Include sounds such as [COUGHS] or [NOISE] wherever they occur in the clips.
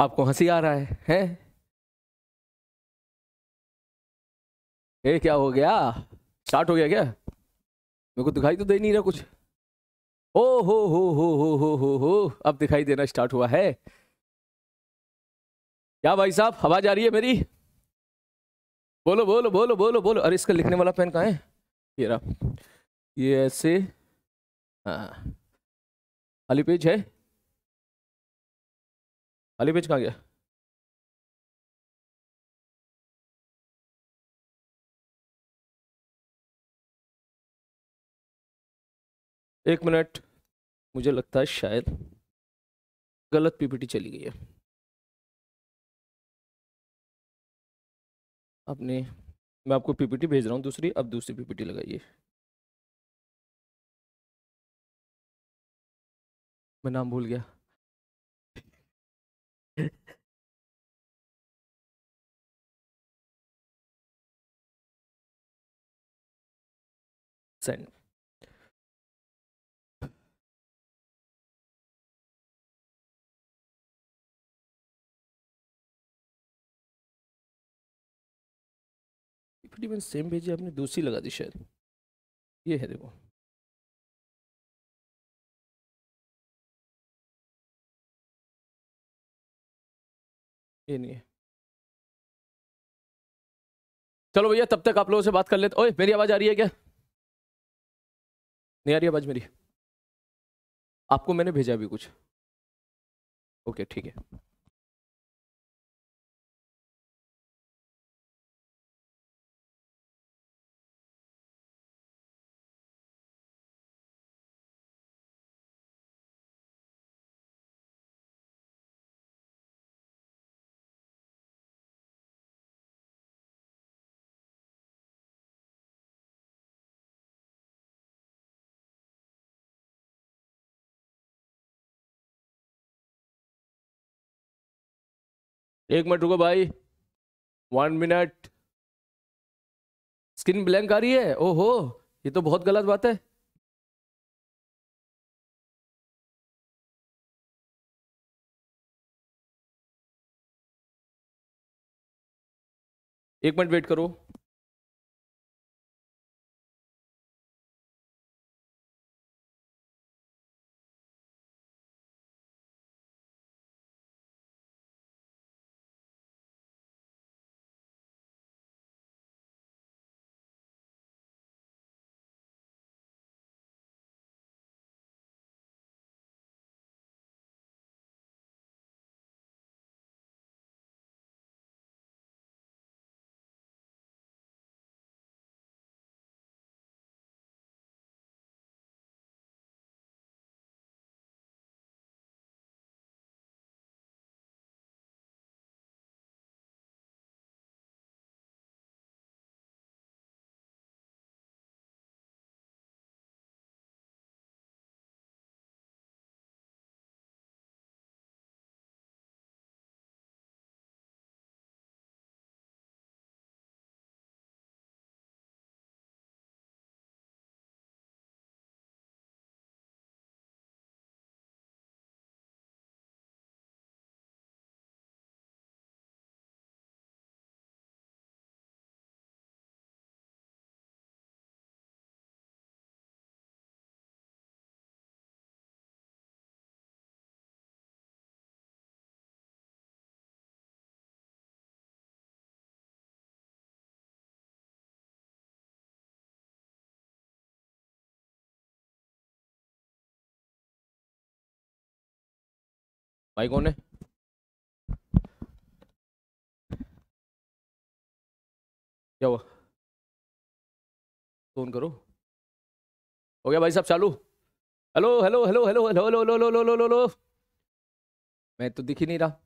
आपको हंसी आ रहा है हैं ये क्या हो गया स्टार्ट हो गया क्या मेरे को दिखाई तो दे नहीं रहा कुछ ओ हो हो हो हो हो हो हो अब दिखाई देना स्टार्ट हुआ है क्या भाई साहब आवाज आ रही है मेरी बोलो बोलो बोलो बोलो बोलो अरे इसका लिखने वाला पेन कहाँ है ये रहा ये ऐसे हाँ खाली पेज है अली पेज कहाँ गया एक मिनट मुझे लगता है शायद गलत पीपीटी चली गई है अपने मैं आपको पीपीटी भेज रहा हूँ दूसरी अब दूसरी पीपीटी लगाइए मैं नाम भूल गया send तकरीबन सेम भेजी आपने दूसरी लगा दी शायद ये है देखो ये नहीं है चलो भैया तब तक आप लोगों से बात कर लेते ओए मेरी आवाज़ आ रही है क्या नहीं आ रही आवाज़ मेरी आपको मैंने भेजा भी कुछ ओके ठीक है एक मिनट रुको भाई वन मिनट स्किन ब्लैंक आ रही है ओहो ये तो बहुत गलत बात है एक मिनट वेट करो भाई कौन है क्या हुआ फोन करो हो गया भाई साहब चालू hello hello hello hello hello hello hello hello hello hello मैं तो दिख ही नहीं रहा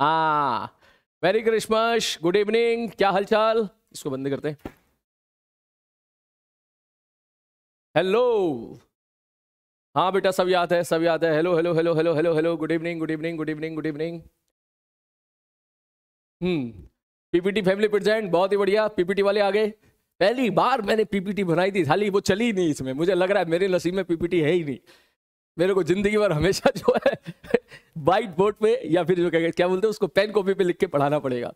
हाँ मेरी क्रिसमस गुड इवनिंग क्या हालचाल इसको बंद करते हैं हेलो हाँ बेटा सब याद है सब याद है hello hello hello hello hello hello good evening good evening good evening good evening hmm PPT family present बहुत ही बढ़िया पीपीटी वाले आ गए पहली बार मैंने पीपीटी बनाई थी खाली वो चली ही नहीं इसमें मुझे लग रहा है मेरे नसीब में पीपीटी है ही नहीं मेरे को जिंदगी भर हमेशा [LAUGHS] जो है वाइट बोर्ड पे या फिर जो क्या बोलते हैं उसको पेन कॉपी पे लिख के पढ़ाना पड़ेगा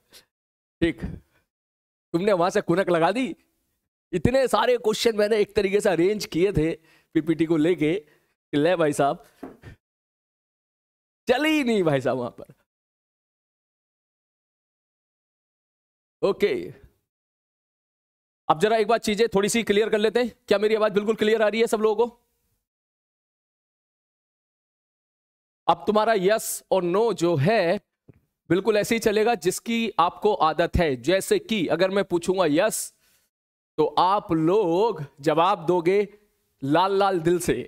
ठीक तुमने वहां से कुनक लगा दी इतने सारे क्वेश्चन मैंने एक तरीके से अरेंज किए थे पीपीटी को लेके ले भाई साहब चली नहीं भाई साहब वहां पर ओके अब जरा एक बार चीजें थोड़ी सी क्लियर कर लेते हैं क्या मेरी आवाज बिल्कुल क्लियर आ रही है सब लोगों को अब तुम्हारा यस और नो जो है बिल्कुल ऐसे ही चलेगा जिसकी आपको आदत है जैसे कि अगर मैं पूछूंगा यस तो आप लोग जवाब दोगे लाल लाल दिल से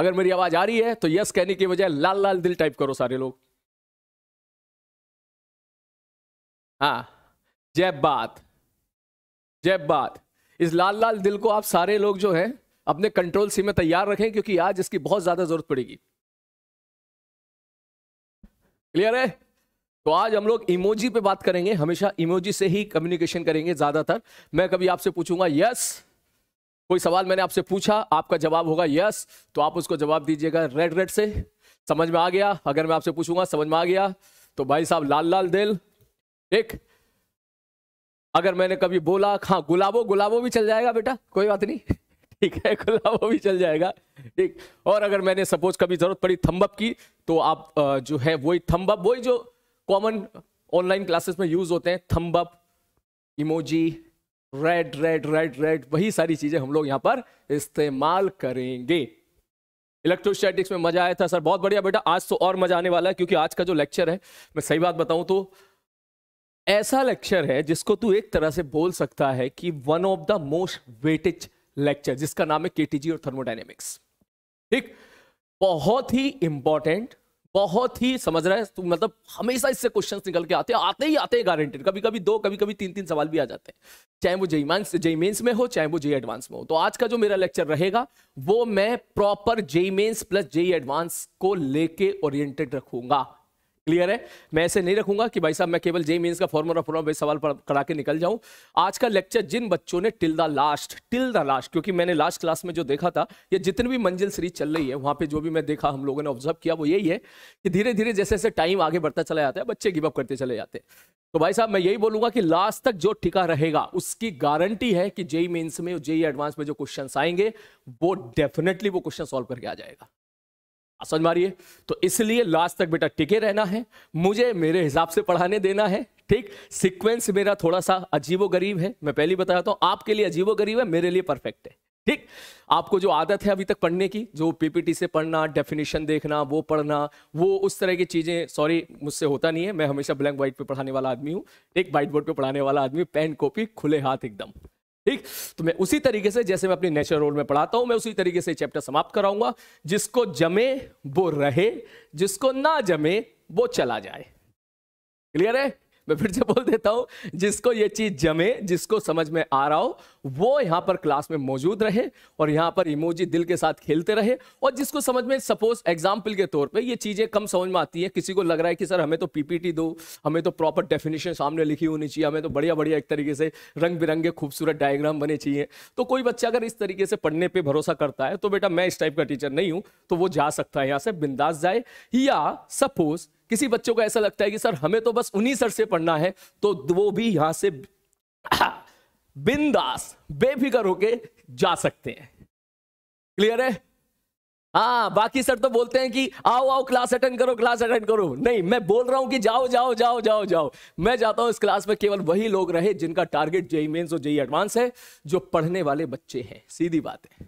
अगर मेरी आवाज आ रही है तो यस कहने की बजाय लाल लाल दिल टाइप करो सारे लोग हाँ जय बात जय बात इस लाल लाल दिल को आप सारे लोग जो हैं अपने कंट्रोल सी में तैयार रखें क्योंकि आज इसकी बहुत ज्यादा जरूरत पड़ेगी क्लियर है तो आज हम लोग इमोजी पे बात करेंगे हमेशा इमोजी से ही कम्युनिकेशन करेंगे ज्यादातर मैं कभी आपसे पूछूंगा यस कोई सवाल मैंने आपसे पूछा आपका जवाब होगा यस तो आप उसको जवाब दीजिएगा रेड रेड से समझ में आ गया अगर मैं आपसे पूछूंगा समझ में आ गया तो भाई साहब लाल लाल दिल एक अगर मैंने कभी बोला हाँ गुलाबो गुलाबो भी चल जाएगा बेटा कोई बात नहीं [LAUGHS] ठीक है गुलाबो भी चल जाएगा ठीक और अगर मैंने सपोज कभी जरूरत पड़ी थम्बअप की तो आप जो है वही थम्बअप वही जो कॉमन ऑनलाइन क्लासेस में यूज होते हैं thumb up emoji red red red red वही सारी चीजें हम लोग यहाँ पर इस्तेमाल करेंगे इलेक्ट्रोस्टैटिक्स में मजा आया था सर बहुत बढ़िया बेटा आज तो और मजा आने वाला है क्योंकि आज का जो लेक्चर है मैं सही बात बताऊं तो ऐसा लेक्चर है जिसको तू एक तरह से बोल सकता है कि one of the most weightage lecture जिसका नाम है केटीजी और थर्मोडाइनेमिक्स ठीक बहुत ही इंपॉर्टेंट बहुत ही समझ रहा है तो मतलब हमेशा इससे क्वेश्चन निकल के आते हैं आते ही आते हैं गारंटेड कभी कभी दो कभी कभी तीन तीन सवाल भी आ जाते हैं चाहे वो जेई माइन्स जेई मेन्स में हो चाहे वो जेई एडवांस में हो तो आज का जो मेरा लेक्चर रहेगा वो मैं proper JEE mains plus JEE advance को लेके ओरिएंटेड रखूंगा क्लियर है मैं ऐसे नहीं रखूंगा कि भाई साहब मैं केवल जे मीन्स का फॉर्मूला पढ़ भाई सवाल करा के निकल जाऊं आज का लेक्चर जिन बच्चों ने till the last till the last क्योंकि मैंने लास्ट क्लास में जो देखा था ये जितनी भी मंजिल सीरीज चल रही है वहां पे जो भी मैं देखा हम लोगों ने ऑब्जर्व किया वो यही है कि धीरे धीरे जैसे जैसे टाइम आगे बढ़ता चला जाता है बच्चे गिवअप करते चले जाते तो भाई साहब मैं यही बोलूंगा कि लास्ट तक जो टिका रहेगा उसकी गारंटी है कि जेई मीन्स में जेई एडवांस में जो क्वेश्चन आएंगे वो डेफिनेटली वो क्वेश्चन सोल्व करके आ जाएगा समझ मारिए तो इसलिए लास्ट तक बेटा टिके रहना है मुझे मेरे हिसाब से पढ़ाने देना है ठीक सीक्वेंस मेरा थोड़ा सा अजीबो गरीब है मैं पहले बताता हूं आपके लिए अजीबो गरीब है मेरे लिए परफेक्ट है ठीक आपको जो आदत है अभी तक पढ़ने की जो पीपीटी से पढ़ना डेफिनेशन देखना वो पढ़ना वो उस तरह की चीज़ें सॉरी मुझसे होता नहीं है मैं हमेशा ब्लैक व्हाइट पे पढ़ाने वाला आदमी हूँ एक व्हाइट बोर्ड पे पढ़ाने वाला आदमी पेन कॉपी खुले हाथ एकदम ठीक तो मैं उसी तरीके से जैसे मैं अपनी नेचुरल रोल में पढ़ाता हूं मैं उसी तरीके से चैप्टर समाप्त कराऊंगा जिसको जमे वो रहे जिसको ना जमे वो चला जाए क्लियर है मैं फिर से बोल देता हूँ जिसको ये चीज़ जमे जिसको समझ में आ रहा हो वो यहाँ पर क्लास में मौजूद रहे और यहाँ पर इमोजी दिल के साथ खेलते रहे और जिसको समझ में सपोज एग्जाम्पल के तौर पे ये चीज़ें कम समझ में आती है किसी को लग रहा है कि सर हमें तो पीपीटी दो हमें तो प्रॉपर डेफिनेशन सामने लिखी होनी चाहिए हमें तो बढ़िया बढ़िया एक तरीके से रंग बिरंगे खूबसूरत डायग्राम बने चाहिए तो कोई बच्चा अगर इस तरीके से पढ़ने पर भरोसा करता है तो बेटा मैं इस टाइप का टीचर नहीं हूं तो वो जा सकता है यहाँ से बिंदास जाए या सपोज किसी बच्चों को ऐसा लगता है कि सर हमें तो बस उन्हीं सर से पढ़ना है तो वो भी यहां से [COUGHS] बिंदास बेफिक्र होके जा सकते हैं क्लियर है हाँ बाकी सर तो बोलते हैं कि आओ आओ क्लास अटेंड करो क्लास अटेंड करो नहीं मैं बोल रहा हूं कि जाओ जाओ जाओ जाओ जाओ मैं जाता हूं इस क्लास में केवल वही लोग रहे जिनका टारगेट जेई मेन्स और जेई एडवांस है जो पढ़ने वाले बच्चे हैं सीधी बात है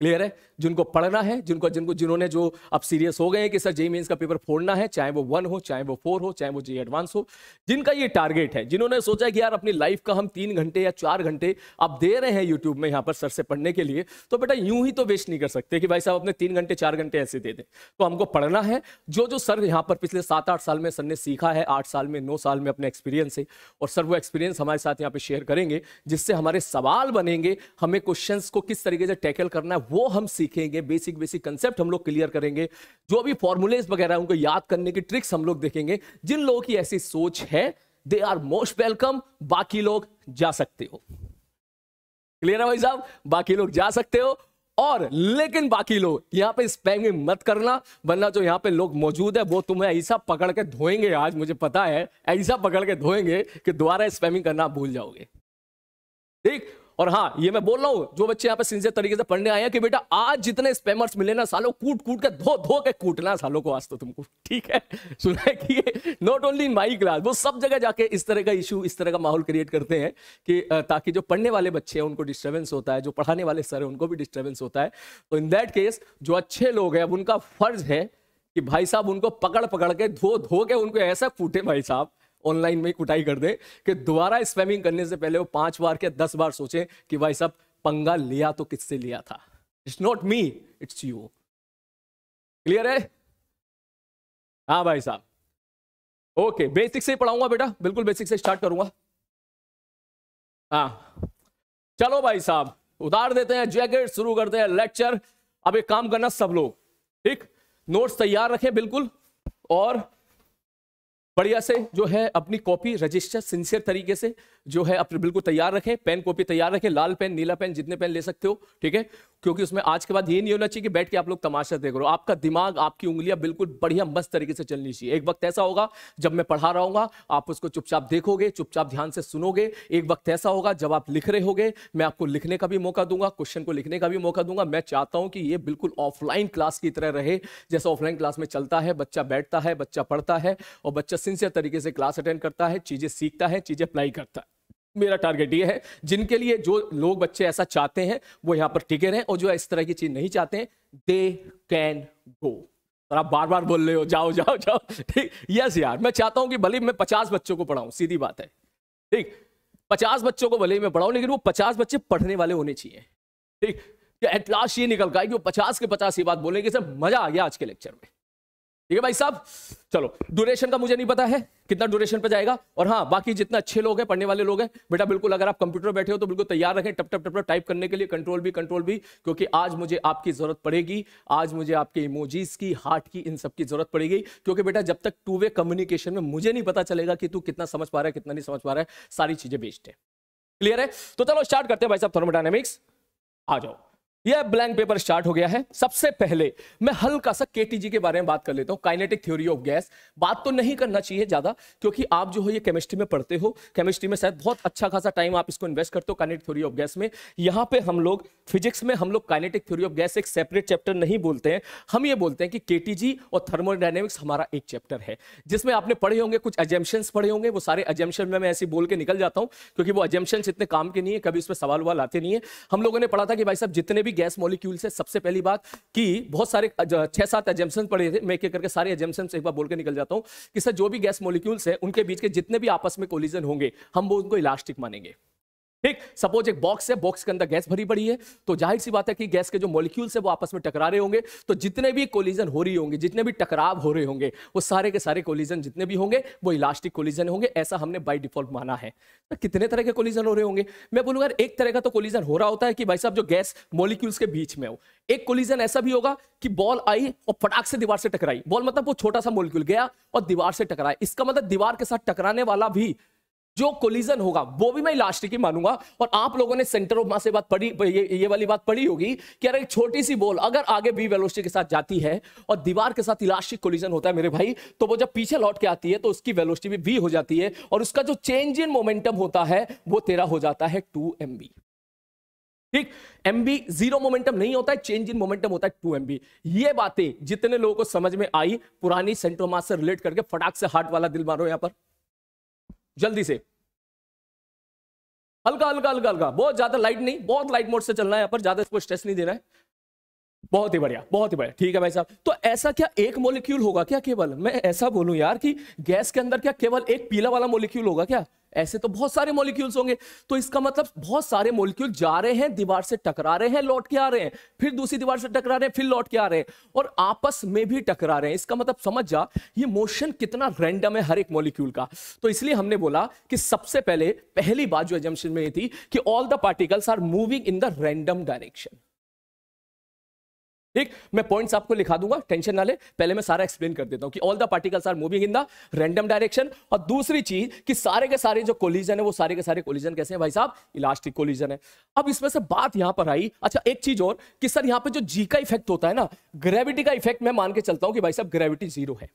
क्लियर है जिनको पढ़ना है जिनको जिनको जिन्होंने जो अब सीरियस हो गए हैं कि सर जेई मेन्स का पेपर फोड़ना है चाहे वो वन हो चाहे वो फोर हो चाहे वो जे एडवांस हो जिनका ये टारगेट है जिन्होंने सोचा कि यार अपनी लाइफ का हम तीन घंटे या चार घंटे आप दे रहे हैं यूट्यूब में यहाँ पर सर से पढ़ने के लिए तो बेटा यूं ही तो वेस्ट नहीं कर सकते कि भाई साहब अपने तीन घंटे चार घंटे ऐसे दे दें तो हमको पढ़ना है जो जो सर यहाँ पर पिछले सात आठ साल में सर ने सीखा है आठ साल में नौ साल में अपने एक्सपीरियंस से और सर वो एक्सपीरियंस हमारे साथ यहाँ पर शेयर करेंगे जिससे हमारे सवाल बनेंगे हमें क्वेश्चन को किस तरीके से टैकल करना है वो हम सीख सीखेंगे बेसिक बेसिक कंसेप्ट हम लोग क्लियर करेंगे जो भी फॉर्मूलेज वगैरह उनको याद करने की ट्रिक्स हम लोग देखेंगे जिन लोगों की ऐसी सोच है दे आर मोस्ट वेलकम बाकी लोग जा सकते हो क्लियर है भाई साहब बाकी लोग जा सकते हो और लेकिन बाकी लोग यहाँ पे स्पैमिंग मत करना वरना जो यहाँ पे लोग मौजूद है वो तुम्हें ऐसा पकड़ के धोएंगे आज मुझे पता है ऐसा पकड़ के धोएंगे कि दोबारा स्पैमिंग करना भूल जाओगे ठीक और हाँ ये मैं बोल रहा हूँ जो बच्चे यहाँ पे सिंसियर तरीके से पढ़ने आए हैं कि बेटा आज जितने स्पेमर्स मिले ना सालों कूट कूट के धो धो के कूटना सालों को आज तो तुमको ठीक है सुना कि not only in my class वो सब जगह जाके इस तरह का इशू इस तरह का माहौल क्रिएट करते हैं कि ताकि जो पढ़ने वाले बच्चे हैं उनको डिस्टर्बेंस होता है जो पढ़ाने वाले सर हैं उनको भी डिस्टर्बेंस होता है तो इन दैट केस जो अच्छे लोग हैं अब उनका फर्ज है कि भाई साहब उनको पकड़ पकड़ के धो धो के उनको ऐसा फूटे भाई साहब ऑनलाइन में कुटाई कर दे कि दोबारा स्पैमिंग करने से पहले वो पांच बार के दस बार सोचे कि भाई साहब पंगा लिया तो किससे लिया था it's not me it's you clear है हाँ भाई साहब ओके बेसिक से पढ़ाऊंगा बेटा बिल्कुल बेसिक से स्टार्ट करूंगा हाँ चलो भाई साहब उतार देते हैं जैकेट शुरू करते हैं लेक्चर अब एक काम करना सब लोग ठीक नोट्स तैयार रखें बिल्कुल और बढ़िया से जो है अपनी कॉपी रजिस्टर सिंसियर तरीके से जो है अपने बिल्कुल तैयार रखें पेन कॉपी तैयार रखें लाल पेन नीला पेन जितने पेन ले सकते हो ठीक है क्योंकि उसमें आज के बाद ये नहीं होना चाहिए कि बैठ के आप लोग तमाशा देख रहे हो आपका दिमाग आपकी उंगलियां बिल्कुल बढ़िया मस्त तरीके से चलनी चाहिए एक वक्त ऐसा होगा जब मैं पढ़ा रहा हूँ आप उसको चुपचाप देखोगे चुपचाप ध्यान से सुनोगे एक वक्त ऐसा होगा जब आप लिख रहे होगे मैं आपको लिखने का भी मौका दूंगा क्वेश्चन को लिखने का भी मौका दूंगा मैं चाहता हूँ कि ये बिल्कुल ऑफलाइन क्लास की तरह रहे जैसे ऑफलाइन क्लास में चलता है बच्चा बैठता है बच्चा पढ़ता है और बच्चा सिंसियर तरीके से क्लास अटेंड करता है चीजें सीखता है चीजें अप्लाई करता है मेरा टारगेट ये है जिनके लिए जो लोग बच्चे ऐसा चाहते हैं वो यहाँ पर टिके रहे और जो इस तरह की चीज नहीं चाहते दे कैन गो और आप बार बार बोल रहे हो जाओ जाओ जाओ ठीक यस यार मैं चाहता हूँ कि भले मैं पचास बच्चों को पढ़ाऊँ सीधी बात है ठीक पचास बच्चों को भले ही मैं पढ़ाऊँ लेकिन वो पचास बच्चे पढ़ने वाले होने चाहिए ठीक एट तो लास्ट ये निकल का कि वो पचास के पचास ये बात बोलेंगे सर मजा आ गया आज के लेक्चर में ठीक है भाई साहब चलो ड्यूरेशन का मुझे नहीं पता है कितना ड्यूरेशन पे जाएगा और हाँ बाकी जितना अच्छे लोग हैं पढ़ने वाले लोग हैं बेटा बिल्कुल अगर आप कंप्यूटर बैठे हो तो बिल्कुल तैयार रखें टप टप टप टप टाइप करने के लिए कंट्रोल भी कंट्रोल भी क्योंकि आज मुझे आपकी जरूरत पड़ेगी आज मुझे आपके इमोजीज की हार्ट की इन सब की जरूरत पड़ेगी क्योंकि बेटा जब तक टू वे कम्युनिकेशन में मुझे नहीं पता चलेगा कि तू कितना समझ पा रहा है कितना नहीं समझ पा रहा है सारी चीजें बेस्ट है क्लियर है तो चलो स्टार्ट करते हैं भाई साहब थर्मोडाइनमिक्स आ जाओ यह ब्लैंक पेपर स्टार्ट हो गया है सबसे पहले मैं हल्का सा केटीजी के बारे में बात कर लेता हूँ काइनेटिक थ्योरी ऑफ गैस बात तो नहीं करना चाहिए ज्यादा क्योंकि आप जो हो ये केमिस्ट्री में पढ़ते हो केमिस्ट्री में शायद बहुत अच्छा खासा टाइम आप इसको इन्वेस्ट करते हो काइनेटिक थ्योरी ऑफ गैस में यहाँ पे हम लोग फिजिक्स में हम लोग काइनेटिक थ्योरी ऑफ गैस एक सेपरेट चैप्टर नहीं बोलते हैं हम ये बोलते हैं कि केटीजी और थर्मोडाइनेमिक्स हमारा एक चैप्टर है जिसमें आपने पढ़े होंगे कुछ एजेंशन पढ़े होंगे वो सारे एजेंशन में मैं ऐसे बोल के निकल जाता हूँ क्योंकि वो एजेंशन इतने काम के नहीं है कभी उस पर सवाल वाल आते नहीं है हम लोगों ने पढ़ा था कि भाई साहब जितने भी गैस मॉलिक्यूल से सबसे पहली बात कि बहुत सारे छह सात एजेंशन पड़े थे मैं करके सारे एजेंशन एक बार बोल के निकल जाता हूं कि सर जो भी गैस मॉलिक्यूल्स है उनके बीच के जितने भी आपस में कोलिजन होंगे हम वो उनको इलास्टिक मानेंगे ठीक सपोज एक बॉक्स है बॉक्स के अंदर गैस भरी पड़ी है तो जाहिर सी बात है कि गैस के जो मॉलिक्यूल्स है वो आपस में टकरा रहे होंगे तो जितने भी कोलिजन हो रही होंगे जितने भी टकराव हो रहे होंगे वो सारे के सारे कोलिजन जितने भी होंगे वो इलास्टिक कोलिजन होंगे ऐसा हमने बाई डिफॉल्ट माना है तो कितने तरह के कोलिजन हो रहे होंगे मैं बोलूंगा एक तरह का तो कोलिजन हो रहा होता है कि भाई साहब जो गैस मोलिक्यूल्स के बीच में हो एक कोलिजन ऐसा भी होगा कि बॉल आई और फटाक से दीवार से टकराई बॉल मतलब वो छोटा सा मोलिक्यूल गया और दीवार से टकराया इसका मतलब दीवार के साथ टकराने वाला भी जो कोलिजन होगा वो भी मैं इलास्टिक ही मानूंगा और आप लोगों ने सेंटर ऑफ मास से बात पढ़ी ये, ये वाली बात पढ़ी होगी कि अगर एक छोटी सी बॉल अगर आगे बी वेलोसिटी के साथ जाती है और दीवार के साथ इलास्टिक कोलिजन होता है मेरे भाई तो वो जब पीछे लौट के आती है तो उसकी वेलोसिटी भी वी हो जाती है और उसका जो चेंज इन मोमेंटम होता है वो तेरा हो जाता है टू एम ठीक एम बी जीरो मोमेंटम नहीं होता है चेंज इन मोमेंटम होता है टू एम बी ये बातें जितने लोगों को समझ में आई पुरानी सेंट्रोमास से रिलेट करके फटाक से हार्ट वाला दिल मारो यहां पर जल्दी से हल्का हल्का हल्का हल्का बहुत ज्यादा लाइट नहीं बहुत लाइट मोड से चलना है यहाँ पर ज्यादा इसको स्ट्रेस नहीं देना है बहुत ही बढ़िया बहुत ही बढ़िया ठीक है भाई साहब तो ऐसा क्या एक मोलिक्यूल होगा क्या केवल मैं ऐसा बोलूं यार कि गैस के अंदर क्या केवल एक पीला वाला मोलिक्यूल होगा क्या ऐसे तो बहुत सारे मॉलिक्यूल्स होंगे तो इसका मतलब बहुत सारे मॉलिक्यूल जा रहे हैं दीवार से टकरा रहे हैं लौट के आ रहे हैं फिर दूसरी दीवार से टकरा रहे हैं फिर लौट के आ रहे हैं और आपस में भी टकरा रहे हैं इसका मतलब समझ जा ये मोशन कितना रैंडम है हर एक मॉलिक्यूल का तो इसलिए हमने बोला कि सबसे पहले पहली बात जो एजम्पन में थी कि all the particles are moving in the random direction ठीक मैं पॉइंट्स आपको लिखा दूंगा टेंशन ना ले पहले मैं सारा एक्सप्लेन कर देता हूं कि all the particles are moving in the random direction और दूसरी चीज कि सारे के सारे जो कोलिजन है वो सारे के सारे कोलिजन कैसे हैं भाई साहब इलास्टिक कोलिजन है अब इसमें से बात यहां पर आई अच्छा एक चीज और कि सर यहां पर जो जी का इफेक्ट होता है ना ग्रेविटी का इफेक्ट मैं मान के चलता हूं कि भाई साहब ग्रेविटी जीरो है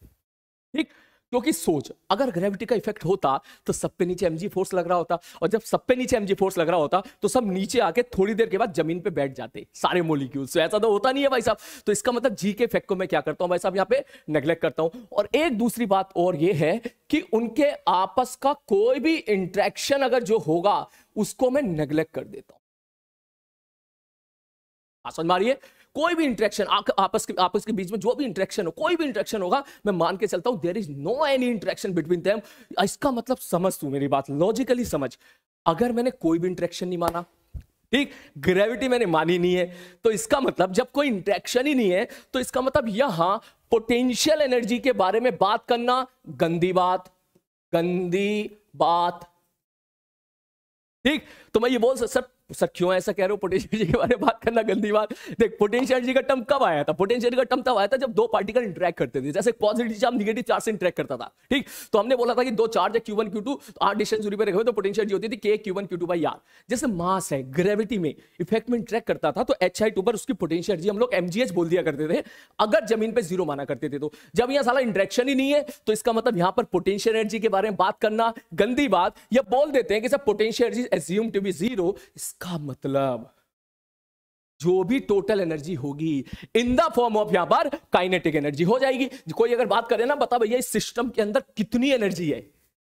ठीक क्योंकि सोच अगर ग्रेविटी का इफेक्ट होता तो सब पे नीचे एमजी फोर्स लग रहा होता और जब सब पे नीचे एमजी फोर्स लग रहा होता तो सब नीचे आके थोड़ी देर के बाद जमीन पे बैठ जाते सारे मोलिक्यूल्स तो ऐसा तो होता नहीं है भाई साहब तो इसका मतलब जी के इफेक्ट को मैं क्या करता हूँ भाई साहब यहाँ पे नेग्लेक्ट करता हूँ और एक दूसरी बात और ये है कि उनके आपस का कोई भी इंट्रैक्शन अगर जो होगा उसको मैं नेग्लेक्ट कर देता हूँ समझ मारिए कोई भी इंट्रैक्शन आपस के आपस के बीच में जो भी इंट्रैक्शन हो कोई भी इंट्रैक्शन होगा मैं मान के चलता हूं there is no any interaction between them इसका मतलब समझ तू मेरी बात लॉजिकली समझ अगर मैंने कोई भी इंट्रैक्शन नहीं माना ठीक ग्रेविटी मैंने मानी नहीं है तो इसका मतलब जब कोई इंट्रैक्शन ही नहीं है तो इसका मतलब यहां पोटेंशियल एनर्जी के बारे में बात करना गंदी बात गंदी बात ठीक तो मैं ये बोल सर सर क्यों ऐसा कह रहे हो पोटेंशियल जी के बारे में बात करना गंदी बात देख पोटेंशियल जी का टर्म कब आया था पोटेंशियल का टर्म तब आया था जब दो पार्टिकल इंटरेक्ट करते थे जैसे पॉजिटिव चार्ज निगेटिव चार्ज से इंटरेक्ट करता था ठीक तो हमने बोला था कि दो चार्ज है क्यू वन क्यू टू आठ डिस्टेंस दूरी पर रखे तो पोटेंशियल जी होती थी के Q one Q two by R जैसे मास है ग्रेविटी में इफेक्ट में इंटरेक्ट करता था तो एच आई टू पर उसकी पोटेंशियल जी हम लोग एमजीएच बोल दिया करते थे अगर जमीन पर जीरो माना करते थे तो जब यहाँ सारा इंटरेक्शन ही नहीं है तो इसका मतलब यहाँ पर पोटेंशियल एनर्जी के बारे में बात करना गंदी बात या बोल देते हैं कि sir potential energy assume to be zero इसका मतलब जो भी टोटल एनर्जी होगी इन द फॉर्म ऑफ यहां पर काइनेटिक एनर्जी हो जाएगी कोई अगर बात करे ना बता भैया इस सिस्टम के अंदर कितनी एनर्जी है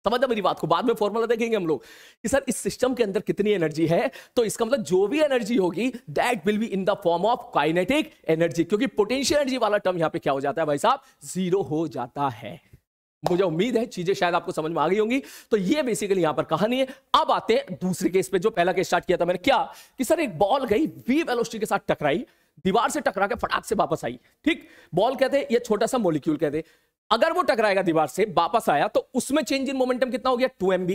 समझना मेरी बात को बाद में फॉर्मूला देखेंगे हम लोग कि सर इस सिस्टम के अंदर कितनी एनर्जी है तो इसका मतलब जो भी एनर्जी होगी that will be in the form of kinetic energy क्योंकि पोटेंशियल एनर्जी वाला टर्म यहां पे क्या हो जाता है भाई साहब जीरो हो जाता है मुझे उम्मीद है चीजें शायद आपको समझ में आ गई होंगी तो ये बेसिकली यहां पर कहानी है अब आते हैं दूसरे केस पे जो पहला केस स्टार्ट किया था मैंने क्या कि सर एक बॉल गई वी वेलोसिटी के साथ टकराई दीवार से टकरा के फटाक से वापस आई ठीक बॉल कहते ये छोटा सा मोलिक्यूल कहते अगर वो टकराएगा दीवार से वापस आया तो उसमें चेंज इन मोमेंटम कितना हो गया टू एम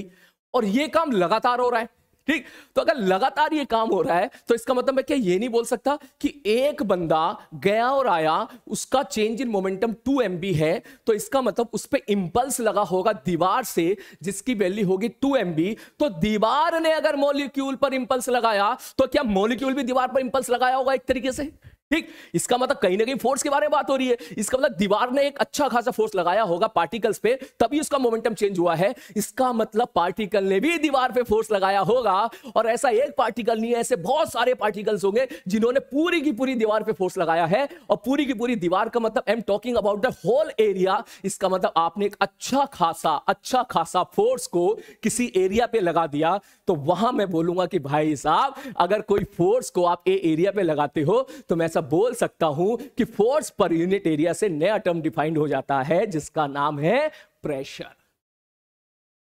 और ये काम लगातार हो रहा है ठीक तो अगर लगातार ये काम हो रहा है तो इसका मतलब मैं क्या ये नहीं बोल सकता कि एक बंदा गया और आया उसका change in momentum two M है तो इसका मतलब उस पर इंपल्स लगा होगा दीवार से जिसकी वैल्यू होगी टू एम तो दीवार ने अगर मोलिक्यूल पर इंपल्स लगाया तो क्या मोलिक्यूल भी दीवार पर इंपल्स लगाया होगा एक तरीके से ठीक इसका मतलब कहीं ना कहीं फोर्स के बारे में बात हो रही है इसका मतलब दीवार ने एक अच्छा खासा फोर्स लगाया होगा पार्टिकल्स पे तभी उसका मोमेंटम चेंज हुआ है इसका मतलब पार्टिकल ने भी दीवार पे फोर्स लगाया होगा और ऐसा एक पार्टिकल नहीं है ऐसे बहुत सारे पार्टिकल्स होंगे जिन्होंने पूरी की पूरी दीवार पे फोर्स लगाया है और पूरी की पूरी दीवार का मतलब I am talking about the whole area इसका मतलब आपने एक अच्छा खासा अच्छा खासा फोर्स को किसी एरिया पे लगा दिया तो वहां मैं बोलूंगा कि भाई साहब अगर कोई फोर्स को आप ए एरिया पे लगाते हो तो मैं बोल सकता हूं कि फोर्स पर यूनिट एरिया से नया टर्म डिफाइंड हो जाता है जिसका नाम है प्रेशर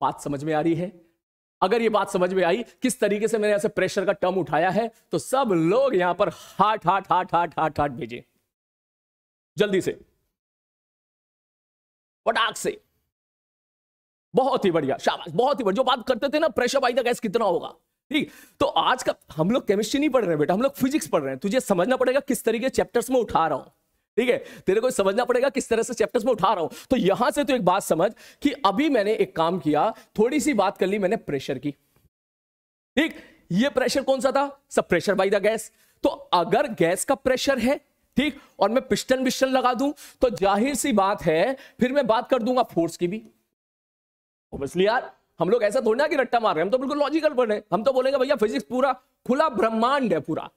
बात समझ में आ रही है अगर ये बात समझ में आई किस तरीके से मैंने ऐसे प्रेशर का टर्म उठाया है तो सब लोग यहां पर हाट हाट हाट हाट हाट हाट भेजे जल्दी से पटाख से बहुत ही बढ़िया शाबाश बहुत ही बढ़िया जो बात करते थे ना प्रेशर बाई द गैस कितना होगा ठीक तो आज का हम लोग केमिस्ट्री नहीं पढ़ रहे बेटा हम लोग फिजिक्स पढ़ रहे हैं तुझे समझना पड़ेगा किस तरीके चैप्टर्स में उठा रहा हूं ठीक है तेरे को समझना पड़ेगा किस तरह से चैप्टर्स में उठा रहा हूं तो यहां से तो एक बात समझ कि अभी मैंने एक काम किया थोड़ी सी बात कर ली मैंने प्रेशर की ठीक ये प्रेशर कौन सा था सब प्रेशर बाई द गैस तो अगर गैस का प्रेशर है ठीक और मैं पिस्टन विस्टन लगा दूं तो जाहिर सी बात है फिर मैं बात कर दूंगा फोर्स की भी यार हम लोग ऐसा थोड़ी ना कि रट्टा मार रहे हैं हम तो बिल्कुल लॉजिकल बने हम तो बोलेंगे भैया फिजिक्स पूरा खुला ब्रह्मांड है पूरा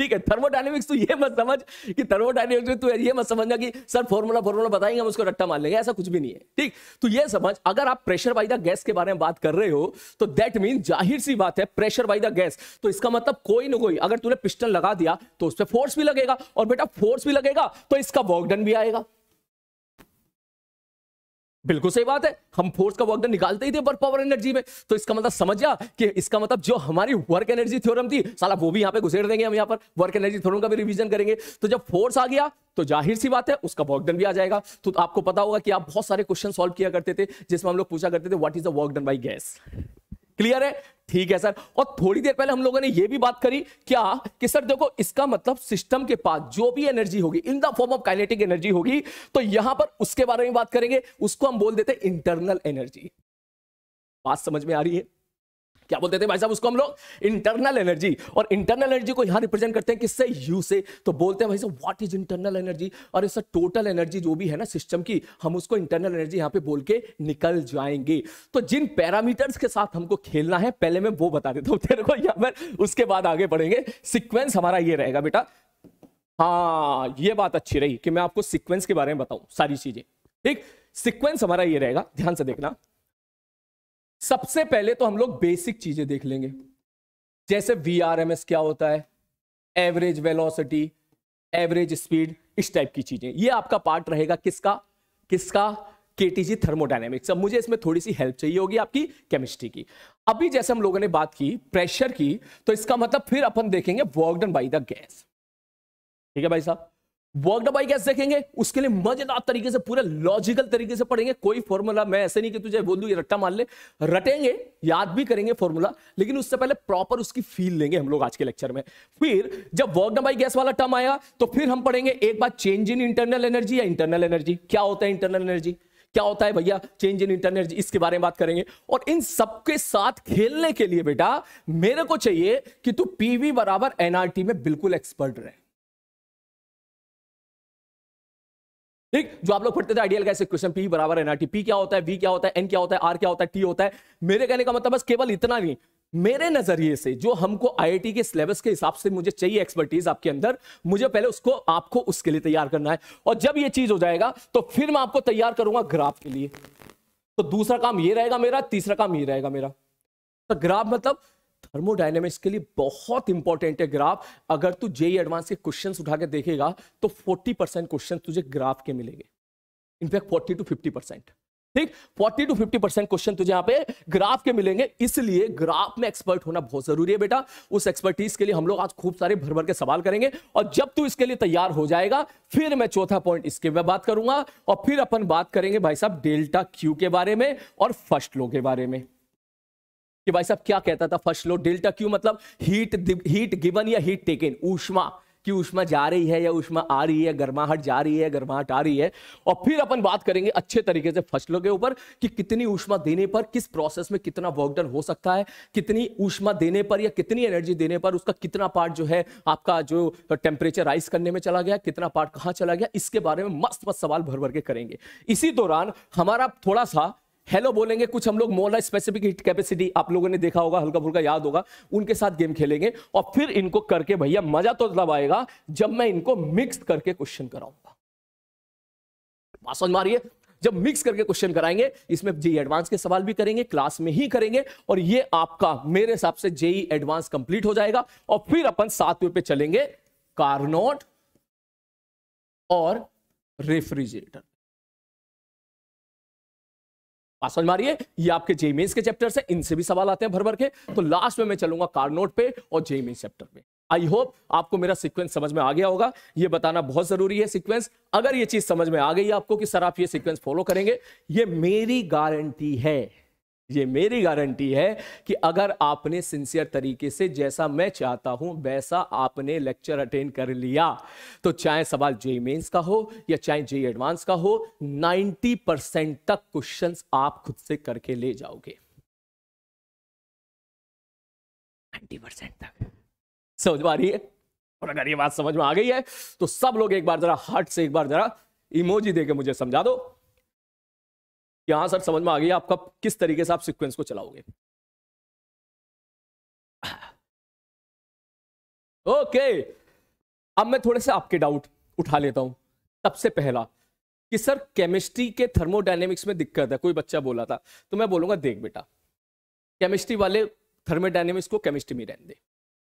ठीक है थर्मोडाइनमिक्स तू तो ये मत समझ कि थर्मोडाइनमिक्स तू तो ये मत समझना कि सर फॉर्मूला फॉर्मूला बताएंगे हम उसको रट्टा मार लेंगे ऐसा कुछ भी नहीं है ठीक तो ये समझ अगर आप प्रेशर बाई द गैस के बारे में बात कर रहे हो तो दैट मीन जाहिर सी बात है प्रेशर बाई द गैस तो इसका मतलब कोई ना कोई अगर तूने पिस्टल लगा दिया तो उस पर फोर्स भी लगेगा और बेटा फोर्स भी लगेगा तो इसका वॉकडन भी आएगा बिल्कुल सही बात है हम फोर्स का वर्कडन निकालते ही थे पर पावर एनर्जी में तो इसका मतलब समझ गया कि इसका मतलब जो हमारी वर्क एनर्जी थ्योरम थी साला वो भी यहां पे घुसेर देंगे हम यहां पर वर्क एनर्जी थ्योरम का भी रिवीजन करेंगे तो जब फोर्स आ गया तो जाहिर सी बात है उसका वर्कडन भी आ जाएगा तो आपको पता होगा कि आप बहुत सारे क्वेश्चन सोल्व किया करते थे जिसमें हम लोग पूछा करते थे what is the done by gas clear है ठीक है सर और थोड़ी देर पहले हम लोगों ने यह भी बात करी क्या कि सर देखो इसका मतलब सिस्टम के पास जो भी एनर्जी होगी in the form of kinetic energy होगी तो यहां पर उसके बारे में बात करेंगे उसको हम बोल देते इंटरनल एनर्जी बात समझ में आ रही है क्या बोलते थे भाई साहब उसको हम लोग इंटरनल एनर्जी और इंटरनल एनर्जी को यहां रिप्रेजेंट करते हैं किससे यू से तो बोलते हैं भाई साहब व्हाट इज इंटरनल एनर्जी और इस टोटल एनर्जी जो भी है ना सिस्टम की हम उसको इंटरनल एनर्जी यहां पे बोल के निकल जाएंगे तो जिन पैरामीटर्स के साथ हमको खेलना है पहले मैं वो बता देता हूं तेरे को यहां पर उसके बाद आगे बढ़ेंगे सिक्वेंस हमारा ये रहेगा बेटा हाँ ये बात अच्छी रही कि मैं आपको सिक्वेंस के बारे में बताऊं सारी चीजें ठीक सिक्वेंस हमारा ये रहेगा ध्यान से देखना सबसे पहले तो हम लोग बेसिक चीजें देख लेंगे जैसे वी क्या होता है एवरेज वेलोसिटी एवरेज स्पीड इस टाइप की चीजें ये आपका पार्ट रहेगा किसका किसका केटीजी थर्मोडाइनेमिक्स अब मुझे इसमें थोड़ी सी हेल्प चाहिए होगी आपकी केमिस्ट्री की अभी जैसे हम लोगों ने बात की प्रेशर की तो इसका मतलब फिर अपन देखेंगे वर्कडन बाई द गैस ठीक है भाई साहब वर्कडअप आई कैसे देखेंगे उसके लिए मजेदार तरीके से पूरा लॉजिकल तरीके से पढ़ेंगे कोई फॉर्मूला मैं ऐसे नहीं कि तुझे बोल दू ये रट्टा मान ले रटेंगे याद भी करेंगे फॉर्मूला लेकिन उससे पहले प्रॉपर उसकी फील लेंगे हम लोग आज के लेक्चर में फिर जब वर्क आई गैस वाला टर्म आया तो फिर हम पढ़ेंगे एक बार चेंज इन इंटरनल एनर्जी या इंटरनल एनर्जी क्या होता है इंटरनल एनर्जी क्या होता है भैया चेंज इन इंटरनल एनर्जी इसके बारे में बात करेंगे और इन सबके साथ खेलने के लिए बेटा मेरे को चाहिए कि तू पीवी बराबर एनआरटी में बिल्कुल एक्सपर्ट रहे ठीक जो आप लोग पढ़ते थे आइडियल कैसे क्वेश्चन पी बराबर टी पी क्या होता है वी क्या होता है एन क्या होता है आर क्या होता है टी होता है मेरे कहने का मतलब बस केवल इतना नहीं मेरे नजरिए से जो हमको आईआईटी के सिलेबस के हिसाब से मुझे चाहिए एक्सपर्टीज आपके अंदर मुझे पहले उसको आपको उसके लिए तैयार करना है और जब ये चीज हो जाएगा तो फिर मैं आपको तैयार करूंगा ग्राफ के लिए तो दूसरा काम ये रहेगा मेरा तीसरा काम ये रहेगा मेरा तो ग्राफ मतलब थर्मोडाइनमिक्स के लिए बहुत इंपॉर्टेंट है ग्राफ अगर तू जेई एडवांस e के क्वेश्चन उठा के देखेगा तो फोर्टी परसेंट क्वेश्चन तुझे ग्राफ के मिलेंगे in fact forty to fifty percent ठीक forty to fifty percent question तुझे यहाँ पे ग्राफ के मिलेंगे इसलिए ग्राफ में एक्सपर्ट होना बहुत जरूरी है बेटा उस एक्सपर्टीज के लिए हम लोग आज खूब सारे भर भर के सवाल करेंगे और जब तू इसके लिए तैयार हो जाएगा फिर मैं चौथा पॉइंट इसके में बात करूंगा और फिर अपन बात करेंगे भाई साहब डेल्टा क्यू के बारे में और फर्स्ट लो के बारे में कि भाई साहब क्या कहता था फर्स्ट लो डेल्टा क्यू मतलब हीट हीट गिवन या हीट टेकन ऊष्मा कि ऊष्मा जा रही है या ऊष्मा आ रही है गर्माहट जा रही है गर्माहट आ रही है और फिर अपन बात करेंगे अच्छे तरीके से फसलों के ऊपर कि कितनी ऊष्मा देने पर किस प्रोसेस में कितना वर्कडन हो सकता है कितनी ऊष्मा देने पर या कितनी एनर्जी देने पर उसका कितना पार्ट जो है आपका जो टेम्परेचर राइज करने में चला गया कितना पार्ट कहाँ चला गया इसके बारे में मस्त मस्त सवाल भर भर के करेंगे इसी दौरान हमारा थोड़ा सा हेलो बोलेंगे कुछ हम लोग मोला स्पेसिफिक हिट कैपेसिटी आप लोगों ने देखा होगा हल्का फुल्का याद होगा उनके साथ गेम खेलेंगे और फिर इनको करके भैया मजा तो तब आएगा जब मैं इनको मिक्स करके क्वेश्चन कराऊंगा बात समझ मारिए जब मिक्स करके क्वेश्चन कराएंगे इसमें जेई एडवांस e के सवाल भी करेंगे क्लास में ही करेंगे और ये आपका मेरे हिसाब से जेई एडवांस कंप्लीट हो जाएगा और फिर अपन सातवें पे चलेंगे कारनोट और रेफ्रिजरेटर समझ मारिए ये आपके जेमेंस के चैप्टर से इनसे भी सवाल आते हैं भर भर के तो लास्ट में मैं चलूंगा कार्नोट पे और जेमेंस चैप्टर पे आई होप आपको मेरा सीक्वेंस समझ में आ गया होगा ये बताना बहुत जरूरी है सीक्वेंस अगर ये चीज समझ में आ गई आपको कि सर आप ये सीक्वेंस फॉलो करेंगे ये मेरी गारंटी है ये मेरी गारंटी है कि अगर आपने सिंसियर तरीके से जैसा मैं चाहता हूं वैसा आपने लेक्चर अटेंड कर लिया तो चाहे सवाल जे मेन्स का हो या चाहे जे एडवांस का हो 90 परसेंट तक क्वेश्चन आप खुद से करके ले जाओगे 90 परसेंट तक समझ पा रही है और अगर ये बात समझ में आ गई है तो सब लोग एक बार जरा हार्ट से एक बार जरा इमोजी देकर मुझे समझा दो कि हाँ सर समझ में आ गई आपका किस तरीके से आप सिक्वेंस को चलाओगे ओके अब मैं थोड़े से आपके डाउट उठा लेता हूं सबसे पहला कि सर केमिस्ट्री के थर्मोडाइनेमिक्स में दिक्कत है कोई बच्चा बोला था तो मैं बोलूंगा देख बेटा केमिस्ट्री वाले थर्मोडाइनेमिक्स को केमिस्ट्री में रहने दे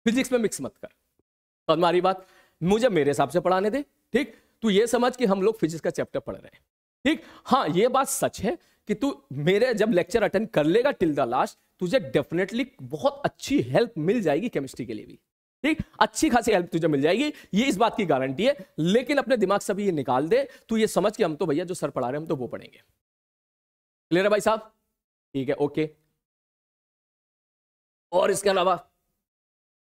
फिजिक्स में मिक्स मत कर तो हमारी बात मुझे मेरे हिसाब से पढ़ाने दे ठीक तू तो ये समझ कि हम लोग फिजिक्स का चैप्टर पढ़ रहे हैं ठीक हाँ ये बात सच है कि तू मेरे जब लेक्चर अटेंड कर लेगा टिल द लास्ट तुझे डेफिनेटली बहुत अच्छी हेल्प मिल जाएगी केमिस्ट्री के लिए भी ठीक अच्छी खासी हेल्प तुझे मिल जाएगी ये इस बात की गारंटी है लेकिन अपने दिमाग से भी ये निकाल दे तू ये समझ के हम तो भैया जो सर पढ़ा रहे हैं हम तो वो पढ़ेंगे क्लियर है भाई साहब ठीक है ओके और इसके अलावा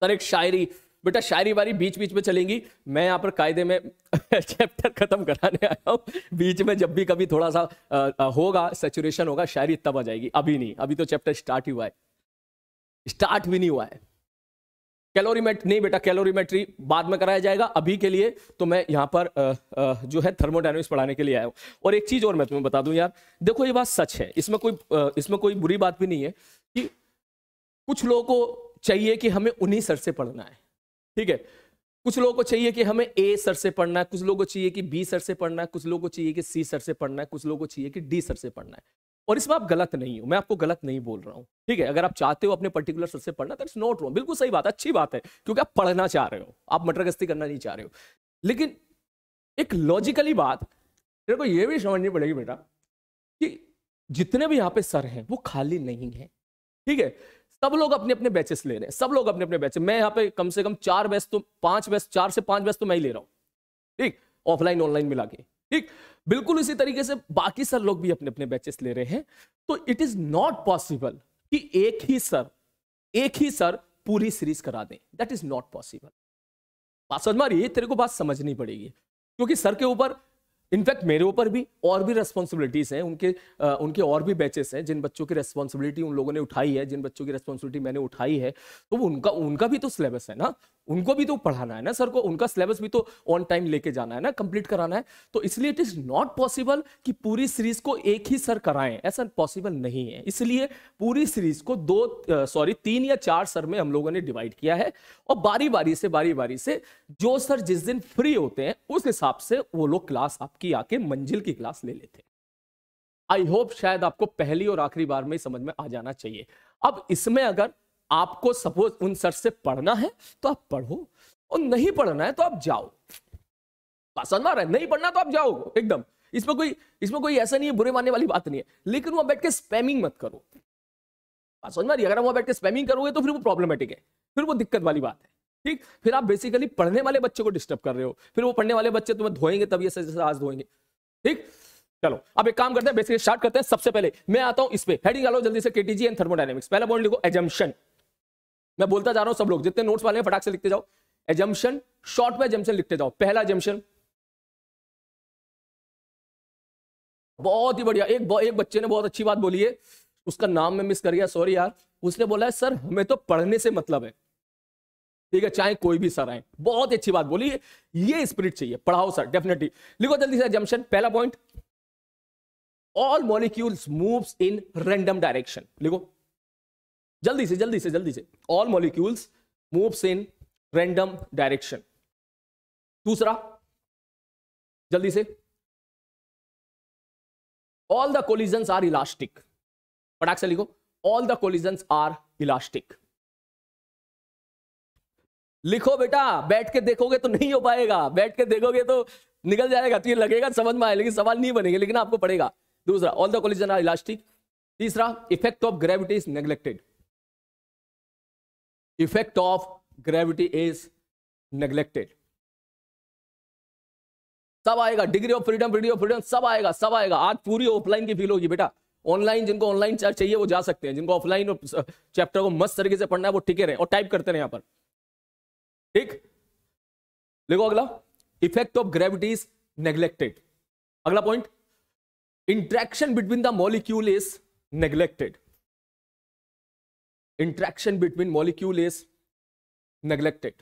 सर एक शायरी बेटा शायरी वारी बीच बीच में चलेंगी मैं यहाँ पर कायदे में चैप्टर [LAUGHS] खत्म कराने आया हूँ बीच में जब भी कभी थोड़ा सा होगा सेचुरेशन होगा शायरी तब आ जाएगी अभी नहीं अभी तो चैप्टर स्टार्ट ही हुआ है स्टार्ट भी नहीं हुआ है कैलोरीमेट नहीं बेटा कैलोरीमेट्री बाद में कराया जाएगा अभी के लिए तो मैं यहाँ पर आ, आ, जो है थर्मोडाइनमिक्स पढ़ाने के लिए आया हूँ और एक चीज़ और मैं तुम्हें बता दूँ यार देखो ये बात सच है इसमें कोई इसमें कोई बुरी बात भी नहीं है कि कुछ लोगों को चाहिए कि हमें उन्हीं सर से पढ़ना है ठीक है कुछ लोगों को चाहिए कि हमें ए सर से पढ़ना है कुछ लोगों को चाहिए कि बी सर से पढ़ना है कुछ लोगों को चाहिए कि सी सर से पढ़ना है कुछ लोगों को चाहिए कि डी सर से पढ़ना है और इसमें आप गलत नहीं हो मैं आपको गलत नहीं बोल रहा हूँ ठीक है अगर आप चाहते हो अपने पर्टिकुलर सर से पढ़ना दैट्स नॉट रॉन्ग बिल्कुल सही बात है अच्छी बात है क्योंकि आप पढ़ना चाह रहे हो आप मटर गस्ती करना नहीं चाह रहे हो लेकिन एक लॉजिकली बात मेरे को ये भी समझनी पड़ेगी बेटा कि जितने भी यहाँ पे सर हैं वो खाली नहीं है ठीक है सब लोग अपने अपने बैचेस ले रहे हैं सब लोग अपने अपने बैचेस मैं यहाँ पे कम से कम चार बैच तो पांच बैच चार से पांच बैच तो मैं ही ले रहा हूँ ठीक ऑफलाइन ऑनलाइन मिला के ठीक बिल्कुल इसी तरीके से बाकी सर लोग भी अपने अपने बैचेस ले रहे हैं तो इट इज नॉट पॉसिबल कि एक ही सर एक ही सर पूरी सीरीज करा दें दैट इज नॉट पॉसिबल बात समझ मारिए तेरे को बात समझनी पड़ेगी क्योंकि सर के ऊपर इनफैक्ट मेरे ऊपर भी और भी रेस्पॉन्सिबिलिटीज हैं उनके आ, उनके और भी बैचेस हैं जिन बच्चों की रेस्पॉन्सिबिलिटी उन लोगों ने उठाई है जिन बच्चों की रेस्पॉन्सिबिलिटी मैंने उठाई है तो उनका उनका भी तो सिलेबस है ना उनको भी तो पढ़ाना है ना सर को उनका सिलेबस भी तो ऑन टाइम लेके जाना है ना कंप्लीट कराना है तो इसलिए इट इज नॉट पॉसिबल कि पूरी सीरीज को एक ही सर कराएं ऐसा पॉसिबल नहीं है इसलिए पूरी सीरीज को दो सॉरी तीन या चार सर में हम लोगों ने डिवाइड किया है और बारी बारी से बारी बारी से जो सर जिस दिन फ्री होते हैं उस हिसाब से वो लोग क्लास आपकी आके मंजिल की क्लास ले लेते हैं आई होप शायद आपको पहली और आखिरी बार में समझ में आ जाना चाहिए अब इसमें अगर आपको सपोज उन सर से पढ़ना है तो आप पढ़ो और नहीं पढ़ना है तो आप जाओ पसंद रहा है नहीं पढ़ना तो आप जाओ एकदम इसमें कोई इसमें कोई ऐसा नहीं है बुरे मानने वाली बात नहीं है लेकिन वहां बैठ के स्पैमिंग मत करो पसंद मारिए अगर वहां बैठ के स्पैमिंग करोगे तो फिर वो प्रॉब्लमेटिक है फिर वो दिक्कत वाली बात है ठीक फिर आप बेसिकली पढ़ने वाले बच्चे को डिस्टर्ब कर रहे हो फिर वो पढ़ने वाले बच्चे तुम्हें धोएंगे तब ये जैसे आज धोएंगे ठीक चलो अब एक काम करते हैं बेसिकली स्टार्ट करते हैं सबसे पहले मैं आता हूं इस पे हेडिंग डालो जल्दी से केटीजी एंड थर्मोडाइनेमिक्स पहला पॉइंट लिखो एजम्पशन मैं बोलता जा रहा हूं सब लोग जितने नोट्स वाले हैं फटाक से लिखते जाओ एजम्पन शॉर्ट में एजम्पन लिखते जाओ पहला एजम्पन बहुत ही बढ़िया एक एक बच्चे ने बहुत अच्छी बात बोली है उसका नाम मैं मिस कर गया सॉरी यार उसने बोला है सर हमें तो पढ़ने से मतलब है ठीक है चाहे कोई भी सर आए बहुत अच्छी बात बोली ये स्पिरिट चाहिए पढ़ाओ सर डेफिनेटली लिखो जल्दी से जम्पन पहला point all molecules moves in random direction लिखो जल्दी से जल्दी से जल्दी से all molecules moves in random direction दूसरा जल्दी से all the collisions are elastic पटाख से लिखो all the collisions are elastic लिखो बेटा बैठ के देखोगे तो नहीं हो पाएगा बैठ के देखोगे तो निकल जाएगा तो ये लगेगा समझ में आए लेकिन सवाल नहीं बनेगा लेकिन आपको पड़ेगा दूसरा all the collision are elastic तीसरा effect of gravity is neglected effect of gravity is neglected सब आएगा degree of freedom degree of freedom सब आएगा सब आएगा आज पूरी ऑफलाइन की फील होगी बेटा ऑनलाइन जिनको ऑनलाइन चाहिए वो जा सकते हैं जिनको ऑफलाइन चैप्टर को मस्त तरीके से पढ़ना है वो टिके रहे और टाइप करते रहे यहां पर ठीक देखो अगला effect of gravity is neglected अगला point interaction between the molecule is neglected interaction between molecule is neglected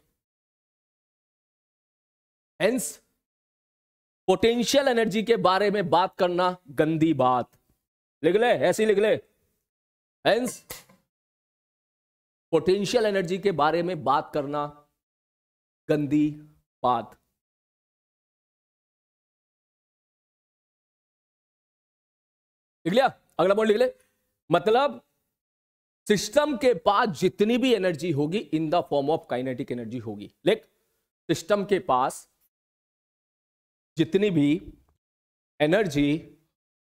hence potential energy के बारे में बात करना गंदी बात लिख ले ऐसी लिख ले एंस पोटेंशियल एनर्जी के बारे में बात करना गंदी बात लिख लिया अगला पॉइंट लिख ले मतलब सिस्टम के पास जितनी भी एनर्जी होगी in the form of kinetic energy होगी लाइक सिस्टम के पास जितनी भी एनर्जी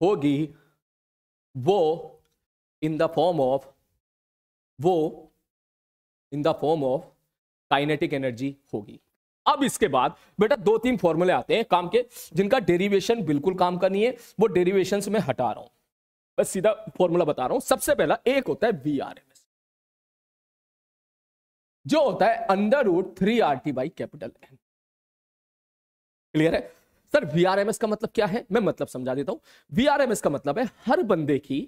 होगी वो इन द फॉर्म ऑफ वो in the form of kinetic energy होगी अब इसके बाद बेटा दो तीन फॉर्मूले आते हैं काम के जिनका डेरिवेशन बिल्कुल काम का नहीं है वो डेरिवेशन से मैं हटा रहा हूं बस सीधा फॉर्मूला बता रहा हूं सबसे पहला एक होता है वी आर एस जो होता है under root three R T by capital N clear है sir we R M S का मतलब क्या है मैं मतलब समझा देता हूं वी आर एम एस का मतलब है हर बंदे की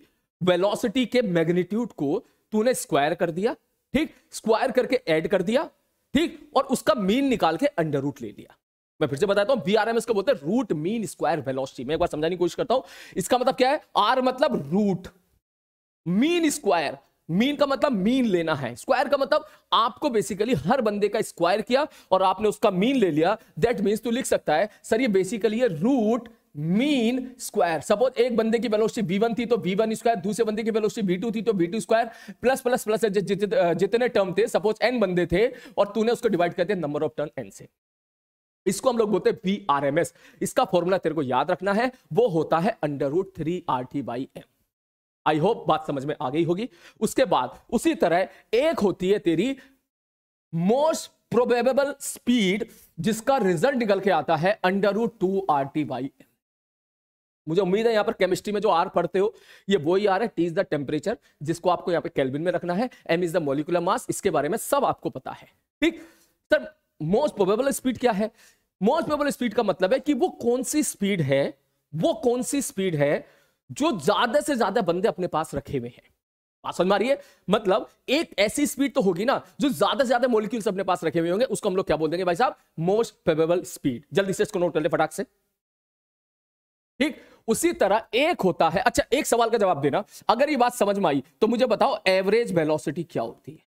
वेलोसिटी के मैग्नीट्यूड को तूने स्क्वायर कर दिया ठीक स्क्वायर करके ऐड कर दिया ठीक और उसका मीन निकाल के अंडर रूट ले लिया मैं फिर से बताता हूं बीआरएमएस को बोलते हैं रूट मीन स्क्वायर वेलोसिटी मैं एक बार समझाने की कोशिश करता हूं इसका मतलब क्या है आर मतलब रूट मीन स्क्वायर मीन का मतलब मीन लेना है स्क्वायर का मतलब आपको बेसिकली हर बंदे का स्क्वायर किया और आपने उसका मीन ले लिया दैट मींस तू लिख सकता है सर ये बेसिकली ये रूट मीन स्क्वायर सपोज एक बंदे की वेलोसिटी बी वन थी तो बी वन स्क्वायर दूसरे बंदे की वेलोसिटी बी टू थी तो B two square plus plus plus जितने टर्म थे सपोज एन बंदे थे और तूने उसको डिवाइड कर दिया नंबर ऑफ टर्न एन से इसको हम लोग बोलते हैं बी इसका फॉर्मूला तेरे को याद रखना है वो होता है under root three R T by M I hope बात समझ में आ गई होगी उसके बाद उसी तरह एक होती है तेरी मोस्ट प्रोबेबल स्पीड जिसका रिजल्ट निकल के आता है under root two R T by M मुझे उम्मीद है यहां पर केमिस्ट्री में जो आर पढ़ते हो ये वो ही आर है टी इज द टेम्परेचर जिसको आपको यहां पे केल्विन में रखना है M is the molecular mass इसके बारे में सब आपको पता है ठीक सर मोस्ट प्रोबेबल स्पीड क्या है मोस्ट प्रोबेबल स्पीड का मतलब है कि वो कौन सी स्पीड है वो कौन सी स्पीड है जो ज्यादा से ज्यादा बंदे अपने पास रखे हुए हैं मारिए मतलब एक ऐसी स्पीड तो होगी ना जो ज्यादा से ज्यादा मोलिक्यूल्स अपने पास रखे हुए होंगे उसको हम लोग क्या बोल देंगे भाई साहब मोस्ट फेवेबल स्पीड जल्दी से इसको नोट कर ले फटाक से ठीक उसी तरह एक होता है अच्छा एक सवाल का जवाब देना अगर ये बात समझ में आई तो मुझे बताओ एवरेज वेलोसिटी क्या होती है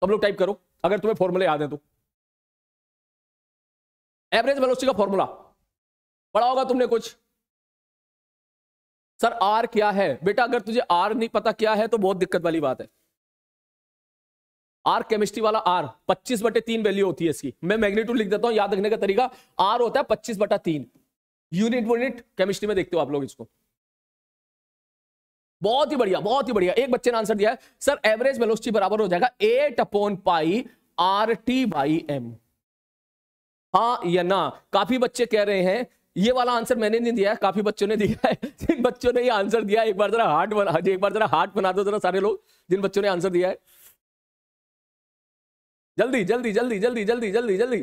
तो लोग टाइप करो अगर तुम्हें फॉर्मूले याद है तो एवरेज वेलोसिटी का फॉर्मूला पढ़ा होगा तुमने कुछ सर आर क्या है बेटा अगर तुझे आर नहीं पता क्या है तो बहुत दिक्कत वाली बात है आर केमिस्ट्री वाला आर 25 बटे तीन वैल्यू होती है इसकी मैं मैग्नीट्यूड लिख देता हूं याद रखने का तरीका आर होता है 25 बटा तीन यूनिट वूनिट केमिस्ट्री में देखते हो आप लोग इसको बहुत ही बढ़िया बहुत ही बढ़िया एक बच्चे ने आंसर दिया है सर एवरेज वेलोसिटी बराबर हो जाएगा eight upon pi R T by M हाँ या ना काफी बच्चे कह रहे हैं ये वाला आंसर मैंने नहीं दिया है काफी बच्चों ने दिया है [LAUGHS] जिन बच्चों ने ये आंसर दिया एक बार जरा हार्ट बना एक बार जरा हार्ट बना दो जरा सारे लोग जिन बच्चों ने आंसर दिया है जल्दी जल्दी जल्दी जल्दी जल्दी जल्दी जल्दी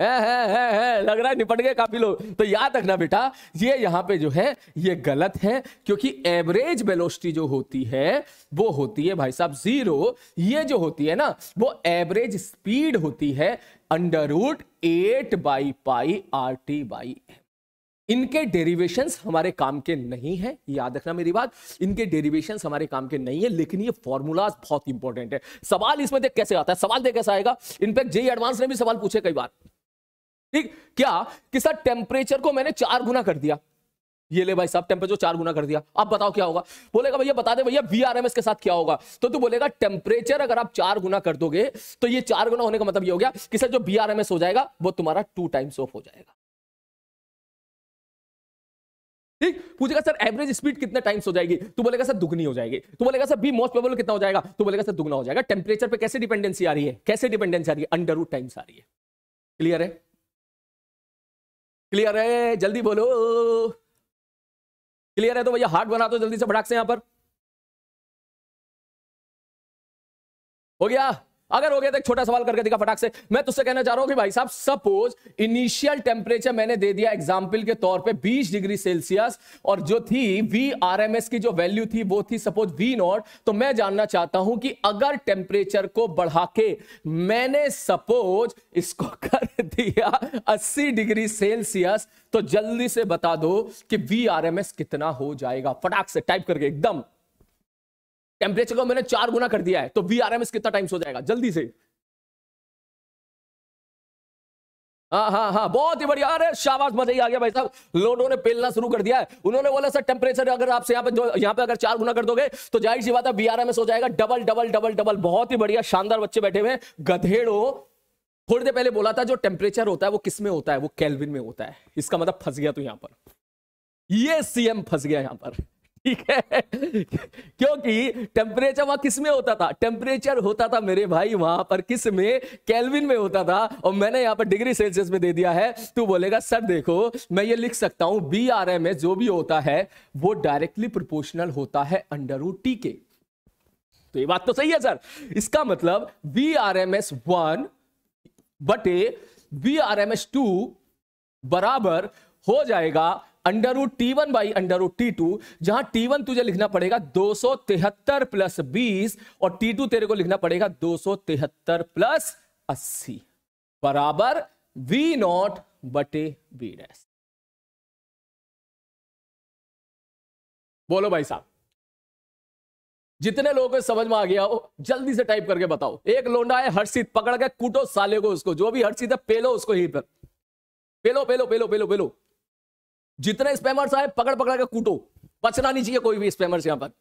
है, है, है, लग रहा है निपट गए काफी लोग तो याद रखना बेटा ये यहाँ पे जो है ये गलत है क्योंकि एवरेज वेलोसिटी जो होती है वो होती है भाई साहब जीरो ये जो होती है ना वो एवरेज स्पीड होती है under root eight by pi R T by इनके डेरिवेशन हमारे काम के नहीं है याद रखना मेरी बात इनके डेरिवेशन हमारे काम के नहीं है लेकिन ये फॉर्मूलाज बहुत इंपॉर्टेंट है सवाल इसमें देख कैसे आता है सवाल देख कैसे आएगा इनफैक्ट जेई एडवांस ने भी सवाल पूछे कई बार ठीक क्या कि सर टेम्परेचर को मैंने चार गुना कर दिया ये ले भाई साहब टेम्परेचर चार गुना कर दिया आप बताओ क्या होगा बोलेगा भैया बता दे भैया वीआरएमएस के साथ क्या होगा तो तू बोलेगा टेम्परेचर अगर आप चार गुना कर दोगे तो ये चार गुना होने का मतलब ये हो गया कि सर जो वीआरएमएस हो जाएगा वो तुम्हारा टू टाइम्स ऑफ हो जाएगा ठीक पूछेगा सर एवरेज स्पीड कितने टाइम्स हो जाएगी तू बोलेगा सर दुगनी हो जाएगी तू बोलेगा सर बी मोस्ट प्रोबेबल कितना हो जाएगा तू बोलेगा सर दुगना हो जाएगा टेम्परेचर पे कैसे डिपेंडेंसी आ रही है कैसे डिपेंडेंसी आ रही है अंडर टाइम्स आ रही है क्लियर है क्लियर है जल्दी बोलो क्लियर है तो भैया हार्ट बना दो जल्दी से भड़ाक से यहां पर हो गया अगर हो गया तो एक छोटा सवाल करके दिखा फटाक से मैं तुझसे कहना चाह रहा हूं कि भाई साहब सपोज इनिशियल टेम्परेचर मैंने दे दिया एग्जाम्पल के तौर पे 20 डिग्री सेल्सियस और जो थी वी आर एम एस की जो वैल्यू थी वो थी सपोज वी नॉट तो मैं जानना चाहता हूं कि अगर टेम्परेचर को बढ़ा के मैंने सपोज इसको [LAUGHS] कर दिया अस्सी डिग्री सेल्सियस तो जल्दी से बता दो कि वी आर एम एस कितना हो जाएगा फटाक से टाइप करके एकदम टेम्परेचर को मैंने चार गुना कर दिया है तो वी आर एम एस कितना टाइम्स हो जाएगा जल्दी से हाँ हाँ हाँ बहुत ही बढ़िया अरे शाबाश मजा ही आ गया भाई साहब लोडो ने पेलना शुरू कर दिया है उन्होंने बोला सर टेम्परेचर अगर आप यहाँ पे जो यहाँ पे अगर चार गुना कर दोगे तो जाहिर सी बात है बीआरएमएस हो जाएगा डबल डबल डबल डबल बहुत ही बढ़िया शानदार बच्चे बैठे हुए गधेड़ो थोड़ी देर पहले बोला था जो टेम्परेचर होता है वो किस में होता है वो कैलविन में होता है इसका मतलब फंस गया तो यहाँ पर ये सीएम फंस गया यहाँ पर ठीक है क्योंकि टेम्परेचर वहां किस में होता था टेम्परेचर होता था मेरे भाई वहां पर किस में कैलविन में होता था और मैंने यहां पर डिग्री सेल्सियस में दे दिया है तू बोलेगा सर देखो मैं ये लिख सकता हूं बी आर एम एस जो भी होता है वो डायरेक्टली प्रोपोर्शनल होता है अंडर रूट टी के तो ये बात तो सही है सर इसका मतलब B R M S one बटे B R M S two बराबर हो जाएगा under root T one by under root T two जहां टी वन तुझे लिखना पड़ेगा दो सौ तिहत्तर प्लस बीस और टी टू तेरे को लिखना पड़ेगा दो सौ तिहत्तर प्लस अस्सी बराबर वी नॉट बटे बी डैश बोलो भाई साहब जितने लोगों को समझ में आ गया हो जल्दी से टाइप करके बताओ एक लोंडा है हर्षित पकड़ के कूटो साले को उसको जो भी हर्षित है पेलो उसको ही पर पेलो पेलो पेलो पेलो पेलो जितने स्पैमर्स आए पकड़ पकड़ के कूटो बचना नहीं चाहिए कोई भी स्पैमर्स यहां पर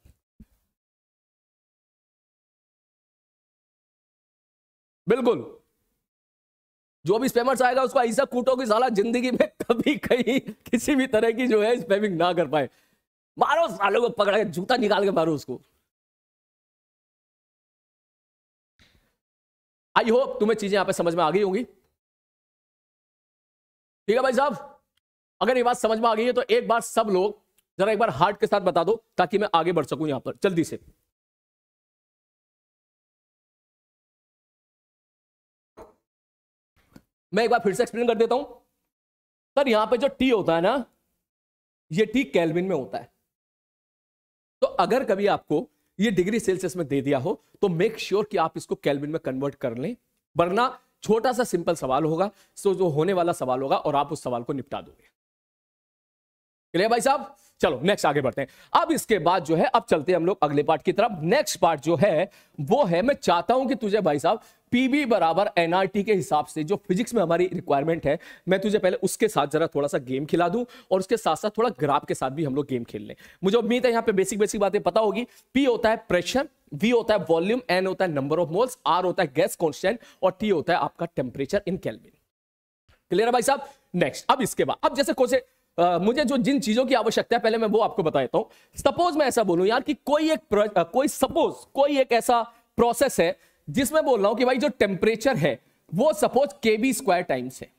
बिल्कुल जो भी स्पैमर्स आएगा उसको ऐसा कूटो कि साला जिंदगी में कभी कहीं किसी भी तरह की जो है स्पैमिंग ना कर पाए मारो सालों को पकड़ के जूता निकाल के मारो उसको आई होप तुम्हें चीजें यहां पे समझ में आ गई होंगी ठीक है भाई साहब अगर ये बात समझ में आ गई है तो एक बार सब लोग जरा एक बार हार्ट के साथ बता दो ताकि मैं आगे बढ़ सकूं यहां पर जल्दी से मैं एक बार फिर से एक्सप्लेन कर देता हूं सर यहां पे जो टी होता है ना ये टी कैलविन में होता है तो अगर कभी आपको ये डिग्री सेल्सियस में दे दिया हो तो मेक श्योर sure कि आप इसको कैलविन में कन्वर्ट कर लें वरना छोटा सा सिंपल सवाल होगा सो जो होने वाला सवाल होगा और आप उस सवाल को निपटा दोगे क्लियर भाई साहब चलो नेक्स्ट आगे बढ़ते हैं अब इसके बाद जो है अब चलते हैं हम लोग अगले पार्ट की तरफ नेक्स्ट पार्ट जो है वो है मैं चाहता हूं कि तुझे भाई साहब पीबी बराबर एनआरटी के हिसाब से जो फिजिक्स में हमारी रिक्वायरमेंट है मैं तुझे पहले उसके साथ जरा थोड़ा सा गेम खिला दूं और उसके साथ साथ थोड़ा ग्राफ के साथ भी हम लोग गेम खेल लें मुझे उम्मीद है यहाँ पे बेसिक बेसिक बातें पता होगी पी होता है प्रेशर वी होता है वॉल्यूम एन होता है नंबर ऑफ मोल्स आर होता है गैस कॉन्स्टेंट और टी होता है आपका टेम्परेचर इन कैलविन क्लियर है भाई साहब नेक्स्ट अब इसके बाद अब जैसे क्वेश्चन मुझे जो जिन चीजों की आवश्यकता है पहले मैं वो आपको बता देता हूं सपोज मैं ऐसा बोलूं यार कि कोई एक कोई सपोज कोई एक ऐसा प्रोसेस है जिसमें बोल रहा हूं कि भाई जो टेम्परेचर है वो सपोज के बी स्क्वायर टाइम्स है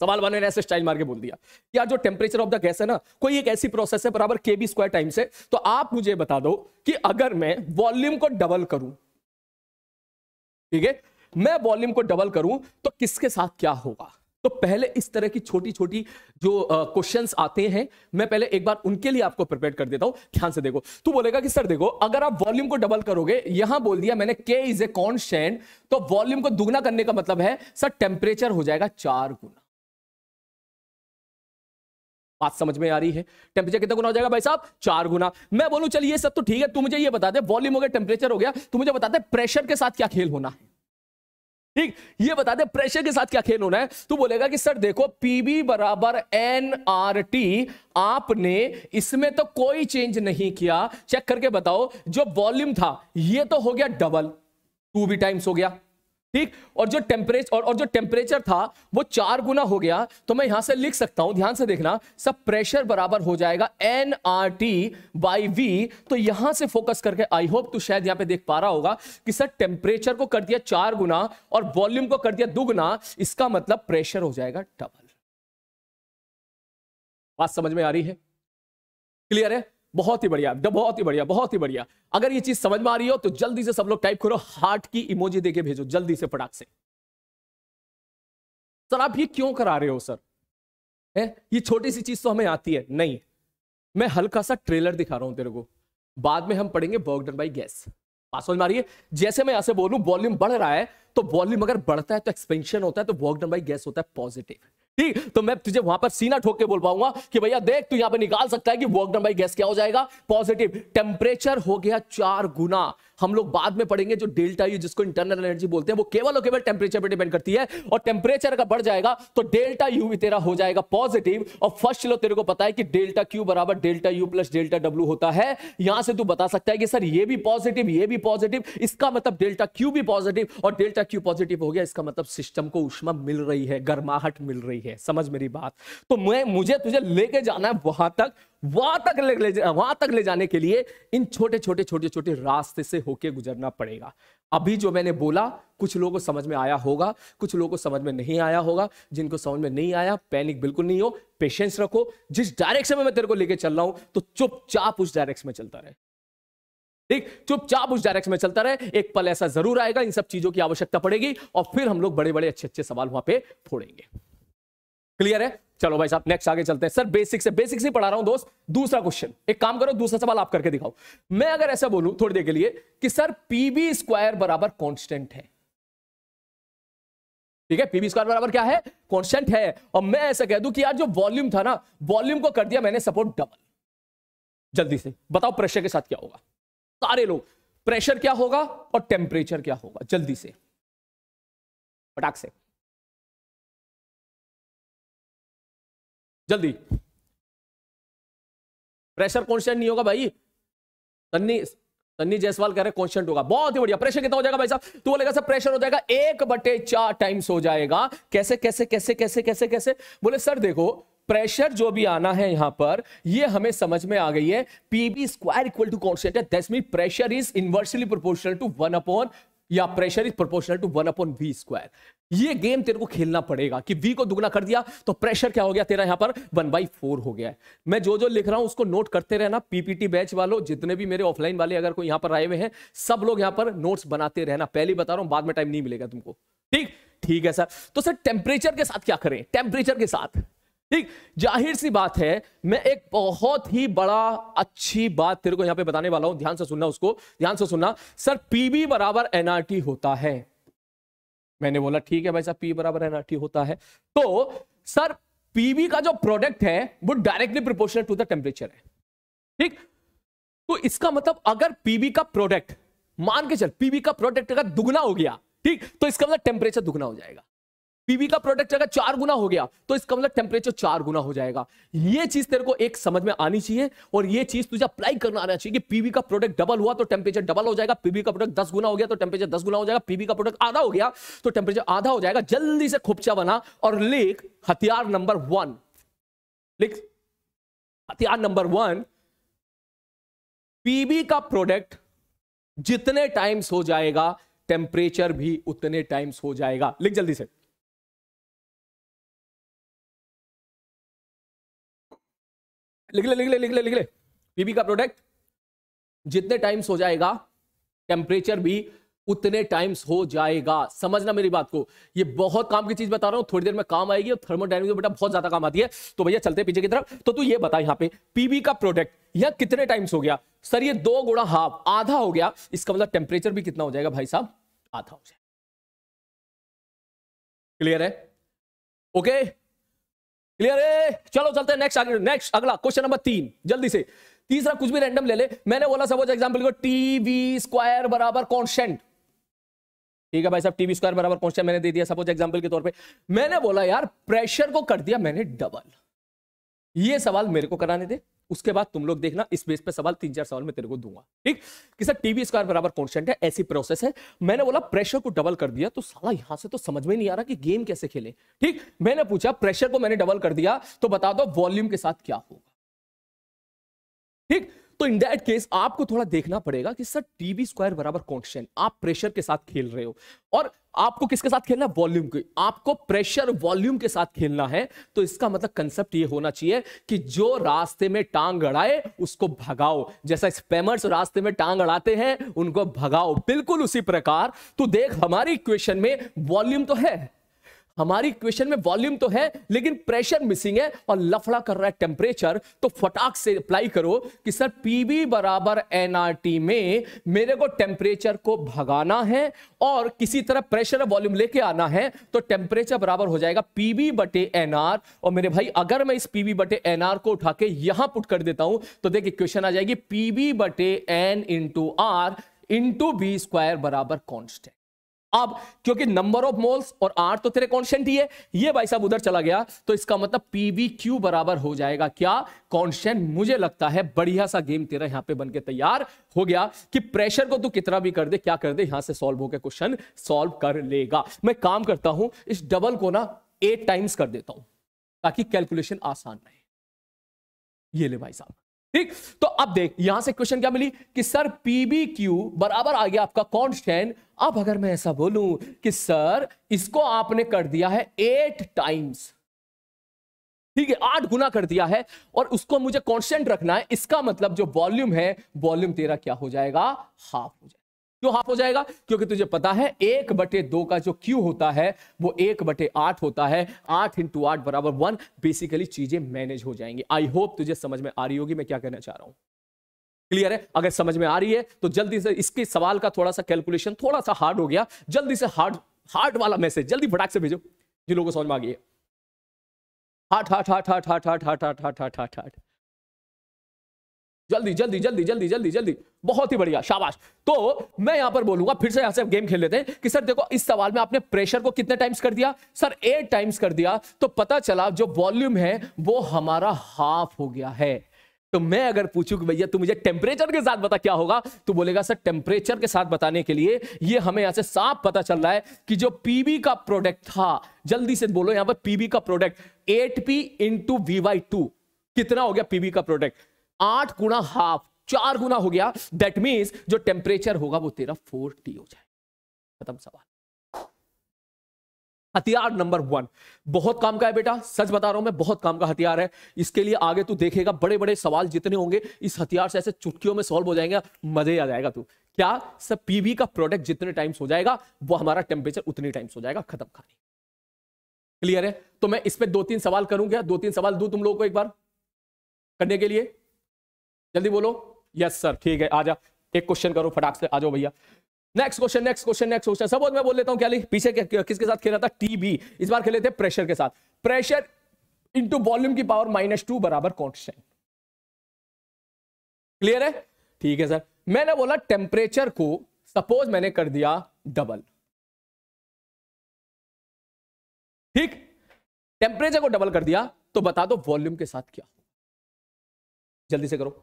सवाल वाले ने ऐसे स्टाइल मार के बोल दिया यार जो टेम्परेचर ऑफ द गैस है ना कोई एक ऐसी प्रोसेस है बराबर के बी स्क्वायर टाइम्स है तो आप मुझे बता दो कि अगर मैं वॉल्यूम को डबल करूं ठीक है मैं वॉल्यूम को डबल करूं तो किसके साथ क्या होगा तो पहले इस तरह की छोटी छोटी जो uh, आते हैं मैं पहले एक बार उनके लिए आपको प्रिपेयर कर देता हूं ध्यान से देखो तू बोलेगा कि सर देखो अगर आप वॉल्यूम को डबल करोगे यहां बोल दिया मैंने के इज ए कॉन्स्टेंट तो वॉल्यूम को दुगना करने का मतलब है सर टेम्परेचर हो जाएगा चार गुना बात समझ में आ रही है टेम्परेचर कितना गुना हो जाएगा भाई साहब चार गुना मैं बोलू चलिए सब तो ठीक है तू मुझे ये बता दे वॉल्यूम हो गया टेम्परेचर हो गया तू मुझे बता दे प्रेशर के साथ क्या खेल होना है ठीक ये बता दे प्रेशर के साथ क्या खेल होना है तो बोलेगा कि सर देखो पीबी बराबर एन आर टी आपने इसमें तो कोई चेंज नहीं किया चेक करके बताओ जो वॉल्यूम था ये तो हो गया डबल टू बी टाइम्स हो गया ठीक और जो टेम्परेचर और, और जो टेम्परेचर था वो चार गुना हो गया तो मैं यहां से लिख सकता हूं ध्यान से देखना सब प्रेशर बराबर हो जाएगा N R T by V तो यहां से फोकस करके आई होप तू शायद यहां पे देख पा रहा होगा कि सर टेम्परेचर को कर दिया चार गुना और वॉल्यूम को कर दिया दुगुना इसका मतलब प्रेशर हो जाएगा डबल बात समझ में आ रही है क्लियर है बहुत ही बढ़िया बहुत ही बढ़िया बहुत ही बढ़िया अगर ये चीज समझ में आ रही हो तो जल्दी से सब लोग टाइप करो हार्ट की इमोजी देके भेजो जल्दी से फटाक से सर आप ये क्यों करा रहे हो सर है ये छोटी सी चीज तो हमें आती है नहीं मैं हल्का सा ट्रेलर दिखा रहा हूं तेरे को बाद में हम पढ़ेंगे बर्गडन बाई गैस बात समझ में आ रही है जैसे मैं ऐसे बोलूं वॉल्यूम बढ़ रहा है तो वॉल्यूम अगर बढ़ता है तो एक्सपेंशन होता है तो वर्कडन बाई गैस होता है पॉजिटिव ठीक तो मैं तुझे वहां पर सीना ठोक के बोल पाऊंगा कि भैया देख तू यहां पर निकाल सकता है कि वर्क डन बाई गैस क्या हो जाएगा पॉजिटिव टेम्परेचर हो गया चार गुना हम लोग बाद में पढ़ेंगे जो डेल्टा यू जिसको इंटरनल एनर्जी बोलते हैं वो केवल और केवल टेम्परेचर पर डिपेंड करती है और टेम्परेचर अगर बढ़ जाएगा तो डेल्टा यू भी तेरा हो जाएगा पॉजिटिव और फर्स्ट लो तो तेरे को पता है कि डेल्टा क्यू बराबर delta U plus delta W होता है यहां से तू बता सकता है कि सर ये भी पॉजिटिव ये भी पॉजिटिव इसका मतलब डेल्टा क्यू भी पॉजिटिव और डेल्टा क्यू पॉजिटिव हो गया इसका मतलब सिस्टम को उष्मा मिल रही है गर्माहट मिल रही है समझ मेरी बात तो मैं मुझे तुझे लेके जाना है वहां तक वहां तक ले वहां तक ले जाने के लिए इन छोटे छोटे छोटे छोटे रास्ते से होके गुजरना पड़ेगा अभी जो मैंने बोला कुछ लोगों को समझ में आया होगा कुछ लोगों को समझ में नहीं आया होगा जिनको समझ में नहीं आया पैनिक बिल्कुल नहीं हो पेशेंस रखो जिस डायरेक्शन में मैं तेरे को लेके चल रहा हूं तो चुपचाप उस डायरेक्शन में चलता रहे ठीक चुपचाप उस डायरेक्शन में चलता रहे एक पल ऐसा जरूर आएगा इन सब चीजों की आवश्यकता पड़ेगी और फिर हम लोग बड़े बड़े अच्छे अच्छे सवाल वहां पर फोड़ेंगे क्लियर है चलो भाई साहब नेक्स्ट आगे चलते हैं सर बेसिक से बेसिक से पढ़ा रहा हूं दोस्त दूसरा क्वेश्चन एक काम करो दूसरा सवाल आप करके दिखाओ मैं अगर ऐसा बोलूं थोड़ी देर के लिए कि सर पीबी स्क्वायर बराबर कांस्टेंट है ठीक है पीबी स्क्वायर बराबर क्या है कांस्टेंट है और मैं ऐसा कह दूं कि यार जो वॉल्यूम था ना वॉल्यूम को कर दिया मैंने सपोर्ट डबल जल्दी से बताओ प्रेशर के साथ क्या होगा सारे लोग प्रेशर क्या होगा और टेम्परेचर क्या होगा जल्दी से पटाख से जल्दी प्रेशर कॉन्स्टेंट नहीं होगा भाई सन्नी सन्नी जयसवाल कह रहे कॉन्स्टेंट होगा बहुत ही बढ़िया प्रेशर कितना हो जाएगा भाई साहब तू बोलेगा सर प्रेशर हो जाएगा एक बटे चार टाइम्स हो जाएगा कैसे कैसे कैसे कैसे कैसे कैसे बोले सर देखो प्रेशर जो भी आना है यहां पर ये हमें समझ में आ गई है PV square equal to constant है pressure is inversely proportional to one upon या pressure is proportional to one upon V square ये गेम तेरे को खेलना पड़ेगा कि वी को दुगना कर दिया तो प्रेशर क्या हो गया तेरा यहां पर वन बाई फोर हो गया है मैं जो जो लिख रहा हूं उसको नोट करते रहना पीपीटी बैच वालों जितने भी मेरे ऑफलाइन वाले अगर कोई यहां पर आए हुए हैं सब लोग यहां पर नोट्स बनाते रहना पहले बता रहा हूं बाद में टाइम नहीं मिलेगा तुमको ठीक ठीक है सर तो सर टेम्परेचर के साथ क्या करें टेम्परेचर के साथ ठीक जाहिर सी बात है मैं एक बहुत ही बड़ा अच्छी बात तेरे को यहां पे बताने वाला हूं ध्यान से सुनना उसको ध्यान से सुनना सर पीबी बराबर एनआरटी होता है मैंने बोला ठीक है भाई साहब पी बराबर एनआरटी होता है तो सर पीबी का जो प्रोडक्ट है वो directly proportional to the temperature है ठीक तो इसका मतलब अगर पीबी का प्रोडक्ट मान के चल पीबी का प्रोडक्ट अगर दुगना हो गया ठीक तो इसका मतलब टेम्परेचर दुगना हो जाएगा पीवी का प्रोडक्ट अगर चार गुना हो गया तो इसका मतलब टेम्परेचर चार गुना हो जाएगा ये चीज तेरे को एक समझ में आनी चाहिए और ये चीज तुझे अप्लाई करना आना चाहिए कि पीवी का प्रोडक्ट डबल हुआ तो टेम्परेचर डबल हो जाएगा पीवी का प्रोडक्ट दस गुना हो गया तो टेम्परेचर दस गुना हो जाएगा पीवी का प्रोडक्ट आधा हो गया तो टेम्परेचर आधा हो जाएगा जल्दी से खुपचा बना और लिख हथियार नंबर वन लिख हथियार नंबर वन पीवी का प्रोडक्ट जितने टाइम्स हो जाएगा टेम्परेचर भी उतने टाइम्स हो जाएगा लिख जल्दी से लिख ले लिख ले लिख ले लिख ले पीबी का प्रोडक्ट जितने टाइम्स हो जाएगा टेम्परेचर भी उतने टाइम्स हो जाएगा समझना मेरी बात को ये बहुत काम की चीज बता रहा हूं थोड़ी देर में काम आएगी और थर्मोडाइनमिक बेटा बहुत ज्यादा काम आती है तो भैया चलते पीछे की तरफ तो तू ये बता यहां पे पीबी का प्रोडक्ट यह कितने टाइम्स हो गया सर ये दो गुणा हाफ आधा हो गया इसका मतलब टेम्परेचर भी कितना हो जाएगा भाई साहब आधा हो जाएगा क्लियर है ओके क्लियर है चलो चलते हैं नेक्स्ट आगे नेक्स्ट अगला क्वेश्चन नंबर तीन जल्दी से तीसरा कुछ भी रैंडम ले ले मैंने बोला सपोज एग्जांपल को टी वी स्क्वायर बराबर कॉन्स्टेंट ठीक है भाई साहब टीवी स्क्वायर बराबर कॉन्स्टेंट मैंने दे दिया सपोज एग्जाम्पल के तौर पे मैंने बोला यार प्रेशर को कर दिया मैंने डबल ये सवाल मेरे को कराने दे उसके बाद तुम लोग देखना इस बेस पे सवाल तीन चार सवाल मैं तेरे को दूंगा ठीक कि सर टीवी स्क्वायर बराबर कॉन्स्टेंट है ऐसी प्रोसेस है मैंने बोला प्रेशर को डबल कर दिया तो साला यहां से तो समझ में नहीं आ रहा कि गेम कैसे खेले ठीक मैंने पूछा प्रेशर को मैंने डबल कर दिया तो बता दो वॉल्यूम के साथ क्या होगा ठीक तो इन दैट केस आपको थोड़ा देखना पड़ेगा कि सर टीवी स्क्वायर बराबर कॉन्स्टेंट आप प्रेशर के साथ खेल रहे हो और आपको किसके साथ खेलना है वॉल्यूम के आपको प्रेशर वॉल्यूम के साथ खेलना है तो इसका मतलब कंसेप्ट ये होना चाहिए कि जो रास्ते में टांग अड़ाए उसको भगाओ जैसा स्पैमर्स रास्ते में टांग अड़ाते हैं उनको भगाओ बिल्कुल उसी प्रकार तो देख हमारी इक्वेशन में वॉल्यूम तो है हमारी इक्वेशन में वॉल्यूम तो है लेकिन प्रेशर मिसिंग है और लफड़ा कर रहा है टेम्परेचर तो फटाक से अप्लाई करो कि सर पीबी बराबर एनआरटी में मेरे को टेम्परेचर को भगाना है और किसी तरह प्रेशर वॉल्यूम लेके आना है तो टेम्परेचर बराबर हो जाएगा पीबी बटे एनआर और मेरे भाई अगर मैं इस पीबी बटे एनआर को उठा के यहां पुट कर देता हूं तो देख इक्वेशन आ जाएगी पीबी बटे N into R into V square बराबर कॉन्स्टेंट अब क्योंकि नंबर ऑफ मोल्स और आर तो तेरे कॉन्स्टेंट ही है ये भाई साहब उधर चला गया तो इसका मतलब पीबी क्यू बराबर हो जाएगा क्या कॉन्स्टेंट मुझे लगता है बढ़िया सा गेम तेरा यहां पे बनके तैयार हो गया कि प्रेशर को तू कितना भी कर दे क्या कर दे यहां से सॉल्व होकर क्वेश्चन सॉल्व कर लेगा मैं काम करता हूं इस डबल को ना एट टाइम्स कर देता हूं ताकि कैलकुलेशन आसान रहे ये ले भाई साहब ठीक तो अब देख यहां से क्वेश्चन क्या मिली कि सर पीबी क्यू बराबर आ गया आपका कॉन्स्टेंट अब अगर मैं ऐसा बोलूं कि सर इसको आपने कर दिया है एट टाइम्स ठीक है आठ गुना कर दिया है और उसको मुझे कॉन्स्टेंट रखना है इसका मतलब जो वॉल्यूम है वॉल्यूम तेरा क्या हो जाएगा हाफ हो जाएगा क्यों हाफ हो जाएगा क्योंकि तुझे पता है एक बटे दो का जो क्यू होता है वो एक बटे आठ होता है आठ इंटू आठ बराबर वन बेसिकली चीजें मैनेज हो जाएंगी आई होप तुझे समझ में आ रही होगी मैं क्या कहना चाह रहा हूं क्लियर है अगर समझ में आ रही है तो जल्दी से इसके सवाल का थोड़ा सा कैलकुलेशन थोड़ा सा हार्ड हो गया जल्दी से हार्ड हार्ट वाला मैसेज जल्दी फटाक से भेजो जिन लोगों को समझ में आ गई है heart heart heart heart heart heart heart heart heart heart heart heart जल्दी जल्दी जल्दी जल्दी जल्दी जल्दी बहुत ही बढ़िया शाबाश तो मैं यहां पर बोलूंगा फिर से यहां से गेम खेल लेते हैं कि सर देखो इस सवाल में आपने प्रेशर को कितने टाइम्स कर दिया सर एट टाइम्स कर दिया तो पता चला जो वॉल्यूम है वो हमारा हाफ हो गया है तो मैं अगर पूछूं कि भैया तू मुझे टेम्परेचर के साथ बता क्या होगा तो बोलेगा सर टेम्परेचर के साथ बताने के लिए ये हमें यहां से साफ पता चल रहा है कि जो पीबी का प्रोडक्ट था जल्दी से बोलो यहां पर पीबी का product eight P into V by two कितना हो गया पीबी का प्रोडक्ट आठ गुना हाफ चार गुना हो गया दैट मीन्स जो टेम्परेचर होगा वो तेरा फोर टी हो जाए खत्म सवाल हथियार नंबर वन बहुत काम का है बेटा सच बता रहा हूं मैं बहुत काम का हथियार है इसके लिए आगे तू देखेगा बड़े बड़े सवाल जितने होंगे इस हथियार से ऐसे चुटकियों में सॉल्व हो जाएंगे मजे आ जाएगा तू क्या सब पीवी का प्रोडक्ट जितने टाइम्स हो जाएगा वो हमारा टेम्परेचर उतने टाइम्स हो जाएगा खत्म खानी क्लियर है तो मैं इस पर दो तीन सवाल करूंगा दो तीन सवाल दू तुम लोगों को एक बार करने के लिए जल्दी बोलो यस सर ठीक है आजा एक क्वेश्चन करो फटाक से आ जाओ भैया next question next question next question suppose मैं बोल लेता हूँ क्या ली? पीछे किसके साथ खेला था टीबी इस बार खेले थे प्रेशर के साथ प्रेशर इंटू वॉल्यूम की पावर माइनस टू बराबर कॉन्स्टेंट क्लियर है ठीक है सर मैंने बोला टेम्परेचर को सपोज मैंने कर दिया डबल ठीक टेम्परेचर को डबल कर दिया तो बता दो वॉल्यूम के साथ क्या जल्दी से करो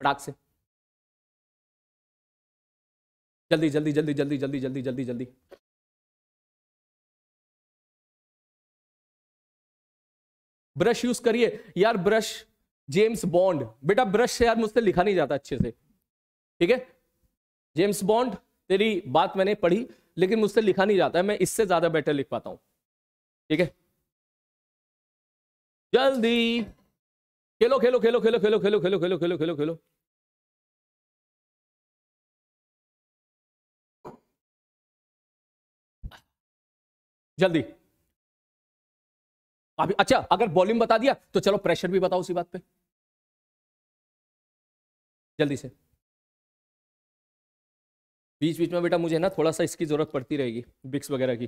फटाक से जल्दी जल्दी जल्दी जल्दी जल्दी जल्दी जल्दी जल्दी ब्रश यूज करिए यार ब्रश जेम्स बॉन्ड बेटा ब्रश से यार मुझसे लिखा नहीं जाता अच्छे से ठीक है जेम्स बॉन्ड तेरी बात मैंने पढ़ी लेकिन मुझसे लिखा नहीं जाता है मैं इससे ज्यादा बेटर लिख पाता हूं ठीक है जल्दी खेलो खेलो खेलो खेलो खेलो खेलो खेलो खेलो खेलो खेलो खेलो जल्दी अभी अच्छा अगर बॉलिंग बता दिया तो चलो प्रेशर भी बताओ उसी बात पे जल्दी से बीच बीच में बेटा मुझे ना थोड़ा सा इसकी ज़रूरत पड़ती रहेगी बिक्स वगैरह की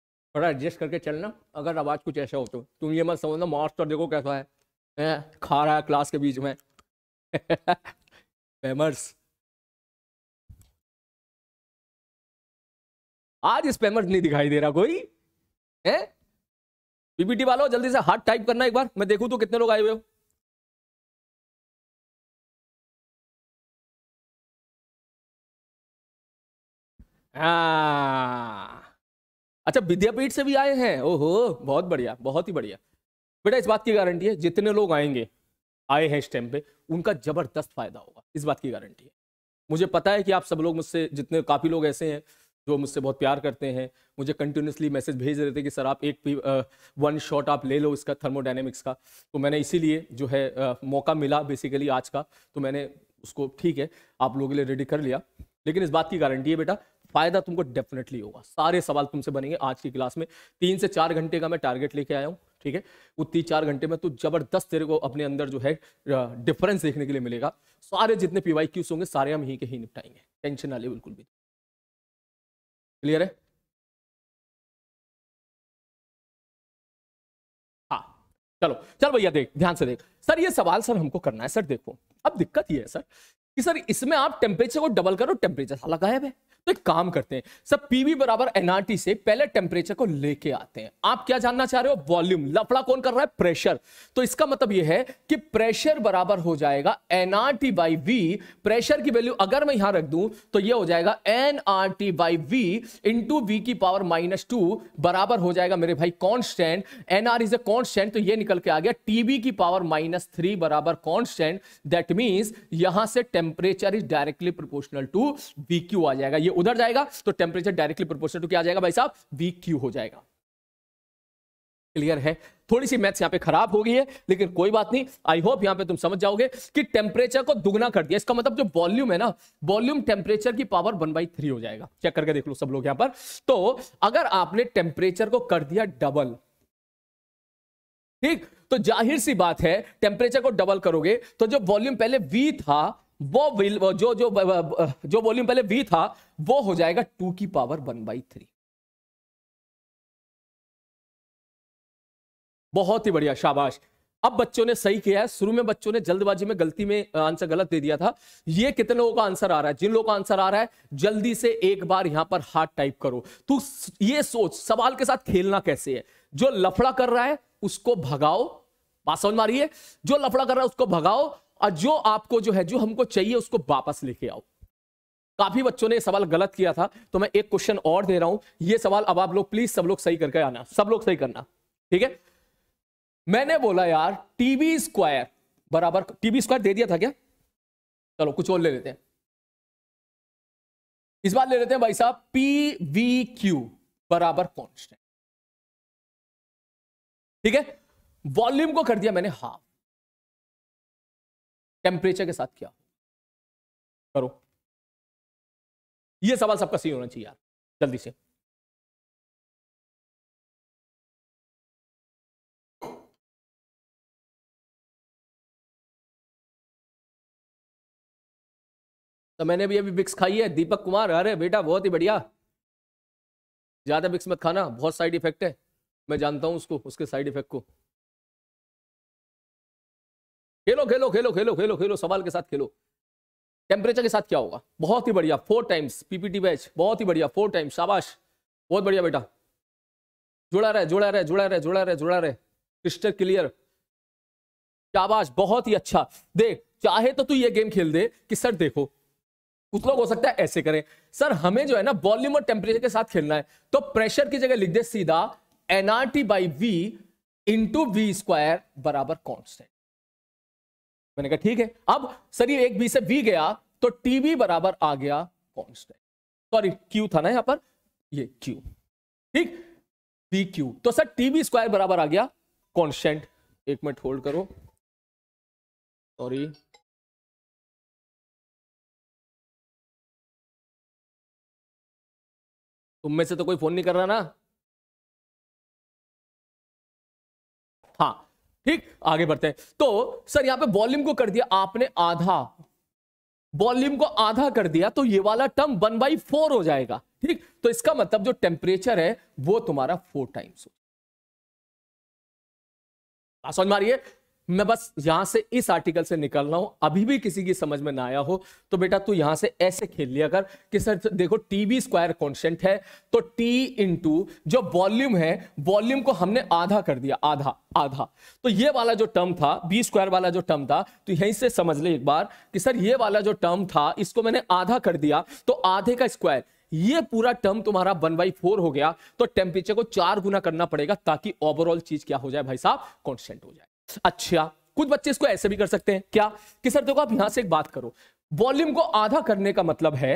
थोड़ा एडजस्ट करके चलना अगर आवाज़ कुछ ऐसा हो तो तुम ये मत समझना मास्टर देखो कैसा है खा रहा है क्लास के बीच में स्पैमर्स [LAUGHS] आज स्पैमर्स नहीं दिखाई दे रहा कोई है पीपीटी वालों जल्दी से हार्ट टाइप करना एक बार मैं देखूं तो कितने लोग आए हुए हो हाँ। अच्छा विद्यापीठ से भी आए हैं ओहो बहुत बढ़िया बहुत ही बढ़िया बेटा इस बात की गारंटी है जितने लोग आएंगे आए हैं इस टाइम पे उनका जबरदस्त फायदा होगा इस बात की गारंटी है मुझे पता है कि आप सब लोग मुझसे जितने काफ़ी लोग ऐसे हैं जो मुझसे बहुत प्यार करते हैं मुझे कंटिन्यूसली मैसेज भेज रहे थे कि सर आप एक भी आ, वन शॉट आप ले लो इसका थर्मोडाइनमिक्स का तो मैंने इसीलिए जो है आ, मौका मिला बेसिकली आज का तो मैंने उसको ठीक है आप लोगों के लिए रेडी कर लिया लेकिन इस बात की गारंटी है बेटा फायदा तुमको डेफिनेटली होगा सारे सवाल तुमसे बनेंगे आज की क्लास में तीन से चार घंटे का मैं टारगेट लेके आया हूँ ठीक है वो तीन चार घंटे में तो जबरदस्त तेरे को अपने अंदर जो है डिफरेंस देखने के लिए मिलेगा सारे जितने पी वाई क्यूज होंगे सारे हम ही के ही निपटाएंगे टेंशन ना ले बिल्कुल भी क्लियर है हाँ चलो चल भैया देख ध्यान से देख सर ये सवाल सर हमको करना है सर देखो अब दिक्कत ये है सर कि सर इसमें आप टेम्परेचर को डबल करो टेम्परेचर साला गायब है तो एक काम करते हैं सर पीवी बराबर एनआरटी से पहले टेम्परेचर को लेके आते हैं आप क्या जानना चाह रहे हो वॉल्यूम लफड़ा कौन कर रहा है प्रेशर तो इसका मतलब यह है कि प्रेशर बराबर हो जाएगा एनआरटी बाई वी प्रेशर की वैल्यू अगर मैं यहां रख दूं तो यह हो जाएगा NRT by V into V की पावर माइनस टू बराबर हो जाएगा मेरे भाई constant NR is a constant तो यह निकल के आ गया टीवी की पावर माइनस थ्री बराबर कॉन्स्टेंट दैट मीन यहां से temperature is directly proportional to V cube आ जाएगा ये उधर जाएगा तो टेम्परेचर डायरेक्टली प्रोपोर्शनल टू क्या आ जाएगा भाई साहब वी क्यू हो जाएगा क्लियर है थोड़ी सी मैथ्स यहाँ पे खराब हो गई है लेकिन कोई बात नहीं आई होप यहाँ पे तुम समझ जाओगे कि टेम्परेचर को दुगना कर दिया इसका मतलब जो वॉल्यूम है ना वॉल्यूम टेम्परेचर की पावर वन बाई थ्री हो जाएगा चेक करके देख लो सब लोग यहाँ पर तो अगर आपने टेम्परेचर को कर दिया डबल ठीक तो जाहिर सी बात है टेम्परेचर को डबल करोगे तो जो वॉल्यूम पहले वी था वो विल जो जो जो वॉल्यूम पहले वी था वो हो जाएगा टू की पावर वन बाई थ्री बहुत ही बढ़िया शाबाश अब बच्चों ने सही किया है शुरू में बच्चों ने जल्दबाजी में गलती में आंसर गलत दे दिया था ये कितने लोगों का आंसर आ रहा है जिन लोगों का आंसर आ रहा है जल्दी से एक बार यहां पर हार्ट टाइप करो तू ये सोच सवाल के साथ खेलना कैसे है जो लफड़ा कर रहा है उसको भगाओ बात मारिए जो लफड़ा कर रहा है उसको भगाओ और जो आपको जो है जो हमको चाहिए उसको वापस लेके आओ काफी बच्चों ने सवाल गलत किया था तो मैं एक क्वेश्चन और दे रहा हूं ये सवाल अब आप लोग प्लीज सब लोग सही करके आना सब लोग सही करना ठीक है मैंने बोला यार टीवी स्क्वायर बराबर टीवी स्क्वायर दे दिया था क्या चलो कुछ और ले लेते हैं इस बार ले लेते हैं भाई साहब पी वी क्यू बराबर कॉन्स्टेंट ठीक है वॉल्यूम को कर दिया मैंने हाफ टेम्परेचर के साथ क्या करो ये सवाल सबका सही होना चाहिए यार जल्दी से तो मैंने भी अभी बिक्स खाई है दीपक कुमार अरे बेटा बहुत ही बढ़िया ज़्यादा बिक्स मत खाना बहुत साइड इफेक्ट है मैं जानता हूँ उसको उसके साइड इफेक्ट को खेलो खेलो खेलो खेलो खेलो खेलो सवाल के साथ खेलो टेम्परेचर के साथ क्या होगा बहुत ही बढ़िया फोर टाइम्स पीपीटी बैच बहुत ही बढ़िया फोर टाइम्स शाबाश बहुत बढ़िया बेटा जुड़ा रहे जुड़ा रहे जुड़ा रहे जुड़ा रहे जुड़ा रहे क्रिस्टल क्लियर शाबाश बहुत ही अच्छा देख चाहे तो तू ये गेम खेल दे कि सर देखो कुछ लोग हो सकता है ऐसे करें सर हमें जो है ना वॉल्यूम और टेम्परेचर के साथ खेलना है तो प्रेशर की जगह लिख दे सीधा NRT by V into V square बराबर कॉन्स्टेंट मैंने कहा ठीक है अब सर ये एक बी से बी गया तो टीबी बराबर आ गया कॉन्स्टेंट सॉरी क्यू था ना यहां पर ये क्यू ठीक बी क्यू तो सर टीबी स्क्वायर बराबर आ गया कॉन्स्टेंट एक मिनट होल्ड करो सॉरी तुम में से तो कोई फोन नहीं कर रहा ना हाँ ठीक आगे बढ़ते हैं तो सर यहां पे वॉल्यूम को कर दिया आपने आधा वॉल्यूम को आधा कर दिया तो ये वाला टर्म वन बाई फोर हो जाएगा ठीक तो इसका मतलब जो टेम्परेचर है वो तुम्हारा फोर टाइम्स हो समझ मारिए मैं बस यहां से इस आर्टिकल से निकल रहा हूं अभी भी किसी की समझ में ना आया हो तो बेटा तू यहां से ऐसे खेल लिया कर कि सर देखो टी बी स्क्वायर कॉन्स्टेंट है तो टी इंटू जो वॉल्यूम है वॉल्यूम को हमने आधा कर दिया आधा आधा तो ये वाला जो टर्म था बी स्क्वायर वाला जो टर्म था तो यहीं से समझ ले एक बार कि सर ये वाला जो टर्म था इसको मैंने आधा कर दिया तो आधे का स्क्वायर ये पूरा टर्म तुम्हारा वन बाई फोर हो गया तो टेम्परेचर को चार गुना करना पड़ेगा ताकि ओवरऑल चीज क्या हो जाए भाई साहब कॉन्स्टेंट हो जाए अच्छा कुछ बच्चे इसको ऐसे भी कर सकते हैं क्या कि सर देखो आप यहां से एक बात करो वॉल्यूम को आधा करने का मतलब है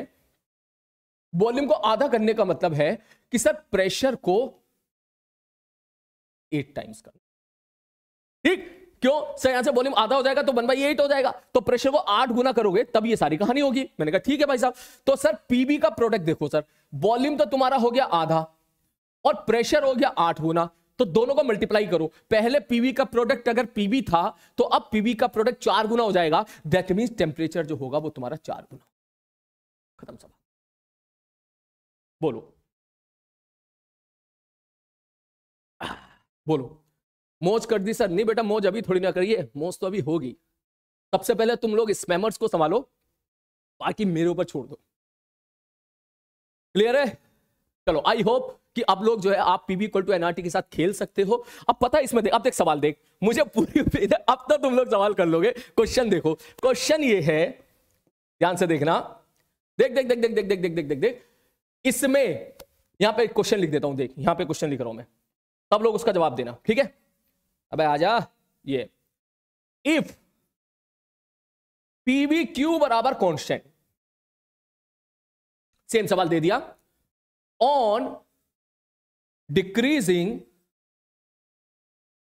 वॉल्यूम को आधा करने का मतलब है कि सर प्रेशर को एट टाइम्स करना ठीक क्यों सर यहां से वॉल्यूम आधा हो जाएगा तो वन बाई एट हो जाएगा तो प्रेशर को आठ गुना करोगे तब ये सारी कहानी होगी मैंने कहा ठीक है भाई साहब तो सर पीबी का प्रोडक्ट देखो सर वॉल्यूम तो तुम्हारा हो गया आधा और प्रेशर हो गया आठ गुना तो दोनों को मल्टीप्लाई करो पहले पीवी का प्रोडक्ट अगर पीवी था तो अब पीवी का प्रोडक्ट चार गुना हो जाएगा दैट मीन टेम्परेचर जो होगा वो तुम्हारा चार गुना खत्म सवाल बोलो बोलो मौज कर दी सर नहीं बेटा मौज अभी थोड़ी ना करिए मौज तो अभी होगी सबसे पहले तुम लोग स्पैमर्स को संभालो बाकी मेरे ऊपर छोड़ दो क्लियर है चलो आई होप कि अब लोग जो है आप पीबी इक्वल टू एनआरटी के साथ खेल सकते हो अब पता है इसमें देख अब देख सवाल देख मुझे पूरी उम्मीद है अब तो तुम लोग सवाल कर लोगे क्वेश्चन देखो क्वेश्चन ये है ध्यान से देखना देख देख देख देख देख देख देख देख देख देख इसमें यहां पे क्वेश्चन लिख देता हूं देख यहां पे क्वेश्चन लिख रहा हूं मैं सब लोग उसका जवाब देना ठीक है अब आजा ये इफ पीवी क्यू बराबर कॉन्स्टेंट सेम सवाल दे दिया on decreasing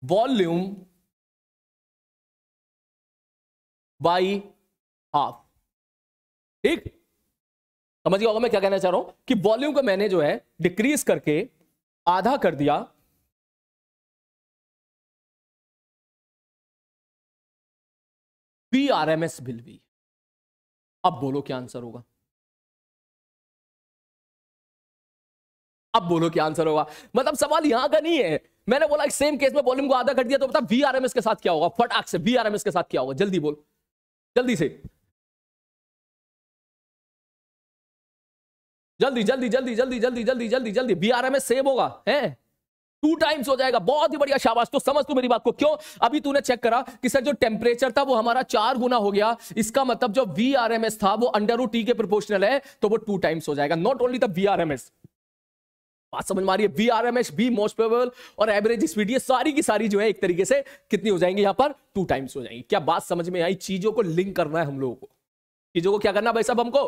volume by half ठीक समझ गया होगा मैं क्या कहना चाह रहा हूं कि वॉल्यूम को मैंने जो है डिक्रीज करके आधा कर दिया पी आर एम एस बिल भी अब बोलो क्या आंसर होगा अब बोलो क्या आंसर होगा मतलब सवाल यहां का नहीं है मैंने बोला सेम केस में वॉल्यूम को आधा कर दिया तो बता वी के साथ क्या होगा फटाक से वी के साथ क्या होगा जल्दी बोल जल्दी से जल्दी जल्दी जल्दी जल्दी जल्दी जल्दी जल्दी जल्दी V R M S same होगा है टू टाइम्स हो जाएगा बहुत ही बढ़िया शाबाश तो समझ तू मेरी बात को क्यों अभी तूने चेक करा कि सर जो टेम्परेचर था वो हमारा चार गुना हो गया इसका मतलब जो वी आर एम एस था वो अंडर टी के प्रोपोर्शनल है तो वो टू टाइम्स हो जाएगा not only the V R M S बात समझ मारिए V R M S V most probable और एवरेज स्पीड ये सारी की सारी जो है एक तरीके से कितनी हो जाएंगी यहाँ पर टू टाइम्स हो जाएंगी क्या बात समझ में आई चीजों को लिंक करना है हम लोगों को चीजों को क्या करना भाई साहब हमको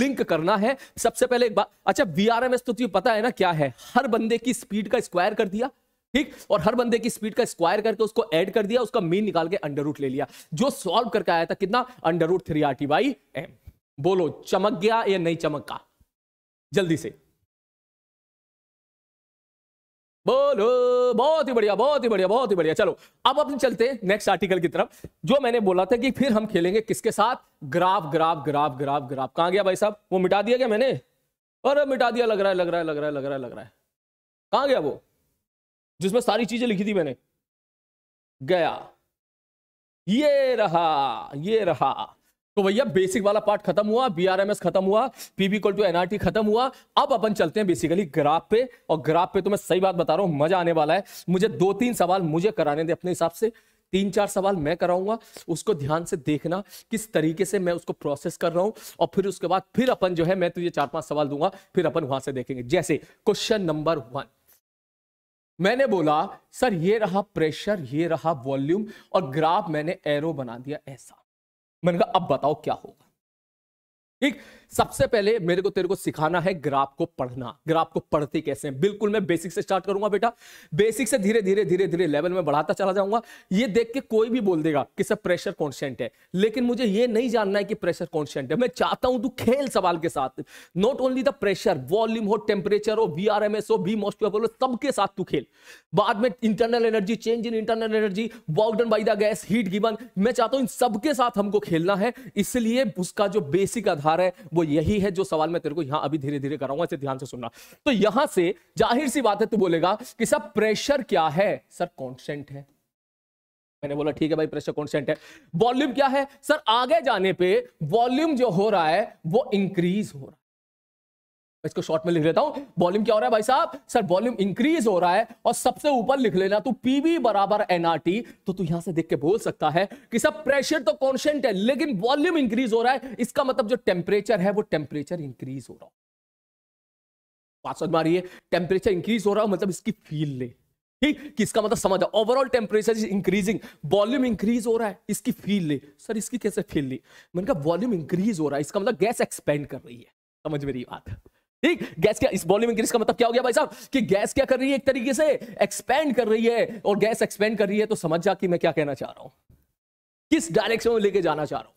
लिंक करना है सबसे पहले एक बात अच्छा वी आर एम एस तो तुम्हें पता है ना क्या है हर बंदे की स्पीड का स्क्वायर कर दिया ठीक और हर बंदे की स्पीड का स्क्वायर करके उसको ऐड कर दिया उसका मीन निकाल के अंडर रूट ले लिया जो सॉल्व करके आया था कितना under root three R T by M बोलो चमक गया या नहीं चमक का जल्दी से बोलो बहुत ही बढ़िया बहुत ही बढ़िया बहुत ही बढ़िया चलो अब अपने चलते नेक्स्ट आर्टिकल की तरफ जो मैंने बोला था कि फिर हम खेलेंगे किसके साथ graph graph graph graph graph कहाँ गया भाई साहब वो मिटा दिया क्या मैंने अरे मिटा दिया लग रहा है लग रहा है लग रहा है लग रहा है लग रहा है कहाँ गया वो जिसमें सारी चीजें लिखी थी मैंने गया ये रहा ये रहा तो भैया बेसिक वाला पार्ट खत्म हुआ बीआरएमएस खत्म हुआ पीबी इक्वल टू एनआरटी खत्म हुआ अब अपन चलते हैं बेसिकली ग्राफ पे और ग्राफ पे तो मैं सही बात बता रहा हूं मजा आने वाला है मुझे दो तीन सवाल मुझे कराने दे अपने हिसाब से तीन चार सवाल मैं कराऊंगा उसको ध्यान से देखना किस तरीके से मैं उसको प्रोसेस कर रहा हूं और फिर उसके बाद फिर अपन जो है मैं तुझे चार पांच सवाल दूंगा फिर अपन वहां से देखेंगे जैसे क्वेश्चन नंबर वन मैंने बोला सर ये रहा प्रेशर ये रहा वॉल्यूम और ग्राफ मैंने एरो बना दिया ऐसा मैंने कहा अब बताओ क्या होगा ठीक सबसे पहले मेरे को तेरे को सिखाना है ग्राफ को पढ़ना ग्राफ को पढ़ते कैसे हैं बिल्कुल मैं बेसिक से स्टार्ट करूंगा बेटा बेसिक से धीरे धीरे धीरे धीरे लेवल में बढ़ाता चला जाऊंगा ये देख के कोई भी बोल देगा कि सर प्रेशर कॉन्स्टेंट है लेकिन मुझे ये नहीं जानना है कि प्रेशर कॉन्स्टेंट है मैं चाहता हूं तू खेल सवाल के साथ not only the pressure volume हो टेम्परेचर हो वी आर एम एस हो वी पेपर हो सबके साथ तू खेल बाद में internal energy change in internal energy work done by the gas heat given मैं चाहता हूं इन सबके साथ हमको खेलना है इसलिए उसका जो बेसिक आधार है वो यही है जो सवाल मैं तेरे को यहां अभी धीरे धीरे कराऊंगा इसे ध्यान से सुनना तो यहां से जाहिर सी बात है तू बोलेगा कि सर प्रेशर क्या है सर कॉन्स्टेंट है मैंने बोला ठीक है भाई प्रेशर कॉन्स्टेंट है वॉल्यूम क्या है सर आगे जाने पर वॉल्यूम जो हो रहा है वो इंक्रीज हो रहा है इसको शॉर्ट में लिख लेता हूं वॉल्यूम क्या हो रहा है भाई साहब सर वॉल्यूम इंक्रीज हो रहा है और सबसे ऊपर लिख लेना तू पीवी बराबर एनआरटी तो तू यहां से देख के बोल सकता है कि सब प्रेशर तो कॉन्स्टेंट है लेकिन वॉल्यूम इंक्रीज हो रहा है इसका मतलब जो टेम्परेचर है वो टेम्परेचर इंक्रीज हो रहा बात समझ में आ रही है टेम्परेचर इंक्रीज हो रहा हो मतलब इसकी फील ले ठीक कि इसका मतलब समझ overall temperature is increasing volume increase हो रहा है इसकी फील ले सर इसकी कैसे फील ली मैंने कहा वॉल्यूम इंक्रीज हो रहा है इसका मतलब गैस एक्सपेंड कर रही है समझ में रही बात ठीक गैस क्या इस वॉल्यूम इंक्रीज का मतलब क्या हो गया भाई साहब कि गैस क्या कर रही है एक तरीके से एक्सपेंड कर रही है और गैस एक्सपेंड कर रही है तो समझ जा कि मैं क्या कहना चाह रहा हूं किस डायरेक्शन में लेके जाना चाह रहा हूं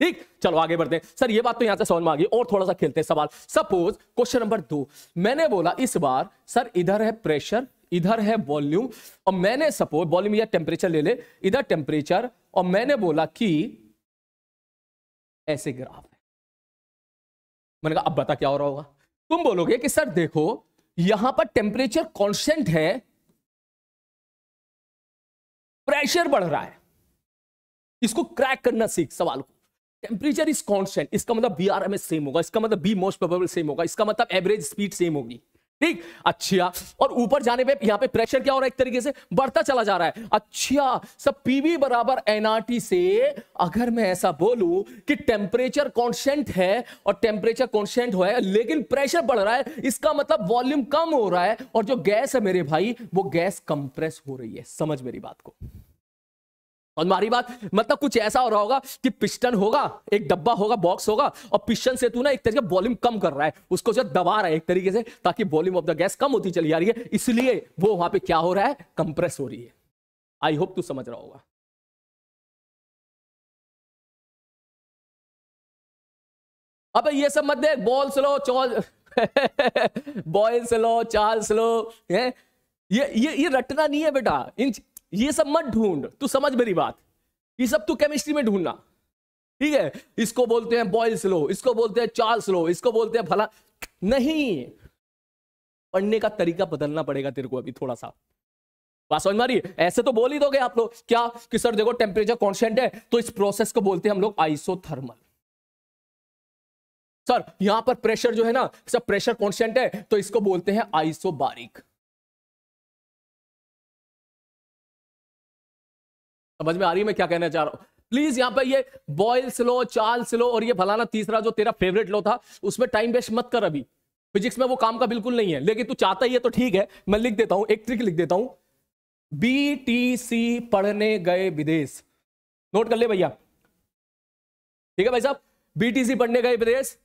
ठीक चलो आगे बढ़ते हैं सर ये बात तो यहां से समझ में आ गई और थोड़ा सा खेलते हैं सवाल सपोज क्वेश्चन नंबर दो मैंने बोला इस बार सर इधर है प्रेशर इधर है वॉल्यूम और मैंने सपोज वॉल्यूम या टेम्परेचर ले ले इधर टेम्परेचर और मैंने बोला कि ऐसे ग्राफ है मैंने कहा अब बता क्या हो रहा होगा तुम बोलोगे कि सर देखो यहां पर टेम्परेचर कॉन्स्टेंट है प्रेशर बढ़ रहा है इसको क्रैक करना सीख सवाल को टेम्परेचर इज कॉन्स्टेंट इसका मतलब B R M S same होगा इसका मतलब बी मोस्ट प्रोबेबल सेम होगा इसका मतलब एवरेज स्पीड सेम होगी ठीक अच्छा और ऊपर जाने पे यहाँ पे प्रेशर क्या हो रहा है एक तरीके से बढ़ता चला जा रहा है अच्छा सब पीवी बराबर एनआरटी से अगर मैं ऐसा बोलू कि टेम्परेचर कॉन्स्टेंट है और टेम्परेचर कॉन्स्टेंट हो है लेकिन प्रेशर बढ़ रहा है इसका मतलब वॉल्यूम कम हो रहा है और जो गैस है मेरे भाई वो गैस कंप्रेस हो रही है समझ मेरी बात को और मारी बात मतलब कुछ ऐसा हो रहा होगा कि पिस्टन होगा एक डब्बा होगा बॉक्स होगा और पिस्टन से तू ना एक तरीके वॉल्यूम कम कर रहा है उसको जो दबा रहा है एक तरीके से ताकि वॉल्यूम ऑफ द गैस कम होती चली जा रही है इसलिए वो वहां पे क्या हो रहा है कंप्रेस हो रही है आई होप तू समझ रहा होगा अब ये सब मत देख बॉल स्लो चौल बॉय [LAUGHS] स्लो चाल स्लो है ये ये ये रटना नहीं है बेटा इन ये सब मत ढूंढ तू समझ मेरी बात ये सब तू केमिस्ट्री में ढूंढना ठीक है इसको बोलते हैं बॉयल्स लो इसको बोलते हैं चार्ल्स लो इसको बोलते हैं फला नहीं पढ़ने का तरीका बदलना पड़ेगा तेरे को अभी थोड़ा सा बात समझ मारी ऐसे तो बोल ही दोगे आप लोग क्या कि सर देखो टेम्परेचर कॉन्स्टेंट है तो इस प्रोसेस को बोलते हैं हम लोग आइसोथर्मल सर यहां पर प्रेशर जो है ना सर प्रेशर कॉन्स्टेंट है तो इसको बोलते हैं आइसोबारिक समझ में आ रही है मैं क्या कहना चाह रहा हूं प्लीज यहां पर ये बॉयल स्लो चाल स्लो और ये फलाना तीसरा जो तेरा फेवरेट लो था उसमें टाइम वेस्ट मत कर अभी फिजिक्स में वो काम का बिल्कुल नहीं है लेकिन तू चाहता ही है तो ठीक है मैं लिख देता हूँ एक ट्रिक लिख देता हूं बी टी सी पढ़ने गए विदेश नोट कर ले भैया ठीक है भाई साहब बी टी सी पढ़ने गए विदेश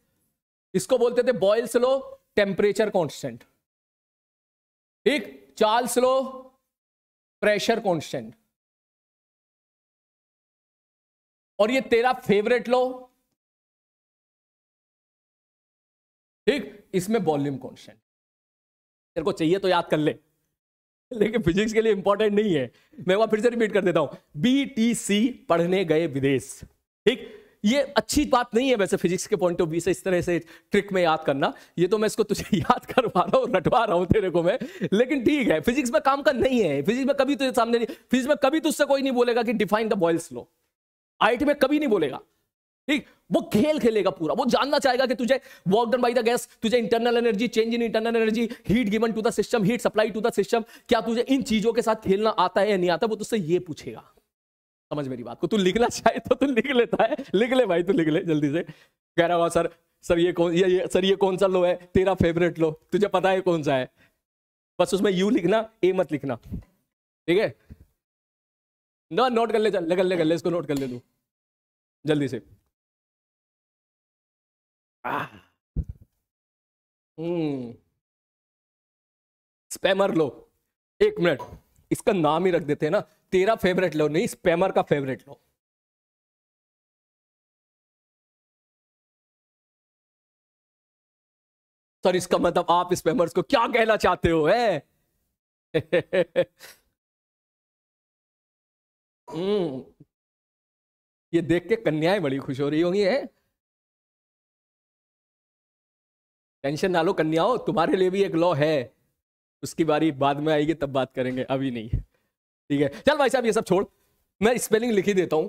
इसको बोलते थे बॉयल स्लो टेम्परेचर कॉन्स्टेंट ठीक चार्ल स्लो प्रेशर कॉन्स्टेंट और ये तेरा फेवरेट लो ठीक इसमें वॉल्यूम कॉन्स्टेंट तेरे को चाहिए तो याद कर ले लेकिन फिजिक्स के लिए इंपॉर्टेंट नहीं है मैं वहां फिर से रिपीट कर देता हूं सी पढ़ने गए विदेश ठीक ये अच्छी बात नहीं है वैसे फिजिक्स के पॉइंट ऑफ व्यू से इस तरह से ट्रिक में याद करना ये तो मैं इसको तुझे [LAUGHS] याद करवा रहा हूँ रटवा रहा हूँ तेरे को मैं लेकिन ठीक है फिजिक्स में काम का नहीं है फिजिक्स में कभी तुझे सामने नहीं फिजिक्स में कभी तुझसे कोई नहीं बोलेगा कि define the Boyle's law IT में कभी नहीं बोलेगा ठीक वो खेल खेलेगा पूरा वो जानना चाहेगा कि तुझे work done by the gas तुझे internal energy change in internal energy heat given to the system heat supply to the system क्या तुझे इन चीजों के साथ खेलना आता है या नहीं आता वो तुझसे ये पूछेगा समझ मेरी बात को तू लिखना चाहे तो तू लिख लेता है लिख ले भाई तू लिख ले जल्दी से कह रहा हूँ सर सर ये कौन ये, ये सर ये कौन सा लो है तेरा फेवरेट लो तुझे पता है कौन सा है बस उसमें यू लिखना ए मत लिखना ठीक है ना नोट कर ले चल ले कर ले कर ले इसको नोट कर ले तू जल्दी से हम्म। स्पैमर लो एक मिनट इसका नाम ही रख देते हैं ना तेरा फेवरेट लो नहीं स्पैमर का फेवरेट लो सर इसका मतलब आप स्पैमर्स को क्या कहना चाहते हो है [LAUGHS] हम्म ये देख के कन्याएं बड़ी खुश हो रही होंगी है टेंशन ना लो कन्याओं तुम्हारे लिए भी एक लॉ है उसकी बारी बाद में आएगी तब बात करेंगे अभी नहीं ठीक है चल भाई साहब ये सब छोड़ मैं स्पेलिंग लिख ही देता हूं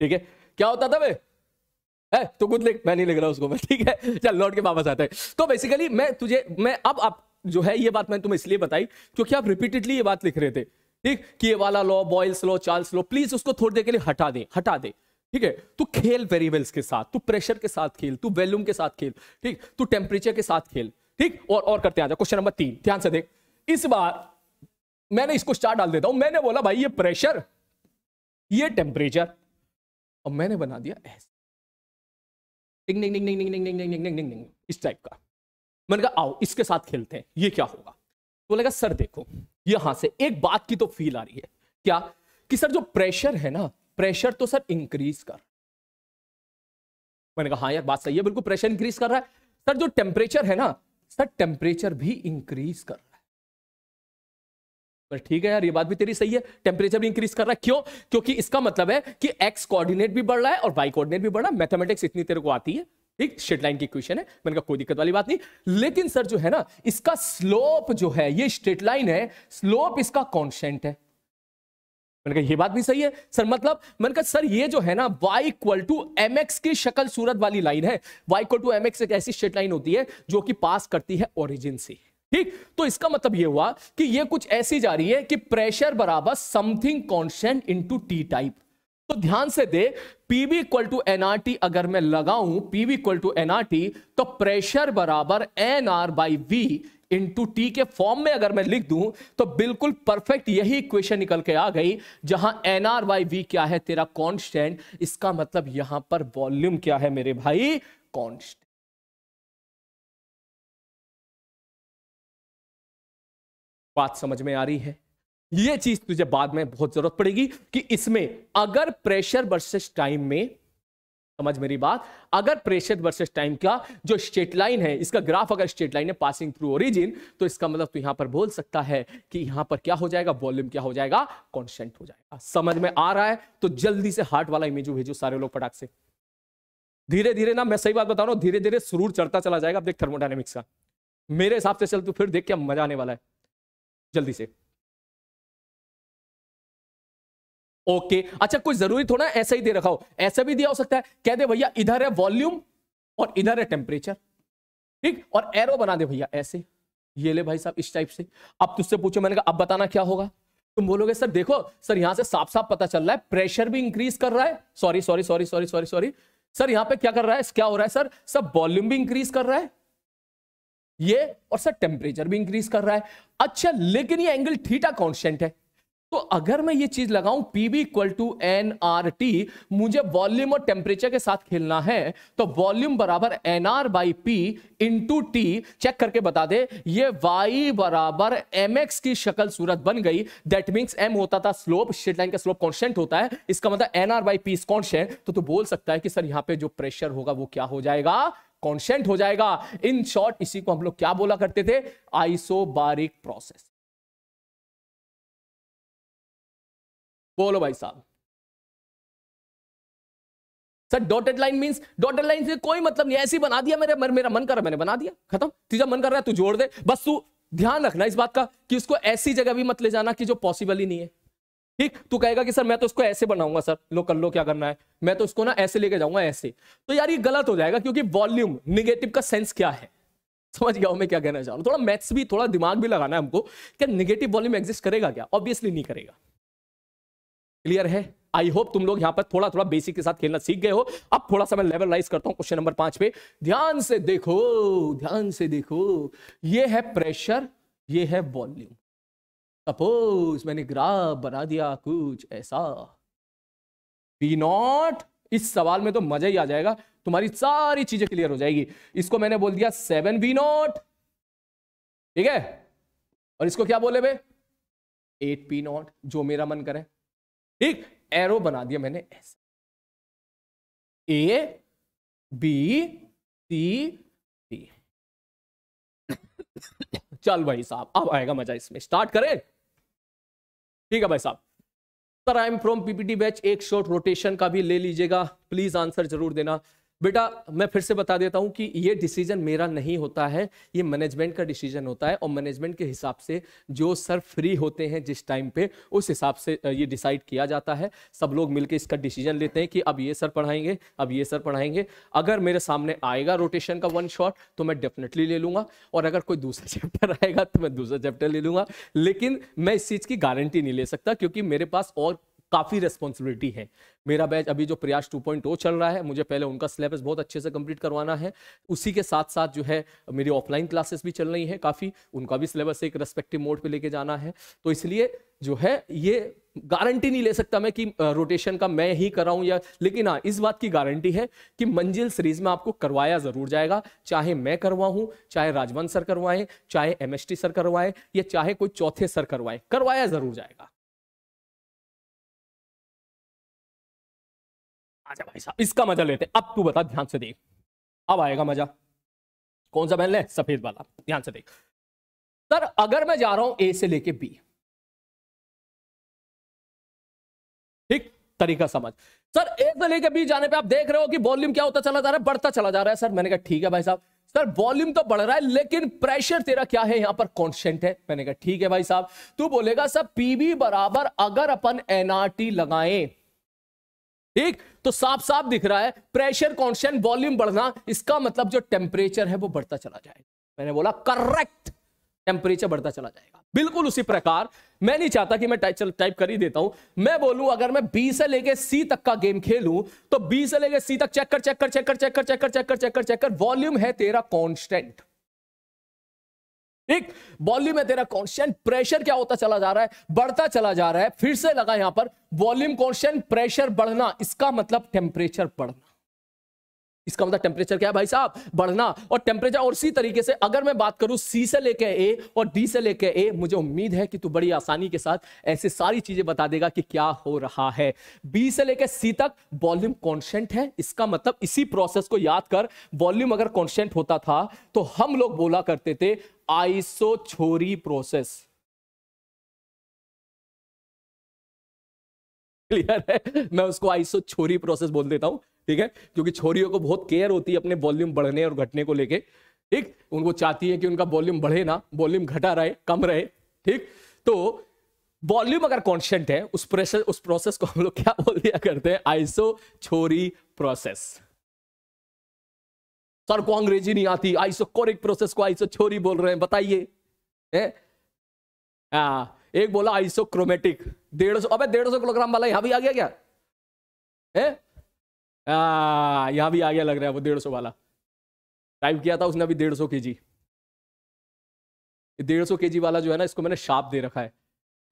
ठीक है क्या होता था भाई है तो खुद लिख मैं नहीं लिख रहा उसको मैं ठीक है चल लौट के वापस आते हैं तो बेसिकली मैं तुझे मैं अब आप जो है ये बात मैंने तुम्हें इसलिए बताई क्योंकि आप रिपीटेडली ये बात लिख रहे थे ठीक कि ये वाला law Boyle's law Charles law please उसको थोड़ी देर के लिए हटा दे हटा दे ठीक है तू खेल वेरिएबल्स के साथ तू प्रेशर के साथ खेल तू वैल्यूम के साथ खेल ठीक तू टेम्परेचर के साथ खेल ठीक और और करते आजा क्वेश्चन नंबर तीन ध्यान से देख इस बार मैंने इसको स्टार डाल देता हूं मैंने बोला भाई ये प्रेशर ये टेम्परेचर और मैंने बना दिया एस इस टाइप का मैंने कहा आओ इसके साथ खेलते हैं ये क्या होगा तो लगा सर देखो यहां से एक बात की तो फील आ रही है क्या कि सर जो प्रेशर है ना प्रेशर तो सर इंक्रीज कर मैंने कहा हाँ यार बात सही है बिल्कुल प्रेशर इंक्रीज कर रहा है सर जो टेम्परेचर है ना सर टेम्परेचर भी इंक्रीज कर रहा है पर ठीक है यार ये बात भी तेरी सही है टेम्परेचर भी इंक्रीज कर रहा है क्यों क्योंकि इसका मतलब है कि एक्स कोऑर्डिनेट भी बढ़ रहा है और वाई कोऑर्डिनेट भी बढ़ रहा है मैथमेटिक्स इतनी तेरे को आती है एक स्ट्रेट लाइन की क्वेश्चन है मैंने कहा कोई दिक्कत वाली बात नहीं लेकिन सर जो है ना इसका स्लोप जो है ये स्ट्रेट लाइन है स्लोप इसका कॉन्स्टेंट है मैंने कहा ये बात भी सही है सर मतलब मैंने कहा सर ये जो है ना y इक्वल टू एम की शक्ल सूरत वाली लाइन है y इक्वल टू एम एक ऐसी स्ट्रेट लाइन होती है जो कि पास करती है ओरिजिन से ठीक तो इसका मतलब ये हुआ कि ये कुछ ऐसी जा रही है कि प्रेशर बराबर something constant into T type तो ध्यान से दे पीवी इक्वल टू एनआरटी अगर मैं लगाऊ पीवी इक्वल टू एनआरटी तो प्रेशर बराबर N R by V into T के फॉर्म में अगर मैं लिख दू तो बिल्कुल परफेक्ट यही इक्वेशन निकल के आ गई जहां एन आर बाई वी क्या है तेरा कॉन्स्टेंट इसका मतलब यहां पर वॉल्यूम क्या है मेरे भाई कॉन्स्टेंट बात समझ में आ रही है यह चीज तुझे बाद में बहुत जरूरत पड़ेगी कि इसमें अगर प्रेशर वर्सेस टाइम में समझ मेरी बात अगर प्रेशर वर्सेस टाइम का जो स्टेट लाइन है इसका ग्राफ अगर स्टेट लाइन है पासिंग थ्रू ओरिजिन तो इसका मतलब तू यहां पर बोल सकता है कि यहां पर क्या हो जाएगा वॉल्यूम क्या हो जाएगा कॉन्स्टेंट हो जाएगा समझ में आ रहा है तो जल्दी से हार्ट वाला इमेज भेजो सारे लोग पटाख से धीरे धीरे ना मैं सही बात बता रहा हूँ धीरे धीरे सुरूर चढ़ता चला जाएगा अब देख थर्मोडाइनमिक्स का मेरे हिसाब से चल तू फिर देख के मजा आने वाला है जल्दी से ओके अच्छा कुछ जरूरी थोड़ा ऐसा ही दे रखा हो ऐसा भी दिया हो सकता है कह दे भैया इधर है वॉल्यूम और इधर है टेम्परेचर ठीक और एरो बना दे भैया ऐसे ये ले भाई साहब इस टाइप से अब तुझसे पूछो मैंने कहा अब बताना क्या होगा तुम बोलोगे सर देखो सर यहां से साफ साफ पता चल रहा है प्रेशर भी इंक्रीज कर रहा है sorry sorry sorry sorry sorry sorry sir यहां पे क्या कर रहा है क्या हो रहा है सर सर वॉल्यूम भी इंक्रीज कर रहा है ये और सर टेम्परेचर भी इंक्रीज कर रहा है अच्छा लेकिन ये एंगल थीटा कॉन्स्टेंट है तो अगर मैं ये चीज लगाऊं P B equal to N R T मुझे वॉल्यूम और टेम्परेचर के साथ खेलना है तो वॉल्यूम बराबर N R by P into T check करके बता दे ये वाई बराबर एम एक्स की शक्ल सूरत बन गई दैट मीन्स एम होता था स्लोप स्ट्रेट लाइन का स्लोप कॉन्स्टेंट होता है इसका मतलब N R by P is constant तो तू बोल सकता है कि सर यहाँ पे जो प्रेशर होगा वो क्या हो जाएगा कॉन्स्टेंट हो जाएगा इन शॉर्ट इसी को हम लोग क्या बोला करते थे आइसोबारिक प्रोसेस बोलो भाई साहब sir dotted line means dotted line से कोई मतलब नहीं ऐसी बना दिया मेरे मेरा मन कर रहा मैंने बना दिया खत्म तीजा मन कर रहा है तू जोड़ दे बस तू ध्यान रखना इस बात का कि उसको ऐसी जगह भी मत ले जाना कि जो पॉसिबल ही नहीं है ठीक तू कहेगा कि सर मैं तो उसको ऐसे बनाऊंगा सर लो कर लो क्या करना है मैं तो उसको ना ऐसे लेके जाऊंगा ऐसे तो यार ये गलत हो जाएगा क्योंकि वॉल्यूम निगेटिव का सेंस क्या है समझ गया हूं मैं क्या कहना चाह रहा हूँ थोड़ा मैथ्स भी थोड़ा दिमाग भी लगाना है हमको क्या निगेटिव वॉल्यूम एग्जिस्ट करेगा क्या ऑब्वियसली नहीं करेगा क्लियर है आई होप तुम लोग यहां पर थोड़ा थोड़ा बेसिक के साथ खेलना सीख गए हो अब थोड़ा सा मैं लेवल राइज करता हूं क्वेश्चन नंबर पांच पे ध्यान से देखो ध्यान से देखो ये है प्रेशर ये है वॉल्यूम सपोज मैंने ग्राफ बना दिया कुछ ऐसा बी नॉट इस सवाल में तो मजा ही आ जाएगा तुम्हारी सारी चीजें क्लियर हो जाएगी इसको मैंने बोल दिया सेवन बी नॉट ठीक है और इसको क्या बोले बे एट पी नॉट जो मेरा मन करे ठीक एरो बना दिया मैंने ऐसा ए बी सी डी चल भाई साहब अब आएगा मजा इसमें स्टार्ट करें ठीक है भाई साहब sir I am from PPT batch एक शॉर्ट रोटेशन का भी ले लीजिएगा प्लीज आंसर जरूर देना बेटा मैं फिर से बता देता हूं कि ये डिसीजन मेरा नहीं होता है ये मैनेजमेंट का डिसीजन होता है और मैनेजमेंट के हिसाब से जो सर फ्री होते हैं जिस टाइम पे उस हिसाब से ये डिसाइड किया जाता है सब लोग मिलकर इसका डिसीजन लेते हैं कि अब ये सर पढ़ाएंगे अब ये सर पढ़ाएंगे अगर मेरे सामने आएगा रोटेशन का वन शॉट तो मैं डेफिनेटली ले लूंगा और अगर कोई दूसरा चैप्टर [LAUGHS] आएगा तो मैं दूसरा चैप्टर ले लूंगा लेकिन मैं इस चीज़ की गारंटी नहीं ले सकता क्योंकि मेरे पास और काफ़ी रेस्पॉन्सिबिलिटी है मेरा बैच अभी जो प्रयास 2.0 चल रहा है मुझे पहले उनका सिलेबस बहुत अच्छे से कंप्लीट करवाना है उसी के साथ साथ जो है मेरी ऑफलाइन क्लासेस भी चल रही हैं काफ़ी उनका भी सिलेबस एक रेस्पेक्टिव मोड पे लेके जाना है तो इसलिए जो है ये गारंटी नहीं ले सकता मैं कि रोटेशन का मैं ही कराऊं या लेकिन हाँ इस बात की गारंटी है कि मंजिल सीरीज में आपको करवाया जरूर जाएगा चाहे मैं करवाऊं चाहे राजवंत सर करवाएं चाहे एमएसटी सर करवाएं या चाहे कोई चौथे सर करवाएं करवाया जरूर जाएगा आजा भाई साहब इसका मजा लेते अब तू बता ध्यान से देख अब आएगा मजा कौन सा पहन ले सफेद वाला ध्यान से देख सर अगर मैं जा रहा हूं ए से लेके बी ठीक तरीका समझ सर ए से लेके बी जाने पे आप देख रहे हो कि वॉल्यूम क्या होता चला जा रहा है बढ़ता चला जा रहा है सर मैंने कहा ठीक है भाई साहब सर वॉल्यूम तो बढ़ रहा है लेकिन प्रेशर तेरा क्या है यहां पर कॉन्स्टेंट है मैंने कहा ठीक है भाई साहब तू बोलेगा सर पीवी बराबर अगर अपन एनआरटी लगाएं ठीक तो साफ साफ दिख रहा है प्रेशर कॉन्स्टेंट वॉल्यूम बढ़ना इसका मतलब जो टेम्परेचर है वो बढ़ता चला जाएगा मैंने बोला करेक्ट टेम्परेचर बढ़ता चला जाएगा बिल्कुल उसी प्रकार मैं नहीं चाहता कि मैं टाइप टाइप कर ही देता हूं मैं बोलूं अगर मैं बी से लेके सी तक का गेम खेलूं तो बी से लेके सी तक चेक कर चेक कर चेक कर चेक कर चेक कर चेक कर चेक कर वॉल्यूम है तेरा कॉन्स्टेंट ठीक वॉल्यूम है तेरा कॉन्स्टेंट प्रेशर क्या होता चला जा रहा है बढ़ता चला जा रहा है फिर से लगा यहां पर वॉल्यूम कॉन्स्टेंट प्रेशर बढ़ना इसका मतलब टेम्परेचर बढ़ना इसका मतलब टेम्परेचर क्या है भाई साहब बढ़ना और टेम्परेचर और इसी तरीके से अगर मैं बात करूं सी से लेके ए और डी से लेके ए मुझे उम्मीद है कि तू बड़ी आसानी के साथ ऐसे सारी चीजें बता देगा कि क्या हो रहा है बी से लेके सी तक वॉल्यूम कॉन्स्टेंट है इसका मतलब इसी प्रोसेस को याद कर वॉल्यूम अगर कॉन्स्टेंट होता था तो हम लोग बोला करते थे आइसोछोरी प्रोसेस क्लियर है मैं उसको आइसो छोरी प्रोसेस बोल देता हूं ठीक है क्योंकि छोरियों को बहुत केयर होती है अपने वॉल्यूम बढ़ने और घटने को लेके ठीक उनको चाहती है कि उनका वॉल्यूम बढ़े ना वॉल्यूम घटा रहे कम रहे ठीक तो वॉल्यूम अगर कॉन्स्टेंट है उस प्रेशर उस प्रोसेस को हम लोग क्या बोल दिया करते हैं आइसो छोरी प्रोसेस सर को अंग्रेजी नहीं आती कोरिक प्रोसेस को सो छोरी बोल रहे हैं बताइए है एक बोला क्रोमेटिक डेढ़ सौ अब डेढ़ सौ किलोग्राम वाला यहां भी आ गया क्या है यहां भी आ गया लग रहा है वो डेढ़ सौ वाला टाइप किया था उसने अभी डेढ़ सौ के जी डेढ़ सौ के जी वाला जो है ना इसको मैंने शाप दे रखा है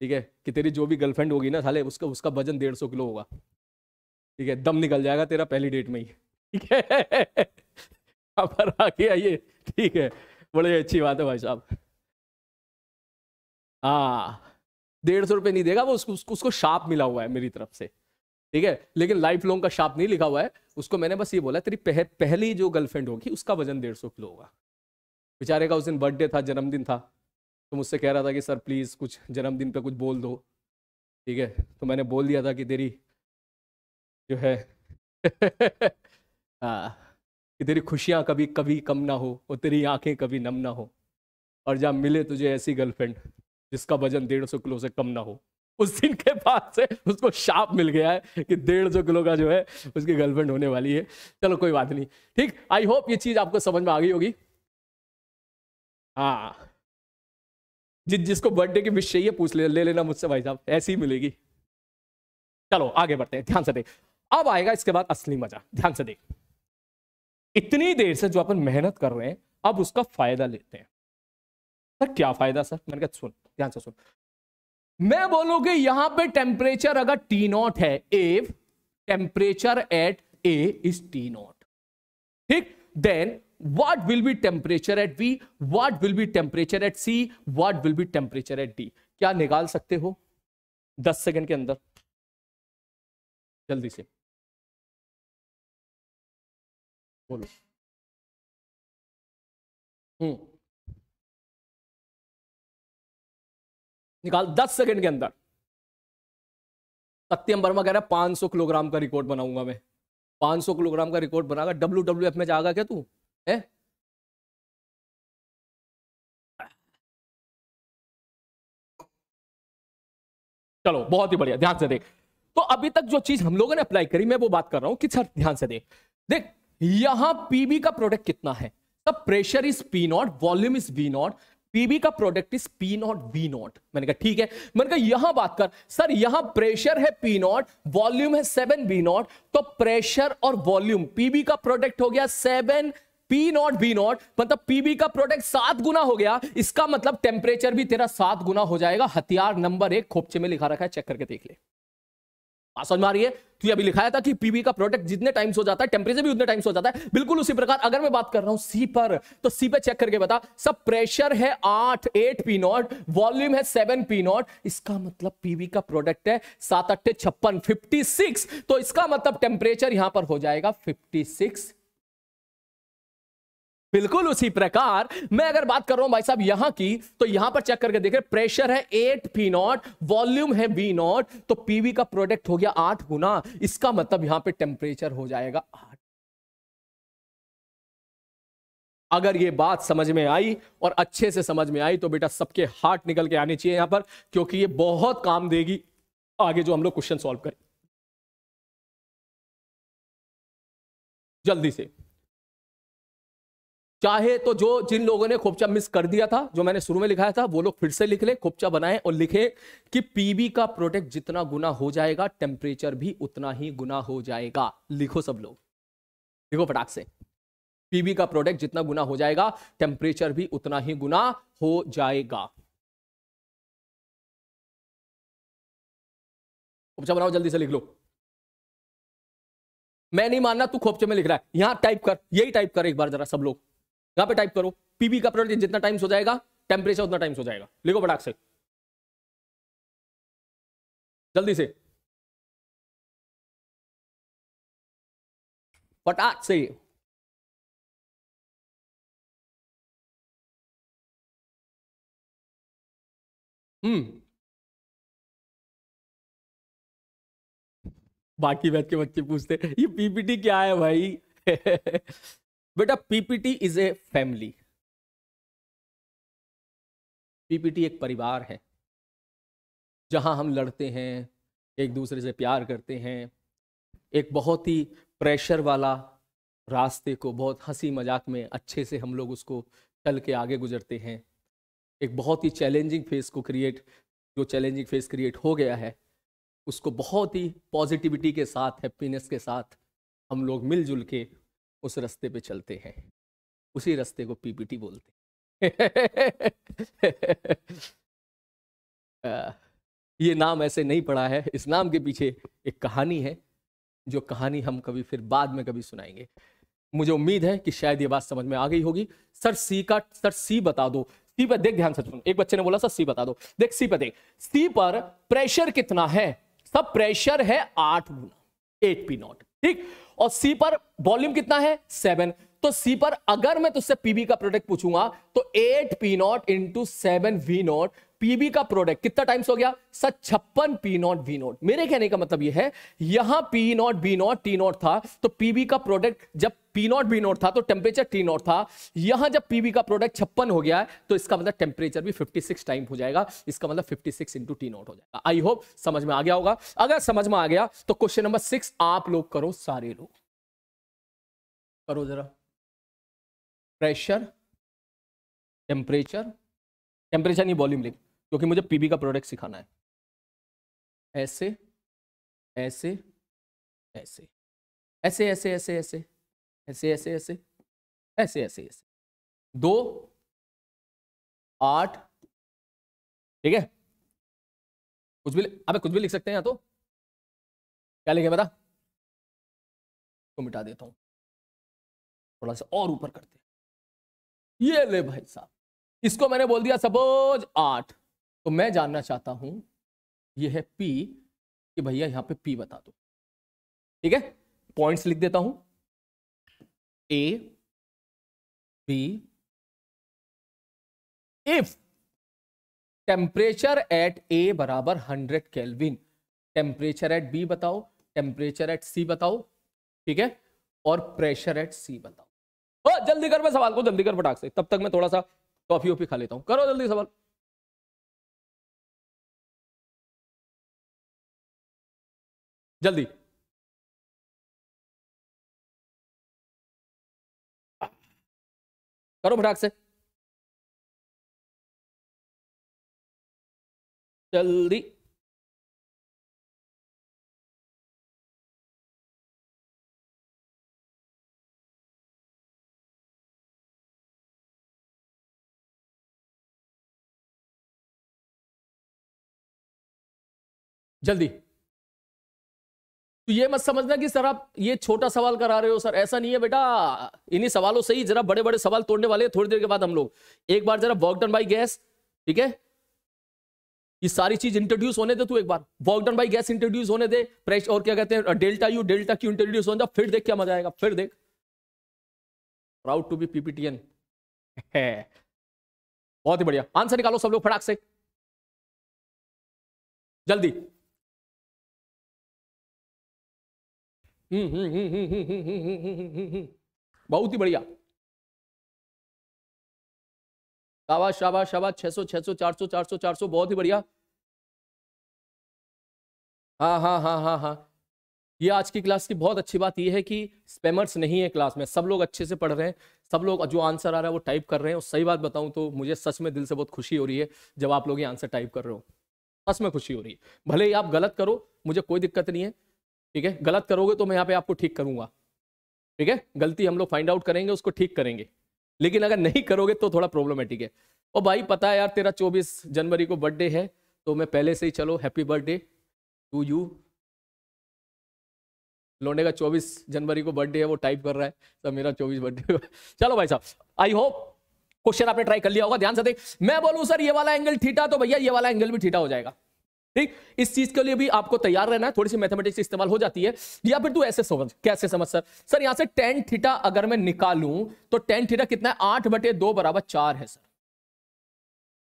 ठीक है कि तेरी जो भी गर्लफ्रेंड होगी ना साले उसका उसका वजन डेढ़ सौ किलो होगा ठीक है दम निकल जाएगा तेरा पहली डेट में ही ठीक है यहाँ पर आके आइए ठीक है बड़ी अच्छी बात है भाई साहब हाँ डेढ़ सौ रुपये नहीं देगा वो उसको उसको शाप मिला हुआ है मेरी तरफ से ठीक है लेकिन लाइफ लॉन्ग का शाप नहीं लिखा हुआ है उसको मैंने बस ये बोला तेरी पह, पहली जो गर्लफ्रेंड होगी उसका वजन डेढ़ सौ किलो होगा बेचारे का उस दिन बर्थडे था जन्मदिन था तो मुझसे कह रहा था कि सर प्लीज़ कुछ जन्मदिन पे कुछ बोल दो ठीक है तो मैंने बोल दिया था कि तेरी जो है [LAUGHS] हाँ कि तेरी खुशियाँ कभी कभी कम ना हो और तेरी आंखें कभी नम ना हो और जब मिले तुझे ऐसी गर्लफ्रेंड जिसका वजन डेढ़ सौ किलो से कम ना हो उस दिन के बाद से उसको शाप मिल गया है कि डेढ़ सौ किलो का जो है उसकी गर्लफ्रेंड होने वाली है चलो कोई बात नहीं ठीक आई होप ये चीज़ आपको समझ में आ गई होगी हाँ जिस जिसको बर्थडे की विश चाहिए पूछ ले, ले लेना मुझसे भाई साहब ऐसी ही मिलेगी चलो आगे बढ़ते हैं ध्यान से देख अब आएगा इसके बाद असली मजा ध्यान से देख इतनी देर से जो अपन मेहनत कर रहे हैं अब उसका फायदा लेते हैं सर क्या फायदा सर मैंने कहा सुन ध्यान से सुन मैं बोलूं कि यहां पे टेम्परेचर अगर टी नॉट है A temperature at A is T not ठीक then what will be temperature at B what will be temperature at C what will be temperature at D क्या निकाल सकते हो दस सेकेंड के अंदर जल्दी से बोलो हम्म निकाल दस सेकंड के अंदर सत्यम वर्मा कह रहा है पांच सौ किलोग्राम का रिकॉर्ड बनाऊंगा मैं पांच सौ किलोग्राम का रिकॉर्ड बनाकर डब्ल्यू डब्ल्यू एफ में जाएगा क्या तू है चलो बहुत ही बढ़िया ध्यान से देख तो अभी तक जो चीज हम लोगों ने अप्लाई करी मैं वो बात कर रहा हूं कि सर ध्यान से देख देख यहां पीबी का प्रोडक्ट कितना है तब pressure is P nought volume is V nought PV का product is P not be nought मैंने कहा ठीक है मैंने कहा यहां बात कर सर यहां प्रेशर है पी नॉट वॉल्यूम है सेवन बी नॉट तो प्रेशर और वॉल्यूम पीबी का प्रोडक्ट हो गया seven P not be nought मतलब पीबी का प्रोडक्ट सात गुना हो गया इसका मतलब टेम्परेचर भी तेरा सात गुना हो जाएगा हथियार नंबर एक खोपचे में लिखा रखा है चेक करके देख ले समझ में आ रही है तो ये अभी लिखाया था कि पीवी का प्रोडक्ट जितने टाइम्स हो जाता है टेम्परेचर भी उतने टाइम्स हो जाता है बिल्कुल उसी प्रकार अगर मैं बात कर रहा हूं सी पर तो सी पे चेक करके बता सब प्रेशर है आठ एट पी नॉट वॉल्यूम है सेवन पी नॉट इसका मतलब पीवी का प्रोडक्ट है सात अट्ठे छप्पन फिफ्टी सिक्स तो इसका मतलब टेम्परेचर यहां पर हो जाएगा फिफ्टी सिक्स बिल्कुल उसी प्रकार मैं अगर बात कर रहा हूं भाई साहब यहां की तो यहां पर चेक करके देख रहे प्रेशर है एट पी नॉट वॉल्यूम है बी नॉट तो पीवी का प्रोडक्ट हो गया आठ गुना इसका मतलब यहां पे टेम्परेचर हो जाएगा आठ अगर ये बात समझ में आई और अच्छे से समझ में आई तो बेटा सबके हार्ट निकल के आने चाहिए यहां पर क्योंकि ये बहुत काम देगी आगे जो हम लोग क्वेश्चन सॉल्व करें जल्दी से चाहे तो जो जिन लोगों ने खोपचा मिस कर दिया था जो मैंने शुरू में लिखाया था वो लोग फिर से लिख ले खोपचा बनाएं और लिखें कि पीबी का प्रोडक्ट जितना गुना हो जाएगा टेम्परेचर भी उतना ही गुना हो जाएगा लिखो सब लोग लिखो फटाक से पीबी का प्रोडक्ट जितना गुना हो जाएगा टेम्परेचर भी उतना ही गुना हो जाएगा खोपचा बनाओ जल्दी से लिख लो मैं नहीं मानना तू खोपचे में लिख रहा है यहां टाइप कर यही टाइप कर एक बार जरा सब लोग यहां पे टाइप करो पीबी का प्रोडक्ट जितना टाइम्स हो जाएगा टेम्परेचर उतना टाइम्स हो जाएगा लिखो बटाक से जल्दी से फटाक से हम्म बाकी बैठ के बच्चे पूछते ये पीपीटी क्या है भाई [LAUGHS] बेटा PPT is a family PPT एक परिवार है जहां हम लड़ते हैं एक दूसरे से प्यार करते हैं एक बहुत ही प्रेशर वाला रास्ते को बहुत हंसी मजाक में अच्छे से हम लोग उसको चल के आगे गुजरते हैं एक बहुत ही चैलेंजिंग फेस को क्रिएट जो चैलेंजिंग फेस क्रिएट हो गया है उसको बहुत ही पॉजिटिविटी के साथ हैप्पीनेस के साथ हम लोग मिलजुल के उस रास्ते पे चलते हैं उसी रास्ते को पीपीटी बोलते हैं [LAUGHS] ये नाम ऐसे नहीं पड़ा है इस नाम के पीछे एक कहानी है जो कहानी हम कभी फिर बाद में कभी सुनाएंगे मुझे उम्मीद है कि शायद ये बात समझ में आ गई होगी सर सी का सर सी बता दो सी पर देख ध्यान से सुन एक बच्चे ने बोला सर सी बता दो देख सी पर देख सी पर प्रेशर कितना है सब प्रेशर है आठ गुना एट पी नॉट ठीक और सी पर वॉल्यूम कितना है सेवन तो सी पर अगर मैं तुझसे पीबी का प्रोडक्ट पूछूंगा तो eight P not into seven V nought PV का प्रोडक्ट कितना टाइम्स हो गया सर छप्पन पी नॉट वी नॉट मेरे कहने का मतलब यह है यहां P not be nought T nought था तो पीबी का प्रोडक्ट जब पी नॉट बी नॉट था तो टेम्परेचर टी नॉट था यहां जब पीबी का प्रोडक्ट छप्पन हो गया है तो इसका मतलब टेम्परेचर भी 56 टाइम हो जाएगा इसका मतलब 56 सिक्स इंटू टी नॉट हो जाएगा आई होप समझ में आ गया होगा अगर समझ में आ गया तो क्वेश्चन नंबर सिक्स आप लोग करो सारे लोग करो जरा प्रेशर टेम्परेचर टेम्परेचर नहीं वॉल्यूम लिख क्योंकि मुझे पीबी का प्रोडक्ट सिखाना है ऐसे ऐसे ऐसे ऐसे ऐसे ऐसे ऐसे ऐसे ऐसे ऐसे ऐसे ऐसे ऐसे दो आठ ठीक है कुछ भी अबे कुछ भी लिख सकते हैं या तो क्या लिखे बता तो मिटा देता हूं थोड़ा सा और ऊपर करते ये ले भाई साहब इसको मैंने बोल दिया सपोज आठ तो मैं जानना चाहता हूं यह है पी कि भैया यहां पे पी बता दो ठीक है पॉइंट्स लिख देता हूं A B if temperature at A बराबर 100 केल्विन टेम्परेचर एट बी बताओ टेम्परेचर एट सी बताओ ठीक है और प्रेशर एट सी बताओ जल्दी कर मैं सवाल को जल्दी कर पटाख से तब तक मैं थोड़ा सा कॉफी ओफी खा लेता हूं करो जल्दी सवाल जल्दी करो फटाक से जल्दी जल्दी तो ये मत समझना कि सर आप ये छोटा सवाल करा रहे हो सर ऐसा नहीं है बेटा इन्हीं सवालों से ही जरा बड़े बड़े सवाल तोड़ने वाले हैं थोड़ी देर के बाद हम लोग एक बार जरा वर्क डन बाई गैस ठीक है ये सारी चीज इंट्रोड्यूस होने दे तू एक बार work done by gas introduce होने दे प्रेश और क्या कहते हैं delta U delta Q introduce होने दे फिर देख क्या मजा आएगा फिर देख प्राउड टू बी पीपीटीएन बहुत ही बढ़िया आंसर निकालो सब लोग फटाक से जल्दी बहुत ही बढ़िया शाबाश शाबाश शाबाश छह सौ छह सौ चार सौ चार सौ चार सौ बहुत ही बढ़िया हाँ हाँ हाँ हाँ हाँ ये आज की क्लास की बहुत अच्छी बात ये है कि स्पेमर्स नहीं है क्लास में सब लोग अच्छे से पढ़ रहे हैं सब लोग जो आंसर आ रहा है वो टाइप कर रहे हैं और सही बात बताऊं तो मुझे सच में दिल से बहुत खुशी हो रही है जब आप लोग ये आंसर टाइप कर रहे हो सच में खुशी हो रही है भले ही आप गलत करो मुझे कोई दिक्कत नहीं है ठीक है गलत करोगे तो मैं यहाँ पे आपको ठीक करूंगा ठीक है गलती हम लोग फाइंड आउट करेंगे उसको ठीक करेंगे लेकिन अगर नहीं करोगे तो थोड़ा प्रॉब्लमेटिक है और भाई पता है यार तेरा चौबीस जनवरी को बर्थडे है तो मैं पहले से ही चलो हैप्पी बर्थडे टू यू लोंडे का चौबीस जनवरी को बर्थडे है वो टाइप कर रहा है तो मेरा चौबीस बर्थडे चलो भाई साहब आई होप क्वेश्चन आपने ट्राई कर लिया होगा ध्यान से देख मैं बोलूं सर ये वाला एंगल थीटा तो भैया ये वाला एंगल भी थीटा हो जाएगा ठीक इस चीज के लिए भी आपको तैयार रहना है थोड़ी सी मैथमेटिक्स इस्तेमाल हो जाती है या फिर तू ऐसे समझ कैसे समझ सर सर यहां से टेन थीटा अगर मैं निकालू तो टेन थीटा कितना है आठ बटे दो बराबर चार है सर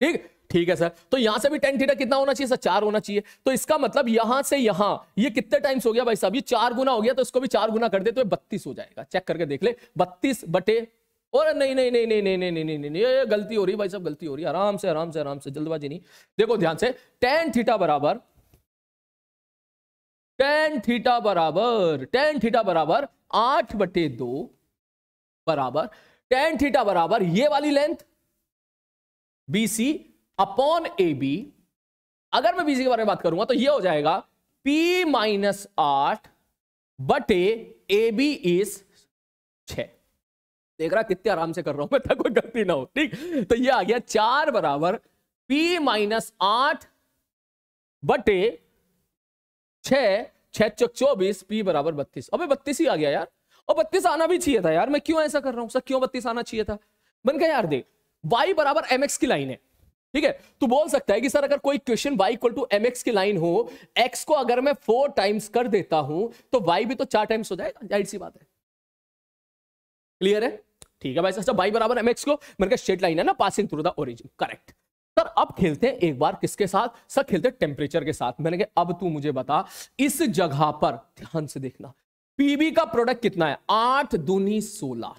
ठीक ठीक है सर तो यहां से भी टेन थीटा कितना होना चाहिए सर चार होना चाहिए तो इसका मतलब यहां से यहां ये यह कितने टाइम्स हो गया भाई साहब ये चार गुना हो गया तो इसको भी चार गुना कर दे तो बत्तीस हो जाएगा चेक करके देख ले बत्तीस बटे और नहीं नहीं नहीं नहीं नहीं नहीं नहीं नहीं नहीं ये गलती हो रही भाई सब गलती हो रही है आराम से आराम से आराम से जल्दबाजी नहीं देखो ध्यान से टेन थीटा बराबर टेन थीटा बराबर टेन थीटा बराबर आठ बटे दो बराबर टेन थीटा बराबर ये वाली length B C upon A B अगर मैं बीसी के बारे में बात करूंगा तो ये हो जाएगा पी माइनस आठ बटे ए बी इज छ देख रहा कितने आराम से कर रहा हूं [LAUGHS] मैं कोई गलती ना हो ठीक तो ये आ गया चार बराबर पी माइनस आठ बटे छ छो चौबीस पी बराबर बत्तीस अबे बत्तीस ही आ गया यार और बत्तीस आना भी चाहिए था यार मैं क्यों ऐसा कर रहा हूं सर क्यों बत्तीस आना चाहिए था बन गया यार देख वाई बराबर एम की लाइन है ठीक है तू बोल सकता है कि सर अगर कोई question y equal to M की लाइन हो x को अगर मैं फोर टाइम्स कर देता हूं तो y भी तो चार टाइम्स हो जाएगा जाहिर सी बात है क्लियर है ठीक है भाई अच्छा भाई बराबर एम को मैंने कहा स्ट्रेट लाइन है ना passing through the origin correct sir अब खेलते हैं एक बार किसके साथ सर खेलते हैं टेम्परेचर के साथ मैंने कहा अब तू मुझे बता इस जगह पर ध्यान से देखना पीबी का प्रोडक्ट कितना है आठ दूनी सोलह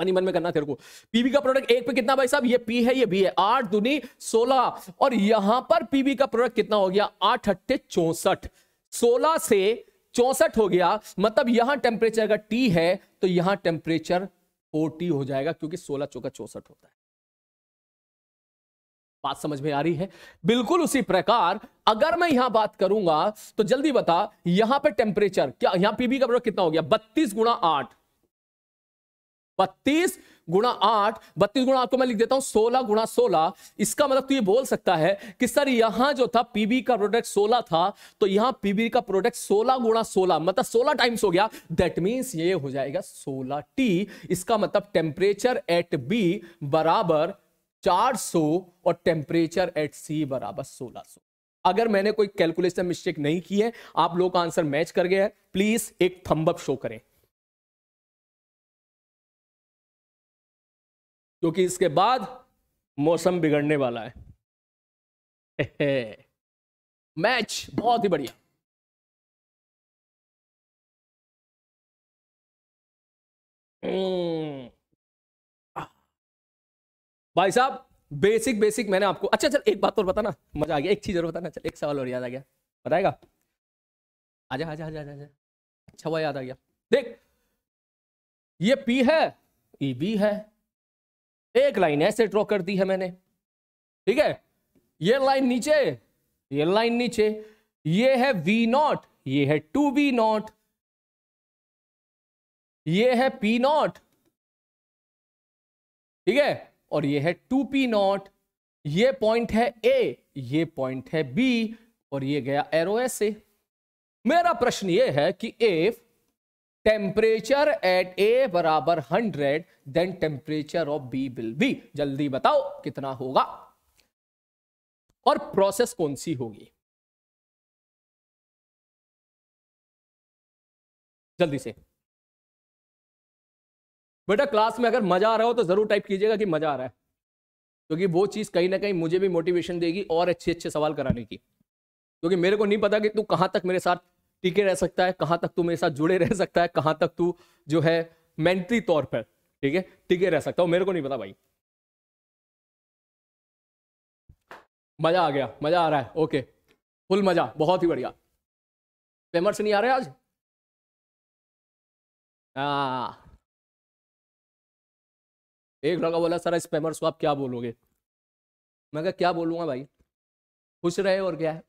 मन में करना तेरे को पीबी का प्रोडक्ट एक पे कितना भाई साहब ये पी है ये बी है आठ दूनी सोलह और यहां पर पीबी का प्रोडक्ट कितना हो गया आठ अट्ठे चौसठ सोलह से चौसठ हो गया मतलब यहां टेम्परेचर अगर टी है तो यहां टेम्परेचर फोर्टी हो जाएगा क्योंकि सोलह चौका चौसठ होता है बात समझ में आ रही है बिल्कुल उसी प्रकार अगर मैं यहां बात करूंगा तो जल्दी बता यहां पे टेम्परेचर क्या यहां पीबी का कितना हो गया बत्तीस गुणा आठ बत्तीस गुणा आठ बत्तीस गुणा को मैं लिख देता हूं सोलह गुणा सोलह इसका मतलब तो ये बोल सकता है कि सर यहां जो था पीबी का प्रोडक्ट सोलह था तो यहां पीबी का प्रोडक्ट सोलह गुणा सोलह मतलब सोलह टाइम्स हो गया दैट मीन्स ये हो जाएगा सोलह टी इसका मतलब टेम्परेचर एट बी बराबर सो और टेम्परेचर एट सी बराबर सो अगर मैंने कोई कैलकुलेशन मिस्टेक नहीं की है आप लोग का आंसर मैच कर गया है प्लीज एक थम्बअप शो करें क्योंकि इसके बाद मौसम बिगड़ने वाला है [LAUGHS] मैच बहुत ही बढ़िया हम्म। भाई साहब बेसिक बेसिक मैंने आपको अच्छा चल एक बात और बताना मजा आ गया एक चीज और बताना चल एक सवाल और याद आ गया बताएगा आजा आजा आजा आजा अच्छा वो याद आ गया देख ये पी है ई e बी है एक लाइन ऐसे ड्रॉ कर दी है मैंने ठीक है ये लाइन नीचे ये लाइन नीचे ये है वी नॉट ये है टू बी नॉट ये है पी नॉट ठीक है और ये है टू पी नॉट ये पॉइंट है ए ये पॉइंट है बी और ये गया एरो ऐसे मेरा प्रश्न ये है कि एफ टेम्परेचर एट ए बराबर hundred then temperature of B will be जल्दी बताओ कितना होगा और प्रोसेस कौन सी होगी जल्दी से बेटा क्लास में अगर मजा आ रहा हो तो जरूर टाइप कीजिएगा कि मजा आ रहा है क्योंकि वो चीज कहीं ना कहीं मुझे भी मोटिवेशन देगी और अच्छे अच्छे सवाल कराने की क्योंकि मेरे को नहीं पता कि तू कहां तक मेरे साथ टीके रह सकता है कहाँ तक तू मेरे साथ जुड़े रह सकता है कहाँ तक तू जो है मेंटली तौर पर ठीक है टीके रह सकता हूँ मेरे को नहीं पता भाई मजा आ गया मजा आ रहा है ओके फुल मजा बहुत ही बढ़िया पेमर से नहीं आ रहे आज हाँ एक लड़का बोला सर स्पेमर्स को आप क्या बोलोगे मैं क्या बोलूँगा भाई खुश रहे और क्या है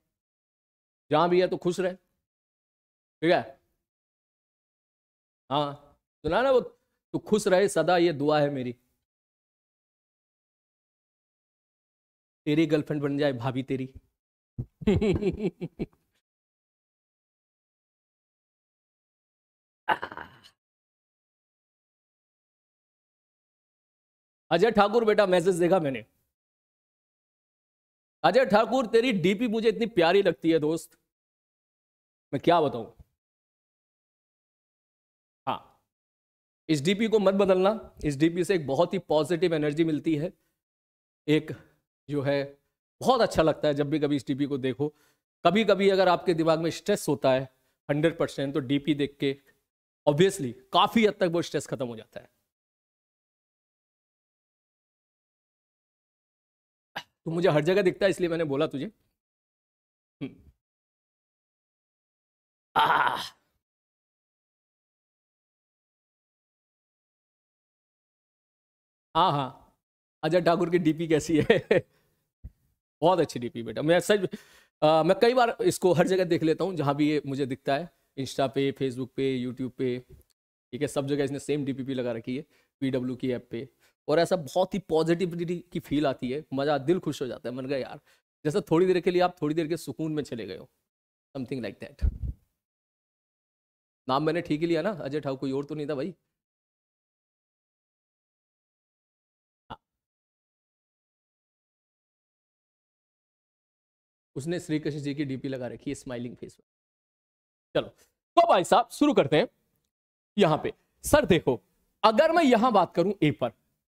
जहां भी है तो खुश रहे ठीक है हाँ सुना ना वो तू खुश रहे सदा ये दुआ है मेरी तेरी गर्लफ्रेंड बन जाए भाभी तेरी अजय ठाकुर बेटा मैसेज देखा मैंने अजय ठाकुर तेरी डीपी मुझे इतनी प्यारी लगती है दोस्त मैं क्या बताऊं इस डीपी को मत बदलना इस डीपी से एक बहुत ही पॉजिटिव एनर्जी मिलती है एक जो है बहुत अच्छा लगता है जब भी कभी इस डीपी को देखो कभी कभी अगर आपके दिमाग में स्ट्रेस होता है हंड्रेड परसेंट तो डीपी देख के ऑब्वियसली काफ़ी हद तक वो स्ट्रेस खत्म हो जाता है तो मुझे हर जगह दिखता है इसलिए मैंने बोला तुझे हम्म। आ, हाँ हाँ अजय ठाकुर की डीपी कैसी है [LAUGHS] बहुत अच्छी डीपी बेटा मैं सच मैं कई बार इसको हर जगह देख लेता हूँ जहाँ भी ये मुझे दिखता है इंस्टा पे फेसबुक पे यूट्यूब पे ठीक है सब जगह इसने सेम डीपीपी लगा रखी है पीडब्ल्यू की ऐप पे और ऐसा बहुत ही पॉजिटिविटी की फील आती है मज़ा दिल खुश हो जाता है मन का यार जैसा थोड़ी देर के लिए आप थोड़ी देर के सुकून में चले गए हो समथिंग लाइक दैट नाम मैंने ठीक ही लिया ना अजय ठाकुर कोई और तो नहीं था भाई उसने श्री कृष्ण जी की डीपी लगा रखी है स्माइलिंग फेस पर चलो तो भाई साहब शुरू करते हैं यहां पे सर देखो अगर मैं यहां बात करूं ए पर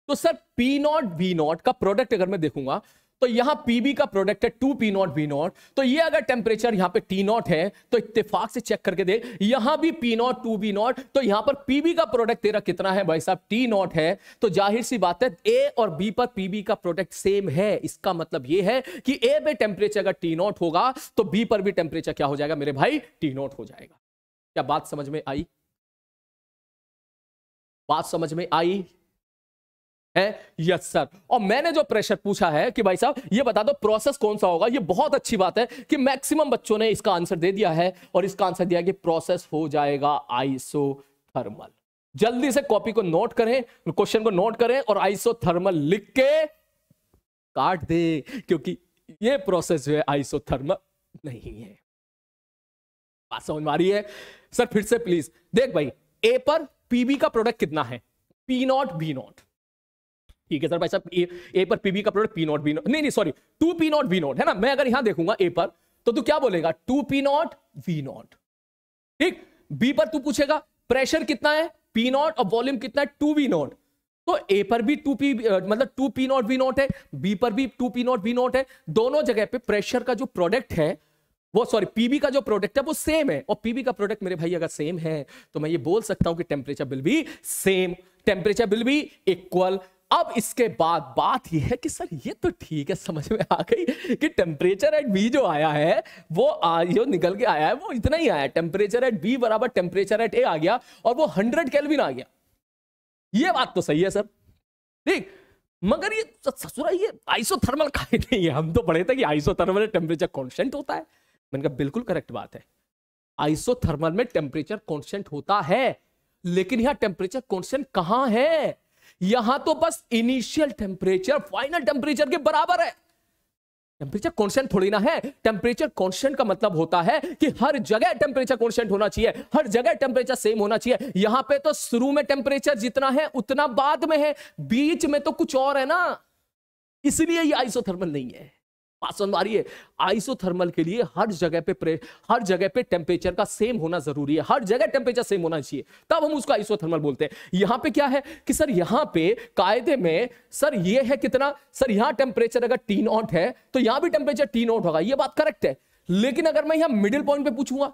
तो sir P not be naught का प्रोडक्ट अगर मैं देखूंगा तो यहां पीबी का प्रोडक्ट है two P not be not तो ये अगर टेम्परेचर यहां पे टी नॉट है तो इत्तेफाक से चेक करके देख यहां भी P naught to be not तो यहां पर पीबी का प्रोडक्ट तेरा कितना है भाई साहब टी नॉट है तो जाहिर सी बात है ए और बी पर पीबी का प्रोडक्ट सेम है इसका मतलब यह है कि ए पे टेम्परेचर अगर टी नॉट होगा तो बी पर भी टेम्परेचर क्या हो जाएगा मेरे भाई टी नॉट हो जाएगा क्या बात समझ में आई बात समझ में आई है यस सर और मैंने जो प्रेशर पूछा है कि भाई साहब ये बता दो प्रोसेस कौन सा होगा ये बहुत अच्छी बात है कि मैक्सिमम बच्चों ने इसका आंसर दे दिया है और इसका आंसर दिया कि प्रोसेस हो जाएगा थर्मल जल्दी से कॉपी को नोट करें क्वेश्चन को नोट करें और थर्मल लिख के काट दे क्योंकि ये प्रोसेस जो है थर्मल नहीं है बात समझ मारी आ रही है सर फिर से प्लीज देख भाई ए पर पीबी का प्रोडक्ट कितना है पी नॉट बी नॉट ठीक है सर भाई साहब ए, ए पर पीबी का product P not be naught नहीं नहीं sorry two P not be naught है ना मैं अगर यहां देखूंगा ए पर तो तू क्या बोलेगा two P naught V naught ठीक बी पर तू पूछेगा प्रेशर कितना है पी नॉट और वॉल्यूम कितना है टू वी नॉट तो ए पर भी टू पी मतलब two P naught V naught है बी पर भी two P naught V naught है दोनों जगह पे प्रेशर का जो प्रोडक्ट है वो सॉरी पीबी का जो प्रोडक्ट है वो सेम है और पीबी का प्रोडक्ट मेरे भाई अगर सेम है तो मैं ये बोल सकता हूं कि टेम्परेचर बिल भी सेम टेम्परेचर बिल भी इक्वल अब इसके बाद बात यह है कि सर ये तो ठीक है समझ में आ गई कि टेम्परेचर एट बी जो आया है वो आ, जो निकल के आया है वो इतना ही आया टेम्परेचर एट बी बराबर टेम्परेचर एट ए आ गया और वो हंड्रेड कैलविन आ गया ये बात तो सही है सर ठीक मगर ये ससुरा ये आइसोथर्मल का ही नहीं है हम तो पढ़े थे कि आइसोथर्मल टेम्परेचर कॉन्स्टेंट होता है मैंने कहा बिल्कुल करेक्ट बात है आइसोथर्मल में टेम्परेचर कॉन्स्टेंट होता है लेकिन यहाँ टेम्परेचर कॉन्स्टेंट कहाँ है यहां तो बस इनिशियल टेम्परेचर फाइनल टेम्परेचर के बराबर है टेम्परेचर कॉन्स्टेंट थोड़ी ना है टेम्परेचर कॉन्स्टेंट का मतलब होता है कि हर जगह टेम्परेचर कॉन्स्टेंट होना चाहिए हर जगह टेम्परेचर सेम होना चाहिए यहां पे तो शुरू में टेम्परेचर जितना है उतना बाद में है बीच में तो कुछ और है ना इसलिए ये आइसोथर्मल नहीं है भाषण मारिए आइसोथर्मल के लिए हर जगह पे प्रे हर जगह पे टेम्परेचर का सेम होना जरूरी है हर जगह टेम्परेचर सेम होना चाहिए तब हम उसको आइसोथर्मल बोलते हैं यहां पे क्या है कि सर यहां पे कायदे में सर ये है कितना सर यहां टेम्परेचर अगर टी नॉट है तो यहां भी टेम्परेचर टी नॉट होगा ये बात करेक्ट है लेकिन अगर मैं यहां मिडिल पॉइंट पे पूछूंगा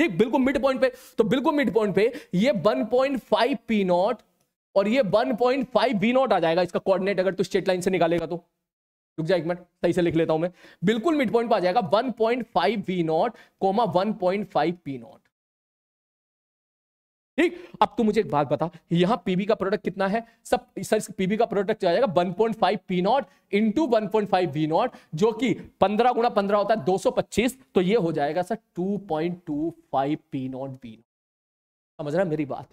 ठीक बिल्कुल मिड पॉइंट पे तो बिल्कुल मिड पॉइंट पे ये 1.5 पी नॉट और ये 1.5 बी नॉट आ जाएगा इसका कोऑर्डिनेट अगर तू स्ट्रेट लाइन से निकालेगा तो रुक जा एक मिनट सही से लिख लेता हूं मैं बिल्कुल मिड पॉइंट पर आ जाएगा 1.5 point five V naught comma one point five P naught ठीक अब तू मुझे एक बात बता यहां पीबी का प्रोडक्ट कितना है सब सर पीबी का प्रोडक्ट चला जाएगा 1.5 point five P not into one point five V naught जो कि 15 गुना 15 होता है 225 तो ये हो जाएगा sir 2.25 point two five P naught V naught समझ रहा है मेरी बात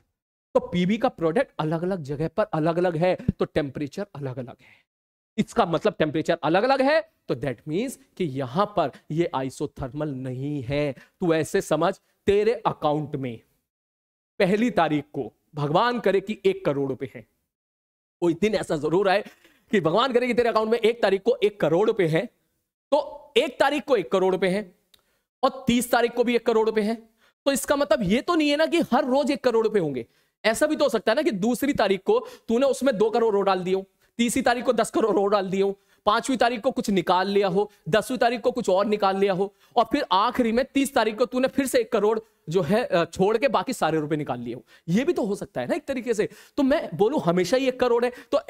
तो पीबी का प्रोडक्ट अलग अलग जगह पर अलग अलग है तो टेम्परेचर अलग अलग है इसका मतलब टेम्परेचर अलग अलग है तो दैट मीन्स कि यहां पर ये आइसोथर्मल नहीं है तू ऐसे समझ तेरे अकाउंट में पहली तारीख को भगवान करे कि एक करोड़ रुपए है कोई दिन ऐसा जरूर आए कि भगवान करे कि तेरे अकाउंट में एक तारीख को एक करोड़ रुपए है तो एक तारीख को एक करोड़ रुपए है और तीस तारीख को भी एक करोड़ रुपए है तो इसका मतलब ये तो नहीं है ना कि हर रोज एक करोड़ रुपए होंगे ऐसा भी तो हो सकता है ना कि दूसरी तारीख को तूने उसमें दो करोड़ डाल दियो तीसरी तारीख को दस करोड़ और डाल दिए हो पांचवी तारीख को कुछ निकाल लिया हो दसवीं तारीख को कुछ और निकाल लिया हो और फिर आखिरी में तीस तारीख को तूने फिर से एक करोड़ जो है छोड़ के बाकी सारे रुपए निकाल लिए हो ये भी तो हो सकता है ना एक तरीके से तो मैं बोलू हमेशा ही एक करोड़ है तो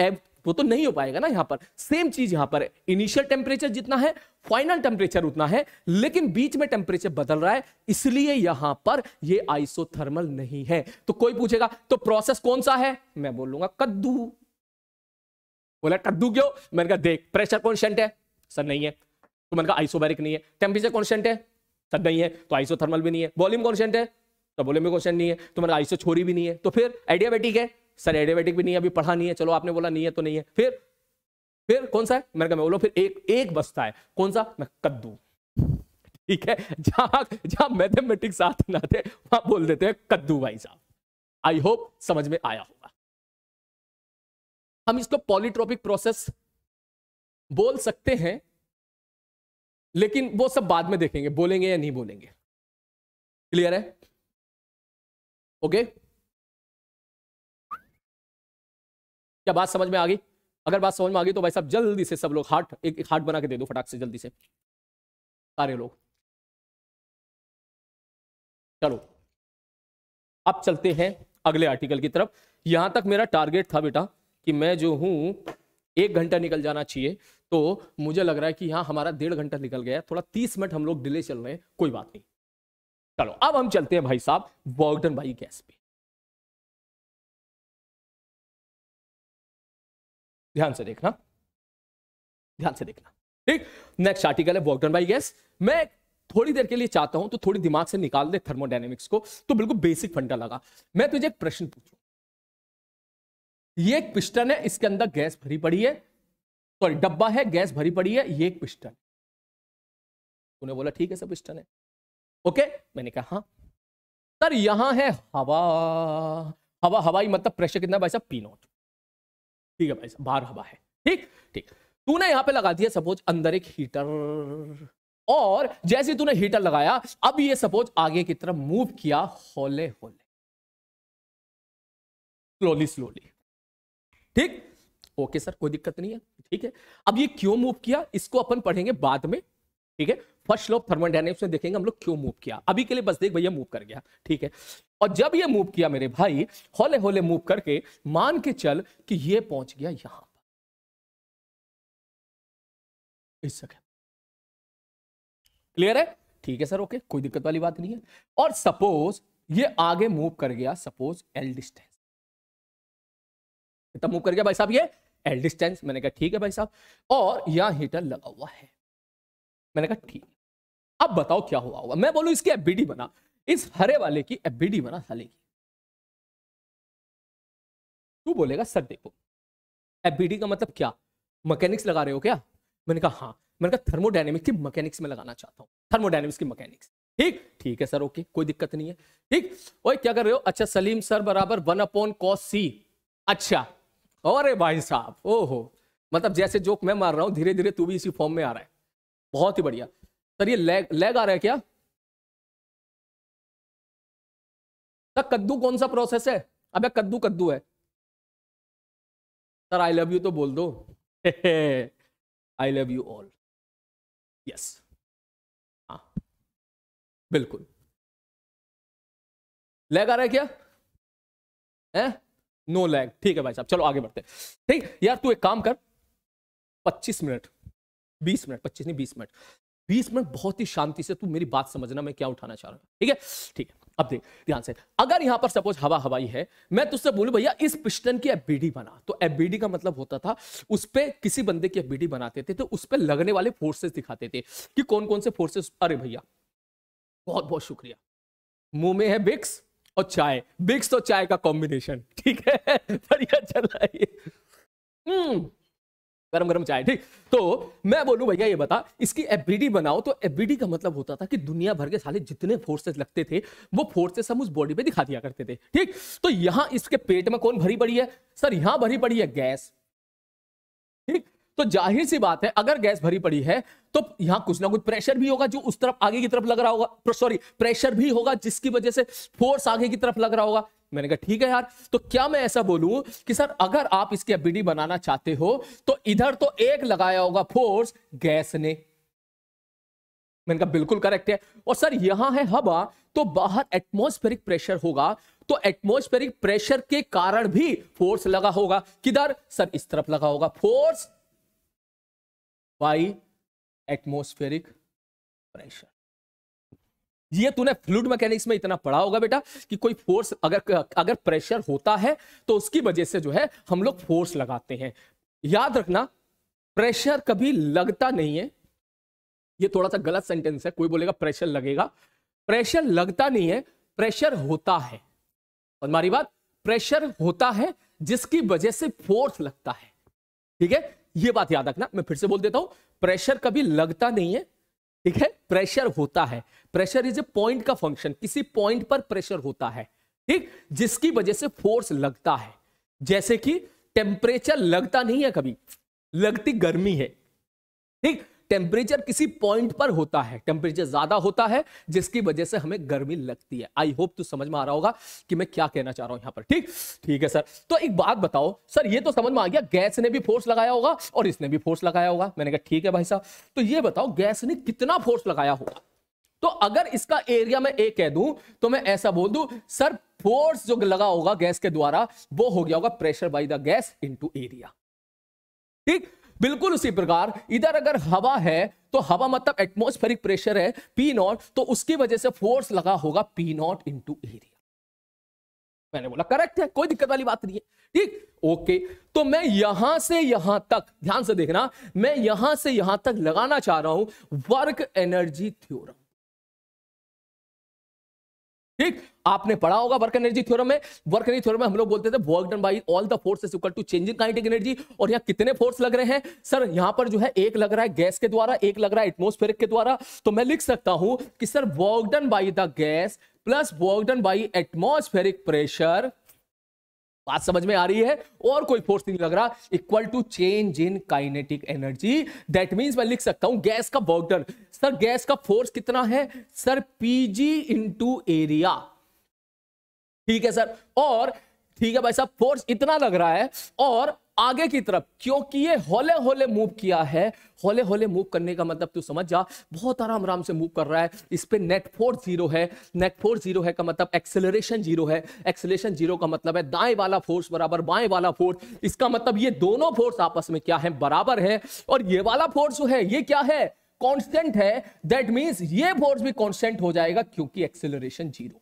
वो तो नहीं हो पाएगा ना यहाँ पर सेम चीज यहाँ पर है इनिशियल टेम्परेचर जितना है फाइनल टेम्परेचर उतना है लेकिन बीच में टेम्परेचर बदल रहा है इसलिए यहां पर ये आइसोथर्मल नहीं है तो कोई पूछेगा तो प्रोसेस कौन सा है मैं बोलूंगा कद्दू बोला कद्दू क्यों मैंने कहा देख प्रेशर कॉन्स्टेंट है सर नहीं है तो मैंने कहा आइसोबैरिक नहीं है टेम्परेचर कॉन्स्टेंट है सर नहीं है तो आइसो थर्मल भी नहीं है वॉल्यूम कॉन्स्टेंट है तो वॉल्यूम भी कॉन्स्टेंट नहीं है तो मैंने आइसो छोरी भी नहीं है तो फिर एडियाबेटिक है सर एडियाबेटिक भी नहीं है अभी पढ़ा नहीं है चलो आपने बोला नहीं है तो नहीं है फिर फिर कौन सा है मैंने कहा मैं बोलो फिर एक एक बस्ता है कौन सा मैं कद्दू ठीक है जहां जहां मैथमेटिक्स आते ना थे वहां बोल देते हैं कद्दू भाई साहब आई होप समझ में आया होगा हम इसको पॉलीट्रॉपिक प्रोसेस बोल सकते हैं लेकिन वो सब बाद में देखेंगे बोलेंगे या नहीं बोलेंगे क्लियर है ओके क्या बात समझ में आ गई अगर बात समझ में आ गई तो भाई साहब जल्दी से सब लोग हार्ट एक, एक हार्ट बना के दे दो फटाक से जल्दी से सारे लोग चलो अब चलते हैं अगले आर्टिकल की तरफ यहां तक मेरा टारगेट था बेटा कि मैं जो हूँ एक घंटा निकल जाना चाहिए तो मुझे लग रहा है कि हाँ हमारा डेढ़ घंटा निकल गया थोड़ा तीस मिनट हम लोग डिले चल रहे हैं कोई बात नहीं चलो अब हम चलते हैं भाई साहब वॉकडन भाई गैस पे ध्यान से देखना ध्यान से देखना ठीक नेक्स्ट आर्टिकल है वॉकडन बाई गैस मैं थोड़ी देर के लिए चाहता हूं तो थोड़ी दिमाग से निकाल दे थर्मोडाइनमिक्स को तो बिल्कुल बेसिक फंडा लगा मैं तुझे एक प्रश्न पूछ ये एक पिस्टन है इसके अंदर गैस भरी पड़ी है सॉरी डब्बा है गैस भरी पड़ी है ये एक पिस्टन उन्हें बोला ठीक है सब पिस्टन है ओके मैंने कहा हाँ सर यहां है हवा हवा हवाई मतलब प्रेशर कितना भाई साहब पी नोट ठीक है भाई साहब बाहर हवा है ठीक ठीक तूने यहां पे लगा दिया सपोज अंदर एक हीटर और जैसे तूने हीटर लगाया अब ये सपोज आगे की तरफ मूव किया होले होले स्लोली स्लोली ठीक ओके सर कोई दिक्कत नहीं है ठीक है अब ये क्यों मूव किया इसको अपन पढ़ेंगे बाद में ठीक है फर्स्ट लॉ थर्मोडाइनेमिक्स में देखेंगे हम लोग क्यों मूव किया अभी के लिए बस देख भैया मूव कर गया ठीक है और जब ये मूव किया मेरे भाई होले होले मूव करके मान के चल कि ये पहुंच गया यहां पर इस जगह क्लियर है ठीक है सर ओके कोई दिक्कत वाली बात नहीं है और सपोज ये आगे मूव कर गया सपोज एल डिस्टेंस तब मूव कर गया भाई साहब ये एल डिस्टेंस मैंने कहा ठीक है भाई साहब और यहाँ हीटर लगा हुआ है मैंने कहा ठीक अब बताओ क्या हुआ हुआ मैं बोलू इसकी एफबीडी बना इस हरे वाले की एफबीडी बना साले की तू बोलेगा सर देखो एफबीडी का मतलब क्या मैकेनिक्स लगा रहे हो क्या मैंने कहा हाँ मैंने कहा थर्मोडाइनेमिक्स की मैकेनिक्स में लगाना चाहता हूँ थर्मोडाइनेमिक्स की मैकेनिक्स ठीक ठीक है सर ओके कोई दिक्कत नहीं है ठीक ओए क्या कर रहे हो अच्छा सलीम सर बराबर वन अपॉन कॉस सी अच्छा अरे भाई साहब ओहो मतलब जैसे जोक मैं मार रहा हूँ धीरे धीरे तू भी इसी फॉर्म में आ रहा है बहुत ही बढ़िया सर ये लैग लैग आ रहा है क्या सर कद्दू कौन सा प्रोसेस है अबे कद्दू कद्दू है सर आई लव यू तो बोल दो I love you all yes हाँ बिल्कुल लैग आ रहा है क्या है नो लैग ठीक है भाई साहब चलो आगे बढ़ते हैं ठीक यार तू एक काम कर पच्चीस मिनट बीस मिनट पच्चीस नहीं 20 मिनट 20 मिनट बहुत ही शांति से तू मेरी बात समझना मैं क्या उठाना चाह रहा हूँ ठीक है ठीक है अब देख ध्यान से अगर यहाँ पर सपोज हवा हवाई है मैं तुझसे बोलू भैया इस पिस्टन की एफबीडी बना तो एफबीडी का मतलब होता था उस पर किसी बंदे की एफबीडी बनाते थे तो उस पर लगने वाले फोर्सेस दिखाते थे कि कौन कौन से फोर्सेस अरे भैया बहुत बहुत शुक्रिया मुंह में है बिक्स और चाय मिक्स और तो चाय का कॉम्बिनेशन ठीक है [LAUGHS] बढ़िया चल रहा है गरम हम्म, गरम चाय ठीक तो मैं बोलूं भैया ये बता इसकी एफबीडी बनाओ तो एफबीडी का मतलब होता था कि दुनिया भर के साले जितने फोर्सेस लगते थे वो फोर्सेस हम उस बॉडी पे दिखा दिया करते थे ठीक तो यहां इसके पेट में कौन भरी पड़ी है सर यहां भरी पड़ी है गैस ठीक तो जाहिर सी बात है अगर गैस भरी पड़ी है तो यहां कुछ ना कुछ प्रेशर भी होगा जो उस तरफ आगे की तरफ लग रहा होगा सॉरी प्रेशर भी होगा जिसकी वजह से फोर्स आगे की तरफ लग रहा होगा मैंने कहा ठीक है यार तो क्या मैं ऐसा बोलूं कि सर अगर आप इसकी एबीडी बनाना चाहते हो तो इधर तो एक लगाया होगा फोर्स गैस ने मैंने कहा बिल्कुल करेक्ट है और सर यहां है हवा तो बाहर एटमोस्फेरिक प्रेशर होगा तो एटमोस्फेरिक प्रेशर के कारण भी फोर्स लगा होगा किधर सर इस तरफ लगा होगा फोर्स बाई एटमोस्फेरिक प्रेशर ये तूने फ्लूड मैकेनिक्स में इतना पढ़ा होगा बेटा कि कोई फोर्स अगर अगर प्रेशर होता है तो उसकी वजह से जो है हम लोग फोर्स लगाते हैं याद रखना प्रेशर कभी लगता नहीं है ये थोड़ा सा गलत सेंटेंस है कोई बोलेगा प्रेशर लगेगा प्रेशर लगता नहीं है प्रेशर होता है हमारी बात प्रेशर होता है जिसकी वजह से फोर्स लगता है ठीक है ये बात याद रखना मैं फिर से बोल देता हूं प्रेशर कभी लगता नहीं है ठीक है प्रेशर होता है प्रेशर इज ए पॉइंट का फंक्शन किसी पॉइंट पर प्रेशर होता है ठीक जिसकी वजह से फोर्स लगता है जैसे कि टेम्परेचर लगता नहीं है कभी लगती गर्मी है ठीक टेम्परेचर किसी पॉइंट पर होता है टेम्परेचर ज्यादा होता है जिसकी वजह से हमें गर्मी लगती है आई होप तो समझ में आ रहा होगा कि मैं क्या कहना चाह रहा हूं यहां पर ठीक ठीक है सर तो एक बात बताओ सर ये तो समझ में आ गया गैस ने भी फोर्स लगाया होगा और इसने भी फोर्स लगाया होगा मैंने कहा ठीक है भाई साहब तो ये बताओ गैस ने कितना फोर्स लगाया होगा तो अगर इसका एरिया में ए कह दूं तो मैं ऐसा बोल दूं सर फोर्स जो लगा होगा गैस के द्वारा वो हो गया होगा pressure by the gas into area ठीक बिल्कुल उसी प्रकार इधर अगर हवा है तो हवा मतलब एटमोस्फेरिक प्रेशर है पी नॉट तो उसकी वजह से फोर्स लगा होगा पी नॉट इंटू एरिया मैंने बोला करेक्ट है कोई दिक्कत वाली बात नहीं है ठीक ओके तो मैं यहां से यहां तक ध्यान से देखना मैं यहां से यहां तक लगाना चाह रहा हूं वर्क एनर्जी थ्योरम ठीक आपने पढ़ा होगा वर्क एनर्जी थ्योरम में वर्क एनर्जी थ्योरम में हम लोग बोलते थे work done by all the force equal to changing kinetic energy और यहाँ कितने फोर्स लग रहे हैं सर यहाँ पर जो है एक लग रहा है गैस के द्वारा एक लग रहा है एटमोस्फेरिक के द्वारा तो मैं लिख सकता हूं कि sir work done by the gas plus work done by atmospheric pressure बात समझ में आ रही है और कोई फोर्स नहीं लग रहा equal to change in kinetic energy that means मैं लिख सकता हूं गैस का बॉर्डर सर गैस का फोर्स कितना है सर पीजी इंटू एरिया ठीक है सर और ठीक है भाई साहब फोर्स इतना लग रहा है और आगे की तरफ क्योंकि ये होले होले मूव किया है होले होले मूव करने का मतलब तू समझ जा बहुत आराम आराम से मूव कर रहा है इस पर नेट फोर जीरो है नेट फोर जीरो है का मतलब एक्सेलरेशन जीरो है एक्सेलरेशन जीरो का मतलब है दाएं वाला फोर्स बराबर बाएं वाला फोर्स इसका मतलब ये दोनों फोर्स आपस में क्या है बराबर है और ये वाला फोर्स जो है ये क्या है कॉन्स्टेंट है दैट मीन्स ये फोर्स भी कॉन्स्टेंट हो जाएगा क्योंकि एक्सेलरेशन जीरो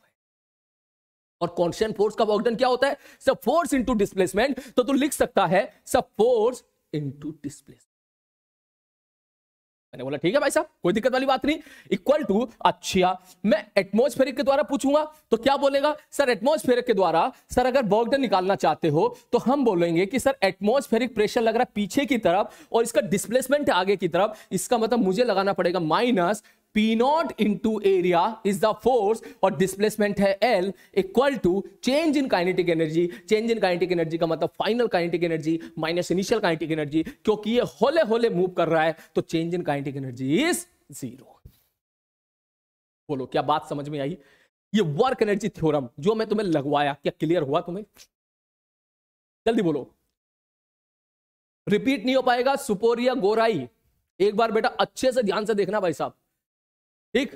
और कॉन्स्टेंट फोर्स का वर्कडन क्या होता है सब फोर्स इंटू डिस्प्लेसमेंट तो तू लिख सकता है सब फोर्स इंटू डिस्प्लेसमेंट मैंने बोला ठीक है भाई साहब कोई दिक्कत वाली बात नहीं इक्वल टू अच्छा मैं एटमोस्फेरिक के द्वारा पूछूंगा तो क्या बोलेगा सर एटमोस्फेरिक के द्वारा सर अगर वर्कडन निकालना चाहते हो तो हम बोलेंगे कि सर एटमोस्फेरिक प्रेशर लग रहा है पीछे की तरफ और इसका डिस्प्लेसमेंट आगे की तरफ इसका मतलब मुझे लगाना पड़ेगा minus P naught into area is the force और डिस्प्लेसमेंट है L equal to change in kinetic energy change in kinetic energy का मतलब final kinetic energy minus initial kinetic energy क्योंकि ये होले होले मूव कर रहा है तो change in kinetic energy is zero बोलो क्या बात समझ में आई ये वर्क एनर्जी थ्योरम जो मैं तुम्हें लगवाया क्या क्लियर हुआ तुम्हें जल्दी बोलो रिपीट नहीं हो पाएगा सुपोरिया गोराई एक बार बेटा अच्छे से ध्यान से देखना भाई साहब ठीक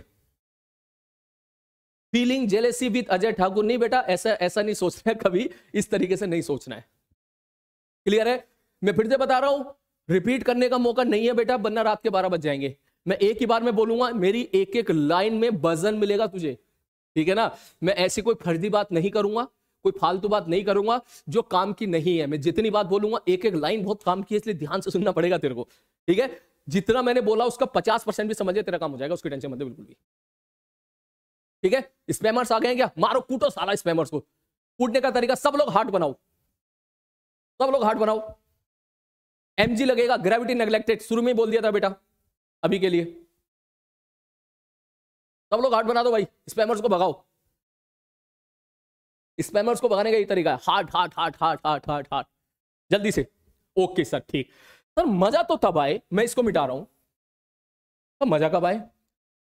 feeling jealousy with Ajay Thakur नहीं बेटा ऐसा ऐसा नहीं सोचना है कभी इस तरीके से नहीं सोचना है क्लियर है मैं फिर से बता रहा हूं रिपीट करने का मौका नहीं है बेटा बनना रात के बारह बज जाएंगे मैं एक ही बार में बोलूंगा मेरी एक एक लाइन में वजन मिलेगा तुझे ठीक है ना मैं ऐसी कोई फर्जी बात नहीं करूंगा कोई फालतू बात नहीं करूंगा जो काम की नहीं है मैं जितनी बात बोलूंगा एक एक लाइन बहुत काम की है इसलिए ध्यान से सुनना पड़ेगा तेरे को ठीक है जितना मैंने बोला उसका पचास परसेंट भी समझे तेरा काम हो जाएगा उसकी टेंशन मत बिल्कुल भी ठीक है स्पैमर्स आ गए क्या मारो कूटो साला स्पैमर्स को कूटने का तरीका सब लोग हार्ट बनाओ सब लोग हार्ट बनाओ एमजी लगेगा ग्रेविटी नेग्लेक्टेड शुरू में बोल दिया था बेटा अभी के लिए सब लोग हार्ट बना दो भाई स्पैमर्स को भगाओ स्पैमर्स को भगाने का ये तरीका है heart heart heart heart heart heart heart जल्दी से ओके सर ठीक सर मजा तो तब आए मैं इसको मिटा रहा हूं तो मजा कब आए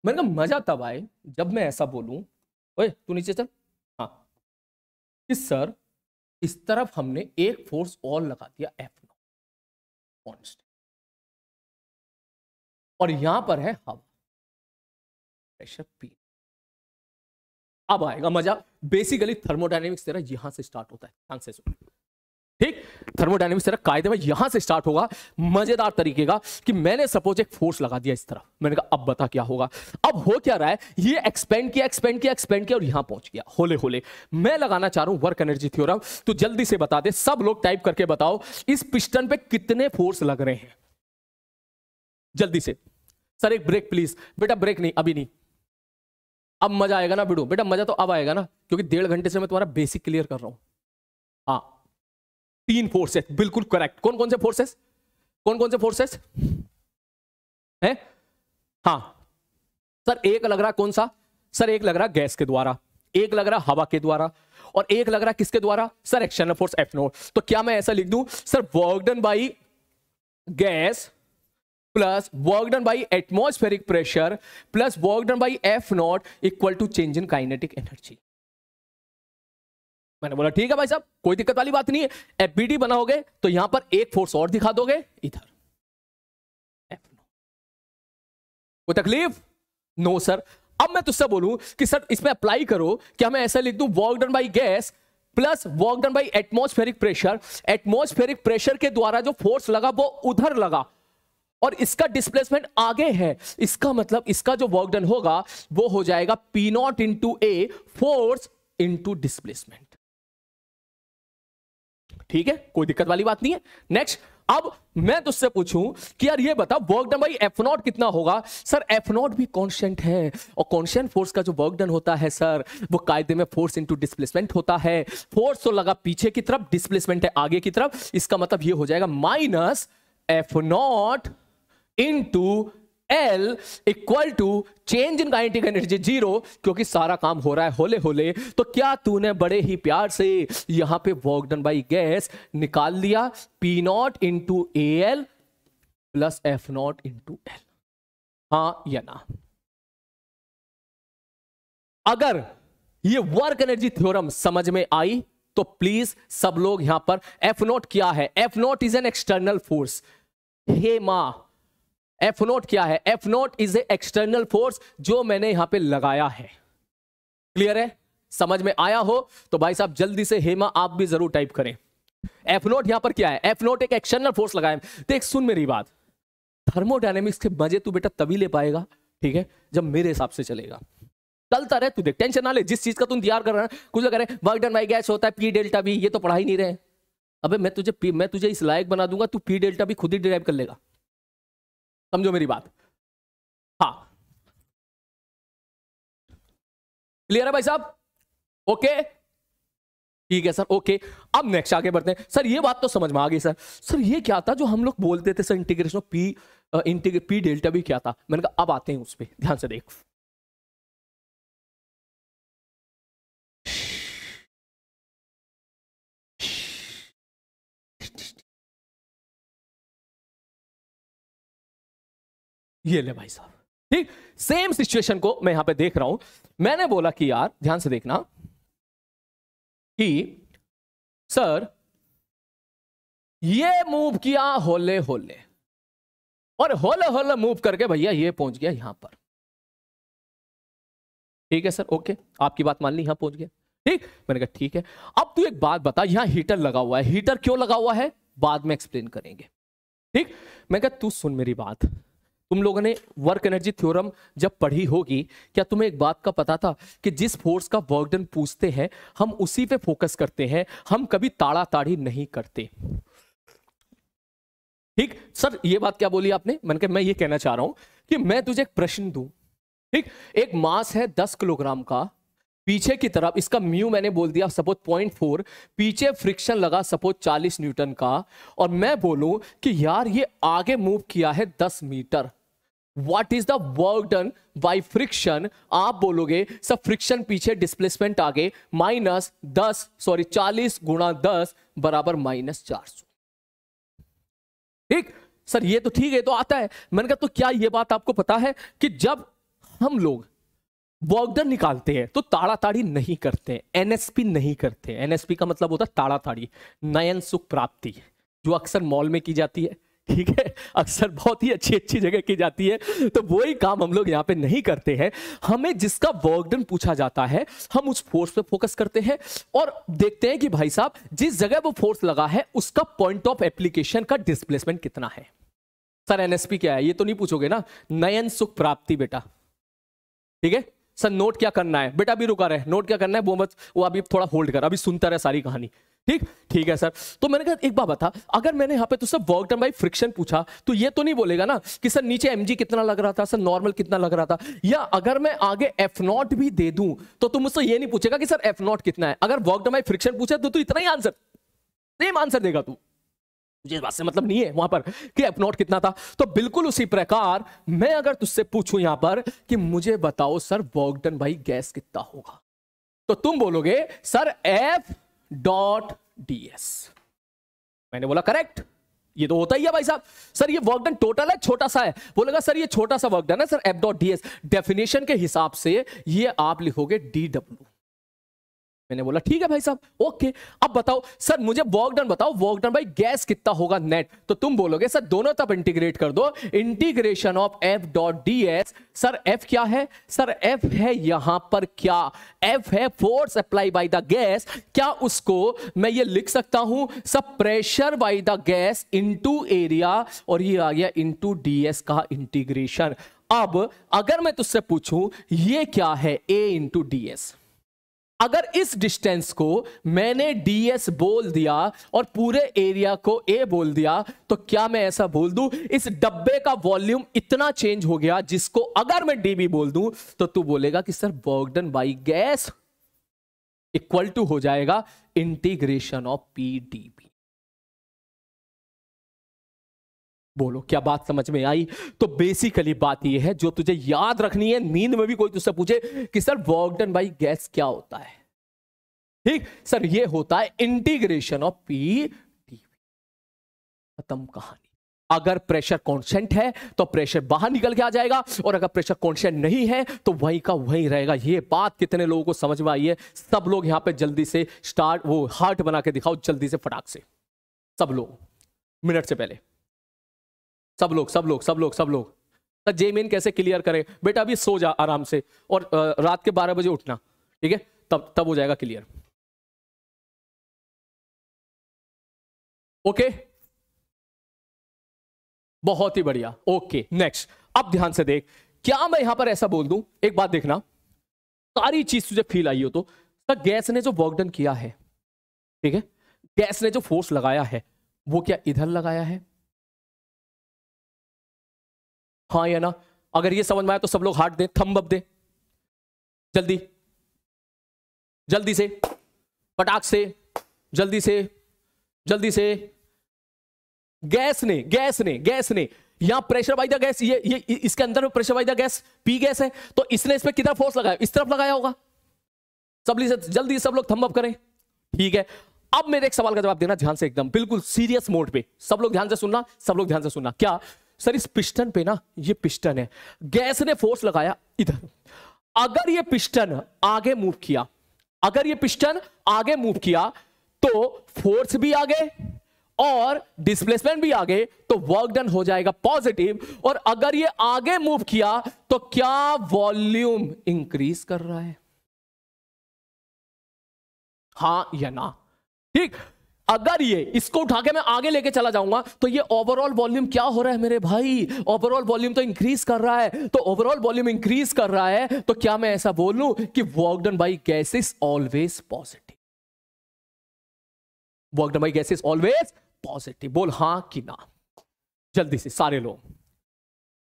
मैंने कहा मजा तब आए जब मैं ऐसा बोलूँ ओए तू नीचे चल हाँ कि सर इस तरफ हमने एक फोर्स और लगा दिया एफ नॉट और यहां पर है हवा प्रेशर पी अब आएगा मजा बेसिकली थर्मोडाइनेमिक्स तेरा यहां से स्टार्ट होता है ध्यान से सुन ठीक थर्मोडाइनमिक्स तरह कायदे में यहां से स्टार्ट होगा मजेदार तरीके का कि मैंने सपोज एक फोर्स लगा दिया इस तरह मैंने कहा अब बता क्या होगा अब हो क्या रहा है ये एक्सपेंड किया एक्सपेंड किया एक्सपेंड किया और यहां पहुंच गया होले होले मैं लगाना चाह रहा हूं वर्क एनर्जी थ्योरम तो जल्दी से बता दे सब लोग टाइप करके बताओ इस पिस्टन पे कितने फोर्स लग रहे हैं जल्दी से सर एक ब्रेक प्लीज बेटा ब्रेक नहीं अभी नहीं अब मजा आएगा ना बिडू बेटा मजा तो अब आएगा ना क्योंकि डेढ़ घंटे से मैं तुम्हारा बेसिक क्लियर कर रहा हूं हाँ तीन फोर्सेस बिल्कुल करेक्ट कौन कौन से फोर्सेस कौन कौन से फोर्सेस हैं हाँ सर एक लग रहा कौन सा सर एक लग रहा गैस के द्वारा एक लग रहा हवा के द्वारा और एक लग रहा किसके द्वारा sir external force F naught तो क्या मैं ऐसा लिख दूं sir work done by gas plus work done by atmospheric pressure plus work done by F naught equal to change in kinetic energy मैंने बोला ठीक है भाई साहब कोई दिक्कत वाली बात नहीं है एफबीडी बनाओगे तो यहां पर एक फोर्स और दिखा दोगे इधर कोई तकलीफ नो सर अब मैं तुझसे बोलूं कि सर इसमें अप्लाई करो कि हमें ऐसा लिख दूं work done by gas plus work done by atmospheric pressure atmospheric pressure के द्वारा जो फोर्स लगा वो उधर लगा और इसका डिस्प्लेसमेंट आगे है इसका मतलब इसका जो वर्क डन होगा वो हो जाएगा P not into A force into displacement ठीक है कोई दिक्कत वाली बात नहीं है नेक्स्ट अब मैं तुझसे पूछूं कि यार ये बता work done by F naught कितना होगा सर एफ नॉट भी कॉन्स्टेंट है और कॉन्स्टेंट फोर्स का जो वर्क डन होता है सर वो कायदे में फोर्स इनटू डिस्प्लेसमेंट होता है फोर्स तो लगा पीछे की तरफ डिस्प्लेसमेंट है आगे की तरफ इसका मतलब ये हो जाएगा minus F naught into L equal to change in kinetic energy zero क्योंकि सारा काम हो रहा है होले होले तो क्या तूने बड़े ही प्यार से यहां पे वर्क डन बाई गैस निकाल लिया P naught to A L plus F naught to L हाँ या ना अगर ये वर्क एनर्जी थ्योरम समझ में आई तो प्लीज सब लोग यहां पर एफ नॉट क्या है F naught is an external force हे मा एफ नोट क्या है F naught is a external force जो मैंने यहां पे लगाया है क्लियर है समझ में आया हो तो भाई साहब जल्दी से हेमा आप भी जरूर टाइप करें एफ नोट यहां पर क्या है एफ नोट एक एक्सटर्नल फोर्स लगाया देख सुन मेरी बात थर्मोडायनेमिक्स के मजे तू बेटा तभी ले पाएगा ठीक है जब मेरे हिसाब से चलेगा चलता रहे तू देख टेंशन ना ले जिस चीज का तुम तैयार कर रहे हैं कुछ लोग कह रहे हैं वर्क डन बाई गैस होता है पी डेल्टा भी ये तो पढ़ा ही नहीं रहे अबे मैं तुझे मैं तुझे इस लायक बना दूंगा तू पी डेल्टा भी खुद ही डिराइव कर लेगा समझो मेरी बात हाँ क्लियर है भाई साहब ओके ठीक है सर ओके अब नेक्स्ट आगे बढ़ते हैं सर ये बात तो समझ में आ गई सर सर ये क्या था जो हम लोग बोलते थे sir integration of P integrate P delta भी क्या था मैंने कहा अब आते हैं उस पर ध्यान से देखो ये ले भाई साहब ठीक सेम सिचुएशन को मैं यहां पे देख रहा हूं मैंने बोला कि यार ध्यान से देखना कि सर ये मूव किया होले होले और होले होले मूव करके भैया ये पहुंच गया यहां पर ठीक है सर ओके आपकी बात मान ली यहां पहुंच गया ठीक मैंने कहा ठीक है अब तू एक बात बता यहां हीटर लगा हुआ है हीटर क्यों लगा हुआ है बाद में एक्सप्लेन करेंगे ठीक मैं कहा तू सुन मेरी बात तुम लोगों ने वर्क एनर्जी थ्योरम जब पढ़ी होगी क्या तुम्हें एक बात का पता था कि जिस फोर्स का वर्क डन पूछते हैं हम उसी पे फोकस करते हैं हम कभी ताड़ा ताड़ी नहीं करते ठीक सर ये बात क्या बोली आपने मैंने कहा मैं ये कहना चाह रहा हूं कि मैं तुझे एक प्रश्न दू ठीक एक मास है दस किलोग्राम का पीछे की तरफ इसका म्यू मैंने बोल दिया सपोज पॉइंट फोर पीछे फ्रिक्शन लगा सपोज चालीस न्यूटन का और मैं बोलूं कि यार ये आगे मूव किया है दस metre what is the work done by friction आप बोलोगे सब फ्रिक्शन पीछे डिस्प्लेसमेंट आगे माइनस दस सॉरी चालीस गुणा दस बराबर माइनस चार सौ ठीक सर ये तो ठीक है तो आता है मैंने कहा तो क्या ये बात आपको पता है कि जब हम लोग वर्कडन निकालते हैं तो ताड़ाताड़ी नहीं करते एनएसपी नहीं करते एनएसपी का मतलब होता है ताड़ाताड़ी नयन सुख प्राप्ति जो अक्सर मॉल में की जाती है ठीक है अक्सर बहुत ही अच्छी अच्छी जगह की जाती है तो वही काम हम लोग यहाँ पे नहीं करते हैं हमें जिसका वर्कडन पूछा जाता है हम उस फोर्स पे फोकस करते हैं और देखते हैं कि भाई साहब जिस जगह वो फोर्स लगा है उसका पॉइंट ऑफ एप्लीकेशन का डिस्प्लेसमेंट कितना है सर एनएसपी क्या है ये तो नहीं पूछोगे ना नयन सुख प्राप्ति बेटा ठीक है सर नोट क्या करना है बेटा अभी रुका रहे नोट क्या करना है वो मत वो अभी थोड़ा होल्ड कर अभी सुनता रहे सारी कहानी ठीक ठीक है सर तो मैंने कहा एक बात बता अगर मैंने यहाँ पे sir work done by friction पूछा तो ये तो नहीं बोलेगा ना कि सर नीचे एम कितना लग रहा था सर नॉर्मल कितना लग रहा था या अगर मैं आगे एफ नॉट भी दे दूं तो तुम मुझसे ये नहीं पूछेगा कि सर एफ नॉट कितना है अगर वर्क डन बाई फ्रिक्शन पूछे तो तू इतना ही आंसर सेम आंसर देगा तू मुझे इस बात से मतलब नहीं है वहां पर कि एफ नॉट कितना था तो बिल्कुल उसी प्रकार मैं अगर तुझसे पूछूं यहां पर कि मुझे बताओ sir work done by gas कितना होगा तो तुम बोलोगे sir F dot D S मैंने बोला करेक्ट ये तो होता ही है भाई साहब सर ये वर्क डन टोटल है छोटा सा है बोलेगा सर ये छोटा सा वर्क डन है sir F dot D S definition के हिसाब से ये आप लिखोगे डी डब्ल्यू मैंने बोला ठीक है भाई साहब ओके अब बताओ सर मुझे वर्कडन बताओ वर्कडन भाई गैस कितना होगा नेट तो तुम बोलोगे सर दोनों तब इंटीग्रेट कर दो integration of F dot D S sir F क्या है सर एफ है यहां पर क्या एफ है force apply by the gas क्या उसको मैं ये लिख सकता हूं sir pressure by the gas into area और ये आ गया इनटू एस का इंटीग्रेशन अब अगर मैं तुझसे पूछूं ये क्या है ए इंटू डी एस अगर इस डिस्टेंस को मैंने डीएस बोल दिया और पूरे एरिया को ए बोल दिया तो क्या मैं ऐसा बोल दूं इस डब्बे का वॉल्यूम इतना चेंज हो गया जिसको अगर मैं डीबी बोल दूं तो तू बोलेगा कि sir work done by gas equal to हो जाएगा integration of P D B बोलो क्या बात समझ में आई तो बेसिकली बात यह है जो तुझे याद रखनी है नींद में भी कोई तुझसे पूछे कि सर वॉकडन बाई गैस क्या होता है ठीक सर ये होता है इंटीग्रेशन ऑफ पी टी खत्म कहानी अगर प्रेशर कॉन्स्टेंट है तो प्रेशर बाहर निकल के आ जाएगा और अगर प्रेशर कॉन्स्टेंट नहीं है तो वहीं का वहीं रहेगा ये बात कितने लोगों को समझ में आई है सब लोग यहां पे जल्दी से स्टार्ट वो हार्ट बना के दिखाओ जल्दी से फटाक से सब लोग मिनट से पहले सब लोग सब लोग सब लोग सब लोग सर जे मेन कैसे क्लियर करें बेटा अभी सो जा आराम से और रात के बारह बजे उठना ठीक है तब तब हो जाएगा क्लियर ओके बहुत ही बढ़िया ओके नेक्स्ट अब ध्यान से देख क्या मैं यहां पर ऐसा बोल दूं एक बात देखना सारी चीज तुझे फील आई हो तो सर गैस ने जो वर्कडन किया है ठीक है गैस ने जो फोर्स लगाया है वो क्या इधर लगाया है हाँ या ना अगर ये समझ में आया तो सब लोग हार्ट दें थम्ब अप दें जल्दी जल्दी से पटाख से जल्दी से जल्दी से गैस ने गैस ने गैस ने यहां प्रेशर बाई द गैस ये ये इसके अंदर में pressure by the gas P gas है तो इसने इस पर कितना फोर्स लगाया इस तरफ लगाया होगा सब जल्दी सब लोग थम्ब अप करें ठीक है अब मेरे एक सवाल का जवाब देना ध्यान से एकदम बिल्कुल सीरियस मोड पे सब लोग ध्यान से सुनना सब लोग ध्यान से सुनना क्या सर इस पिस्टन पे ना ये पिस्टन है गैस ने फोर्स लगाया इधर अगर ये पिस्टन आगे मूव किया अगर ये पिस्टन आगे मूव किया तो फोर्स भी आगे और डिस्प्लेसमेंट भी आगे तो वर्क डन हो जाएगा पॉजिटिव और अगर ये आगे मूव किया तो क्या वॉल्यूम इंक्रीज कर रहा है हां या ना ठीक अगर ये इसको उठा के मैं आगे लेके चला जाऊंगा तो ये ओवरऑल वॉल्यूम क्या हो रहा है मेरे भाई ओवरऑल वॉल्यूम तो इंक्रीज कर रहा है तो ओवरऑल वॉल्यूम इंक्रीज कर रहा है तो क्या मैं ऐसा बोल लू कि work done by gas is always positive work done by gas is always positive बोल हां कि ना जल्दी से सारे लोग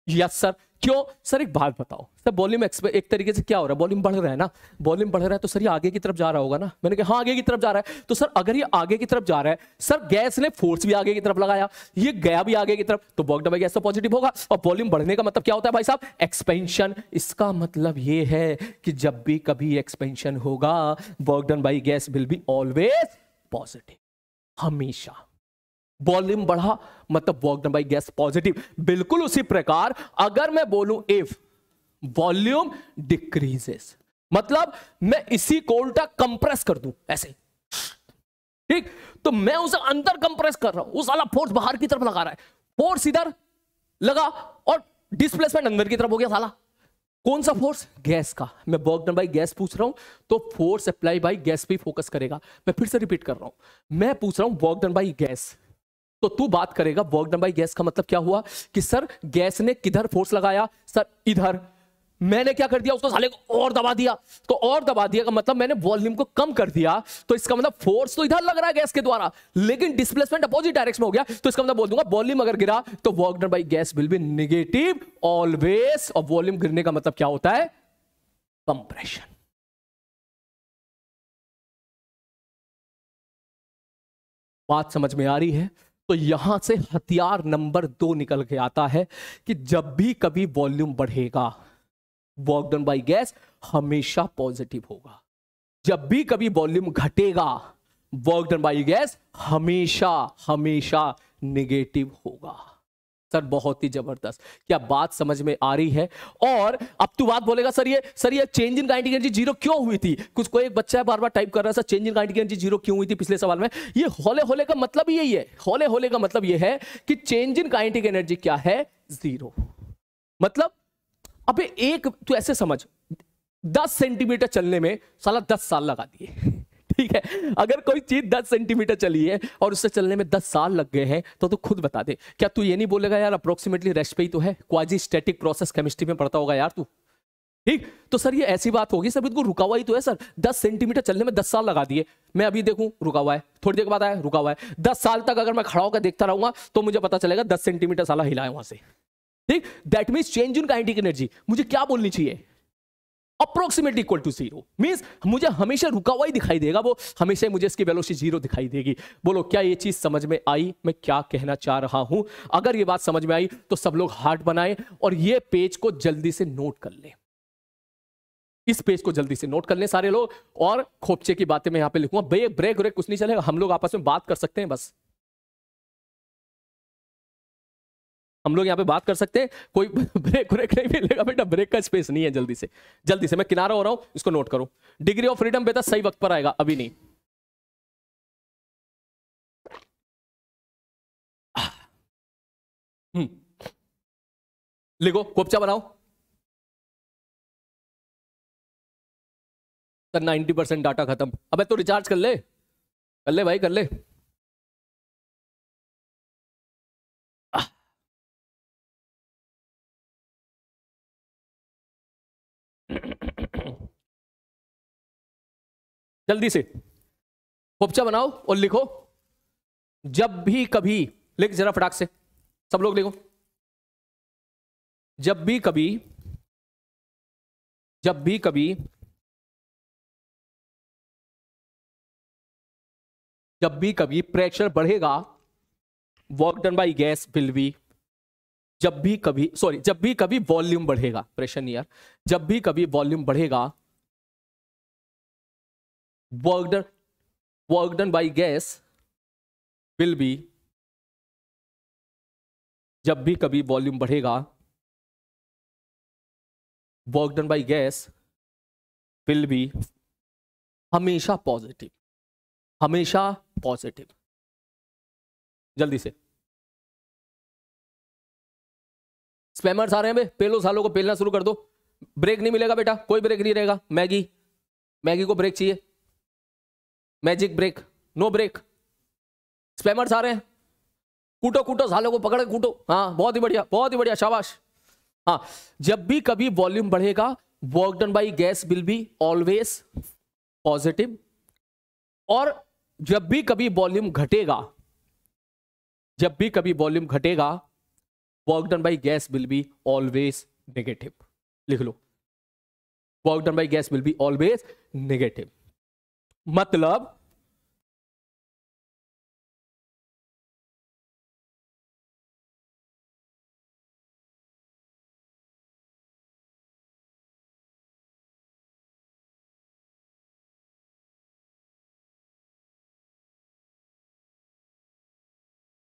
यस सर क्यों सर एक बात बताओ सर वॉल्यूम एक तरीके से क्या हो रहा है वॉल्यूम बढ़ रहा है ना वॉल्यूम बढ़ रहा है तो सर ये आगे की तरफ जा रहा होगा ना मैंने कहा हाँ आगे की तरफ जा रहा है तो सर अगर ये आगे की तरफ जा रहा है सर गैस ने फोर्स भी आगे की तरफ लगाया ये गया भी आगे की तरफ तो वर्क डबल गैस तो पॉजिटिव होगा और वॉल्यूम बढ़ने का मतलब क्या होता है भाई साहब एक्सपेंशन इसका मतलब ये है कि जब भी कभी एक्सपेंशन होगा work done by gas will be always positive हमेशा वॉल्यूम बढ़ा मतलब work done by gas positive बिल्कुल उसी प्रकार अगर मैं बोलूं इफ वॉल्यूम डिक्रीजेस मतलब मैं इसी को उल्टा कंप्रेस कर दूं ऐसे ठीक तो मैं उसे अंदर कंप्रेस कर रहा हूं उस वाला फोर्स बाहर की तरफ लगा रहा है फोर्स इधर लगा और डिस्प्लेसमेंट अंदर की तरफ हो गया साला कौन सा फोर्स गैस का मैं वर्क डन बाई गैस पूछ रहा हूं तो फोर्स अप्लाई बाई गैस पे फोकस करेगा मैं फिर से रिपीट कर रहा हूं मैं पूछ रहा हूं वर्क डन बाई गैस तो तू बात करेगा वर्क डन बाई गैस का मतलब क्या हुआ कि सर गैस ने किधर फोर्स लगाया सर इधर मैंने क्या कर दिया उसको साले को और दबा दिया तो और दबा दिया का मतलब मैंने वॉल्यूम को कम कर दिया तो इसका मतलब फोर्स तो इधर लग रहा है गैस के द्वारा लेकिन डिस्प्लेसमेंट अपोजिट डायरेक्शन में हो गया तो इसका मतलब बोल दूंगा वॉल्यूम अगर गिरा तो work done by gas will be negative always और वॉल्यूम गिरने का मतलब क्या होता है कंप्रेशन बात समझ में आ रही है तो यहां से हथियार नंबर दो निकल के आता है कि जब भी कभी वॉल्यूम बढ़ेगा वर्क डन बाई गैस हमेशा पॉजिटिव होगा जब भी कभी वॉल्यूम घटेगा वर्क डन बाई गैस हमेशा हमेशा निगेटिव होगा सर बहुत ही जबरदस्त क्या बात समझ में आ रही है और अब तू बात बोलेगा सर ये सर ये change in kinetic energy zero क्यों हुई थी कुछ कोई एक बच्चा है बार बार टाइप कर रहा है sir change in kinetic energy zero क्यों हुई थी पिछले सवाल में ये होले होले का मतलब यही है होले होले का मतलब ये है कि चेंज इन काइनेटिक एनर्जी क्या है जीरो मतलब अबे एक तू ऐसे समझ दस सेंटीमीटर चलने में साला दस साल लगा दिए ठीक है अगर कोई चीज दस सेंटीमीटर चली है और उससे चलने में दस साल लग गए हैं तो तू खुद बता दे क्या तू ये नहीं बोलेगा यार अप्रोक्सीमेटली रेस्ट पे ही तो है क्वाजी स्टेटिक प्रोसेस केमिस्ट्री में पढ़ता होगा यार तू ठीक तो सर ये ऐसी बात होगी सर इनको रुका हुआ ही तो है सर दस सेंटीमीटर चलने में दस साल लगा दिए मैं अभी देखूं रुका हुआ है थोड़ी देर बाद आया रुका हुआ है दस साल तक अगर मैं खड़ा होकर देखता रहूंगा तो मुझे पता चलेगा दस सेंटीमीटर साला हिला है वहां से ठीक that means change in kinetic energy मुझे क्या बोलनी चाहिए approximately equal to zero means मुझे हमेशा रुका हुआ ही दिखाई देगा वो हमेशा मुझे इसकी वेलोसिटी जीरो दिखाई देगी बोलो क्या ये चीज समझ में आई मैं क्या कहना चाह रहा हूं अगर ये बात समझ में आई तो सब लोग हार्ट बनाए और ये पेज को जल्दी से नोट कर लें इस पेज को जल्दी से नोट कर लें सारे लोग और खोपचे की बातें मैं यहां पे लिखूंगा ब्रेक ब्रेक कुछ नहीं चलेगा हम लोग आपस में बात कर सकते हैं बस हम लोग यहाँ पे बात कर सकते हैं कोई ब्रेक [LAUGHS] व्रेक नहीं मिलेगा बेटा ब्रेक का स्पेस नहीं है जल्दी से जल्दी से मैं किनारा हो रहा हूँ इसको नोट करो डिग्री ऑफ फ्रीडम बेटा सही वक्त पर आएगा अभी नहीं हम्म। लिखो कोपचा बनाओ सर नाइन्टी परसेंट डाटा खत्म अबे तो रिचार्ज कर ले कर ले भाई कर ले जल्दी से खोपचा बनाओ और लिखो जब भी कभी लिख जरा फटाक से सब लोग लिखो जब भी कभी जब भी कभी जब भी कभी प्रेशर बढ़ेगा work done by gas will be जब भी कभी सॉरी जब भी कभी वॉल्यूम बढ़ेगा प्रेशर नहीं यार जब भी कभी वॉल्यूम बढ़ेगा work done work done by gas will be जब भी कभी वॉल्यूम बढ़ेगा work done by gas will be हमेशा पॉजिटिव हमेशा पॉजिटिव जल्दी से स्पैमर्स आ रहे हैं भाई पेलो सालों को पेलना शुरू कर दो ब्रेक नहीं मिलेगा बेटा कोई ब्रेक नहीं रहेगा मैगी मैगी को ब्रेक चाहिए magic break no break spammers आ रहे हैं कूटो कूटो सालों को पकड़ के कूटो हाँ बहुत ही बढ़िया बहुत ही बढ़िया शाबाश हाँ जब भी कभी वॉल्यूम बढ़ेगा work done by gas will be always positive और जब भी कभी वॉल्यूम घटेगा जब भी कभी वॉल्यूम घटेगा work done by gas will be always negative लिख लो work done by gas will be always negative मतलब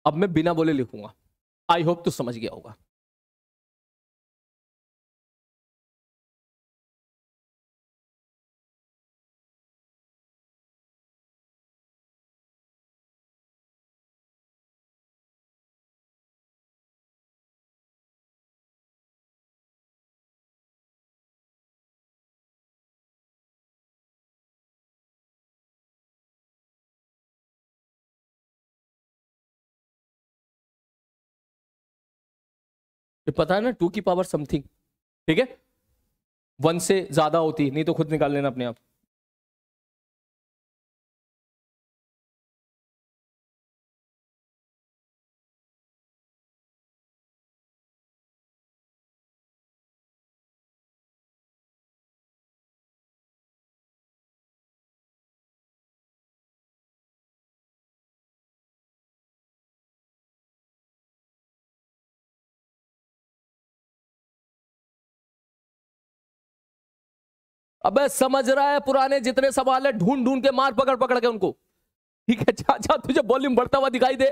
अब मैं बिना बोले लिखूंगा आई होप तो समझ गया होगा ये पता है ना टू की पावर समथिंग ठीक है वन से ज्यादा होती नहीं तो खुद निकाल लेना अपने आप अबे समझ रहा है पुराने जितने सवाल है ढूंढ ढूंढ के मार पकड़ पकड़ के उनको ठीक है चाचा तुझे वॉल्यूम बढ़ता हुआ दिखाई दे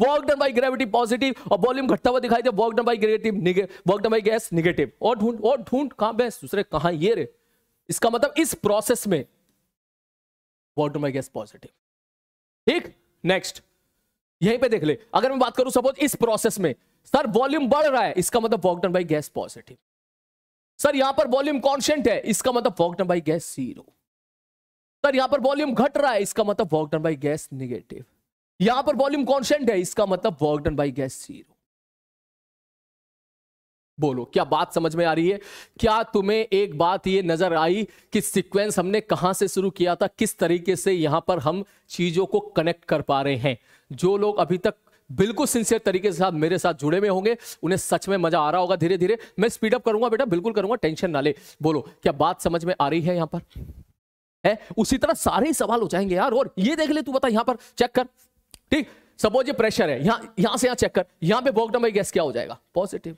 work done by gravity positive और वॉल्यूम घटता हुआ दिखाई दे work done by gravity work done by gas negative और ढूंढ और ढूंढ कहां बहस दूसरे कहां ये रे इसका मतलब इस प्रोसेस में work done by gas positive ठीक नेक्स्ट यहीं पे देख ले अगर मैं बात करूं सपोज इस प्रोसेस में सर वॉल्यूम बढ़ रहा है इसका मतलब work done by gas positive sir यहां पर वॉल्यूम कॉन्स्टेंट है इसका मतलब work done by gas zero sir यहां पर वॉल्यूम घट रहा है इसका मतलब work done by gas negative यहां पर वॉल्यूम कॉन्स्टेंट है इसका मतलब work done by gas zero बोलो क्या बात समझ में आ रही है क्या तुम्हें एक बात ये नजर आई कि सीक्वेंस हमने कहां से शुरू किया था किस तरीके से यहां पर हम चीजों को कनेक्ट कर पा रहे हैं जो लोग अभी तक बिल्कुल सिंसियर तरीके से साथ मेरे साथ जुड़े हुए होंगे उन्हें सच में मजा आ रहा होगा धीरे धीरे मैं स्पीड अप करूंगा बेटा बिल्कुल करूंगा टेंशन ना ले बोलो क्या बात समझ में आ रही है यहां पर है उसी तरह सारे ही सवाल हो जाएंगे यार और ये देख ले तू बता यहां पर चेक कर ठीक सपोज ये प्रेशर है यहां यहां से यहां चेक कर यहां पे बॉक्डम बाई गैस क्या हो जाएगा पॉजिटिव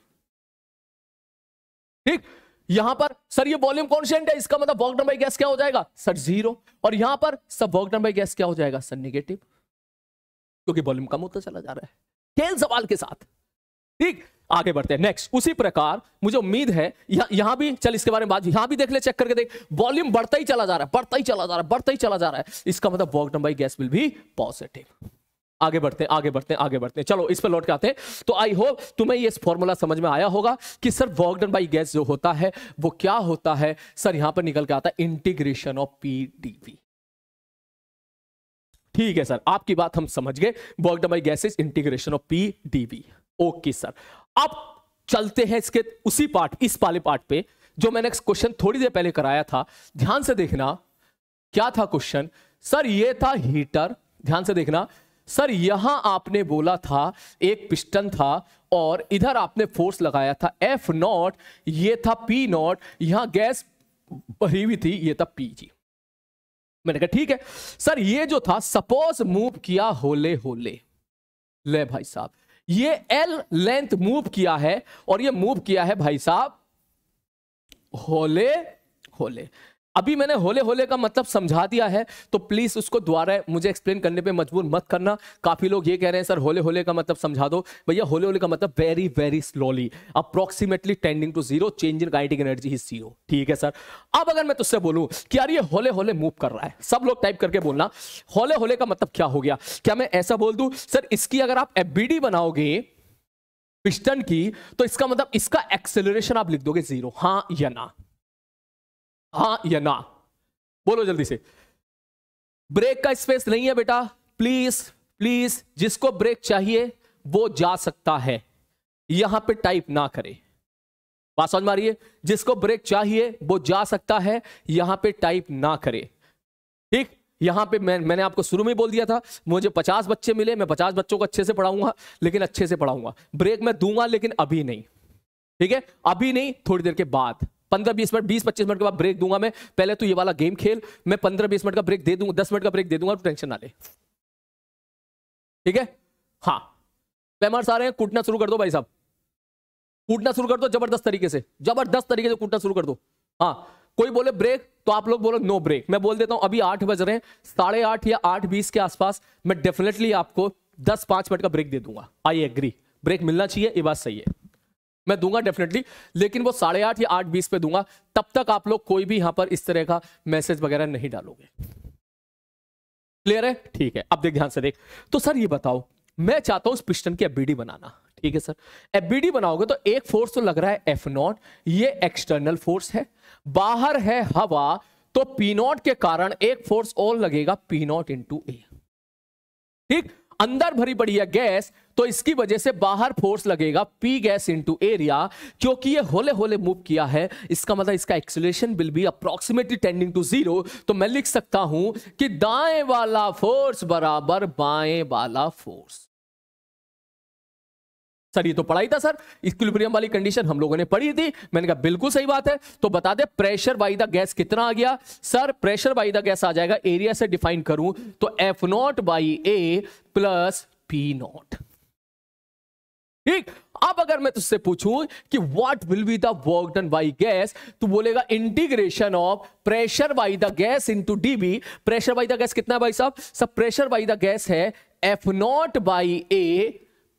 ठीक यहां पर सर ये वॉल्यूम कॉन्स्टेंट है इसका मतलब वर्क डन गैस क्या हो जाएगा सर जीरो और यहां पर सब वर्क डन गैस क्या हो जाएगा सर निगेटिव क्योंकि वॉल्यूम कम होता चला जा रहा है खेल सवाल के साथ ठीक आगे बढ़ते हैं नेक्स्ट उसी प्रकार मुझे उम्मीद है यहां भी चल इसके बारे में बात यहां भी देख ले चेक करके देख वॉल्यूम बढ़ता ही चला जा रहा है बढ़ता ही चला जा रहा है बढ़ता ही चला जा रहा है इसका मतलब बॉगडम number gas will be positive आगे बढ़ते हैं आगे बढ़ते हैं आगे बढ़ते हैं चलो इस पर लौट के आते हैं तो आई होप तुम्हें ये फॉर्मूला समझ में आया होगा कि सर वॉकडन बाई गैस जो होता है वो क्या होता है सर यहां पर निकल के आता है integration of P D V ठीक है सर आपकी बात हम समझ गए work done by gases integration of P DV okay sir अब चलते हैं इसके उसी पार्ट इस पाले पार्ट पे जो मैंने क्वेश्चन थोड़ी देर पहले कराया था ध्यान से देखना क्या था क्वेश्चन सर ये था हीटर ध्यान से देखना सर यहां आपने बोला था एक पिस्टन था और इधर आपने फोर्स लगाया था एफ नॉट ये था पी नॉट यहां गैस भरी हुई थी ये था पी जी मैंने कहा ठीक है सर ये जो था सपोज मूव किया होले होले ले भाई साहब ये एल लेंथ मूव किया है और ये मूव किया है भाई साहब होले होले अभी मैंने होले होले का मतलब समझा दिया है तो प्लीज उसको दोबारा मुझे एक्सप्लेन करने पे मजबूर मत करना काफी लोग ये कह रहे हैं सर होले होले का मतलब समझा दो भैया होले होले का मतलब very very slowly approximately tending to zero change in guiding energy is zero ठीक है सर अब अगर मैं तुझसे बोलूं कि यार ये होले होले मूव कर रहा है सब लोग टाइप करके बोलना होले होले का मतलब क्या हो गया क्या मैं ऐसा बोल दू सर इसकी अगर आप एफ बनाओगे पिस्टन की तो इसका मतलब इसका एक्सेलरेशन आप लिख दोगे जीरो हाँ या ना हाँ या ना बोलो जल्दी से ब्रेक का स्पेस नहीं है बेटा प्लीज प्लीज जिसको ब्रेक चाहिए वो जा सकता है यहां पे टाइप ना करे बात समझ मारिए जिसको ब्रेक चाहिए वो जा सकता है यहां पे टाइप ना करे ठीक यहां पे मैं मैंने आपको शुरू में बोल दिया था मुझे पचास बच्चे मिले मैं पचास बच्चों को अच्छे से पढ़ाऊंगा लेकिन अच्छे से पढ़ाऊंगा ब्रेक मैं दूंगा लेकिन अभी नहीं ठीक है अभी नहीं थोड़ी देर के बाद पंद्रह बीस मिनट बीस पच्चीस मिनट के बाद ब्रेक दूंगा मैं पहले तो ये वाला गेम खेल मैं पंद्रह बीस मिनट का ब्रेक दे दूंगा दस मिनट का ब्रेक दे दूंगा तो टेंशन ना ले ठीक है हाँ पैमर्स आ रहे हैं कूटना शुरू कर दो भाई साहब कूटना शुरू कर दो जबरदस्त तरीके से जबरदस्त तरीके से कूटना शुरू कर दो हाँ कोई बोले ब्रेक तो आप लोग बोलो नो ब्रेक मैं बोल देता हूं अभी आठ बज रहे हैं साढ़े आठ या आठ बीस के आसपास मैं डेफिनेटली आपको दस पांच मिनट का ब्रेक दे दूंगा आई एग्री ब्रेक मिलना चाहिए ये बात सही है मैं दूंगा डेफिनेटली लेकिन वो साढ़े आठ या आठ बीस पे दूंगा तब तक आप लोग कोई भी यहां पर इस तरह का मैसेज वगैरह नहीं डालोगे क्लियर है ठीक है अब देख ध्यान से देख तो सर ये बताओ मैं चाहता हूं उस पिस्टन की एफबीडी बनाना ठीक है सर एफबीडी बनाओगे तो एक फोर्स तो लग रहा है एफ नॉट ये एक्सटर्नल फोर्स है बाहर है हवा तो पी नॉट के कारण एक फोर्स और लगेगा पी नॉट इंटू ए ठीक अंदर भरी पड़ी है गैस तो इसकी वजह से बाहर फोर्स लगेगा पी गैस इनटू एरिया क्योंकि ये होले होले मूव किया है इसका मतलब इसका acceleration will be approximately tending to zero तो मैं लिख सकता हूं कि दाएं वाला फोर्स बराबर बाएं वाला फोर्स सर ये तो पढ़ाई था सर इक्विलिब्रियम वाली कंडीशन हम लोगों ने पढ़ी थी मैंने कहा बिल्कुल सही बात है तो बता दे प्रेशर बाई द गैस कितना आ गया sir pressure by the gas आ जाएगा एरिया से डिफाइन करूं तो F naught by A plus P naught ठीक अब अगर मैं तुझसे पूछूं कि what will be the work done by gas तो बोलेगा integration of pressure by the gas into DV pressure by the gas कितना है भाई साहब सब प्रेशर बाय द गैस है F naught by A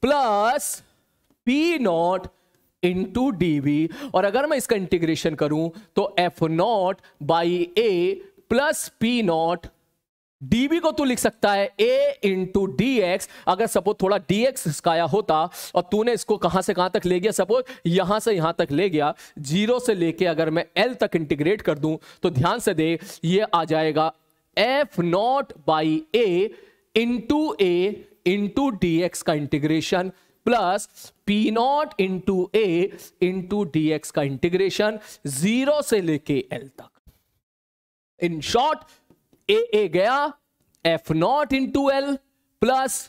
plus P not into DV और अगर मैं इसका इंटीग्रेशन करूं तो F naught by A plus P naught DV को तू लिख सकता है ए इंटू डी एक्स अगर सपोज थोड़ा डी एक्स इसकाया होता और तूने इसको कहां से कहां तक ले गया सपोज यहां से यहां तक ले गया जीरो से लेके अगर मैं एल तक इंटीग्रेट कर दूं तो ध्यान से दे ये आ जाएगा F naught by A into A into D X का integration plus P not into A into DX का इंटीग्रेशन जीरो से लेके एल तक इन शॉर्ट ए ए गया F naught into L plus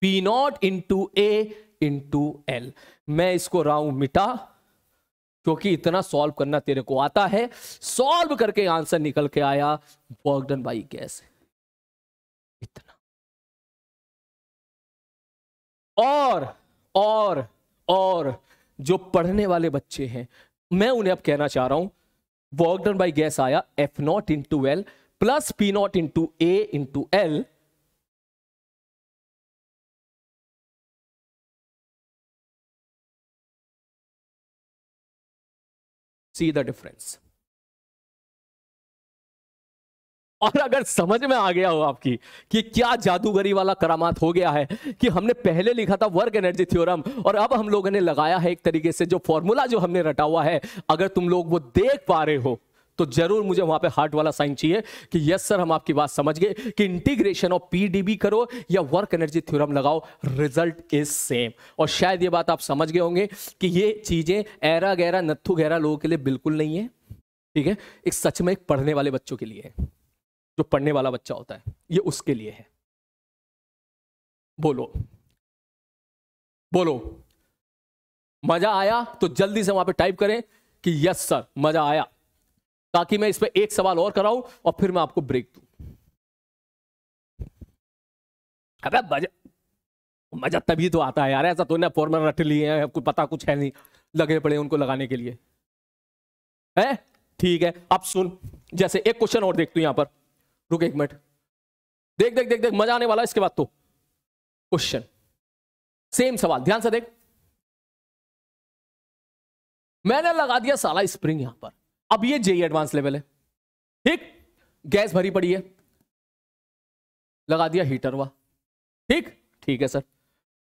P not into A into L मैं इसको राउंड मिटा क्योंकि इतना सॉल्व करना तेरे को आता है सॉल्व करके आंसर निकल के आया वर्कडन बाई गैस इतना और और और जो पढ़ने वाले बच्चे हैं मैं उन्हें अब कहना चाह रहा हूं वर्क डन बाई गैस आया F naught into L plus P not into A into L see the difference और अगर समझ में आ गया हो आपकी कि क्या जादूगरी वाला करामात हो गया है कि हमने पहले लिखा था वर्क एनर्जी थ्योरम और अब हम लोगों ने लगाया है एक तरीके से जो फॉर्मूला जो हमने रटा हुआ है अगर तुम लोग वो देख पा रहे हो तो जरूर मुझे वहां पे हार्ट वाला साइन चाहिए कि यस सर हम आपकी बात समझ गए कि इंटीग्रेशन ऑफ पीडीबी करो या वर्क एनर्जी थ्योरम लगाओ रिजल्ट इज सेम और शायद ये बात आप समझ गए होंगे कि ये चीजें एरा गहरा नत्थु गहरा लोगों के लिए बिल्कुल नहीं है ठीक है एक सच में एक पढ़ने वाले बच्चों के लिए है जो पढ़ने वाला बच्चा होता है ये उसके लिए है बोलो बोलो मजा आया तो जल्दी से वहां पे टाइप करें कि यस सर मजा आया ताकि मैं इस पर एक सवाल और कराऊं और फिर मैं आपको ब्रेक दू अबे मजा मजा तभी तो आता है यार ऐसा तो ना फॉर्मर रट लिए हैं कुछ पता कुछ है नहीं लगे पड़े उनको लगाने के लिए है ठीक है अब सुन जैसे एक क्वेश्चन और देखती हूं यहां पर रुक एक मिनट देख देख देख देख मजा आने वाला इसके बाद तो क्वेश्चन सेम सवाल ध्यान से देख मैंने लगा दिया साला स्प्रिंग यहां पर अब ये जेई एडवांस लेवल है ठीक गैस भरी पड़ी है लगा दिया हीटर हुआ ठीक ठीक है सर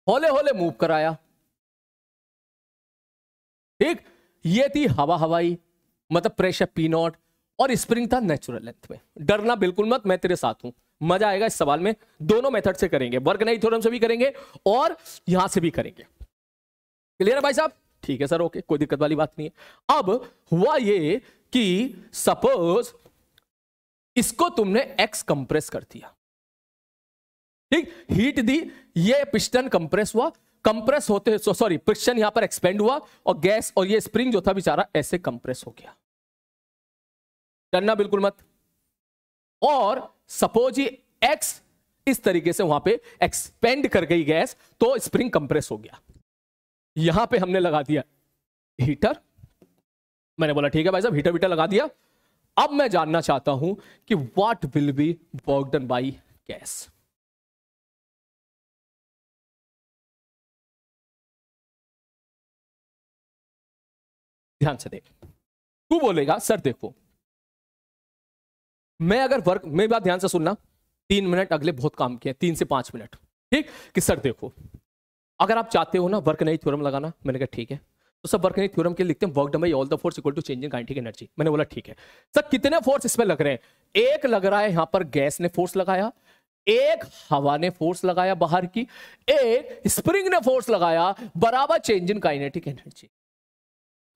होले होले मूव कराया ठीक ये थी हवा हवाई मतलब प्रेशर पी नॉट और स्प्रिंग था नेचुरल लेंथ में डरना बिल्कुल मत मैं तेरे साथ हूं मजा आएगा इस सवाल में दोनों मेथड से करेंगे वर्ग नहीं थोड़ा से भी करेंगे और यहां से भी करेंगे क्लियर है भाई साहब ठीक है सर ओके कोई दिक्कत वाली बात नहीं है अब हुआ ये कि सपोज इसको तुमने एक्स कंप्रेस कर दिया ठीक हीट दी ये पिस्टन कंप्रेस हुआ कंप्रेस होते सॉरी पिस्टन यहां पर एक्सपेंड हुआ और गैस और ये स्प्रिंग जो था बेचारा ऐसे कंप्रेस हो गया डरना बिल्कुल मत और सपोज ये एक्स इस तरीके से वहां पे एक्सपेंड कर गई गैस तो स्प्रिंग कंप्रेस हो गया यहां पे हमने लगा दिया हीटर मैंने बोला ठीक है भाई साहब हीटर वीटर लगा दिया अब मैं जानना चाहता हूं कि what will be work done by gas ध्यान से देख तू बोलेगा सर देखो मैं अगर वर्क मेरी बात ध्यान से सुनना तीन मिनट अगले बहुत काम किए तीन से पांच मिनट ठीक कि सर देखो अगर आप चाहते हो ना वर्क नहीं थ्योरम लगाना मैंने कहा ठीक है तो सब वर्क नहीं थ्योरम के लिखते हैं work by all the force equal to change in kinetic energy मैंने बोला ठीक है सर कितने फोर्स इसमें लग रहे हैं एक लग रहा है यहां पर गैस ने फोर्स लगाया एक हवा ने फोर्स लगाया बाहर की एक स्प्रिंग ने फोर्स लगाया बराबर चेंज इन काइनेटिक एनर्जी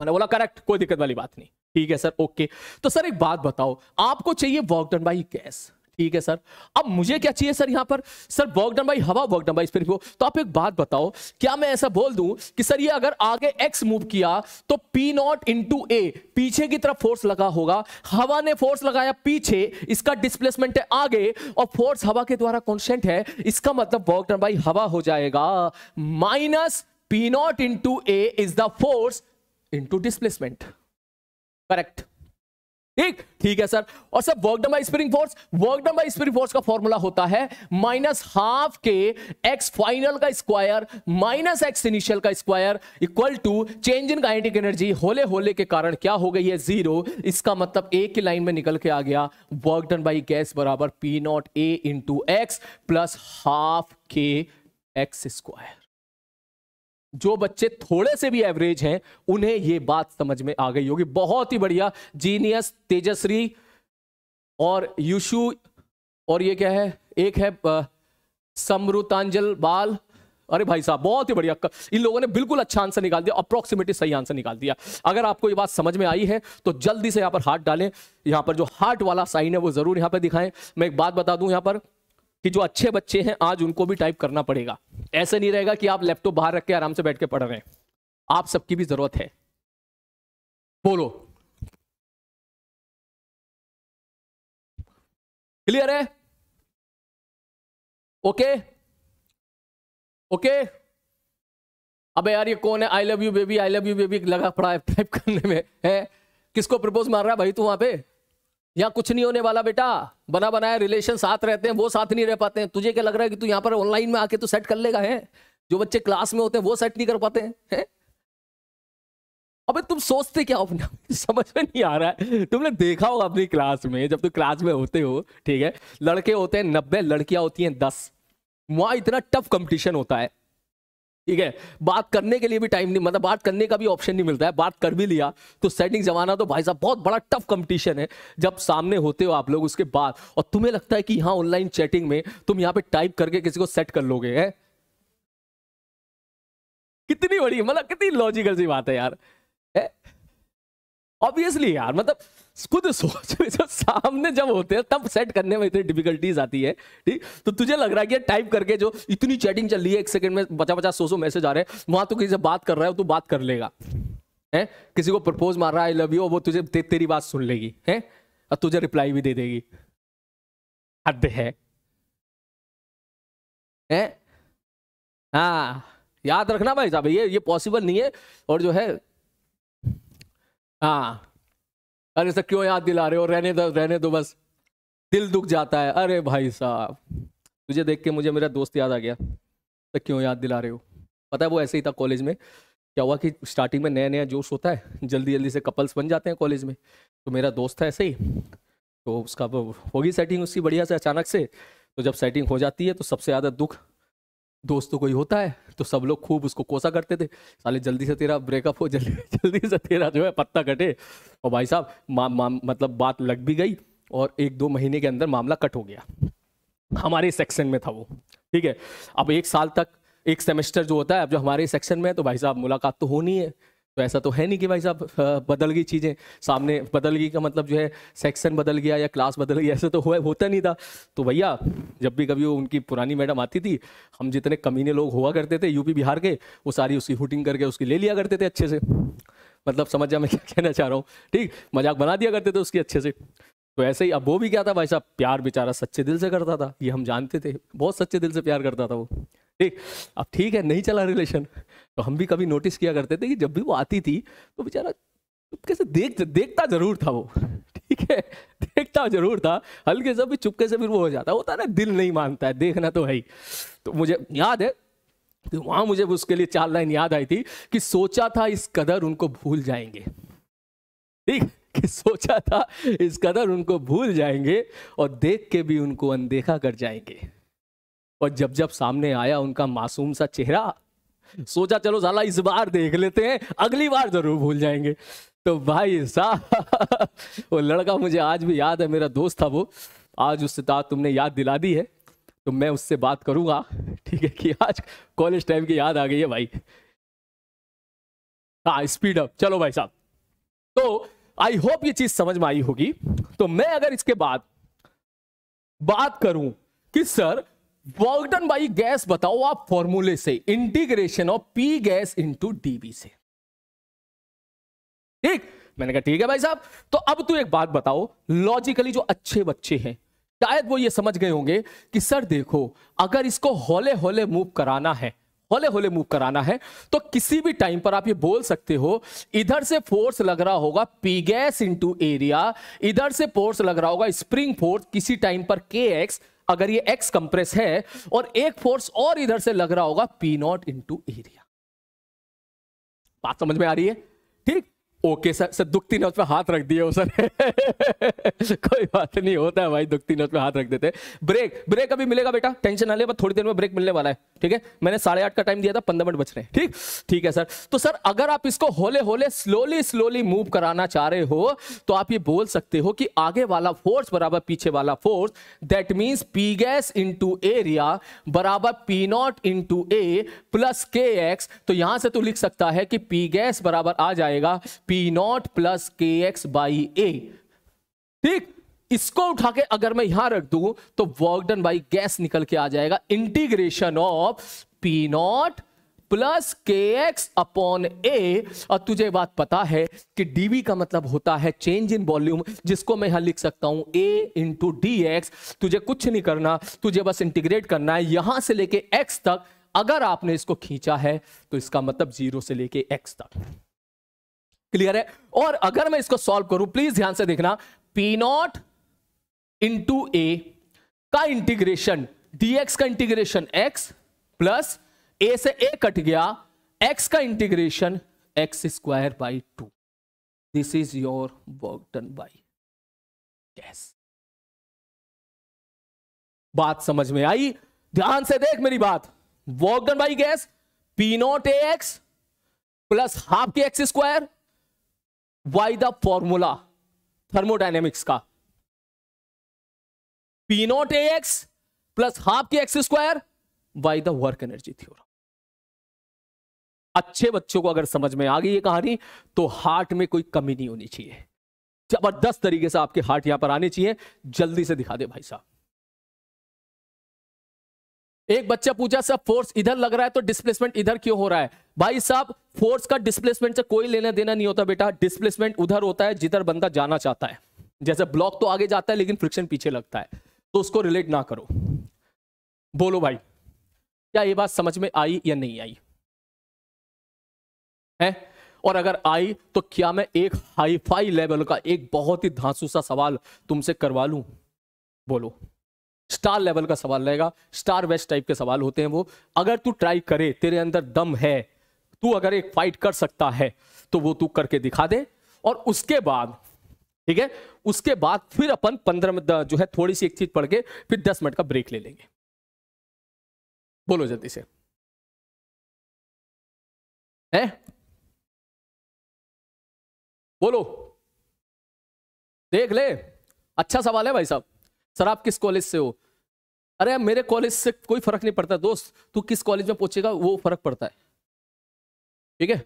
मैंने बोला करेक्ट कोई दिक्कत वाली बात नहीं ठीक है सर ओके तो सर एक बात बताओ आपको चाहिए वर्क डन बाई गैस ठीक है सर अब मुझे क्या चाहिए सर यहाँ पर सर वर्क डन बाई हवा वर्क डन बाई स्पिर तो आप एक बात बताओ क्या मैं ऐसा बोल दूं कि सर ये अगर आगे एक्स मूव किया तो P naught into A पीछे की तरफ फोर्स लगा होगा हवा ने फोर्स लगाया पीछे इसका डिस्प्लेसमेंट है आगे और फोर्स हवा के द्वारा कॉन्स्टेंट है इसका मतलब वर्क डन बाई हवा हो जाएगा minus P naught into A is the force into displacement correct ठीक ठीक है सर और sir work done by spring force work done by spring force का फॉर्मूला होता है minus half K X final का square minus X initial का square equal to change in kinetic energy होले होले के कारण क्या हो गई है जीरो इसका मतलब ए की लाइन में निकल के आ गया वर्क डन बाई गैस बराबर P naught A into X plus half K X square जो बच्चे थोड़े से भी एवरेज हैं उन्हें यह बात समझ में आ गई होगी बहुत ही बढ़िया जीनियस तेजस्वी और यूशु और ये क्या है एक है समृतांजल बाल अरे भाई साहब बहुत ही बढ़िया इन लोगों ने बिल्कुल अच्छा आंसर निकाल दिया अप्रोक्सीमेटली सही आंसर निकाल दिया अगर आपको ये बात समझ में आई है तो जल्दी से यहाँ पर हाथ डालें यहाँ पर जो हार्ट वाला साइन है वो जरूर यहाँ पर दिखाएं मैं एक बात बता दूं यहाँ पर कि जो अच्छे बच्चे हैं आज उनको भी टाइप करना पड़ेगा ऐसा नहीं रहेगा कि आप लैपटॉप बाहर रख के आराम से बैठ के पढ़ रहे हैं आप सबकी भी जरूरत है बोलो क्लियर है ओके ओके अबे यार ये कौन है I love you baby I love you baby लगा पड़ा है टाइप करने में है किसको प्रपोज मार रहा है भाई तू वहां पे यहाँ कुछ नहीं होने वाला बेटा बना बनाया रिलेशन साथ रहते हैं वो साथ नहीं रह पाते हैं तुझे क्या लग रहा है कि तू यहाँ पर ऑनलाइन में आके तू सेट कर लेगा है जो बच्चे क्लास में होते हैं वो सेट नहीं कर पाते हैं है? अबे तुम सोचते क्या अपने [LAUGHS] समझ में नहीं आ रहा है तुमने देखा होगा अपनी क्लास में जब तुम क्लास में होते हो ठीक है लड़के होते हैं नब्बे लड़कियां होती हैं दस वहां इतना टफ कंपटीशन होता है ठीक है बात करने के लिए भी टाइम नहीं मतलब बात करने का भी ऑप्शन नहीं मिलता है बात कर भी लिया तो सेटिंग जमाना तो भाई साहब बहुत बड़ा टफ कंपटीशन है जब सामने होते हो आप लोग उसके बाद और तुम्हें लगता है कि यहां ऑनलाइन चैटिंग में तुम यहां पे टाइप करके किसी को सेट कर लोगे है कितनी बड़ी मतलब कितनी लॉजिकल सी बात है यार ऑब्वियसली यार मतलब खुद सोच जब तो सामने जब होते हैं तब सेट करने में इतनी डिफिकल्टीज आती है ठीक तो तुझे लग रहा है कि टाइप करके जो इतनी चैटिंग चल रही है एक सेकंड में बचा बचा सौ सौ मैसेज आ रहे हैं वहां तो किसी से बात कर रहा है तो बात कर लेगा है किसी को प्रपोज मार रहा है आई लव यू वो तुझे ते, तेरी बात सुन लेगी है और तुझे रिप्लाई भी दे देगी हद है हाँ याद रखना भाई साहब ये ये पॉसिबल नहीं है और जो है हाँ अरे सर क्यों याद दिला रहे हो रहने दो रहने दो बस दिल दुख जाता है अरे भाई साहब तुझे देख के मुझे मेरा दोस्त याद आ गया तो क्यों याद दिला रहे हो पता है वो ऐसे ही था कॉलेज में क्या हुआ कि स्टार्टिंग में नया नया जोश होता है जल्दी जल्दी से कपल्स बन जाते हैं कॉलेज में तो मेरा दोस्त है ऐसे ही तो उसका होगी सेटिंग उसकी बढ़िया से अचानक से तो जब सेटिंग हो जाती है तो सबसे ज़्यादा दुख दोस्तों तो कोई होता है तो सब लोग खूब उसको कोसा करते थे साले जल्दी से तेरा ब्रेकअप हो जल्दी जल्दी से तेरा जो है पत्ता कटे और भाई साहब मा, मा, मतलब बात लग भी गई और एक दो महीने के अंदर मामला कट हो गया हमारे सेक्शन में था वो ठीक है अब एक साल तक एक सेमेस्टर जो होता है अब जो हमारे सेक्शन में है तो भाई साहब मुलाकात तो होनी है तो ऐसा तो है नहीं कि भाई साहब बदल गई चीज़ें सामने बदल गई का मतलब जो है सेक्शन बदल गया या क्लास बदल गई ऐसा तो हुआ होता नहीं था तो भैया जब भी कभी वो उनकी पुरानी मैडम आती थी हम जितने कमीने लोग हुआ करते थे यूपी बिहार के वो सारी उसकी हुटिंग करके उसकी ले लिया करते थे अच्छे से मतलब समझ जा मैं क्या कहना चाह रहा हूँ ठीक मजाक बना दिया करते थे उसकी अच्छे से तो ऐसे ही अब वो भी क्या था भाई साहब प्यार बेचारा सच्चे दिल से करता था ये हम जानते थे बहुत सच्चे दिल से प्यार करता था वो ठीक अब ठीक है नहीं चला रिलेशन तो हम भी कभी नोटिस किया करते थे कि जब भी वो आती थी तो बेचारा चुपके से देख देखता जरूर था वो ठीक है देखता जरूर था हल्के से भी चुपके से फिर वो हो जाता होता है ना दिल नहीं मानता है देखना तो है ही तो मुझे याद है तो वहां मुझे उसके लिए चार लाइन याद आई थी कि सोचा था इस कदर उनको भूल जाएंगे ठीक कि सोचा था इस कदर उनको भूल जाएंगे और देख के भी उनको अनदेखा कर जाएंगे और जब जब सामने आया उनका मासूम सा चेहरा सोचा चलो साला इस बार देख लेते हैं अगली बार जरूर भूल जाएंगे तो भाई साहब वो लड़का मुझे आज भी याद है मेरा दोस्त था वो आज उससे ताकत तुमने याद दिला दी है तो मैं उससे बात करूंगा ठीक है कि आज कॉलेज टाइम की याद आ गई है भाई हाँ स्पीड अप चलो भाई साहब तो आई होप ये चीज समझ में आई होगी तो मैं अगर इसके बाद बात करूं कि सर वर्क बाई गैस बताओ आप फॉर्मूले से integration of P gas into DV से ठीक मैंने कहा ठीक है भाई साहब तो अब तू एक बात बताओ लॉजिकली जो अच्छे बच्चे हैं शायद वो ये समझ गए होंगे कि सर देखो अगर इसको होले होले मूव कराना है होले होले मूव कराना है तो किसी भी टाइम पर आप ये बोल सकते हो इधर से फोर्स लग रहा होगा पी गैस इंटू एरिया इधर से फोर्स लग रहा होगा स्प्रिंग फोर्स किसी टाइम पर के एक्स अगर ये एक्स कंप्रेस है और एक फोर्स और इधर से लग रहा होगा पी नॉट इंटू एरिया बात समझ में आ रही है ठीक ओके सर सर दुख तीन पे हाथ रख दिए हो सर [LAUGHS] कोई बात नहीं होता है भाई दुख तीन पे हाथ रख देते ब्रेक ब्रेक अभी मिलेगा बेटा टेंशन ना ले बस थोड़ी देर में ब्रेक मिलने वाला है ठीक है मैंने साढ़े आठ का टाइम दिया था पंद्रह मिनट बच रहे हैं ठीक ठीक है सर तो सर अगर आप इसको होले होले स्लोली स्लोली मूव कराना चाह रहे हो तो आप ये बोल सकते हो कि आगे वाला फोर्स बराबर पीछे वाला force that means P gas into area बराबर P not into A plus K X तो यहां से तू लिख सकता है कि पी गैस बराबर आ जाएगा P B naught plus K X by A ठीक इसको उठा के अगर मैं यहां रख दू तो वर्क डन बाई गैस निकल के आ जाएगा integration of P naught plus K X upon A और तुझे बात पता है कि डीवी का मतलब होता है चेंज इन वॉल्यूम जिसको मैं यहां लिख सकता हूं ए इंटू डी एक्स तुझे कुछ नहीं करना तुझे बस इंटीग्रेट करना है यहां से लेके एक्स तक अगर आपने इसको खींचा है तो इसका मतलब जीरो से लेके एक्स तक क्लियर है और अगर मैं इसको सॉल्व करूं प्लीज ध्यान से देखना पी नॉट इंटू ए का इंटीग्रेशन dx का इंटीग्रेशन x प्लस ए से ए कट गया x का integration x square by two this is your work done by gas बात समझ में आई ध्यान से देख मेरी बात work done by gas P naught A X plus half K X square by the formula thermodynamics का P naught A X plus half K X square by the work energy theorem अच्छे बच्चों को अगर समझ में आ गई ये कहानी तो हार्ट में कोई कमी नहीं होनी चाहिए जबरदस्त तरीके से आपके हार्ट यहां पर आने चाहिए जल्दी से दिखा दे भाई साहब एक बच्चा पूछा सर फोर्स इधर लग रहा है तो डिस्प्लेसमेंट इधर क्यों हो रहा है भाई साहब फोर्स का डिस्प्लेसमेंट से कोई लेना देना नहीं होता बेटा डिस्प्लेसमेंट उधर होता है जिधर बंदा जाना चाहता है जैसे ब्लॉक तो आगे जाता है लेकिन फ्रिक्शन पीछे लगता है तो उसको रिलेट ना करो बोलो भाई क्या ये बात समझ में आई या नहीं आई है और अगर आई तो क्या मैं एक हाईफाई लेवल का एक बहुत ही धांसू सा सवाल तुमसे करवा लू बोलो स्टार लेवल का सवाल रहेगा स्टार वेस्ट टाइप के सवाल होते हैं वो अगर तू ट्राई करे तेरे अंदर दम है तू अगर एक फाइट कर सकता है तो वो तू करके दिखा दे और उसके बाद ठीक है उसके बाद फिर अपन पंद्रह जो है थोड़ी सी एक चीज पढ़ के फिर दस मिनट का ब्रेक ले लेंगे बोलो जल्दी से है बोलो देख ले अच्छा सवाल है भाई साहब सर आप किस कॉलेज से हो अरे मेरे कॉलेज से कोई फर्क नहीं पड़ता दोस्त तू किस कॉलेज में पहुंचेगा वो फर्क पड़ता है ठीक है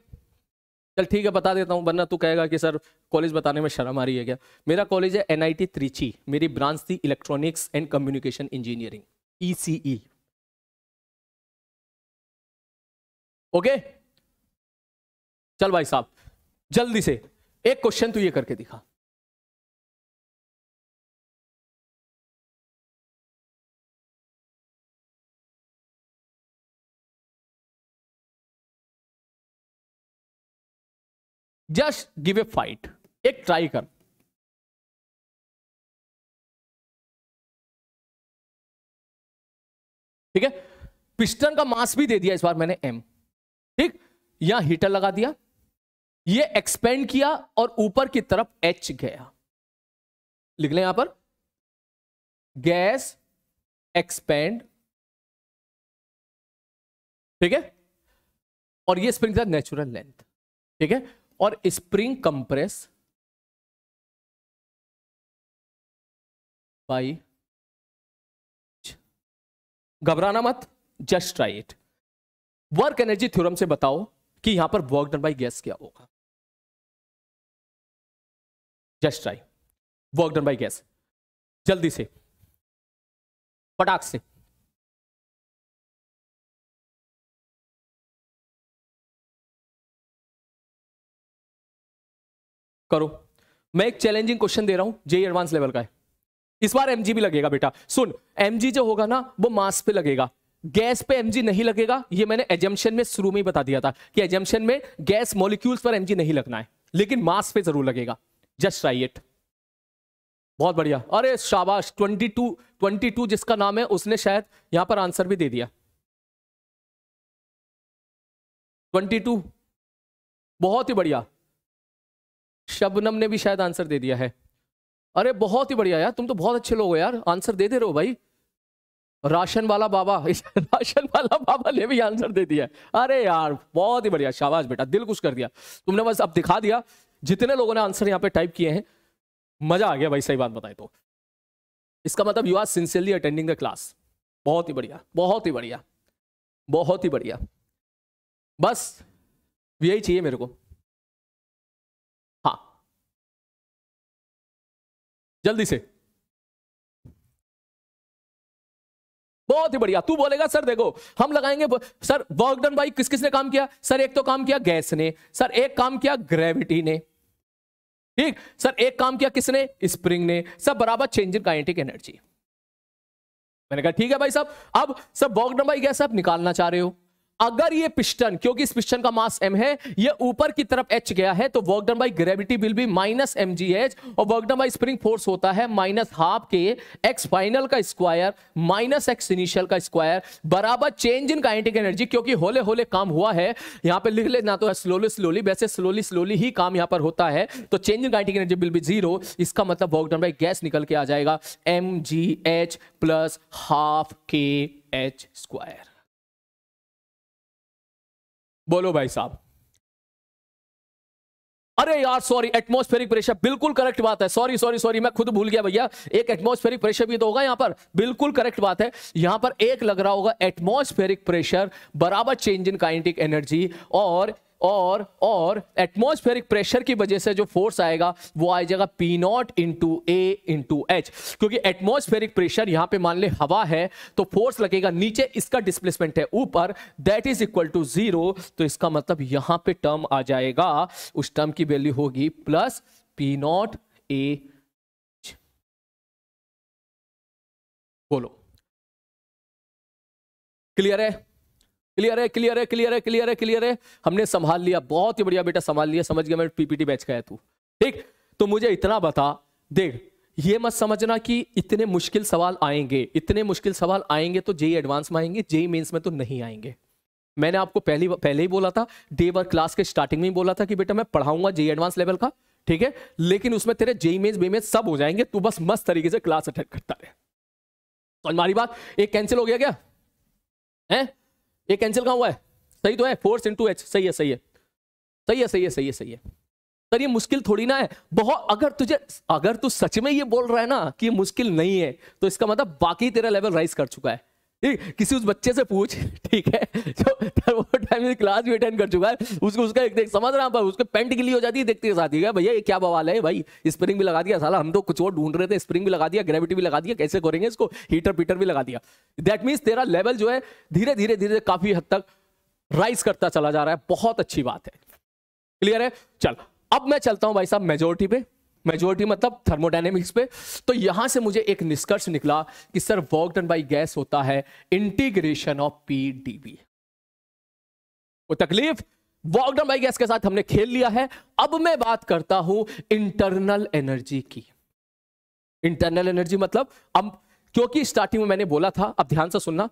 चल ठीक है बता देता हूँ वरना तू कहेगा कि सर कॉलेज बताने में शर्म आ रही है क्या मेरा कॉलेज है एन त्रिची मेरी ब्रांच थी electronics and communication engineering E okay चल भाई साहब जल्दी से एक क्वेश्चन तू ये करके दिखा जस्ट गिव ए फाइट एक ट्राई कर ठीक है पिस्टन का मास भी दे दिया इस बार मैंने एम ठीक यहां हीटर लगा दिया ये एक्सपेंड किया और ऊपर की तरफ एच गया लिख लें यहां पर गैस एक्सपेंड ठीक है और ये स्प्रिंग था नेचुरल लेंथ ठीक है और स्प्रिंग कंप्रेस बाई घबराना मत just try it work energy theorem से बताओ कि यहां पर वर्क डन बाई गैस क्या होगा just try work done by gas जल्दी से पटाख से करो मैं एक चैलेंजिंग क्वेश्चन दे रहा हूं जे एडवांस लेवल का है इस बार एमजी भी लगेगा बेटा सुन एमजी जो होगा ना वो मास पे लगेगा गैस पे एमजी नहीं लगेगा ये मैंने एजम्पन में शुरू में ही बता दिया था कि एजम्पन में गैस मॉलिक्यूल्स पर एमजी नहीं लगना है लेकिन मास पे जरूर लगेगा जस्ट ट्राई इट बहुत बढ़िया अरे शाबाश 22 22 जिसका नाम है उसने शायद यहां पर आंसर भी दे दिया 22 बहुत ही बढ़िया शबनम ने भी शायद आंसर दे दिया है अरे बहुत ही बढ़िया यार तुम तो बहुत अच्छे लोग हो यार आंसर दे दे रहे हो भाई राशन वाला बाबा [LAUGHS] राशन वाला बाबा ने भी आंसर दे दिया अरे यार बहुत ही बढ़िया शाबाश बेटा दिल खुश कर दिया तुमने बस अब दिखा दिया जितने लोगों ने आंसर यहाँ पे टाइप किए हैं मजा आ गया भाई सही बात बताए तो इसका मतलब you are sincerely attending the class बहुत ही बढ़िया बहुत ही बढ़िया बहुत ही बढ़िया बस यही चाहिए मेरे को जल्दी से बहुत ही बढ़िया तू बोलेगा सर देखो हम लगाएंगे सर वर्क डन बाई किस किसने काम किया सर एक तो काम किया गैस ने सर एक काम किया ग्रेविटी ने ठीक सर एक काम किया किसने स्प्रिंग ने सब बराबर चेंज इन काइनेटिक एनर्जी मैंने कहा ठीक है भाई साहब अब सब वर्क डन बाई गैस आप निकालना चाह रहे हो अगर ये पिस्टन क्योंकि इस पिस्टन का मास m है ये ऊपर की तरफ h गया है तो work done by gravity will be minus M G H और work done by spring force होता है minus half K x final का स्क्वायर माइनस x इनिशियल का स्क्वायर बराबर चेंज इन काइनेटिक एनर्जी क्योंकि होले होले काम हुआ है यहां पे लिख लेना तो स्लोली स्लोली वैसे स्लोली स्लोली ही काम यहां पर होता है तो change in kinetic energy will be zero इसका मतलब वर्क डन बाय गैस निकल के आ जाएगा M G H plus half K H square बोलो भाई साहब अरे यार सॉरी एटमोस्फेरिक प्रेशर बिल्कुल करेक्ट बात है सॉरी सॉरी सॉरी मैं खुद भूल गया भैया एक एटमोस्फेरिक प्रेशर भी तो होगा यहां पर बिल्कुल करेक्ट बात है यहां पर एक लग रहा होगा एटमोस्फेरिक प्रेशर बराबर चेंज इन काइनेटिक एनर्जी और और और एटमॉस्फेरिक प्रेशर की वजह से जो फोर्स आएगा वो आ जाएगा P not into A into H क्योंकि एटमॉस्फेरिक प्रेशर यहां पे मान ले हवा है तो फोर्स लगेगा नीचे इसका डिस्प्लेसमेंट है ऊपर that is equal to zero तो इसका मतलब यहां पे टर्म आ जाएगा उस टर्म की वैल्यू होगी प्लस पी नॉट ए बोलो क्लियर है क्लियर है क्लियर है क्लियर है क्लियर है क्लियर है हमने संभाल लिया बहुत ही बढ़िया बेटा संभाल लिया समझ गया मैं पीपीटी बैच का है तू ठीक तो मुझे इतना बता देख ये मत समझना कि इतने मुश्किल सवाल आएंगे इतने मुश्किल सवाल आएंगे तो जेई एडवांस में आएंगे जेई मेंस में तो नहीं आएंगे मैंने आपको पहली पहले ही बोला था डे वर क्लास के स्टार्टिंग में ही बोला था कि बेटा मैं पढ़ाऊंगा जेई एडवांस लेवल का ठीक है लेकिन उसमें तेरे जेई मेंस बेमेन्स सब हो जाएंगे तू बस मस्त तरीके से क्लास अटेंड करता रहे तो हमारी बात एक कैंसिल हो गया क्या है ये कैंसिल कहाँ हुआ है सही तो है फोर्स इंटू एच सही है सही है सही है सही है सही है सही है सर ये मुश्किल थोड़ी ना है बहुत अगर तुझे अगर तू सच में ये बोल रहा है ना कि ये मुश्किल नहीं है तो इसका मतलब बाकी तेरा लेवल राइज कर चुका है ठीक किसी उस बच्चे से पूछ ठीक है जो [LAUGHS] वो टाइम क्लास भी अटेंड कर चुका है उसको उसका एक देख समझ रहा पर उसके पेंट गिली हो जाती है देखते साथ ही भैया ये क्या बवाल है भाई स्प्रिंग भी लगा दिया साला हम तो कुछ और ढूंढ रहे थे स्प्रिंग भी लगा दिया ग्रेविटी भी लगा दिया कैसे करेंगे इसको हीटर पीटर भी लगा दिया दैट मीन्स तेरा लेवल जो है धीरे धीरे धीरे काफी हद तक राइज करता चला जा रहा है बहुत अच्छी बात है क्लियर है चल अब मैं चलता हूं भाई साहब मेजोरिटी पे मेजोरिटी मतलब थर्मोडाइनेमिक्स पे तो यहां से मुझे एक निष्कर्ष निकला कि sir work done by gas होता है integration of P D V वो तकलीफ वर्क डन बाई गैस के साथ हमने खेल लिया है अब मैं बात करता हूं इंटरनल एनर्जी की इंटरनल एनर्जी मतलब अब क्योंकि स्टार्टिंग में मैंने बोला था अब ध्यान से सुनना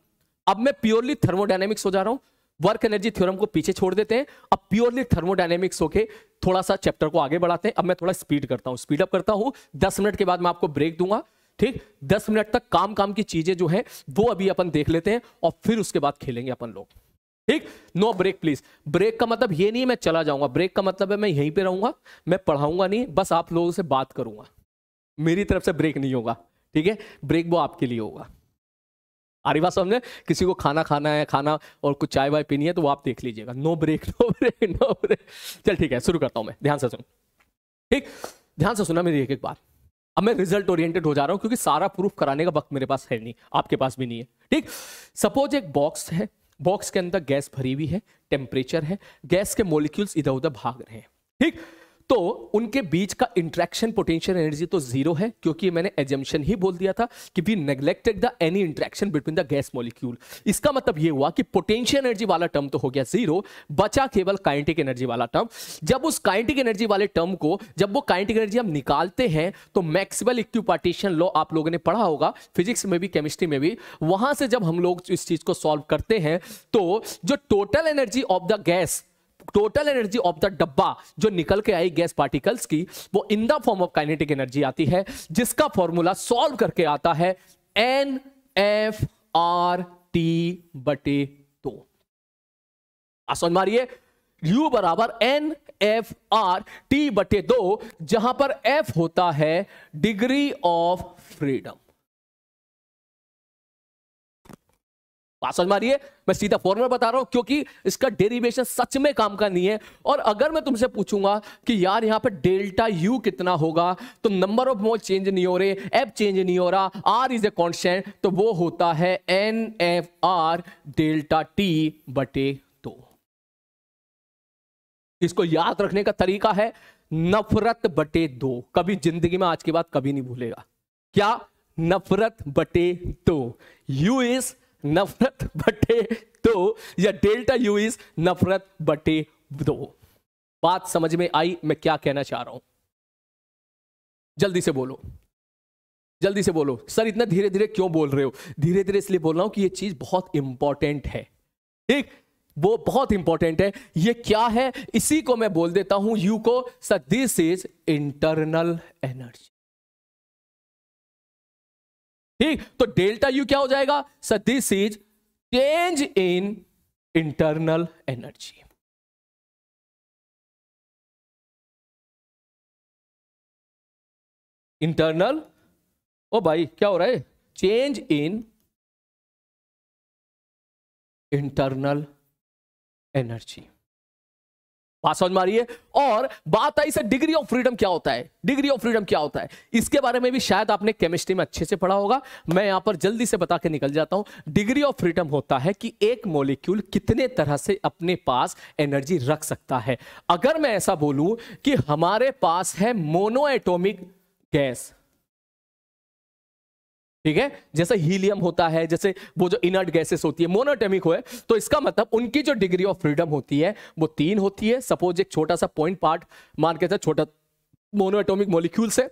अब मैं प्योरली थर्मोडाइनेमिक्स हो जा रहा हूं वर्क एनर्जी थ्योरम को पीछे छोड़ देते हैं अब प्योरली थर्मोडाइनेमिक्स होके थोड़ा सा चैप्टर को आगे बढ़ाते हैं अब मैं थोड़ा स्पीड करता हूँ स्पीड अप करता हूँ दस मिनट के बाद मैं आपको ब्रेक दूंगा ठीक दस मिनट तक काम काम की चीजें जो है वो अभी अपन देख लेते हैं और फिर उसके बाद खेलेंगे अपन लोग ठीक नो ब्रेक प्लीज ब्रेक का मतलब ये नहीं है मैं चला जाऊंगा ब्रेक का मतलब है मैं यहीं पे रहूंगा मैं पढ़ाऊंगा नहीं बस आप लोगों से बात करूंगा मेरी तरफ से ब्रेक नहीं होगा ठीक है ब्रेक वो आपके लिए होगा आरी बात समझे किसी को खाना खाना है खाना और कुछ चाय वाय पीनी है तो वो आप देख लीजिएगा no break no break no break चल ठीक है शुरू करता हूँ मैं ध्यान से सुन ठीक ध्यान से सुना मेरी एक एक बात अब मैं रिजल्ट ओरिएंटेड हो जा रहा हूँ क्योंकि सारा प्रूफ कराने का वक्त मेरे पास है नहीं आपके पास भी नहीं है ठीक सपोज एक बॉक्स है बॉक्स के अंदर गैस भरी हुई है टेम्परेचर है गैस के मोलिक्यूल्स इधर उधर भाग रहे हैं ठीक तो उनके बीच का इंट्रैक्शन पोटेंशियल एनर्जी तो जीरो है क्योंकि मैंने एजम्पन ही बोल दिया था कि we neglected the any interaction between the gas molecule इसका मतलब ये हुआ कि पोटेंशियल एनर्जी वाला टर्म तो हो गया जीरो बचा केवल काइंटिक एनर्जी वाला टर्म जब उस काइंटिक एनर्जी वाले टर्म को जब वो काइंटिक एनर्जी हम निकालते हैं तो मैक्सिमल इक्यूपार्टेशन लॉ आप लोगों ने पढ़ा होगा फिजिक्स में भी केमिस्ट्री में भी वहां से जब हम लोग इस चीज को सॉल्व करते हैं तो जो total energy of the gas total energy of the डब्बा जो निकल के आई गैस पार्टिकल्स की वो in the form of kinetic energy आती है जिसका फॉर्मूला सॉल्व करके आता है एन एफ आर टी बटे दो आसान मारिए यू बराबर एन एफ आर टी बटे दो जहां पर एफ होता है डिग्री ऑफ फ्रीडम बात समझ मारिए मैं सीधा फॉर्मूला बता रहा हूं क्योंकि इसका डेरिवेशन सच में काम का नहीं है और अगर मैं तुमसे पूछूंगा कि यार यहां पर डेल्टा यू कितना होगा तो नंबर ऑफ मोल चेंज नहीं हो रहे एफ चेंज नहीं हो रहा आर इज ए कॉन्स्टेंट तो वो होता है N F R delta T बटे दो इसको याद रखने का तरीका है नफरत बटे दो कभी जिंदगी में आज के बाद कभी नहीं भूलेगा क्या नफरत बटे दो यू इज नफरत बटे दो या डेल्टा यू इज नफरत बटे दो बात समझ में आई मैं क्या कहना चाह रहा हूं जल्दी से बोलो जल्दी से बोलो सर इतना धीरे धीरे क्यों बोल रहे हो धीरे धीरे इसलिए बोल रहा हूं कि यह चीज बहुत इंपॉर्टेंट है ठीक वो बहुत इंपॉर्टेंट है ये क्या है इसी को मैं बोल देता हूं यू को sir this is internal energy ठीक तो डेल्टा यू क्या हो जाएगा sir this is change in internal energy internal ओ भाई क्या हो रहा है चेंज इन इंटरनल एनर्जी बात समझ में आ रही है और बात आई सर डिग्री ऑफ फ्रीडम क्या होता है डिग्री ऑफ फ्रीडम क्या होता है इसके बारे में भी शायद आपने केमिस्ट्री में अच्छे से पढ़ा होगा मैं यहां पर जल्दी से बता के निकल जाता हूं डिग्री ऑफ फ्रीडम होता है कि एक मोलिक्यूल कितने तरह से अपने पास एनर्जी रख सकता है अगर मैं ऐसा बोलूं कि हमारे पास है मोनो एटोमिक गैस ठीक है जैसे हीलियम होता है जैसे वो जो इनर्ट गैसेस होती है मोनोटेमिक हो है, तो इसका मतलब उनकी जो डिग्री ऑफ फ्रीडम होती है वो तीन होती है सपोज एक छोटा सा पॉइंट पार्ट मान के था छोटा मोनोएटोमिक मोलिक्यूल से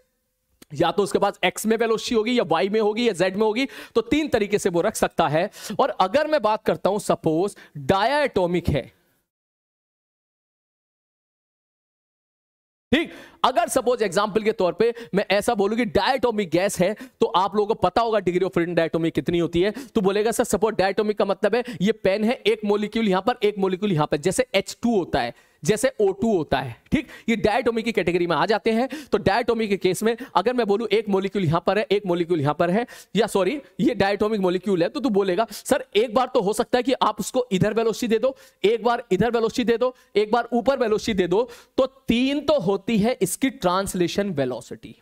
या तो उसके पास एक्स में वेलोसिटी होगी या वाई में होगी या जेड में होगी तो तीन तरीके से वो रख सकता है और अगर मैं बात करता हूं सपोज डायाटोमिक है ठीक अगर सपोज एग्जाम्पल के तौर पे मैं ऐसा बोलूं कि डायटोमिक गैस है तो आप लोगों को पता होगा डिग्री ऑफ फ्रीडम डायटोमिक कितनी होती है तो बोलेगा सर सपोज डायटोमिक का मतलब है ये पेन है एक मोलिक्यूल यहां पर एक मोलिक्यूल यहां पर जैसे एच होता है जैसे O2 होता है ठीक ये डायटोमी की कैटेगरी में आ जाते हैं तो डायटोमी के केस में अगर मैं बोलूं एक मोलिक्यूल यहां पर है एक मोलिक्यूल यहां पर है या सॉरी ये डायटोमिक मोलिक्यूल है तो तू बोलेगा सर एक बार तो हो सकता है कि आप उसको इधर वेलोसिटी दे दो एक बार इधर वेलोसिटी दे दो एक बार ऊपर वेलोसिटी दे दो तो तीन तो होती है इसकी ट्रांसलेशन वेलोसिटी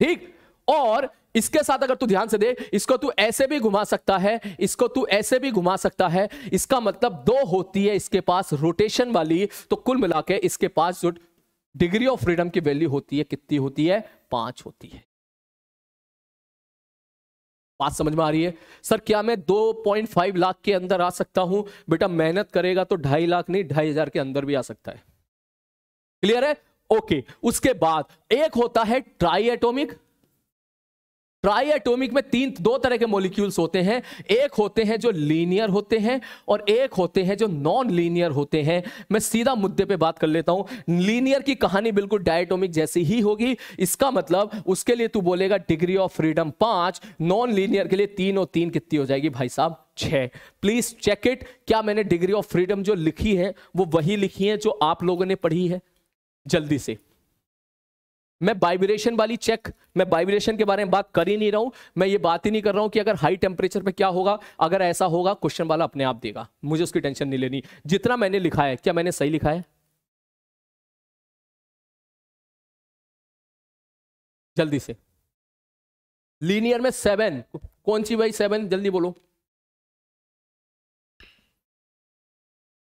ठीक और इसके साथ अगर तू ध्यान से दे इसको तू ऐसे भी घुमा सकता है इसको तू ऐसे भी घुमा सकता है इसका मतलब दो होती है इसके पास रोटेशन वाली तो कुल मिला के इसके पास जो डिग्री ऑफ फ्रीडम की वैल्यू होती है कितनी होती है पांच होती है बात समझ में आ रही है सर क्या मैं दो पॉइंट फाइव लाख के अंदर आ सकता हूं बेटा मेहनत करेगा तो ढाई लाख नहीं ढाई हजार के अंदर भी आ सकता है क्लियर है ओके उसके बाद एक होता है ट्राई एटोमिक ट्राई एटोमिक में तीन दो तरह के मोलिक्यूल्स होते हैं एक होते हैं जो लीनियर होते हैं और एक होते हैं जो नॉन लीनियर होते हैं मैं सीधा मुद्दे पे बात कर लेता हूं लीनियर की कहानी बिल्कुल डायटोमिक जैसी ही होगी इसका मतलब उसके लिए तू बोलेगा डिग्री ऑफ फ्रीडम पांच नॉन लीनियर के लिए तीन और तीन कितनी हो जाएगी भाई साहब छह प्लीज चेक इट क्या मैंने डिग्री ऑफ फ्रीडम जो लिखी है वो वही लिखी है जो आप लोगों ने पढ़ी है जल्दी से मैं बाइब्रेशन वाली चेक मैं बाइब्रेशन के बारे में बात कर ही नहीं रहा हूं मैं ये बात ही नहीं कर रहा हूं कि अगर हाई टेम्परेचर पे क्या होगा अगर ऐसा होगा क्वेश्चन वाला अपने आप देगा मुझे उसकी टेंशन नहीं लेनी जितना मैंने लिखा है क्या मैंने सही लिखा है जल्दी से लीनियर में सेवन कौन सी भाई सेवन जल्दी बोलो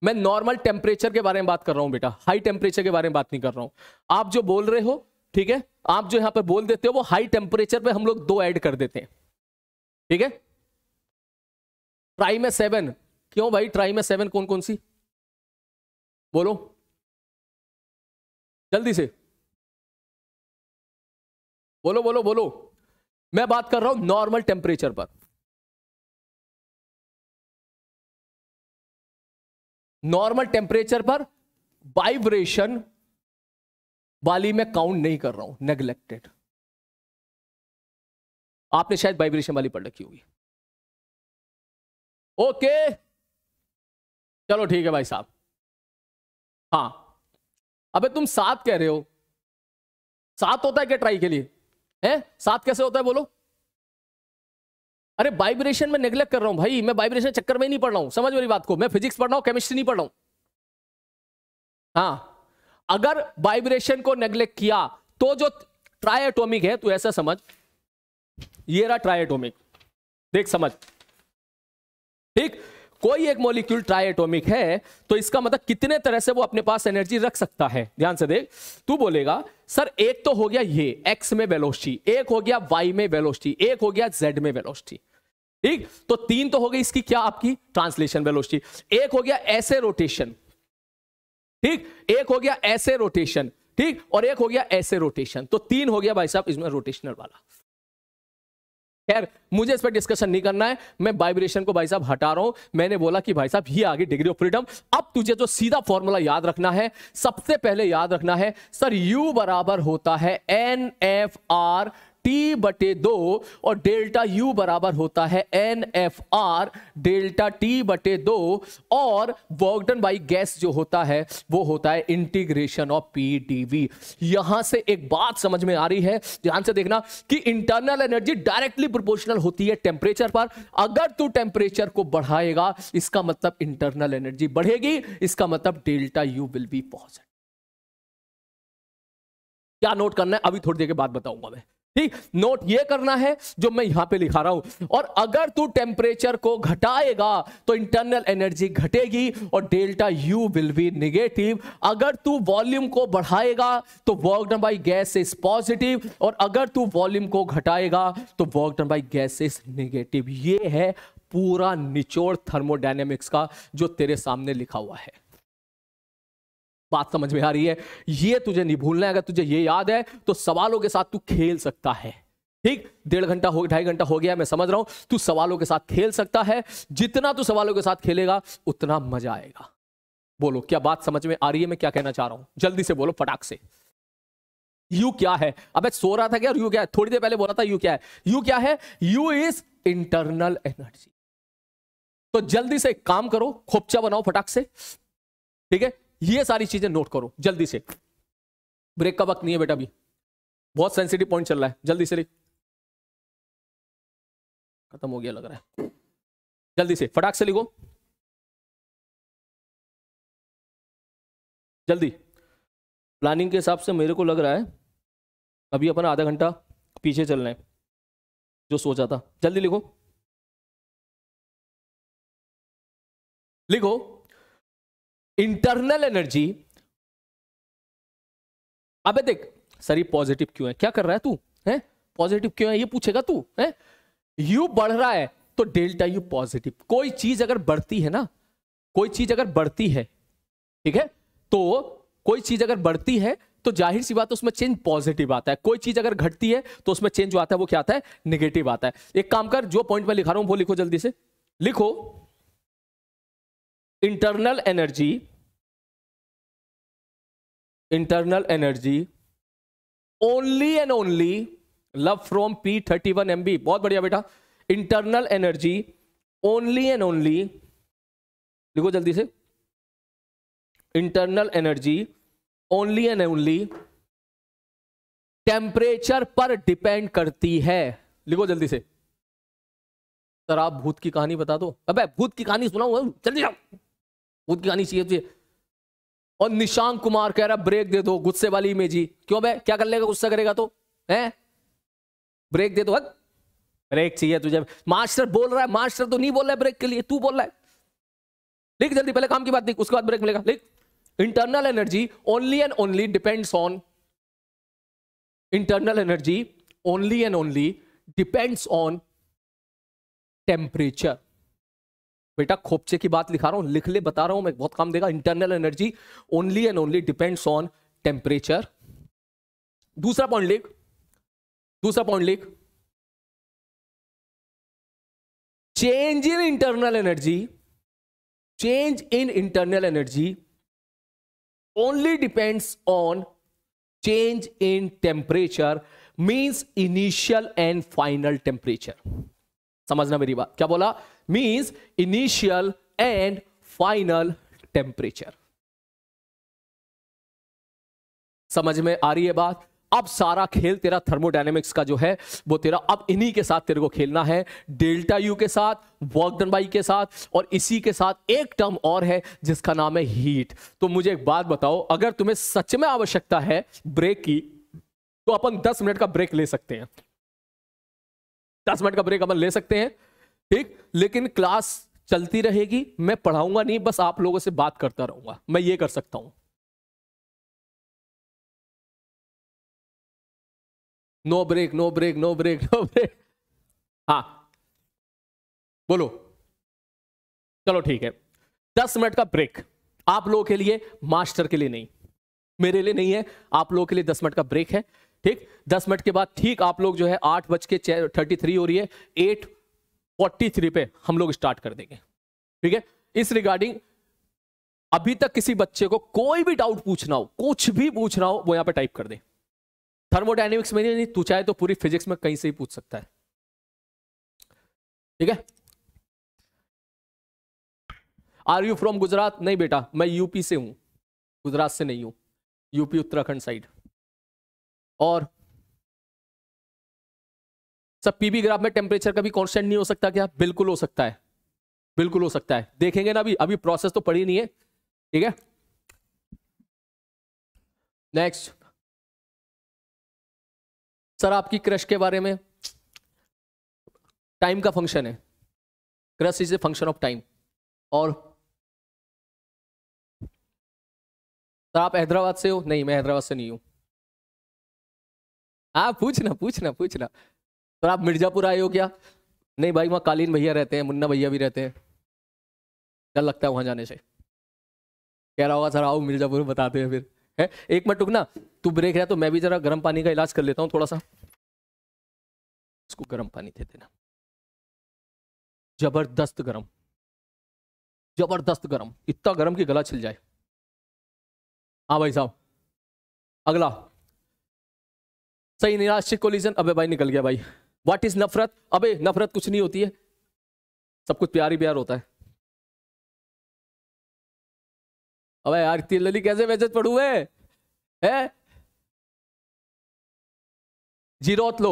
मैं नॉर्मल टेम्परेचर के बारे में बात कर रहा हूं बेटा हाई टेम्परेचर के बारे में बात नहीं कर रहा हूं आप जो बोल रहे हो ठीक है आप जो यहां पर बोल देते हो वो हाई टेम्परेचर पे हम लोग दो ऐड कर देते हैं ठीक है ट्राई में सेवन क्यों भाई ट्राई में सेवन कौन कौन सी बोलो जल्दी से बोलो बोलो बोलो मैं बात कर रहा हूं नॉर्मल टेम्परेचर पर नॉर्मल टेम्परेचर पर वाइब्रेशन बाली में काउंट नहीं कर रहा हूं नेग्लेक्टेड आपने शायद वाइब्रेशन वाली पढ़ रखी होगी ओके चलो ठीक है भाई साहब हाँ अबे तुम सात कह रहे हो सात होता है क्या ट्राई के लिए हैं सात कैसे होता है बोलो अरे वाइब्रेशन में नेग्लेक्ट कर रहा हूं भाई मैं वाइब्रेशन चक्कर में ही नहीं पढ़ रहा हूं समझ मेरी बात को मैं फिजिक्स पढ़ रहा हूं केमिस्ट्री नहीं पढ़ रहा हूं हाँ अगर वाइब्रेशन को नेग्लेक्ट किया तो जो ट्राइएटोमिक है तू ऐसा समझ ये रहा ट्राइएटोमिक देख समझ ठीक कोई एक मॉलिक्यूल ट्राइटोमिक है तो इसका मतलब कितने तरह से वो अपने पास एनर्जी रख सकता है ध्यान से देख तू बोलेगा सर एक तो हो गया ये एक्स में वेलोसिटी एक हो गया वाई में वेलोसिटी एक हो गया जेड में वेलोसिटी ठीक तो तीन तो हो गई इसकी क्या आपकी ट्रांसलेशन वेलोसिटी एक हो गया ऐसे रोटेशन ठीक एक हो गया ऐसे रोटेशन ठीक और एक हो गया ऐसे रोटेशन तो तीन हो गया भाई साहब इसमें रोटेशनल वाला खैर मुझे इस पर डिस्कशन नहीं करना है मैं वाइब्रेशन को भाई साहब हटा रहा हूं मैंने बोला कि भाई साहब ये आगे डिग्री ऑफ फ्रीडम अब तुझे जो सीधा फॉर्मूला याद रखना है सबसे पहले याद रखना है सर यू बराबर होता है एन एफ आर टी बटे दो और डेल्टा यू बराबर होता है N F R delta T बटे दो और वर्कडन बाई गैस जो होता है वो होता है integration of P D V यहां से एक बात समझ में आ रही है ध्यान से देखना कि इंटरनल एनर्जी डायरेक्टली प्रोपोर्शनल होती है टेम्परेचर पर अगर तू टेम्परेचर को बढ़ाएगा इसका मतलब इंटरनल एनर्जी बढ़ेगी इसका मतलब delta U will be positive क्या नोट करना है अभी थोड़ी देर के बाद बताऊंगा मैं ठीक नोट ये करना है जो मैं यहां पे लिखा रहा हूं और अगर तू टेम्परेचर को घटाएगा तो इंटरनल एनर्जी घटेगी और delta U will be negative अगर तू वॉल्यूम को बढ़ाएगा तो work done by gas is positive और अगर तू वॉल्यूम को घटाएगा तो work done by gas is negative ये है पूरा निचोड़ थर्मोडाइनेमिक्स का जो तेरे सामने लिखा हुआ है बात समझ में आ रही है ये तुझे नहीं भूलना है अगर तुझे ये याद है तो सवालों के साथ तू खेल सकता है ठीक डेढ़ घंटा हो ढाई घंटा हो गया मैं समझ रहा हूं तू सवालों के साथ खेल सकता है जितना तू सवालों के साथ खेलेगा उतना मजा आएगा बोलो क्या बात समझ में आ रही है मैं क्या कहना चाह रहा हूं जल्दी से बोलो फटाक से यू क्या है अब सो रहा था क्या और यू क्या है थोड़ी देर पहले बोला था यू क्या है यू क्या है यू इज इंटरनल एनर्जी तो जल्दी से काम करो खोपचा बनाओ फटाक से ठीक है ये सारी चीजें नोट करो जल्दी से ब्रेक का वक्त नहीं है बेटा भी बहुत सेंसिटिव पॉइंट चल रहा है जल्दी से खत्म हो गया लग रहा है जल्दी से फटाक से लिखो जल्दी प्लानिंग के हिसाब से मेरे को लग रहा है अभी अपन आधा घंटा पीछे चल रहे हैं जो सोचा था जल्दी लिखो लिखो इंटरनल एनर्जी अबे देख सर ये पॉजिटिव क्यों है क्या कर रहा है तू है पॉजिटिव क्यों है ये पूछेगा तू है यू बढ़ रहा है तो डेल्टा यू पॉजिटिव कोई चीज अगर बढ़ती है ना कोई चीज अगर बढ़ती है ठीक है तो कोई चीज अगर बढ़ती है तो जाहिर सी बात उसमें चेंज पॉजिटिव आता है कोई चीज अगर घटती है तो उसमें चेंज जो आता है वो क्या आता है निगेटिव आता है एक काम कर जो पॉइंट में लिखा रहा हूं वो लिखो जल्दी से लिखो internal energy internal energy only and only love from P thirty one M B बहुत बढ़िया बेटा internal energy only and only लिखो जल्दी से internal energy only and only temperature पर डिपेंड करती है लिखो जल्दी से सर आप भूत की कहानी बता दो अबे भूत की कहानी सुनाओ जल्दी जाओ भूत की कहानी चाहिए और निशांक कुमार कह रहा ब्रेक दे दो गुस्से वाली में जी क्यों भाई क्या कर लेगा गुस्सा करेगा तो है ब्रेक दे दो हक ब्रेक चाहिए तुझे मास्टर बोल रहा है मास्टर तो नहीं बोल रहा है ब्रेक के लिए तू बोल रहा है लिख जल्दी पहले काम की बात लिख उसके बाद ब्रेक मिलेगा लिख internal energy only and only depends on internal energy only and only depends on temperature बेटा खोपचे की बात लिखा रहा हूं लिख ले बता रहा हूं मैं बहुत काम देगा internal energy only and only depends on temperature दूसरा पॉइंट लिख दूसरा पॉइंट लिख change in internal energy change in internal energy only depends on change in temperature means initial and final temperature समझना मेरी बात क्या बोला means initial and final temperature समझ में आ रही है बात अब सारा खेल तेरा थर्मोडायनेमिक्स का जो है वो तेरा अब इन्हीं के साथ तेरे को खेलना है डेल्टा यू के साथ वर्क डन बाई के साथ और इसी के साथ एक टर्म और है जिसका नाम है हीट तो मुझे एक बात बताओ अगर तुम्हें सच में आवश्यकता है ब्रेक की तो अपन 10 मिनट का ब्रेक ले सकते हैं 10 मिनट का ब्रेक अपन ले सकते हैं ठीक लेकिन क्लास चलती रहेगी मैं पढ़ाऊंगा नहीं बस आप लोगों से बात करता रहूंगा मैं ये कर सकता हूं no break no break no break no break हाँ बोलो चलो ठीक है दस मिनट का ब्रेक आप लोगों के लिए मास्टर के लिए नहीं मेरे लिए नहीं है आप लोगों के लिए दस मिनट का ब्रेक है ठीक दस मिनट के बाद ठीक आप लोग जो है आठ बज के थर्टी थ्री हो रही है एट 43 पे हम लोग स्टार्ट कर देंगे ठीक है इस रिगार्डिंग अभी तक किसी बच्चे को कोई भी डाउट पूछना हो कुछ भी पूछना हो वो यहां पे टाइप कर दे थर्मोडाइनमिक्स में नहीं तू चाहे तो पूरी फिजिक्स में कहीं से ही पूछ सकता है ठीक है आर यू फ्रॉम गुजरात नहीं बेटा मैं यूपी से हूं गुजरात से नहीं हूं यूपी उत्तराखंड साइड और सब पीबी ग्राफ में टेम्परेचर कभी कॉन्स्टेंट नहीं हो सकता क्या हाँ, बिल्कुल हो सकता है बिल्कुल हो सकता है देखेंगे ना अभी अभी प्रोसेस तो पड़ी नहीं है ठीक है नेक्स्ट सर आपकी क्रश के बारे में टाइम का फंक्शन है crush is a function of time और सर आप हैदराबाद से हो नहीं मैं हैदराबाद से नहीं हूं आप हाँ, पूछना पूछना पूछना तो आप मिर्ज़ापुर आए हो क्या नहीं भाई वहाँ कालीन भैया रहते हैं मुन्ना भैया भी रहते हैं डर लगता है वहाँ जाने से कह रहा होगा सर आओ मिर्ज़ापुर बताते हैं फिर है एक मिनट रुकना तू ब्रेक है तो मैं भी ज़रा गर्म पानी का इलाज कर लेता हूँ थोड़ा सा इसको गर्म पानी दे देना जबरदस्त गर्म जबरदस्त गर्म इतना गर्म कि गला छिल जाए हाँ भाई साहब अगला सही निराश कोलिजन अबे भाई निकल गया भाई व्हाट इज नफरत अबे नफरत कुछ नहीं होती है सब कुछ प्यार ही प्यार होता है अब यार इतनी लली कैसे मैसेज पढ़ू है, है? जीरोत लो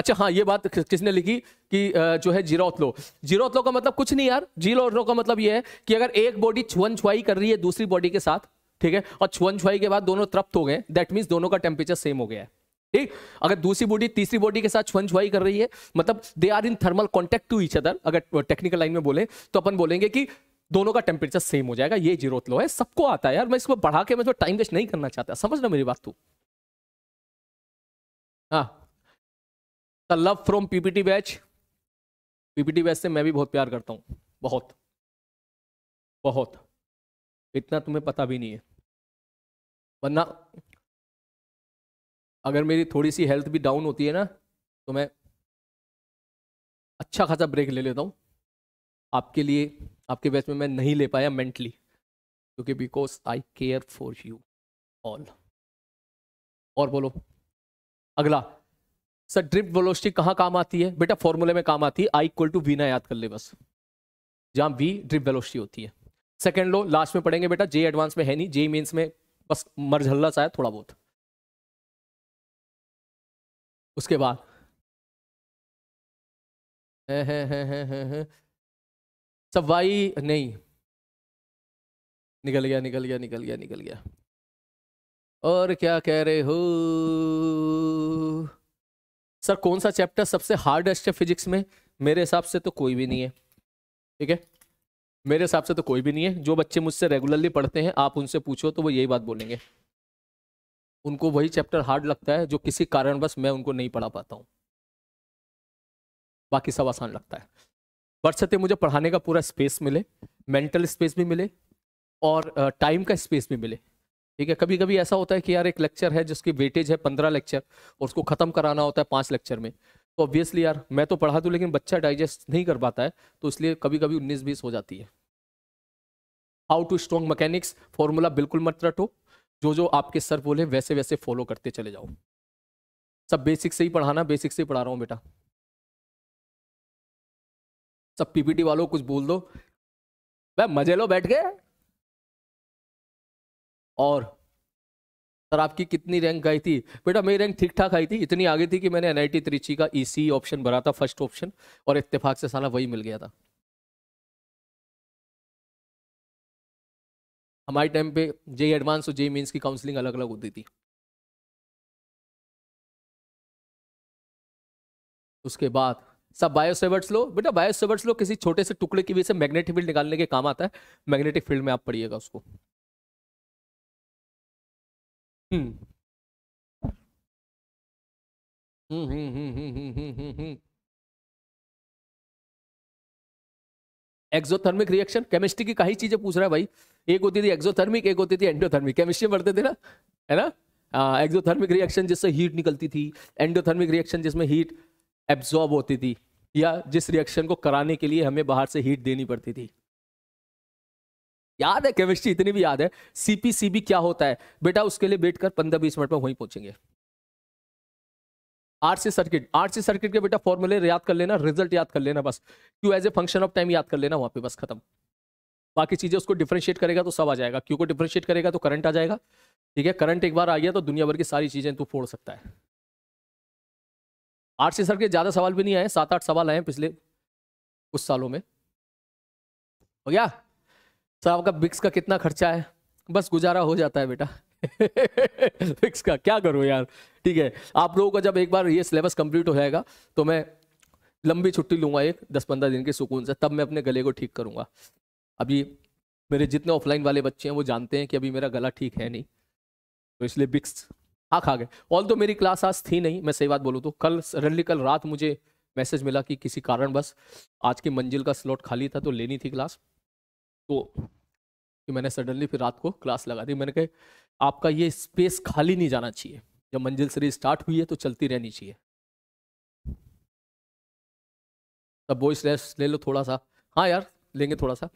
अच्छा हाँ ये बात किसने लिखी कि जो है जीरोत लो जीरोत लो का मतलब कुछ नहीं यार जीरो लो का मतलब ये है कि अगर एक बॉडी छुअन छुआई कर रही है दूसरी बॉडी के साथ ठीक है और छुअन छुआई के बाद दोनों तृप्त हो गए दैट मीन्स दोनों का टेम्परेचर सेम हो गया है ठीक अगर दूसरी बॉडी तीसरी बॉडी के साथ छुअन छुआई कर रही है मतलब they are in thermal contact to each other अगर टेक्निकल लाइन में बोले तो अपन बोलेंगे कि दोनों का टेम्परेचर सेम हो जाएगा ये जीरो लो है सबको आता है यार मैं इसको बढ़ा के मैं तो टाइम वेस्ट नहीं करना चाहता समझना मेरी बात तू हाँ love from PPT batch PPT batch से मैं भी बहुत प्यार करता हूँ बहुत बहुत इतना तुम्हें पता भी नहीं है वरना अगर मेरी थोड़ी सी हेल्थ भी डाउन होती है ना तो मैं अच्छा खासा ब्रेक ले लेता हूँ आपके लिए आपके बैच में मैं नहीं ले पाया मेंटली क्योंकि because I care for you all और बोलो अगला सर ड्रिप वेलोसिटी कहाँ काम आती है बेटा फॉर्मूले में काम आती है आई इक्वल टू वी ना याद कर ले बस जहाँ वी ड्रिप वेलोसिटी होती है सेकेंड लो लास्ट में पढ़ेंगे बेटा जे एडवांस में है नहीं जे मीन्स में बस मरझल्ला सा है थोड़ा बहुत उसके बाद सवाई नहीं निकल गया निकल गया निकल गया निकल गया और क्या कह रहे हो सर कौन सा चैप्टर सबसे हार्डेस्ट है फिजिक्स में मेरे हिसाब से तो कोई भी नहीं है ठीक है मेरे हिसाब से तो कोई भी नहीं है जो बच्चे मुझसे रेगुलरली पढ़ते हैं आप उनसे पूछो तो वो यही बात बोलेंगे उनको वही चैप्टर हार्ड लगता है जो किसी कारणवश मैं उनको नहीं पढ़ा पाता हूँ बाकी सब आसान लगता है बरसते मुझे पढ़ाने का पूरा स्पेस मिले मेंटल स्पेस भी मिले और टाइम का स्पेस भी मिले ठीक है कभी कभी ऐसा होता है कि यार एक लेक्चर है जिसकी वेटेज है पंद्रह लेक्चर और उसको ख़त्म कराना होता है पाँच लेक्चर में तो ऑब्वियसली यार मैं तो पढ़ा दूँ तो लेकिन बच्चा डाइजेस्ट नहीं कर पाता है तो इसलिए कभी कभी उन्नीस बीस हो जाती है how to strong mechanics formula बिल्कुल मत रटो जो जो आपके सर बोले वैसे वैसे फॉलो करते चले जाओ सब बेसिक से ही पढ़ाना बेसिक से ही पढ़ा रहा हूँ बेटा सब पीपीटी वालों कुछ बोल दो भाई मजे लो बैठ के और सर आपकी कितनी रैंक आई थी बेटा मेरी रैंक ठीक ठाक आई थी इतनी आ गई थी कि मैंने एनआईटी त्रिची का ई सी ऑप्शन भरा था फर्स्ट ऑप्शन और इत्तेफाक से साला वही मिल गया था हमारे टाइम पे जे एडवांस और जे मीन्स की काउंसलिंग अलग अलग होती थी उसके बाद सब बायोसेवर्ट्स लो बेटा बायोसेवर्ट्स लो किसी छोटे से टुकड़े की वजह से मैग्नेटिक फील्ड निकालने के काम आता है मैग्नेटिक फील्ड में आप पढ़िएगा उसको एक्सोथर्मिक रिएक्शन केमिस्ट्री की कई चीजें पूछ रहा है भाई एक होती थी एक्सोथर्मिक एक होती थी एंडोथर्मिक केमिस्ट्री में पढ़ते थे ना है ना एक्सोथर्मिक रिएक्शन जिससे हीट निकलती थी एंडोथर्मिक रिएक्शन जिसमें हीट एब्जॉर्ब होती थी या जिस रिएक्शन को कराने के लिए हमें बाहर से हीट देनी पड़ती थी याद है केमिस्ट्री इतनी भी याद है सीपीसीबी क्या होता है बेटा उसके लिए बैठ कर पंद्रह बीस मिनट में वहीं पहुंचेंगे आरसी सर्किट आरसी सर्किट के बेटा फॉर्मूले याद कर लेना रिजल्ट याद कर लेना बस Q as a function of time याद कर लेना वहां पे बस खत्म बाकी चीज़ें उसको डिफ्रेंशिएट करेगा तो सब आ जाएगा क्यू को डिफ्रेंशिएट करेगा तो करंट आ जाएगा ठीक है करंट एक बार आ गया तो दुनिया भर की सारी चीज़ें तू फोड़ सकता है आठ से सर के ज़्यादा सवाल भी नहीं आए सात आठ सवाल आए पिछले कुछ सालों में हो गया सर आपका बिक्स का कितना खर्चा है बस गुजारा हो जाता है बेटा बिक्स [LAUGHS] का क्या करो यार ठीक है आप लोगों का जब एक बार ये सिलेबस कंप्लीट हो जाएगा तो मैं लंबी छुट्टी लूंगा एक दस पंद्रह दिन के सुकून से तब मैं अपने गले को ठीक करूंगा अभी मेरे जितने ऑफलाइन वाले बच्चे हैं वो जानते हैं कि अभी मेरा गला ठीक है नहीं तो इसलिए बिक्स हाँ खा गए ऑल तो मेरी क्लास आज थी नहीं मैं सही बात बोलूँ तो कल सडनली कल रात मुझे मैसेज मिला कि किसी कारण बस आज की मंजिल का स्लॉट खाली था तो लेनी थी क्लास तो कि मैंने सडनली फिर रात को क्लास लगा दी मैंने कहा आपका ये स्पेस खाली नहीं जाना चाहिए जब मंजिल से स्टार्ट हुई है तो चलती रहनी चाहिए तब वॉइस रेस्ट ले लो थोड़ा सा हाँ यार लेंगे थोड़ा सा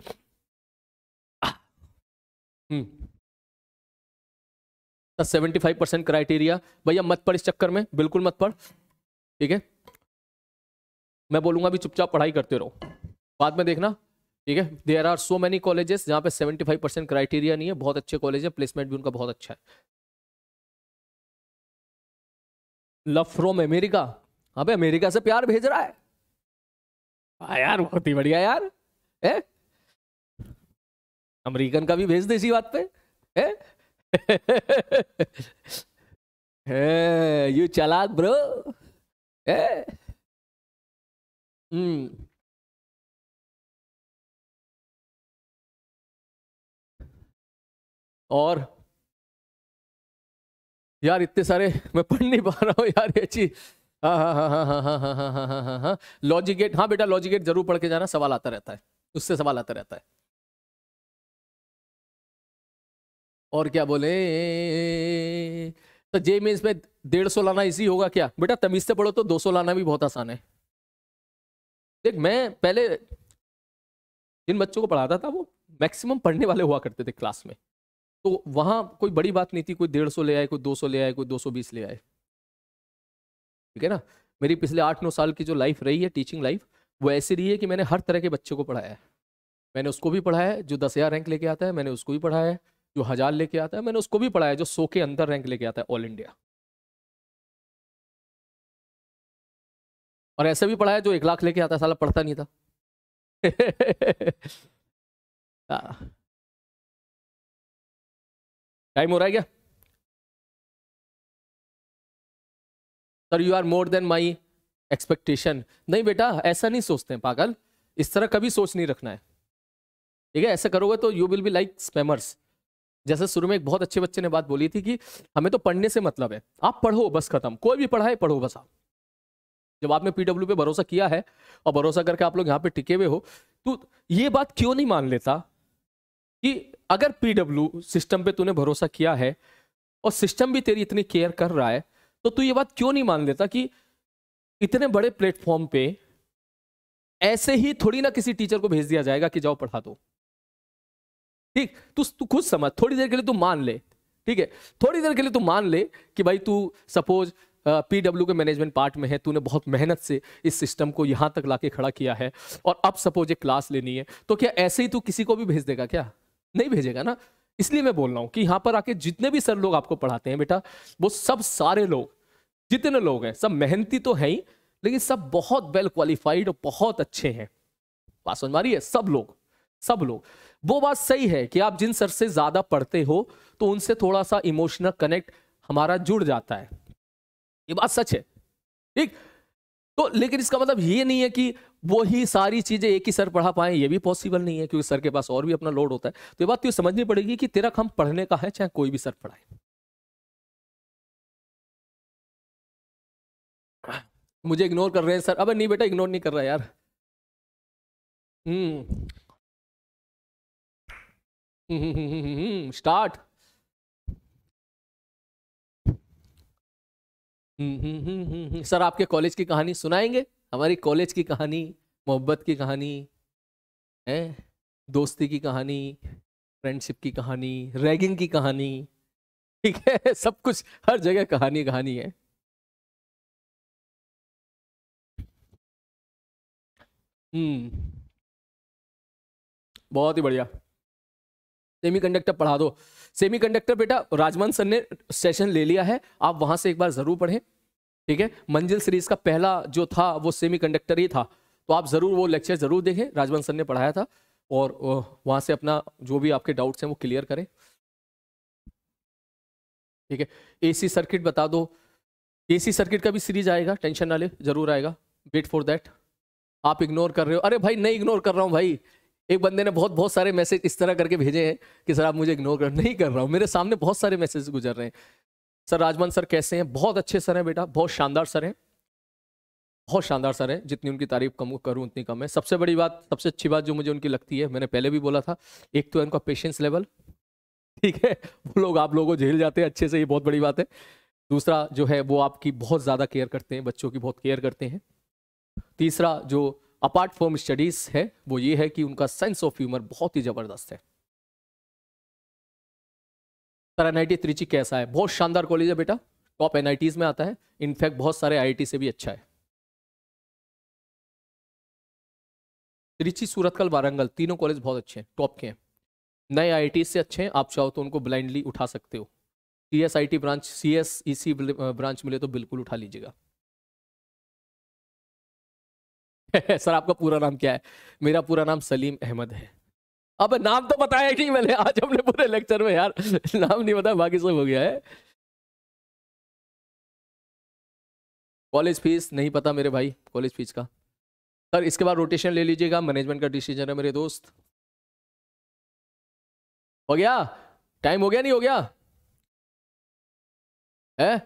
हम्म। सेवेंटी फाइव परसेंट क्राइटेरिया भैया मत पढ़ इस चक्कर में बिल्कुल मत पढ़ ठीक है मैं बोलूंगा अभी चुपचाप पढ़ाई करते रहो बाद में देखना ठीक है there are so many colleges जहां पे सेवेंटी फाइव परसेंट क्राइटेरिया नहीं है बहुत अच्छे कॉलेज है प्लेसमेंट भी उनका बहुत अच्छा है लव फ्रॉम अमेरिका अबे अमेरिका से प्यार भेज रहा है हाँ यार बहुत ही बढ़िया यार है अमेरिकन का भी भेज दे इसी बात पे यू चलाक ब्रो हम्म और यार इतने सारे मैं पढ़ नहीं पा रहा हूँ यार ये चीज हाँ हाँ हाँ हाँ हाँ हाँ हाँ हाँ हाँ हाँ लॉजिकेट हाँ बेटा लॉजिकेट जरूर पढ़ के जाना सवाल आता रहता है उससे सवाल आता रहता है और क्या बोले तो जे मीन्स में डेढ़ सौ लाना इजी होगा क्या बेटा तमीज से पढ़ो तो दो सौ लाना भी बहुत आसान है देख मैं पहले जिन बच्चों को पढ़ाता था वो मैक्सिमम पढ़ने वाले हुआ करते थे क्लास में तो वहां कोई बड़ी बात नहीं थी कोई डेढ़ सौ ले आए कोई दो सौ ले आए कोई दो सौ बीस ले आए ठीक है ना मेरी पिछले आठ नौ साल की जो लाइफ रही है टीचिंग लाइफ वो ऐसी रही है कि मैंने हर तरह के बच्चों को पढ़ाया है मैंने उसको भी पढ़ाया है जो दस हज़ार रैंक लेके आता है मैंने उसको भी पढ़ाया है जो हज़ार लेके आता है मैंने उसको भी पढ़ाया जो सो के अंदर रैंक लेके आता है ऑल इंडिया और ऐसे भी पढ़ाया जो एक लाख लेके आता है साला पढ़ता नहीं था टाइम [LAUGHS] हाँ। हो रहा है क्या sir you are more than my expectation नहीं बेटा ऐसा नहीं सोचते हैं पागल इस तरह कभी सोच नहीं रखना है ठीक है ऐसा करोगे तो you will be like spammers जैसे शुरू में एक बहुत अच्छे बच्चे ने बात बोली थी कि हमें तो पढ़ने से मतलब है आप पढ़ो बस खत्म कोई भी पढ़ाए पढ़ो बस आप जब आपने पीडब्ल्यू पे भरोसा किया है और भरोसा करके आप लोग यहाँ पे टिके हुए हो तो ये बात क्यों नहीं मान लेता कि अगर पीडब्ल्यू सिस्टम पे तूने भरोसा किया है और सिस्टम भी तेरी इतनी केयर कर रहा है तो तू ये बात क्यों नहीं मान लेता कि इतने बड़े प्लेटफॉर्म पे ऐसे ही थोड़ी ना किसी टीचर को भेज दिया जाएगा कि जाओ पढ़ा दो ठीक तू तू खुद समझ थोड़ी देर के लिए तू मान ले ठीक है थोड़ी देर के लिए तू मान ले कि भाई तू सपोज पी डब्ल्यू के मैनेजमेंट पार्ट में है तूने बहुत मेहनत से इस सिस्टम को यहाँ तक लाके खड़ा किया है और अब सपोज एक क्लास लेनी है तो क्या ऐसे ही तू किसी को भी भेज देगा क्या नहीं भेजेगा ना इसलिए मैं बोल रहा हूँ कि यहाँ पर आके जितने भी सर लोग आपको पढ़ाते हैं बेटा वो सब सारे लोग जितने लोग हैं सब मेहनती तो हैं ही लेकिन सब बहुत वेल क्वालिफाइड और बहुत अच्छे हैं बात समझ मारी है सब लोग सब लोग वो बात सही है कि आप जिन सर से ज़्यादा पढ़ते हो तो उनसे थोड़ा सा इमोशनल कनेक्ट हमारा जुड़ जाता है ये बात सच है ठीक तो लेकिन इसका मतलब ये नहीं है कि वो ही सारी चीज़ें एक ही सर पढ़ा पाए ये भी पॉसिबल नहीं है क्योंकि सर के पास और भी अपना लोड होता है तो ये बात तो समझनी पड़ेगी कि तेरा हम पढ़ने का है चाहे कोई भी सर पढ़ाए मुझे इग्नोर कर रहे हैं सर अबे नहीं बेटा इग्नोर नहीं कर रहा यार hmm start hmm, sir hmm, hmm, आपके कॉलेज की कहानी सुनाएंगे हमारी कॉलेज की कहानी मोहब्बत की कहानी है दोस्ती की कहानी फ्रेंडशिप की कहानी रैगिंग की कहानी ठीक है सब कुछ हर जगह कहानी कहानी है हम्म बहुत ही बढ़िया सेमीकंडक्टर पढ़ा दो सेमीकंडक्टर बेटा राजमान सर ने सेशन ले लिया है आप वहां से एक बार जरूर पढ़ें ठीक है मंजिल सीरीज का पहला जो था वो सेमीकंडक्टर ही था तो आप जरूर वो लेक्चर जरूर देखें राजमान सर ने पढ़ाया था और वहां से अपना जो भी आपके डाउट्स हैं वो क्लियर करें ठीक है एसी सर्किट बता दो एसी सर्किट का भी सीरीज आएगा टेंशन ना ले जरूर आएगा वेट फॉर देट आप इग्नोर कर रहे हो अरे भाई नहीं इग्नोर कर रहा हूँ भाई एक बंदे ने बहुत बहुत सारे मैसेज इस तरह करके भेजे हैं कि सर आप मुझे इग्नोर कर नहीं कर रहा हूँ मेरे सामने बहुत सारे मैसेज गुजर रहे हैं सर राजमन सर कैसे हैं बहुत अच्छे सर हैं बेटा बहुत शानदार सर हैं बहुत शानदार सर हैं जितनी उनकी तारीफ कम करूँ उतनी कम है सबसे बड़ी बात सबसे अच्छी बात जो मुझे उनकी लगती है मैंने पहले भी बोला था एक तो है उनका पेशेंस लेवल ठीक है वो लोग आप लोगों को झेल जाते हैं अच्छे से ये बहुत बड़ी बात है दूसरा जो है वो आपकी बहुत ज़्यादा केयर करते हैं बच्चों की बहुत केयर करते हैं तीसरा जो अपार्ट फ्रॉम स्टडीज है वो ये है कि उनका सेंस ऑफ ह्यूमर बहुत ही ज़बरदस्त है सर एन आई त्रिची कैसा है बहुत शानदार कॉलेज है बेटा टॉप एन में आता है इनफैक्ट बहुत सारे आई से भी अच्छा है त्रिची सूरतकल वारंगल तीनों कॉलेज बहुत अच्छे हैं टॉप के हैं नए आई से अच्छे हैं आप चाहो तो उनको ब्लाइंडली उठा सकते हो C S I T branch C S E C branch मिले तो बिल्कुल उठा लीजिएगा [LAUGHS] सर आपका पूरा नाम क्या है मेरा पूरा नाम सलीम अहमद है अब नाम तो बताया नहीं मैंने आज हमने पूरे लेक्चर में यार नाम नहीं बताया बाकी सब हो गया है कॉलेज फीस नहीं पता मेरे भाई कॉलेज फीस का सर इसके बाद रोटेशन ले लीजिएगा मैनेजमेंट का डिसीजन है मेरे दोस्त हो गया टाइम हो गया नहीं हो गया है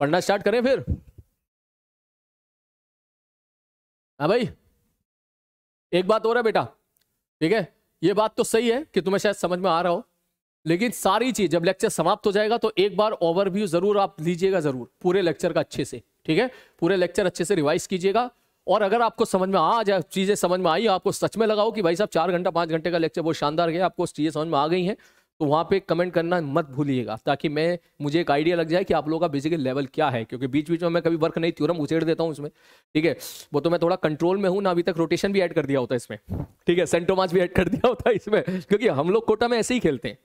पढ़ना स्टार्ट करें फिर हाँ भाई एक बात और है बेटा ठीक है ये बात तो सही है कि तुम्हें शायद समझ में आ रहा हो लेकिन सारी चीज जब लेक्चर समाप्त हो जाएगा तो एक बार ओवरव्यू जरूर आप लीजिएगा जरूर पूरे लेक्चर का अच्छे से ठीक है पूरे लेक्चर अच्छे से रिवाइज कीजिएगा और अगर आपको समझ में आ जाए चीज़ें समझ में आई आपको सच में लगाओ कि भाई साहब चार घंटा पांच घंटे का लेक्चर बहुत शानदार गया आपको चीज़ें समझ में आ गई हैं तो वहाँ पे कमेंट करना मत भूलिएगा ताकि मैं मुझे एक आइडिया लग जाए कि आप लोगों का बेसिकली लेवल क्या है क्योंकि बीच बीच में मैं कभी वर्क नहीं थ्योरम उछेड़ देता हूँ उसमें ठीक है वो तो मैं थोड़ा कंट्रोल में हूँ ना अभी तक रोटेशन भी ऐड कर दिया होता है इसमें ठीक है सेंटोमाच भी ऐड कर दिया होता है इसमें क्योंकि हम लोग कोटा में ऐसे ही खेलते हैं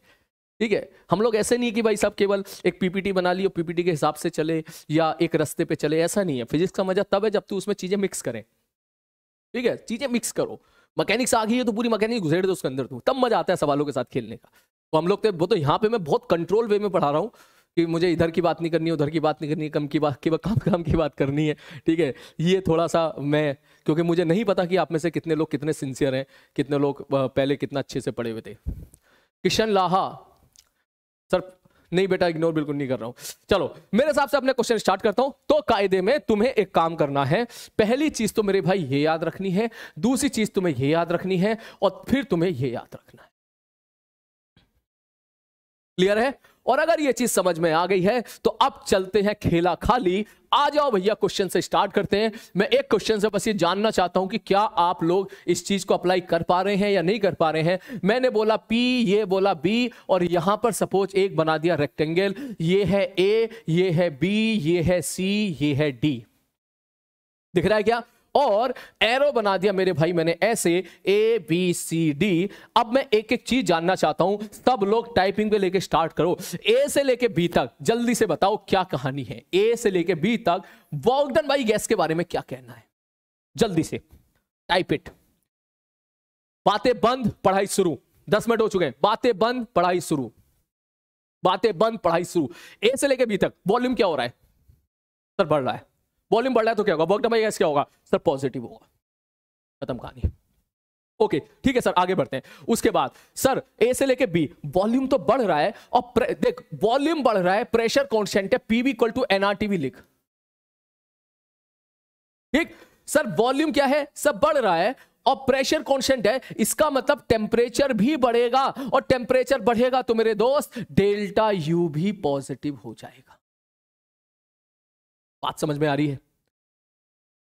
ठीक है हम लोग ऐसे नहीं कि भाई साहब केवल एक पीपीटी बना ली और पीपीटी के हिसाब से चले या एक रास्ते पे चले ऐसा नहीं है फिजिक्स का मजा तब है जब तू उसमें चीज़ें मिक्स करें ठीक है चीज़ें मिक्स करो मैकेनिक्स आ गई है तो पूरी मैकेनिक घुसेड़ दो उसके अंदर तू तब मजा आता है सवालों के साथ खेलने का तो हम लोग थे वो तो यहाँ पे मैं बहुत कंट्रोल वे में पढ़ा रहा हूँ कि मुझे इधर की बात नहीं करनी उधर की बात नहीं करनी कम की बात की बात काम काम की बात करनी है ठीक है ये थोड़ा सा मैं क्योंकि मुझे नहीं पता कि आप में से कितने लोग कितने सिंसियर हैं कितने लोग पहले कितना अच्छे से पढ़े हुए थे किशन लाहा सर नहीं बेटा इग्नोर बिल्कुल नहीं कर रहा हूँ चलो मेरे हिसाब से अपने क्वेश्चन स्टार्ट करता हूँ तो कायदे में तुम्हें एक काम करना है पहली चीज तो मेरे भाई ये याद रखनी है दूसरी चीज तुम्हें ये याद रखनी है और फिर तुम्हें ये याद रखना है क्लियर है और अगर ये चीज समझ में आ गई है तो अब चलते हैं खेला खाली आ जाओ भैया क्वेश्चन से स्टार्ट करते हैं मैं एक क्वेश्चन से बस ये जानना चाहता हूं कि क्या आप लोग इस चीज को अप्लाई कर पा रहे हैं या नहीं कर पा रहे हैं मैंने बोला पी ये बोला बी और यहां पर सपोज एक बना दिया रेक्टेंगल ये है ए ये है बी ये है सी ये है डी दिख रहा है क्या और एरो बना दिया मेरे भाई मैंने ऐसे ए बी सी डी अब मैं एक एक चीज जानना चाहता हूं सब लोग टाइपिंग पे लेके स्टार्ट करो ए से लेके बी तक जल्दी से बताओ क्या कहानी है ए से लेके बी तक वॉकडन भाई गैस के बारे में क्या कहना है जल्दी से टाइप इट बातें बंद पढ़ाई शुरू दस मिनट हो चुके हैं बातें बंद पढ़ाई शुरू बातें बंद पढ़ाई शुरू ए से लेके बी तक वॉल्यूम क्या हो रहा है सर बढ़ रहा है वॉल्यूम बढ़ रहा है तो क्या होगा वर्क डन बाई गैस क्या होगा सर पॉजिटिव होगा खत्म कहानी ओके ठीक है सर आगे बढ़ते हैं उसके बाद सर ए से लेके बी वॉल्यूम तो बढ़ रहा है और देख वॉल्यूम बढ़ रहा है प्रेशर कॉन्स्टेंट है पीवी इक्वल टू एनआरटीवी लिख ठीक सर वॉल्यूम क्या है सब बढ़ रहा है और प्रेशर कॉन्स्टेंट है इसका मतलब टेम्परेचर भी बढ़ेगा और टेम्परेचर बढ़ेगा तो मेरे दोस्त डेल्टा यू भी पॉजिटिव हो जाएगा बात समझ में आ रही है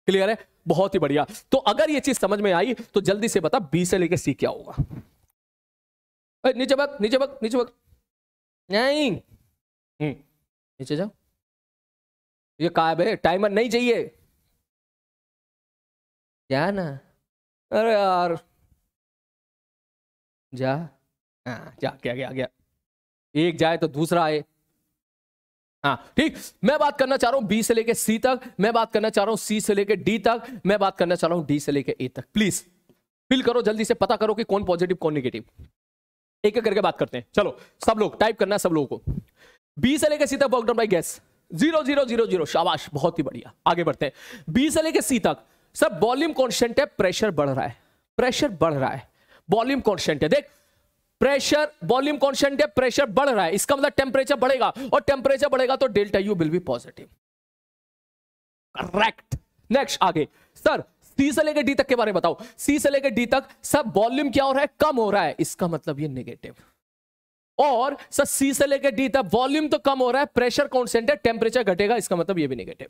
क्लियर है बहुत ही बढ़िया तो अगर ये चीज समझ में आई तो जल्दी से बता बी से लेके सी क्या होगा नीचे बक नीचे बक नीचे बक नहीं हम्म, नीचे जाओ ये कायब है टाइमर नहीं चाहिए क्या ना अरे यार जा आ, हाँ, जा क्या गया गया एक जाए तो दूसरा आए हाँ ठीक मैं बात करना चाह रहा हूं बी से लेके सी तक मैं बात करना चाह रहा हूं सी से लेके डी तक मैं बात करना चाह रहा हूं डी से लेके ए तक प्लीज फिल करो जल्दी से पता करो कि कौन पॉजिटिव कौन निगेटिव एक एक करके बात करते हैं चलो सब लोग टाइप करना है सब लोगों को बी से लेके सी तक work done by gas zero zero zero zero शाबाश बहुत ही बढ़िया आगे बढ़ते हैं बी से लेके सी तक सर वॉल्यूम कॉन्स्टेंट है प्रेशर बढ़ रहा है प्रेशर बढ़ रहा है वॉल्यूम कॉन्स्टेंट है देख प्रेशर वॉल्यूम कॉन्स्टेंट है प्रेशर बढ़ रहा है इसका मतलब टेम्परेचर बढ़ेगा और टेम्परेचर बढ़ेगा तो delta U will be positive correct next आगे सर सी से लेकर डी तक के बारे में बताओ सी से लेकर डी तक सर वॉल्यूम क्या हो रहा है कम हो रहा है इसका मतलब ये नेगेटिव और सर सी से लेकर डी तक वॉल्यूम तो कम हो रहा है प्रेशर कॉन्स्टेंट है टेम्परेचर घटेगा इसका मतलब ये भी नेगेटिव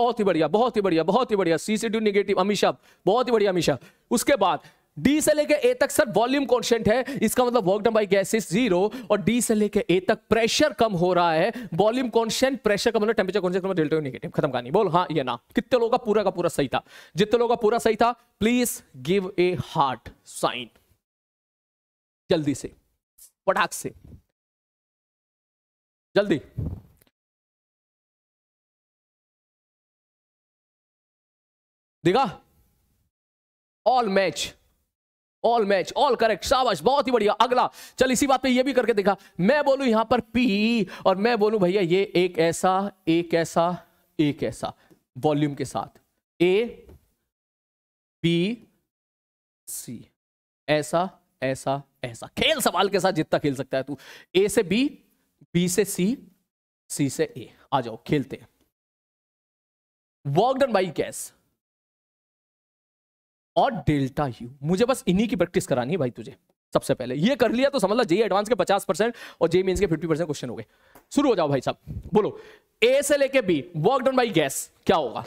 बहुत ही बढ़िया बहुत ही बढ़िया बहुत ही बढ़िया सी से डी नेगेटिव अमीशा बहुत ही बढ़िया अमीशा उसके बाद डी से लेके ए तक सर वॉल्यूम कॉन्स्टेंट है इसका मतलब work done by gases zero और डी से लेके ए तक प्रेशर कम हो रहा है वॉल्यूम कॉन्स्टेंट प्रेशर का मतलब टेम्परेचर कॉन्स्टेंट डेल्टा नेगेटिव खत्म कहानी बोल हाँ ये ना कितने लोगों का पूरा का पूरा सही था जितने लोगों का पूरा सही था please give a heart sign जल्दी से पटाख से जल्दी देखा all match all match all correct शाबाश बहुत ही बढ़िया अगला चल इसी बात पे ये भी करके देखा मैं बोलूं यहां पर पी और मैं बोलूं भैया ये एक ऐसा एक ऐसा एक ऐसा वॉल्यूम के साथ ए बी सी ऐसा ऐसा ऐसा खेल सवाल के साथ जितना खेल सकता है तू ए से बी बी से सी सी से ए आ जाओ खेलते वॉकडन डन बाई कैस और डेल्टा यू मुझे बस इन्हीं की प्रैक्टिस करानी है भाई तुझे सबसे पहले ये कर लिया तो समझ लो जेई एडवांस के 50 परसेंट और जे मीन के 50 परसेंट क्वेश्चन हो गए शुरू हो जाओ भाई साहब बोलो ए से लेके B work done by gas क्या होगा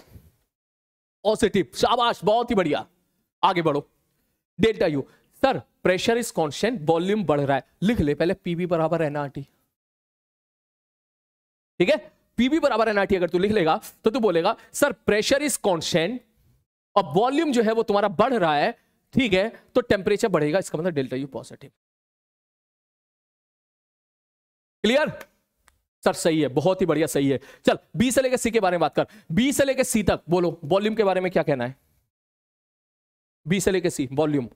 पॉजिटिव शाबाश बहुत ही बढ़िया आगे बढ़ो delta U sir pressure is constant volume बढ़ रहा है लिख ले पहले पीबी बराबर एनआरटी ठीक है पीबी बराबर एनआरटी अगर तू लिख लेगा तो तू बोलेगा सर प्रेशर इज कॉन्स्टेंट और वॉल्यूम जो है वो तुम्हारा बढ़ रहा है ठीक है तो टेम्परेचर बढ़ेगा इसका मतलब delta U positive clear sir सही है बहुत ही बढ़िया सही है चल बी से लेकर सी के बारे में बात कर बी से लेकर सी तक बोलो वॉल्यूम के बारे में क्या कहना है बी से लेकर सी वॉल्यूम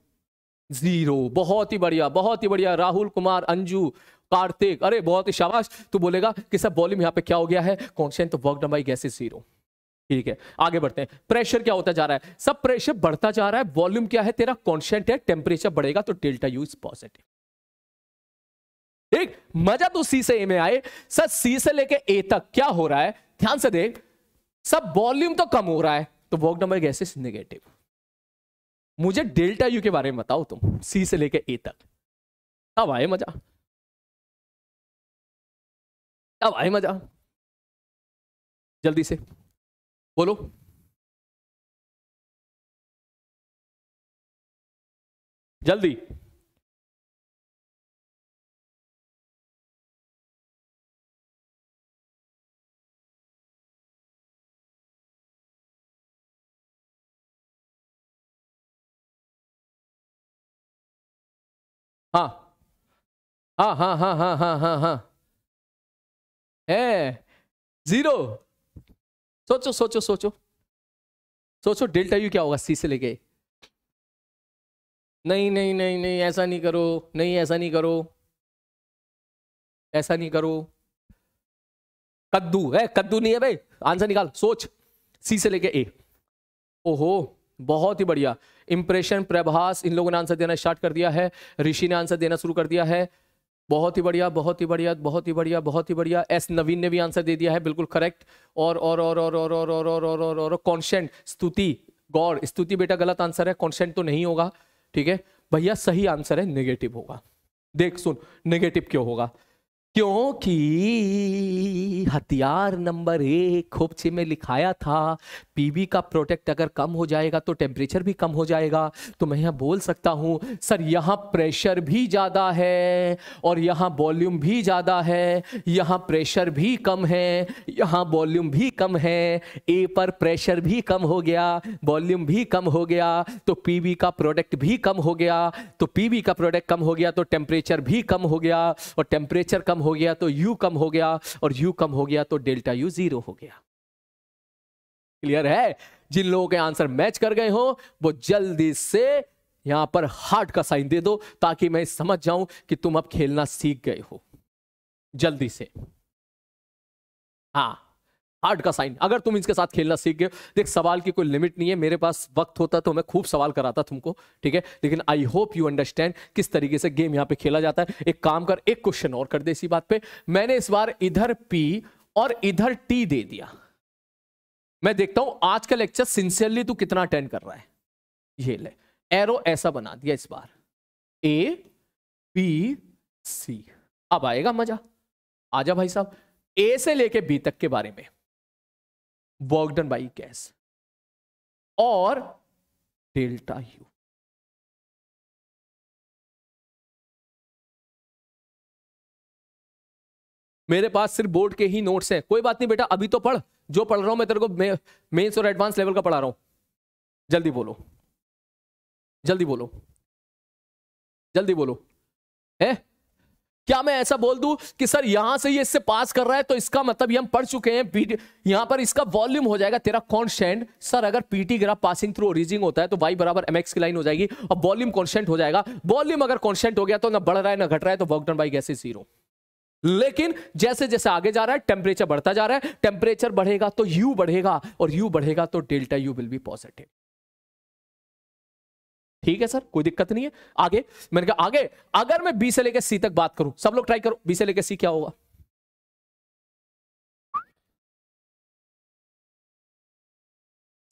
जीरो बहुत ही बढ़िया बहुत ही बढ़िया राहुल कुमार अंजू कार्तिक अरे बहुत ही शाबाश तू बोलेगा कि सर वॉल्यूम यहां पे क्या हो गया है कॉन्स्टेंट तो वर्क डन गैसेज जीरो ठीक है आगे बढ़ते हैं प्रेशर क्या होता जा रहा है सब प्रेशर बढ़ता जा रहा है वॉल्यूम क्या है तेरा कॉन्स्टेंट है टेम्परेचर बढ़ेगा तो डेल्टा यू इज पॉजिटिव ठीक मजा तो सी से ए में आए सर सी से लेके ए तक क्या हो रहा है ध्यान से देख सब वॉल्यूम तो कम हो रहा है तो वर्क नंबर गैसेस नेगेटिव मुझे डेल्टा यू के बारे में बताओ तुम सी से लेके ए तक तब आए मजा तब आए मजा जल्दी से बोलो जल्दी हाँ हाँ हाँ हाँ हाँ हाँ हाँ हाँ है जीरो सोचो सोचो सोचो सोचो डेल्टा यू क्या होगा सी से लेके नहीं नहीं नहीं नहीं ऐसा नहीं करो नहीं ऐसा नहीं करो ऐसा नहीं करो कद्दू है कद्दू नहीं है भाई आंसर निकाल सोच सी से लेके ए ओहो बहुत ही बढ़िया इंप्रेशन प्रभास इन लोगों ने आंसर देना स्टार्ट कर दिया है ऋषि ने आंसर देना शुरू कर दिया है बहुत ही बढ़िया बहुत ही बढ़िया बहुत ही बढ़िया बहुत ही बढ़िया एस नवीन ने भी आंसर दे दिया है बिल्कुल करेक्ट और और और और और और और और और और और कॉन्शेंट स्तुति गौर स्तुति बेटा गलत आंसर है कॉन्शेंट तो नहीं होगा ठीक है भैया सही आंसर है निगेटिव होगा देख सुन निगेटिव क्यों होगा क्योंकि हथियार नंबर एक खोपचे में लिखाया था पीवी का प्रोटेक्ट अगर कम हो जाएगा तो टेम्परेचर भी कम हो जाएगा तो मैं यहाँ बोल सकता हूँ सर यहाँ प्रेशर भी ज़्यादा है और यहाँ वॉल्यूम भी ज़्यादा है यहाँ प्रेशर भी कम है यहाँ वॉल्यूम भी कम है ए पर प्रेशर भी कम हो गया वॉल्यूम भी कम हो गया तो पी का प्रोडक्ट भी कम हो गया तो पी का प्रोडक्ट कम हो गया तो टेम्परेचर भी कम हो गया और टेम्परेचर कम हो गया तो यू कम हो गया और यू कम हो गया तो डेल्टा यू जीरो हो गया क्लियर है जिन लोगों के आंसर मैच कर गए हो वो जल्दी से यहां पर हार्ट का साइन दे दो ताकि मैं समझ जाऊं कि तुम अब खेलना सीख गए हो जल्दी से हाँ आर्ट का साइन अगर तुम इसके साथ खेलना सीख गए देख सवाल की कोई लिमिट नहीं है मेरे पास वक्त होता तो मैं खूब सवाल कराता तुमको ठीक है लेकिन आई होप यू अंडरस्टैंड किस तरीके से गेम यहां पे खेला जाता है एक काम कर एक क्वेश्चन और कर दे इसी बात पे मैंने इस बार इधर पी और इधर टी दे दिया मैं देखता हूं आज का लेक्चर सिंसियरली तू कितना अटेंड कर रहा है ये ले एरो ऐसा बना दिया इस बार ए बी सी अब आएगा मजा आजा भाई साहब ए से लेके बी तक के बारे में वर्क डन बाई गैस और डेल्टा यू मेरे पास सिर्फ बोर्ड के ही नोट्स हैं कोई बात नहीं बेटा अभी तो पढ़ जो पढ़ रहा हूं मैं तेरे को मेंस और एडवांस लेवल का पढ़ा रहा हूं जल्दी बोलो जल्दी बोलो जल्दी बोलो है क्या मैं ऐसा बोल दूं कि सर यहां से ये इससे पास कर रहा है तो इसका मतलब ये हम पढ़ चुके हैं यहां पर इसका वॉल्यूम हो जाएगा तेरा कॉन्स्टेंट सर अगर PT graph passing through origin होता है तो वाई बराबर एमएक्स की लाइन हो जाएगी और वॉल्यूम कॉन्स्टेंट हो जाएगा वॉल्यूम अगर कॉन्स्टेंट हो गया तो ना बढ़ रहा है ना घट रहा है तो वर्क बाई गैसे जीरो लेकिन जैसे जैसे आगे जा रहा है टेम्परेचर बढ़ता जा रहा है टेम्परेचर बढ़ेगा तो यू बढ़ेगा और यू बढ़ेगा तो delta U will be positive ठीक है सर कोई दिक्कत नहीं है आगे मैंने कहा आगे अगर मैं बी से लेकर सी तक बात करूं सब लोग ट्राई करो बी से लेकर सी क्या होगा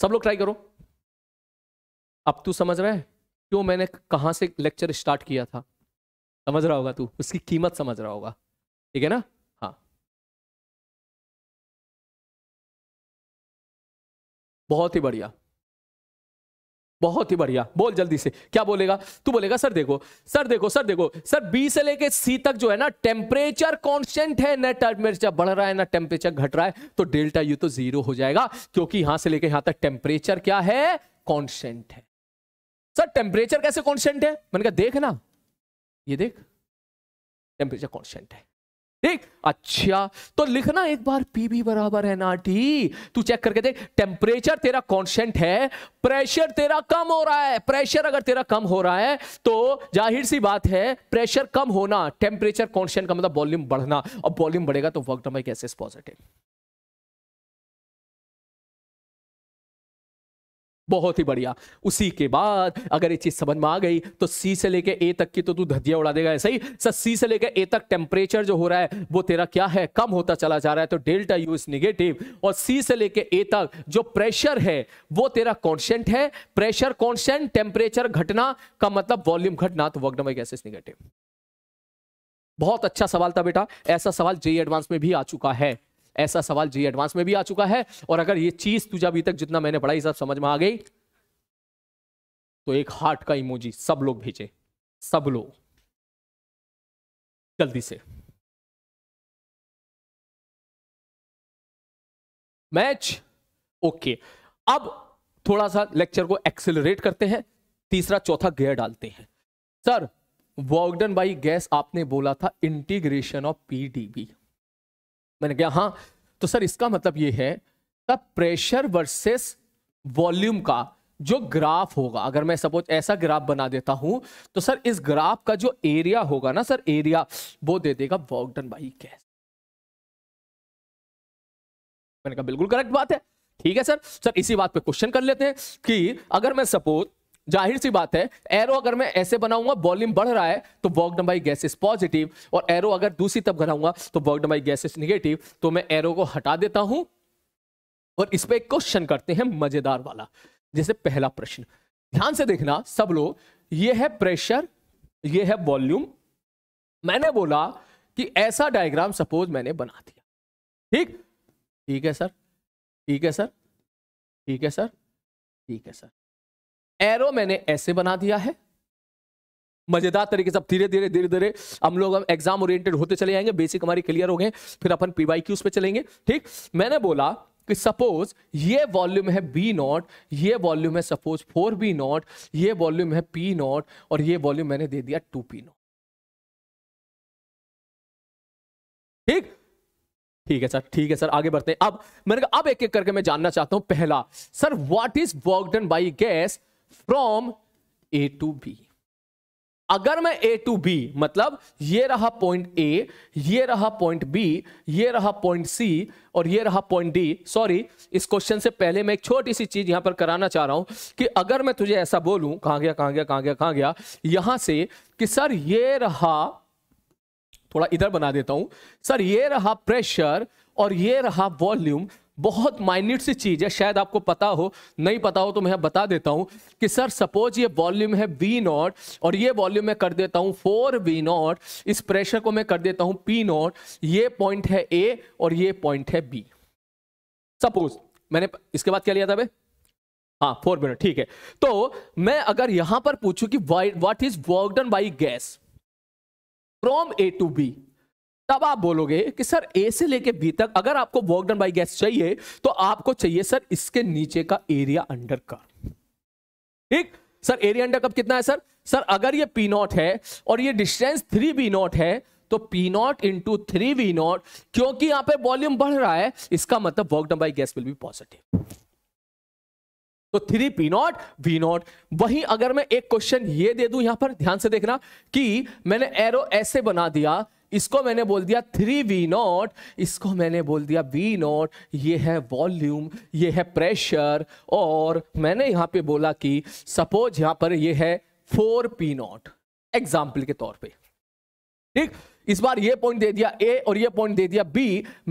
सब लोग ट्राई करो अब तू समझ रहा है क्यों मैंने कहा से लेक्चर स्टार्ट किया था समझ रहा होगा तू उसकी कीमत समझ रहा होगा ठीक है ना हाँ बहुत ही बढ़िया बहुत ही बढ़िया बोल जल्दी से क्या बोलेगा तू बोलेगा सर देखो सर देखो सर देखो सर बी से लेके सी तक जो है ना टेम्परेचर कॉन्स्टेंट है ना टेम्परेचर बढ़ रहा है ना टेम्परेचर घट रहा है तो डेल्टा यू तो जीरो हो जाएगा क्योंकि यहां से लेके यहां तक टेम्परेचर क्या है कॉन्स्टेंट है सर टेम्परेचर कैसे कॉन्स्टेंट है मैंने कहा देख ना ये देख टेम्परेचर कॉन्स्टेंट है ठीक अच्छा तो लिखना एक बार पी भी बराबर है ना टी तू चेक करके देख टेम्परेचर तेरा कॉन्स्टेंट है प्रेशर तेरा कम हो रहा है प्रेशर अगर तेरा कम हो रहा है तो जाहिर सी बात है प्रेशर कम होना टेम्परेचर कॉन्स्टेंट का मतलब वॉल्यूम बढ़ना और वॉल्यूम बढ़ेगा तो वर्क नंबर कैसे पॉजिटिव बहुत ही बढ़िया उसी के बाद अगर ये चीज समझ में आ गई तो सी से लेके ए तक की तो तू धज्जिया उड़ा देगा ऐसे ही सर सी से लेके ए तक टेम्परेचर जो हो रहा है वो तेरा क्या है कम होता चला जा रहा है तो डेल्टा यू इज निगेटिव और सी से लेके ए तक जो प्रेशर है वो तेरा कॉन्स्टेंट है प्रेशर कॉन्स्टेंट टेम्परेचर घटना का मतलब वॉल्यूम घटना तो वर्क नंबर कैसे निगेटिव बहुत अच्छा सवाल था बेटा ऐसा सवाल जेई एडवांस में भी आ चुका है ऐसा सवाल जी एडवांस में भी आ चुका है और अगर ये चीज तुझे अभी तक जितना मैंने पढ़ाई सब समझ में आ गई तो एक हार्ट का इमोजी सब लोग भेजे सब लोग जल्दी से मैच ओके अब थोड़ा सा लेक्चर को एक्सेलरेट करते हैं तीसरा चौथा गेयर डालते हैं सर वॉकडन बाई गैस आपने बोला था इंटीग्रेशन ऑफ पीडीबी मैंने कहा हाँ तो सर इसका मतलब ये है तब प्रेशर वर्सेस वॉल्यूम का जो ग्राफ होगा अगर मैं सपोज ऐसा ग्राफ बना देता हूं तो सर इस ग्राफ का जो एरिया होगा ना सर एरिया वो दे देगा वॉकडन बाई कैस मैंने कहा बिल्कुल करेक्ट बात है ठीक है सर सर इसी बात पे क्वेश्चन कर लेते हैं कि अगर मैं सपोज जाहिर सी बात है एरो अगर मैं ऐसे बनाऊंगा वॉल्यूम बढ़ रहा है तो वॉकडम गैसेस पॉजिटिव और एरो अगर दूसरी तब बनाऊंगा तो वॉकडम गैसेस निगेटिव तो मैं एरो को हटा देता हूं और इस पर क्वेश्चन करते हैं मजेदार वाला जैसे पहला प्रश्न ध्यान से देखना सब लोग ये है प्रेशर ये है वॉल्यूम मैंने बोला कि ऐसा डायग्राम सपोज मैंने बना दिया ठीक ठीक है सर ठीक है सर ठीक है सर ठीक है सर एरो मैंने ऐसे बना दिया है मजेदार तरीके से अब धीरे धीरे धीरे धीरे हम लोग हम एग्जाम ओरिएंटेड होते चले जाएंगे बेसिक हमारी क्लियर हो गए फिर अपन पीवाई क्यूज पे चलेंगे ठीक मैंने बोला कि सपोज ये वॉल्यूम है बी नॉट ये वॉल्यूम है सपोज फोर बी नॉट ये वॉल्यूम है पी नॉट और ये वॉल्यूम मैंने दे दिया टू पी नॉट ठीक ठीक है सर ठीक है सर आगे बढ़ते हैं अब मैंने कहा अब एक एक करके मैं जानना चाहता हूं पहला sir what is work done by gas from A to B अगर मैं ए टू बी मतलब ये रहा पॉइंट ए ये रहा पॉइंट बी ये रहा पॉइंट सी और ये रहा पॉइंट डी सॉरी इस क्वेश्चन से पहले मैं एक छोटी सी चीज यहां पर कराना चाह रहा हूं कि अगर मैं तुझे ऐसा बोलूं कहां गया कहां गया कहां गया कहां गया यहां से कि सर ये रहा थोड़ा इधर बना देता हूं सर ये रहा प्रेशर और ये रहा वॉल्यूम बहुत माइन्यूट सी चीज है शायद आपको पता हो नहीं पता हो तो मैं बता देता हूं कि सर सपोज ये वॉल्यूम है वी नॉट और ये वॉल्यूम मैं कर देता हूं फोर वी नॉट इस प्रेशर को मैं कर देता हूं पी नॉट ये पॉइंट है ए और ये पॉइंट है बी सपोज मैंने इसके बाद क्या लिया था भाई हाँ फोर मिनट ठीक है तो मैं अगर यहां पर पूछू कि what is work done by gas from A to B तब आप बोलोगे कि सर ए से लेके बी तक अगर आपको वर्क डन बाई गैस चाहिए तो आपको चाहिए सर इसके नीचे का एरिया अंडर का ठीक सर एरिया अंडर कब कितना है सर सर अगर ये पी नॉट है और ये डिस्टेंस थ्री बी नॉट है तो P not into three V naught क्योंकि यहां पे वॉल्यूम बढ़ रहा है इसका मतलब work done by gas will be positive तो three P naught V naught वही अगर मैं एक क्वेश्चन ये दे दूं यहां पर ध्यान से देखना कि मैंने एरो ऐसे बना दिया इसको मैंने बोल दिया थ्री वी नॉट इसको मैंने बोल दिया वी नॉट ये है वॉल्यूम ये है प्रेशर और मैंने यहाँ पे बोला कि सपोज यहाँ पर ये है फोर पी नॉट एग्जाम्पल के तौर पे ठीक इस बार ये पॉइंट दे दिया ए और ये पॉइंट दे दिया बी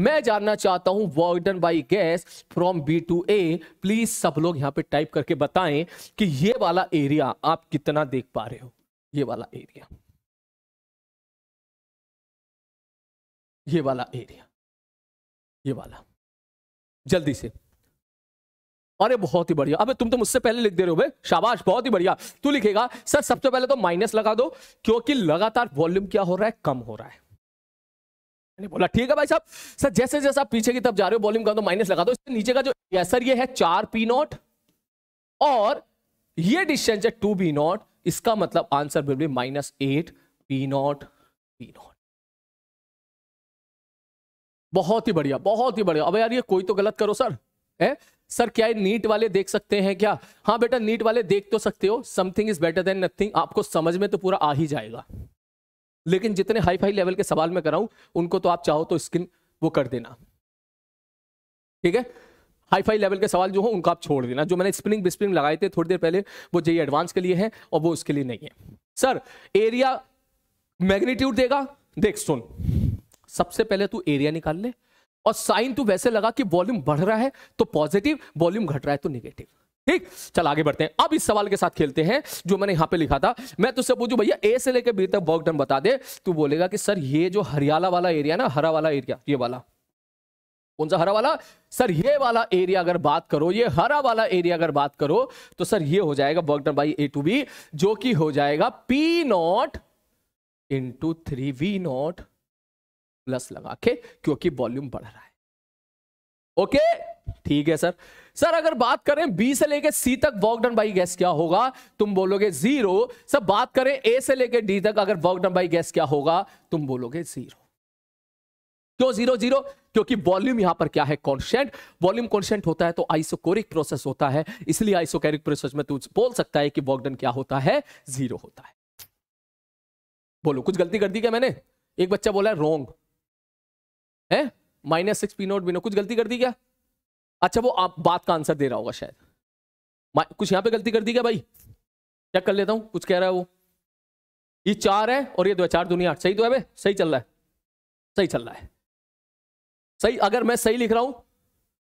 मैं जानना चाहता हूं work done by gas from B to A please सब लोग यहां पे टाइप करके बताएं कि ये वाला एरिया आप कितना देख पा रहे हो ये वाला एरिया ये वाला एरिया ये वाला जल्दी से अरे बहुत ही बढ़िया अबे तुम तो मुझसे पहले लिख दे रहे हो भाई शाबाश बहुत ही बढ़िया तू लिखेगा सर सबसे पहले तो माइनस लगा दो क्योंकि लगातार वॉल्यूम क्या हो रहा है कम हो रहा है मैंने बोला ठीक है भाई साहब सर जैसे जैसे आप पीछे की तरफ जा रहे हो वॉल्यूम का तो माइनस लगा दो इससे नीचे का जो सर ये है चार पी नॉट और ये डिस्टेंस है टू बी नॉट इसका मतलब answer will be minus eight P naught P naught बहुत ही बढ़िया बहुत ही बढ़िया अब यार ये कोई तो गलत करो सर है सर क्या ये नीट वाले देख सकते हैं क्या हाँ बेटा नीट वाले देख तो सकते हो something is better than nothing आपको समझ में तो पूरा आ ही जाएगा लेकिन जितने हाई फाई लेवल के सवाल मैं कराऊं उनको तो आप चाहो तो स्किन वो कर देना ठीक है हाई फाई लेवल के सवाल जो हो उनको आप छोड़ देना जो मैंने स्प्रिंग बिस्प्रिंग लगाए थे थोड़ी देर पहले वो जे एडवांस के लिए है और वो उसके लिए नहीं है सर एरिया मैग्नीट्यूड देगा देख सुन सबसे पहले तू एरिया निकाल ले और साइन तू वैसे लगा कि वॉल्यूम बढ़ रहा है तो पॉजिटिव वॉल्यूम घट रहा है तो निगेटिव ठीक चल आगे बढ़ते हैं अब इस सवाल के साथ खेलते हैं जो मैंने यहां पे लिखा था मैं तुझसे पूछू भैया ए से लेकर बी तक वर्क डन बता दे तू बोलेगा कि सर ये जो हरियाला वाला एरिया ना हरा वाला एरिया ये वाला कौन सा हरा वाला सर ये वाला एरिया अगर बात करो ये हरा वाला एरिया अगर बात करो तो सर ये हो जाएगा work done by A to B जो कि हो जाएगा P not into three V naught plus लगा के क्योंकि वॉल्यूम बढ़ रहा है ओके ठीक है सर सर अगर बात करें बी से लेके सी तक वर्क डन बाई गैस क्या होगा तुम बोलोगे जीरो सर बात करें ए से लेके डी तक अगर वर्क डन बाई गैस क्या होगा तुम बोलोगे जीरो क्यों जीरो जीरो क्योंकि वॉल्यूम यहां पर क्या है कॉन्स्टेंट वॉल्यूम कॉन्स्टेंट होता है तो आइसोकोरिक प्रोसेस होता है इसलिए आइसोकोरिक प्रोसेस में तू बोल सकता है कि वर्क डन क्या होता है जीरो होता है बोलो कुछ गलती कर दी क्या मैंने एक बच्चा बोला है रोंग है minus six P naught V naught कुछ गलती कर दी क्या अच्छा वो आप बात का आंसर दे रहा होगा शायद कुछ यहां पे गलती कर दी क्या भाई चेक कर लेता हूं कुछ कह रहा है वो ये चार है और ये दो चार दुनिया आठ सही तो है बे सही चल रहा है सही चल रहा है सही अगर मैं सही लिख रहा हूं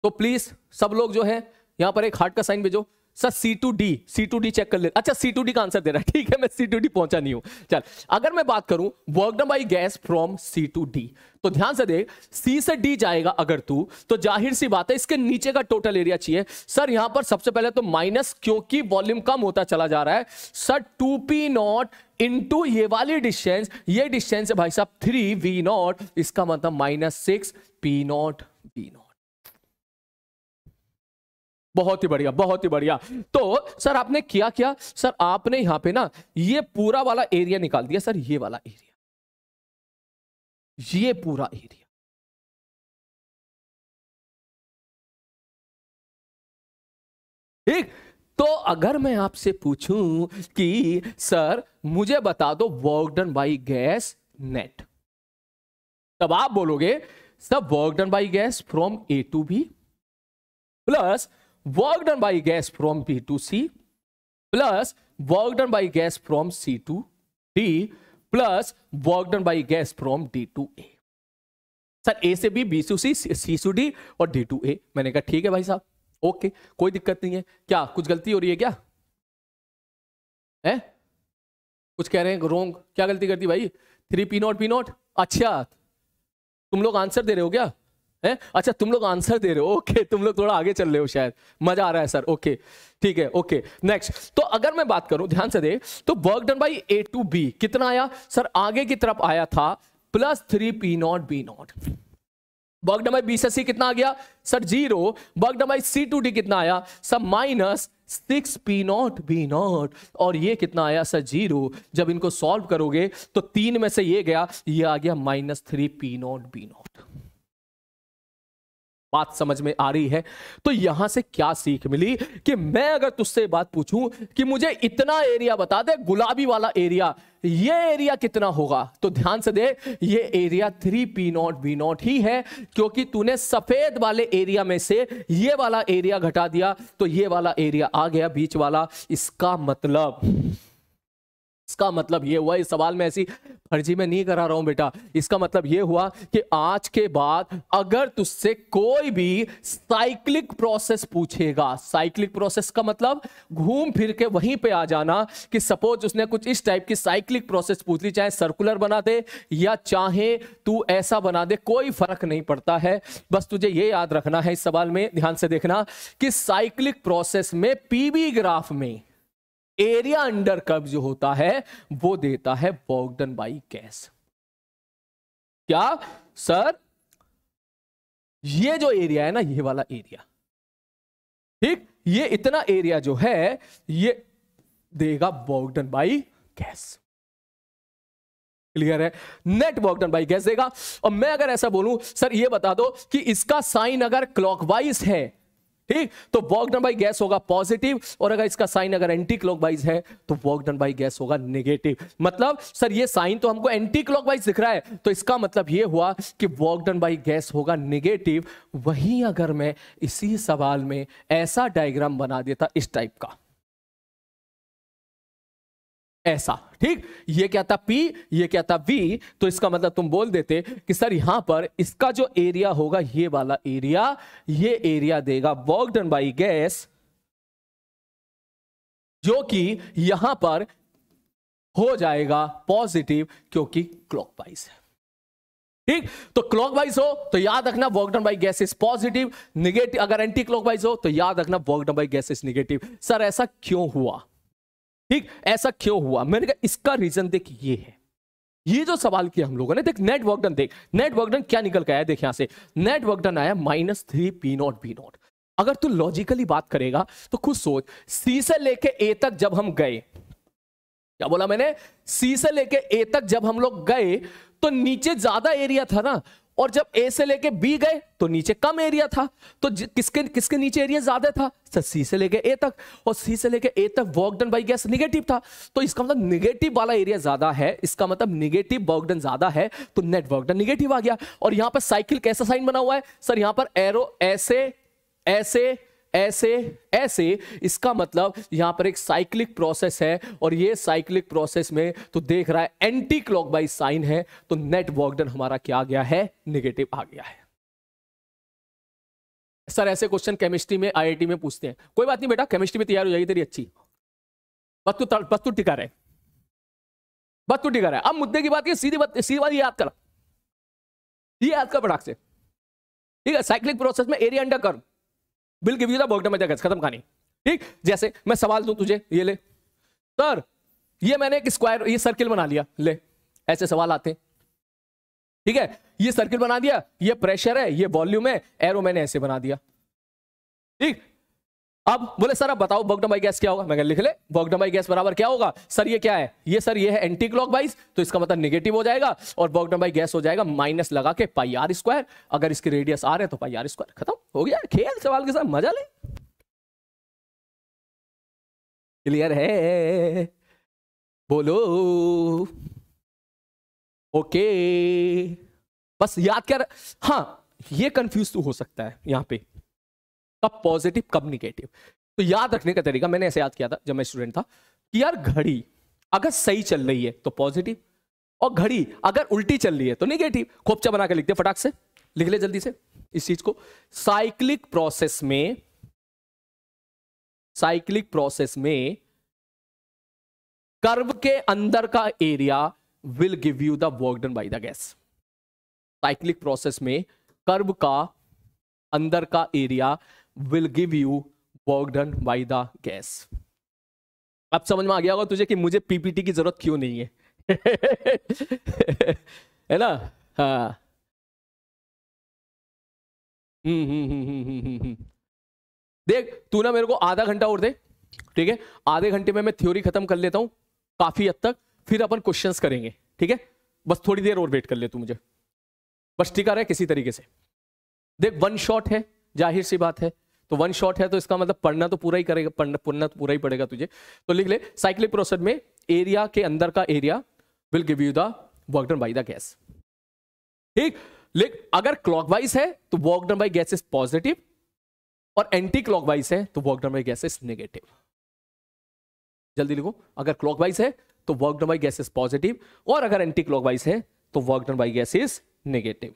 तो प्लीज़ सब लोग जो है यहां पर एक हार्ट का साइन भेजो sir C to D C to D check कर ले अच्छा सी टू डी का आंसर दे रहा है ठीक है मैं सी टू डी पहुंचा नहीं हूं चल अगर मैं बात करूं work done by gas from C to D तो ध्यान से देख सी से डी जाएगा अगर तू तो जाहिर सी बात है इसके नीचे का टोटल एरिया चाहिए सर यहां पर सबसे पहले तो माइनस क्योंकि वॉल्यूम कम होता चला जा रहा है sir two P not into ये वाली डिस्टेंस ये डिस्टेंस है भाई साहब थ्री वी नॉट इसका मतलब minus six P naught V naught बहुत ही बढ़िया बहुत ही बढ़िया तो सर आपने क्या सर आपने यहां पे ना ये पूरा वाला एरिया निकाल दिया सर ये वाला एरिया ये पूरा एरिया ठीक तो अगर मैं आपसे पूछूं कि सर मुझे बता दो work done by gas net तब आप बोलोगे sir work done by gas from A to B plus work done by gas from B to C plus work done by gas from C to D plus work done by gas from D to A. Sir A से B B सू C C सू D और D to A मैंने कहा ठीक है भाई साहब ओके कोई दिक्कत नहीं है क्या कुछ गलती हो रही है क्या है कुछ कह रहे हैं रोंग क्या गलती करती भाई three P naught P naught अच्छा तुम लोग आंसर दे रहे हो क्या है अच्छा तुम लोग आंसर दे रहे हो ओके तुम लोग थोड़ा आगे चल रहे हो शायद मजा आ रहा है सर ओके ठीक है ओके नेक्स्ट तो अगर मैं बात करूं ध्यान से दे तो work done by A to B कितना आया सर आगे की तरफ आया था plus three P not be naught work done by B से सी कितना आ गया sir zero work done by C to D कितना आया sir minus six P not be naught और ये कितना आया सर जीरो जब इनको सॉल्व करोगे तो तीन में से ये गया ये आ गया minus three P not be naught बात समझ में आ रही है तो यहां से क्या सीख मिली कि मैं अगर तुझसे बात पूछूं कि मुझे इतना एरिया बता दे गुलाबी वाला एरिया ये एरिया कितना होगा तो ध्यान से दे ये area three P not be naught ही है क्योंकि तूने सफेद वाले एरिया में से ये वाला एरिया घटा दिया तो ये वाला एरिया आ गया बीच वाला इसका मतलब इसका मतलब ये हुआ इस सवाल में ऐसी फर्जी में नहीं करा रहा हूं बेटा इसका मतलब ये हुआ कि आज के बाद अगर तुझसे कोई भी साइक्लिक प्रोसेस पूछेगा साइक्लिक प्रोसेस का मतलब घूम फिर के वहीं पे आ जाना कि सपोज उसने कुछ इस टाइप की साइक्लिक प्रोसेस पूछ ली चाहे सर्कुलर बना दे या चाहे तू ऐसा बना दे कोई फर्क नहीं पड़ता है बस तुझे ये याद रखना है इस सवाल में ध्यान से देखना कि साइक्लिक प्रोसेस में पीबी ग्राफ में एरिया अंडर कब जो होता है वो देता है बॉगडन बाई गैस क्या सर ये जो एरिया है ना ये वाला एरिया ठीक ये इतना एरिया जो है ये देगा बॉगडन बाई गैस क्लियर है नेट बॉगडन बाई गैस देगा और मैं अगर ऐसा बोलूं सर ये बता दो कि इसका साइन अगर क्लॉकवाइज है ठीक तो वर्क डन बाई गैस होगा पॉजिटिव और अगर इसका साइन अगर एंटी क्लॉकवाइज है तो वर्क डन बाई गैस होगा नेगेटिव मतलब सर ये साइन तो हमको एंटी क्लॉकवाइज दिख रहा है तो इसका मतलब ये हुआ कि वर्क डन बाई गैस होगा नेगेटिव वहीं अगर मैं इसी सवाल में ऐसा डायग्राम बना देता इस टाइप का ऐसा ठीक ये क्या था पी ये क्या था वी तो इसका मतलब तुम बोल देते कि सर यहां पर इसका जो एरिया होगा ये वाला एरिया ये एरिया देगा वर्क डन बाई गैस जो कि यहां पर हो जाएगा पॉजिटिव क्योंकि क्लॉकवाइज है ठीक तो क्लॉकवाइज हो तो याद रखना work done by gas is positive negative अगर एंटी क्लॉकवाइज हो तो याद रखना work done by gas is negative sir ऐसा क्यों हुआ ठीक ऐसा क्यों हुआ मैंने कहा इसका रीजन देख ये है ये जो सवाल किया हम लोगों ने देख नेट वर्कडन देख नेट वर्कडन क्या निकल के आया देख यहां से नेट वर्कडन आया minus three P not be naught अगर तू लॉजिकली बात करेगा तो खुद सोच सी से लेके ए तक जब हम गए क्या बोला मैंने सी से लेके ए तक जब हम लोग गए तो नीचे ज्यादा एरिया था ना और जब ए से लेके बी गए तो नीचे कम एरिया था तो किसके किसके नीचे एरिया ज्यादा था सर तो सी से लेके ए तक और सी से लेके ए तक वॉकडन बाई गैस निगेटिव था तो इसका मतलब निगेटिव वाला एरिया ज्यादा है इसका मतलब निगेटिव वर्कडन ज्यादा है तो नेट वॉकडन निगेटिव आ गया और यहां पर साइकिल कैसा साइन बना हुआ है सर यहां पर एरो ऐसे ऐसे ऐसे ऐसे इसका मतलब यहां पर एक साइक्लिक प्रोसेस है और ये साइक्लिक प्रोसेस में तो देख रहा है एंटी क्लॉक बाई साइन है तो नेट वर्कडन हमारा क्या आ गया है निगेटिव आ गया है सर ऐसे क्वेश्चन केमिस्ट्री में आईआईटी में पूछते हैं कोई बात नहीं बेटा केमिस्ट्री में तैयार हो जाएगी तेरी अच्छी बस तू बस तू टिका रहे बस तू टिका रहे अब मुद्दे की बात ये सीधी बात सीधी बात याद कर ये याद कर पटाख से ठीक है साइक्लिक प्रोसेस में area under curve will give you the work done जगह खत्म कहानी ठीक जैसे मैं सवाल दू तुझे ये ले सर ये मैंने एक स्क्वायर ये सर्किल बना लिया ले ऐसे सवाल आते ठीक है ये सर्किल बना दिया ये प्रेशर है ये वॉल्यूम है एरो मैंने ऐसे बना दिया ठीक अब बोले सर अब बताओ आई गैस क्या होगा मैं लिख ले आई गैस बराबर क्या होगा सर ये क्या है ये सर ये है एंटी क्लॉक वाइज तो इसका मतलब निगेटिव हो जाएगा और आई गैस हो जाएगा माइनस लगा के पाई आर स्क्वायर अगर इसकी रेडियस आ रहे तो पाई आर स्क्वायर खत्म हो गया खेल सवाल के साथ मजा ले क्लियर है बोलो ओके बस याद कर हाँ ये कंफ्यूज तो हो सकता है यहां पे कब पॉजिटिव कब निगेटिव तो याद रखने का तरीका मैंने ऐसे याद किया था जब मैं स्टूडेंट था कि यार घड़ी अगर सही चल रही है तो पॉजिटिव और घड़ी अगर उल्टी चल रही है तो निगेटिव खोपचा बना के लिख दे फटाक से लिख ले जल्दी से इस चीज को साइक्लिक प्रोसेस में साइक्लिक प्रोसेस में कर्व के अंदर का area will give you the work done by the gas cyclic process में कर्व का अंदर का area will give you work done by the gas अब समझ में आ गया होगा तुझे कि मुझे पीपीटी की जरूरत क्यों नहीं है [LAUGHS] है ना हाँ हम्म हम्म, हम्म हम्म हम्म हम्म हम्म देख तू ना मेरे को आधा घंटा और दे ठीक है आधे घंटे में मैं थ्योरी खत्म कर लेता हूं काफी हद तक फिर अपन क्वेश्चन करेंगे ठीक है बस थोड़ी देर और वेट कर ले तू मुझे बस रहा है किसी तरीके से देख वन शॉट है जाहिर सी बात है तो वन शॉट है तो इसका मतलब पढ़ना तो पूरा ही करेगा पढ़ना पढ़ना तो पूरा ही पड़ेगा तुझे तो लिख ले साइक्लिक प्रोसेस में एरिया के अंदर का area will give you the work done by the gas ठीक लिख अगर क्लॉकवाइज है तो work done by gas is positive और एंटी क्लॉकवाइज है तो work done by gas is negative जल्दी लिखो अगर क्लॉकवाइज है तो work done by gas is positive और अगर एंटी क्लॉकवाइज है तो work done by gas is negative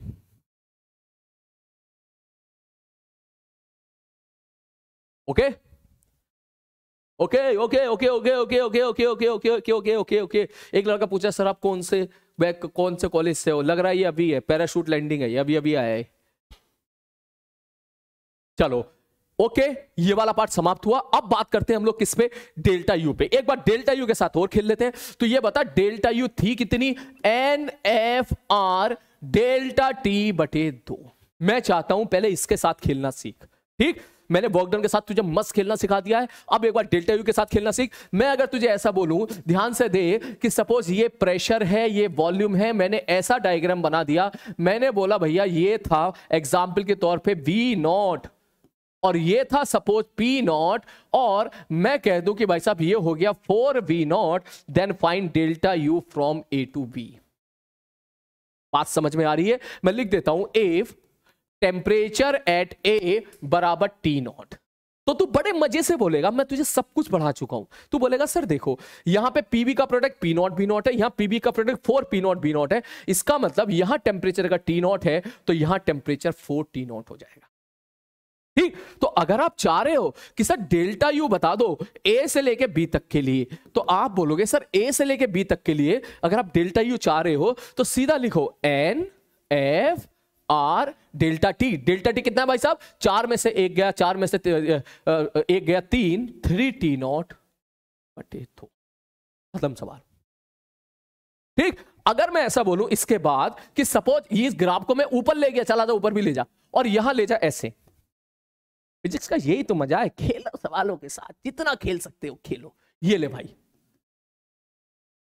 okay okay okay okay okay okay okay okay okay okay okay okay okay okay एक लड़का पूछा सर आप कौन से बैक कौन से कॉलेज से हो लग रहा है ये अभी है पैराशूट लैंडिंग है ये अभी अभी आया है चलो ओके ये वाला पार्ट समाप्त हुआ अब बात करते हैं हम लोग किस पे डेल्टा यू पे एक बार डेल्टा यू के साथ और खेल लेते हैं तो ये बता डेल्टा यू थी कितनी N F R delta T बटे दो मैं चाहता हूं पहले इसके साथ खेलना सीख ठीक मैंने वॉकडाउन के साथ तुझे मस्त खेलना सिखा दिया है अब एक बार डेल्टा यू के साथ खेलना सीख मैं अगर तुझे ऐसा बोलूं ध्यान से दे कि सपोज ये प्रेशर है ये वॉल्यूम है मैंने ऐसा डायग्राम बना दिया मैंने बोला भैया ये था एग्जाम्पल के तौर पर वी नॉट और ये था सपोज पी नॉट और मैं कह दूं कि भाई साहब ये हो गया four V naught then find delta U from A to B बात समझ में आ रही है मैं लिख देता हूं एफ टेम्परेचर एट ए बराबर टी नॉट तो तू बड़े मजे से बोलेगा मैं तुझे सब कुछ बढ़ा चुका हूं तू बोलेगा सर देखो यहां पे पीवी का product P not be naught है यहां पीवी का product four P not be naught है इसका मतलब यहां टेम्परेचर का टी नॉट है तो यहां टेम्परेचर फोर टी नॉट हो जाएगा ठीक तो अगर आप चाह रहे हो कि सर डेल्टा यू बता दो ए से लेके बी तक के लिए तो आप बोलोगे सर ए से लेके बी तक के लिए अगर आप डेल्टा यू चाह रहे हो तो सीधा लिखो N F R delta T delta T कितना है भाई साहब चार में से एक गया चार में से एक गया तीन थ्री टी नॉट बटे थो खत्म सवाल ठीक अगर मैं ऐसा बोलूं इसके बाद कि सपोज इस ग्राफ को मैं ऊपर ले गया चला जा ऊपर भी ले जा और यहां ले जा ऐसे फिजिक्स का यही तो मजा है खेलो सवालों के साथ जितना खेल सकते हो खेलो ये ले भाई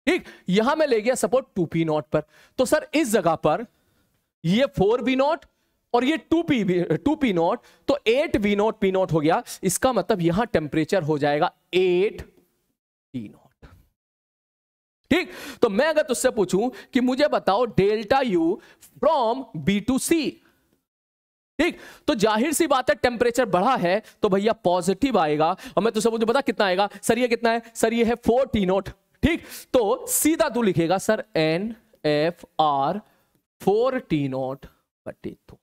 ठीक यहां मैं ले गया सपोज टू पी नॉट पर तो सर इस जगह पर ये फोर वी नॉट और ये two P two P naught तो eight V naught P naught हो गया इसका मतलब यहां टेम्परेचर हो जाएगा एट पी नॉट ठीक तो मैं अगर तुझसे पूछूं कि मुझे बताओ delta U from B to C ठीक तो जाहिर सी बात है टेम्परेचर बढ़ा है तो भैया पॉजिटिव आएगा और मैं तुझसे मुझे बता कितना आएगा सर ये कितना है सर ये है फोर टी नोट ठीक तो सीधा तू लिखेगा sir N F R four T naught बटे टू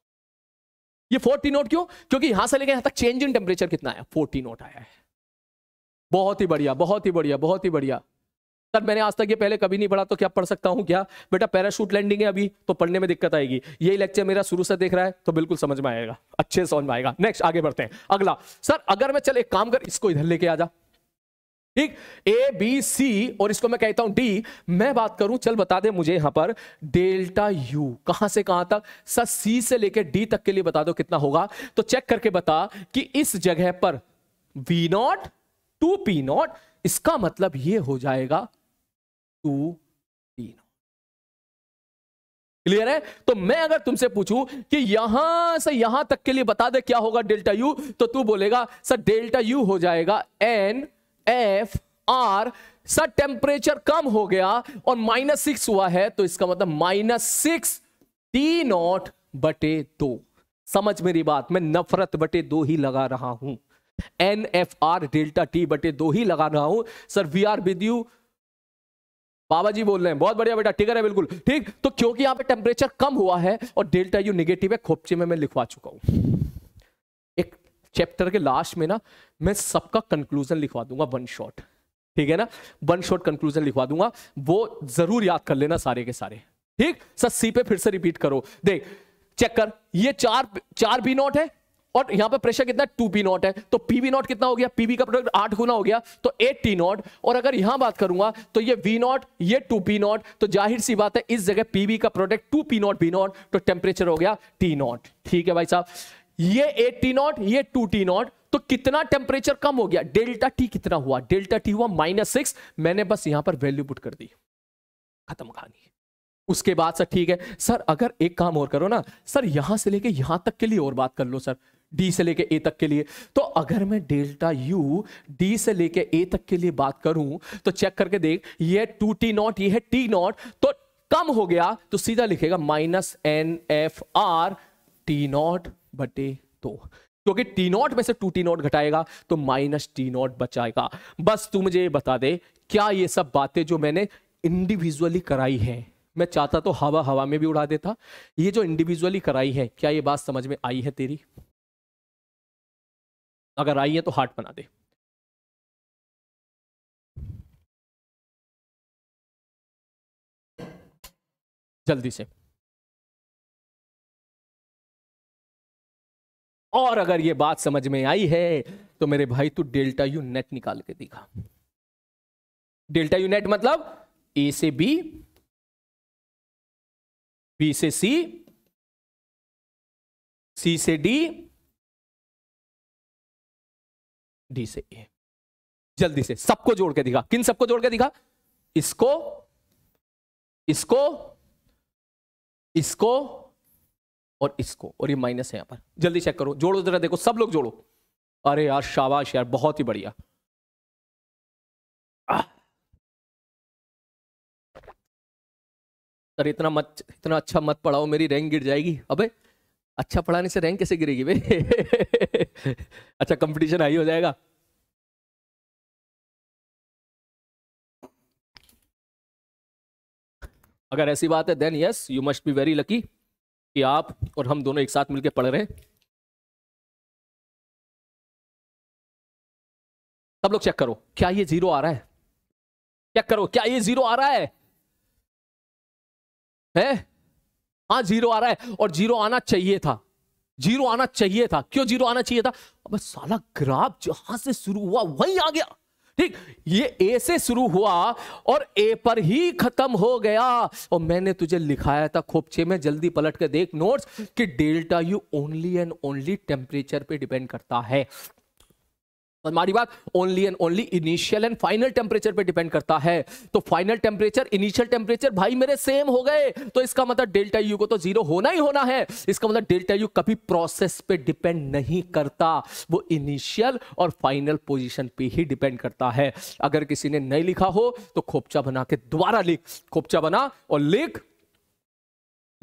ये फोर टी नोट क्यों क्योंकि यहां से लेकर यहां तक चेंज इन टेम्परेचर कितना आया फोर टी नोट आया है बहुत ही बढ़िया बहुत ही बढ़िया बहुत ही बढ़िया सर मैंने आज तक ये पहले कभी नहीं पढ़ा तो क्या पढ़ सकता हूँ क्या बेटा पैराशूट लैंडिंग है अभी तो पढ़ने में दिक्कत आएगी ये लेक्चर मेरा शुरू से देख रहा है तो बिल्कुल समझ में आएगा अच्छे समझ में आएगा नेक्स्ट आगे बढ़ते हैं अगला सर अगर मैं चल एक काम कर इसको इधर लेके आ जा ठीक ए बी सी और इसको मैं कहता हूं डी मैं बात करूं चल बता दे मुझे यहां पर डेल्टा यू कहां से कहां तक सर सी से लेकर डी तक के लिए बता दो कितना होगा तो चेक करके बता कि इस जगह पर V naught two P not इसका मतलब ये हो जाएगा टू पी नॉट क्लियर है तो मैं अगर तुमसे पूछूं कि यहां से यहां तक के लिए बता दे क्या होगा डेल्टा यू तो तू बोलेगा सर डेल्टा यू हो जाएगा N F R sir temperature कम हो गया और माइनस सिक्स हुआ है तो इसका मतलब माइनस सिक्स टी नॉट बटे दो समझ मेरी बात मैं नफरत बटे दो ही लगा रहा हूं N F R delta T बटे दो ही लगा रहा हूं sir we are with you बाबा जी बोल रहे हैं बहुत बढ़िया बेटा टिकर है बिल्कुल ठीक तो क्योंकि यहां पे टेम्परेचर कम हुआ है और डेल्टा यू निगेटिव है खोपचे में मैं लिखवा चुका हूं एक चैप्टर के लास्ट में ना मैं सबका कंक्लूजन लिखवा दूंगा वन शॉट ठीक है ना वन शॉट कंक्लूजन लिखवा दूंगा वो जरूर याद कर लेना सारे के सारे ठीक सर सी पे फिर से रिपीट करो देख चेक कर ये चार चार बी नॉट है और यहां पे प्रेशर कितना टू पी नॉट है तो पी बी नॉट कितना हो गया पीबी का प्रोडक्ट आठ गुना हो गया तो एट टी नॉट और अगर यहां बात करूंगा तो ये वी नॉट ये टू पी नॉट तो जाहिर सी बात है इस जगह पीबी का product two P not be not तो टेम्परेचर हो गया टी नॉट ठीक है भाई साहब ये एट टी नॉट ये टू टी नॉट तो कितना टेम्परेचर कम हो गया डेल्टा टी कितना हुआ डेल्टा टी हुआ माइनस सिक्स मैंने बस यहां पर वैल्यू पुट कर दी खत्म खानी उसके बाद सर ठीक है सर अगर एक काम और करो ना सर यहां से लेके यहां तक के लिए और बात कर लो सर डी से लेके ए तक के लिए तो अगर मैं डेल्टा यू डी से लेके ए तक के लिए बात करूं तो चेक करके देख ये टू टी नॉट ये है टी नॉट तो कम हो गया तो सीधा लिखेगा minus N F R T naught बटे दो तो. क्योंकि टी नॉट में से टू टी नॉट घटाएगा तो माइनस टी नॉट बचाएगा बस तू मुझे ये बता दे क्या ये सब बातें जो मैंने इंडिविजुअली कराई है मैं चाहता तो हवा हवा में भी उड़ा देता ये जो इंडिविजुअली कराई है क्या ये बात समझ में आई है तेरी अगर आई है तो हार्ट बना दे जल्दी से और अगर ये बात समझ में आई है तो मेरे भाई तू डेल्टा यू नेट निकाल के दिखा डेल्टा यू नेट मतलब ए से बी बी से सी सी से डी डी से ए जल्दी से सबको जोड़ के दिखा किन सबको जोड़ के दिखा इसको इसको इसको और इसको और ये माइनस है यहाँ पर जल्दी चेक करो जोड़ो जरा देखो सब लोग जोड़ो अरे यार शाबाश यार बहुत ही बढ़िया सर इतना मत इतना अच्छा मत पढ़ाओ मेरी रैंक गिर जाएगी अबे अच्छा पढ़ाने से रैंक कैसे गिरेगी बे [LAUGHS] अच्छा कंपटीशन हाई हो जाएगा अगर ऐसी बात है then yes you must be very lucky कि आप और हम दोनों एक साथ मिलकर पढ़ रहे हैं सब लोग चेक करो क्या ये जीरो आ रहा है चेक करो क्या ये जीरो आ रहा है हैं हाँ जीरो आ रहा है और जीरो आना चाहिए था जीरो आना चाहिए था क्यों जीरो आना चाहिए था अब साला ग्राफ जहां से शुरू हुआ वहीं आ गया ठीक ये ए से शुरू हुआ और ए पर ही खत्म हो गया और मैंने तुझे लिखाया था खोपचे में जल्दी पलट के देख नोट्स कि delta U only and only temperature पे डिपेंड करता है हमारी बात only and only initial and final temperature पे डिपेंड करता है तो फाइनल टेम्परेचर इनिशियल टेम्परेचर भाई मेरे सेम हो गए तो इसका मतलब डेल्टा यू को तो जीरो होना ही होना है इसका मतलब डेल्टा यू कभी प्रोसेस पे डिपेंड नहीं करता वो इनिशियल और फाइनल पोजिशन पे ही डिपेंड करता है अगर किसी ने नहीं लिखा हो तो खोपचा बना के दोबारा लिख खोपचा बना और लिख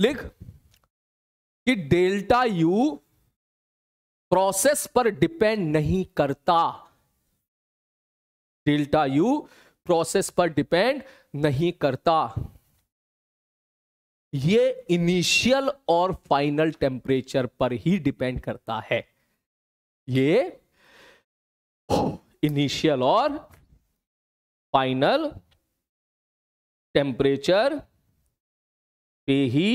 लिख कि डेल्टा यू प्रोसेस पर डिपेंड नहीं करता डेल्टा यू प्रोसेस पर डिपेंड नहीं करता ये इनिशियल और फाइनल टेम्परेचर पर ही डिपेंड करता है ये इनिशियल और फाइनल टेम्परेचर पे ही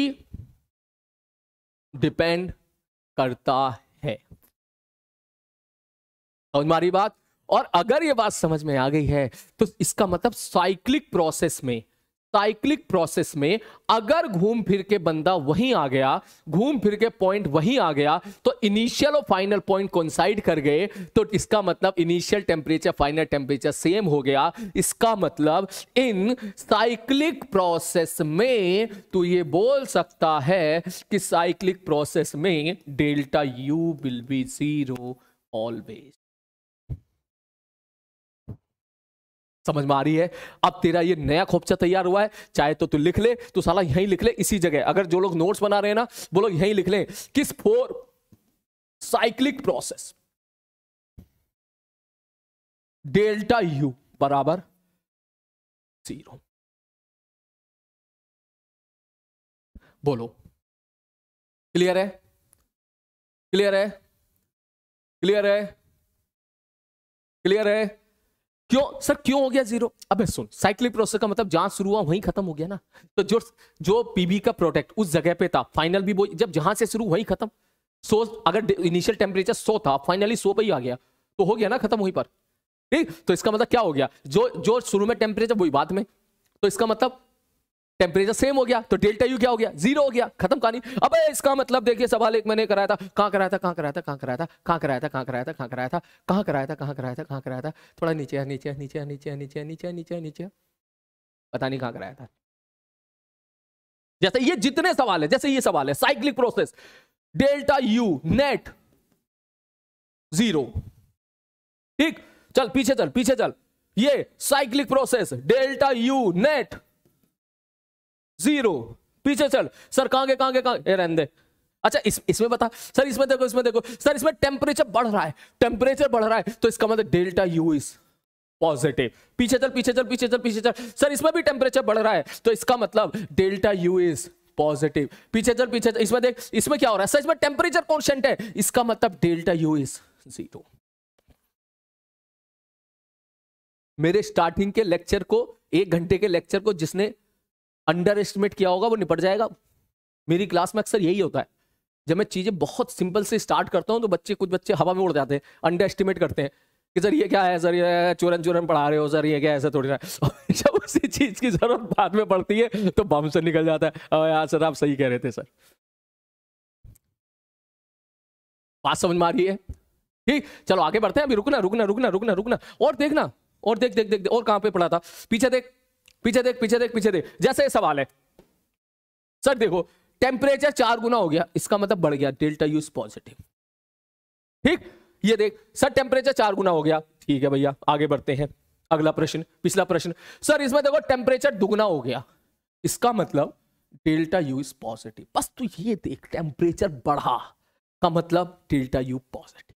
डिपेंड करता हाँ, हमारी बात और अगर ये बात समझ में आ गई है तो इसका मतलब साइक्लिक प्रोसेस में साइक्लिक प्रोसेस में अगर घूम फिर के बंदा वहीं आ गया घूम फिर के पॉइंट वहीं आ गया तो इनिशियल और फाइनल पॉइंट कोइंसाइड कर गए तो इसका मतलब initial temperature final temperature same हो गया इसका मतलब इन साइक्लिक प्रोसेस में तो ये बोल सकता है कि साइक्लिक प्रोसेस में delta U will be zero always समझ में आ रही है अब तेरा ये नया खोपचा तैयार हुआ है चाहे तो तू लिख ले तो साला यहीं लिख ले इसी जगह अगर जो लोग नोट्स बना रहे हैं ना वो लोग यहीं लिख ले किस for cyclic process delta U बराबर जीरो बोलो क्लियर है क्लियर है क्लियर है क्लियर है क्यों सर क्यों हो गया जीरो अबे सुन साइक्लिक प्रोसेस का मतलब जहां शुरू हुआ वहीं खत्म हो गया ना तो जो जो पीबी का प्रोडक्ट उस जगह पे था फाइनल भी वो जब जहां से शुरू वहीं खत्म सो अगर इनिशियल टेम्परेचर सो था फाइनली सो पे ही आ गया तो हो गया ना खत्म वहीं पर ठीक तो इसका मतलब क्या हो गया जो जो शुरू में टेम्परेचर वही बाद में तो इसका मतलब टेम्परेचर सेम हो गया तो डेल्टा यू क्या हो गया जीरो हो गया खत्म कहानी अब इसका मतलब देखिए सवाल एक मैंने कराया था कहाँ कराया था कहाँ कराया था कहाँ कराया था कहाँ कराया था कहाँ कराया था कहाँ कराया था कहाँ कराया था कहाँ कराया था कहाँ कराया था थोड़ा नीचे नीचे नीचे नीचे नीचे नीचे नीचे नीचे पता नहीं कहाँ कराया था जैसे ये जितने सवाल है जैसे ये सवाल है cyclic process delta U net zero ठीक चल पीछे चल पीछे चल ये cyclic process delta U net zero पीछे चल सर कहां गए कहां कांगे रहने दे अच्छा इस इसमें बता सर इसमें देखो इसमें देखो सर इसमें टेम्परेचर बढ़ रहा है टेम्परेचर बढ़ रहा है तो इसका मतलब डेल्टा यू इज पॉजिटिव पीछे चल पीछे चल पीछे चल पीछे चल सर इसमें भी टेम्परेचर बढ़ रहा है तो इसका मतलब डेल्टा यू इज पॉजिटिव पीछे चल पीछे चल इसमें देख इसमें क्या हो रहा है सर इसमें टेम्परेचर कॉन्स्टेंट है इसका मतलब डेल्टा यू इज जीरो मेरे स्टार्टिंग के लेक्चर को एक घंटे के लेक्चर को जिसने अंडर एस्टिमेट किया होगा वो निपट जाएगा मेरी क्लास में अक्सर यही होता है जब मैं चीज़ें बहुत सिंपल से स्टार्ट करता हूँ तो बच्चे कुछ बच्चे हवा में उड़ जाते हैं अंडर एस्टिमेट करते हैं कि सर ये क्या है सर ये चूरन चूरन पढ़ा रहे हो सर ये क्या ऐसा थोड़ी ना [LAUGHS] जब उसी चीज़ की ज़रूरत बाद में पड़ती है तो बम से निकल जाता है और यार सर आप सही कह रहे थे सर बात समझ में आ रही है ठीक चलो आगे बढ़ते हैं अभी रुकना रुकना रुकना रुकना रुकना और देखना और देख देख देख, देख और कहाँ पे पढ़ा था पीछे देख पीछे देख पीछे देख पीछे देख जैसे सवाल है सर देखो टेम्परेचर चार गुना हो गया इसका मतलब बढ़ गया डेल्टा यूज पॉजिटिव ठीक ये देख सर टेम्परेचर चार गुना हो गया ठीक है भैया आगे बढ़ते हैं अगला प्रश्न पिछला प्रश्न सर इसमें देखो टेम्परेचर दुगुना हो गया इसका मतलब डेल्टा यू इज पॉजिटिव बस तो ये देख टेम्परेचर बढ़ा का मतलब डेल्टा यू पॉजिटिव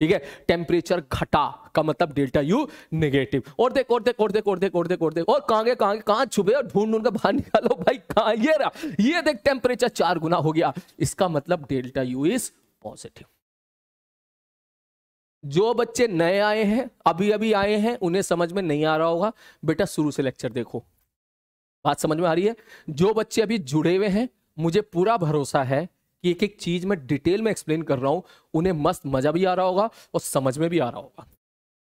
ठीक है टेम्परेचर घटा का मतलब डेल्टा यू नेगेटिव और देख और देख और देख और देख और देख और देख और कहाँ कहाँ कहाँ छुपे और ढूंढ ढूंढ कर बाहर निकालो भाई कहाँ ये रहा ये देख टेम्परेचर चार गुना हो गया इसका मतलब डेल्टा यू इज पॉजिटिव जो बच्चे नए आए हैं अभी अभी आए हैं उन्हें समझ में नहीं आ रहा होगा बेटा शुरू से लेक्चर देखो बात समझ में आ रही है जो बच्चे अभी जुड़े हुए हैं मुझे पूरा भरोसा है कि एक एक चीज मैं डिटेल में एक्सप्लेन कर रहा हूं उन्हें मस्त मजा भी आ रहा होगा और समझ में भी आ रहा होगा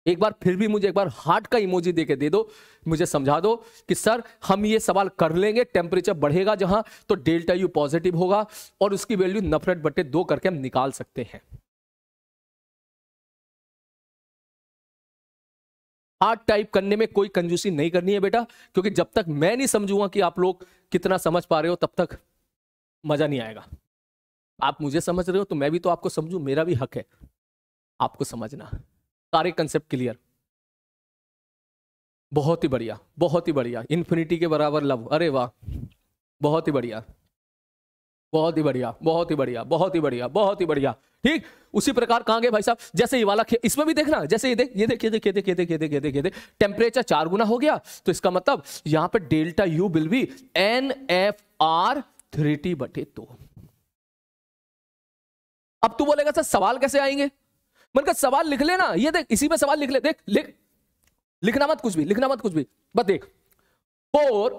एक बार फिर भी मुझे एक बार हार्ट का इमोजी दे के दे दो मुझे समझा दो कि सर हम ये सवाल कर लेंगे टेम्परेचर बढ़ेगा जहां तो डेल्टा यू पॉजिटिव होगा और उसकी वैल्यू नफरत बटे दो करके हम निकाल सकते हैं हार्ट टाइप करने में कोई कंजूसी नहीं करनी है बेटा क्योंकि जब तक मैं नहीं समझूंगा कि आप लोग कितना समझ पा रहे हो तब तक मजा नहीं आएगा आप मुझे समझ रहे हो तो मैं भी तो आपको समझू मेरा भी हक है आपको समझना सारे कंसेप्ट क्लियर बहुत ही बढ़िया बहुत ही बढ़िया इन्फिनिटी के बराबर लव अरे वाह बहुत ही बढ़िया बहुत ही बढ़िया बहुत ही बढ़िया बहुत ही बढ़िया बहुत ही बढ़िया ठीक उसी प्रकार कहाँ गए भाई साहब जैसे ये वाला इसमें भी देखना जैसे ये देख ये देखिए देखिए देखिए देखिए देखिए देखिए देख टेम्परेचर चार गुना हो गया तो इसका मतलब यहाँ पर delta U will be N F R three T बटे दो तो. अब तू बोलेगा सर सवाल कैसे आएंगे मन का सवाल लिख लेना ये देख इसी में सवाल लिख ले देख लिख लिखना मत कुछ भी लिखना मत कुछ भी बस देख for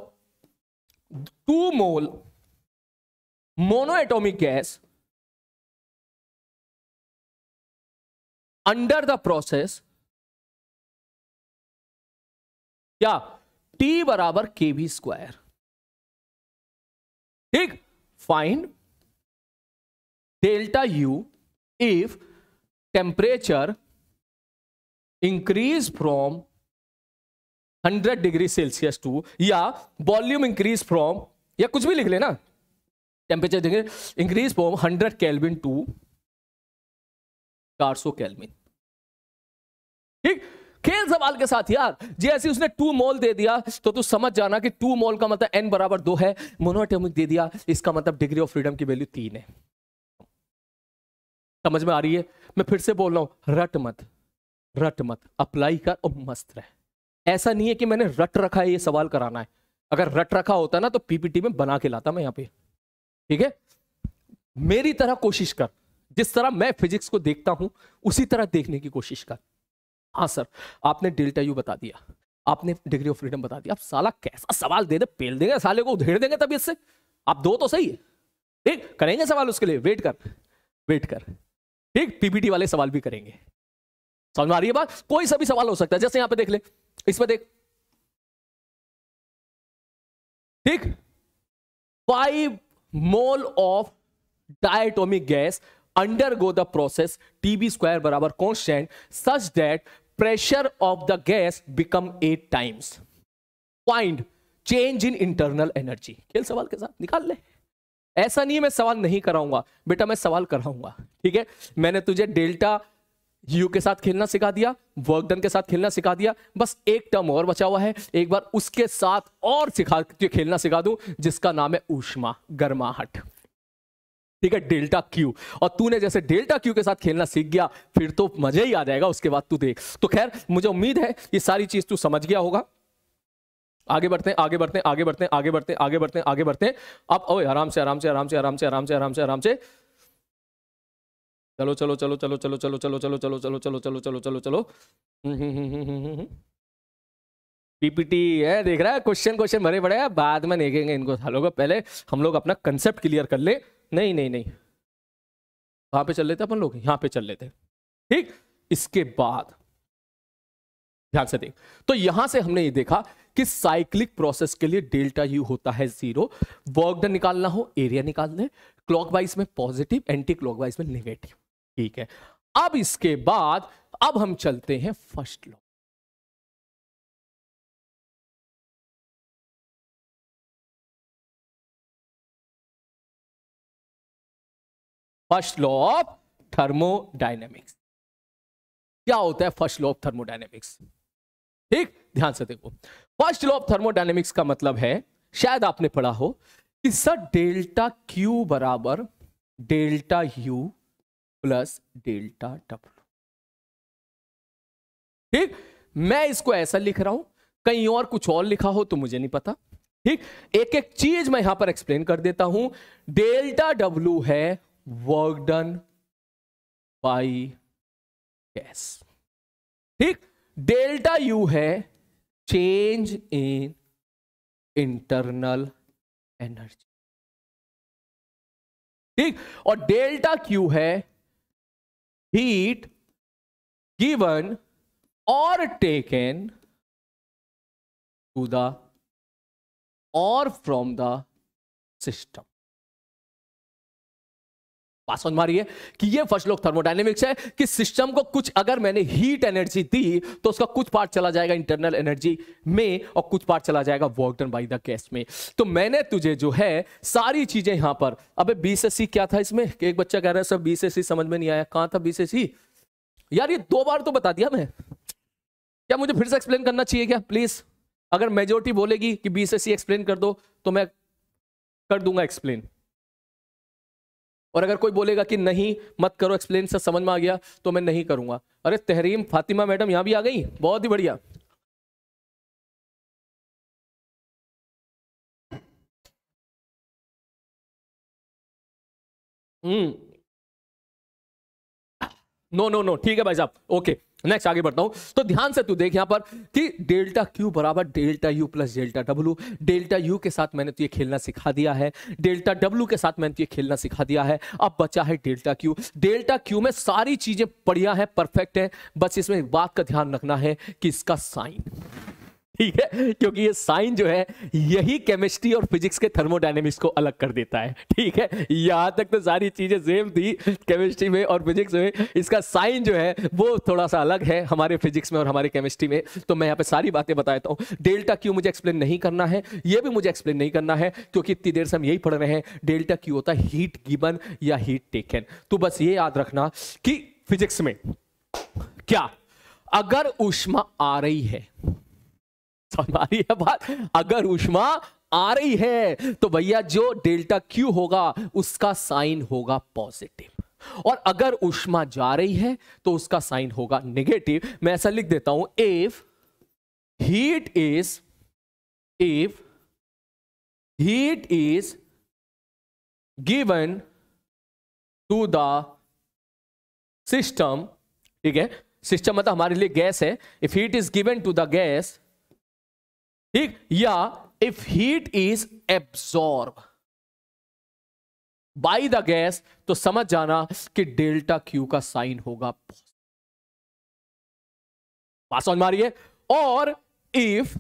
two mole monoatomic gas under the process क्या टी बराबर के बी स्क्वायर ठीक find delta U if temperature increase from 100 degree Celsius to या वॉल्यूम इंक्रीज फ्रॉम या कुछ भी लिख लेना temperature increase from 100 kelvin to 400 kelvin ठीक खेल सवाल के साथ यार जैसे उसने टू मोल दे दिया तो तू समझ जाना कि टू मोल का मतलब एन बराबर दो है मोनोटेमिक दे दिया इसका मतलब डिग्री ऑफ फ्रीडम की वैल्यू तीन है समझ में आ रही है मैं फिर से बोल रहा हूं रट मत रट मत अप्लाई कर और मस्त रह ऐसा नहीं है कि मैंने रट रखा है ये सवाल कराना है अगर रट रखा होता ना तो पीपीटी में बना के लाता मैं यहां पे ठीक है मेरी तरह कोशिश कर जिस तरह मैं फिजिक्स को देखता हूं उसी तरह देखने की कोशिश कर हाँ सर आपने डेल्टा यू बता दिया आपने डिग्री ऑफ फ्रीडम बता दिया आप साला कैसा सवाल दे दे पेल देंगे साले को उधेड़ देंगे तभी इससे आप दो तो सही है ठीक करेंगे सवाल उसके लिए वेट कर वेट कर ठीक पीपीटी वाले सवाल भी करेंगे समझ आ रही है बात कोई सभी सवाल हो सकता है जैसे यहां पे देख ले इसमें देख ठीक five mole of diatomic gas undergo the process TV square बराबर constant such that pressure of the gas become eight times point change in internal energy खेल सवाल के साथ निकाल ले ऐसा नहीं है मैं सवाल नहीं कराऊंगा बेटा मैं सवाल कराऊंगा ठीक है मैंने तुझे डेल्टा यू के साथ खेलना सिखा दिया वर्क डन के साथ खेलना सिखा दिया बस एक टर्म और बचा हुआ है एक बार उसके साथ और सिखा खेलना सिखा दूं जिसका नाम है ऊष्मा गर्माहट ठीक है डेल्टा क्यू और तूने जैसे डेल्टा क्यू के साथ खेलना सीख गया फिर तो मजा ही आ जाएगा उसके बाद तू देख तो खैर मुझे उम्मीद है ये सारी चीज तू समझ गया होगा आगे बढ़ते हैं आगे बढ़ते हैं आगे बढ़ते हैं आगे बढ़ते हैं आगे बढ़ते हैं आगे बढ़ते हैं अब ओए आराम से आराम से आराम से आराम से आराम से आराम से आराम से चलो चलो चलो चलो चलो चलो चलो चलो चलो चलो चलो चलो चलो चलो चलो पीपीटी है देख रहा है क्वेश्चन क्वेश्चन भरे पड़े हैं बाद में देखेंगे इनको सालों का पहले हम लोग अपना कंसेप्ट क्लियर कर ले नहीं नहीं नहीं वहां पे चल लेते अपन लोग यहाँ पे चल लेते ठीक इसके बाद ध्यान से देख तो यहां से हमने ये देखा कि साइक्लिक प्रोसेस के लिए डेल्टा यू होता है जीरो वर्क डन निकालना हो एरिया क्लॉक क्लॉकवाइज में पॉजिटिव एंटी क्लॉकवाइज में निगेटिव ठीक है अब इसके बाद अब हम चलते हैं first law first law of thermodynamics क्या होता है फर्स्ट लॉ ऑफ थर्मोडाइनेमिक्स ठीक ध्यान से देखो फर्स्ट लॉ ऑफ थर्मोडाइनेमिक्स का मतलब है शायद आपने पढ़ा हो कि सर डेल्टा क्यू बराबर delta U plus delta W ठीक मैं इसको ऐसा लिख रहा हूं कहीं और कुछ और लिखा हो तो मुझे नहीं पता ठीक एक एक चीज मैं यहां पर एक्सप्लेन कर देता हूं डेल्टा डब्ल्यू है वर्क डन बाई गैस ठीक डेल्टा यू है चेंज इन इंटरनल एनर्जी ठीक और डेल्टा क्यू है हीट गिवन और टेकन टू द और फ्रॉम द सिस्टम बात समझ मारिए कि ये फर्स्ट लोग थर्मोडाइनेमिक्स है कि सिस्टम को कुछ अगर मैंने हीट एनर्जी दी तो उसका कुछ पार्ट चला जाएगा इंटरनल एनर्जी में और कुछ पार्ट चला जाएगा work done by the gas में तो मैंने तुझे जो है सारी चीजें यहां पर अबे बी से सी क्या था इसमें एक बच्चा कह रहा है सर बी से सी समझ में नहीं आया कहां था बी से सी यार ये दो बार तो बता दिया मैं क्या मुझे फिर से एक्सप्लेन करना चाहिए क्या प्लीज अगर मेजोरिटी बोलेगी कि बी से सी एक्सप्लेन कर दो तो मैं कर दूंगा एक्सप्लेन और अगर कोई बोलेगा कि नहीं मत करो एक्सप्लेन से समझ में आ गया तो मैं नहीं करूंगा अरे तहरीम फातिमा मैडम यहाँ भी आ गई बहुत ही बढ़िया हम्म नो नो नो ठीक है भाई साहब ओके नेक्स्ट आगे बढ़ता हूं तो ध्यान से तू देख यहां पर कि डेल्टा क्यू बराबर delta U plus delta W delta U के साथ मैंने तो ये खेलना सिखा दिया है डेल्टा डब्ल्यू के साथ मैंने तो ये खेलना सिखा दिया है अब बचा है डेल्टा क्यू डेल्टा क्यू में सारी चीजें बढ़िया है परफेक्ट है बस इसमें एक बात का ध्यान रखना है कि इसका साइन ठीक है क्योंकि ये साइन जो है यही केमिस्ट्री और फिजिक्स के थर्मोडाइनेमिक्स को अलग कर देता है ठीक है यहां तक तो सारी चीज़ें सेम थी केमिस्ट्री में और फिजिक्स में इसका साइन जो है वो थोड़ा सा अलग है हमारे फिजिक्स में और हमारे केमिस्ट्री में तो मैं यहां पे सारी बातें बता देता हूं डेल्टा क्यू मुझे एक्सप्लेन नहीं करना है यह भी मुझे एक्सप्लेन नहीं करना है क्योंकि इतनी देर से हम यही पढ़ रहे हैं डेल्टा क्यू होता है हीट गिबन या हीट टेकन तो बस ये याद रखना कि फिजिक्स में क्या अगर उष्मा आ रही है समझ तो आ रही है बात अगर उष्मा आ रही है तो भैया जो डेल्टा क्यू होगा उसका साइन होगा पॉजिटिव और अगर उष्मा जा रही है तो उसका साइन होगा नेगेटिव मैं ऐसा लिख देता हूं if heat is if heat is given to the system ठीक है सिस्टम मतलब हमारे लिए गैस है if heat is given to the gas ठीक या if heat is absorb by the gas तो समझ जाना कि डेल्टा क्यू का साइन होगा बात समझ मारिए और if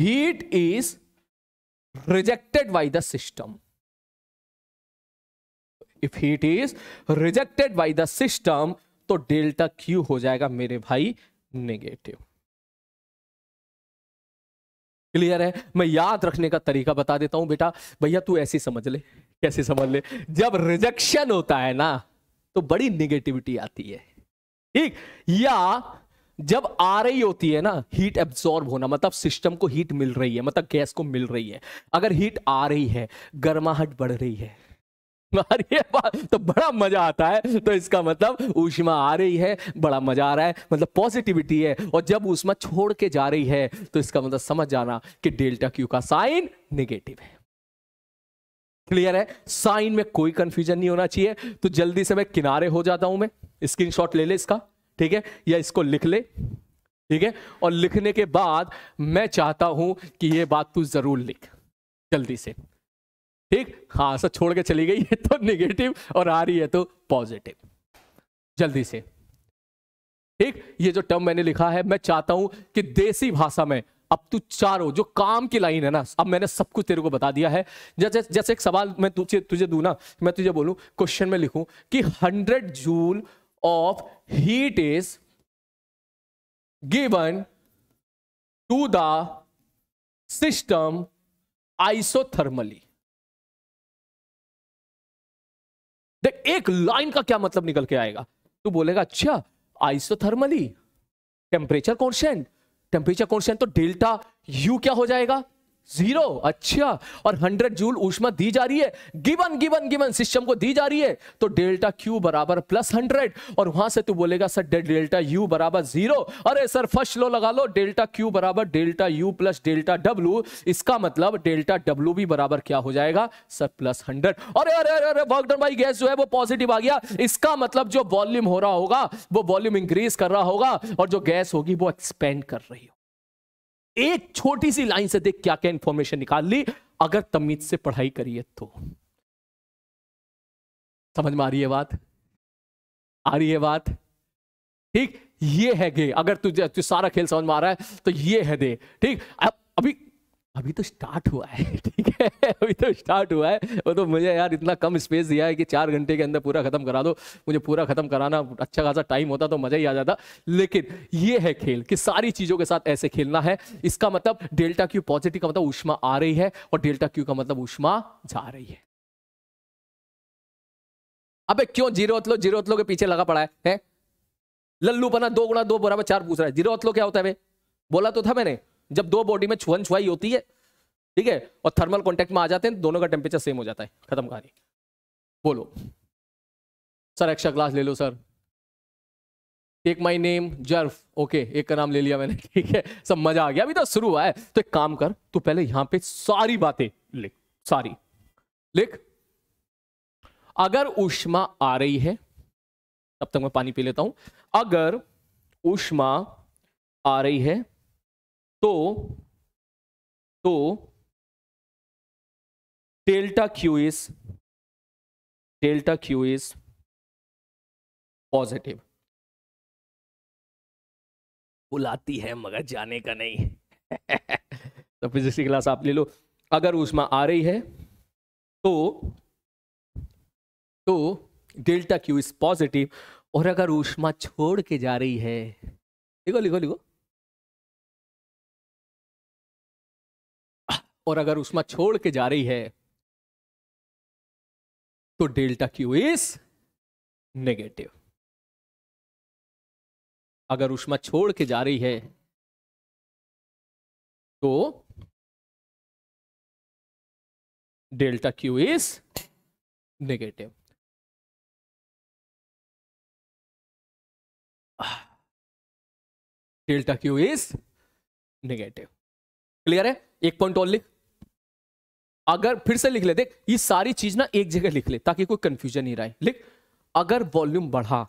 heat is rejected by the system if heat is rejected by the system तो डेल्टा क्यू हो जाएगा मेरे भाई नेगेटिव क्लियर है मैं याद रखने का तरीका बता देता हूं बेटा भैया तू ऐसे समझ ले कैसे समझ ले जब रिजेक्शन होता है ना तो बड़ी निगेटिविटी आती है ठीक या जब आ रही होती है ना हीट एब्जॉर्ब होना मतलब सिस्टम को हीट मिल रही है मतलब गैस को मिल रही है अगर हीट आ रही है गर्माहट बढ़ रही है बात तो बड़ा मजा आता है तो इसका मतलब ऊष्मा आ रही है बड़ा मजा आ रहा है मतलब पॉजिटिविटी है और जब ऊष्मा छोड़ के जा रही है तो इसका मतलब समझ जाना कि डेल्टा क्यू का साइन निगेटिव है क्लियर है साइन में कोई कंफ्यूजन नहीं होना चाहिए तो जल्दी से मैं किनारे हो जाता हूं मैं स्क्रीनशॉट ले ले इसका ठीक है या इसको लिख ले ठीक है और लिखने के बाद मैं चाहता हूं कि यह बात तू जरूर लिख जल्दी से ठीक हाँ सर छोड़ के चली गई है तो निगेटिव और आ रही है तो पॉजिटिव जल्दी से ठीक ये जो टर्म मैंने लिखा है मैं चाहता हूं कि देसी भाषा में अब तू चारों जो काम की लाइन है ना अब मैंने सब कुछ तेरे को बता दिया है जैसे जैसे एक सवाल मैं तुझे तुझे दू ना मैं तुझे बोलूं क्वेश्चन में लिखूं कि hundred joule of heat is given to the system isothermally देख एक लाइन का क्या मतलब निकल के आएगा तू बोलेगा अच्छा isothermally temperature constant temperature constant तो डेल्टा यू क्या हो जाएगा जीरो अच्छा और हंड्रेड जूल ऊष्मा दी जा रही है गिवन गिवन गिवन सिस्टम को दी जा रही है तो डेल्टा क्यू बराबर प्लस हंड्रेड और वहां से तू बोलेगा सर डेल्टा यू बराबर जीरो अरे सर फर्स्ट लो लगा लो डेल्टा क्यू बराबर delta U plus delta W इसका मतलब डेल्टा डब्ल्यू भी बराबर क्या हो जाएगा सर प्लस हंड्रेड अरे अरे अरे अरे वर्कडन बाई गैस जो है वो पॉजिटिव आ गया इसका मतलब जो वॉल्यूम हो रहा होगा वो वॉल्यूम इंक्रीज कर रहा होगा और जो गैस होगी वो एक्सपेंड कर रही होगी एक छोटी सी लाइन से देख क्या क्या इंफॉर्मेशन निकाल ली अगर तमीज से पढ़ाई करिए तो समझ में आ रही है बात आ रही है बात ठीक ये है गे अगर तुझे तुझे सारा खेल समझ में आ रहा है तो ये है दे ठीक अब अभी तो स्टार्ट हुआ है [LAUGHS] ठीक है अभी तो स्टार्ट हुआ है वो तो मुझे यार इतना कम स्पेस दिया है कि चार घंटे के अंदर पूरा ख़त्म करा दो मुझे पूरा ख़त्म कराना अच्छा खासा टाइम होता तो मज़ा ही आ जाता लेकिन ये है खेल कि सारी चीज़ों के साथ ऐसे खेलना है इसका मतलब डेल्टा क्यू पॉजिटिव का मतलब उष्मा आ रही है और डेल्टा क्यू का मतलब उष्मा जा रही है अबे क्यों जीरो अतलो जीरो अतलो के पीछे लगा पड़ा है, है? लल्लू बना दो गुणा दो बराबर चार पूछ रहा है जीरो अतलो क्या होता है बोला तो था मैंने जब दो बॉडी में छुअन छुआई होती है ठीक है और थर्मल कॉन्टेक्ट में आ जाते हैं दोनों का टेम्परेचर सेम हो जाता है खत्म कहानी बोलो सर एक्स्ट्रा क्लास ले लो सर टेक माई नेम जर्फ ओके एक का नाम ले लिया मैंने [LAUGHS] ठीक है सब मजा आ गया अभी तो शुरू हुआ है तो एक काम कर तू पहले यहां पे सारी बातें लिख सारी लिख अगर उष्मा आ रही है तब तक मैं पानी पी लेता हूं अगर उष्मा आ रही है तो तो delta Q is delta Q is positive बुलाती है मगर जाने का नहीं [LAUGHS] तो फिजिक्स की क्लास आप ले लो अगर उसमें आ रही है तो तो डेल्टा क्यू इज पॉजिटिव और अगर ऊष्मा छोड़ के जा रही है लिखो लिखो लिखो और अगर उसमें छोड़ के जा रही है तो डेल्टा क्यू इज नेगेटिव अगर उसमें छोड़ के जा रही है तो delta Q is negative delta Q is negative clear है एक पॉइंट ओनली अगर फिर से लिख ले देख ये सारी चीज ना एक जगह लिख ले ताकि कोई कंफ्यूजन नहीं रहे लिख अगर वॉल्यूम बढ़ा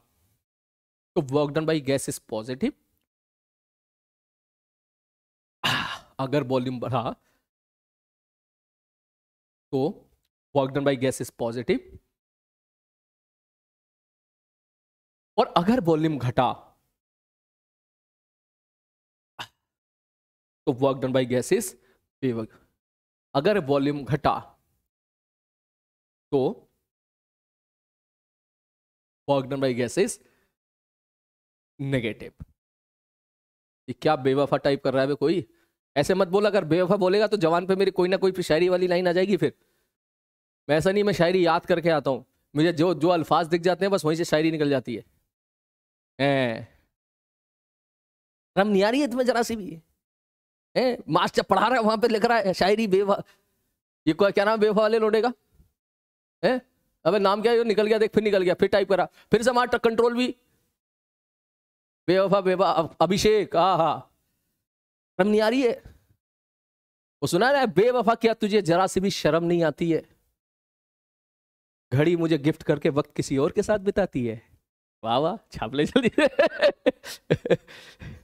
तो work done by gas is positive अगर वॉल्यूम बढ़ा तो work done by gas is positive और अगर वॉल्यूम घटा तो work done by gas is बेवर्क अगर वॉल्यूम घटा तो फॉगडन बाई गैसेस नेगेटिव ये क्या बेवफा टाइप कर रहा है कोई ऐसे मत बोला अगर बेवफा बोलेगा तो जवान पे मेरी कोई ना कोई शायरी वाली लाइन आ जाएगी फिर मैं ऐसा नहीं मैं शायरी याद करके आता हूं मुझे जो जो अल्फाज दिख जाते हैं बस वहीं से शायरी निकल जाती है रम नहीं आ रही है तुम्हें जरा सी भी है मास्टर पढ़ा रहा है वहां पे लिख रहा है शायरी बेवा ये क्या नाम बेवा वाले लोटे का है अबे नाम क्या है निकल गया देख फिर निकल गया फिर टाइप करा फिर से मास्टर कंट्रोल भी बेवफा बेवा अभिषेक हा हा शर्म नहीं आ रही है वो सुना रहा है बेवफा क्या तुझे जरा से भी शर्म नहीं आती है घड़ी मुझे गिफ्ट करके वक्त किसी और के साथ बिताती है वाह वाह छापले जल्दी [LAUGHS]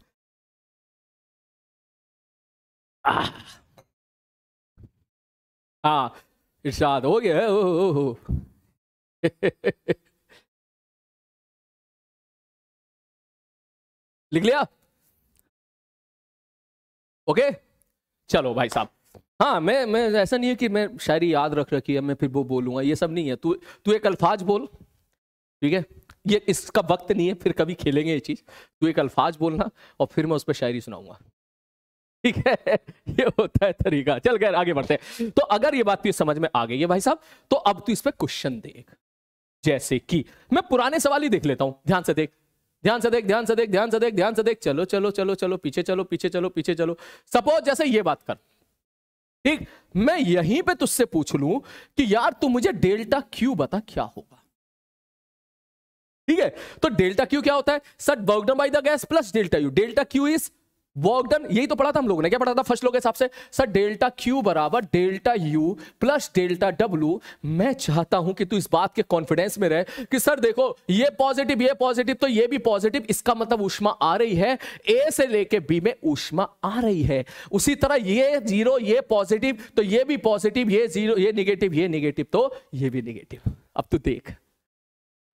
हाँ इर्शाद हो गया ओ, हो हो [LAUGHS] लिख लिया ओके चलो भाई साहब हाँ मैं मैं ऐसा नहीं है कि मैं शायरी याद रख रखी है मैं फिर वो बोलूंगा ये सब नहीं है तू तू एक अल्फाज बोल ठीक है ये इसका वक्त नहीं है फिर कभी खेलेंगे ये चीज़ तू एक अल्फाज बोलना और फिर मैं उस पर शायरी सुनाऊंगा ठीक है ये होता है तरीका चल गए आगे बढ़ते हैं तो अगर ये बात तुझे समझ में आ गई है भाई साहब तो अब तू इस पर क्वेश्चन देख जैसे कि मैं पुराने सवाल ही देख लेता हूं ध्यान से देख ध्यान से देख ध्यान से देख ध्यान से देख ध्यान से देख चलो चलो चलो चलो पीछे चलो पीछे चलो पीछे चलो सपोज जैसे ये बात कर ठीक मैं यहीं पे तुझसे पूछ लू कि यार तू मुझे डेल्टा क्यू बता क्या होगा ठीक है तो डेल्टा क्यू क्या होता है sir work done by the gas plus delta U delta Q is work done यही तो पढ़ा था हम लोगों ने क्या पढ़ा था फर्स्ट लोग के हिसाब से सर डेल्टा क्यू बराबर delta U plus delta W मैं चाहता हूं कि तू इस बात के कॉन्फिडेंस में रहे कि सर देखो ये पॉजिटिव ये पॉजिटिव तो ये भी पॉजिटिव इसका मतलब ऊष्मा आ रही है ए से लेके बी में ऊष्मा आ रही है उसी तरह ये जीरो ये पॉजिटिव तो ये भी पॉजिटिव ये जीरो ये निगेटिव ये निगेटिव तो ये भी निगेटिव अब तू देख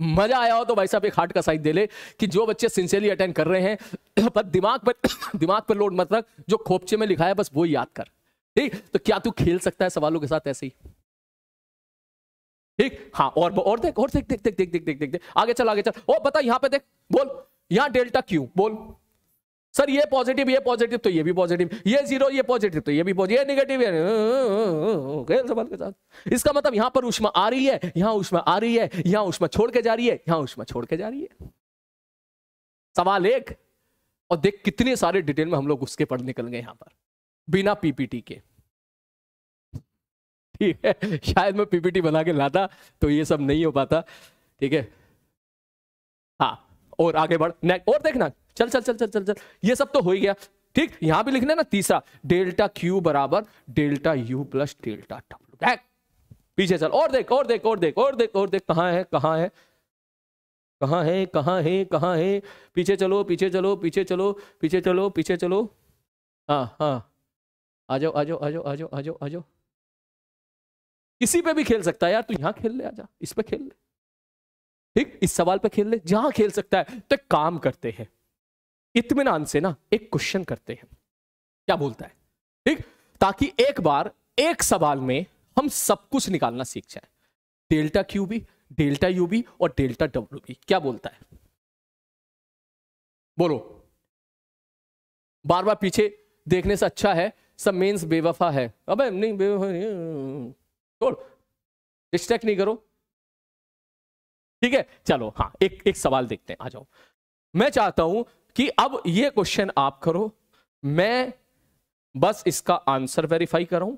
मजा आया हो तो भाई साहब एक हार्ट का साइज दे ले कि जो बच्चे सिंसियरली अटेंड कर रहे हैं पर दिमाग पर [COUGHS] दिमाग पर लोड मत रख जो खोपचे में लिखा है बस वो याद कर ठीक तो क्या तू खेल सकता है सवालों के साथ ऐसे ही ठीक हाँ और और देख और देख देख देख देख देख देख देख आगे चल आगे चल ओ बता यहां पे देख बोल यहां डेल्टा क्यू बोल सर ये पॉजिटिव ये पॉजिटिव तो ये भी पॉजिटिव ये जीरो ये पॉजिटिव तो ये भी पॉजिटिव ये निगेटिव है सवाल के साथ इसका मतलब यहां पर उष्मा आ रही है यहां उष्मा आ रही है यहां उष्मा छोड़ के जा रही है यहां उष्मा छोड़ के जा रही है सवाल एक और देख कितने सारे डिटेल में हम लोग उसके पढ़ निकल गए यहां पर बिना पीपीटी के ठीक है शायद मैं पीपीटी बना के लाता तो ये सब नहीं हो पाता ठीक है हाँ और आगे बढ़ और देखना चल चल चल चल चल चल ये सब तो हो ही गया ठीक यहां भी लिखना है ना तीसरा डेल्टा क्यू बराबर delta U plus delta W पीछे चल और देख और देख और देख और देख और देख कहा है कहा है कहा है कहा है कहा है पीछे चलो पीछे चलो पीछे चलो पीछे चलो पीछे चलो हाँ हाँ आ जाओ आ जाओ आ जाओ आ जाओ आ जाओ आ जाओ किसी पे भी खेल सकता है यार तू यहाँ खेल ले आ जा इस पे खेल ले ठीक इस सवाल पे खेल ले जहां खेल सकता है तो काम करते हैं इतमान से ना एक क्वेश्चन करते हैं क्या बोलता है ठीक ताकि एक बार एक सवाल में हम सब कुछ निकालना सीख जाए डेल्टा क्यू भी डेल्टा यू भी और डेल्टा डब्ल्यू भी क्या बोलता है बोलो बार बार पीछे देखने से अच्छा है सब मेंस बेवफा है अबे नहीं बेवफा छोड़ डिस्ट्रैक्ट नहीं करो ठीक है चलो हाँ एक एक सवाल देखते हैं आ जाओ मैं चाहता हूं कि अब ये क्वेश्चन आप करो मैं बस इसका आंसर वेरीफाई कराऊं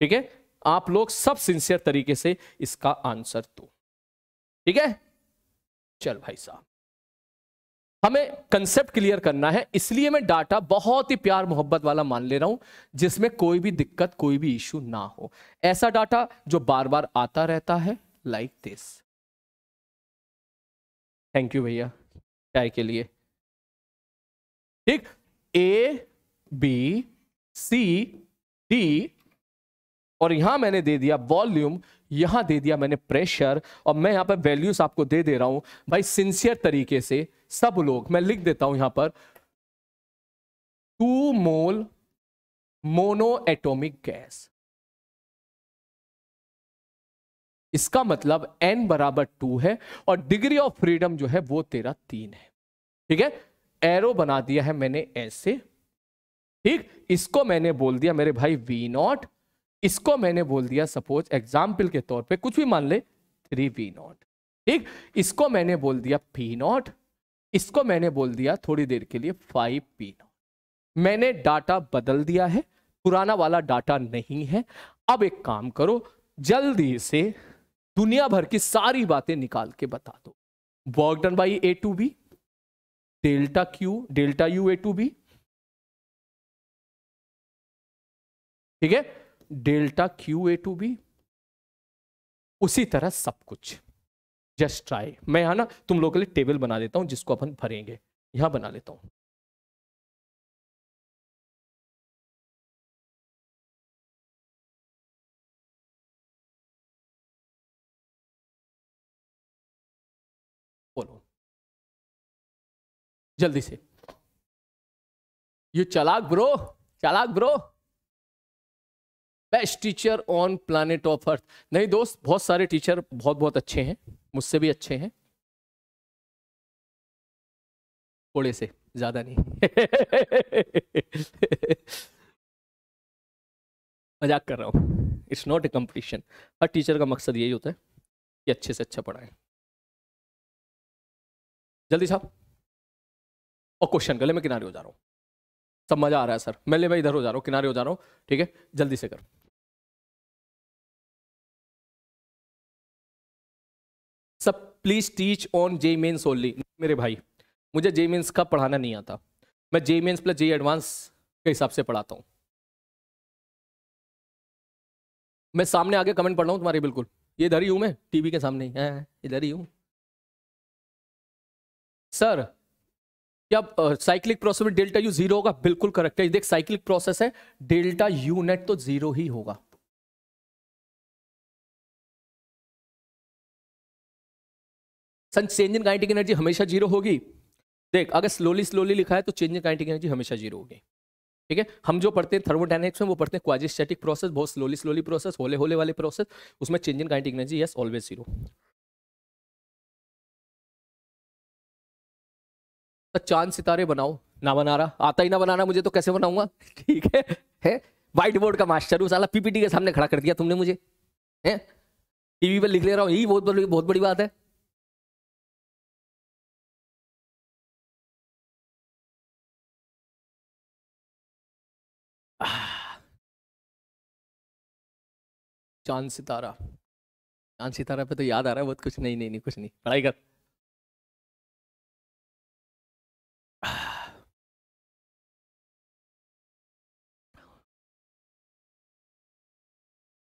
ठीक है आप लोग सब सिंसियर तरीके से इसका आंसर दो ठीक है चल भाई साहब हमें कंसेप्ट क्लियर करना है इसलिए मैं डाटा बहुत ही प्यार मोहब्बत वाला मान ले रहा हूं जिसमें कोई भी दिक्कत कोई भी इश्यू ना हो ऐसा डाटा जो बार बार आता रहता है लाइक दिस थैंक यू भैया चाय के लिए ठीक ए बी सी डी और यहां मैंने दे दिया वॉल्यूम यहां दे दिया मैंने प्रेशर और मैं यहां पर वैल्यूज आपको दे दे रहा हूं भाई सिंसियर तरीके से सब लोग मैं लिख देता हूं यहां पर two mole monoatomic gas इसका मतलब n बराबर टू है और डिग्री ऑफ फ्रीडम जो है वो तेरा तीन है ठीक है एरो बना दिया है मैंने ऐसे ठीक इसको मैंने बोल दिया मेरे भाई वी नॉट इसको मैंने बोल दिया सपोज एग्जाम्पल के तौर पे कुछ भी मान ले थ्री वी नॉट ठीक इसको मैंने बोल दिया पी नॉट इसको मैंने बोल दिया थोड़ी देर के लिए फाइव पी नॉट मैंने डाटा बदल दिया है पुराना वाला डाटा नहीं है अब एक काम करो जल्दी से दुनिया भर की सारी बातें निकाल के बता दो work done by A to B delta Q delta U A to B ठीक है delta Q A to B उसी तरह सब कुछ जस्ट ट्राई मैं यहां ना तुम लोग के लिए टेबल बना देता हूं जिसको अपन भरेंगे यहां बना लेता हूं जल्दी से यू चलाक ब्रो चलाक bro best teacher on planet of earth नहीं दोस्त बहुत सारे टीचर बहुत बहुत अच्छे हैं मुझसे भी अच्छे हैं थोड़े से ज्यादा नहीं मजाक कर रहा हूँ इट्स नॉट ए कंपटीशन हर टीचर का मकसद यही होता है कि अच्छे से अच्छा पढ़ाएं जल्दी साहब और क्वेश्चन कर ले मैं किनारे हो जा रहा हूँ सब मजा आ रहा है सर मैं ले मैं इधर हो जा रहा हूँ किनारे हो जा रहा हूँ ठीक है जल्दी से कर सब please teach on JEE mains only मेरे भाई मुझे जे मेन्स का पढ़ाना नहीं आता मैं JEE mains plus JEE advance के हिसाब से पढ़ाता हूँ मैं सामने आगे कमेंट पढ़ रहा हूँ तुम्हारी बिल्कुल ये इधर ही हूँ मैं टीवी के सामने हाँ, इधर ही हूँ सर क्या साइक्लिक प्रोसेस में डेल्टा यू जीरो होगा बिल्कुल करेक्ट है देख साइक्लिक प्रोसेस है डेल्टा यू नेट तो जीरो ही होगा सन चेंज इन काइनेटिक एनर्जी हमेशा जीरो होगी देख अगर स्लोली स्लोली लिखा है तो चेंज इन काइनेटिक एनर्जी हमेशा जीरो होगी ठीक है हम जो पढ़ते हैं थर्मोडाइनमिक्स में वो पढ़ते हैं क्वाजिस्टेटिक प्रोसेस बहुत स्लोली स्लोली प्रोसेस होले होले वाले प्रोसेस उसमें change in kinetic energy yes always zero तो चांद सितारे बनाओ ना बना रहा आता ही ना बनाना मुझे तो कैसे बनाऊंगा [LAUGHS] ठीक है है व्हाइट बोर्ड का मास्टर हूँ साला पीपीटी के सामने खड़ा कर दिया तुमने मुझे है टीवी पर लिख ले रहा हूँ यही बहुत बड़ी बहुत बड़ी बात है चांद सितारा चांद सितारा पे तो याद आ रहा है बहुत कुछ नहीं नहीं नहीं कुछ नहीं पढ़ाई कर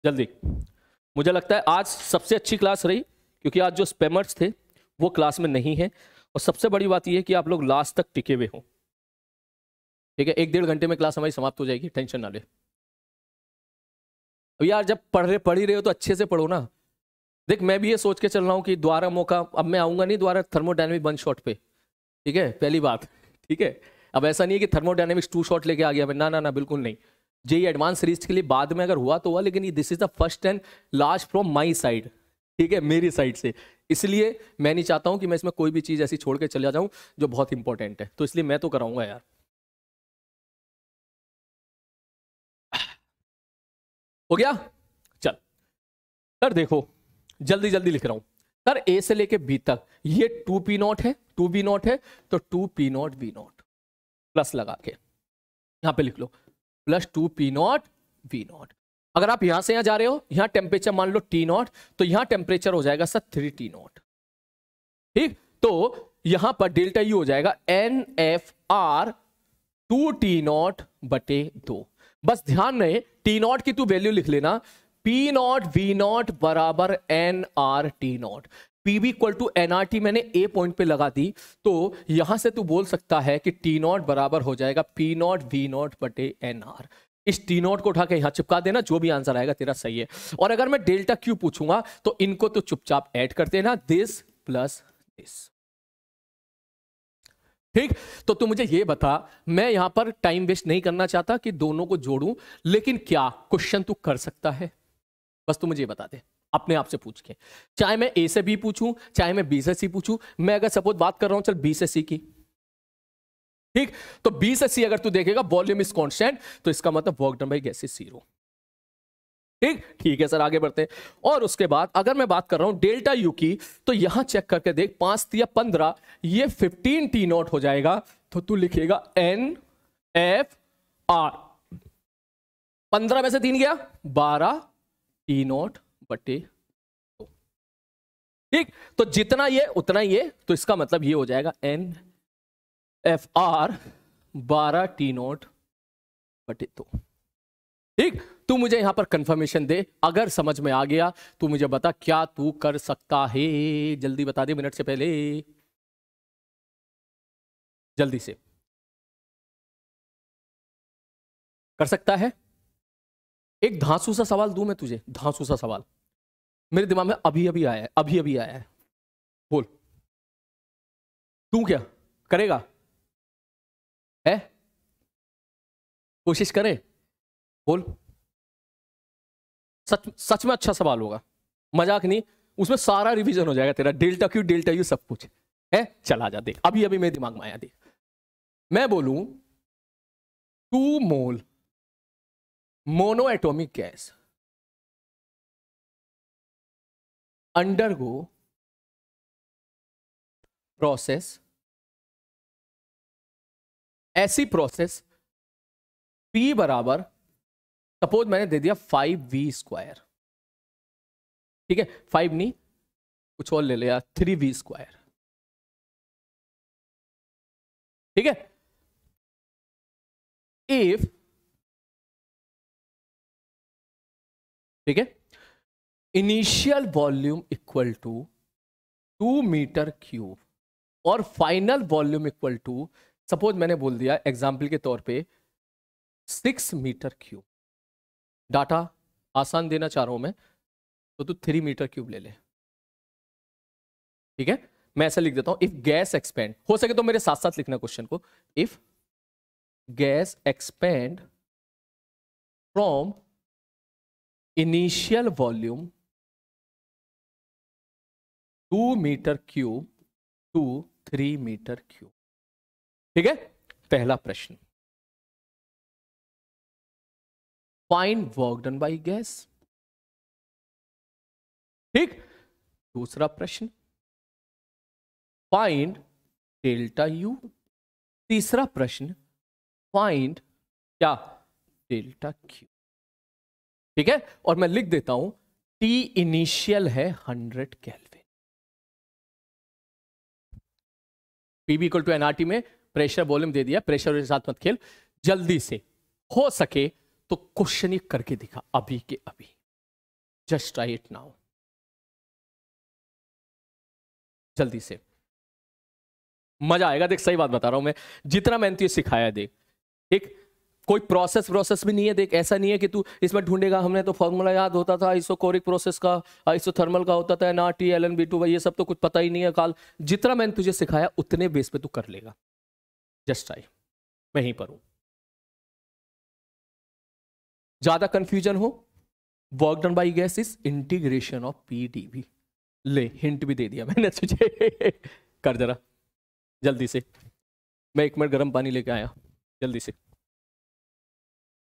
जल्दी मुझे लगता है आज सबसे अच्छी क्लास रही क्योंकि आज जो स्पेमर्स थे वो क्लास में नहीं है और सबसे बड़ी बात यह है कि आप लोग लास्ट तक टिके हुए हो ठीक है एक डेढ़ घंटे में क्लास हमारी समाप्त हो जाएगी टेंशन ना ले अब यार जब पढ़ रहे पढ़ ही रहे हो तो अच्छे से पढ़ो ना देख मैं भी ये सोच के चल रहा हूँ कि द्वारा मौका अब मैं आऊँगा नहीं द्वारा थर्मोडाइनमिक वन शॉट पे ठीक है पहली बात ठीक है अब ऐसा नहीं है कि थर्मोडाइनमिक्स टू शॉट लेके आ गया मैं ना ना ना बिल्कुल नहीं जे एडवांस सीरीज के लिए बाद में अगर हुआ तो हुआ लेकिन ये this is the first and last from my side ठीक है मेरी साइड से इसलिए मैं नहीं चाहता हूं कि मैं इसमें कोई भी चीज़ ऐसी छोड़ के चला जाऊं जो बहुत इंपॉर्टेंट है तो इसलिए मैं तो कराऊंगा यार हो गया चल सर देखो जल्दी जल्दी लिख रहा हूं सर ए से लेके बी तक ये टू पी नॉट है टू बी नॉट है तो two P not be naught plus लगा के यहां पे लिख लो plus two P naught V naught अगर आप यहां से यहां जा रहे हो यहां टेम्परेचर मान लो टी नॉट तो यहां टेम्परेचर हो जाएगा सर थ्री टी नॉट ठीक तो यहां पर डेल्टा यू हो जाएगा N F R two T naught बटे दो बस ध्यान रहे टी नॉट की तू वैल्यू लिख लेना पी नॉट वी नॉट बराबर N R T naught B equal to NRT मैंने ए पॉइंट पे लगा दी तो यहां से तू बोल सकता है कि टी नॉट बराबर हो जाएगा पी नॉट वी नॉट बटे एन आर इस टी नॉट को उठा के यहां चिपका देना जो भी आंसर आएगा तेरा सही है और अगर मैं डेल्टा क्यू पूछूंगा तो इनको तो चुपचाप ऐड कर देना दिस प्लस दिस ठीक तो तू मुझे ये बता मैं यहां पर टाइम वेस्ट नहीं करना चाहता कि दोनों को जोड़ू लेकिन क्या क्वेश्चन तू कर सकता है बस तू मुझे बता दे अपने आप से पूछ के चाहे मैं ए से बी पूछूं चाहे मैं बी से सी पूछूं मैं अगर सपोज बात कर रहा हूं चल बी से सी की ठीक तो बी से सी अगर तू देखेगा वॉल्यूम इज कॉन्स्टेंट तो इसका मतलब work done by gas is zero ठीक ठीक है सर आगे बढ़ते हैं और उसके बाद अगर मैं बात कर रहा हूं डेल्टा यू की तो यहां चेक करके देख पांच या पंद्रह ये फिफ्टीन टी नॉट हो जाएगा तो तू लिखेगा एन एफ आर पंद्रह में से तीन गया बारह टी नॉट बटे ठीक तो जितना ये उतना ये तो इसका मतलब ये हो जाएगा एन एफ आर बारह टी नोट बटे दो तो। ठीक तू मुझे यहां पर कंफर्मेशन दे अगर समझ में आ गया तू मुझे बता क्या तू कर सकता है जल्दी बता दे मिनट से पहले जल्दी से कर सकता है एक धांसू सा सवाल दू मैं तुझे धांसू सा सवाल मेरे दिमाग में अभी अभी आया है अभी अभी आया है बोल तू क्या करेगा है कोशिश करे बोल सच सच में अच्छा सवाल होगा मजाक नहीं उसमें सारा रिवीजन हो जाएगा तेरा डेल्टा क्यू डेल्टा यू सब कुछ है चला जा देख अभी अभी मेरे दिमाग में आया देख मैं बोलूं two mole monoatomic gas undergo process ऐसी प्रोसेस P बराबर सपोज मैंने दे दिया फाइव वी स्क्वायर ठीक है फाइव नहीं कुछ और ले लिया थ्री वी स्क्वायर ठीक है इफ ठीक है initial volume equal to two meter cube और final volume equal to suppose मैंने बोल दिया एग्जाम्पल के तौर पे सिक्स मीटर क्यूब डाटा आसान देना चाह रहा हूं मैं तो तू थ्री मीटर क्यूब ले ले ठीक है मैं ऐसा लिख देता हूं इफ गैस एक्सपेंड हो सके तो मेरे साथ साथ लिखना क्वेश्चन को if gas expand from initial volume two meter cube to three meter cube ठीक है पहला प्रश्न find work done by gas ठीक दूसरा प्रश्न फाइंड डेल्टा यू तीसरा प्रश्न फाइंड क्या डेल्टा क्यू ठीक है और मैं लिख देता हूं टी इनिशियल है hundred kelvin P B equal to NRT में प्रेशर वॉल्यूम दे दिया प्रेशर के साथ मत खेल जल्दी से हो सके तो क्वेश्चन करके दिखा अभी के अभी जस्ट ट्राई इट नाउ जल्दी से मजा आएगा देख सही बात बता रहा हूं मैं जितना मैंने तुझे सिखाया देख एक कोई प्रोसेस प्रोसेस भी नहीं है देख ऐसा नहीं है कि तू इसमें ढूंढेगा हमने तो फॉर्मूला याद होता था आइसोकोरिक प्रोसेस का आइसोथर्मल का होता था ना T L N B two भाई ये सब तो कुछ पता ही नहीं है काल जितना मैंने तुझे सिखाया उतने बेस पे तू कर लेगा जस्ट आई मैं ही पर ज़्यादा कन्फ्यूजन हो work done by gas is integration of P D ले हिंट भी दे दिया मैंने तुझे [LAUGHS] कर जरा जल्दी से मैं एक मिनट गर्म पानी लेके आया जल्दी से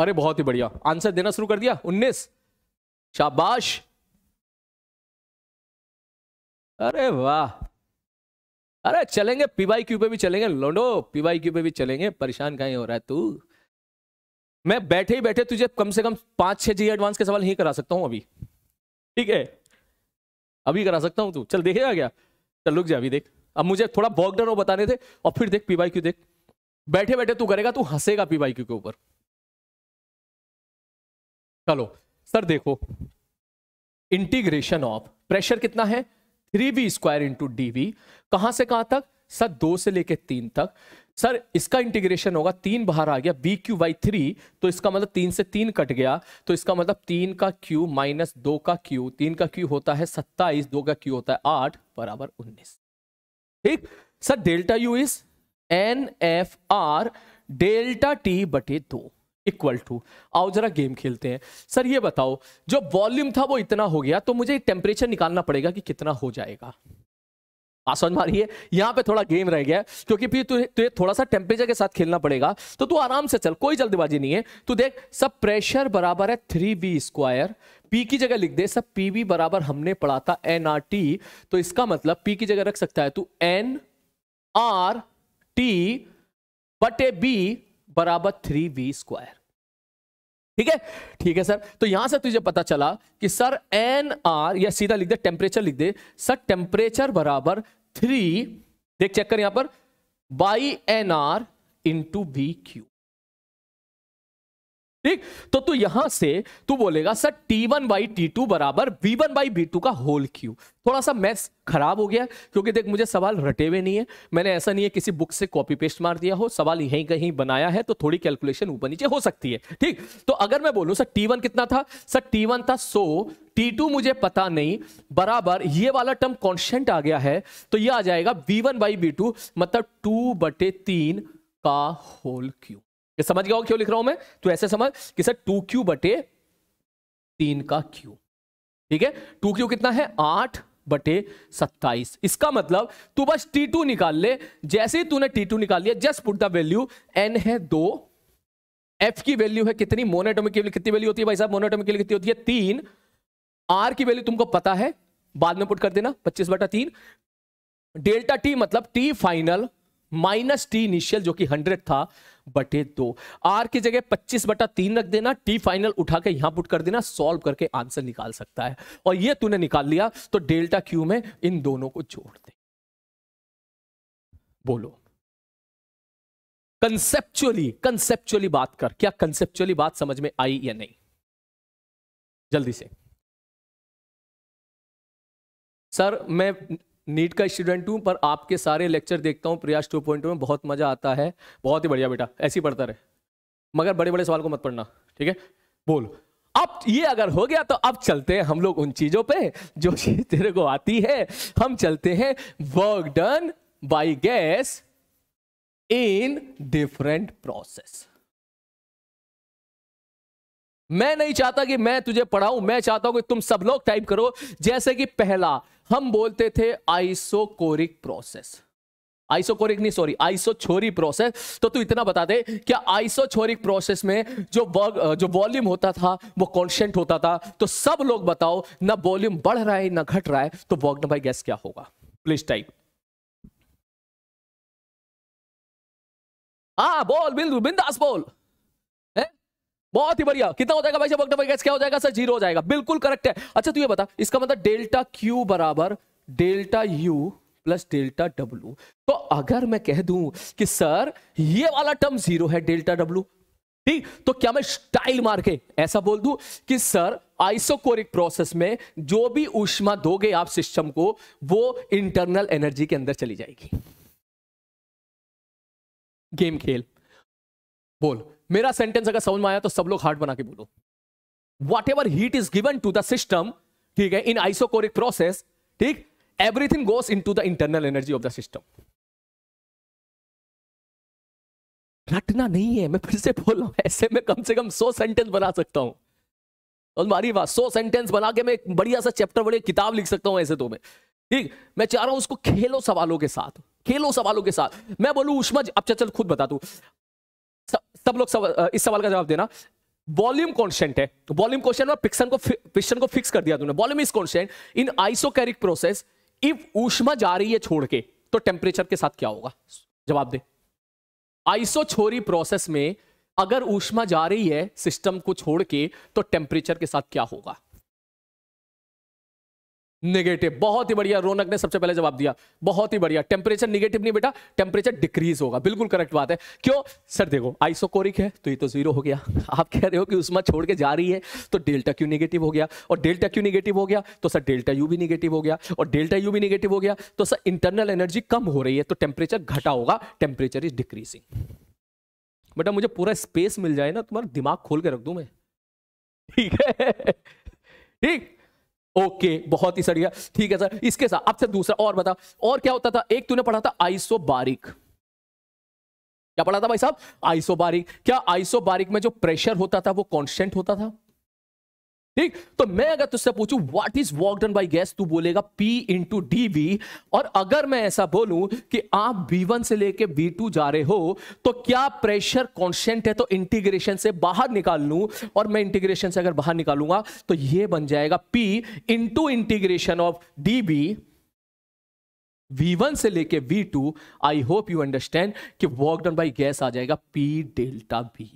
अरे बहुत ही बढ़िया आंसर देना शुरू कर दिया उन्नीस शाबाश अरे वाह अरे चलेंगे पीवाई क्यू पे भी चलेंगे लोडो पीवाई क्यू पे भी चलेंगे परेशान कहीं हो रहा है तू मैं बैठे ही बैठे तुझे कम से कम पांच छह जी एडवांस के सवाल ही करा सकता हूं अभी ठीक है अभी करा सकता हूं तू चल देखेगा क्या चल रुक जा अभी देख अब मुझे थोड़ा बॉकडर बताने थे और फिर देख पीवाई क्यू देख बैठे बैठे तू करेगा तू हंसेगा पीवाई क्यू के ऊपर चलो सर देखो इंटीग्रेशन ऑफ प्रेशर कितना है three V square into D V कहां से कहां तक सर दो से लेके तीन तक सर इसका इंटीग्रेशन होगा तीन बाहर आ गया बी क्यू बाई थ्री तो इसका मतलब तीन से तीन कट गया तो इसका मतलब तीन का क्यू माइनस दो का क्यू तीन का क्यू होता है सत्ताईस दो का क्यू होता है आठ बराबर उन्नीस ठीक sir delta U is N F R delta T बटे दो इक्वल टू आओ जरा गेम खेलते हैं सर ये बताओ जो वॉल्यूम था वो इतना हो गया तो मुझे टेम्परेचर निकालना पड़ेगा कि कितना हो जाएगा बात मारी है यहाँ पे थोड़ा गेम रह गया क्योंकि फिर तुझे तुझे थोड़ा सा टेम्परेचर के साथ खेलना पड़ेगा तो तू आराम से चल कोई जल्दबाजी नहीं है तू देख सब प्रेशर बराबर है थ्री बी स्क्वायर पी की जगह लिख दे सब पी वी बराबर हमने पढ़ा था एन आर टी तो इसका मतलब पी की जगह रख सकता है तू एन आर टी बटे बी बराबर थ्री वी स्क्वायर ठीक है ठीक है सर तो यहां से तुझे पता चला कि सर एन आर या सीधा लिख दे टेम्परेचर लिख दे सर टेम्परेचर बराबर थ्री देख चेक कर यहां पर by N R into B Q ठीक तो तू यहां से तू बोलेगा sir T one by T two बराबर V one by B two का होल क्यू थोड़ा सा मैथ खराब हो गया क्योंकि देख मुझे सवाल रटे हुए नहीं है मैंने ऐसा नहीं है किसी बुक से कॉपी पेस्ट मार दिया हो सवाल यहीं कहीं बनाया है तो थोड़ी कैलकुलेशन ऊपर नीचे हो सकती है ठीक तो अगर मैं बोलूं सर टी वन कितना था सर टी वन था सो टी टू मुझे पता नहीं बराबर ये वाला टर्म कॉन्स्टेंट आ गया है तो यह आ जाएगा V one by B two मतलब टू बटे तीन का होल क्यू ये समझ गया क्यों लिख रहा हूं मैं तो ऐसे समझ कि सर टू क्यू बटे तीन का क्यू ठीक है टू क्यू कितना है आठ बटे सत्ताईस इसका मतलब तू बस टी टू निकाल ले जैसे ही तूने टी टू निकाल लिया just put the value N है दो एफ की वैल्यू है कितनी मोनोटोमिक कितनी वैल्यू होती है भाई साहब मोनोटोमिक कितनी होती है तीन आर की वैल्यू तुमको पता है बाद में पुट कर देना पच्चीस बटा तीन डेल्टा टी मतलब T final minus T initial जो कि हंड्रेड था बटे दो आर की जगह पच्चीस बटा तीन रख देना टी फाइनल उठा के यहां पुट कर देना सॉल्व करके आंसर निकाल सकता है और ये तूने निकाल लिया तो डेल्टा क्यू में इन दोनों को जोड़ दे बोलो कंसेप्चुअली कंसेप्चुअली बात कर क्या कंसेप्चुअली बात समझ में आई या नहीं जल्दी से सर मैं नीट का स्टूडेंट हूँ पर आपके सारे लेक्चर देखता हूँ प्रयास टू पॉइंट में बहुत मज़ा आता है बहुत ही बढ़िया बेटा ऐसे ही पढ़ता रहे मगर बड़े बड़े सवाल को मत पढ़ना ठीक है बोल अब ये अगर हो गया तो अब चलते हैं हम लोग उन चीज़ों पे जो चीज [LAUGHS] तेरे को आती है हम चलते हैं work done by gas in different process मैं नहीं चाहता कि मैं तुझे पढ़ाऊं मैं चाहता हूं कि तुम सब लोग टाइप करो जैसे कि पहला हम बोलते थे आइसोकोरिक प्रोसेस आइसोकोरिक नहीं सॉरी आइसोछोरी प्रोसेस तो तू इतना बता दे क्या आइसोछोरिक प्रोसेस में जो वर्ग जो वॉल्यूम होता था वो कॉन्स्टेंट होता था तो सब लोग बताओ ना वॉल्यूम बढ़ रहा है ना घट रहा है तो वर्ग भाई गैस क्या होगा प्लीज टाइप हाँ बोल बिंदु बिंदास बोल बहुत ही बढ़िया कितना हो जाएगा भाई साहब नंबर क्या हो जाएगा सर जीरो हो जाएगा बिल्कुल करेक्ट है अच्छा तू ये बता इसका मतलब डेल्टा क्यू बराबर delta U plus delta W तो अगर मैं कह दूं कि सर ये वाला टर्म जीरो है डेल्टा डब्ल्यू ठीक तो क्या मैं स्टाइल मार के ऐसा बोल दूं कि सर आइसोकोरिक प्रोसेस में जो भी ऊष्मा दोगे आप सिस्टम को वो इंटरनल एनर्जी के अंदर चली जाएगी गेम खेल बोल मेरा सेंटेंस अगर समझ में आया तो सब लोग हार्ट बना के बोलो whatever heat is given to the system ठीक है इन आइसोकोरिक प्रोसेस ठीक everything goes into the internal energy of the system रटना नहीं है मैं फिर से बोल रहा हूं ऐसे में कम से कम सौ सेंटेंस बना सकता हूं और मारी बात सौ सेंटेंस बना के मैं एक बढ़िया सा चैप्टर बढ़िया किताब लिख सकता हूं ऐसे तो मैं ठीक मैं चाह रहा हूं उसको खेलो सवालों के साथ खेलो सवालों के साथ मैं बोलू उष्मा अब चल खुद बता दू सब लोग सव, इस सवाल का जवाब देना वॉल्यूम कॉन्स्टेंट है वॉल्यूम क्वेश्चन और पिक्सन को पिक्सन को फिक्स कर दिया तुमने volume is constant in isochoric process if ऊष्मा जा रही है छोड़ के तो टेम्परेचर के साथ क्या होगा जवाब दे आइसोछोरी प्रोसेस में अगर ऊष्मा जा रही है सिस्टम को छोड़ के तो टेम्परेचर के साथ क्या होगा निगेटिव बहुत ही बढ़िया रोनक ने सबसे पहले जवाब दिया बहुत ही बढ़िया टेम्परेचर निगेटिव नहीं बेटा टेम्परेचर डिक्रीज होगा बिल्कुल करेक्ट बात है क्यों सर देखो आइसोकोरिक है तो ये तो जीरो हो गया [LAUGHS] आप कह रहे हो कि उसमें छोड़ के जा रही है तो डेल्टा क्यू निगेटिव हो गया और डेल्टा क्यू निगेटिव हो गया तो सर डेल्टा यू भी निगेटिव हो गया और डेल्टा यू भी निगेटिव हो गया तो सर इंटरनल एनर्जी कम हो रही है तो टेम्परेचर घटा होगा टेम्परेचर इज डिक्रीजिंग बेटा मुझे पूरा स्पेस मिल जाए ना तुम्हारा दिमाग खोल के रख दू मैं ठीक है [LAUGHS] ठीक ओके बहुत ही सड़िया ठीक है सर इसके साथ अब सर दूसरा और बता और क्या होता था एक तूने पढ़ा था आइसो बारिक क्या पढ़ा था भाई साहब आइसो बारिक क्या आइसो बारिक में जो प्रेशर होता था वो कांस्टेंट होता था ठीक तो मैं अगर तुझसे पूछू what is work done by gas तू बोलेगा पी इंटू डी वी और अगर मैं ऐसा बोलूं कि आप बी वन से लेके बी टू जा रहे हो तो क्या प्रेशर कॉन्स्टेंट है तो इंटीग्रेशन से बाहर निकाल लू और मैं इंटीग्रेशन से अगर बाहर निकालूंगा तो ये बन जाएगा P into integration of D B V one से लेके V two I hope you understand कि वर्क डन बाई गैस आ जाएगा पी डेल्टा बी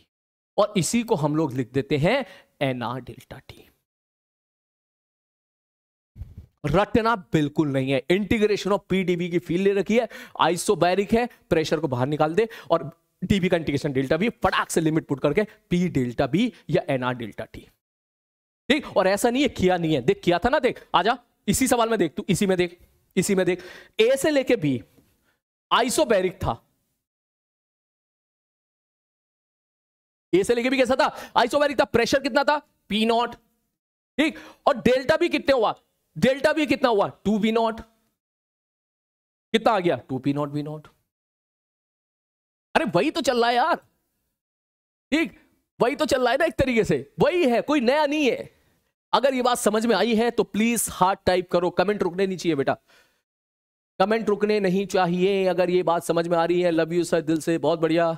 और इसी को हम लोग लिख देते हैं एन आर डेल्टा टी रटना बिल्कुल नहीं है इंटीग्रेशन ऑफ पीडीबी की फील ले रखी है आइसोबैरिक है प्रेशर को बाहर निकाल दे और डीबी का इंटीग्रेशन डेल्टा भी फटाक से लिमिट पुट करके पी डेल्टा बी या एनआर डेल्टा टी ठीक और ऐसा नहीं है किया नहीं है देख किया था ना देख आजा इसी सवाल में देख तू इसी में देख इसी में देख ए से लेके बी आइसोबैरिक था ए से लेके भी कैसा था आइसोबैरिक था प्रेशर कितना था पी नॉट ठीक और डेल्टा भी कितने हुआ डेल्टा भी कितना हुआ टू बी नॉट कितना आ गया two P not be naught अरे वही तो चल रहा है यार ठीक वही तो चल रहा है ना एक तरीके से वही है कोई नया नहीं है अगर ये बात समझ में आई है तो प्लीज हार्ट टाइप करो कमेंट रुकने नहीं चाहिए बेटा कमेंट रुकने नहीं चाहिए अगर ये बात समझ में आ रही है लव यू सर दिल से बहुत बढ़िया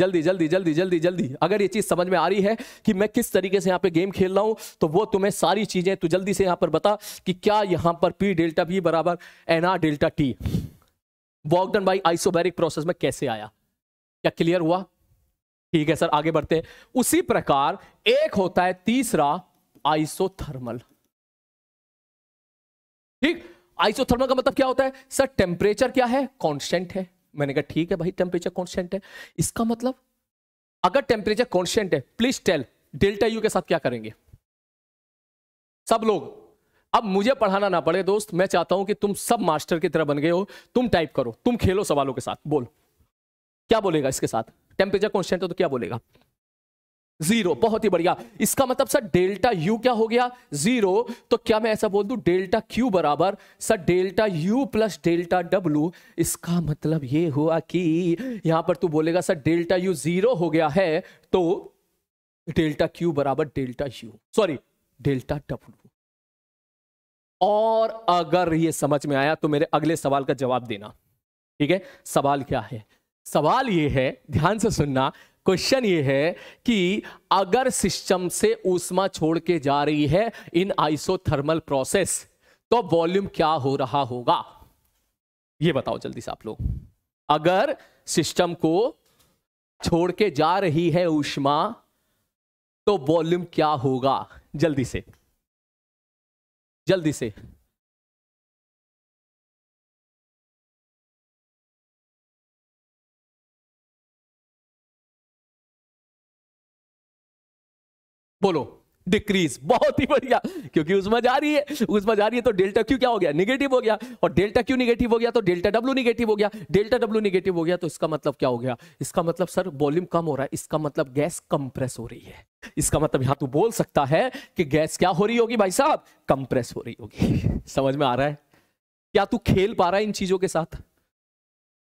जल्दी जल्दी जल्दी जल्दी जल्दी अगर ये चीज समझ में आ रही है कि मैं किस तरीके से यहाँ पे गेम खेल रहा हूँ तो वो तुम्हें सारी चीजें तो जल्दी से यहाँ पर बता कि क्या यहाँ पर पी डेल्टा बी बराबर N R delta T work done by isobaric process में कैसे आया क्या क्लियर हुआ ठीक है सर आगे बढ़ते हैं उसी प्रकार एक होता है तीसरा आइसोथर्मल ठीक आइसोथर्मल का मतलब क्या होता है सर टेम्परेचर क्या है कॉन्स्टेंट है मैंने कहा ठीक है भाई टेम्परेचर कॉन्स्टेंट है इसका मतलब अगर टेम्परेचर कॉन्स्टेंट है प्लीज टेल डेल्टा यू के साथ क्या करेंगे सब लोग अब मुझे पढ़ाना ना पड़े दोस्त मैं चाहता हूं कि तुम सब मास्टर की तरह बन गए हो तुम टाइप करो तुम खेलो सवालों के साथ बोल क्या बोलेगा इसके साथ टेम्परेचर कॉन्स्टेंट है तो क्या बोलेगा जीरो बहुत ही बढ़िया इसका मतलब सर डेल्टा यू क्या हो गया जीरो तो क्या मैं ऐसा बोल दू डेल्टा क्यू बराबर sir delta U plus delta W इसका मतलब ये हुआ कि यहां पर तू बोलेगा सर डेल्टा यू जीरो हो गया है तो डेल्टा क्यू बराबर delta U sorry delta W और अगर ये समझ में आया तो मेरे अगले सवाल का जवाब देना ठीक है सवाल क्या है सवाल ये है ध्यान से सुनना क्वेश्चन ये है कि अगर सिस्टम से ऊष्मा छोड़ के जा रही है इन आइसोथर्मल प्रोसेस तो वॉल्यूम क्या हो रहा होगा ये बताओ जल्दी से आप लोग अगर सिस्टम को छोड़ के जा रही है ऊष्मा तो वॉल्यूम क्या होगा जल्दी से जल्दी से बोलो डिक्रीज बहुत ही बढ़िया क्योंकि उसमें जा रही है उसमें जा रही है तो डेल्टा क्यू क्या हो गया निगेटिव हो गया और डेल्टा क्यू निगेटिव हो गया तो डेल्टा डब्ल्यू निगेटिव हो गया डेल्टा डब्ल्यू निगेटिव हो गया तो इसका मतलब क्या हो गया इसका मतलब सर वॉल्यूम कम हो रहा है इसका मतलब गैस कंप्रेस हो रही है इसका मतलब यहां तू बोल सकता है कि गैस क्या हो रही होगी भाई साहब कंप्रेस हो रही होगी [LAUGHS] समझ में आ रहा है क्या तू खेल पा रहा है इन चीजों के साथ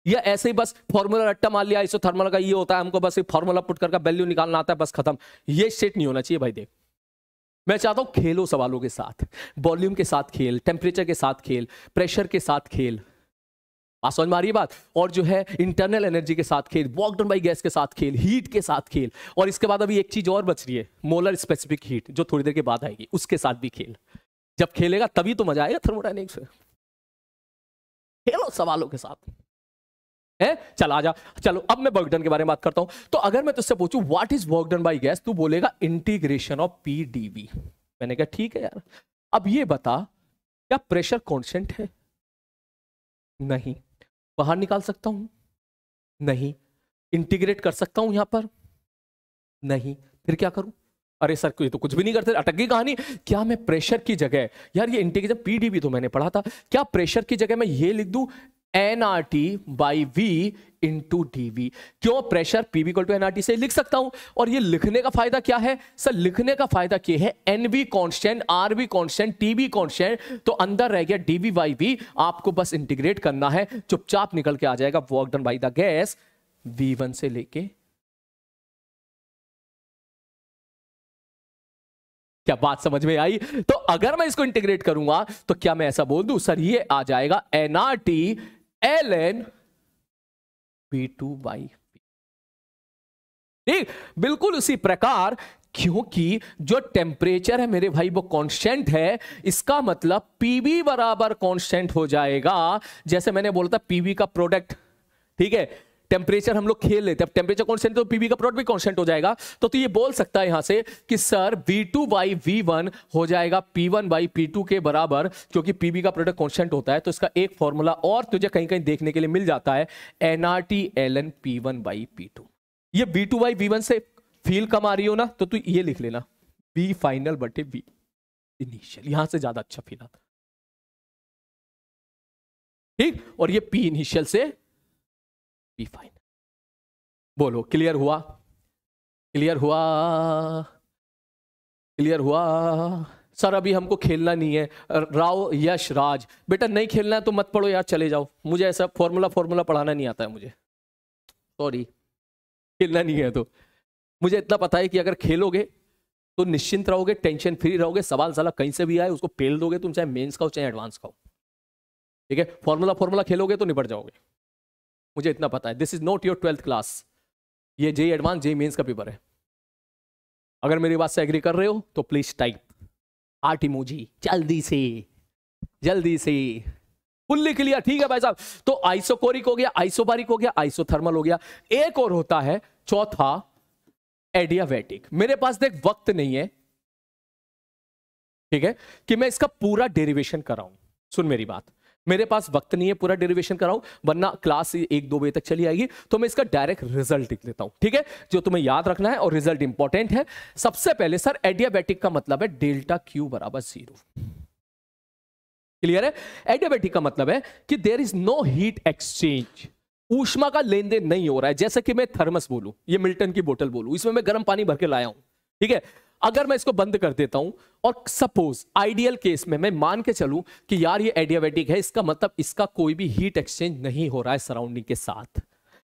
या ऐसे ही बस फॉर्मूला रट्टा मान लिया थर्मल का ये होता है हमको बस एक फॉर्मूला पुट करके वैल्यू निकालना आता है बस खत्म ये सेट नहीं होना चाहिए भाई देख मैं चाहता हूं खेलो सवालों के साथ वॉल्यूम के साथ खेल टेम्परेचर के साथ खेल प्रेशर के साथ खेल बात मारी बात और जो है इंटरनल एनर्जी के साथ खेल वॉकडन बाई गैस के साथ खेल हीट के साथ खेल और इसके बाद अभी एक चीज और बच रही है मोलर स्पेसिफिक हीट जो थोड़ी देर के बाद आएगी उसके साथ भी खेल जब खेलेगा तभी तो मजा आएगा थर्मोडाइनिक्स खेलो सवालों के साथ है चल आ जा चलो अब मैं वर्कडन के बारे में बात करता हूं तो अगर मैं तुझसे पूछू what is work done by gas तू बोलेगा इंटीग्रेशन ऑफ पी डीवी मैंने कहा ठीक है यार अब ये बता क्या प्रेशर कॉन्स्टेंट है नहीं बाहर निकाल सकता हूं नहीं इंटीग्रेट कर सकता हूं यहां पर नहीं फिर क्या करूं अरे सर कोई तो कुछ भी नहीं करते अटक गई कहानी क्या मैं प्रेशर की जगह यार ये इंटीग्रेशन पीडीबी तो मैंने पढ़ा था क्या प्रेशर की जगह मैं ये लिख दूं N R T by V into D V क्यों प्रेशर पीवी को टू टी से लिख सकता हूं और ये लिखने का फायदा क्या है सर लिखने का फायदा क्या है R V constant T V constant तो अंदर रह गया वी बाई वी आपको बस इंटीग्रेट करना है चुपचाप निकल के आ जाएगा work done by the gas V one से लेके क्या बात समझ में आई तो अगर मैं इसको इंटीग्रेट करूंगा तो क्या मैं ऐसा बोल दू सर ये आ जाएगा NRT L N P two by ठीक बिल्कुल उसी प्रकार क्योंकि जो टेम्परेचर है मेरे भाई वो कांस्टेंट है इसका मतलब पीवी बराबर कांस्टेंट हो जाएगा जैसे मैंने बोला था पीवी का प्रोडक्ट ठीक है टेम्परेचर हम लोग खेल लेते हैं अब टेम्परेचर कॉन्सेंट तो पीवी का प्रोडक्ट भी कॉन्सेंट हो जाएगा तो, तो ये बोल सकता है यहां से कि sir V two by V one हो जाएगा P one by P two के बराबर क्योंकि पीवी का प्रोडक्ट कॉन्सेंट होता है तो इसका एक फॉर्मूला और तुझे कहीं कहीं देखने के लिए मिल जाता है T L N P one by P two ये V two by V one से फील कम आ रही हो ना तो तू ये लिख लेना बी फाइनल बटे बी इनिशियल यहां से ज्यादा अच्छा फील आता ठीक और ये पी इनिशियल से बी फाइन बोलो क्लियर हुआ क्लियर हुआ क्लियर हुआ सर अभी हमको खेलना नहीं है राव यश राज बेटा नहीं खेलना है तो मत पढ़ो यार चले जाओ मुझे ऐसा फॉर्मूला फॉर्मूला पढ़ाना नहीं आता है मुझे सॉरी खेलना नहीं है तो मुझे इतना पता है कि अगर खेलोगे तो निश्चिंत रहोगे टेंशन फ्री रहोगे सवाल सलाह कहीं से भी आए उसको फेल दोगे तुम चाहे मेंस का हो चाहे एडवांस का हो ठीक है फॉर्मूला फॉर्मूला खेलोगे तो निपट जाओगे मुझे इतना पता है this is not your twelfth class ये जे एडवांस जे मेन्स का पेपर है अगर मेरी बात से एग्री कर रहे हो तो प्लीज टाइप आर्ट इमोजी जल्दी से जल्दी से फुल्ली क्लियर ठीक है भाई साहब तो आइसोकोरिक हो गया आइसोबारिक हो गया आइसोथर्मल हो गया एक और होता है चौथा एडियावेटिक मेरे पास देख वक्त नहीं है ठीक है कि मैं इसका पूरा डेरिवेशन कराऊं सुन मेरी बात मेरे पास वक्त नहीं है पूरा डेरिवेशन कराऊ वरना क्लास एक दो बजे तक चली आएगी तो मैं इसका डायरेक्ट रिजल्ट लिख देता हूं ठीक है जो तुम्हें याद रखना है और रिजल्ट इंपॉर्टेंट है सबसे पहले सर एडियाबैटिक का मतलब है डेल्टा क्यू बराबर जीरो क्लियर है एडियाबैटिक का मतलब है कि there is no heat exchange ऊष्मा का लेन देन नहीं हो रहा है जैसे कि मैं थर्मस बोलूं ये मिल्टन की बोतल बोलूं इसमें मैं गर्म पानी भर के लाया हूं ठीक है अगर मैं इसको बंद कर देता हूं और सपोज आइडियल केस में मैं मान के चलूं कि यार ये एडियाबेटिक है इसका मतलब इसका कोई भी हीट एक्सचेंज नहीं हो रहा है सराउंडिंग के साथ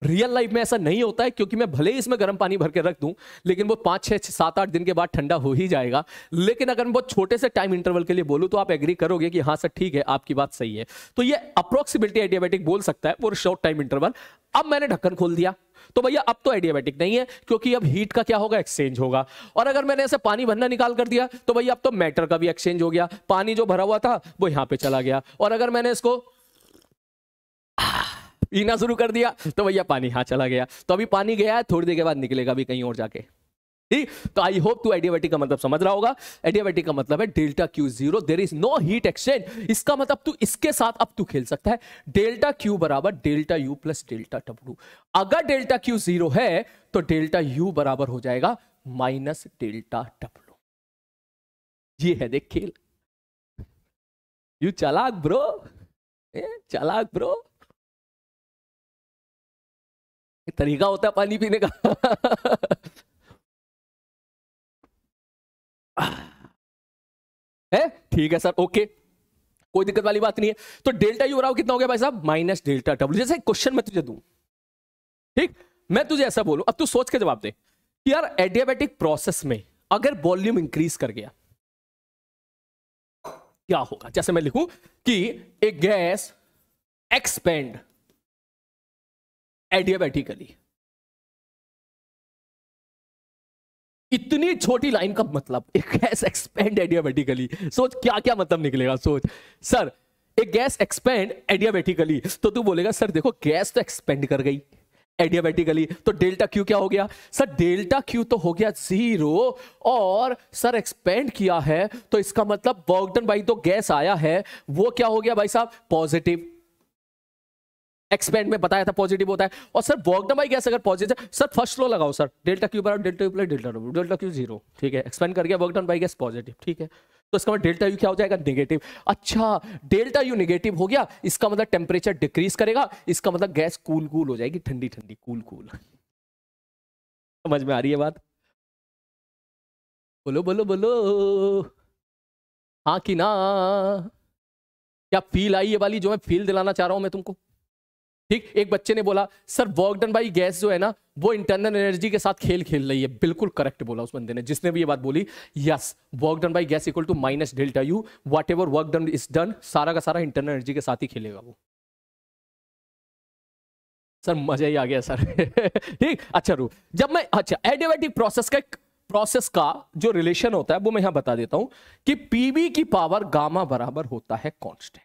रियल लाइफ में ऐसा नहीं होता है क्योंकि मैं भले ही इसमें गर्म पानी भर के रख दूं लेकिन वो पांच छह सात आठ दिन के बाद ठंडा हो ही जाएगा लेकिन अगर मैं बहुत छोटे से टाइम इंटरवल के लिए बोलूँ तो आप एग्री करोगे कि हाँ सर ठीक है आपकी बात सही है तो ये अप्रोक्सीबिलिटी एडियाबेटिक बोल सकता है वो शॉर्ट टाइम इंटरवल अब मैंने ढक्कन खोल दिया तो भैया अब तो एडियाबेटिक नहीं है क्योंकि अब हीट का क्या होगा एक्सचेंज होगा और अगर मैंने ऐसे पानी भरना निकाल कर दिया तो भैया अब तो मैटर का भी एक्सचेंज हो गया पानी जो भरा हुआ था वो यहां पे चला गया और अगर मैंने इसको पीना शुरू कर दिया तो भैया पानी यहां चला गया तो अभी पानी गया है थोड़ी देर के बाद निकलेगा भी कहीं और जाके ठीक तो आई होप टू एडियाबैटिक का मतलब समझ रहा होगा एडियाबैटिक का मतलब है delta Q zero there is no heat exchange इसका मतलब तू इसके साथ अब तू खेल सकता है डेल्टा क्यू बराबर delta U plus delta W अगर डेल्टा क्यू जीरो है तो डेल्टा यू बराबर हो जाएगा माइनस डेल्टा डब्ल्यू ये है देख खेल यू चलाक ब्रो ए, चलाक ब्रो तरीका होता है पानी पीने का [LAUGHS] है ठीक है सर ओके कोई दिक्कत वाली बात नहीं है तो डेल्टा यू बराबर कितना हो गया भाई साहब माइनस डेल्टा डब्ल्यू जैसे क्वेश्चन मैं तुझे दू ठीक मैं तुझे ऐसा बोलू अब तू सोच के जवाब दे कि यार एडियाबेटिक प्रोसेस में अगर वॉल्यूम इंक्रीज कर गया क्या होगा जैसे मैं लिखूं कि ए गैस एक्सपेंड एडियाबैटिकली इतनी छोटी लाइन का मतलब एक गैस एक्सपेंड एडियाबेटिकली सोच क्या क्या मतलब निकलेगा सोच सर एक गैस एक्सपेंड एडियाबेटिकली तो तू बोलेगा सर देखो गैस तो एक्सपेंड कर गई एडियाबेटिकली तो डेल्टा क्यू क्या हो गया सर डेल्टा क्यू तो हो गया जीरो और सर एक्सपेंड किया है तो इसका मतलब वर्कडन बाई तो गैस आया है वो क्या हो गया भाई साहब पॉजिटिव एक्सपेंड में बताया था पॉजिटिव होता है और सर डन बाई गैस अगर पॉजिटिव सर फर्स्ट लो लगाओ सर डेल्टा क्यू बराबर delta U plus delta W delta Q zero ठीक है एक्सपेंड कर गया डन बाई गैस पॉजिटिव ठीक है तो इसका मतलब डेल्टा यू क्या हो जाएगा नेगेटिव अच्छा डेल्टा यू नेगेटिव हो गया इसका मतलब टेम्परेचर डिक्रीज करेगा इसका मतलब गैस कूल कूल हो जाएगी ठंडी ठंडी कूल कूल समझ में आ रही है बात बोलो बोलो बोलो हाँ कि ना क्या फील आई ये वाली जो मैं फील दिलाना चाह रहा हूं मैं तुमको ठीक एक बच्चे ने बोला sir work done by gas जो है ना वो इंटरनल एनर्जी के साथ खेल खेल रही है बिल्कुल करेक्ट बोला उस बंदे ने जिसने भी ये बात बोली yes work done by gas equal to minus delta U whatever work done is done सारा का सारा इंटरनल एनर्जी के साथ ही खेलेगा वो सर मजा ही आ गया सर [LAUGHS] ठीक अच्छा रू जब मैं अच्छा एडियाबेटिक प्रोसेस का प्रोसेस का जो रिलेशन होता है वो मैं यहां बता देता हूं कि पीबी की पावर गामा बराबर होता है कॉन्स्टेंट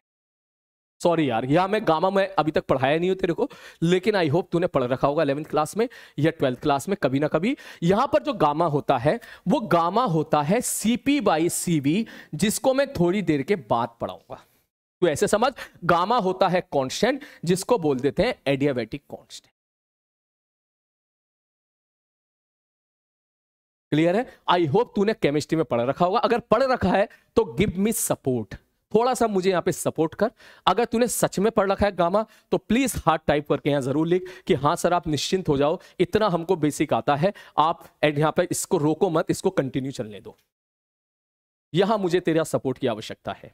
सॉरी यार यहाँ मैं गामा में अभी तक पढ़ाया नहीं हूँ तेरे को लेकिन आई होप तूने पढ़ रखा होगा इलेवंथ क्लास में या ट्वेल्थ क्लास में कभी ना कभी यहाँ पर जो गामा होता है वो गामा होता है सीपी बाई बी जिसको मैं थोड़ी देर के बाद पढ़ाऊंगा तो ऐसे समझ गामा होता है कॉन्स्टेंट जिसको बोल देते हैं एडियाबेटिक कॉन्स्टेंट क्लियर है आई होप तूने केमिस्ट्री में पढ़ रखा होगा अगर पढ़ रखा है तो गिव मी सपोर्ट थोड़ा सा मुझे यहां पे सपोर्ट कर अगर तूने सच में पढ़ रखा है गामा तो प्लीज हार्ट टाइप करके यहां जरूर लिख कि हाँ सर आप निश्चिंत हो जाओ इतना हमको बेसिक आता है आप एंड यहां पे इसको रोको मत इसको कंटिन्यू चलने दो यहां मुझे तेरा सपोर्ट की आवश्यकता है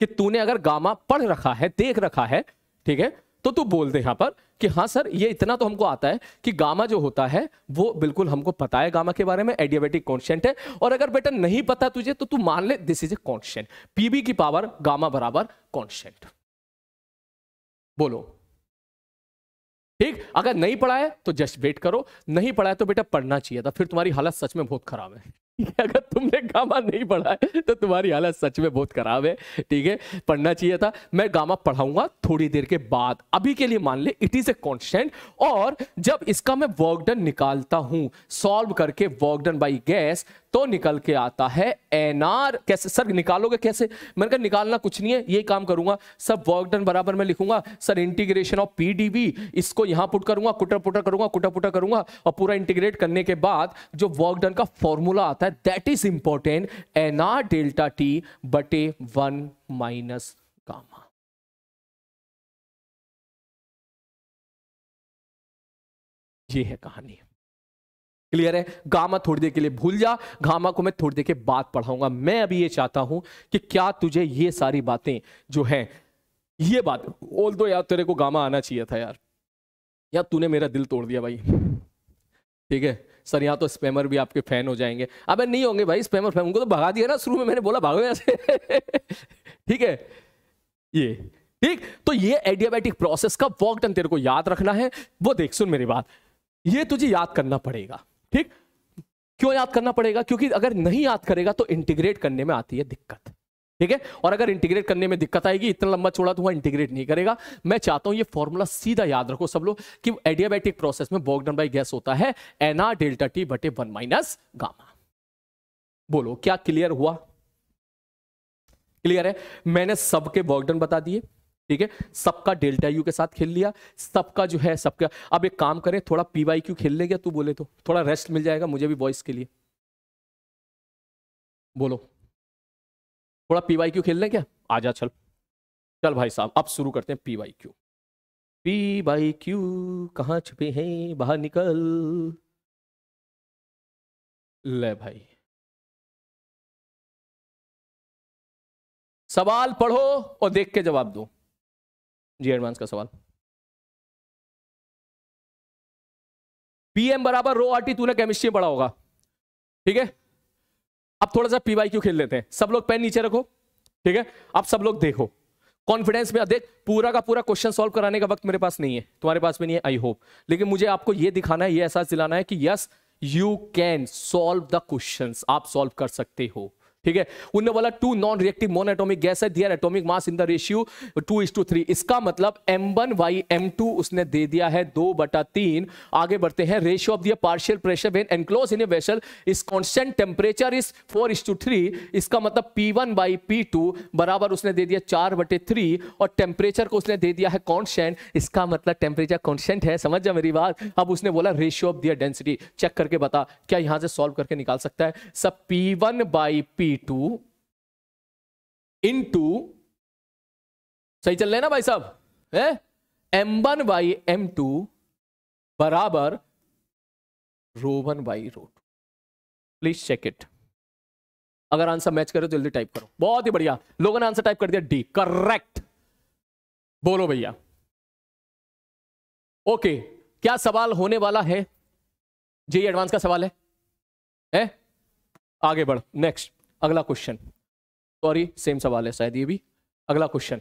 कि तूने अगर गामा पढ़ रखा है देख रखा है ठीक है तो तू बोल दे यहां पर कि हाँ सर ये इतना तो हमको आता है कि गामा जो होता है वो बिल्कुल हमको पता है गामा के बारे में एडियाबेटिक कॉन्सेंट है और अगर बेटा नहीं पता तुझे तो तू मान ले this is a constant PV की पावर गामा बराबर कॉन्स्टेंट बोलो ठीक अगर नहीं पढ़ा है तो जस्ट वेट करो नहीं पढ़ा है तो बेटा पढ़ना चाहिए था फिर तुम्हारी हालत सच में बहुत खराब है अगर तुमने गामा नहीं पढ़ा है तो तुम्हारी हालत सच में बहुत खराब है ठीक है पढ़ना चाहिए था मैं गामा पढ़ाऊंगा थोड़ी देर के बाद अभी के लिए मान ले इट इज ए कॉन्स्टेंट और जब इसका मैं वर्कडन निकालता हूं सॉल्व करके वर्कडन बाई गैस तो निकल के आता है एनआर कैसे सर निकालोगे कैसे मैंने कहा निकालना कुछ नहीं है ये काम करूंगा सब वर्क डन बराबर में लिखूंगा सर इंटीग्रेशन ऑफ पीडीबी इसको यहां पुट करूंगा कुटर पुटर करूंगा कुटर पुटर करूंगा और पूरा इंटीग्रेट करने के बाद जो वर्क डन का फॉर्मूला आता है that is important NR delta T बटे वन माइनस गामा ये है कहानी क्लियर है गामा थोड़ी देर के लिए भूल जा गामा को मैं थोड़ी देर के बाद पढ़ाऊंगा मैं अभी ये चाहता हूं कि क्या तुझे ये सारी बातें जो है ये बात बोल दो यार तेरे को गामा आना चाहिए था यार यार तूने मेरा दिल तोड़ दिया भाई ठीक है सर यहाँ तो स्पैमर भी आपके फैन हो जाएंगे अब नहीं होंगे भाई स्पैमर फैन उनको तो भगा दिया ना शुरू में मैंने बोला भागो यहाँ से ठीक है ये ठीक तो ये एडियाबैटिक प्रोसेस का वर्क डन तेरे को याद रखना है वो देख सुन मेरी बात ये तुझे याद करना पड़ेगा ठीक क्यों याद करना पड़ेगा क्योंकि अगर नहीं याद करेगा तो इंटीग्रेट करने में आती है दिक्कत ठीक है और अगर इंटीग्रेट करने में दिक्कत आएगी इतना लंबा चौड़ा तो वह इंटीग्रेट नहीं करेगा मैं चाहता हूं ये फॉर्मूला सीधा याद रखो सब लोग कि एडियाबैटिक प्रोसेस में बोगडन बाई गैस होता है एना डेल्टा टी बटे वन माइनस गामा बोलो क्या क्लियर हुआ क्लियर है मैंने सबके बॉगडन बता दिए ठीक है सबका डेल्टा यू के साथ खेल लिया सबका जो है सबका अब एक काम करें थोड़ा पी वाई क्यू खेल गया तू बोले तो थोड़ा रेस्ट मिल जाएगा मुझे भी वॉइस के लिए बोलो थोड़ा पी वाई क्यू खेल लें क्या आ जा चल चल भाई साहब अब शुरू करते हैं P Y Q P Y Q कहाँ छुपे हैं बाहर निकल ले भाई सवाल पढ़ो और देख के जवाब दो जी एडवांस का सवाल पीएम बराबर रो आर टी तूने केमिस्ट्री में पढ़ा होगा ठीक है अब थोड़ा सा पी वाई क्यू खेल लेते हैं सब लोग पेन नीचे रखो ठीक है अब सब लोग देखो कॉन्फिडेंस में देख पूरा का पूरा क्वेश्चन सॉल्व कराने का वक्त मेरे पास नहीं है तुम्हारे पास भी नहीं है आई होप लेकिन मुझे आपको यह दिखाना है ये एहसास दिलाना है कि yes you can solve the question आप सॉल्व कर सकते हो ठीक है उनने बोला two non reactive monatomic gas है their atomic mass in the ratio two is two three इसका मतलब M one by M two उसने दे दिया है दो बटा तीन आगे बढ़ते हैं ratio of their partial pressure when enclose in a vessel is constant temperature is four is two three इसका मतलब P one by P two बराबर उसने दे दिया चार बटे थ्री और टेम्परेचर को उसने दे दिया है कॉन्स्टेंट इसका मतलब टेम्परेचर कॉन्स्टेंट है समझ जा मेरी बात अब उसने बोला ratio of their density check करके बता क्या यहां से सॉल्व करके निकाल सकता है सब P one by P two into सही चल रहे ना भाई साहब है M one by M two बराबर rho one by rho two please check it अगर आंसर मैच करो तो जल्दी टाइप करो बहुत ही बढ़िया लोगों ने आंसर टाइप कर दिया डी करेक्ट बोलो भैया ओके क्या सवाल होने वाला है जी एडवांस का सवाल है, ए? आगे बढ़ नेक्स्ट अगला क्वेश्चन सॉरी सेम सवाल है शायद ये भी अगला क्वेश्चन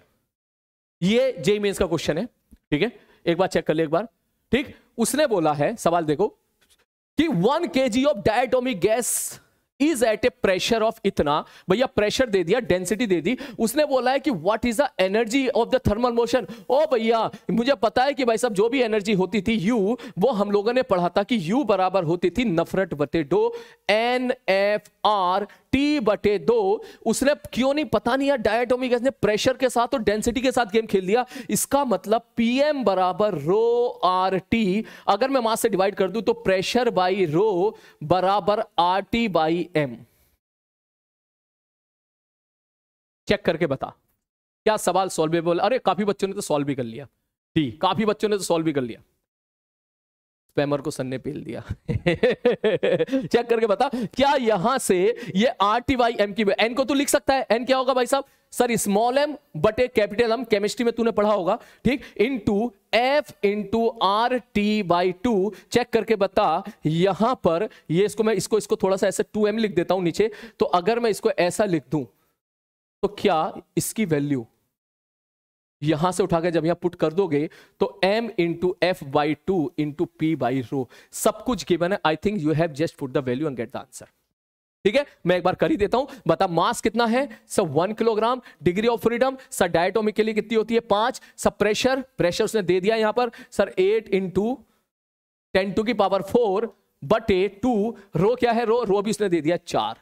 ये जे मेन्स का क्वेश्चन है ठीक है एक बार चेक कर ले एक बार ठीक उसने बोला है सवाल देखो कि one K G of diatomic gas is at a pressure of इतना भैया प्रेशर दे दिया डेंसिटी दे दी उसने बोला है कि what is the energy of the thermal motion ओ भैया मुझे पता है कि भाई साहब जो भी एनर्जी होती थी यू वो हम लोगों ने पढ़ा था कि यू बराबर होती थी नफरत बटे डो एन एफ आर टी बटे दो उसने क्यों नहीं पता नहीं यार डायटोमिक ने प्रेशर के साथ और डेंसिटी के साथ गेम खेल लिया इसका मतलब पीएम बराबर रो आर टी अगर मैं मास से डिवाइड कर दूं तो प्रेशर बाई रो बराबर R T by M check करके बता क्या सवाल सॉल्वेबल अरे काफी बच्चों ने तो सॉल्व भी कर लिया डी काफी बच्चों ने तो सॉल्व भी कर लिया स्पैमर को सन ने पेल दिया चेक [LAUGHS] करके बता क्या यहां से ये आर टी वाई एम की एन को तो लिख सकता है एन क्या होगा भाई साहब सर स्मॉल एम बटे कैपिटल एम केमिस्ट्री में तूने पढ़ा होगा ठीक into F into R T by two check करके बता यहां पर ये इसको मैं इसको इसको थोड़ा सा ऐसे टू एम लिख देता हूं नीचे तो अगर मैं इसको ऐसा लिख दूं तो क्या इसकी वैल्यू यहां से उठाकर जब यहां पुट कर दोगे तो m into F by two into P by rho सब कुछ गिवन है I think you have just put the value and get the answer ठीक है मैं एक बार कर ही देता हूं बता मास कितना है sir one kilogram degree of freedom sir diatomically कितनी होती है पांच सर प्रेशर प्रेशर उसने दे दिया यहां पर sir eight into ten to की पावर फोर बटे टू रो क्या है रो रो भी उसने दे दिया चार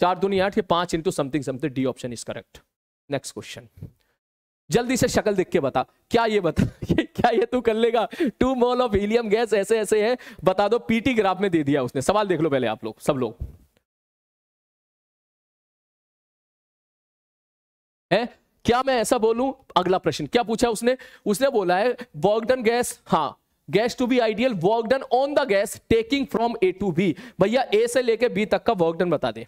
चार दूनी आठ पांच into something something D option is correct next question जल्दी से शक्ल देख के बता क्या ये बता [LAUGHS] ये, क्या ये तू कर लेगा two mole of helium gas ऐसे ऐसे है बता दो पीटी ग्राफ में दे दिया उसने सवाल देख लो पहले आप लोग सब लोग है क्या मैं ऐसा बोलूं अगला प्रश्न क्या पूछा उसने उसने बोला है वर्कडन गैस हाँ gas to be ideal work done on the gas taking from A to B भैया ए से लेके बी तक का वर्कडन बता दे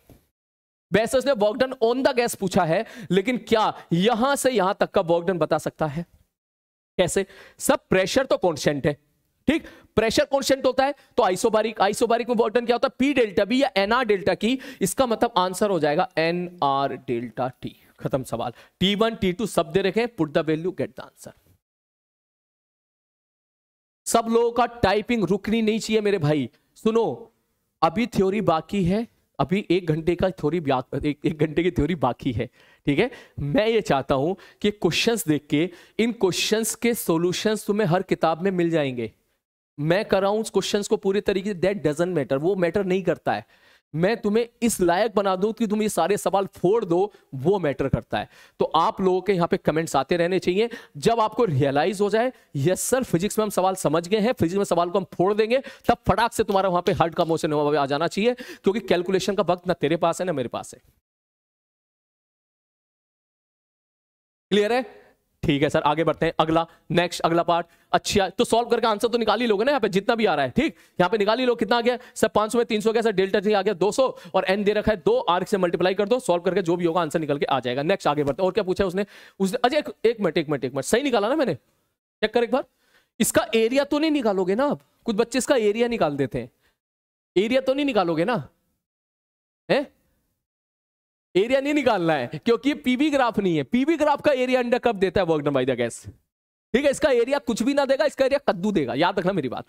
वैसे उसने वर्कडन ऑन द गैस पूछा है लेकिन क्या यहां से यहां तक का वर्कडन बता सकता है कैसे सब प्रेशर तो कॉन्स्टेंट है ठीक प्रेशर कॉन्स्टेंट होता है तो आइसोबारिक आइसोबारिक में वर्कडन क्या होता है पी डेल्टा बी या एनआर डेल्टा की इसका मतलब आंसर हो जाएगा एनआर डेल्टा टी खत्म सवाल टी वन टी टू सब दे रखे put the value get the answer सब लोगों का टाइपिंग रुकनी नहीं चाहिए मेरे भाई सुनो अभी थ्योरी बाकी है अभी एक घंटे का थ्योरी एक, एक घंटे की थ्योरी बाकी है ठीक है मैं ये चाहता हूं कि क्वेश्चंस देख के इन क्वेश्चंस के सॉल्यूशंस तुम्हें हर किताब में मिल जाएंगे मैं कर रहा हूं क्वेश्चंस को पूरी तरीके से दैट डजेंट मैटर वो मैटर नहीं करता है मैं तुम्हें इस लायक बना दूं कि तुम ये सारे सवाल फोड़ दो वो मैटर करता है तो आप लोगों के यहाँ पे कमेंट्स आते रहने चाहिए जब आपको रियलाइज हो जाए यस सर फिजिक्स में हम सवाल समझ गए हैं फिजिक्स में सवाल को हम फोड़ देंगे तब फटाक से तुम्हारा वहां पे हार्ट का मोशन आ जाना चाहिए क्योंकि कैलकुलेशन का वक्त ना तेरे पास है ना मेरे पास है क्लियर है ठीक है सर आगे बढ़ते हैं अगला नेक्स्ट अगला पार्ट अच्छा तो सॉल्व करके आंसर तो निकाली ही लोगे ना यहाँ पे जितना भी आ रहा है ठीक यहाँ पे निकाली लोग लो कितना आ गया सर पांच सौ में तीन सौ गया सर डेल्टा जी आ गया दो सौ और एन दे रखा है दो आर से मल्टीप्लाई कर दो सॉल्व करके जो भी होगा आंसर निकल के आ जाएगा नेक्स्ट आगे बढ़ते और क्या पूछा उसने उसने अजय एक, एक मिनट एक मिनट एक मिनट सही निकाला ना मैंने चेक कर एक बार इसका एरिया तो नहीं निकालोगे ना आप कुछ बच्चे इसका एरिया निकाल देते हैं एरिया तो नहीं निकालोगे ना है एरिया नहीं निकालना है क्योंकि ये पीवी ग्राफ नहीं है पीवी ग्राफ का एरिया अंडर कब देता है work done by the gas ठीक है इसका एरिया कुछ भी ना देगा इसका एरिया कद्दू देगा याद रखना मेरी बात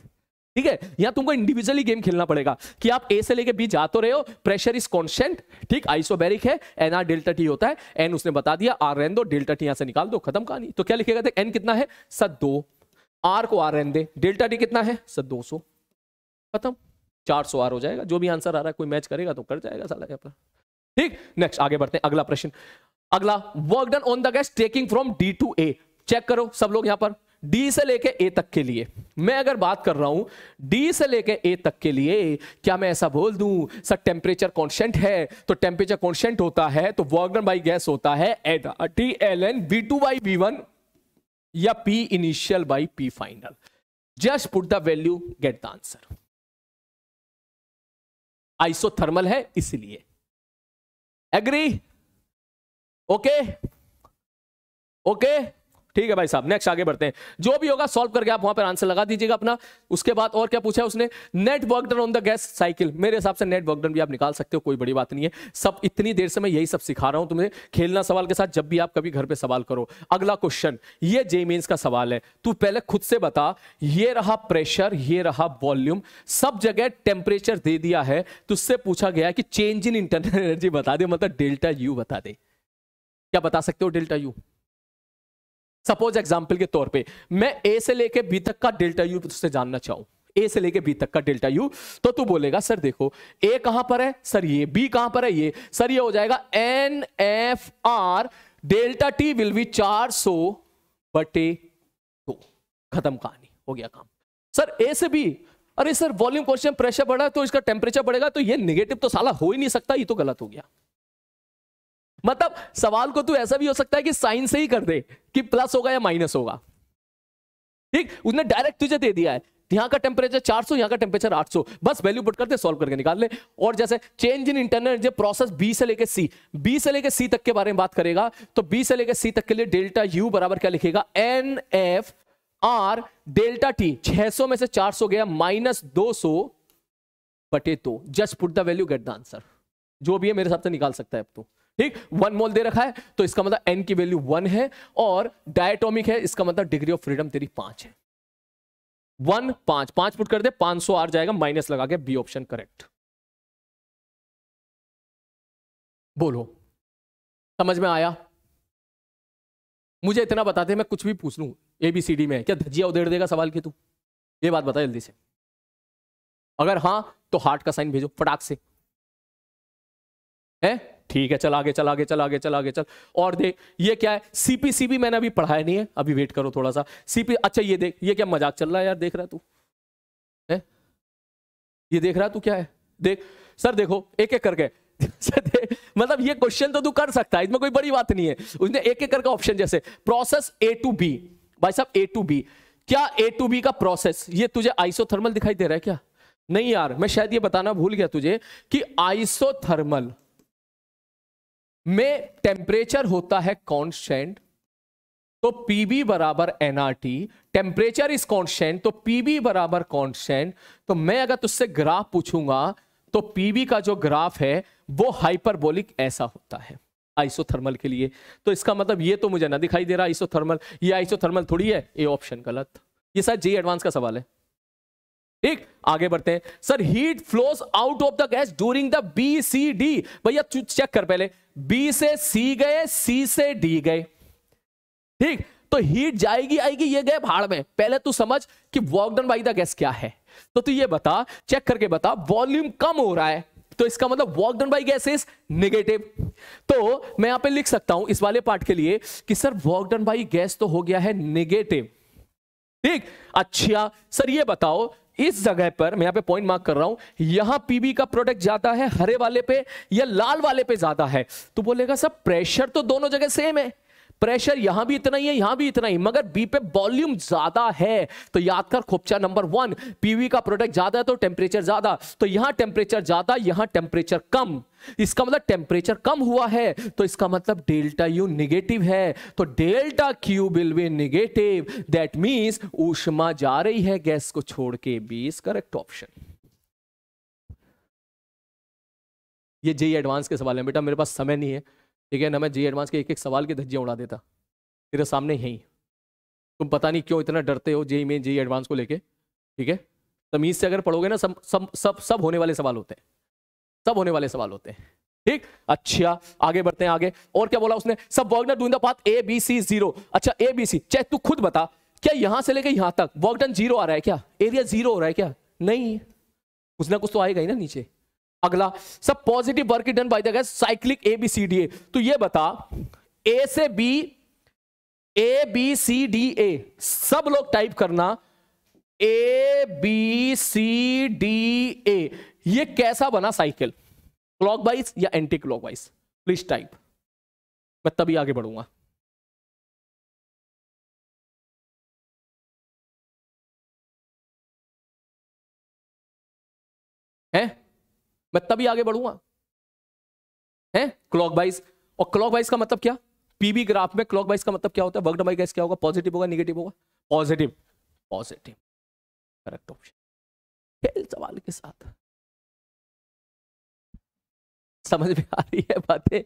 ठीक है यहां तुमको इंडिविजुअली गेम खेलना पड़ेगा कि आप ए से लेके बी जा तो रहे हो प्रेशर इज कॉन्स्टेंट ठीक आइसोबेरिक है एन आर डेल्टा टी होता है एन उसने बता दिया आर रहने दो डेल्टा टी यहां से निकाल दो खत्म कहानी तो क्या लिखेगा एन कितना है सर दो आर को आर रहने दे डेल्टा टी कितना है सर दो खत्म चार सौ आर हो जाएगा जो भी आंसर आ रहा है कोई मैच करेगा तो कर जाएगा साला यहाँ पर ठीक नेक्स्ट आगे बढ़ते हैं अगला प्रश्न अगला work done on the gas taking from D to A check करो सब लोग यहां पर डी से लेके ए तक के लिए मैं अगर बात कर रहा हूं डी से लेके ए तक के लिए क्या मैं ऐसा बोल दूं सर टेम्परेचर कॉन्स्टेंट है तो टेम्परेचर कॉन्स्टेंट होता है तो वर्कडन बाई गैस होता है T L N B two by B one या P initial by P final just put the value get the answer isothermal है इसलिए एग्री ओके ओके ठीक है भाई साहब नेक्स्ट आगे बढ़ते हैं जो भी होगा सॉल्व करके आप वहां पर आंसर लगा दीजिएगा अपना उसके बाद और क्या पूछा है उसने net work done on the gas cycle मेरे हिसाब से नेट वर्कडन भी आप निकाल सकते हो कोई बड़ी बात नहीं है सब इतनी देर से मैं यही सब सिखा रहा हूं तुम्हें खेलना सवाल के साथ जब भी आप कभी घर पर सवाल करो अगला क्वेश्चन ये मीन्स का सवाल है तू पहले खुद से बता ये रहा प्रेशर ये रहा वॉल्यूम सब जगह टेम्परेचर दे दिया है तुझसे पूछा गया कि चेंज इन इंटरनल एनर्जी बता दे मतलब डेल्टा यू बता दे क्या बता सकते हो डेल्टा यू सपोज एग्जाम्पल के तौर पे मैं ए से लेके बी तक का डेल्टा यू तुझसे जानना चाहूँ ए से लेके बी तक का डेल्टा यू तो तू बोलेगा सर देखो ए कहां पर है सर ये बी कहां पर है ये सर ये हो जाएगा N F R delta T will be चार सो बटे दो खत्म कहानी हो गया काम सर ए से बी अरे सर वॉल्यूम क्वेश्चन प्रेशर बढ़ा तो इसका टेम्परेचर बढ़ेगा तो ये निगेटिव तो साला हो ही नहीं सकता ये तो गलत हो गया मतलब सवाल को तू तो ऐसा भी हो सकता है कि साइन से ही कर दे कि प्लस होगा या माइनस होगा ठीक उसने डायरेक्ट तुझे दे दिया है यहां का टेम्परेचर 400 यहां का टेम्परेचर 800 बस वैल्यू पुट करते सॉल्व करके निकाल ले और जैसे change in internal energy process B से लेके सी बी से लेके सी तक के बारे में बात करेगा तो बी से लेके सी तक के लिए डेल्टा यू बराबर क्या लिखेगा N F R delta T 600 में से 400 गया माइनस 200 बटे दो just put the value get the answer जो भी है मेरे हिसाब से निकाल सकता है अब तो ठीक वन मोल दे रखा है तो इसका मतलब एन की वैल्यू वन है और डायटोमिक है इसका मतलब डिग्री ऑफ फ्रीडम तेरी पांच है वन पांच पांच पुट कर दे पांच सौ आर जाएगा माइनस लगा के बी ऑप्शन करेक्ट बोलो समझ में आया मुझे इतना बताते मैं कुछ भी पूछ लू एबीसीडी में क्या धजिया उधेड़ देगा सवाल की तू ये बात बता जल्दी से अगर हाँ तो हार्ट का साइन भेजो फटाक से है ठीक है चल आगे चल आगे चल आगे चल आगे चल और देख ये क्या है सीपीसीबी मैंने अभी पढ़ाया नहीं है अभी वेट करो थोड़ा सा सीपी अच्छा ये देख ये क्या मजाक चल रहा है यार देख रहा तू है ये देख रहा तू क्या है देख सर देखो एक एक करके [LAUGHS] मतलब ये क्वेश्चन तो तू कर सकता है इसमें कोई बड़ी बात नहीं है उसने एक एक करके ऑप्शन जैसे प्रोसेस ए टू बी भाई साहब ए टू बी क्या ए टू बी का प्रोसेस ये तुझे आइसोथर्मल दिखाई दे रहा है क्या नहीं यार मैं शायद ये बताना भूल गया तुझे कि आइसोथर्मल में टेम्परेचर होता है कॉन्स्टेंट तो पीबी बराबर एनआरटी टेम्परेचर इज कॉन्स्टेंट तो पीबी बराबर कॉन्स्टेंट तो मैं अगर तुझसे ग्राफ पूछूंगा तो पीबी का जो ग्राफ है वो हाइपरबोलिक ऐसा होता है आइसोथर्मल के लिए तो इसका मतलब ये तो मुझे ना दिखाई दे रहा आइसोथर्मल ये आइसोथर्मल थोड़ी है ए ऑप्शन गलत ये सर जी एडवांस का सवाल है ठीक आगे बढ़ते हैं sir heat flows out of the gas during the B C D भैया चेक कर पहले बी से सी गए सी से डी गए ठीक तो हीट जाएगी आएगी ये गए भाड़ में पहले तू तो समझ कि वॉकडन बाई द गैस क्या है तो तू ये बता चेक करके बता वॉल्यूम कम हो रहा है तो इसका मतलब work done by gas is negative तो मैं यहां पे लिख सकता हूं इस वाले पार्ट के लिए कि sir work done by gas तो हो गया है निगेटिव ठीक अच्छा सर ये बताओ इस जगह पर मैं यहां पे पॉइंट मार्क कर रहा हूं यहां पीबी का प्रोडक्ट ज्यादा है हरे वाले पे या लाल वाले पे ज्यादा है तो बोलेगा सर प्रेशर तो दोनों जगह सेम है प्रेशर यहां भी इतना ही है यहां भी इतना ही मगर बी पे वॉल्यूम ज्यादा है तो याद कर खोपचा नंबर वन पीवी का प्रोडक्ट ज्यादा है तो टेम्परेचर ज्यादा तो यहां टेम्परेचर ज्यादा यहां टेम्परेचर कम इसका मतलब टेम्परेचर कम हुआ है तो इसका मतलब डेल्टा यू निगेटिव है तो delta Q will B negative that means ऊष्मा जा रही है गैस को छोड़ के बी इज करेक्ट ऑप्शन ये जेई एडवांस e के सवाल है बेटा मेरे पास समय नहीं है ठीक है ना मैं जी एडवांस के एक एक सवाल की धज्जियाँ उड़ा देता तेरे सामने ही तुम पता नहीं क्यों इतना डरते हो जेई में जेई एडवांस को लेके ठीक है तमीज़ से अगर पढ़ोगे ना सब सब सब सब होने वाले सवाल होते हैं सब होने वाले सवाल होते हैं ठीक अच्छा आगे बढ़ते हैं आगे और क्या बोला उसने सब work done the path A B C zero अच्छा ए बी सी चाहे तू खुद बता क्या यहां से लेकर यहां तक वर्क जीरो आ रहा है क्या एरिया जीरो हो रहा है क्या नहीं कुछ ना कुछ तो आएगा ही ना नीचे अगला सब positive work done by the gas cyclic A B C D A तो ये बता ए से B A B C D A सब लोग टाइप करना ए बी सी डी ए ये कैसा बना साइकिल क्लॉकवाइज या एंटी क्लॉकवाइज प्लीज टाइप मैं तभी आगे बढ़ूंगा मैं तभी आगे बढ़ूंगा हैं क्लॉक वाइज और क्लॉक वाइज का मतलब क्या पीबी ग्राफ में क्लॉक वाइज का मतलब क्या होता है वर्क डबाई गैस क्या होगा पॉजिटिव होगा निगेटिव होगा पॉजिटिव पॉजिटिव करेक्ट ऑप्शन सवाल के साथ समझ में आ रही है बातें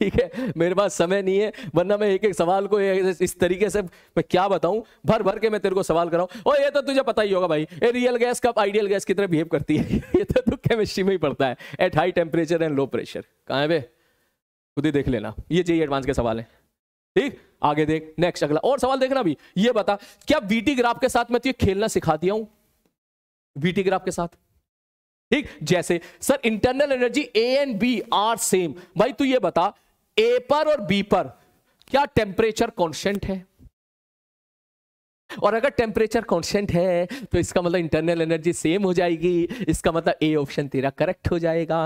ठीक है मेरे पास समय नहीं है वरना मैं एक एक सवाल को इस तरीके से मैं क्या बताऊं भर भर के मैं तेरे को सवाल कराऊं और ये तो तुझे पता ही होगा भाई ये रियल गैस कब आइडियल गैस की तरह बिहेव करती है [LAUGHS] ये तो तू केमिस्ट्री में ही पड़ता है at high temperature and low pressure कहाँ है बे खुद ही देख लेना ये चाहिए एडवांस के सवाल है ठीक आगे देख नेक्स्ट अगला और सवाल देखना भी ये बता क्या बीटी ग्राफ के साथ मैं तुझे खेलना सिखा दिया हूं बीटी ग्राफ के साथ ठीक जैसे sir internal energy A and B are same भाई तू ये बता ए पर और बी पर क्या टेम्परेचर कॉन्स्टेंट है और अगर टेम्परेचर कॉन्स्टेंट है तो इसका मतलब इंटरनल एनर्जी सेम हो जाएगी इसका मतलब ए ऑप्शन तेरा करेक्ट हो जाएगा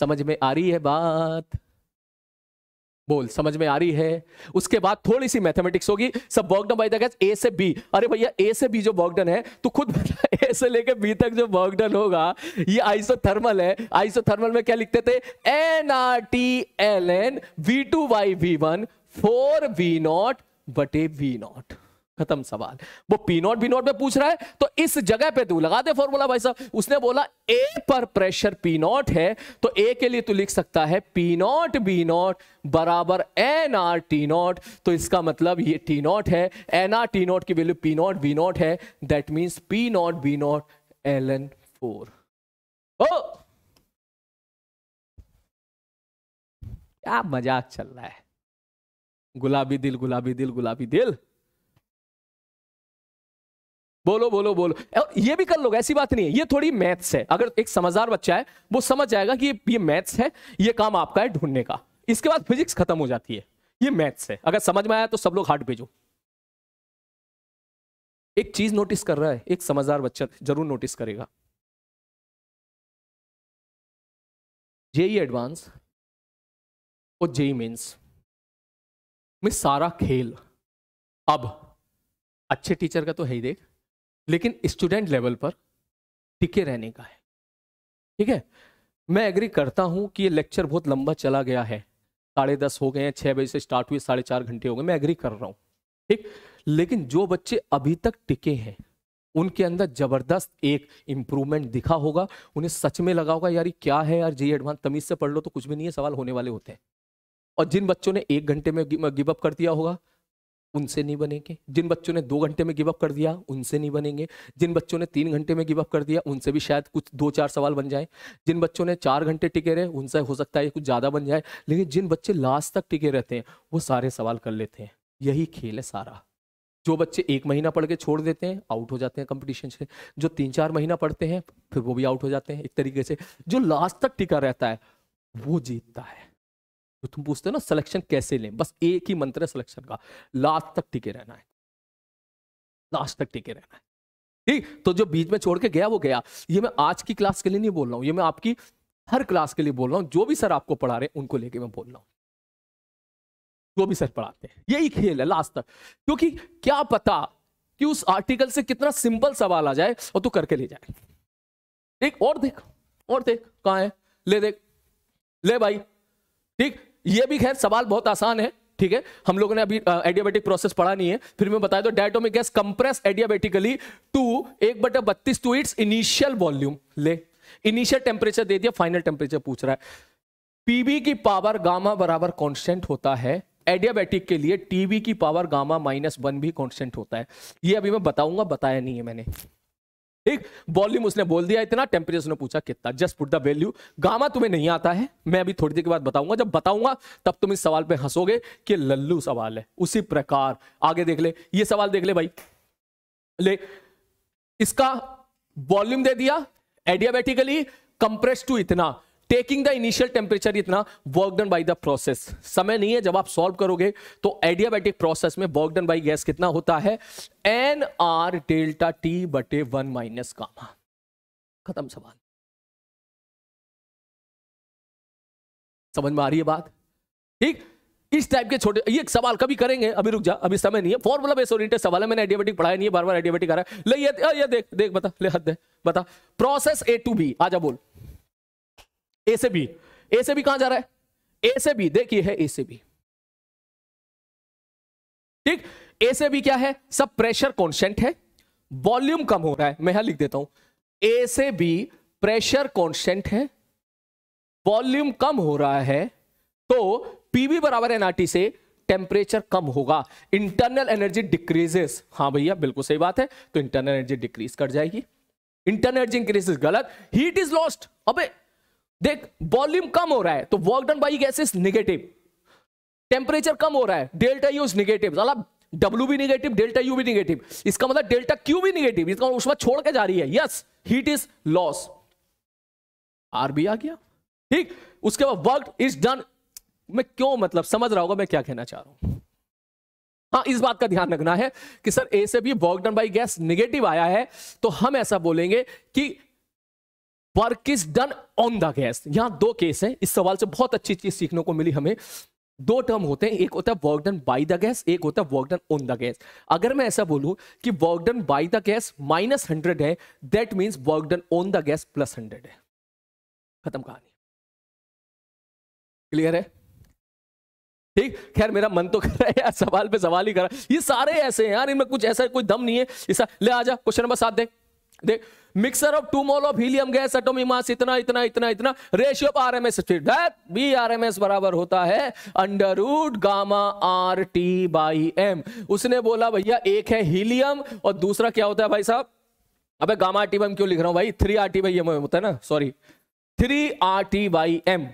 समझ में आ रही है बात बोल समझ में आ रही है उसके बाद थोड़ी सी मैथमेटिक्स होगी सब work done by the gas A से बी अरे भैया ए से बी जो वर्कडन है तो खुद ए [LAUGHS] से लेके बी तक जो वर्कडन होगा ये आइसोथर्मल है आइसोथर्मल में क्या लिखते थे N R T L N V two by V one four V not by V not खत्म सवाल वो पी नॉट बी नॉट पे पूछ रहा है तो इस जगह पे तू लगा दे फॉर्मूला भाई साहब उसने बोला ए पर प्रेशर पी नॉट है तो ए के लिए तू लिख सकता है पी नॉट बी नॉट बराबर एन आर टी नॉट तो इसका मतलब ये टी नॉट है एन आर टी नॉट की value P not be naught है that means P not be naught l n four क्या मजाक चल रहा है गुलाबी दिल गुलाबी दिल गुलाबी दिल बोलो बोलो बोलो ये भी कर लोग ऐसी बात नहीं है ये थोड़ी मैथ्स है अगर एक समझदार बच्चा है वो समझ जाएगा कि ये ये मैथ्स है ये काम आपका है ढूंढने का इसके बाद फिजिक्स खत्म हो जाती है ये मैथ्स है अगर समझ में आया तो सब लोग हार्ट भेजो एक चीज नोटिस कर रहा है एक समझदार बच्चा जरूर नोटिस करेगा जेई एडवांस और जेई मेंस में सारा खेल अब अच्छे टीचर का तो है ही देख लेकिन स्टूडेंट लेवल पर टिके रहने का है ठीक है मैं एग्री करता हूं कि ये लेक्चर बहुत लंबा चला गया है साढ़े दस हो गए हैं छह बजे से स्टार्ट हुए साढ़े चार घंटे हो गए मैं एग्री कर रहा हूँ ठीक लेकिन जो बच्चे अभी तक टिके हैं उनके अंदर जबरदस्त एक इंप्रूवमेंट दिखा होगा उन्हें सच में लगा होगा यार क्या है यार जी एडवांस तमीज से पढ़ लो तो कुछ भी नहीं है सवाल होने वाले होते हैं और जिन बच्चों ने एक घंटे में गिवअप अप कर दिया होगा उनसे नहीं बनेंगे जिन बच्चों ने दो घंटे में गिव अप कर दिया उनसे नहीं बनेंगे जिन बच्चों ने तीन घंटे में गिव अप कर दिया उनसे भी शायद कुछ दो चार सवाल बन जाए जिन बच्चों ने चार घंटे टिके रहे उनसे हो सकता है कुछ ज़्यादा बन जाए लेकिन जिन बच्चे लास्ट तक टिके रहते हैं वो सारे सवाल कर लेते हैं यही खेल है सारा जो बच्चे एक महीना पढ़ के छोड़ देते हैं आउट हो जाते हैं कंपटीशन से जो तीन चार महीना पढ़ते हैं फिर वो भी आउट हो जाते हैं एक तरीके से जो लास्ट तक टिका रहता है वो जीतता है तो तुम पूछते हो ना सिलेक्शन कैसे लें बस एक ही मंत्र है सिलेक्शन का लास्ट तक टिके रहना है लास्ट तक टिके रहना है ठीक तो जो बीच में छोड़ के गया वो गया ये मैं आज की क्लास के लिए नहीं बोल रहा हूँ ये मैं आपकी हर क्लास के लिए बोल रहा हूँ जो भी सर आपको पढ़ा रहे हैं उनको लेके मैं बोल रहा हूँ जो भी सर पढ़ाते हैं यही खेल है लास्ट तक क्योंकि क्या पता कि उस आर्टिकल से कितना सिंपल सवाल आ जाए और तू करके ले जाए एक और देख और देख कहा है ले देख ले भाई ठीक ये भी खैर सवाल बहुत आसान है ठीक है हम लोगों ने अभी एडियाबेटिक प्रोसेस पढ़ा नहीं है फिर मैं बताया तो diatomic gas compress adiabatically to एक बटे बत्तीस टू इट्स इनिशियल वॉल्यूम ले इनिशियल टेम्परेचर दे दिया फाइनल टेम्परेचर पूछ रहा है पीबी की पावर गामा बराबर कॉन्स्टेंट होता है एडियाबेटिक के लिए टीबी की पावर गामा माइनस वन भी कॉन्स्टेंट होता है ये अभी मैं बताऊंगा बताया नहीं है मैंने ठीक वॉल्यूम उसने बोल दिया इतना टेम्परेचर ने पूछा कितना just put the value gamma तुम्हें नहीं आता है मैं अभी थोड़ी देर के बाद बताऊंगा जब बताऊंगा तब तुम इस सवाल पे हंसोगे कि लल्लू सवाल है उसी प्रकार आगे देख ले ये सवाल देख ले भाई ले इसका वॉल्यूम दे दिया एडियाबेटिकली कंप्रेस टू इतना टेकिंग द इनिशियल टेम्परेचर इतना work done by the process समय नहीं है जब आप सॉल्व करोगे तो एडियाबैटिक प्रोसेस में वर्क डन बाई गैस कितना होता है एन आर डेल्टा टी बटे वन माइनस कामा खत्म सवाल समझ में आ रही है बात ठीक इस टाइप के छोटे ये सवाल कभी करेंगे अभी रुक जा अभी समय नहीं है फॉर्मुला बेस ओरिएंटेड सवाल है मैंने एडियाबेटिक पढ़ाया नहीं है बार बार एडियाबेटिक आ रहा है ले ये, ये देख देख बता ले हद दे बता प्रोसेस ए टू बी आजा बोल ए से बी ए से बी कहां जा रहा है ए से बी देखिए है ए से बी ठीक ए से बी क्या है सब प्रेशर कॉन्स्टेंट है वॉल्यूम कम हो रहा है मैं यहां लिख देता हूं ए से बी प्रेशर कॉन्स्टेंट है वॉल्यूम कम हो रहा है तो पीवी बराबर एनआरटी से टेम्परेचर कम होगा इंटरनल एनर्जी डिक्रीजेस हाँ भैया बिल्कुल सही बात है तो इंटरनल एनर्जी डिक्रीज कर जाएगी इंटरनल एनर्जी इंक्रीजेस गलत हीट इज लॉस्ट अबे देख वॉल्यूम कम हो रहा है तो work done by gas is negative temperature कम हो रहा है डेल्टा यू इज निगेटिव साला डब्ल्यू भी निगेटिव डेल्टा यू भी निगेटिव इसका मतलब डेल्टा क्यू भी निगेटिव इसका मतलब उष्मा छोड़ के जा रही है yes heat is loss R भी आ गया ठीक उसके बाद वर्क इज डन मैं क्यों मतलब समझ रहा होगा मैं क्या कहना चाह रहा हूं हाँ इस बात का ध्यान रखना है कि सर ए से भी work done by gas negative आया है तो हम ऐसा बोलेंगे कि work is done on the gas यहां दो केस हैं इस सवाल से बहुत अच्छी चीज सीखने को मिली हमें दो टर्म होते हैं एक होता है work done by the gas एक होता है work done on the gas अगर मैं ऐसा बोलूं कि work done by the gas minus hundred है that means work done on the gas plus hundred है खत्म कहानी क्लियर है ठीक खैर मेरा मन तो कर रहा है यार सवाल पे सवाल ही कर रहा है ये सारे ऐसे हैं यार इनमें कुछ ऐसा कोई दम नहीं है इस ले जा क्वेश्चन नंबर सात देख देख mixture of two mole of helium gas atomic mass इतना इतना इतना इतना ratio of RMS that V RMS बराबर होता है under root gamma R T by M उसने बोला भैया एक है हीलियम और दूसरा क्या होता है भाई साहब अबे gamma R T by M क्यों लिख रहा हूं भाई three R T by M होता है ना sorry three R T by M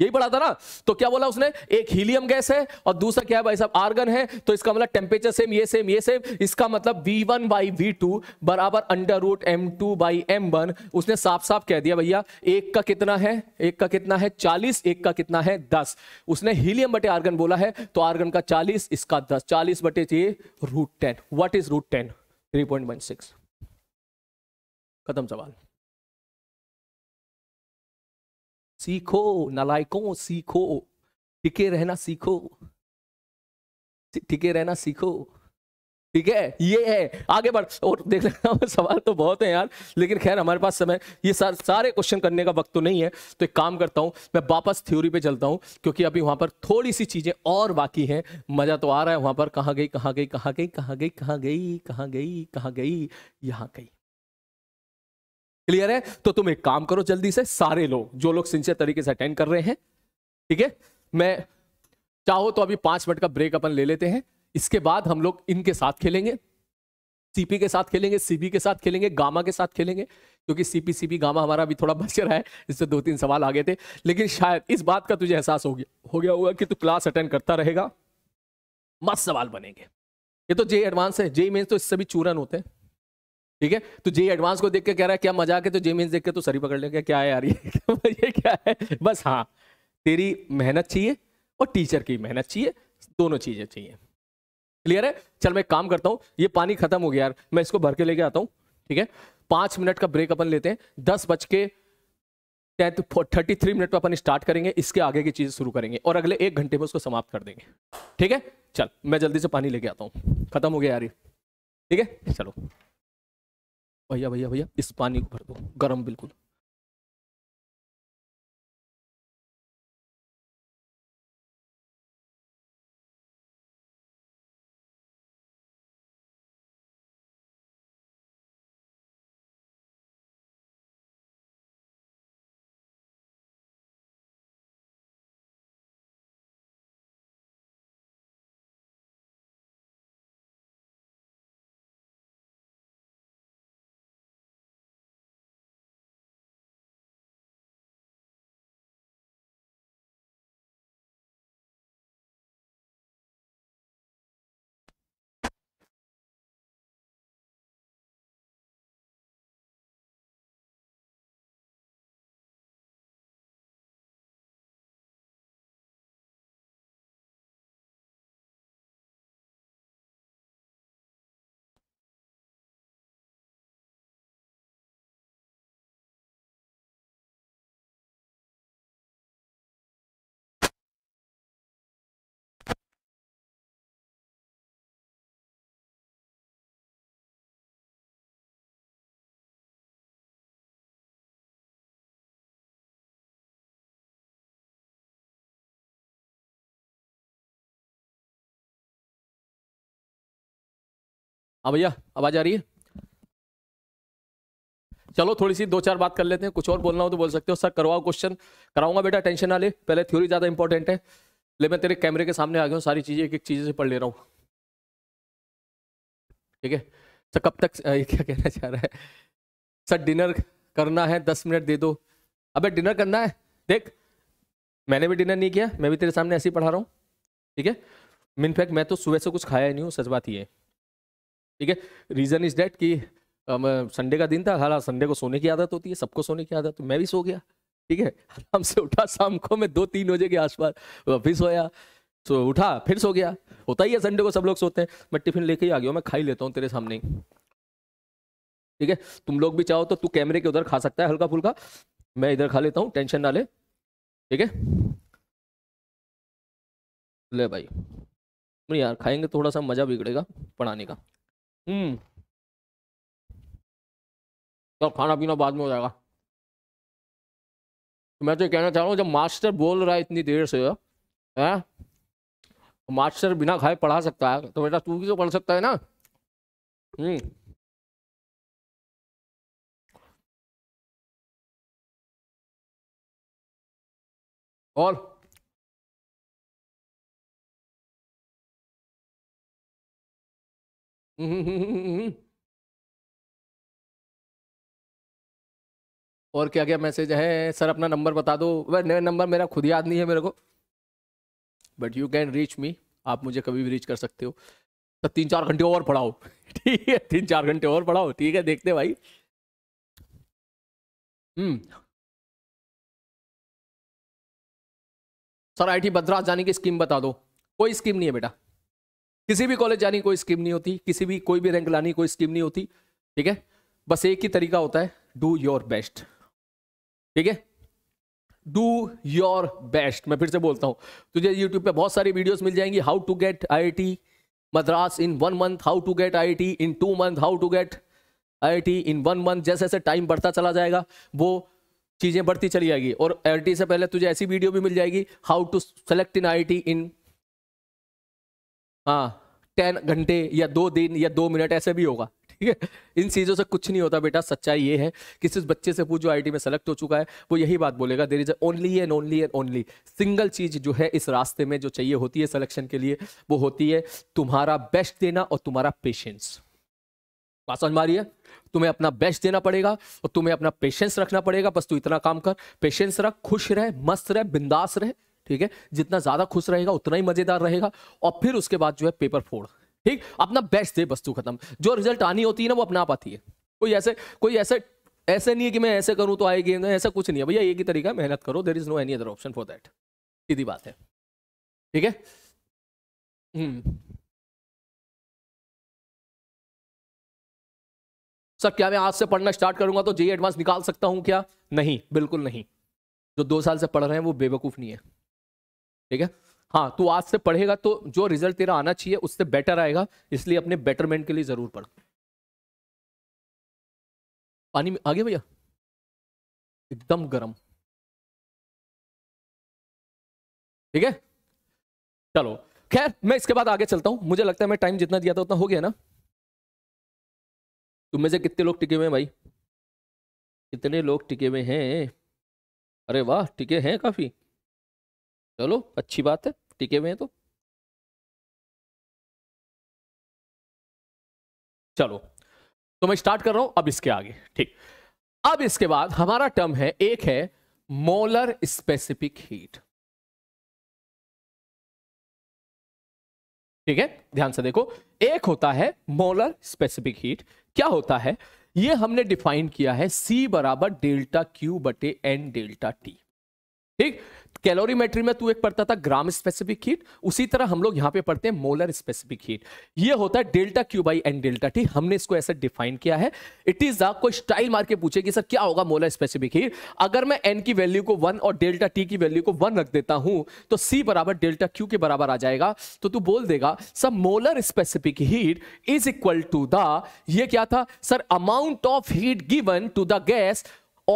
यही पढ़ा था ना तो क्या बोला उसने एक हीलियम गैस है और दूसरा क्या है भाई साहब आर्गन है तो इसका मतलब टेम्परेचर सेम ये सेम ये सेम इसका मतलब V one by V two बराबर under root M two by M one उसने साफ साफ कह दिया भैया एक का कितना है एक का कितना है चालीस एक का कितना है दस उसने हीलियम बटे आर्गन बोला है तो आर्गन का चालीस इसका दस चालीस बटे चाहिए root ten what is root ten three point one six खत्म सवाल सीखो नलायकों सीखो टिके रहना सीखो टिके रहना सीखो ठीक है ये है आगे बढ़ और देख लेना [LAUGHS] सवाल तो बहुत है यार लेकिन खैर हमारे पास समय ये सार, सारे क्वेश्चन करने का वक्त तो नहीं है तो एक काम करता हूँ मैं वापस थ्योरी पे चलता हूँ क्योंकि अभी वहाँ पर थोड़ी सी चीज़ें और बाकी हैं मज़ा तो आ रहा है वहाँ पर कहाँ गई कहाँ गई कहाँ गई कहाँ गई कहाँ गई कहाँ गई कहाँ गई यहाँ गई क्लियर है तो तुम एक काम करो जल्दी से सारे लोग जो लोग सिंसियर तरीके से अटेंड कर रहे हैं ठीक है मैं चाहो तो अभी पांच मिनट का ब्रेक अपन ले लेते हैं इसके बाद हम लोग इनके साथ खेलेंगे सीपी के साथ खेलेंगे सीबी के साथ खेलेंगे गामा के साथ खेलेंगे क्योंकि सीपी सीबी गामा हमारा अभी थोड़ा बच रहा है इससे दो तीन सवाल आ गए थे लेकिन शायद इस बात का तुझे एहसास हो गया हो गया होगा कि तू क्लास अटेंड करता रहेगा मस्त सवाल बनेंगे ये तो जे एडवांस है जे मेन्स तो इससे भी चूरन होते हैं ठीक है तो जे एडवांस को देख के कह रहा है क्या मजाक है तो जे मीन्स देख के तो सरी पकड़ लेगा क्या है यार ये [LAUGHS] तो ये क्या है बस हाँ तेरी मेहनत चाहिए और टीचर की मेहनत चाहिए दोनों चीज़ें चाहिए क्लियर है चल मैं काम करता हूँ ये पानी खत्म हो गया यार मैं इसको भर के लेके आता हूँ ठीक है पांच मिनट का ब्रेक अपन लेते हैं दस बज के थर्टी थ्री मिनट पर अपन स्टार्ट करेंगे इसके आगे की चीज़ शुरू करेंगे और अगले एक घंटे में उसको समाप्त कर देंगे ठीक है चल मैं जल्दी से पानी लेके आता हूँ खत्म हो गया यार ठीक है चलो भैया भैया भैया इस पानी को भर दो गर्म बिल्कुल हाँ भैया आवाज आ रही है चलो थोड़ी सी दो चार बात कर लेते हैं कुछ और बोलना हो तो बोल सकते हो सर करवाओ क्वेश्चन कराऊंगा बेटा टेंशन ना ले पहले थ्योरी ज़्यादा इंपॉर्टेंट है ले मैं तेरे कैमरे के सामने आ गया हूँ सारी चीज़ें एक एक चीज़ें से पढ़ ले रहा हूँ ठीक है सर कब तक ये क्या कहना चाह रहा है सर डिनर करना है दस मिनट दे दो अबे डिनर करना है देख मैंने भी डिनर नहीं किया मैं भी तेरे सामने ऐसे ही पढ़ा रहा हूँ ठीक है मिनफैक्ट मैं तो सुबह से कुछ खाया ही नहीं हूँ सच बात ही है ठीक है रीज़न इज़ डैट कि संडे का दिन था हालांकि संडे को सोने की आदत होती है सबको सोने की आदत तो मैं भी सो गया ठीक है [LAUGHS] आराम से उठा शाम को मैं दो तीन बजे के आसपास वापिस सोया सो उठा फिर सो गया होता ही है संडे को सब लोग सोते हैं मैं टिफिन लेके ही आ गया मैं खा ही लेता हूँ तेरे सामने ही ठीक है तुम लोग भी चाहो तो तू कैमरे के उधर खा सकता है हल्का फुल्का मैं इधर खा लेता हूँ टेंशन ना ले ठीक है ले भाई यार खाएंगे तो थोड़ा सा मज़ा बिगड़ेगा पढ़ाने का हम्म तो खाना पीना बाद में हो जाएगा तो मैं तो कहना चाह रहा हूँ जब मास्टर बोल रहा है इतनी देर से है तो मास्टर बिना खाए पढ़ा सकता है तो बेटा तू भी तो पढ़ सकता है ना हम्म और [LAUGHS] और क्या क्या मैसेज है सर अपना नंबर बता दो वह नंबर मेरा खुद याद नहीं है मेरे को but you can reach me आप मुझे कभी भी रीच कर सकते हो तो तीन चार घंटे और पढ़ाओ [LAUGHS] ठीक है तीन चार घंटे और पढ़ाओ ठीक है देखते भाई हम्म सर आईटी बद्रास जाने की स्कीम बता दो कोई स्कीम नहीं है बेटा किसी भी कॉलेज जाने की कोई स्कीम नहीं होती किसी भी कोई भी रैंक लाने की कोई स्कीम नहीं होती ठीक है बस एक ही तरीका होता है डू योर बेस्ट ठीक है डू योर बेस्ट मैं फिर से बोलता हूं तुझे यूट्यूब पे बहुत सारी वीडियोस मिल जाएंगी how to get I Madras in one month how to get I in two month how to get I in one month जैसे जैसे टाइम बढ़ता चला जाएगा वो चीज़ें बढ़ती चली जाएगी और आई से पहले तुझे ऐसी वीडियो भी मिल जाएगी how to select in I in हाँ टेन घंटे या दो दिन या दो मिनट ऐसे भी होगा ठीक है इन चीज़ों से कुछ नहीं होता बेटा सच्चाई ये है कि जिस बच्चे से पूछो आई टी में सेलेक्ट हो चुका है वो यही बात बोलेगा there is only and only and only single चीज़ जो है इस रास्ते में जो चाहिए होती है सिलेक्शन के लिए वो होती है तुम्हारा बेस्ट देना और तुम्हारा पेशेंस बात समझ मारी है तुम्हें अपना बेस्ट देना पड़ेगा और तुम्हें अपना पेशेंस रखना पड़ेगा बस तू इतना काम कर पेशेंस रख खुश रह मस्त रह बिंदास रह ठीक है जितना ज्यादा खुश रहेगा उतना ही मजेदार रहेगा और फिर उसके बाद जो है पेपर फोड़ ठीक अपना बेस्ट दे वस्तु खत्म जो रिजल्ट आनी होती है ना वो अपना आप आती है कोई ऐसे कोई ऐसे ऐसे नहीं है कि मैं ऐसे करूं तो आएगी ऐसा कुछ नहीं है भैया एक ही तरीका मेहनत करो there is no any other option for that सीधी बात है ठीक है हम्म। सर क्या मैं आज से पढ़ना स्टार्ट करूंगा तो जे एडवांस निकाल सकता हूं क्या नहीं बिल्कुल नहीं जो दो साल से पढ़ रहे हैं वो बेवकूफ नहीं है ठीक है हाँ तू आज से पढ़ेगा तो जो रिजल्ट तेरा आना चाहिए उससे बेटर आएगा इसलिए अपने बेटरमेंट के लिए जरूर पढ़ पानी में आगे भैया एकदम गर्म ठीक है चलो खैर मैं इसके बाद आगे चलता हूं मुझे लगता है मैं टाइम जितना दिया था उतना हो गया ना तुम में से कितने लोग टिके हुए हैं भाई कितने लोग टिके हुए हैं अरे वाह टिके हैं काफी चलो अच्छी बात है टिके हुए हैं तो चलो तो मैं स्टार्ट कर रहा हूं अब इसके आगे ठीक अब इसके बाद हमारा टर्म है एक है मोलर स्पेसिफिक हीट ठीक है ध्यान से देखो एक होता है मोलर स्पेसिफिक हीट क्या होता है ये हमने डिफाइन किया है C बराबर डेल्टा Q बटे एन डेल्टा टी ठीक कैलोरीमेट्री में तू एक पढ़ता था ग्राम स्पेसिफिक हीट उसी तरह हम लोग यहां पे पढ़ते हैं मोलर स्पेसिफिक हीट ये होता है delta Q by n delta T हमने इसको ऐसा डिफाइन किया है इट इज द कोई स्टाइल मार के पूछे कि सर क्या होगा मोलर स्पेसिफिक हीट अगर मैं एन की वैल्यू को वन और डेल्टा टी की वैल्यू को वन रख देता हूं तो सी बराबर डेल्टा क्यू के बराबर आ जाएगा तो तू बोल देगा sir molar specific heat is equal to the ये क्या था sir amount of heat given to the gas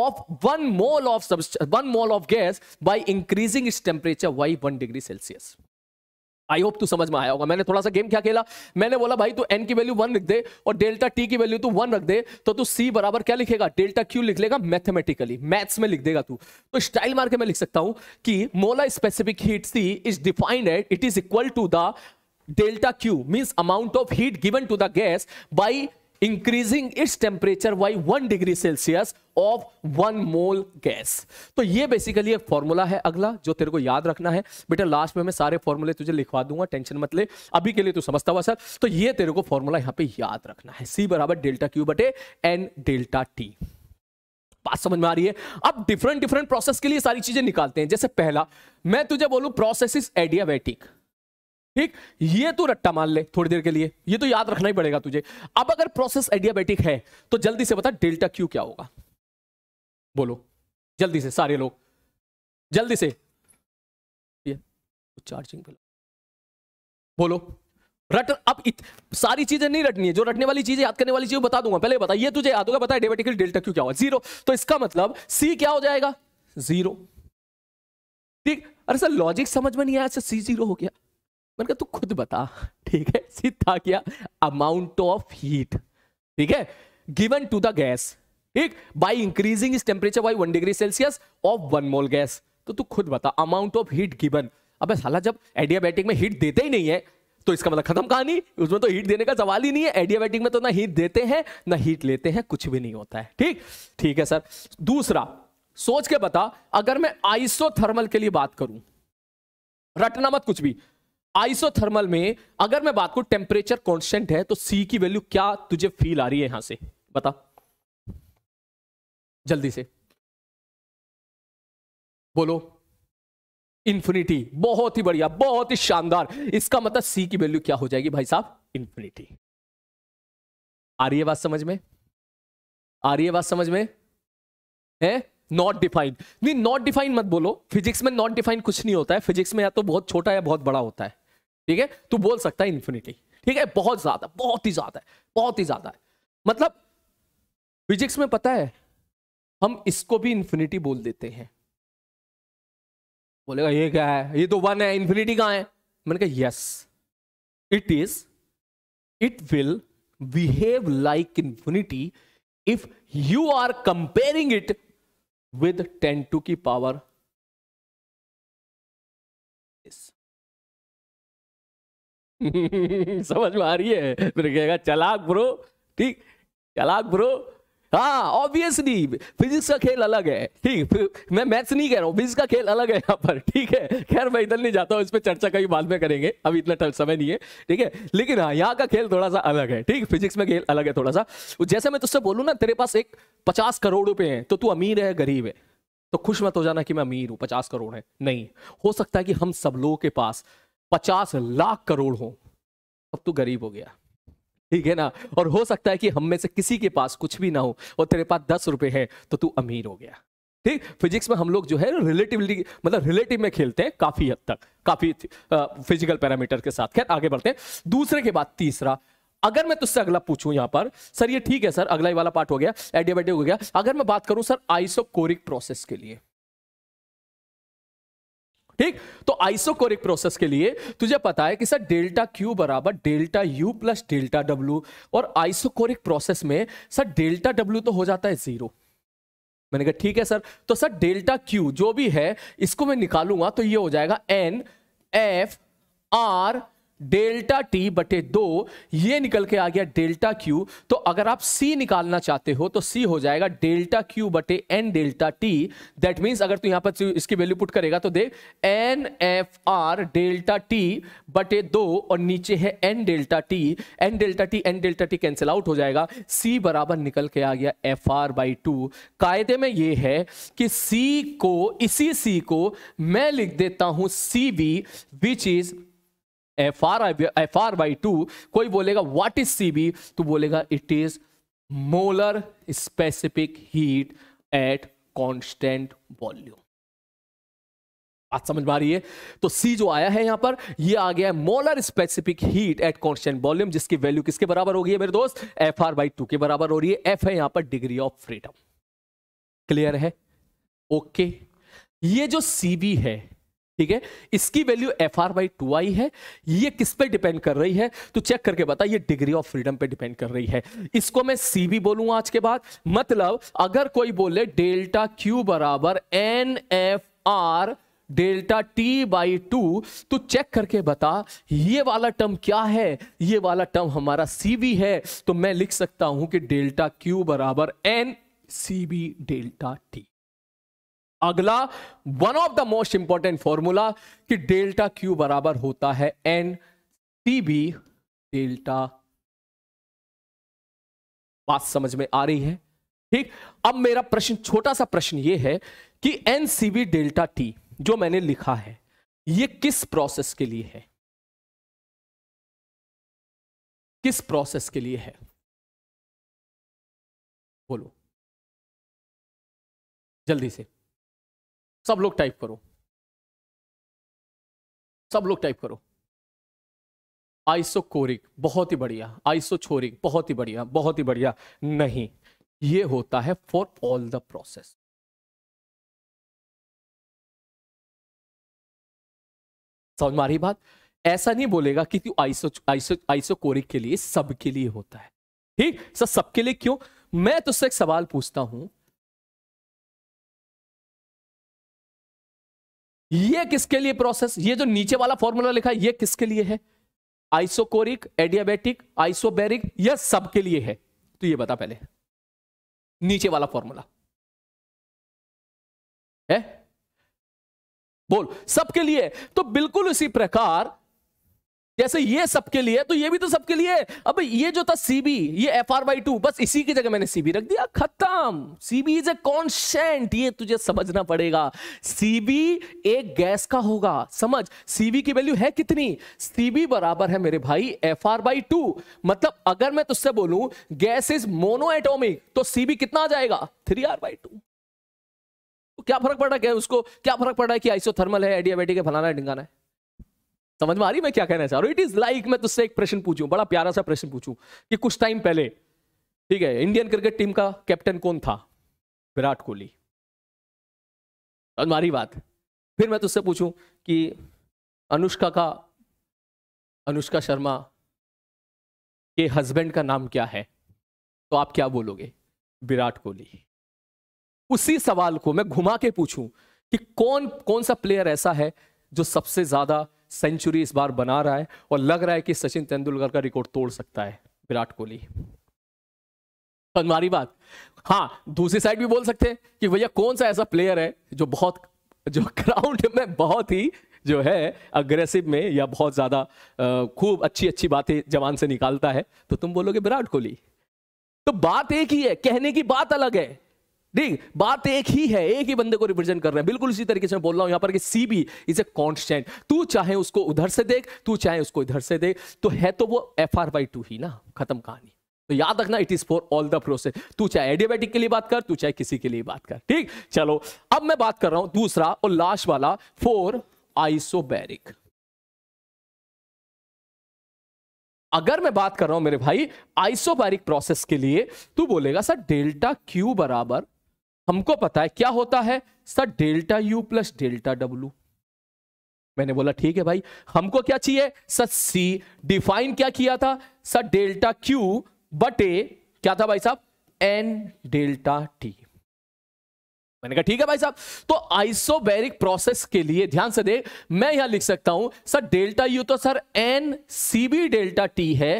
of 1 mole of 1 mole of gas by increasing its temperature by 1 degree celsius I hope तू समझ में आया होगा मैंने थोड़ा सा गेम क्या खेला मैंने बोला भाई तू एन की वैल्यू वन रख दे और डेल्टा टी की वैल्यू तू वन रख दे तो तू सी बराबर क्या लिखेगा डेल्टा क्यू लिख लेगा मैथमेटिकली मैथ्स में लिख देगा तू तो स्टाइल मार के मैं लिख सकता हूं कि molar specific heat C is defined at it is equal to the delta Q means amount of heat given to the gas by increasing its temperature by one degree Celsius of one mole gas तो ये basically एक formula है अगला जो तेरे को याद रखना है बेटा लास्ट में मैं सारे फॉर्मूले तुझे लिखवा दूंगा टेंशन मत ले अभी के लिए तू समझता हुआ सर तो ये तेरे को फॉर्मूला यहां पे याद रखना है सी बराबर डेल्टा क्यू बटे एन डेल्टा टी बात समझ में आ रही है अब डिफरेंट डिफरेंट प्रोसेस के लिए सारी चीजें निकालते हैं जैसे पहला मैं तुझे बोलू प्रोसेस इज एडियाबेटिक ठीक ये तू रट्टा मान ले थोड़ी देर के लिए ये तो याद रखना ही पड़ेगा तुझे अब अगर प्रोसेस एडियाबेटिक है तो जल्दी से बता डेल्टा क्यू क्या होगा बोलो जल्दी से सारे लोग जल्दी से ये चार्जिंग तो पे बोलो रट अब इत, सारी चीजें नहीं रटनी है जो रटने वाली चीजें याद करने वाली चीज बता दूंगा पहले बता ये तुझे याद होगा बता एडियाबेटिकल डेल्टा क्यू क्या होगा जीरो तो इसका मतलब सी क्या हो जाएगा जीरो ठीक अरे सर लॉजिक समझ में नहीं आया सर सी जीरो हो गया मैंने कहा तू खुद बता [LAUGHS] ठीक है सीधा क्या अमाउंट ऑफ हीट ठीक है गिवन टू द गैस ठीक बाई इंक्रीजिंग इस temperature by one degree Celsius of one mole gas तो तू खुद बता अमाउंट ऑफ हीट गिवन अब साला जब एडियाबैटिक में हीट देते ही नहीं है तो इसका मतलब खत्म कहानी उसमें तो हीट देने का सवाल ही नहीं है एडियाबैटिक में तो ना हीट देते हैं ना हीट लेते हैं कुछ भी नहीं होता है ठीक ठीक है सर दूसरा सोच के बता अगर मैं आइसोथर्मल के लिए बात करूं रटना मत कुछ भी आइसोथर्मल में अगर मैं बात करूं टेम्परेचर कॉन्स्टेंट है तो सी की वैल्यू क्या तुझे फील आ रही है यहां से बता जल्दी से बोलो इन्फिनिटी बहुत ही बढ़िया बहुत ही शानदार इसका मतलब सी की वैल्यू क्या हो जाएगी भाई साहब इन्फिनिटी आ रही है बात समझ में आ रही है बात समझ में है नॉट डिफाइंड नहीं नॉट डिफाइंड मत बोलो फिजिक्स में नॉट डिफाइंड कुछ नहीं होता है फिजिक्स में या तो बहुत छोटा या बहुत बड़ा होता है ठीक है तू बोल सकता है इन्फिनिटी ठीक है बहुत ज्यादा बहुत ही ज्यादा है बहुत ही ज्यादा है मतलब फिजिक्स में पता है हम इसको भी इन्फिनिटी बोल देते हैं बोलेगा ये क्या है ये तो वन है इन्फिनिटी कहाँ है मैंने कहा yes it is it will behave like infinity if you are comparing it with ten to की पावर yes. [LAUGHS] समझ में आ रही है मैंने कहेगा चलाक ब्रो ठीक चलाक ब्रो हाँ ऑब्वियसली फिजिक्स का खेल अलग है ठीक मैं मैथ्स नहीं कह रहा हूँ फिजिक्स का खेल अलग है यहाँ पर ठीक है खैर मैं इधर नहीं जाता हूँ इस पर चर्चा कभी बाद में करेंगे अभी इतना समय नहीं है ठीक है लेकिन हाँ यहाँ का खेल थोड़ा सा अलग है ठीक फिजिक्स में खेल अलग है थोड़ा सा जैसे मैं तुझसे बोलूँ ना तेरे पास एक पचास करोड़ रुपये हैं तो तू अमीर है गरीब है तो खुश मत हो जाना कि मैं अमीर हूँ पचास करोड़ है नहीं हो सकता है कि हम सब लोगों के पास पचास लाख करोड़ हो अब तू गरीब हो गया ठीक है ना और हो सकता है कि हम में से किसी के पास कुछ भी ना हो और तेरे पास दस रुपए हैं तो तू अमीर हो गया ठीक फिजिक्स में हम लोग जो है रिलेटिवली मतलब रिलेटिव में खेलते हैं काफी हद तक काफी फिजिकल पैरामीटर के साथ खैर आगे बढ़ते हैं दूसरे के बाद तीसरा अगर मैं तुझसे अगला पूछूं यहां पर सर ये ठीक है सर अगला ही वाला पार्ट हो गया एडियाबेटिक हो गया अगर मैं बात करूं सर आइसोकोरिक प्रोसेस के लिए ठीक तो आइसोकोरिक प्रोसेस के लिए तुझे पता है कि सर डेल्टा क्यू बराबर delta U plus delta W और आइसोकोरिक प्रोसेस में सर डेल्टा डब्ल्यू तो हो जाता है जीरो मैंने कहा ठीक है सर तो सर डेल्टा क्यू जो भी है इसको मैं निकालूंगा तो ये हो जाएगा N F R delta T बटे दो ये निकल के आ गया डेल्टा क्यू तो अगर आप सी निकालना चाहते हो तो सी हो जाएगा डेल्टा क्यू बटे N delta T that means अगर तू यहां पर इसकी वैल्यू पुट करेगा तो देख n F R delta T बटे दो और नीचे है N delta T N delta T N delta T cancel out हो जाएगा सी बराबर निकल के आ गया एफ आर बाई टू कायदे में ये है कि सी को इसी सी को मैं लिख देता हूं C V which is f R f R by two कोई बोलेगा व्हाट इज सीबी तो बोलेगा it is molar specific heat at constant volume आज समझ में आ रही है तो सी जो आया है यहां पर ये आ गया है molar specific heat at constant volume जिसकी वैल्यू किसके बराबर होगी है मेरे दोस्त एफ आर बाई टू के बराबर हो रही है एफ है यहां पर डिग्री ऑफ फ्रीडम क्लियर है ओके okay. ये जो सीबी है ठीक है इसकी value F R by to आई है ये किस पे डिपेंड कर रही है तो चेक करके बता ये डिग्री ऑफ फ्रीडम पे डिपेंड कर रही है इसको मैं सी भी बोलूंगा आज के बाद मतलब अगर कोई बोले डेल्टा क्यू बराबर n F R delta T by two तो चेक करके बता ये वाला टर्म क्या है ये वाला टर्म हमारा सी बी है तो मैं लिख सकता हूं कि डेल्टा क्यू बराबर N C B delta T अगला one of the most important formula कि डेल्टा क्यू बराबर होता है एन टी बी डेल्टा बात समझ में आ रही है ठीक अब मेरा प्रश्न छोटा सा प्रश्न ये है कि n C B delta T जो मैंने लिखा है ये किस प्रोसेस के लिए है किस प्रोसेस के लिए है बोलो जल्दी से सब लोग टाइप करो सब लोग टाइप करो कोरिक बहुत ही बढ़िया छोरिक बहुत ही बढ़िया बहुत ही बढ़िया नहीं ये होता है फॉर ऑल द प्रोसेस समझ मारी बात ऐसा नहीं बोलेगा कि तू आइसो आइसो कोरिक के लिए सबके लिए होता है ठीक सर सबके लिए क्यों मैं तुझसे एक सवाल पूछता हूं ये किसके लिए प्रोसेस ये जो नीचे वाला फॉर्मूला लिखा है ये किसके लिए है आइसोकोरिक एडियाबेटिक आइसोबेरिक यह सबके लिए है तो ये बता पहले नीचे वाला फॉर्मूला है बोल सबके लिए तो बिल्कुल इसी प्रकार जैसे ये सबके लिए तो ये भी तो सबके लिए अब ये जो था सीबी ये एफ आर बाई टू बस इसी की जगह मैंने सीबी रख दिया खत्म सीबी इज ए कॉन्सेंट ये तुझे समझना पड़ेगा सीबी एक गैस का होगा समझ सीबी की वैल्यू है कितनी सीबी बराबर है मेरे भाई एफ आर बाई टू मतलब अगर मैं तुझसे बोलूं गैस इज मोनो एटोमिक तो सीबी कितना आ जाएगा थ्री आर बाई टू क्या फर्क पड़ रहा है उसको क्या फर्क पड़ रहा है कि आइसोथर्मल है एडियाबेटिक है फलाना है ढिंगाना है समझ में आ रही मैं क्या कहना चाह रहा हूँ इट इज लाइक मैं तुझसे एक प्रश्न पूछूं बड़ा प्यारा सा प्रश्न पूछूं कि कुछ टाइम पहले ठीक है इंडियन क्रिकेट टीम का कैप्टन कौन था विराट कोहली हमारी बात फिर मैं तुझसे पूछूं कि अनुष्का का अनुष्का शर्मा के हस्बैंड का नाम क्या है तो आप क्या बोलोगे विराट कोहली उसी सवाल को मैं घुमा के पूछूं कि कौन कौन सा प्लेयर ऐसा है जो सबसे ज्यादा सेंचुरी इस बार बना रहा है और लग रहा है कि सचिन तेंदुलकर का रिकॉर्ड तोड़ सकता है विराट कोहली हमारी बात हाँ दूसरी साइड भी बोल सकते हैं कि भैया कौन सा ऐसा प्लेयर है जो बहुत जो ग्राउंड [LAUGHS] में बहुत ही जो है अग्रेसिव में या बहुत ज़्यादा खूब अच्छी अच्छी बातें जवान से निकालता है तो तुम बोलोगे विराट कोहली तो बात एक ही है कहने की बात अलग है देख बात एक ही है एक ही बंदे को रिप्रेजेंट कर रहे हैं बिल्कुल इसी तरीके से मैं बोल रहा हूं यहां पर कि C V is a constant तू चाहे उसको उधर से देख तू चाहे उसको इधर से देख तो है तो वो एफ आर बाई टू ही ना खत्म कहानी तो याद रखना it is for all the process तू चाहे एडियोबैटिक के लिए बात कर तू चाहे किसी के लिए बात कर ठीक चलो अब मैं बात कर रहा हूं दूसरा और लास्ट वाला फोर आइसोबैरिक अगर मैं बात कर रहा हूं मेरे भाई आइसोबैरिक प्रोसेस के लिए तू बोलेगा सर डेल्टा क्यू बराबर हमको पता है क्या होता है sir delta U plus delta W मैंने बोला ठीक है भाई हमको क्या चाहिए सर सी डिफाइन क्या किया था सर डेल्टा क्यू बटे क्या था भाई साहब एन डेल्टा टी मैंने कहा ठीक है भाई साहब तो आइसोबेरिक प्रोसेस के लिए ध्यान से देख मैं यहां लिख सकता हूं सर डेल्टा यू तो sir n C B delta T है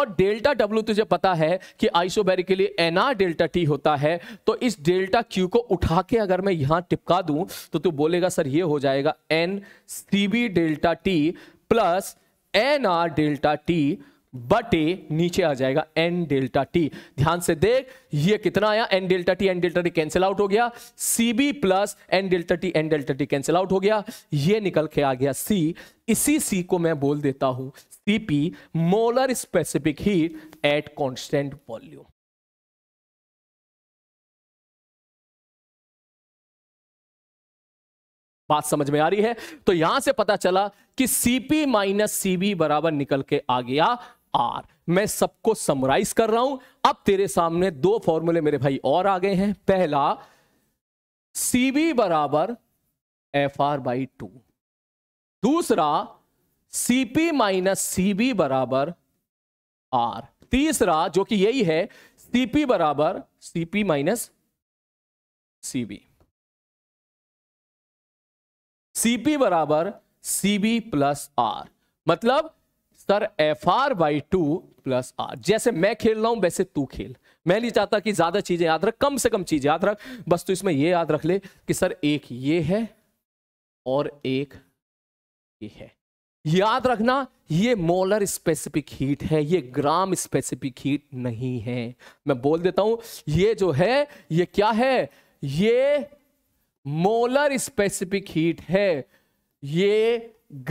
और डेल्टा डब्ल्यू तुझे पता है कि आइसोबेरिक के लिए एनआर डेल्टा टी होता है तो इस डेल्टा क्यू को उठा के अगर मैं यहां टिपका दूं तो तू बोलेगा सर ये हो जाएगा n C B delta T plus n R delta T बटे नीचे आ जाएगा एन डेल्टा टी ध्यान से देख ये कितना आया n delta T N delta T cancel out हो गया C V plus n delta T N delta T cancel out हो गया ये निकल के आ गया सी इसी सी को मैं बोल देता हूं C P molar specific heat at constant volume बात समझ में आ रही है तो यहां से पता चला कि सीपी माइनस सीबी बराबर निकल के आ गया आर मैं सबको समराइज कर रहा हूं अब तेरे सामने दो फॉर्मूले मेरे भाई और आ गए हैं पहला सीबी बराबर एफ आर बाई टू दूसरा सीपी माइनस सीबी बराबर आर तीसरा जो कि यही है सीपी बराबर सीपी माइनस सीबी सीपी बराबर सीबी प्लस आर मतलब sir f R by two plus R जैसे मैं खेल रहा हूं वैसे तू खेल मैं नहीं चाहता कि ज्यादा चीजें याद रख कम से कम चीज याद रख बस तू इसमें ये याद रख ले कि सर एक ये है और एक ये है याद रखना ये मोलर स्पेसिफिक हीट है ये ग्राम स्पेसिफिक हीट नहीं है मैं बोल देता हूं ये जो है ये क्या है ये मोलर स्पेसिफिक हीट है ये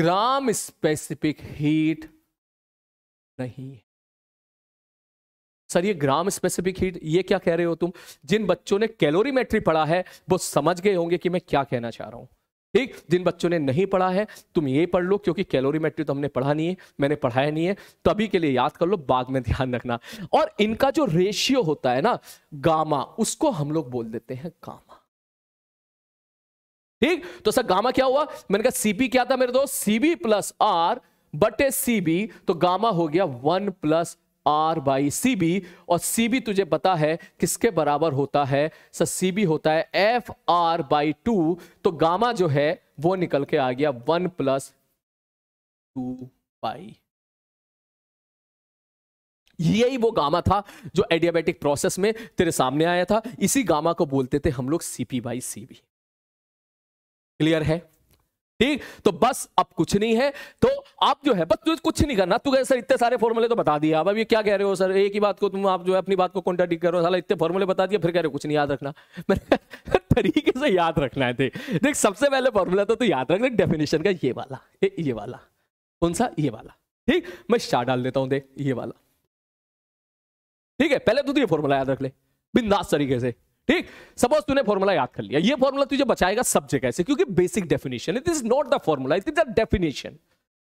ग्राम स्पेसिफिक हीट नहीं है सर ये ग्राम स्पेसिफिक हीट ये क्या कह रहे हो तुम जिन बच्चों ने कैलोरीमेट्री पढ़ा है वो समझ गए होंगे कि मैं क्या कहना चाह रहा हूं ठीक जिन बच्चों ने नहीं पढ़ा है तुम ये पढ़ लो क्योंकि कैलोरीमेट्री तो हमने पढ़ा नहीं है मैंने पढ़ाया नहीं है तभी के लिए याद कर लो बाद में ध्यान रखना और इनका जो रेशियो होता है ना गामा उसको हम लोग बोल देते हैं गामा ठीक तो सर गामा क्या हुआ मैंने कहा सीपी क्या था मेरे दोस्त सीबी प्लस आर बटे सी बी तो गामा हो गया one plus R by C V और सी बी तुझे पता है किसके बराबर होता है सर सी बी होता है एफ आर बाई टू तो गामा जो है वो निकल के आ गया वन प्लस टू बाई यही वो गामा था जो एडियाबेटिक प्रोसेस में तेरे सामने आया था इसी गामा को बोलते थे हम लोग C P by C V clear है ठीक तो बस अब कुछ नहीं है तो आप जो है बस तुझे कुछ नहीं करना तू सर इतने सारे फॉर्मूले तो बता दिया अब ये क्या कह रहे हो सर एक ही बात को तुम आप जो है अपनी बात को कॉन्ट्राडिक कर रहे हो साला इतने फॉर्मूले बता दिए फिर कह रहे हो कुछ नहीं याद रखना [LAUGHS] तरीके से याद रखना है थे देख सबसे पहले फॉर्मूला तो, तू याद रखना डेफिनेशन का ये वाला ए, ये वाला कौन सा ये वाला ठीक मैं शाह डाल देता हूं देख ये वाला ठीक है पहले तो, तू ये फॉर्मूला याद रख ले बिंदास तरीके से ठीक सपोज तूने फॉर्मूला याद कर लिया ये फॉर्मूला तुझे बचाएगा सब जगह से क्योंकि basic definition it is not the formula it is the definition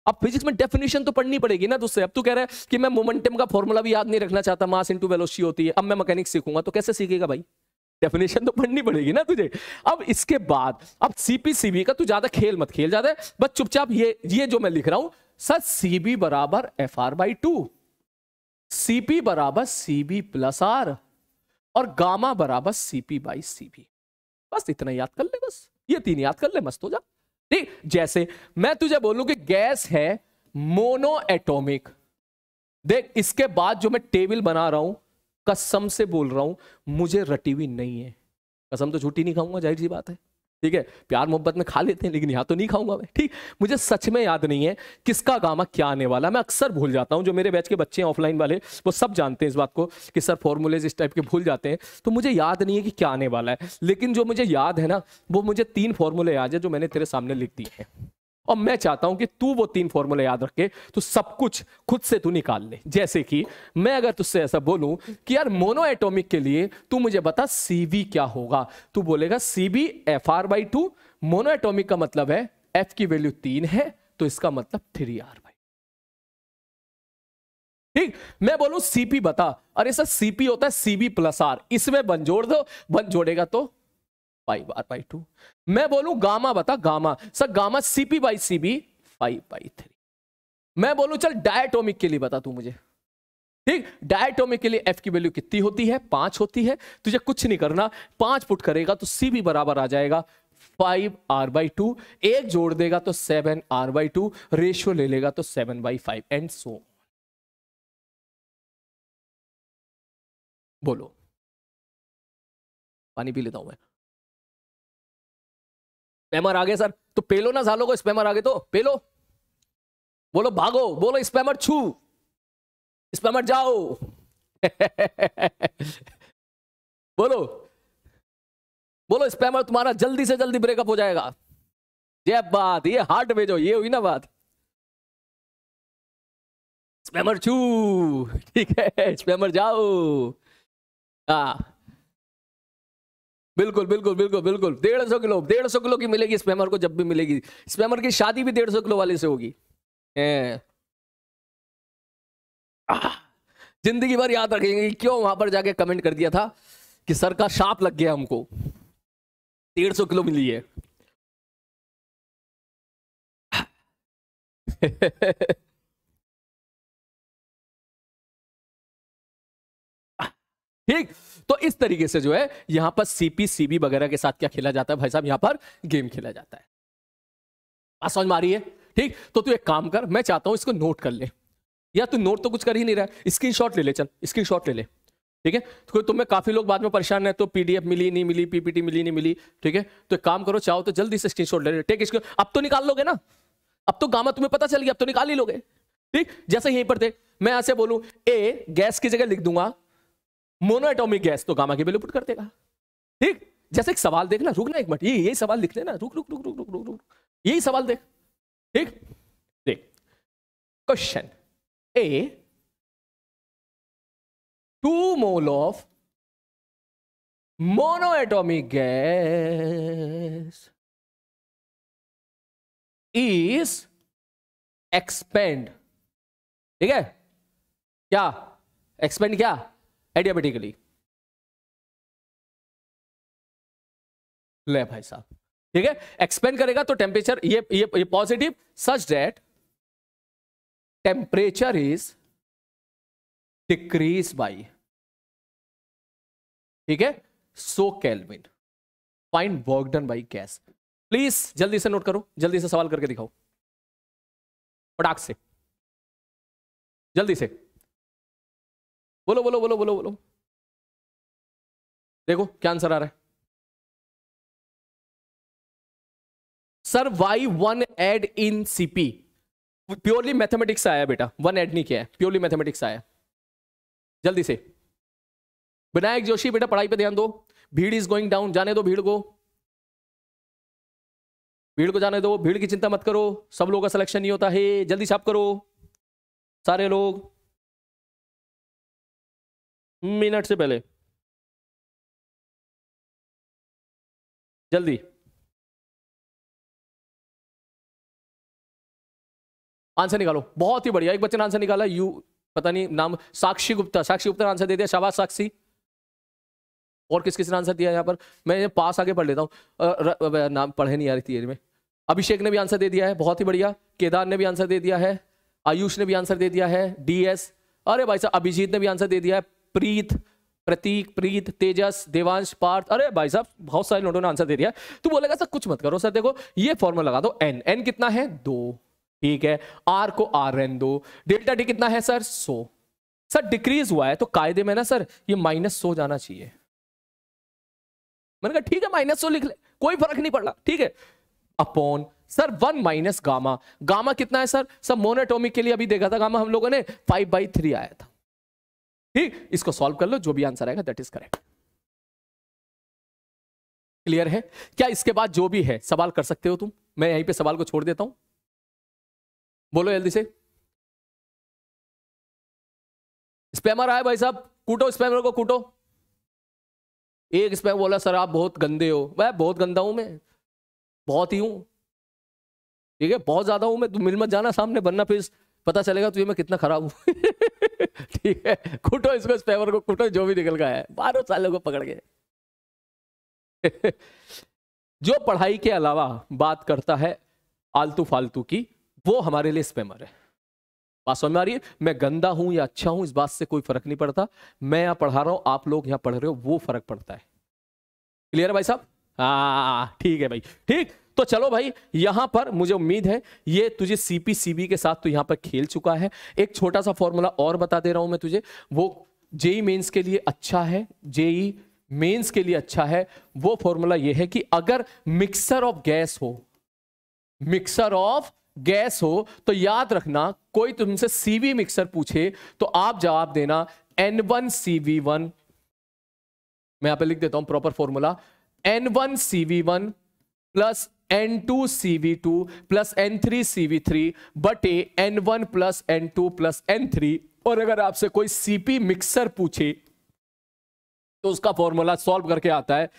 अब फिजिक्स में डेफिनेशन तो पढ़नी पड़ेगी ना दोस्तों अब तू कह रहा है कि मैं मोमेंटम का फॉर्मूला भी याद नहीं रखना चाहता मास इंटू वेलोसिटी होती है अब मैं मैकेनिक्स सीखूंगा तो कैसे सीखेगा भाई डेफिनेशन तो पढ़नी पड़ेगी ना तुझे अब इसके बाद अब सीपीसीबी का तू ज्यादा खेल मत खेल ज्यादा बस चुपचाप ये ये जो मैं लिख रहा हूं सर सीबी बराबर F R by two CP बराबर सीबी प्लस आर और गामा बराबर सीपी बाई सीपी बस इतना याद कर ले बस ये तीन याद कर ले मस्त हो जा ठीक जैसे मैं तुझे बोलूं कि गैस है मोनो एटोमिक देख इसके बाद जो मैं टेबल बना रहा हूं कसम से बोल रहा हूं मुझे रटी हुई नहीं है कसम तो झूठी नहीं खाऊंगा जाहिर सी बात है ठीक है प्यार मोहब्बत में खा लेते हैं लेकिन यहाँ तो नहीं खाऊंगा मैं ठीक मुझे सच में याद नहीं है किसका गामा क्या आने वाला मैं अक्सर भूल जाता हूँ जो मेरे बैच के बच्चे हैं ऑफलाइन वाले वो सब जानते हैं इस बात को कि सर फॉर्मूलेज इस टाइप के भूल जाते हैं तो मुझे याद नहीं है कि क्या आने वाला है लेकिन जो मुझे याद है ना वो मुझे तीन फॉर्मूले याद है जो मैंने तेरे सामने लिख दिए हैं और मैं चाहता हूं कि तू वो तीन फॉर्मूले याद रखे तो तू सब कुछ खुद से तू निकाल ले जैसे कि मैं अगर तुझसे ऐसा बोलूं कि यार मोनो एटोमिक के लिए तू मुझे बता सी क्या होगा तू बोलेगा C V F R by two mono atomic का मतलब है एफ की वैल्यू तीन है तो इसका मतलब थ्री आर बाई ठीक मैं बोलू सीपी बता अरे सर सीपी होता है सीबी प्लस आर इसमें बन जोड़ दो बन जोड़ेगा तो फाइव आर बाई टू मैं बोलूं गामा बता gamma sir gamma CP by C V five by three मैं बोलूं चल डायटोमिक के लिए बता तू मुझे ठीक डायटोमिक के लिए एफ की वैल्यू कितनी होती है पांच होती है तुझे कुछ नहीं करना पांच फुट करेगा तो सी भी बराबर आ जाएगा फाइव आर बाई टू एक जोड़ देगा तो seven R by two ratio ले लेगा तो seven by five and so बोलो पानी पी लेता हूं मैं स्पैमर आ गए सर तो पेलो ना सालों को स्पैमर आ गए तो पेलो बोलो भागो बोलो स्पैमर छू स्पैमर जाओ [LAUGHS] बोलो बोलो स्पैमर तुम्हारा जल्दी से जल्दी ब्रेकअप हो जाएगा ये बात ये हार्ट भेजो ये हुई ना बात स्पैमर छू ठीक है स्पैमर जाओ हाँ बिल्कुल बिल्कुल बिल्कुल बिल्कुल डेढ़ सौ किलो डेढ़ सौ किलो की मिलेगी स्पैमर को जब भी मिलेगी स्पैमर की शादी भी डेढ़ सौ किलो वाले से होगी जिंदगी भर याद रखेंगे क्यों वहां पर जाके कमेंट कर दिया था कि सर का शाप लग गया हमको डेढ़ सौ किलो मिली है [LAUGHS] ठीक तो इस तरीके से जो है यहां पर सीपी सीबी वगैरह के साथ क्या खेला जाता है भाई साहब यहां पर गेम खेला जाता है बात समझ में है ठीक तो तू एक काम कर मैं चाहता हूं इसको नोट कर ले या तू नोट तो कुछ कर ही नहीं रहा स्क्रीनशॉट ले ले चल स्क्रीनशॉट ले ले ठीक है तो तुम्हें काफी लोग बाद में परेशान है तो पीडीएफ मिली नहीं मिली पीपीटी मिली नहीं मिली ठीक है तो एक काम करो चाहो तो जल्दी से स्क्रीन शॉट ले ठीक है अब तो निकाल लोगे ना अब तो गामा तुम्हें पता चल गया अब तो निकाल ही लोगे ठीक जैसे यहीं पर थे मैं ऐसे बोलूं ए गैस की जगह लिख दूंगा मोनोएटोमिक गैस तो गामा के वैल्यू पुट कर देगा ठीक जैसे एक सवाल देखना रुकना एक मिनट ये यही सवाल लिख लेना रुक रुक रुक रुक रुक रुक रुक यही सवाल देख ठीक देख question a two mole of atomic gas is expand ठीक है क्या एक्सपेंड क्या एडियाबेटिकली ले भाई साहब ठीक है एक्सपेंड करेगा तो टेम्परेचर ये ये, ये positive such that temperature is decrease by ठीक है so kelvin find work done by gas please जल्दी से नोट करो जल्दी से सवाल करके दिखाओ पटाख से जल्दी से बोलो बोलो बोलो बोलो बोलो देखो क्या आंसर आ रहा है sir why one add in CP purely mathematics आया बेटा वन एड नहीं किया है प्योरली मैथमेटिक्स आया जल्दी से विनायक जोशी बेटा पढ़ाई पे ध्यान दो भीड़ इज गोइंग डाउन जाने दो भीड़ को भीड़ को जाने दो भीड़ की चिंता मत करो सब लोगों का सिलेक्शन नहीं होता है जल्दी साफ करो सारे लोग मिनट से पहले जल्दी आंसर निकालो बहुत ही बढ़िया एक बच्चे ने आंसर निकाला यू पता नहीं नाम साक्षी गुप्ता साक्षी गुप्ता ने आंसर दे दिया शाबाश साक्षी और किस किस ने आंसर दिया यहां पर मैं पास आगे पढ़ लेता हूँ नाम पढ़े नहीं आ रही थी अभिषेक ने भी आंसर दे दिया है बहुत ही बढ़िया केदार ने भी आंसर दे दिया है आयुष ने भी आंसर दे दिया है डी एस अरे भाई साहब अभिजीत ने भी आंसर दे दिया है प्रीत प्रतीक प्रीत तेजस देवांश पार्थ अरे भाई साहब बहुत सारे लोगों ने आंसर दे दिया तो बोलेगा सर कुछ मत करो सर देखो ये फॉर्मूला लगा दो एन एन कितना है दो ठीक है आर को आर एन दो डेल्टा डी कितना है सर सो सर डिक्रीज हुआ है तो कायदे में ना सर ये माइनस सो जाना चाहिए मैंने कहा ठीक है माइनस सो लिख ले कोई फर्क नहीं पड़ रहा ठीक है upon sir one minus gamma gamma कितना है सर सर मोनेटोमिक के लिए अभी देखा था गामा हम लोगों ने फाइव बाई थ्री आया था ठीक इसको सॉल्व कर लो जो भी आंसर आएगा दैट इज करेक्ट क्लियर है क्या इसके बाद जो भी है सवाल कर सकते हो तुम मैं यहीं पे सवाल को छोड़ देता हूं बोलो जल्दी से स्पैमर आए भाई साहब कूटो स्पैमर को कूटो एक स्पैम बोला सर आप बहुत गंदे हो वह बहुत गंदा हूं मैं बहुत ही हूं ठीक है बहुत ज्यादा हूं मैं तुम मिल मत जाना सामने बनना फिर पता चलेगा तुझे मैं कितना खराब हूं [LAUGHS] ठीक है कूटो इसको इस पेपर को कूटो जो भी निकल गया है बारह सालों को पकड़ गए [LAUGHS] जो पढ़ाई के अलावा बात करता है आलतू फालतू की वो हमारे लिए स्पेमर है बात समझ में आ रही है मैं गंदा हूं या अच्छा हूं इस बात से कोई फर्क नहीं पड़ता मैं यहाँ पढ़ा रहा हूं आप लोग यहाँ पढ़ रहे हो वो फर्क पड़ता है क्लियर है भाई साहब हाँ ठीक है भाई ठीक तो चलो भाई यहां पर मुझे उम्मीद है ये तुझे सीपीसीबी के साथ तो यहां पर खेल चुका है एक छोटा सा फॉर्मूला और बता दे रहा हूं मैं तुझे वो जेई मेंस e के लिए अच्छा है जेई मेंस e के लिए अच्छा है वो फॉर्मूला ये है कि अगर मिक्सर ऑफ गैस हो मिक्सर ऑफ गैस हो तो याद रखना कोई तुमसे सीवी मिक्सर पूछे तो आप जवाब देना एन वन सीवी वन मैं यहां पे लिख देता हूं proper formula N one CV one plus N two C V two plus N three C V three बटे N one plus N two plus N three और अगर आपसे कोई सीपी मिक्सर पूछे तो उसका फॉर्मूला सॉल्व करके आता है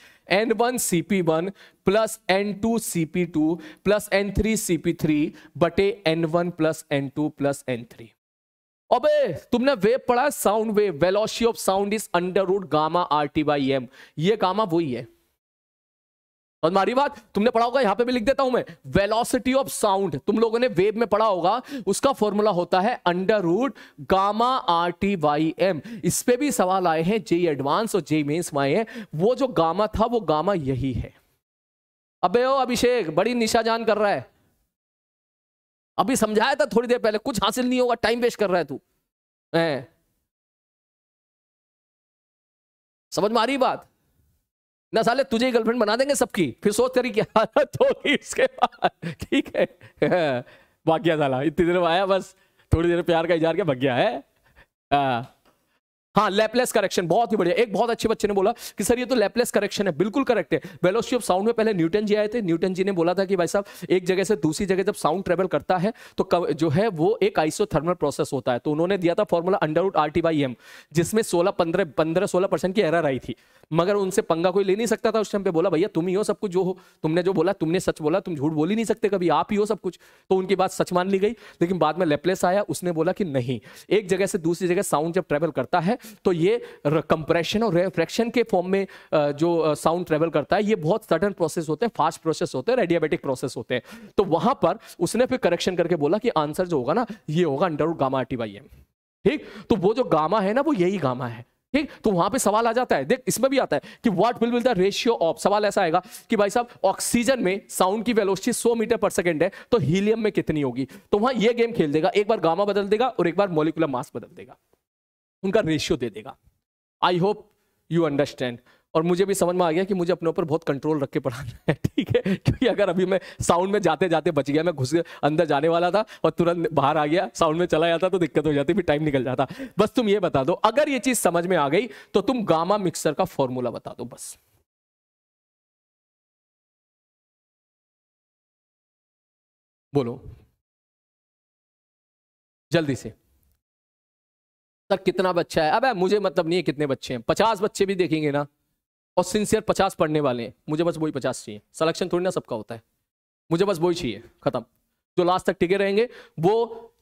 N one C P one plus N two C P two plus N three C P three बटे N one plus N two plus N three अबे तुमने वेव पढ़ा sound wave velocity of sound is under root gamma R T by M ये gamma वही है और मारी बात तुमने पढ़ा होगा यहां पे भी लिख देता हूं मैं वेलोसिटी ऑफ साउंड तुम लोगों ने वेब में पढ़ा होगा उसका फॉर्मूला होता है under root gamma R T by M इस पे भी सवाल आए हैं जे एडवांस और जे मेन्स में आए हैं वो जो गामा था वो गामा यही है अबे ओ अभिषेक बड़ी निशाजान कर रहा है अभी समझाया था थोड़ी देर पहले कुछ हासिल नहीं होगा टाइम वेस्ट कर रहा है तू समझ मारी बात ना साले तुझे ही गर्लफ्रेंड बना देंगे सबकी फिर सोच तेरी क्या [LAUGHS] हालत होगी इसके बाद ठीक है हाँ। भाग गया साला इतनी देर में आया बस थोड़ी देर प्यार का इजार के भाग गया है आ, हाँ। हाँ लेपलेस करेक्शन बहुत ही बढ़िया एक बहुत अच्छे बच्चे ने बोला कि सर ये तो लेपलेस करेक्शन है बिल्कुल करेक्ट है वेलोसिटी ऑफ साउंड में पहले न्यूटन जी आए थे न्यूटन जी ने बोला था कि भाई साहब एक जगह से दूसरी जगह जब साउंड ट्रेवल करता है तो जो है वो एक आइसोथर्मल प्रोसेस होता है तो उन्होंने दिया था formula under root R T by M जिसमें सोलह पंद्रह पंद्रह सोलह परसेंट की एरर आई थी मगर उनसे पंगा कोई ले नहीं सकता था उस टाइम पे बोला भैया तुम ही हो सब कुछ जो हो तुमने जो बोला तुमने सच बोला तुम झूठ बोल ही नहीं सकते कभी आप ही हो सब कुछ तो उनकी बात सच मान ली गई लेकिन बाद में लेपलेस आया उसने बोला कि नहीं एक जगह से दूसरी जगह साउंड जब ट्रेवल करता है तो ये कंप्रेशन और रिफ्रैक्शन के फॉर्म में जो साउंड ट्रेवल करता है ये बहुत सडन प्रोसेस होते हैं फास्ट प्रोसेस होते हैं रेडियाबेटिक प्रोसेस होते हैं तो वहां पर उसने फिर करेक्शन करके बोला कि आंसर जो होगा ना ये होगा under root gamma T by M ठीक तो वो जो गामा है ना वो यही गामा है ठीक तो वहां पे सवाल आ जाता है देख इसमें भी आता है कि what will be the ratio of सवाल ऐसा आएगा कि भाई साहब ऑक्सीजन में साउंड की वेलोसिटी 100 मीटर पर सेकंड है तो हीलियम में कितनी होगी तो वहां ये गेम खेल देगा एक बार गामा बदल देगा और एक बार मोलिकुलर मास बदल देगा उनका रेशियो दे देगा आई होप यू अंडरस्टैंड और मुझे भी समझ में आ गया कि मुझे अपने ऊपर बहुत कंट्रोल रख के पढ़ाना है [LAUGHS] ठीक है क्योंकि अगर अभी मैं साउंड में जाते जाते बच गया मैं घुस अंदर जाने वाला था और तुरंत बाहर आ गया साउंड में चला जाता तो दिक्कत हो जाती फिर टाइम निकल जाता बस तुम ये बता दो अगर ये चीज समझ में आ गई तो तुम गामा मिक्सर का फॉर्मूला बता दो बस बोलो जल्दी से सर कितना बच्चा है अब मुझे मतलब नहीं है कितने बच्चे हैं पचास बच्चे भी देखेंगे ना और सिंसियर पचास पढ़ने वाले हैं मुझे बस वही पचास चाहिए सलेक्शन थोड़ी ना सबका होता है मुझे बस वही चाहिए खत्म जो लास्ट तक टिके रहेंगे वो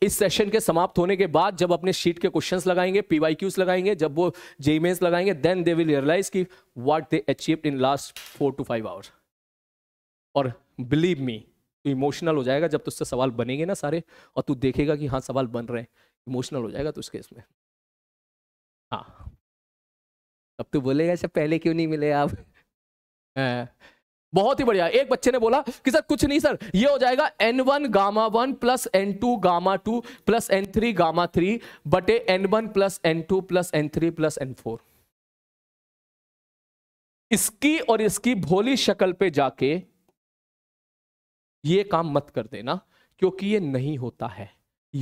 इस सेशन के समाप्त होने के बाद जब अपने शीट के क्वेश्चंस लगाएंगे पीवाई क्यूज लगाएंगे जब वो जेमेज लगाएंगे देन दे विल रियलाइज की what they achieve in last four to five hours और बिलीव मी तू इमोशनल हो जाएगा जब तुझसे तो सवाल बनेंगे ना सारे और तू देखेगा कि हाँ सवाल बन रहे हैं इमोशनल हो जाएगा तो उस केस में हाँ अब तू बोलेगा सर अच्छा, पहले क्यों नहीं मिले आप बहुत ही बढ़िया एक बच्चे ने बोला कि सर कुछ नहीं सर ये हो जाएगा N one gamma one plus N two gamma two plus N three gamma three बटे N one plus N two plus N three plus N four इसकी और इसकी भोली शक्ल पे जाके ये काम मत कर देना क्योंकि ये नहीं होता है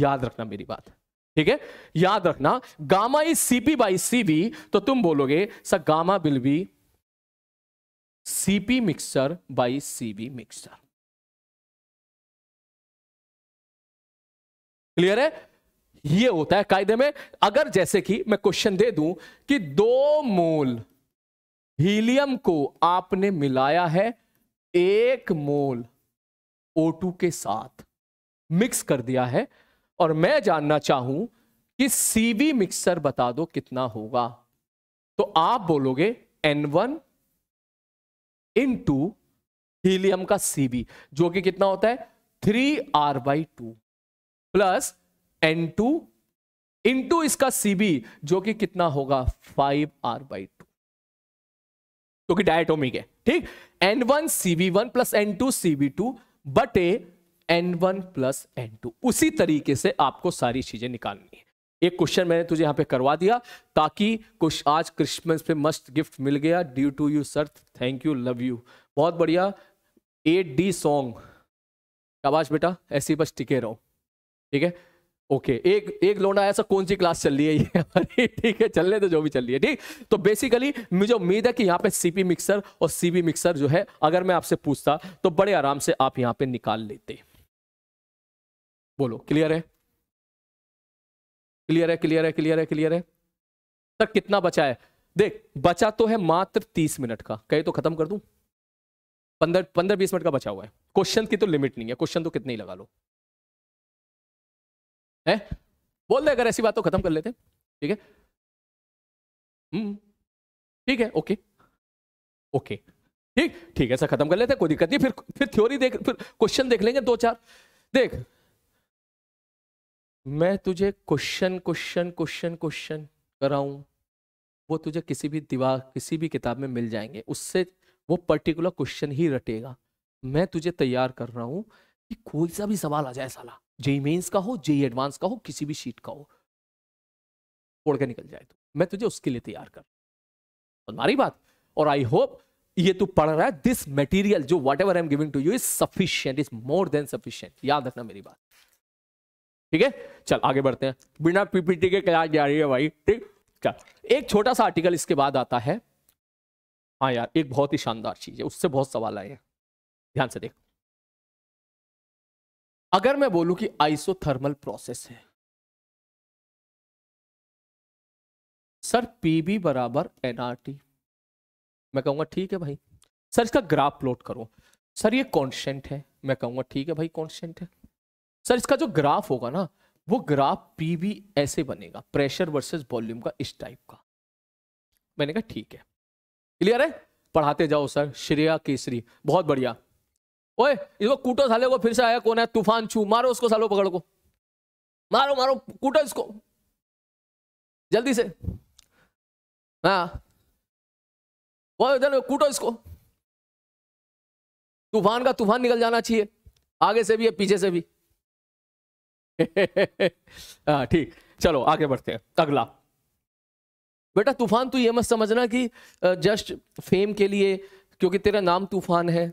याद रखना मेरी बात ठीक है याद रखना gamma is CP by CV तो तुम बोलोगे sir gamma will be CP mixture by CV mixture clear है ये होता है कायदे में अगर जैसे कि मैं क्वेश्चन दे दूं कि दो मोल हीलियम को आपने मिलाया है एक मोल O2 के साथ मिक्स कर दिया है और मैं जानना चाहूं कि सीवी मिक्सर बता दो कितना होगा तो आप बोलोगे N one in to helium का सीवी जो कि कितना होता है three R by two plus N to in to इसका सीबी जो कि कितना होगा फाइव आर बाई टू क्योंकि डायटोमिक है ठीक N one CB one plus N to CB to बटे N one plus N to उसी तरीके से आपको सारी चीजें निकालनी है एक क्वेश्चन मैंने तुझे यहाँ पे करवा दिया ताकि कुछ आज क्रिसमस पे मस्त गिफ्ट मिल गया due to you sir thank you love you बहुत बढ़िया ए डी सॉन्ग आवाज बेटा ऐसी बस टिके रहो ठीक है ओके okay, एक एक लोडा ऐसा कौन सी क्लास चल रही है [LAUGHS] ये हमारी ठीक है चलने तो जो भी चल रही है ठीक तो बेसिकली मुझे उम्मीद है कि यहाँ पे सीपी मिक्सर और सीबी मिक्सर जो है अगर मैं आपसे पूछता तो बड़े आराम से आप यहाँ पे निकाल लेते हैं बोलो क्लियर है क्लियर है क्लियर है क्लियर है क्लियर है सर कितना बचा है देख बचा तो है मात्र तीस मिनट का कहे तो खत्म कर दू पंद्रह पंद्रह बीस मिनट का बचा हुआ है क्वेश्चन की तो लिमिट नहीं है क्वेश्चन तो कितने ही लगा लो है बोल दे अगर ऐसी बात तो खत्म कर लेते ठीक है हम्म। ठीक है ओके ओके ठीक ठीक है सर खत्म कर लेते कोई दिक्कत नहीं फिर फिर थ्योरी देख फिर क्वेश्चन देख लेंगे दो चार देख मैं तुझे क्वेश्चन क्वेश्चन क्वेश्चन क्वेश्चन कराऊं वो तुझे किसी भी दीवार किसी भी किताब में मिल जाएंगे उससे वो पर्टिकुलर क्वेश्चन ही रटेगा मैं तुझे तैयार कर रहा हूँ कि कोई सा भी सवाल आ जाए साला जेई मेन्स का हो जेई एडवांस का हो किसी भी शीट का हो छोड़ के निकल जाए तो मैं तुझे उसके लिए तैयार कर तुम्हारी बात और आई होप ये तू पढ़ रहा है दिस मटेरियल जो whatever I am giving to you is sufficient is more than sufficient याद रखना मेरी बात ठीक है चल आगे बढ़ते हैं बिना पीपीटी के क्लास जा रही है भाई ठीक चल एक छोटा सा आर्टिकल इसके बाद आता है हाँ यार एक बहुत ही शानदार चीज है उससे बहुत सवाल आए हैं ध्यान से देख अगर मैं बोलूं कि आइसोथर्मल प्रोसेस है सर पीबी बराबर एनआरटी मैं कहूंगा ठीक है भाई सर इसका ग्राफ प्लॉट करो सर ये कॉन्स्टेंट है मैं कहूंगा ठीक है भाई कॉन्स्टेंट है सर इसका जो ग्राफ होगा ना वो ग्राफ पी भी ऐसे बनेगा प्रेशर वर्सेस वॉल्यूम का इस टाइप का मैंने कहा ठीक है क्लियर है पढ़ाते जाओ सर श्रेया केसरी बहुत बढ़िया ओए इसको कूटो साले को फिर से आया कौन है तूफान छू मारो उसको सालो पकड़ को मारो मारो कूटो इसको जल्दी से हाँ इधर कूटो इसको तूफान का तूफान निकल जाना चाहिए आगे से भी है पीछे से भी [LAUGHS] हाँ ठीक चलो आगे बढ़ते हैं अगला बेटा तूफान तू ये मत समझना कि जस्ट फेम के लिए क्योंकि तेरा नाम तूफान है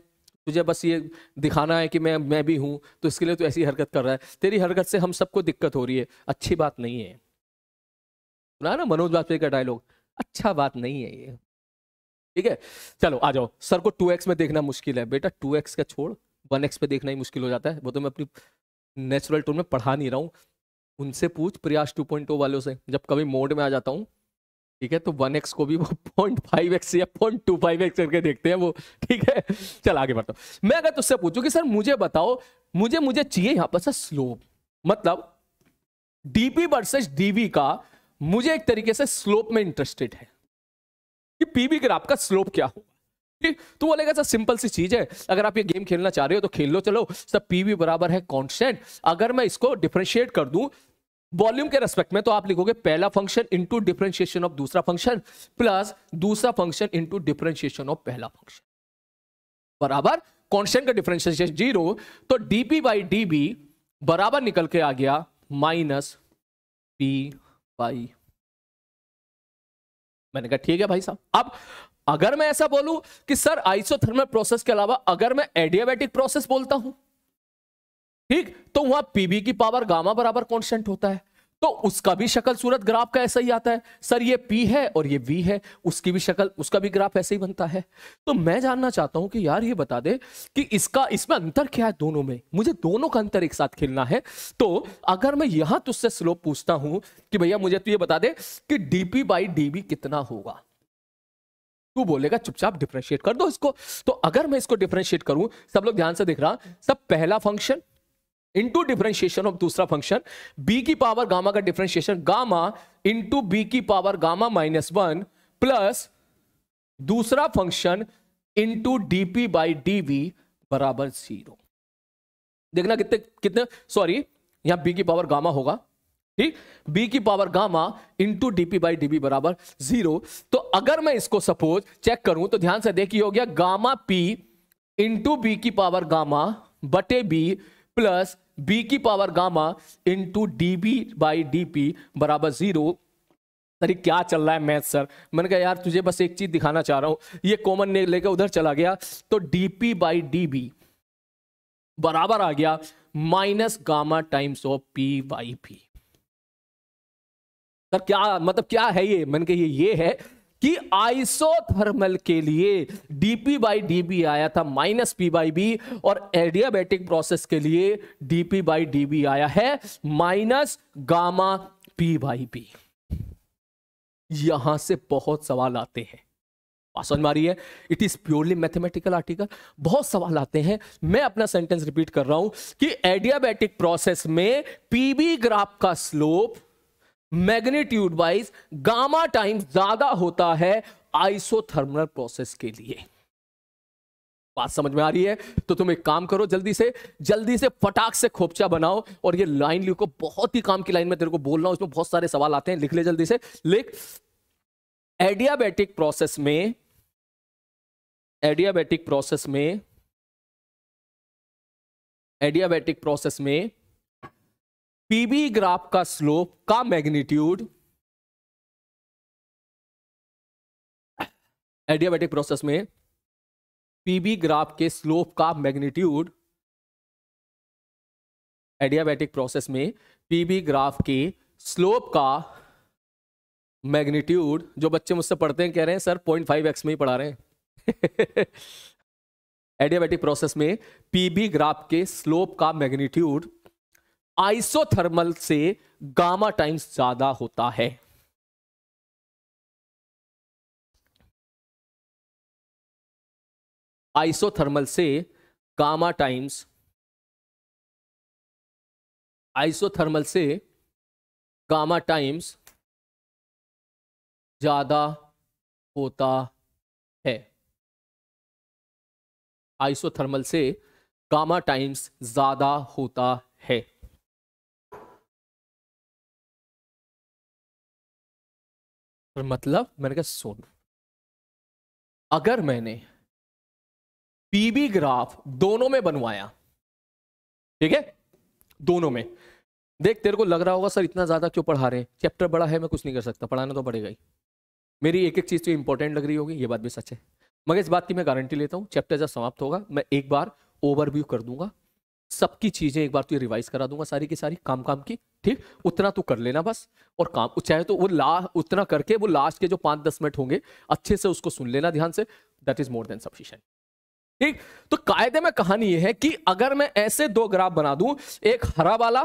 तुझे बस ये दिखाना है कि मैं मैं भी हूं तो इसके लिए तू ऐसी हरकत कर रहा है तेरी हरकत से हम सबको दिक्कत हो रही है अच्छी बात नहीं है सुना ना मनोज वाजपेयी का डायलॉग अच्छा बात नहीं है ये ठीक है चलो आ जाओ सर को टू में देखना मुश्किल है बेटा टू का छोड़ वन पे देखना ही मुश्किल हो जाता है वो तो मैं अपनी नेचुरल टोन में पढ़ा नहीं रहा हूँ उनसे पूछ प्रयास टू पॉइंट टू वालों से जब कभी मोड में आ जाता हूँ ठीक है तो वन एक्स को भी वो पॉइंट फाइव एक्स या पॉइंट टू फाइव एक्स करके देखते हैं वो ठीक है चल आगे बढ़ता हूँ मैं अगर तुझसे पूछू कि सर मुझे बताओ मुझे मुझे चाहिए यहाँ पर सर स्लोप मतलब डीपी वर्सेस डीवी का मुझे एक तरीके से स्लोप में इंटरेस्टेड है कि पीवी ग्राफ का स्लोप क्या होगा तो बोलेगा सर सिंपल सी चीज है अगर आप ये गेम खेलना चाह रहे हो तो खेल लो चलो सर पीवी बराबर है कॉन्स्टेंट अगर मैं इसको डिफ्रेंशिएट कर दूं वॉल्यूम के रेस्पेक्ट में तो आप लिखोगे पहला फंक्शन इंटू डिफ्रेंशिएशन ऑफ दूसरा फंक्शन प्लस दूसरा फंक्शन इंटू डिफ्रेंशिएशन ऑफ पहला फंक्शन बराबर कॉन्स्टेंट का डिफ्रेंशिएशन जीरो तो डीपी बाई डी बी बराबर निकल के आ गया माइनस पी बाई मैंने कहा ठीक है भाई साहब अब अगर मैं ऐसा बोलूं कि सर आइसोथर्मल प्रोसेस के अलावा अगर मैं एडियाबेटिक प्रोसेस बोलता हूं ठीक तो वहां पीबी की पावर गामा बराबर कॉन्स्टेंट होता है तो उसका भी शक्ल सूरत ग्राफ का ऐसा ही आता है सर ये पी है और ये वी है उसकी भी शक्ल उसका भी ग्राफ ऐसे ही बनता है तो मैं जानना चाहता हूं कि यार ये बता दे कि इसका इसमें अंतर क्या है दोनों में मुझे दोनों का अंतर एक साथ खेलना है तो अगर मैं यहां तुझसे स्लोप पूछता हूं कि भैया मुझे तो ये बता दे कि डीपी बाई डीबी कितना होगा तू बोलेगा चुपचाप डिफ्रेंशिएट कर दो इसको तो अगर मैं इसको डिफ्रेंशिएट करूं सब लोग ध्यान से देख रहा सब पहला फंक्शन इंटू डिफरेंशिएशन ऑफ दूसरा फंक्शन बी की पावर गामा का डिफरेंशिएशन गामा इंटू बी की power gamma minus one plus दूसरा function into DP by DV बराबर जीरो देखना कितने कितने सॉरी यहां बी की पावर गामा होगा ठीक b की power gamma into DP by DV बराबर जीरो तो अगर मैं इसको सपोज चेक करूं तो ध्यान से देखिए हो गया गामा p इंटू बी की पावर गामा बटे b प्लस b की power gamma into V by D P बराबर जीरो अरे क्या चल रहा है मैथ सर मैंने कहा यार तुझे बस एक चीज दिखाना चाह रहा हूं ये कॉमन ने लेकर उधर चला गया तो डीपी बाई डी बी बराबर आ गया minus gamma times of P by P sir क्या मतलब क्या है ये मैंने के ये है कि आइसोथर्मल के लिए डीपी बाई डीबी आया था माइनस पी बाई बी और एडियाबेटिक प्रोसेस के लिए डीपी बाई डीबी आया है minus gamma P by V यहां से बहुत सवाल आते हैं समझ मारी है it is purely mathematical article बहुत सवाल आते हैं मैं अपना सेंटेंस रिपीट कर रहा हूं कि एडियाबेटिक प्रोसेस में पीबी ग्राफ का slope magnitude wise gamma time ज्यादा होता है आइसोथर्मल प्रोसेस के लिए बात समझ में आ रही है तो तुम एक काम करो जल्दी से जल्दी से फटाक से खोपचा बनाओ और ये लाइन लिखो बहुत ही काम की लाइन में तेरे को बोल रहा हूं उसमें बहुत सारे सवाल आते हैं लिख ले जल्दी से लिख एडियाबैटिक प्रोसेस में एडियाबैटिक प्रोसेस में एडियाबैटिक प्रोसेस में पीबी ग्राफ का स्लोप का मैग्नीट्यूड एडियाबेटिक प्रोसेस में पीबी ग्राफ के स्लोप का मैग्नीट्यूड एडियाबेटिक प्रोसेस में पीबी ग्राफ के स्लोप का मैग्नीट्यूड जो बच्चे मुझसे पढ़ते हैं कह रहे हैं सर पॉइंट फाइव एक्स में ही पढ़ा रहे हैं एडियाबेटिक [LAUGHS] प्रोसेस में पीबी ग्राफ के स्लोप का मैग्नीट्यूड आइसोथर्मल से गामा टाइम्स ज्यादा होता है आइसोथर्मल से गामा टाइम्स आइसोथर्मल से गामा टाइम्स ज्यादा होता है आइसोथर्मल से गामा टाइम्स ज्यादा होता और मतलब मैंने कहा सुन अगर मैंने पीबी ग्राफ दोनों में बनवाया ठीक है दोनों में देख तेरे को लग रहा होगा सर इतना ज़्यादा क्यों पढ़ा रहे हैं चैप्टर बड़ा है मैं कुछ नहीं कर सकता पढ़ाना तो पड़ेगा ही मेरी एक एक चीज़ तो इंपॉर्टेंट लग रही होगी ये बात भी सच है मगर इस बात की मैं गारंटी लेता हूँ चैप्टर जब समाप्त होगा मैं एक बार ओवरव्यू कर दूंगा सबकी चीजें एक बार तो रिवाइज करा दूंगा सारी की सारी काम काम की ठीक उतना तो कर लेना बस और काम चाहे तो वो ला उतना करके वो लास्ट के जो पांच दस मिनट होंगे अच्छे से उसको सुन लेना ध्यान से that is more than sufficient ठीक तो कायदे में कहानी ये है कि अगर मैं ऐसे दो ग्राफ बना दूं एक हरा वाला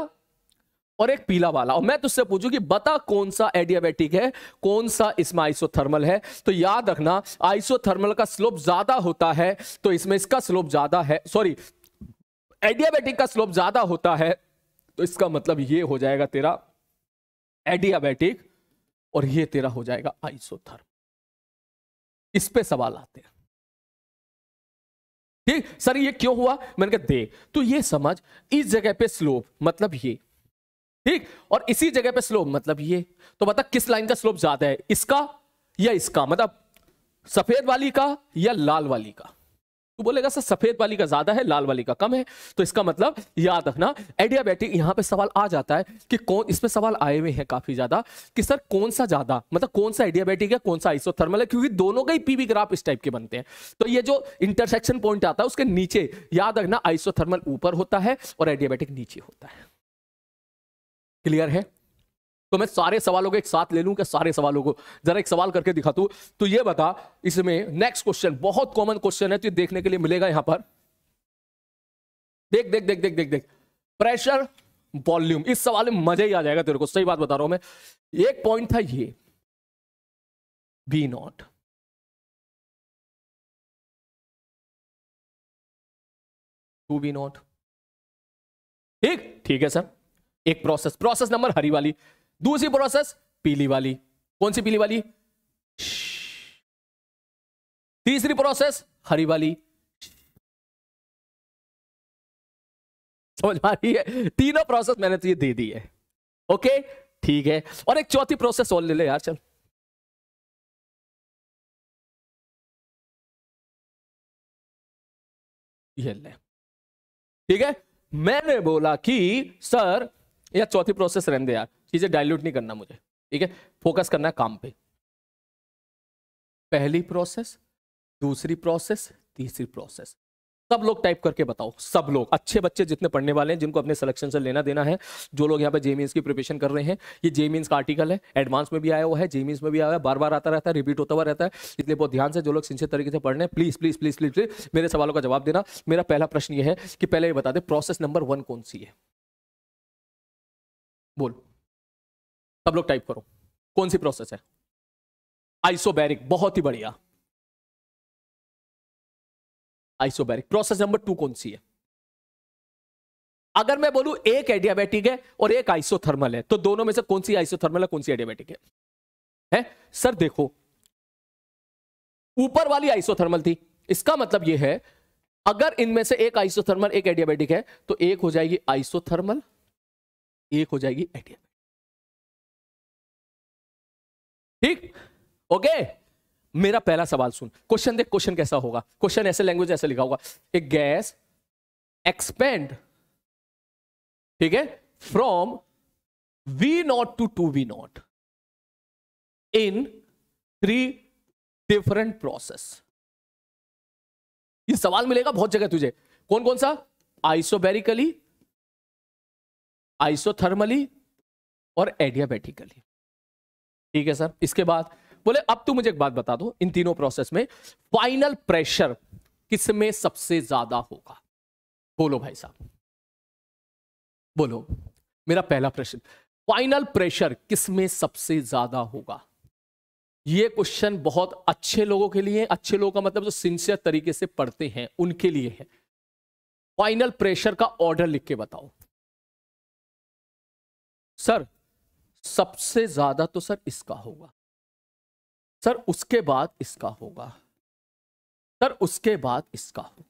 और एक पीला वाला और मैं तुझसे पूछूं कि बता कौन सा एडियाबेटिक है कौन सा इसमें आइसोथर्मल है तो याद रखना आइसोथर्मल का स्लोप ज्यादा होता है तो इसमें इसका स्लोप ज्यादा है सॉरी एडियाबैटिक का स्लोप ज्यादा होता है तो इसका मतलब ये हो जाएगा तेरा एडियाबैटिक और ये तेरा हो जाएगा आइसोथर्म इस पे सवाल आते हैं ठीक सर ये क्यों हुआ मैंने कहा देख तो ये समझ इस जगह पे स्लोप मतलब ये ठीक और इसी जगह पे स्लोप मतलब ये तो बता किस लाइन का स्लोप ज्यादा है इसका या इसका मतलब सफेद वाली का या लाल वाली का तो बोलेगा सर सफेद वाली का ज्यादा है लाल वाली का कम है तो इसका मतलब याद रखना एडियाबैटिक यहां पे सवाल आ जाता है कि कौन इसमें सवाल आए हुए हैं काफी ज्यादा कि सर कौन सा ज्यादा मतलब कौन सा एडियाबैटिक है कौन सा आइसोथर्मल है क्योंकि दोनों का ही पीवी ग्राफ इस टाइप के बनते हैं तो ये जो इंटरसेक्शन पॉइंट आता है उसके नीचे याद रखना आइसोथर्मल ऊपर होता है और एडियाबैटिक नीचे होता है क्लियर है तो मैं सारे सवालों को एक साथ ले लूं क्या सारे सवालों को जरा एक सवाल करके दिखा तू तो ये बता इसमें नेक्स्ट क्वेश्चन बहुत कॉमन क्वेश्चन है तो ये देखने के लिए मिलेगा यहां पर देख देख देख देख देख देख प्रेशर वॉल्यूम इस सवाल में मजा ही आ जाएगा तेरे को सही बात बता रहा हूं मैं एक पॉइंट था ये V naught to be naught ठीक ठीक है सर एक प्रोसेस प्रोसेस नंबर हरी वाली दूसरी प्रोसेस पीली वाली कौन सी पीली वाली तीसरी प्रोसेस हरी वाली समझ आ रही है तीनों प्रोसेस मैंने तुझे तो दे दी है ओके ठीक है और एक चौथी प्रोसेस और ले ले यार चल ये ले ठीक है मैंने बोला कि सर यह चौथी प्रोसेस रहने दे यार चीज़ें डाइल्यूट नहीं करना मुझे ठीक है फोकस करना है काम पे पहली प्रोसेस दूसरी प्रोसेस तीसरी प्रोसेस सब लोग टाइप करके बताओ सब लोग अच्छे बच्चे जितने पढ़ने वाले हैं जिनको अपने सिलेक्शन से लेना देना है जो लोग यहाँ पे जेमीन्स की प्रिपरेशन कर रहे हैं ये जेमीन्स का आर्टिकल है एडवांस में भी आया हुआ है जेमीन्स में भी आया हुआ है बार बार आता रहता है रिपीट होता हुआ रहता है इसलिए बहुत ध्यान से जो लोग सिंचित तरीके से पढ़ रहे हैं please please please please please मेरे सवालों का जवाब देना मेरा पहला प्रश्न ये है कि पहले ये बता दे प्रोसेस नंबर वन कौन सी है बोल सब लोग टाइप करो कौन सी प्रोसेस है आइसोबैरिक बहुत ही बढ़िया आइसोबैरिक प्रोसेस नंबर टू कौन सी है अगर मैं बोलूं एक एडियाबैटिक है और एक आइसोथर्मल है तो दोनों में से कौन सी आइसोथर्मल है कौन सी एडियाबैटिक है है सर देखो ऊपर वाली आइसोथर्मल थी इसका मतलब यह है अगर इनमें से एक आइसोथर्मल एक एडियाबैटिक है तो एक हो जाएगी आइसोथर्मल एक हो जाएगी एडियाबैटिक ठीक ओके मेरा पहला सवाल सुन क्वेश्चन देख क्वेश्चन कैसा होगा क्वेश्चन ऐसे लैंग्वेज ऐसे लिखा होगा ए गैस एक्सपेंड ठीक है from V naught to two V naught in three different process ये सवाल मिलेगा बहुत जगह तुझे कौन कौन सा आइसोबेरिकली आइसोथर्मली और एडियाबेटिकली ठीक है सर इसके बाद बोले अब तू मुझे एक बात बता दो इन तीनों प्रोसेस में फाइनल प्रेशर किस में सबसे ज्यादा होगा बोलो भाई साहब बोलो मेरा पहला प्रश्न फाइनल प्रेशर किस में सबसे ज्यादा होगा यह क्वेश्चन बहुत अच्छे लोगों के लिए अच्छे लोगों का मतलब जो सिंसियर तरीके से पढ़ते हैं उनके लिए है फाइनल प्रेशर का ऑर्डर लिख के बताओ सर सबसे ज्यादा तो सर इसका होगा सर उसके बाद इसका होगा सर उसके बाद इसका होगा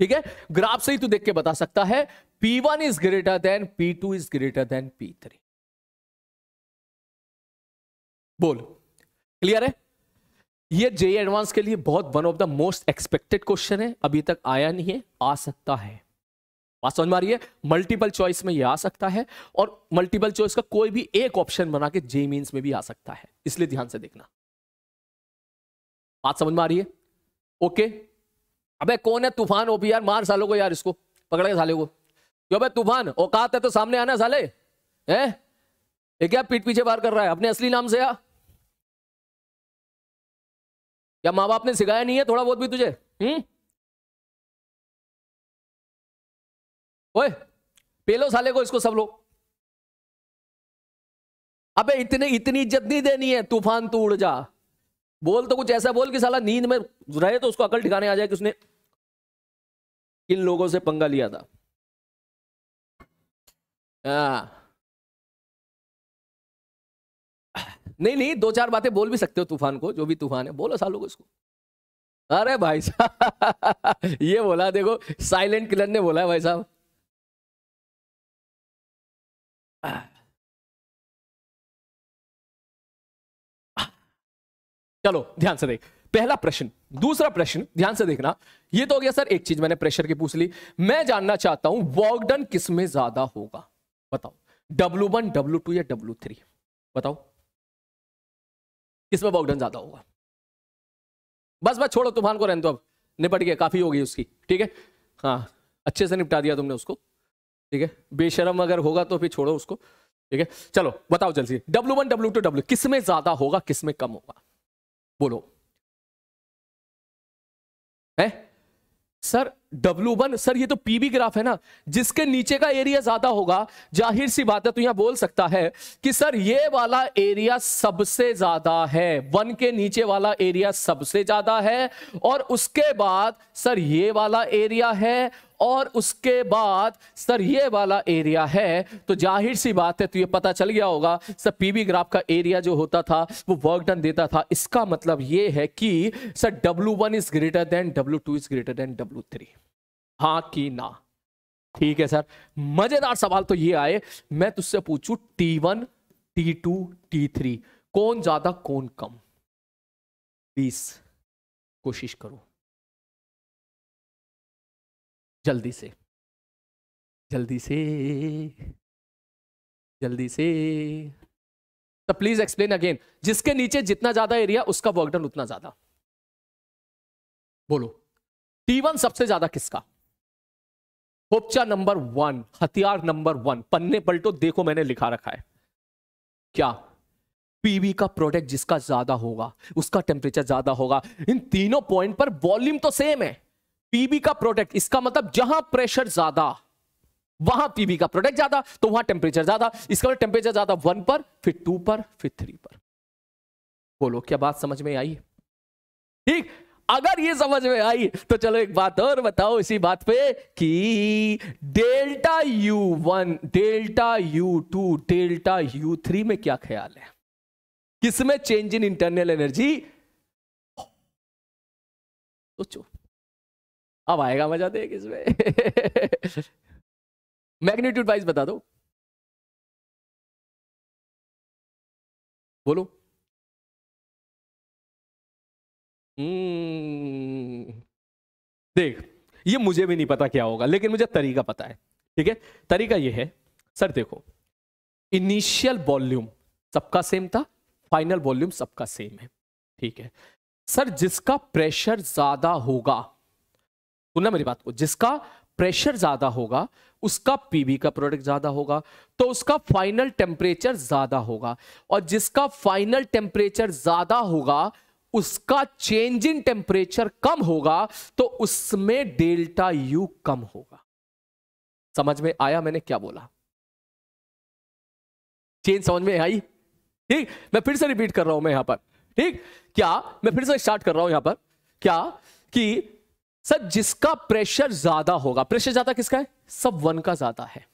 ठीक है ग्राफ से ही तू तो देख के बता सकता है P1 one is greater than P2 two is greater than P3 बोल क्लियर है ये जे एडवांस के लिए बहुत one of the most expected question है अभी तक आया नहीं है आ सकता है बात समझ में आ रही है मल्टीपल चॉइस में ये आ सकता है और मल्टीपल चॉइस का कोई भी एक ऑप्शन बना के जे मीन्स में भी आ सकता है इसलिए ध्यान से देखना बात समझ में आ रही है ओके अबे कौन है तूफान ओपी यार मार सालों को यार इसको पकड़ के साले को क्यों अबे तूफान औकात है तो सामने आना साले है ये क्या पीठ पीछे बार कर रहा है अपने असली नाम से या, क्या माँ बाप ने सिखाया नहीं है थोड़ा बहुत भी तुझे हम्म ओए पेलो साले को इसको सब लोग अबे इतने इतनी इज्जत नहीं देनी है तूफान तू उड़ जा बोल तो कुछ ऐसा बोल कि साला नींद में रहे तो उसको अकल ठिकाने आ जाए कि उसने किन लोगों से पंगा लिया था आ, हाँ। नहीं नहीं दो चार बातें बोल भी सकते हो तूफान को जो भी तूफान है बोलो सालों को इसको अरे भाई साहब [LAUGHS] ये बोला देखो साइलेंट किलर ने बोला है भाई साहब चलो ध्यान से देख पहला प्रश्न दूसरा प्रश्न ध्यान से देखना ये तो हो गया सर एक चीज मैंने प्रेशर की पूछ ली मैं जानना चाहता हूं वॉकडन किसमें किस में ज्यादा होगा बताओ डब्ल्यू वन डब्ल्यू टू या डब्ल्यू थ्री बताओ किसमें वॉकडन ज्यादा होगा बस बस छोड़ो तूफान को रहने दो अब निपट गया काफी होगी उसकी ठीक है हाँ अच्छे से निपटा दिया तुमने उसको ठीक है बेशरम अगर होगा तो फिर छोड़ो उसको ठीक है चलो बताओ जल्दी W one W two W किस में ज्यादा होगा किस में कम होगा बोलो है सर W1 सर ये तो PB ग्राफ है ना जिसके नीचे का एरिया ज्यादा होगा जाहिर सी बात है तो यहां बोल सकता है कि सर ये वाला एरिया सबसे ज्यादा है वन के नीचे वाला एरिया सबसे ज्यादा है और उसके बाद सर ये वाला एरिया है और उसके बाद सर ये वाला एरिया है तो जाहिर सी बात है तो ये पता चल गया होगा सर पीवी ग्राफ का एरिया जो होता था वो वर्क डन देता था इसका मतलब ये है कि sir W one is greater than W two is greater than W three हाँ कि ना ठीक है सर मजेदार सवाल तो ये आए मैं तुझसे पूछू T one T two T three कौन ज्यादा कौन कम प्लीज कोशिश करो जल्दी से जल्दी से जल्दी से तो प्लीज एक्सप्लेन अगेन जिसके नीचे जितना ज्यादा एरिया उसका वर्कडन उतना ज्यादा बोलो टी वन सबसे ज्यादा किसका उपचा नंबर वन हथियार नंबर वन पन्ने पलटो देखो मैंने लिखा रखा है क्या पीवी का प्रोडक्ट जिसका ज्यादा होगा उसका टेम्परेचर ज्यादा होगा इन तीनों पॉइंट पर वॉल्यूम तो सेम है पीबी का प्रोडक्ट इसका मतलब जहां प्रेशर ज्यादा वहां पीबी का प्रोडक्ट ज्यादा तो वहां टेम्परेचर ज्यादा इसका मतलब टेम्परेचर ज्यादा वन पर फिर टू पर फिर थ्री पर बोलो क्या बात समझ में आई ठीक अगर ये समझ में आई तो चलो एक बात और बताओ इसी बात पे कि delta U one delta U two delta U three में क्या ख्याल है किसमें चेंज इन इंटरनल एनर्जी सोचो अब आएगा मजा देख इसमें [LAUGHS] मैग्नीट्यूड वाइज बता दो बोलो हम्म। देख ये मुझे भी नहीं पता क्या होगा लेकिन मुझे तरीका पता है ठीक है तरीका ये है सर देखो इनिशियल वॉल्यूम सबका सेम था फाइनल वॉल्यूम सबका सेम है ठीक है सर जिसका प्रेशर ज्यादा होगा सुनना मेरी बात को जिसका प्रेशर ज्यादा होगा उसका पीबी का प्रोडक्ट ज्यादा होगा तो उसका फाइनल टेम्परेचर ज्यादा होगा और जिसका फाइनल टेम्परेचर ज्यादा होगा उसका चेंज इन टेम्परेचर कम होगा तो उसमें डेल्टा यू कम होगा समझ में आया मैंने क्या बोला चेंज समझ में आई ठीक मैं फिर से रिपीट कर रहा हूं मैं यहां पर ठीक क्या मैं फिर से स्टार्ट कर रहा हूं यहां पर क्या कि सर जिसका प्रेशर ज्यादा होगा प्रेशर ज्यादा किसका है सब वन का ज्यादा है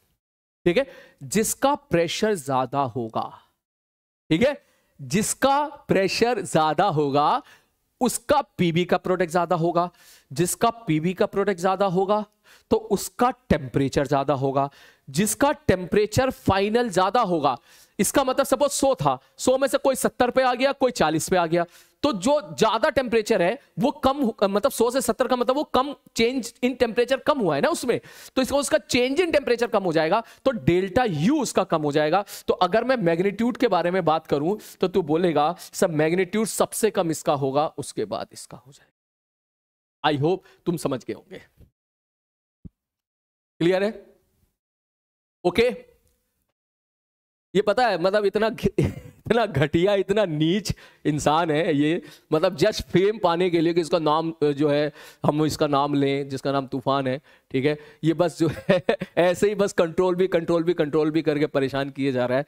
ठीक है जिसका प्रेशर ज्यादा होगा ठीक है जिसका प्रेशर ज्यादा होगा उसका पीबी का प्रोडक्ट ज्यादा होगा जिसका पीबी का प्रोडक्ट ज्यादा होगा तो उसका टेम्परेचर ज्यादा होगा जिसका टेम्परेचर फाइनल ज्यादा होगा इसका मतलब सपोज सो था सो में से कोई सत्तर पे आ गया कोई चालीस पे आ गया तो जो ज्यादा टेम्परेचर है वो कम मतलब 100 से 70 का मतलब वो कम चेंज इन टेम्परेचर कम हुआ है ना उसमें तो इसका उसका चेंज इन टेम्परेचर कम हो जाएगा तो डेल्टा यू उसका कम हो जाएगा तो अगर मैं मैग्नीट्यूड के बारे में बात करूं तो तू बोलेगा सब मैग्नीट्यूड सबसे कम इसका होगा उसके बाद इसका हो जाएगा आई होप तुम समझ गए होंगे क्लियर है ओके okay? ये पता है मतलब इतना [LAUGHS] इतना घटिया इतना नीच इंसान है ये मतलब जस्ट फेम पाने के लिए कि इसका नाम जो है हम इसका नाम लें जिसका नाम तूफान है ठीक है ये बस जो है [LAUGHS] ऐसे ही बस कंट्रोल भी कंट्रोल भी कंट्रोल भी करके परेशान किए जा रहा है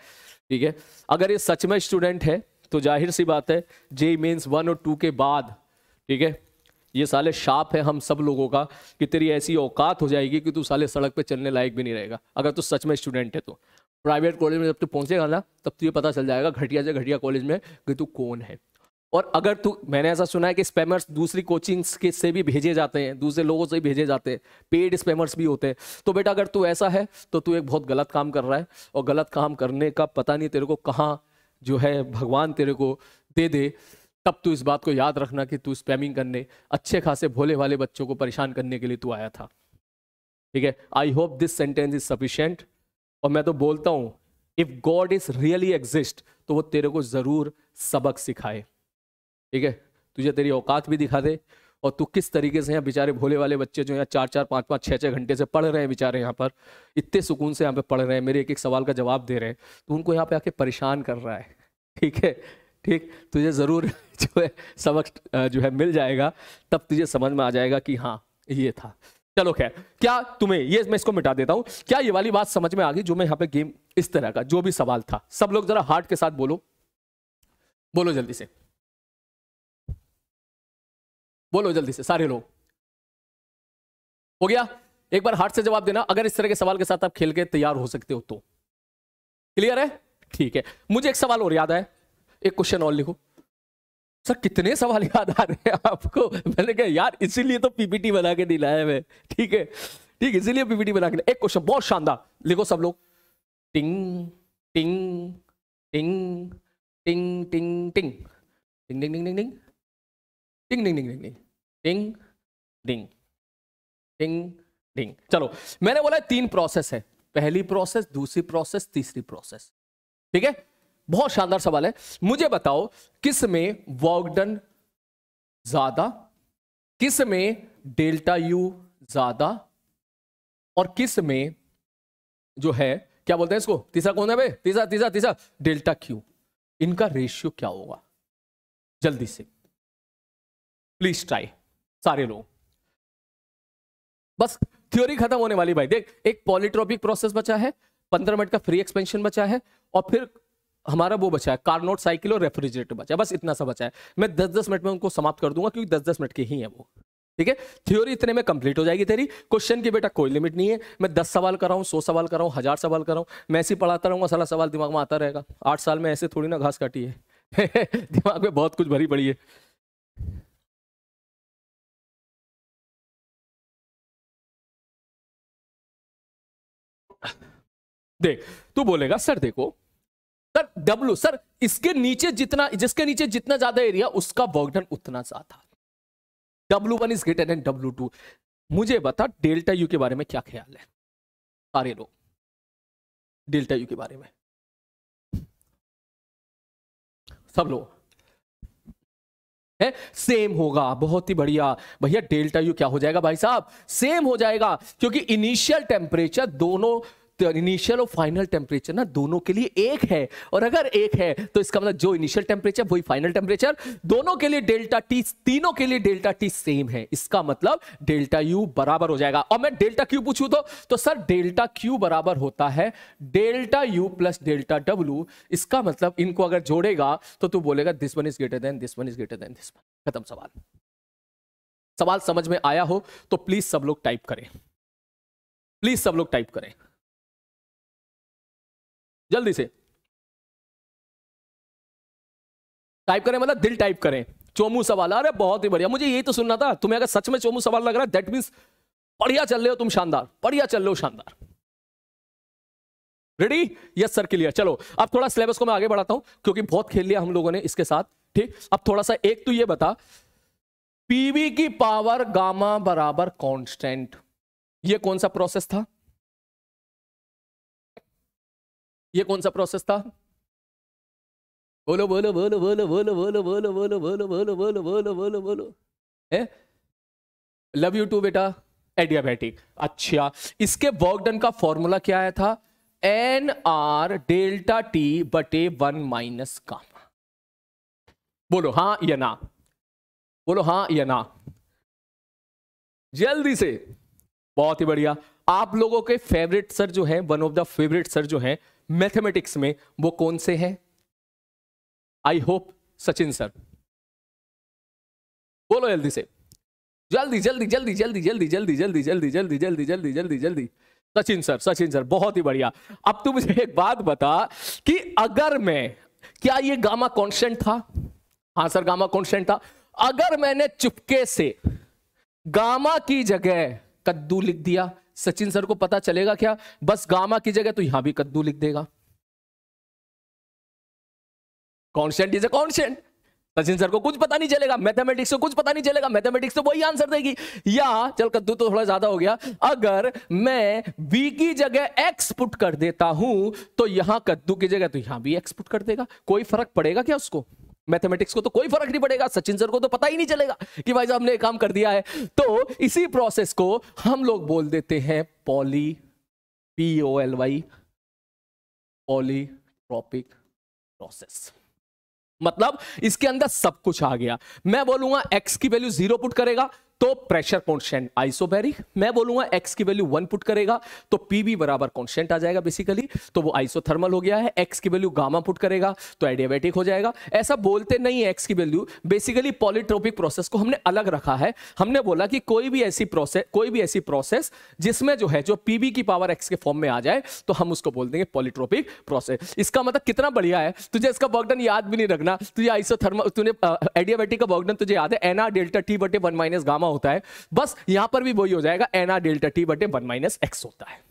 ठीक है अगर ये सच में स्टूडेंट है तो जाहिर सी बात है जे मीन्स वन और टू के बाद ठीक है ये साले शाप है हम सब लोगों का कि तेरी ऐसी औकात हो जाएगी कि तू साले सड़क पे चलने लायक भी नहीं रहेगा अगर तू सच में स्टूडेंट है तो प्राइवेट कॉलेज में जब तू पहुंचेगा ना तब तुझे पता चल जाएगा घटिया से घटिया कॉलेज में कि तू कौन है और अगर तू मैंने ऐसा सुना है कि स्पैमर्स दूसरी कोचिंग्स के से भी भेजे जाते हैं दूसरे लोगों से भी भेजे जाते हैं पेड स्पैमर्स भी होते हैं तो बेटा अगर तू ऐसा है तो तू एक बहुत गलत काम कर रहा है और गलत काम करने का पता नहीं तेरे को कहाँ जो है भगवान तेरे को दे दे तब तू इस बात को याद रखना कि तू स्पैमिंग करने अच्छे खासे भोले वाले बच्चों को परेशान करने के लिए तू आया था ठीक है I hope this sentence is sufficient और मैं तो बोलता हूं if God is really exist तो वो तेरे को जरूर सबक सिखाए ठीक है तुझे तेरी औकात भी दिखा दे और तू किस तरीके से यहाँ बेचारे भोले वाले बच्चे जो यहाँ चार चार पाँच पाँच छः छः घंटे से पढ़ रहे हैं बेचारे यहाँ पर इतने सुकून से यहाँ पे पढ़ रहे हैं मेरे एक एक सवाल का जवाब दे रहे हैं तो उनको यहाँ पे आके परेशान कर रहा है ठीक है ठीक तुझे ज़रूर [LAUGHS] जो है सबक जो है मिल जाएगा तब तुझे समझ में आ जाएगा कि हाँ ये था चलो खैर क्या तुम्हें ये मैं इसको मिटा देता हूं क्या ये वाली बात समझ में आ गई जो मैं यहां पे गेम इस तरह का जो भी सवाल था सब लोग जरा हार्ट के साथ बोलो बोलो जल्दी से बोलो जल्दी से सारे लोग हो गया एक बार हार्ट से जवाब देना अगर इस तरह के सवाल के साथ आप खेल के तैयार हो सकते हो तो क्लियर है ठीक है मुझे एक सवाल और याद है एक क्वेश्चन और लिखो सर कितने सवाल याद आ रहे हैं आपको मैंने कहा यार इसीलिए तो पीपीटी बना के दिलाया मैं ठीक है ठीक है इसीलिए पीपीटी बना के एक क्वेश्चन बहुत शानदार लिखो सब लोग टिंग टिंग टिंग टिंग टिंग टिंग टिंग टिंग टिंग टिंग टिंग टिंग टिंग टिंग टिंग टिंग टिंग टिंग चलो मैंने बोला तीन प्रोसेस है पहली प्रोसेस दूसरी प्रोसेस तीसरी प्रोसेस ठीक है बहुत शानदार सवाल है मुझे बताओ किस में वॉकडन ज्यादा किस में डेल्टा यू ज्यादा और किस में जो है क्या बोलते हैं इसको तीसरा कौन है भाई तीसरा तीसरा तीसरा डेल्टा क्यू इनका रेशियो क्या होगा जल्दी से प्लीज ट्राई सारे लोग बस थ्योरी खत्म होने वाली भाई देख एक पॉलिट्रोपिक प्रोसेस बचा है पंद्रह मिनट का फ्री एक्सपेंशन बचा है और फिर हमारा वो बचा है कारनोट साइकिल और रेफ्रिजरेटर बचा है बस इतना सा बचा है मैं दस दस मिनट में उनको समाप्त कर दूंगा क्योंकि दस दस मिनट के ही है वो ठीक है थ्योरी इतने में कंप्लीट हो जाएगी तेरी क्वेश्चन की बेटा कोई लिमिट नहीं है मैं दस सवाल कर रहा हूँ सौ सवाल कर रहा हूँ हजार सवाल कर रहा हूँ मैं ऐसे पढ़ाता रहूंगा सारा सवाल दिमाग में आता रहेगा आठ साल में ऐसे थोड़ी ना घास काटी है [LAUGHS] दिमाग में बहुत कुछ भरी पड़ी है देख तू बोलेगा सर देखो सर डब्ल्यू सर इसके नीचे जितना जिसके नीचे जितना ज्यादा एरिया उसका वर्गन उतना ज्यादा W one is greater than W two मुझे बता डेल्टा यू के बारे में क्या ख्याल है सारे लोग डेल्टा यू के बारे में सब लोग है सेम होगा बहुत ही बढ़िया भैया डेल्टा यू क्या हो जाएगा भाई साहब सेम हो जाएगा क्योंकि इनिशियल टेम्परेचर दोनों इनिशियल तो और फाइनल टेम्परेचर ना दोनों के लिए एक है और अगर एक है तो इसका मतलब जो इनिशियल टेम्परेचर वही फाइनल टेम्परेचर दोनों के लिए डेल्टा टी तीनों के लिए डेल्टा टी सेम है इसका मतलब डेल्टा यू बराबर हो जाएगा और मैं डेल्टा क्यू पूछू तो, तो सर डेल्टा क्यू बराबर होता है delta U plus delta W इसका मतलब इनको अगर जोड़ेगा तो तू बोलेगा this one is greater than this one is greater than this one खत्म सवाल सवाल समझ में आया हो तो प्लीज सब लोग टाइप करें प्लीज सब लोग टाइप करें जल्दी से टाइप करें मतलब दिल टाइप करें चोमू सवाल अरे बहुत ही बढ़िया मुझे यही तो सुनना था तुम्हें अगर सच में चोमू सवाल लग रहा है दैट मीन्स बढ़िया चल रहे हो तुम शानदार बढ़िया चल रहे हो शानदार रेडी यस सर क्लियर चलो अब थोड़ा सिलेबस को मैं आगे बढ़ाता हूं क्योंकि बहुत खेल लिया हम लोगों ने इसके साथ ठीक अब थोड़ा सा एक तो ये बता पीवी की पावर गामा बराबर कॉन्स्टेंट ये कौन सा प्रोसेस था ये कौन सा प्रोसेस था बोलो बोलो बोलो बोलो बोलो बोलो बोलो बोलो बोलो बोलो बोलो बोलो बोलो बोलो लव यू टू बेटा एडियाबैटिक अच्छा इसके वर्क डन का फॉर्मूला क्या आया था एन आर डेल्टा टी बटे वन माइनस काम बोलो हाँ या ना बोलो हाँ या ना जल्दी से बहुत ही बढ़िया आप लोगों के फेवरेट सर जो है one of the favourite sir जो है मैथमेटिक्स में वो कौन से हैं आई होप सचिन सर बोलो जल्दी से जल्दी जल्दी जल्दी जल्दी जल्दी जल्दी जल्दी जल्दी जल्दी जल्दी जल्दी जल्दी जल्दी सचिन सर सचिन सर बहुत ही बढ़िया अब तू मुझे एक बात बता कि अगर मैं क्या ये गामा कॉन्स्टेंट था हाँ सर गामा कॉन्स्टेंट था अगर मैंने चुपके से गामा की जगह कद्दू लिख दिया सचिन सर को पता चलेगा क्या बस गामा की जगह तो यहां भी कद्दू लिख देगा constant is a constant Sachin sir को कुछ पता नहीं चलेगा मैथमेटिक्स को कुछ पता नहीं चलेगा मैथमेटिक्स तो वही आंसर देगी या चल कद्दू तो थोड़ा ज्यादा हो गया अगर मैं बी की जगह एक्स पुट कर देता हूं तो यहां कद्दू की जगह तो यहां भी एक्स पुट कर देगा कोई फर्क पड़ेगा क्या उसको मैथमेटिक्स को तो कोई फर्क नहीं पड़ेगा सचिन सर को तो पता ही नहीं चलेगा कि भाई साहब ने काम कर दिया है तो इसी प्रोसेस को हम लोग बोल देते हैं poly P O L Y polytropic process मतलब इसके अंदर सब कुछ आ गया मैं बोलूंगा एक्स की वैल्यू जीरो पुट करेगा तो प्रेशर कॉन्स्टेंट आइसोबैरिक मैं बोलूंगा एक्स की वैल्यू वन पुट करेगा तो पी वी बराबर कॉन्स्टेंट आ जाएगा बेसिकली तो वो आइसोथर्मल हो गया है एक्स की वैल्यू गामा पुट करेगा तो एडियाबैटिक हो जाएगा ऐसा बोलते नहीं है एक्स की वैल्यू बेसिकली पॉलिट्रोपिक प्रोसेस को हमने अलग रखा है हमने बोला कि कोई भी ऐसी प्रोसेस कोई भी ऐसी प्रोसेस जिसमें जो है जो पीबी की पावर एक्स के फॉर्म में आ जाए तो हम उसको बोल देंगे पॉलिट्रोपिक प्रोसेस इसका मतलब कितना बढ़िया है तुझे इसका वर्कडन याद भी नहीं रखना तुझे आइसोथर्मल तुझे एडियाबैटिक का वर्कडन तुझे याद है एना डेल्टा टी बटे वन माइनस गामा गामा होता है बस यहां पर भी वही हो जाएगा एन आर डेल्टा टी बटे वन माइनस एक्स होता है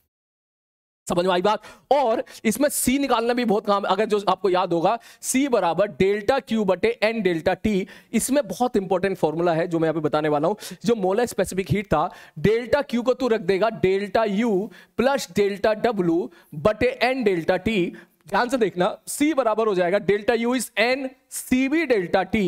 समझ में आई बात और इसमें सी निकालना भी बहुत काम है अगर जो आपको याद होगा सी बराबर डेल्टा क्यू बटे एन डेल्टा टी इसमें बहुत इंपॉर्टेंट फॉर्मूला है जो मैं अभी बताने वाला हूं जो मोला स्पेसिफिक हीट था डेल्टा क्यू को तू रख देगा delta U plus delta W बटे एन डेल्टा टी ध्यान से देखना सी बराबर हो जाएगा delta U is N C B delta T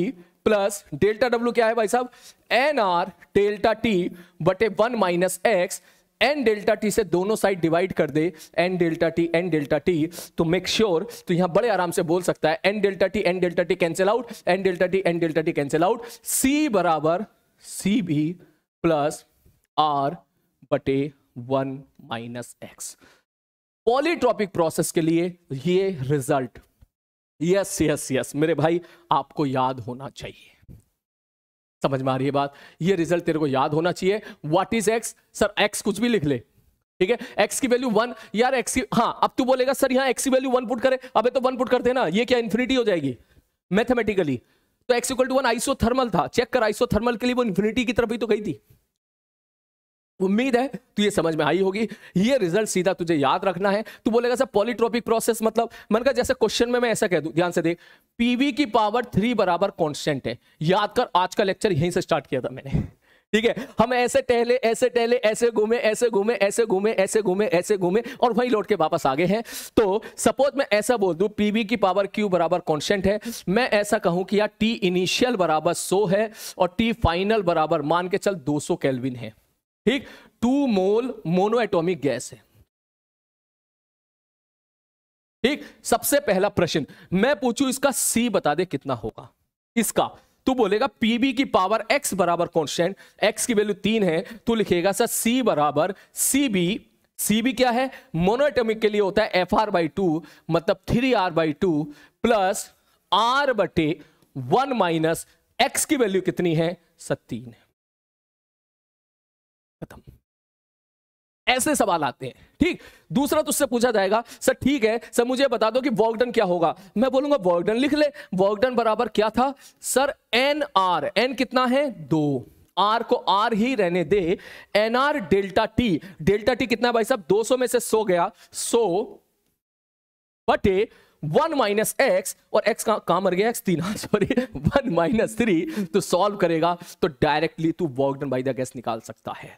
plus delta W क्या है भाई साहब एन आर डेल्टा टी बटे one minus X N delta T से दोनों साइड डिवाइड कर दे N delta T N delta T तो मेक श्योर तो यहां बड़े आराम से बोल सकता है N delta T N delta T cancel out N delta T N delta T cancel out C बराबर सी बी प्लस आर बटे one minus X polytropic process के लिए ये रिजल्ट यस यस यस मेरे भाई आपको याद होना चाहिए समझ में आ रही है बात ये रिजल्ट तेरे को याद होना चाहिए what is X sir X कुछ भी लिख ले ठीक है एक्स की वैल्यू वन यार एक्स की हाँ अब तू बोलेगा सर यहाँ एक्स की वैल्यू वन पुट करे अबे तो वन पुट करते ना ये क्या इन्फिनिटी हो जाएगी मैथमेटिकली तो X equal to one isothermal था चेक कर आइसो थर्मल के लिए वो इन्फिनिटी की तरफ ही तो गई थी उम्मीद है तू ये समझ में आई होगी ये रिजल्ट सीधा तुझे याद रखना है तू बोलेगा सर पॉलीट्रोपिक प्रोसेस मतलब मन का जैसे क्वेश्चन में मैं ऐसा कह दू ध्यान से देख पीवी की पावर थ्री बराबर कॉन्स्टेंट है याद कर आज का लेक्चर यहीं से स्टार्ट किया था मैंने ठीक है हम ऐसे टहले ऐसे टहले ऐसे घूमे ऐसे घूमे ऐसे घूमे ऐसे घूमे ऐसे घूमे और वहीं लौट के वापस आ गए हैं तो सपोज मैं ऐसा बोल दूं पीवी की पावर क्यू बराबर कॉन्स्टेंट है मैं ऐसा कहूं कि यार टी इनिशियल बराबर 100 है और टी फाइनल बराबर मान के चल 200 कैलविन है ठीक two mole monoatomic gas है ठीक सबसे पहला प्रश्न मैं पूछू इसका सी बता दे कितना होगा इसका तू बोलेगा पीबी की पावर एक्स बराबर कॉन्स्टेंट एक्स की वैल्यू तीन है तू लिखेगा सर सी बराबर सी बी सी बी क्या है एटोमिक के लिए होता है एफ आर बाई टू मतलब three R by two plus R बटे वन माइनस एक्स की वैल्यू कितनी है सर तीन है खत्म ऐसे सवाल आते हैं ठीक दूसरा तो उससे पूछा जाएगा सर ठीक है सर मुझे बता दो कि वर्कडन क्या होगा मैं बोलूंगा वर्कडन लिख ले वर्कडन बराबर क्या था सर एन आर एन कितना है दो आर को आर ही रहने दे N R delta T delta T कितना भाई साहब 200 में से 100 गया 100 बटे वन माइनस एक्स और एक्स का काम मर गया एक्स तीन सॉरी हाँ, वन माइनस थ्री तो सॉल्व करेगा तो डायरेक्टली तू वर्कडन बाई द गैस निकाल सकता है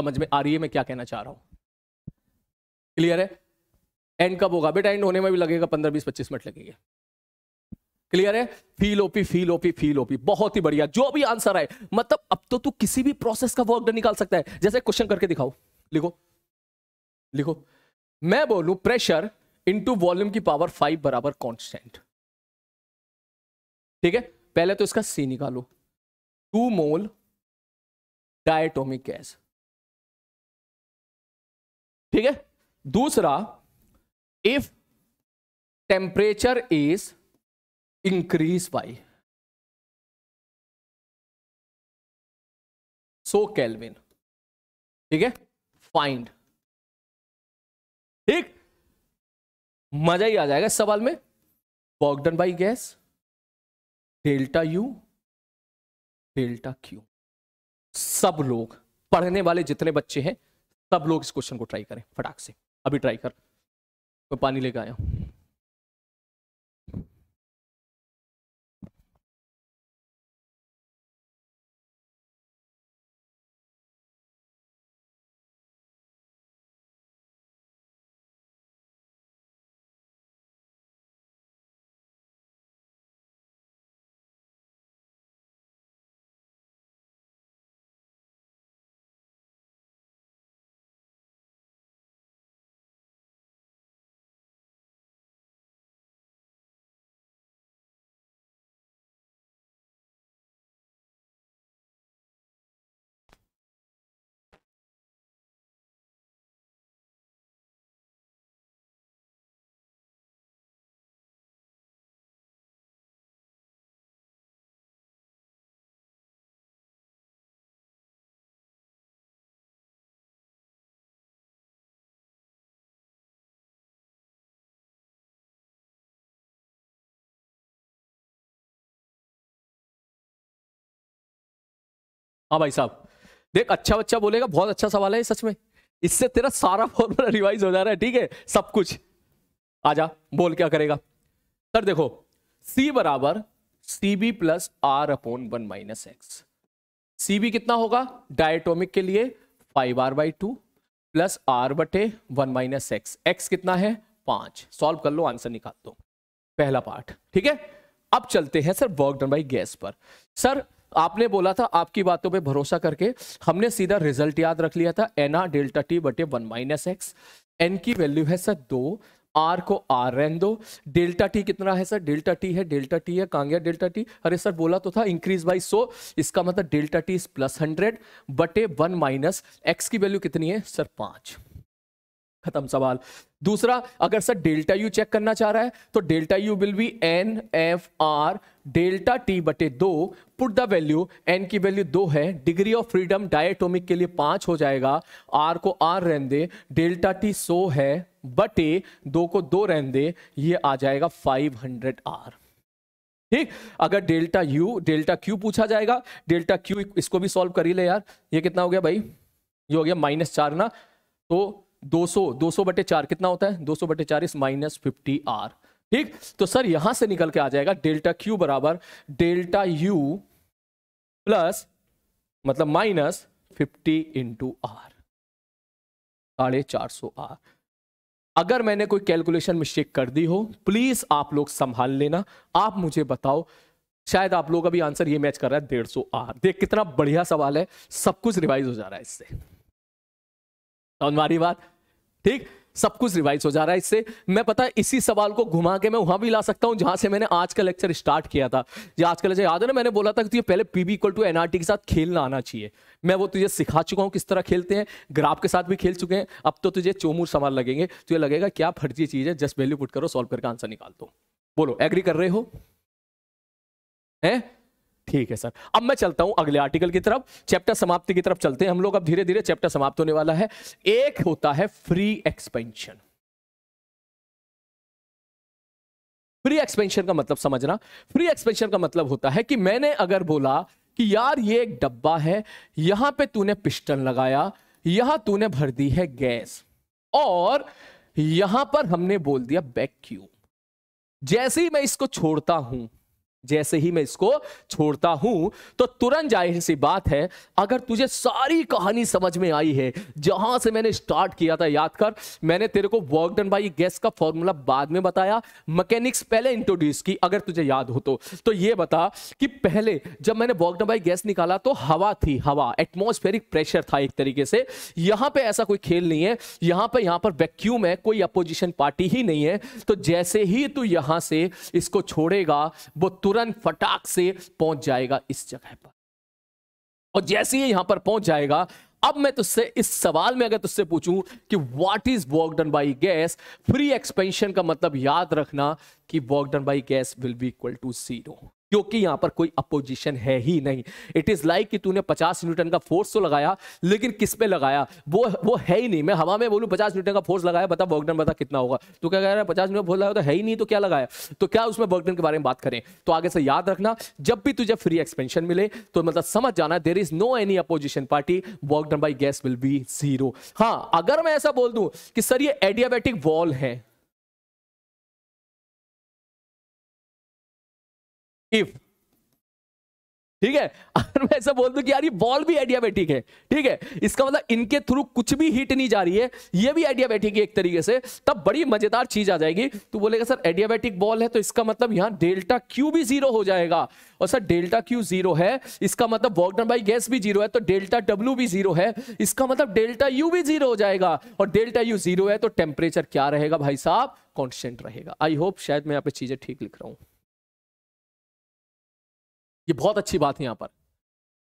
समझ में आ रही है मैं क्या कहना चाह रहा हूँ क्लियर है एंड कब होगा बेटा एंड होने में भी लगेगा पंद्रह बीस पच्चीस मिनट लगेंगे क्लियर है feel OP feel OP feel OP बहुत ही बढ़िया जो भी आंसर आए मतलब अब तो तू किसी भी प्रोसेस का वर्क निकाल सकता है जैसे क्वेश्चन करके दिखाओ लिखो लिखो मैं बोलू प्रेशर इनटू वॉल्यूम की पावर फाइव बराबर कांस्टेंट ठीक है पहले तो इसका सी निकालो टू मोल डायटोमिक गैस ठीक है दूसरा if temperature is increase by सो कैलविन ठीक है फाइंड ठीक मजा ही आ जाएगा इस सवाल में work done by gas delta U delta Q सब लोग पढ़ने वाले जितने बच्चे हैं सब लोग इस क्वेश्चन को ट्राई करें फटाक से अभी ट्राई कर मैं पानी लेकर आया हूँ हाँ भाई साहब देख अच्छा बच्चा बोलेगा बहुत अच्छा सवाल है सच में इससे तेरा सारा फॉर्मूला रिवाइज हो जा रहा है ठीक है सब कुछ आ जा बोल क्या करेगा सर देखो c बराबर C B plus R upon one minus X C B कितना होगा डायटोमिक के लिए five R by two plus R बटे वन माइनस एक्स एक्स कितना है पांच सॉल्व कर लो आंसर निकाल दो पहला पार्ट ठीक है अब चलते हैं sir work done by gas पर सर आपने बोला था आपकी बातों पे भरोसा करके हमने सीधा रिजल्ट याद रख लिया था एन आर डेल्टा टी बटे वन माइनस एक्स एन की वैल्यू है सर दो आर को आर रहने दो डेल्टा टी कितना है सर डेल्टा टी है डेल्टा टी है कांग्या डेल्टा टी अरे सर बोला तो था इंक्रीज बाई सो इसका मतलब delta T is plus hundred बटे वन माइनस एक्स की वैल्यू कितनी है सर पांच खत्म सवाल दूसरा अगर सर डेल्टा यू चेक करना चाह रहा है तो delta U will be N F R delta T बटे दो पुट द वैल्यू एन की वैल्यू दो है डिग्री ऑफ फ्रीडम डायटोमिक के लिए पांच हो जाएगा आर को आर रहने दे डेल्टा टी सो है बटे दो को दो रहने दे ये आ जाएगा फाइव हंड्रेड आर ठीक अगर डेल्टा यू डेल्टा क्यू पूछा जाएगा डेल्टा क्यू इसको भी सॉल्व ही ले यार ये कितना हो गया भाई ये हो गया माइनस चार ना तो 200 200 बटे चार कितना होता है 200 बटे चार इस माइनस फिफ्टी आर ठीक तो सर यहां से निकल के आ जाएगा डेल्टा क्यू बराबर डेल्टा यू प्लस मतलब माइनस फिफ्टी इंटू आर साढ़े चार सौ आर अगर मैंने कोई कैलकुलेशन मिस्टेक कर दी हो प्लीज आप लोग संभाल लेना आप मुझे बताओ शायद आप लोग अभी आंसर ये मैच कर रहा है डेढ़ सौ आर देख कितना बढ़िया सवाल है सब कुछ रिवाइज हो जा रहा है इससे तो बात ठीक सब कुछ रिवाइज हो जा रहा है इससे मैं पता है इसी सवाल को घुमा के मैं वहां भी ला सकता हूं जहां से मैंने आज का लेक्चर स्टार्ट किया था जो आज का लेक्चर याद है ना मैंने बोला था कि पहले पीबी इक्वल टू एनआरटी के साथ खेलना आना चाहिए मैं वो तुझे सिखा चुका हूं किस तरह खेलते हैं ग्राफ के साथ भी खेल चुके हैं अब तो तुझे चोमूर सवाल लगेंगे तुझे लगेगा क्या फर्जी चीज है जस्ट वैल्यू पुट करो सॉल्व करके आंसर निकाल दो बोलो एग्री कर रहे हो है ठीक है सर अब मैं चलता हूं अगले आर्टिकल की तरफ चैप्टर समाप्ति की तरफ चलते हैं हम लोग अब धीरे धीरे चैप्टर समाप्त होने वाला है एक होता है फ्री एक्सपेंशन फ्री एक्सपेंशन का मतलब समझना फ्री एक्सपेंशन का मतलब होता है कि मैंने अगर बोला कि यार ये एक डब्बा है यहां पे तूने पिस्टन लगाया यहां तूने भर दी है गैस और यहां पर हमने बोल दिया वैक्यूम जैसे ही मैं इसको छोड़ता हूं जैसे ही मैं इसको छोड़ता हूं तो तुरंत जाहिर सी बात है अगर तुझे सारी कहानी समझ में आई है जहां से मैंने स्टार्ट किया था याद कर मैंने तेरे को वर्क डन बाई गैस का फॉर्मूला बाद में बताया मैकेनिक्स पहले इंट्रोड्यूस की अगर तुझे याद हो तो, तो ये बता कि पहले जब मैंने वर्क डन बाई गैस निकाला तो हवा थी हवा एटमोस्फेरिक प्रेशर था एक तरीके से यहां पर ऐसा कोई खेल नहीं है यहां पर यहां पर वैक्यूम है कोई अपोजिशन पार्टी ही नहीं है तो जैसे ही तू यहां से इसको छोड़ेगा वो तुरंत तुरंत फटाक से पहुंच जाएगा इस जगह पर और जैसे ही यहां पर पहुंच जाएगा अब मैं तुझसे इस सवाल में अगर तुझसे पूछूं कि what is work done by gas free expansion का मतलब याद रखना कि work done by gas will be equal to zero क्योंकि यहां पर कोई अपोजिशन है ही नहीं इट इज लाइक कि तूने 50 न्यूटन का फोर्स तो लगाया लेकिन किस पे लगाया वो वो है ही नहीं मैं हवा में बोलूं 50 न्यूटन का फोर्स लगाया बता वर्कडन बता कितना होगा तो क्या कह रहा है पचास न्यूटन फोर्स लगाया तो है ही नहीं तो क्या लगाया तो क्या उसमें वर्कडन के बारे में बात करें तो आगे से याद रखना जब भी तुझे फ्री एक्सपेंशन मिले तो मतलब समझ जाना there is no any opposition party work done by gas will be zero हाँ अगर मैं ऐसा बोल दूं कि सर ये एडियाबेटिक वॉल है इफ ठीक है [LAUGHS] अगर मैं ऐसा बोल दू कि यार ये बॉल भी बैठी है ठीक है इसका मतलब इनके थ्रू कुछ भी हिट नहीं जा रही है ये भी आइडिया बैठी एक तरीके से तब बड़ी मजेदार चीज आ जाएगी तो बोलेगा सर एडियाबेटिक बॉल है तो इसका मतलब यहां डेल्टा क्यू भी जीरो हो जाएगा और सर डेल्टा क्यू जीरो है इसका मतलब वॉकडन बाई गैस भी जीरो है तो डेल्टा डब्ल्यू भी जीरो है इसका मतलब डेल्टा यू भी जीरो हो जाएगा और डेल्टा यू जीरो है तो टेम्परेचर क्या रहेगा भाई साहब कॉन्स्टेंट रहेगा आई होप शायद मैं यहाँ पे चीजें ठीक लिख रहा हूँ ये बहुत अच्छी बात है यहां पर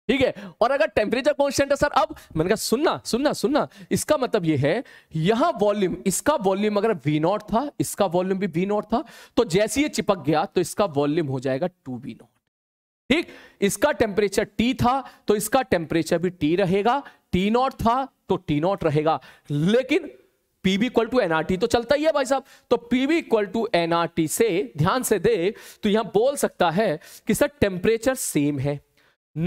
ठीक है और अगर टेम्परेचर कॉन्स्टेंट है सर अब मैंने कहा सुनना सुनना सुनना इसका मतलब ये है यहां वॉल्यूम इसका वॉल्यूम अगर वी नॉट था इसका वॉल्यूम भी वी नॉट था तो जैसे ये चिपक गया तो इसका वॉल्यूम हो जाएगा टू वी नॉट ठीक इसका टेम्परेचर टी था तो इसका टेम्परेचर भी टी रहेगा टी नॉट था तो टी नॉट रहेगा लेकिन पीबी इक्वल टू एनआरटी तो चलता ही है भाई साहब तो पीबी इक्वल टू एनआरटी से ध्यान से दे तो यहां बोल सकता है कि सर टेम्परेचर सेम है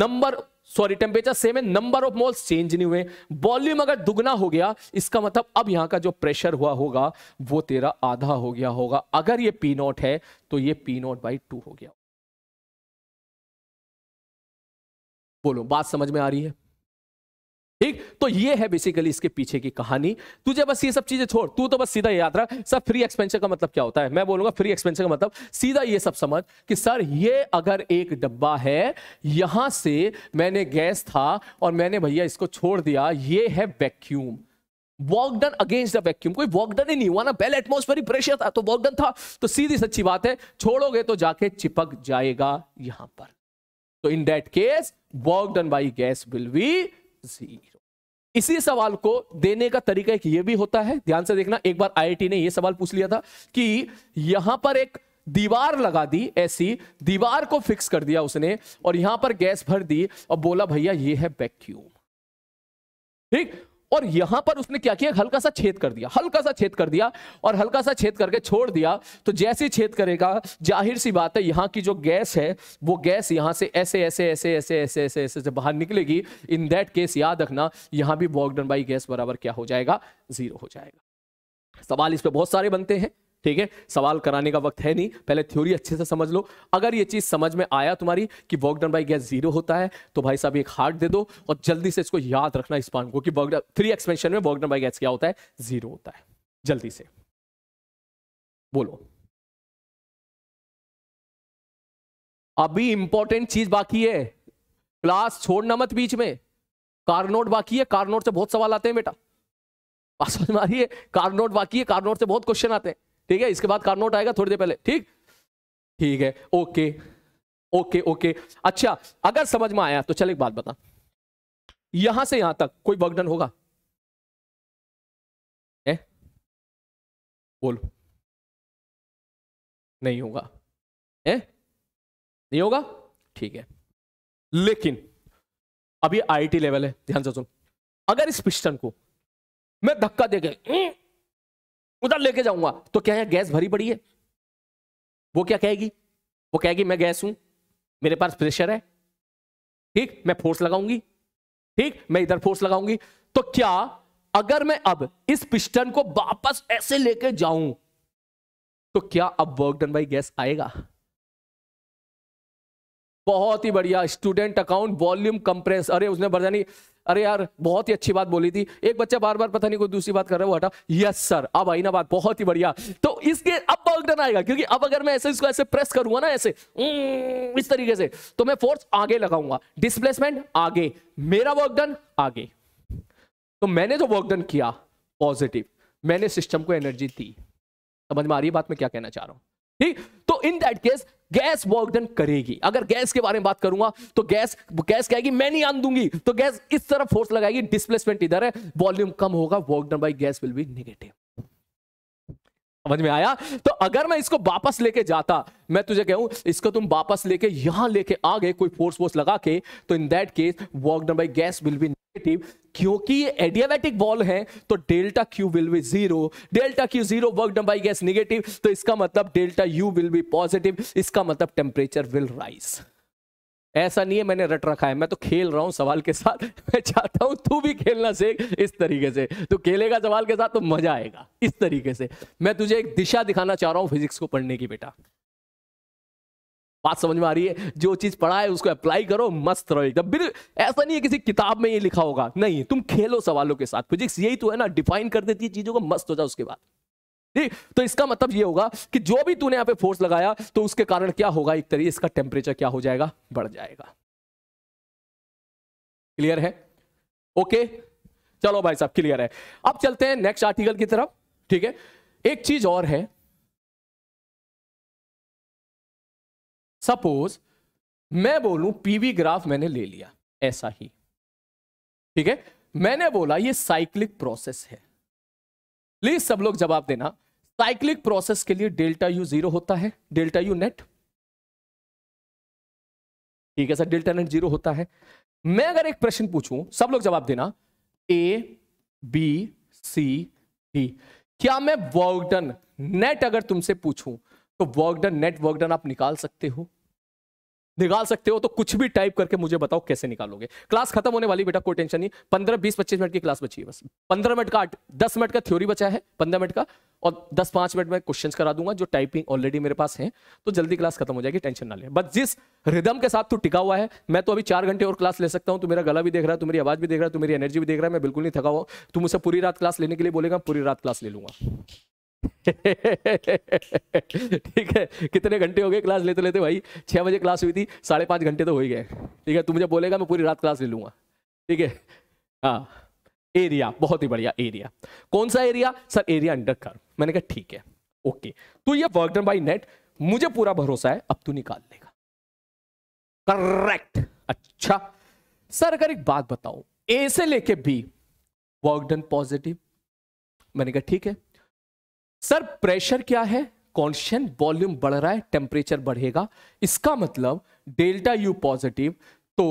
नंबर सॉरी टेम्परेचर सेम है नंबर ऑफ मोल्स चेंज नहीं हुए वॉल्यूम अगर दुगना हो गया इसका मतलब अब यहां का जो प्रेशर हुआ होगा वो तेरा आधा हो गया होगा अगर ये पी नॉट है तो ये पी नॉट बाई टू हो गया बोलो बात समझ में आ रही है ठीक तो ये है बेसिकली इसके पीछे की कहानी तुझे बस ये सब चीजें छोड़ तू तो बस सीधा याद रख सर फ्री एक्सपेंशन का मतलब क्या होता है मैं बोलूंगा फ्री एक्सपेंशन का मतलब सीधा ये सब समझ कि सर ये अगर एक डब्बा है यहां से मैंने गैस था और मैंने भैया इसको छोड़ दिया ये है vacuum work done against the vacuum कोई वॉक डन ही नहीं हुआ ना पहले एटमोस्फेरिक प्रेशर था तो वॉकडन डन था तो सीधी सच्ची बात है छोड़ोगे तो जाके चिपक जाएगा यहां पर तो in that case work done by gas will be जी इसी सवाल को देने का तरीका एक ये भी होता है ध्यान से देखना एक बार आईआईटी ने यह सवाल पूछ लिया था कि यहां पर एक दीवार लगा दी ऐसी दीवार को फिक्स कर दिया उसने और यहां पर गैस भर दी और बोला भैया ये है वैक्यूम ठीक और यहां पर उसने क्या किया हल्का सा छेद कर दिया हल्का सा छेद कर दिया और हल्का सा छेद करके छोड़ दिया तो जैसे छेद करेगा जाहिर सी बात है यहाँ की जो गैस है वो गैस यहां से ऐसे ऐसे ऐसे ऐसे ऐसे ऐसे ऐसे ऐसे बाहर निकलेगी इन दैट केस याद रखना यहां भी बॉगडन बाई गैस बराबर क्या हो जाएगा जीरो हो जाएगा सवाल इस पर बहुत सारे बनते हैं ठीक है सवाल कराने का वक्त है नहीं पहले थ्योरी अच्छे से समझ लो अगर ये चीज समझ में आया तुम्हारी कि work done by gas zero होता है तो भाई साहब एक हार्ट दे दो और जल्दी से इसको याद रखना इस पान को कि वर्क फ्री एक्सपेंशन में वर्क डन बाई गैस क्या होता है जीरो होता है जल्दी से बोलो अभी इंपॉर्टेंट चीज बाकी है क्लास छोड़ना मत बीच में कार्नोट बाकी है कारनोट से बहुत सवाल आते हैं बेटा समझ में आ रही है कार्नोट बाकी है कार्नोट से बहुत क्वेश्चन आते हैं ठीक है इसके बाद कारनोट आएगा थोड़ी देर पहले ठीक ठीक है ओके ओके ओके अच्छा अगर समझ में आया तो चल एक बात बता यहां से यहां तक कोई वर्कडन होगा है बोलो नहीं होगा है नहीं होगा ठीक है लेकिन अभी आईटी लेवल है ध्यान से सुन अगर इस पिस्टन को मैं धक्का दे गया उधर लेके जाऊंगा तो क्या है गैस भरी पड़ी है वो क्या कहेगी वो कहेगी मैं गैस हूं मेरे पास प्रेशर है ठीक मैं फोर्स लगाऊंगी ठीक मैं इधर फोर्स लगाऊंगी तो क्या अगर मैं अब इस पिस्टन को वापस ऐसे लेके जाऊं तो क्या अब वर्क डन बाई गैस आएगा बहुत ही बढ़िया स्टूडेंट अकाउंट वॉल्यूम कंप्रेस अरे उसने जानी अरे यार बहुत ही अच्छी बात बोली थी एक बच्चा बार बार पता नहीं कोई दूसरी बात कर रहा है वो हटा यस सर अब आई ना बात बहुत ही बढ़िया तो इसके अब बॉल्टन आएगा क्योंकि अब अगर मैं ऐसे इसको ऐसे प्रेस करूंगा ना ऐसे हम्म, इस तरीके से तो मैं फोर्स आगे लगाऊंगा डिस्प्लेसमेंट आगे मेरा वर्क डन आगे तो मैंने जो वर्क डन किया पॉजिटिव मैंने सिस्टम को एनर्जी दी समझ में आ रही है बात मैं क्या कहना चाह रहा हूं ठीक तो in that case gas work done करेगी अगर गैस के बारे में बात करूंगा तो गैस गैस कहेगी मैं नहीं आन दूंगी तो गैस इस तरफ फोर्स लगाएगी डिस्प्लेसमेंट इधर है वॉल्यूम कम होगा work done by gas will be negative समझ में आया तो अगर मैं इसको वापस लेके जाता मैं तुझे कहूं इसको तुम वापस लेके यहां लेके आ गए कोई फोर्स वोर्स लगा के तो in that case work done by gas will be क्योंकि एडियाबैटिक वॉल है तो delta Q will be zero delta Q zero work done by gas negative तो इसका मतलब delta U will be positive इसका मतलब टेम्परेचर विल राइज ऐसा नहीं है मैंने रट रखा है मैं तो खेल रहा हूं सवाल के साथ [LAUGHS] मैं चाहता हूं तू भी खेलना सीख इस तरीके से तो खेलेगा सवाल के साथ तो मजा आएगा इस तरीके से मैं तुझे एक दिशा दिखाना चाह रहा हूं फिजिक्स को पढ़ने की बेटा बात समझ में आ रही है जो चीज पढ़ा है उसको अप्लाई करो मस्त रहो एकदम बिल ऐसा नहीं है किसी किताब में ये लिखा होगा नहीं तुम खेलो सवालों के साथ फिजिक्स यही तो है ना डिफाइन कर देती है चीजों को मस्त हो जाओ उसके बाद ठीक तो इसका मतलब ये होगा कि जो भी तूने यहाँ पे फोर्स लगाया तो उसके कारण क्या होगा एक तरीके इसका टेम्परेचर क्या हो जाएगा बढ़ जाएगा क्लियर है ओके चलो भाई साहब क्लियर है अब चलते हैं नेक्स्ट आर्टिकल की तरफ ठीक है एक चीज और है सपोज मैं बोलूं पीवी ग्राफ मैंने ले लिया ऐसा ही ठीक है मैंने बोला ये साइक्लिक प्रोसेस है प्लीज सब लोग जवाब देना साइक्लिक प्रोसेस के लिए डेल्टा यू जीरो होता है डेल्टा यू नेट ठीक है सर डेल्टा नेट जीरो होता है मैं अगर एक प्रश्न पूछूं सब लोग जवाब देना ए बी सी डी क्या मैं वर्कडन नेट अगर तुमसे पूछूं तो वर्कडन नेट वर्कडन आप निकाल सकते हो निकाल सकते हो तो कुछ भी टाइप करके मुझे बताओ कैसे निकालोगे क्लास खत्म होने वाली बेटा कोई टेंशन नहीं पंद्रह बीस पच्चीस मिनट की क्लास बची है बस पंद्रह मिनट का दस मिनट का थ्योरी बचा है पंद्रह मिनट का और दस पांच मिनट में क्वेश्चन करा दूंगा जो टाइपिंग ऑलरेडी मेरे पास है तो जल्दी क्लास खत्म हो जाएगी टेंशन ना ले बट जिस रिदम के साथ तू टिका हुआ है मैं तो अभी चार घंटे और क्लास ले सकता हूं तू मेरा गला भी देख रहा है तू मेरी आवाज भी देख रहा है तू मेरी एनर्जी भी देख रहा है मैं बिल्कुल नहीं थका हुआ तू मुझसे पूरी रात क्लास लेने के लिए बोलेगा पूरी रात क्लास ले लूंगा ठीक है कितने घंटे हो गए क्लास लेते लेते भाई छः बजे क्लास हुई थी साढ़े पाँच घंटे तो हो ही गए ठीक है तू मुझे बोलेगा मैं पूरी रात क्लास ले लूँगा ठीक है हाँ एरिया बहुत ही बढ़िया एरिया कौन सा एरिया सर एरिया अंडर कर मैंने कहा ठीक है ओके तो ये वर्क डन बाई नेट मुझे पूरा भरोसा है अब तू निकाल लेगा करेक्ट अच्छा सर अगर एक बात बताओ ए से लेके बी वर्क डन पॉजिटिव मैंने कहा ठीक है सर प्रेशर क्या है कॉन्शियन वॉल्यूम बढ़ रहा है टेम्परेचर बढ़ेगा इसका मतलब डेल्टा यू पॉजिटिव तो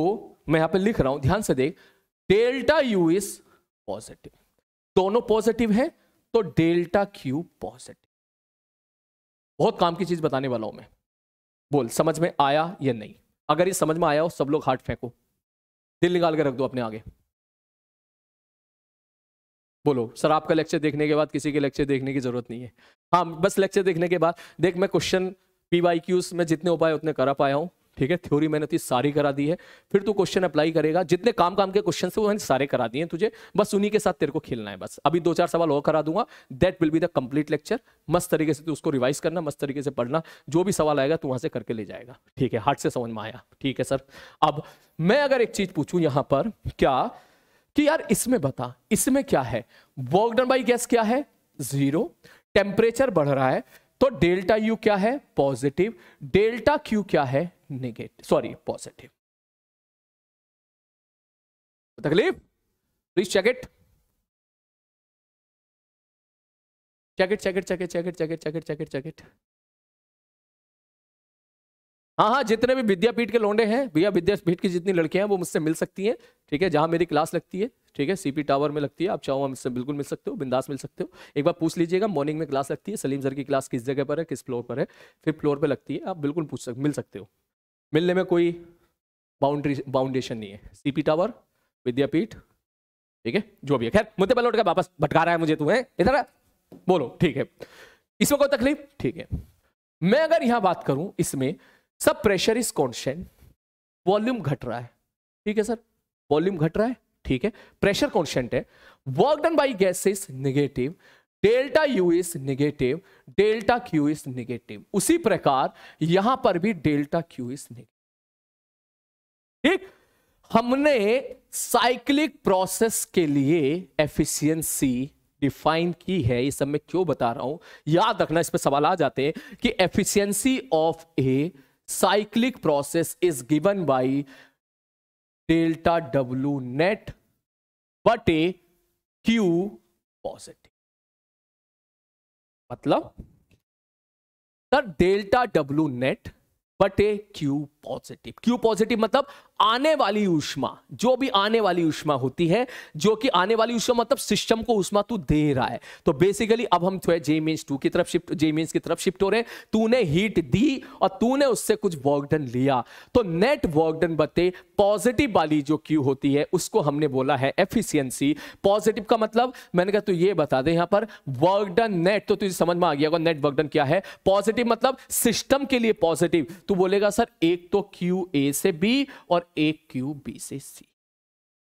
मैं यहां पे लिख रहा हूं ध्यान से देख डेल्टा यू इज पॉजिटिव दोनों पॉजिटिव है तो डेल्टा क्यू पॉजिटिव बहुत काम की चीज बताने वाला हूं मैं बोल समझ में आया या नहीं अगर ये समझ में आया हो सब लोग हार्ट फेंको दिल निकाल के रख दो अपने आगे बोलो सर आपका लेक्चर देखने के बाद किसी के लेक्चर देखने की जरूरत नहीं है हाँ बस लेक्चर देखने के बाद देख मैं क्वेश्चन पी वाई क्यूज में जितने उपाय उतने करा पाया हूँ ठीक है थ्योरी मैंने तुझे तो सारी करा दी है फिर तू क्वेश्चन अप्लाई करेगा जितने काम काम के क्वेश्चन वो मैंने सारे करा दिए तुझे बस उन्हीं के साथ तेरे को खेलना है बस अभी दो चार सवाल और करा दूंगा that will be the complete lecture मस्त तरीके से तू उसको रिवाइज करना मस्त तरीके से पढ़ना जो भी सवाल आएगा तू वहां से करके ले जाएगा ठीक है हार्ट से समझ में आया ठीक है सर अब मैं अगर एक चीज पूछू यहां पर क्या कि तो यार इसमें बता इसमें क्या है वर्क डन बाई गैस क्या है जीरो टेम्परेचर बढ़ रहा है तो डेल्टा यू क्या है पॉजिटिव डेल्टा क्यू क्या है नेगेटिव सॉरी पॉजिटिव तकलीफ please check it check it check it check it check it check it check it check it check it हाँ हाँ जितने भी विद्यापीठ के लोंडे हैं भैया विद्यापीठ की जितनी लड़कियां हैं वो मुझसे मिल सकती हैं ठीक है जहाँ मेरी क्लास लगती है ठीक है सीपी टावर में लगती है आप चाहो मुझसे बिल्कुल मिल सकते हो बिंदास मिल सकते हो एक बार पूछ लीजिएगा मॉर्निंग में क्लास लगती है सलीम सर की क्लास किस जगह पर है किस फ्लोर पर है फिर फ्लोर पर लगती है आप बिल्कुल पूछ सक मिल सकते हो मिलने में कोई बाउंड्री बाउंडेशन नहीं है सीपी टावर विद्यापीठ ठीक है जो भी है खैर मुद्दे पर लौट कर वापस भटका रहा है मुझे तू है इधर बोलो ठीक है इसमें कोई तकलीफ ठीक है मैं अगर यहाँ बात करूं इसमें सब प्रेशर इज कॉन्स्टेंट वॉल्यूम घट रहा है ठीक है सर वॉल्यूम घट रहा है ठीक है प्रेशर कॉन्स्टेंट है work done by gas is negative delta U is negative delta Q is negative उसी प्रकार यहां पर भी डेल्टा क्यू इज निगेटिव ठीक हमने साइक्लिक प्रोसेस के लिए एफिशिएंसी डिफाइन की है ये सब मैं क्यों बता रहा हूं याद रखना इस पर सवाल आ जाते हैं कि efficiency of a cyclic process is given by delta W net but a Q positive मतलब सर डेल्टा डब्ल्यू नेट बटे क्यू पॉजिटिव क्यू पॉजिटिव मतलब आने वाली ऊष्मा जो भी आने वाली ऊष्मा होती है जो कि आने वाली ऊष्मा मतलब सिस्टम को ऊष्मा तू दे रहा है तो बेसिकली अब हम थोड़े जे मीन टू की तरफ शिफ्ट जे मीन की तरफ शिफ्ट हो रहे हैं तूने हीट दी और तूने उससे कुछ वर्कडन लिया तो नेट वर्कडन बते पॉजिटिव वाली जो क्यू होती है उसको हमने बोला है एफिशियंसी पॉजिटिव का मतलब मैंने कहा तू ये बता दे यहां पर वर्कडन नेट तो तुझे समझ में आ गया नेट वर्कडन क्या है पॉजिटिव मतलब सिस्टम के लिए पॉजिटिव तू बोलेगा सर एक तो क्यू ए से बी और एक क्यू बी से सी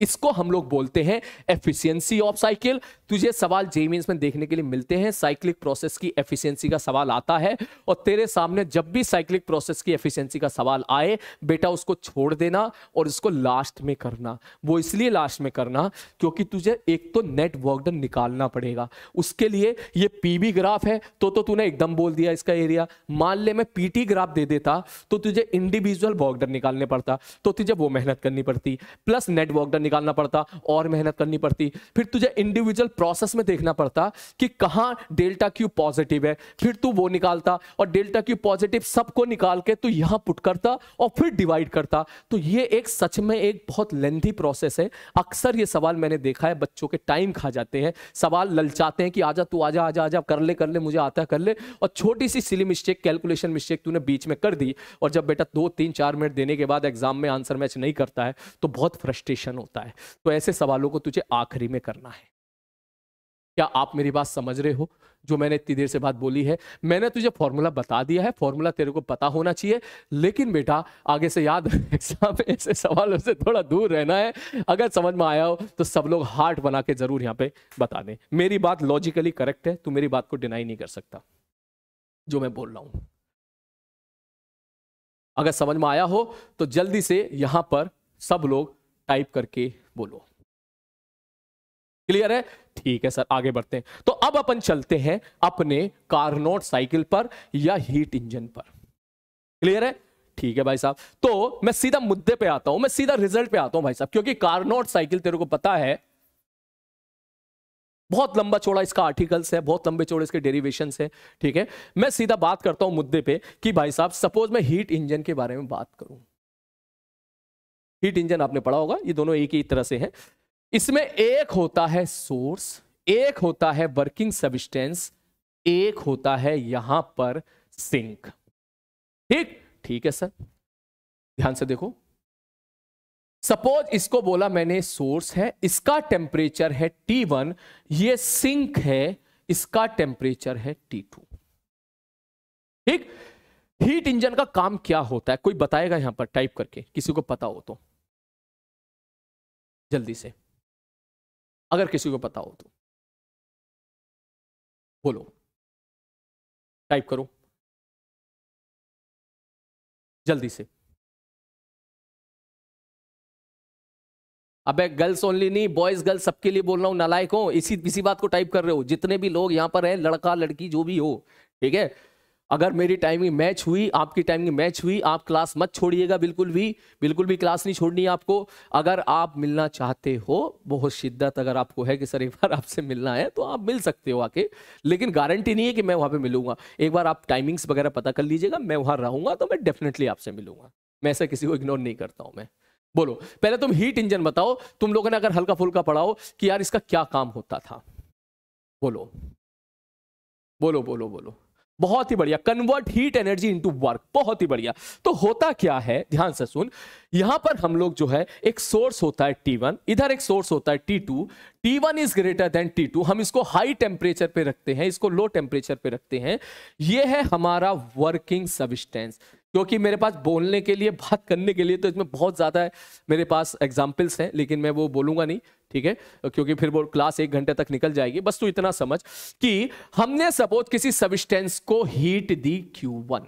इसको हम लोग बोलते हैं एफिशिएंसी ऑफ साइकिल तुझे सवाल जेमीन में देखने के लिए मिलते हैं साइक्लिक प्रोसेस की एफिशिएंसी का सवाल आता है और तेरे सामने जब भी साइक्लिक प्रोसेस की एफिशिएंसी का सवाल आए बेटा उसको छोड़ देना और इसको लास्ट में करना वो इसलिए लास्ट में करना क्योंकि तुझे एक तो नेट वर्कडन निकालना पड़ेगा उसके लिए ये पी ग्राफ है तो तो तूने एकदम बोल दिया इसका एरिया मान ले मैं पी ग्राफ दे देता तो तुझे इंडिविजुअल वर्कडन निकालने पड़ता तो तुझे वो मेहनत करनी पड़ती प्लस नेट वर्कडन निकालना पड़ता और मेहनत करनी पड़ती फिर तुझे इंडिविजुअल प्रोसेस में देखना पड़ता कि कहाँ डेल्टा क्यू पॉजिटिव है फिर तू वो निकालता और डेल्टा क्यू पॉजिटिव सबको निकाल के तू यहाँ पुट करता और फिर डिवाइड करता तो ये एक सच में एक बहुत लेंथी प्रोसेस है अक्सर ये सवाल मैंने देखा है बच्चों के टाइम खा जाते हैं सवाल ललचाते हैं कि आजा तू आजा आजा आजा कर ले कर ले मुझे आता कर ले और छोटी सी सिली मिस्टेक कैलकुलेशन मिस्टेक तूने बीच में कर दी और जब बेटा दो तीन चार मिनट देने के बाद एग्जाम में आंसर मैच नहीं करता है तो बहुत फ्रस्ट्रेशन होता है होता है तो ऐसे सवालों को तुझे आखिरी में करना है क्या आप मेरी बात समझ रहे हो जो मैंने इतनी देर से बात बोली है मैंने तुझे फॉर्मूला बता दिया है फॉर्मूला तेरे को पता होना चाहिए लेकिन बेटा आगे से याद एग्जाम [LAUGHS] ऐसे सवालों से थोड़ा दूर रहना है अगर समझ में आया हो तो सब लोग हार्ट बना के जरूर यहाँ पे बता दें मेरी बात लॉजिकली करेक्ट है तू मेरी बात को डिनाई नहीं कर सकता जो मैं बोल रहा हूं अगर समझ में आया हो तो जल्दी से यहां पर सब लोग टाइप करके बोलो क्लियर है ठीक है सर आगे बढ़ते हैं तो अब अपन चलते हैं अपने कारनोट साइकिल पर या हीट इंजन पर क्लियर है ठीक है भाई साहब तो मैं सीधा मुद्दे पे आता हूं मैं सीधा रिजल्ट पे आता हूं भाई साहब क्योंकि कार्नोट साइकिल तेरे को पता है बहुत लंबा चौड़ा इसका आर्टिकल्स है बहुत लंबे चौड़े इसके डेरिवेशन है ठीक है मैं सीधा बात करता हूं मुद्दे पे कि भाई साहब सपोज मैं हीट इंजन के बारे में बात करूं हीट इंजन आपने पढ़ा होगा ये दोनों एक ही तरह से हैं इसमें एक होता है सोर्स एक होता है वर्किंग सबिस्टेंस एक होता है यहां पर सिंक ठीक ठीक है सर ध्यान से देखो सपोज इसको बोला मैंने सोर्स है इसका टेम्परेचर है T1 ये सिंक है इसका टेम्परेचर है T2 ठीक हीट इंजन का काम क्या होता है कोई बताएगा यहां पर टाइप करके किसी को पता हो तो जल्दी से अगर किसी को पता हो तो बोलो टाइप करो जल्दी से अबे गर्ल्स ओनली नहीं बॉयज गर्ल्स सबके लिए बोल रहा हूं नालायक हो इसी इसी बात को टाइप कर रहे हो जितने भी लोग यहां पर हैं लड़का लड़की जो भी हो ठीक है अगर मेरी टाइमिंग मैच हुई आपकी टाइमिंग मैच हुई आप क्लास मत छोड़िएगा बिल्कुल भी बिल्कुल भी क्लास नहीं छोड़नी है आपको अगर आप मिलना चाहते हो बहुत शिद्दत अगर आपको है कि सर एक बार आपसे मिलना है तो आप मिल सकते हो आके लेकिन गारंटी नहीं है कि मैं वहाँ पर मिलूंगा एक बार आप टाइमिंग्स वगैरह पता कर लीजिएगा मैं वहाँ रहूँगा तो मैं डेफिनेटली आपसे मिलूंगा मैं ऐसा किसी को इग्नोर नहीं करता हूँ मैं बोलो पहले तुम हीट इंजन बताओ तुम लोगों ने अगर हल्का फुल्का पढ़ाओ कि यार इसका क्या काम होता था बोलो बोलो बोलो बोलो बहुत ही बढ़िया convert heat energy into work बहुत ही बढ़िया तो होता क्या है ध्यान से सुन यहां पर हम लोग जो है एक सोर्स होता है टी वन इधर एक सोर्स होता है T two T one is greater than T two हम इसको हाई टेम्परेचर पे रखते हैं इसको लो टेम्परेचर पे रखते हैं यह है हमारा वर्किंग सबिस्टेंस क्योंकि मेरे पास बोलने के लिए बात करने के लिए तो इसमें बहुत ज़्यादा है मेरे पास एग्जाम्पल्स हैं लेकिन मैं वो बोलूँगा नहीं ठीक है क्योंकि फिर वो क्लास एक घंटे तक निकल जाएगी बस तो इतना समझ कि हमने सपोज किसी सबिस्टेंस को हीट दी Q1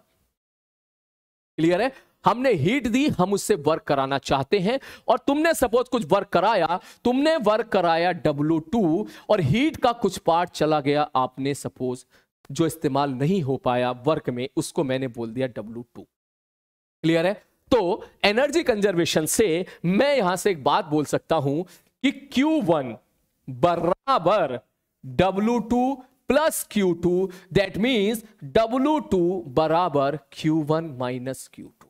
क्लियर है हमने हीट दी हम उससे वर्क कराना चाहते हैं और तुमने सपोज कुछ वर्क कराया तुमने वर्क कराया W2 और हीट का कुछ पार्ट चला गया आपने सपोज जो इस्तेमाल नहीं हो पाया वर्क में उसको मैंने बोल दिया डब्ल्यू टू क्लियर है तो एनर्जी कंजर्वेशन से मैं यहां से एक बात बोल सकता हूं कि क्यू वन बराबर W two plus Q two that means W two बराबर Q one minus Q two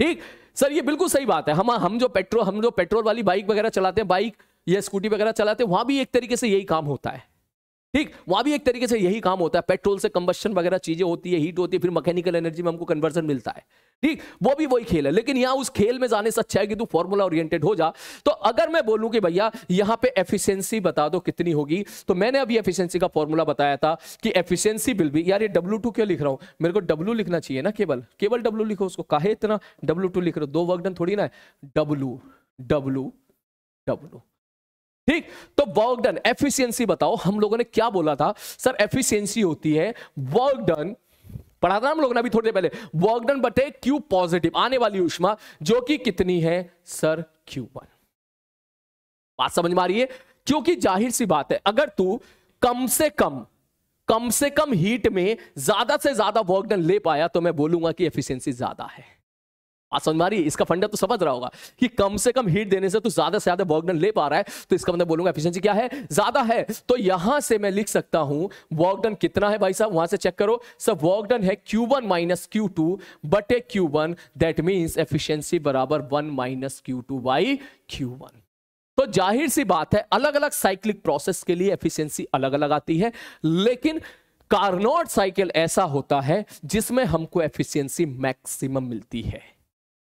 ठीक सर ये बिल्कुल सही बात है हम हम जो पेट्रोल हम जो पेट्रोल वाली बाइक वगैरह चलाते हैं बाइक या स्कूटी वगैरह चलाते वहां भी एक तरीके से यही काम होता है ठीक वहां भी एक तरीके से यही काम होता है पेट्रोल से कंबशन वगैरह चीजें होती है हीट होती है फिर मैकेनिकल एनर्जी में हमको कन्वर्जन मिलता है ठीक वो भी वही खेल है लेकिन यहाँ उस खेल में जाने से अच्छा है कि तू फॉर्मूला ओरिएंटेड हो जा तो अगर मैं बोलूं कि भैया यहाँ पे एफिशिएंसी बता दो कितनी होगी तो मैंने अभी एफिशिएंसी का फॉर्मूला बताया था कि एफिशिएंसी बिल भी यार ये डब्ल्यू टू क्यों लिख रहा हूँ मेरे को डब्ल्यू लिखना चाहिए ना केवल केवल डब्ल्यू लिखो उसको काहे इतना डब्ल्यू टू लिख रहे हो दो वर्क डन थोड़ी ना डब्लू डब्ल्यू डब्ल्यू डब्ल्यू ठीक तो वर्क डन एफिशिएंसी बताओ हम लोगों ने क्या बोला था सर एफिशिएंसी होती है वर्क डन पढ़ा था हम लोगों ने अभी थोड़ी देर पहले वर्क डन बटे क्यू पॉजिटिव आने वाली उष्मा जो कि कितनी है सर क्यू वन बात समझ में आ रही है क्योंकि जाहिर सी बात है अगर तू कम से कम कम से कम हीट में ज्यादा से ज्यादा वर्क डन ले पाया तो मैं बोलूंगा कि एफिशियंसी ज्यादा है समझ इसका फंडा तो समझ रहा होगा कि कम से कम हीट देने से तो ज्यादा से ज्यादा वर्कडन ले पा रहा है तो इसका मतलब बोलूंगा एफिशिएंसी क्या है ज्यादा है तो यहां से मैं लिख सकता हूं वर्कडन कितना है भाई साहब वहां से चेक करो सब वर्कडन है Q one minus Q two बटे Q one that means efficiency बराबर one minus Q two by Q one तो जाहिर सी बात है अलग अलग साइक्लिक प्रोसेस के लिए एफिशिएंसी अलग अलग आती है लेकिन कार्नोट साइकिल ऐसा होता है जिसमें हमको एफिशिएंसी मैक्सिमम मिलती है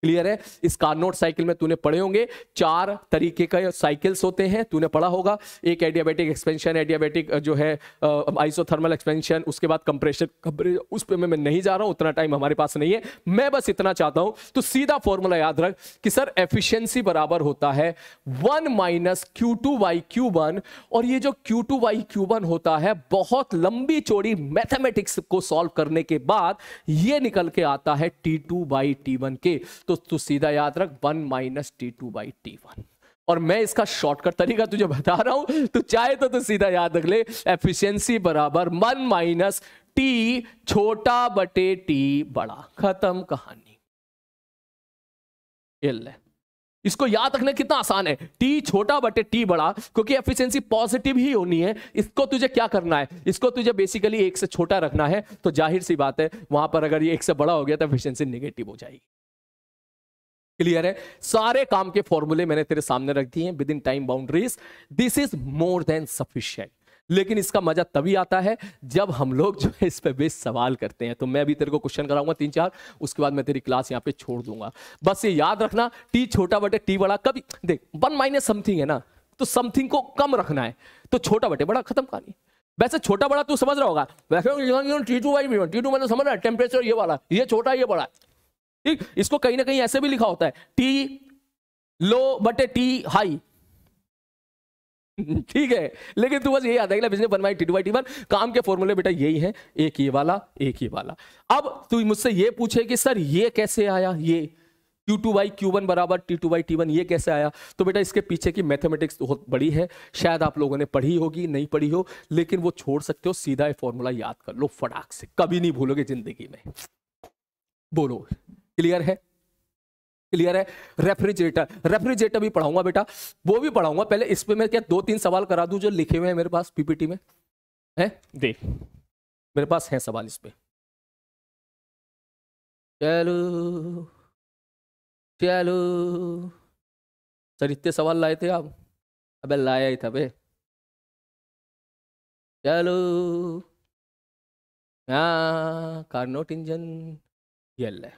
क्लियर है इस कार्नोट साइकिल में तूने पढ़े होंगे चार तरीके का साइकिल्स होते हैं तूने पढ़ा होगा एक एडियाबेटिक एक्सपेंशन एडियाबेटिक जो है आइसोथर्मल एक्सपेंशन उसके बाद कंप्रेशन उस पर मैं नहीं जा रहा हूं उतना टाइम हमारे पास नहीं है मैं बस इतना चाहता हूं तो सीधा फॉर्मूला याद रख कि सर एफिशियंसी बराबर होता है one minus Q two by Q one और ये जो Q two by Q one होता है बहुत लंबी चौड़ी मैथमेटिक्स को सॉल्व करने के बाद ये निकल के आता है T two by T one के तो तो तू सीधा याद रख one minus T two by T one और मैं इसका शॉर्टकट तरीका तुझे बता रहा हूं तू चाहे तो तू सीधा याद रख ले एफिशिएंसी बराबर वन माइनस टी छोटा बटे टी बड़ा खत्म कहानी इसको याद रखना कितना आसान है टी छोटा बटे टी बड़ा क्योंकि एफिशिएंसी पॉजिटिव ही होनी है इसको तुझे क्या करना है इसको तुझे बेसिकली एक से छोटा रखना है तो जाहिर सी बात है वहां पर अगर ये एक से बड़ा हो गया तो एफिशिएंसी नेगेटिव हो जाएगी क्लियर है सारे काम के फॉर्मूले मैंने तेरे सामने रख दिए हैं within time boundaries this is more than sufficient लेकिन इसका मजा तभी आता है जब हम लोग जो है इस पर बेस सवाल करते हैं तो मैं भी तेरे को क्वेश्चन कराऊंगा तीन चार उसके बाद मैं तेरी क्लास यहाँ पे छोड़ दूंगा बस ये याद रखना टी छोटा बटे टी बड़ा कभी देख वन माइनस समथिंग है ना तो समथिंग को कम रखना है तो छोटा बटे बड़ा खत्म कहानी वैसे छोटा बड़ा तू समझ रहा होगा वैसे T two by T two मैंने समझ रहा है टेम्परेचर ये वाला ये छोटा ये बड़ा ठीक इसको कहीं ना कहीं ऐसे भी लिखा होता है टी लो बटे टी हाई [LAUGHS] ठीक है लेकिन तू बस यही आता है बिजनेस T two by T one काम के फॉर्मूले बेटा यही है एक ये वाला एक ये वाला अब तू मुझसे ये पूछे कि सर ये कैसे आया ये Q two by Q one बराबर T two by T one ये कैसे आया तो बेटा इसके पीछे की मैथमेटिक्स बहुत बड़ी है शायद आप लोगों ने पढ़ी होगी नहीं पढ़ी हो लेकिन वो छोड़ सकते हो सीधा ये फॉर्मूला याद कर लो फटाक से कभी नहीं भूलोगे जिंदगी में बोलो क्लियर है क्लियर है रेफ्रिजरेटर रेफ्रिजरेटर भी पढ़ाऊंगा बेटा वो भी पढ़ाऊंगा पहले इस पे मैं क्या दो तीन सवाल करा दूं जो लिखे हुए हैं मेरे पास पीपीटी में है देख मेरे पास है सवाल इस पे चलो चलो सर इतने सवाल लाए थे आप अबे लाया ही था बे चलो हाँ नोट इंजन ये लाए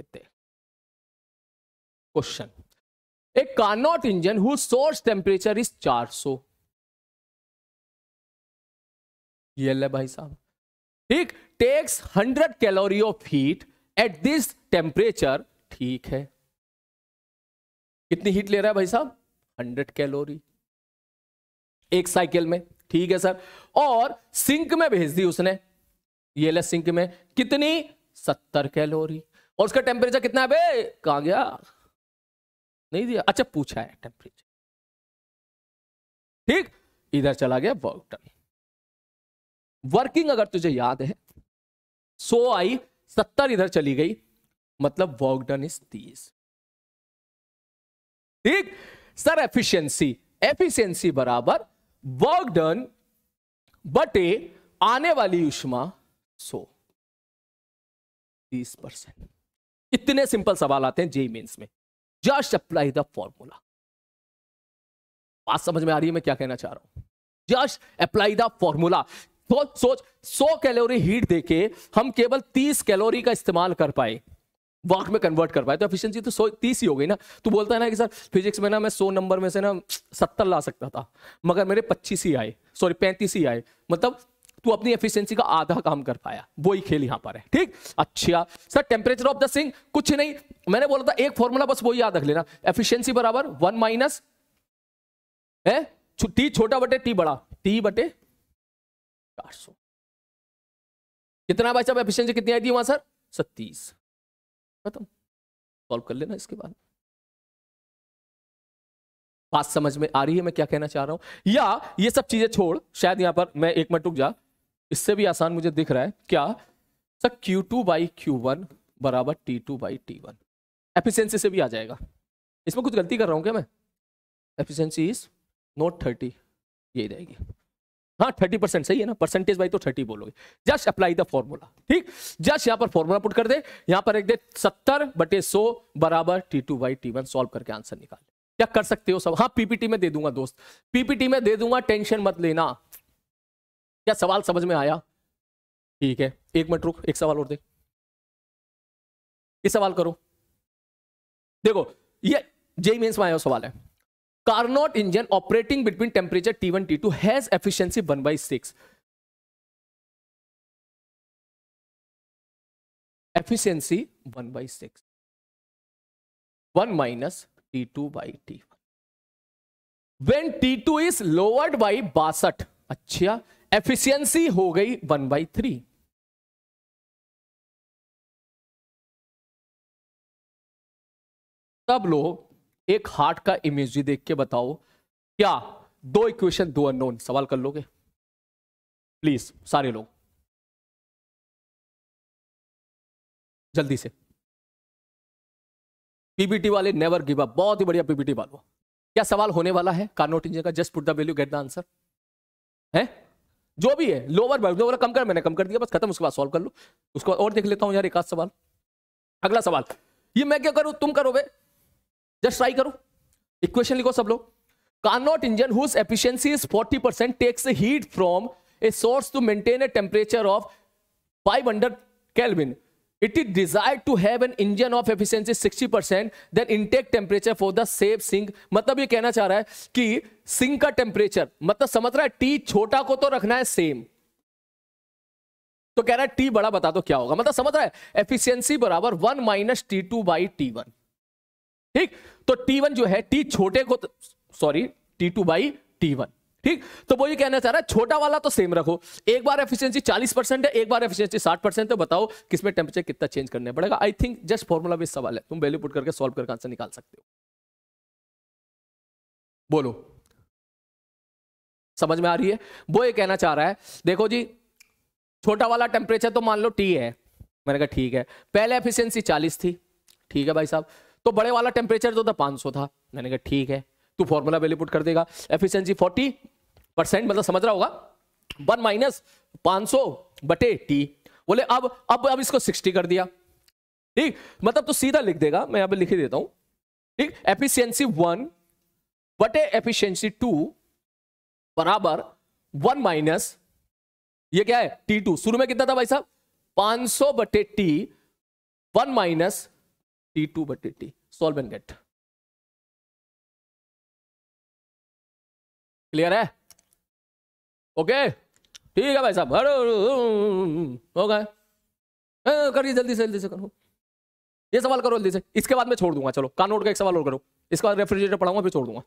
इतने question a Carnot engine who source temperature is 400 ये ले भाई साहब ठीक takes 100 calorie of heat at this temperature ठीक है कितनी हीट ले रहा है भाई साहब 100 कैलोरी एक साइकिल में ठीक है सर और सिंक में भेज दी उसने ये ले सिंक में कितनी 70 कैलोरी और उसका टेम्परेचर कितना है बे कहा गया नहीं दिया अच्छा पूछा है टेम्परेचर ठीक इधर चला गया वर्क डन वर्किंग अगर तुझे याद है सो आई सत्तर इधर चली गई मतलब वर्क डन इज तीस ठीक सर एफिशिएंसी एफिशिएंसी बराबर वर्क डन बटे आने वाली उष्मा सो तीस परसेंट इतने सिंपल सवाल आते हैं जेई मेन्स में जस्ट अप्लाई द फॉर्मूला बात समझ में आ रही है मैं क्या कहना चाह रहा हूं जस्ट अप्लाई द फॉर्मूला तो सोच 100 कैलोरी हीट देके हम केवल 30 कैलोरी का इस्तेमाल कर पाए वाट में कन्वर्ट कर पाए तो एफिशिएंसी तो सौ तीस ही हो गई ना तू बोलता है ना कि सर फिजिक्स में ना मैं 100 नंबर में से ना 70 ला सकता था मगर मेरे 25 ही आए सॉरी 35 ही आए मतलब तू अपनी एफिशिएंसी का आधा काम कर पाया वो ही खेल यहां पर है ठीक अच्छा sir temperature of the sink कुछ नहीं मैंने बोला था एक फॉर्मूला बस वो याद रख लेना एफिशियंसी बराबर वन माइनस है टी छोटा बटे टी बड़ा टी बटे चार सौ कितना भाई साहब एफिशियंसी कितनी आई थी वहां सर सत्तीस खत्म सॉल्व कर लेना इसके बाद बात समझ में आ रही है मैं क्या कहना चाह रहा हूं या ये सब चीजें छोड़ शायद यहां पर मैं एक मिनट रुक जा इससे भी आसान मुझे दिख रहा है क्या sir Q two by Q one बराबर T two by T one efficiency से भी आ जाएगा इसमें कुछ गलती कर रहा हूँ क्या मैं एफिशियंसी इज नोट थर्टी यही रहेगी हाँ थर्टी परसेंट सही है ना परसेंटेज बाई तो थर्टी बोलोगे जस्ट अप्लाई द फॉर्मूला ठीक जस्ट यहाँ पर फॉर्मूला पुट कर दे यहाँ पर एक दे सत्तर बटे सौ बराबर T two by T one solve करके आंसर निकाल क्या कर सकते हो सब हाँ पीपीटी में दे दूंगा दोस्त पीपीटी में दे दूंगा टेंशन मत लेना क्या सवाल समझ में आया ठीक है एक मिनट रुक एक सवाल और देख ये सवाल करो देखो ये जेई मेन्स में आया सवाल है Carnot engine operating between temperature T one T two has efficiency one by six efficiency one by six one minus T two by T one when T two is lowered by बासठ अच्छा efficiency हो गई one by three तब लोग एक heart का image भी देख के बताओ क्या दो इक्वेशन दो अननोन सवाल कर लोगे प्लीज सारे लोग जल्दी से पीबीटी वाले नेवर गिव अप बहुत ही बढ़िया पीबीटी वालों क्या सवाल होने वाला है कार्नोट इंजन का just put the value get the answer है जो भी है लोअर बर्थ बोला कम कर मैंने कम कर दिया बस खत्म उसके बाद सॉल्व कर लो उसको और देख लेता हूं यार एक आध सवाल अगला सवाल ये मैं क्या करूं तुम करो बे जस्ट ट्राई करो इक्वेशन लिखो सब लोग Carnot engine whose efficiency is 40 percent takes heat from a source to maintain a temperature of 500 kelvin It is desired to have an engine of efficiency 60% then intake temperature for the safe sink. मतलब ये कहना चाह रहा है कि sink का temperature मतलब समझ रहा है टी छोटा को तो रखना है सेम तो कह रहा है टी बड़ा बता दो तो क्या होगा मतलब समझ रहा है एफिशिएंसी बराबर one minus T two by T one ठीक तो टी वन जो है टी छोटे को sorry T two by T one ठीक तो वो ये कहना चाह रहा है छोटा वाला तो सेम रखो एक बार एफिशिएंसी 40 परसेंट है एक बार एफिशिएंसी 60 परसेंट है तो बताओ किसमें टेम्परेचर कितना चेंज करने पड़ेगा आई थिंक जस्ट फॉर्मूला भी सवाल है तुम वैल्यू पुट करके सॉल्व करके आंसर निकाल सकते हो बोलो समझ में आ रही है वो ये कहना चाह रहा है देखो जी छोटा वाला टेम्परेचर तो मान लो टी है मैंने कहा ठीक है पहले एफिशियंसी चालीस थी ठीक है भाई साहब तो बड़े वाला टेम्परेचर जो तो था 500 था मैंने कहा ठीक है तू फॉर्मूला वैल्यू पुट कर देगा एफिशिएंसी 40 परसेंट मतलब समझ रहा होगा वन माइनस पांच सौ बटे टी बोले अब अब अब इसको सिक्सटी कर दिया ठीक मतलब तो सीधा लिख देगा मैं यहां पर लिख ही देता हूं ठीक एफिशियंसी वन बटे एफिशियंसी टू बराबर वन माइनस ये क्या है टी टू शुरू में कितना था भाई साहब पांच सौ बटे T one minus T two बटे T solve and get clear है ओके ठीक है भाई साहब अरे हो गए करिए जल्दी से जल्दी से करो ये सवाल करो जल्दी से इसके बाद मैं छोड़ दूंगा चलो कानोट का एक सवाल और करो इसके बाद रेफ्रिजरेटर पढ़ाऊंगा फिर छोड़ दूंगा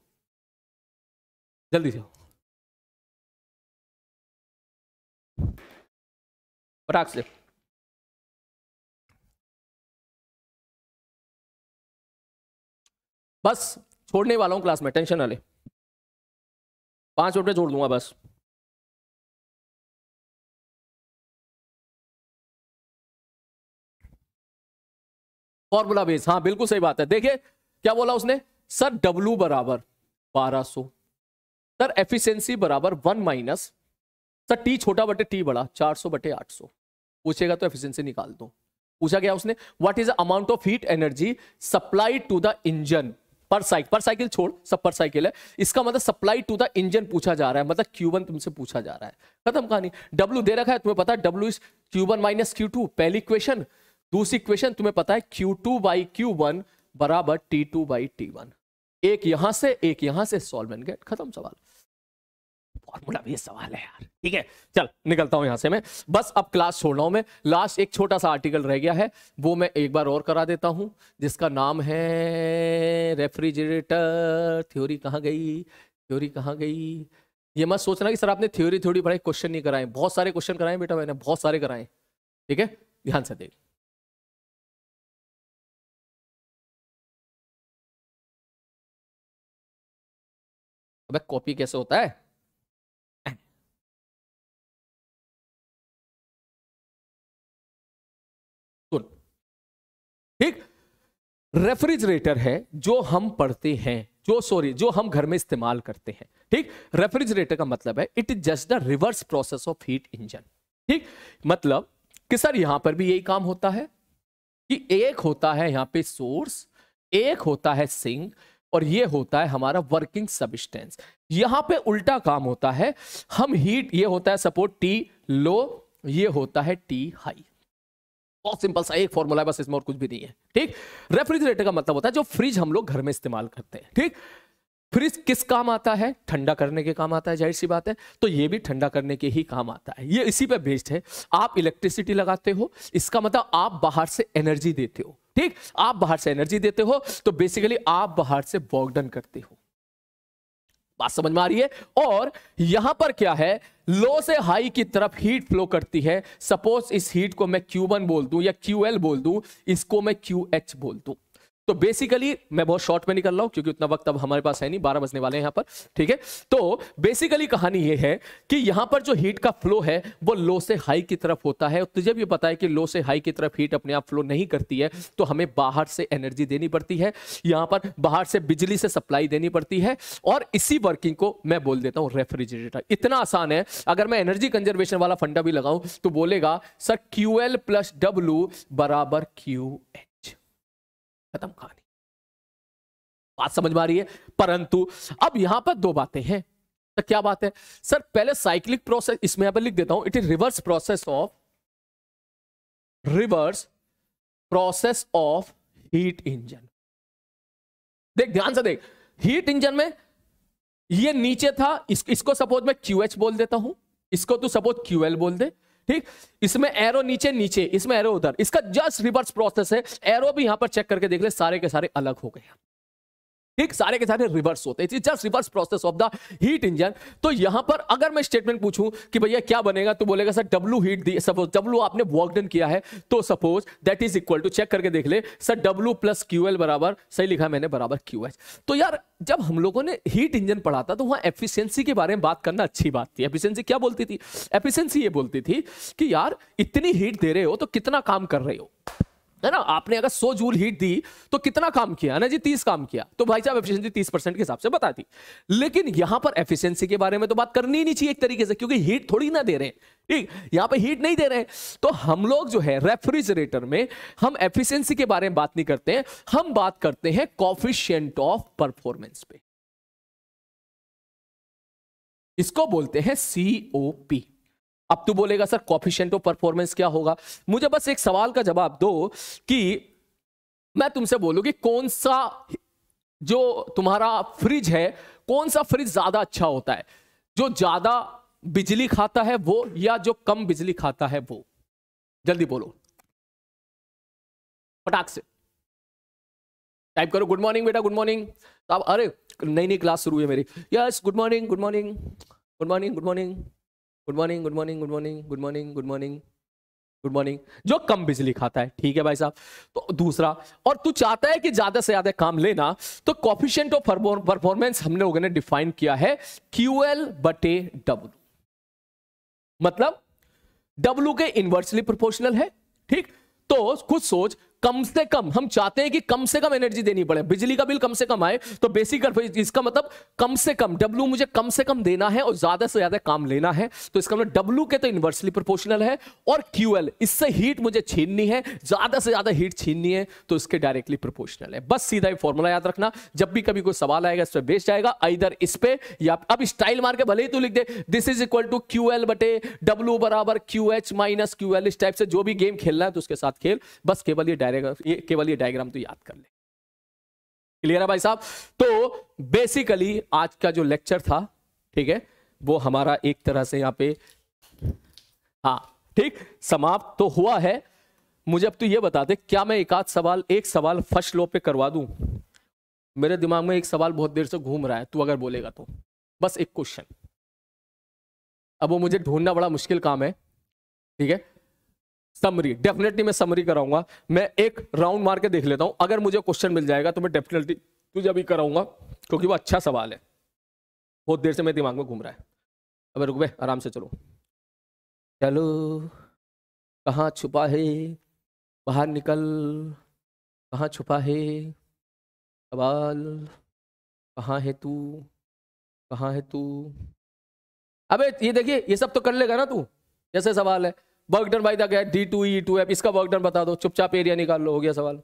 जल्दी से से बस छोड़ने वाला हूँ क्लास में टेंशन ना ले पांच मिनट छोड़ दूंगा बस फॉर्मूला बेस हाँ बिल्कुल सही बात है देखिए क्या बोला उसने सर डब्लू बराबर बारह सो सर एफिशिएंसी बराबर वन माइनस सर टी छोटा बटे टी बड़ा चार सौ बटे आठ सौ पूछेगा तो एफिशिएंसी निकाल दो पूछा गया उसने what is amount of heat energy supply to the engine per cycle per cycle छोड़ सब पर साइकिल है इसका मतलब सप्लाई टू द इंजन पूछा जा रहा है मतलब Q1 तुमसे पूछा जा रहा है खत्म कहानी डब्ल्यू दे रखा है तुम्हें पता है W is Q1 minus Q2 पहली क्वेश्चन दूसरी क्वेश्चन तुम्हें पता है Q two by Q one बराबर T two by T one एक यहां से एक यहां से सॉल्व एंड गेट खत्म सवाल फॉर्मूला भी सवाल है यार ठीक है चल निकलता हूं यहां से मैं बस अब क्लास छोड़ रहा हूं मैं लास्ट एक छोटा सा आर्टिकल रह गया है वो मैं एक बार और करा देता हूं जिसका नाम है रेफ्रिजरेटर थ्योरी कहाँ गई थ्योरी कहाँ गई ये मत सोचना कि सर आपने थ्योरी थ्योरी पढ़ाई क्वेश्चन नहीं कराए बहुत सारे क्वेश्चन कराए बेटा मैंने बहुत सारे कराए ठीक है ध्यान से देख अबे कॉपी कैसे होता है ठीक रेफ्रिजरेटर है जो हम पढ़ते हैं जो सॉरी जो हम घर में इस्तेमाल करते हैं ठीक रेफ्रिजरेटर का मतलब है it is just the reverse process of heat engine ठीक मतलब कि सर यहां पर भी यही काम होता है कि एक होता है यहां पे सोर्स एक होता है सिंक और ये होता है हमारा वर्किंग सबिस्टेंस यहां पे उल्टा काम होता है हम हीट ये होता है सपोर्ट टी लो ये होता है टी हाई बहुत सिंपल सा एक फॉर्मूला है बस इसमें और कुछ भी नहीं है ठीक रेफ्रिजरेटर का मतलब होता है जो फ्रिज हम लोग घर में इस्तेमाल करते हैं ठीक फ्रिज किस काम आता है ठंडा करने के काम आता है जाहिर सी बात है तो ये भी ठंडा करने के ही काम आता है ये इसी पे बेस्ड है आप इलेक्ट्रिसिटी लगाते हो इसका मतलब आप बाहर से एनर्जी देते हो ठीक आप बाहर से एनर्जी देते हो तो बेसिकली आप बाहर से वॉकडन करते हो बात समझ में आ रही है और यहां पर क्या है लो से हाई की तरफ हीट फ्लो करती है सपोज इस हीट को मैं क्यू बोल दू या क्यू बोल दू इसको मैं क्यू बोल दू तो बेसिकली मैं बहुत शॉर्ट में निकल रहा हूं क्योंकि उतना वक्त अब हमारे पास है नहीं बारह बजने वाले हैं यहां पर ठीक है तो बेसिकली कहानी ये है कि यहां पर जो हीट का फ्लो है वो लो से हाई की तरफ होता है तो जब पता है कि लो से हाई की तरफ हीट अपने आप फ्लो नहीं करती है तो हमें बाहर से एनर्जी देनी पड़ती है यहां पर बाहर से बिजली से सप्लाई देनी पड़ती है और इसी वर्किंग को मैं बोल देता हूँ रेफ्रिजरेटर इतना आसान है अगर मैं एनर्जी कंजर्वेशन वाला फंडा भी लगाऊं तो बोलेगा sir Q L plus W बराबर क्यू एन खत्म कहानी बात समझ में आ रही है परंतु अब यहां पर दो बातें हैं तो क्या बात है सर पहले साइक्लिक प्रोसेस इसमें यहां पर लिख देता हूं it is reverse process of reverse process of heat engine देख ध्यान से देख हीट इंजन में ये नीचे था इस, इसको सपोज मैं क्यूएच बोल देता हूं इसको तू सपोज क्यूएल बोल दे ठीक इसमें एरो नीचे नीचे इसमें एरो उधर इसका जस्ट रिवर्स प्रोसेस है एरो भी यहां पर चेक करके देख ले सारे के सारे अलग हो गए ठीक सारे के सारे रिवर्स होते हैं just reverse process of the heat engine तो यहां पर अगर मैं स्टेटमेंट पूछूं कि भैया क्या बनेगा तो बोलेगा सर डब्ल्यू हीट दी सपोज डब्ल्यू आपने वर्क डन किया है तो suppose that is equal to check करके देख ले sir W plus Q L बराबर सही लिखा मैंने बराबर क्यू एच तो यार जब हम लोगों ने हीट इंजन पढ़ा था तो वहां एफिशियंसी के बारे में बात करना अच्छी बात थी एफिशियंसी क्या बोलती थी एफिशियंसी ये बोलती थी कि यार इतनी हीट दे रहे हो तो कितना काम कर रहे हो है ना आपने अगर 100 जूल हीट दी तो कितना काम किया ना जी 30 काम किया तो भाई साहब एफिशिएंसी 30 परसेंट के हिसाब से बता दी लेकिन यहां पर एफिशिएंसी के बारे में तो बात करनी ही नहीं चाहिए एक तरीके से क्योंकि हीट थोड़ी ना दे रहे हैं ठीक यहां पे हीट नहीं दे रहे तो हम लोग जो है रेफ्रिजरेटर में हम एफिशियंसी के बारे में बात नहीं करते हैं हम बात करते हैं कॉफिशियंट ऑफ परफॉर्मेंस पे इसको बोलते हैं सीओपी अब तू बोलेगा सर कॉफिशेंट ऑफ परफॉर्मेंस क्या होगा मुझे बस एक सवाल का जवाब दो कि मैं तुमसे बोलूँ कि कौन सा जो तुम्हारा फ्रिज है कौन सा फ्रिज ज्यादा अच्छा होता है जो ज्यादा बिजली खाता है वो या जो कम बिजली खाता है वो जल्दी बोलो पटाक से टाइप करो गुड मॉर्निंग बेटा गुड मॉर्निंग अरे नई नई क्लास शुरू है मेरी yes good morning good morning good morning good morning good morning good morning good morning good morning good morning good morning जो कम बिजली खाता है ठीक है भाई साहब तो दूसरा और तू चाहता है कि ज्यादा से ज्यादा काम लेना तो कॉफिशियंट ऑफ परफॉर्मेंस हम लोगों ने डिफाइन किया है क्यू एल बटे डब्लू मतलब डब्लू के इन्वर्सली प्रोपोर्शनल है ठीक तो कुछ सोच कम से कम हम चाहते हैं कि कम से कम एनर्जी देनी पड़े बिजली का बिल कम से कम आए तो बेसिक इसका मतलब कम से कम डब्ल्यू मुझे कम से कम देना है और ज्यादा से ज्यादा काम लेना है तो इसका मतलब डब्ल्यू के तो इन्वर्सली प्रोपोर्शनल है और क्यूएल इससे हीट मुझे छीननी है ज्यादा से ज्यादा हीट छीननी है तो इसके डायरेक्टली प्रोपोर्शनल है बस सीधा ही फॉर्मूला याद रखना जब भी कभी कोई सवाल आएगा इस पर बेच जाएगा इधर इस पर या अब स्टाइल मार के भले ही तू लिख दे this is equal to Q L बटे डब्ल्यू बराबर Q H minus Q L इस टाइप से जो भी गेम खेलना है तो उसके साथ खेल बस केवल ये डायरेक्ट डायरेक्ट केवल ये डायग्राम तो याद कर ले क्लियर है भाई साहब तो बेसिकली आज का जो लेक्चर था ठीक है वो हमारा एक तरह से यहाँ पे हाँ ठीक समाप्त तो हुआ है मुझे अब तो ये बता दे क्या मैं एक आध सवाल एक सवाल फर्स्ट लो पे करवा दूं मेरे दिमाग में एक सवाल बहुत देर से घूम रहा है तू अगर बोलेगा तो बस एक क्वेश्चन अब वो मुझे ढूंढना बड़ा मुश्किल काम है ठीक है समरी डेफिनेटली मैं समरी कराऊंगा मैं एक राउंड मार के देख लेता हूं अगर मुझे क्वेश्चन मिल जाएगा तो मैं डेफिनेटली तुझे अभी कराऊंगा क्योंकि वो अच्छा सवाल है बहुत देर से मेरे दिमाग में घूम रहा है अब रुक बे आराम से चलो चलो कहाँ छुपा है बाहर निकल कहाँ छुपा है सवाल कहाँ है तू कहाँ है तू अबे ये देखिए ये सब तो कर लेगा ना तू जैसे सवाल है work done by the gas D to E to F इसका वर्क डन बता दो चुपचाप एरिया निकाल लो हो गया सवाल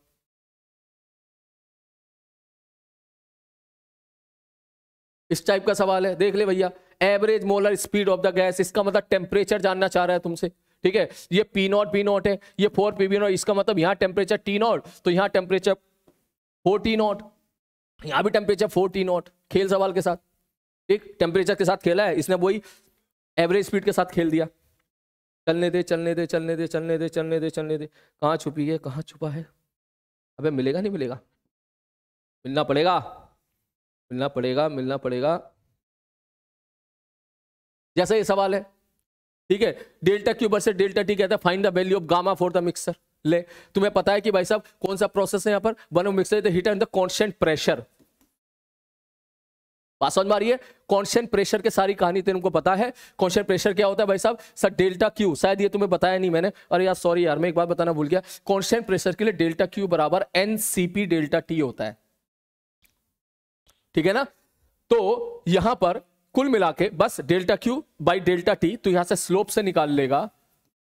इस टाइप का सवाल है देख ले भैया average molar speed of the gas इसका मतलब टेम्परेचर जानना चाह रहा है तुमसे ठीक है ये पी नॉट बी नॉट है ये फोर पी बी नॉट इसका मतलब यहाँ टेम्परेचर टी नॉट तो यहाँ टेम्परेचर फोर टी नॉट यहाँ भी टेम्परेचर फोर टी नॉट खेल सवाल के साथ ठीक टेम्परेचर के साथ खेला है इसने वही एवरेज स्पीड के साथ खेल दिया चलने दे चलने दे चलने दे चलने दे चलने दे चलने दे कहाँ छुपी है कहाँ छुपा है अबे मिलेगा नहीं मिलेगा मिलना पड़ेगा मिलना पड़ेगा मिलना पड़ेगा जैसा ये सवाल है ठीक है डेल्टा क्यूबर से डेल्टा टी कहता है find the value of gamma for the mixer ले तुम्हें पता है कि भाई साहब कौन सा प्रोसेस है यहाँ पर one of mixer the heat and the constant pressure बात समझ मारिए कॉन्स्टेंट प्रेशर के सारी कहानी तेरे को पता है कॉन्स्टेंट प्रेशर क्या होता है भाई साहब सर डेल्टा क्यू शायद ये तुम्हें बताया नहीं मैंने अरे यार सॉरी यार मैं एक बात बताना भूल गया कॉन्स्टेंट प्रेशर के लिए डेल्टा क्यू बराबर एन डेल्टा टी होता है ठीक है ना तो यहां पर कुल मिला के बस delta Q by delta T तो यहां से स्लोप से निकाल लेगा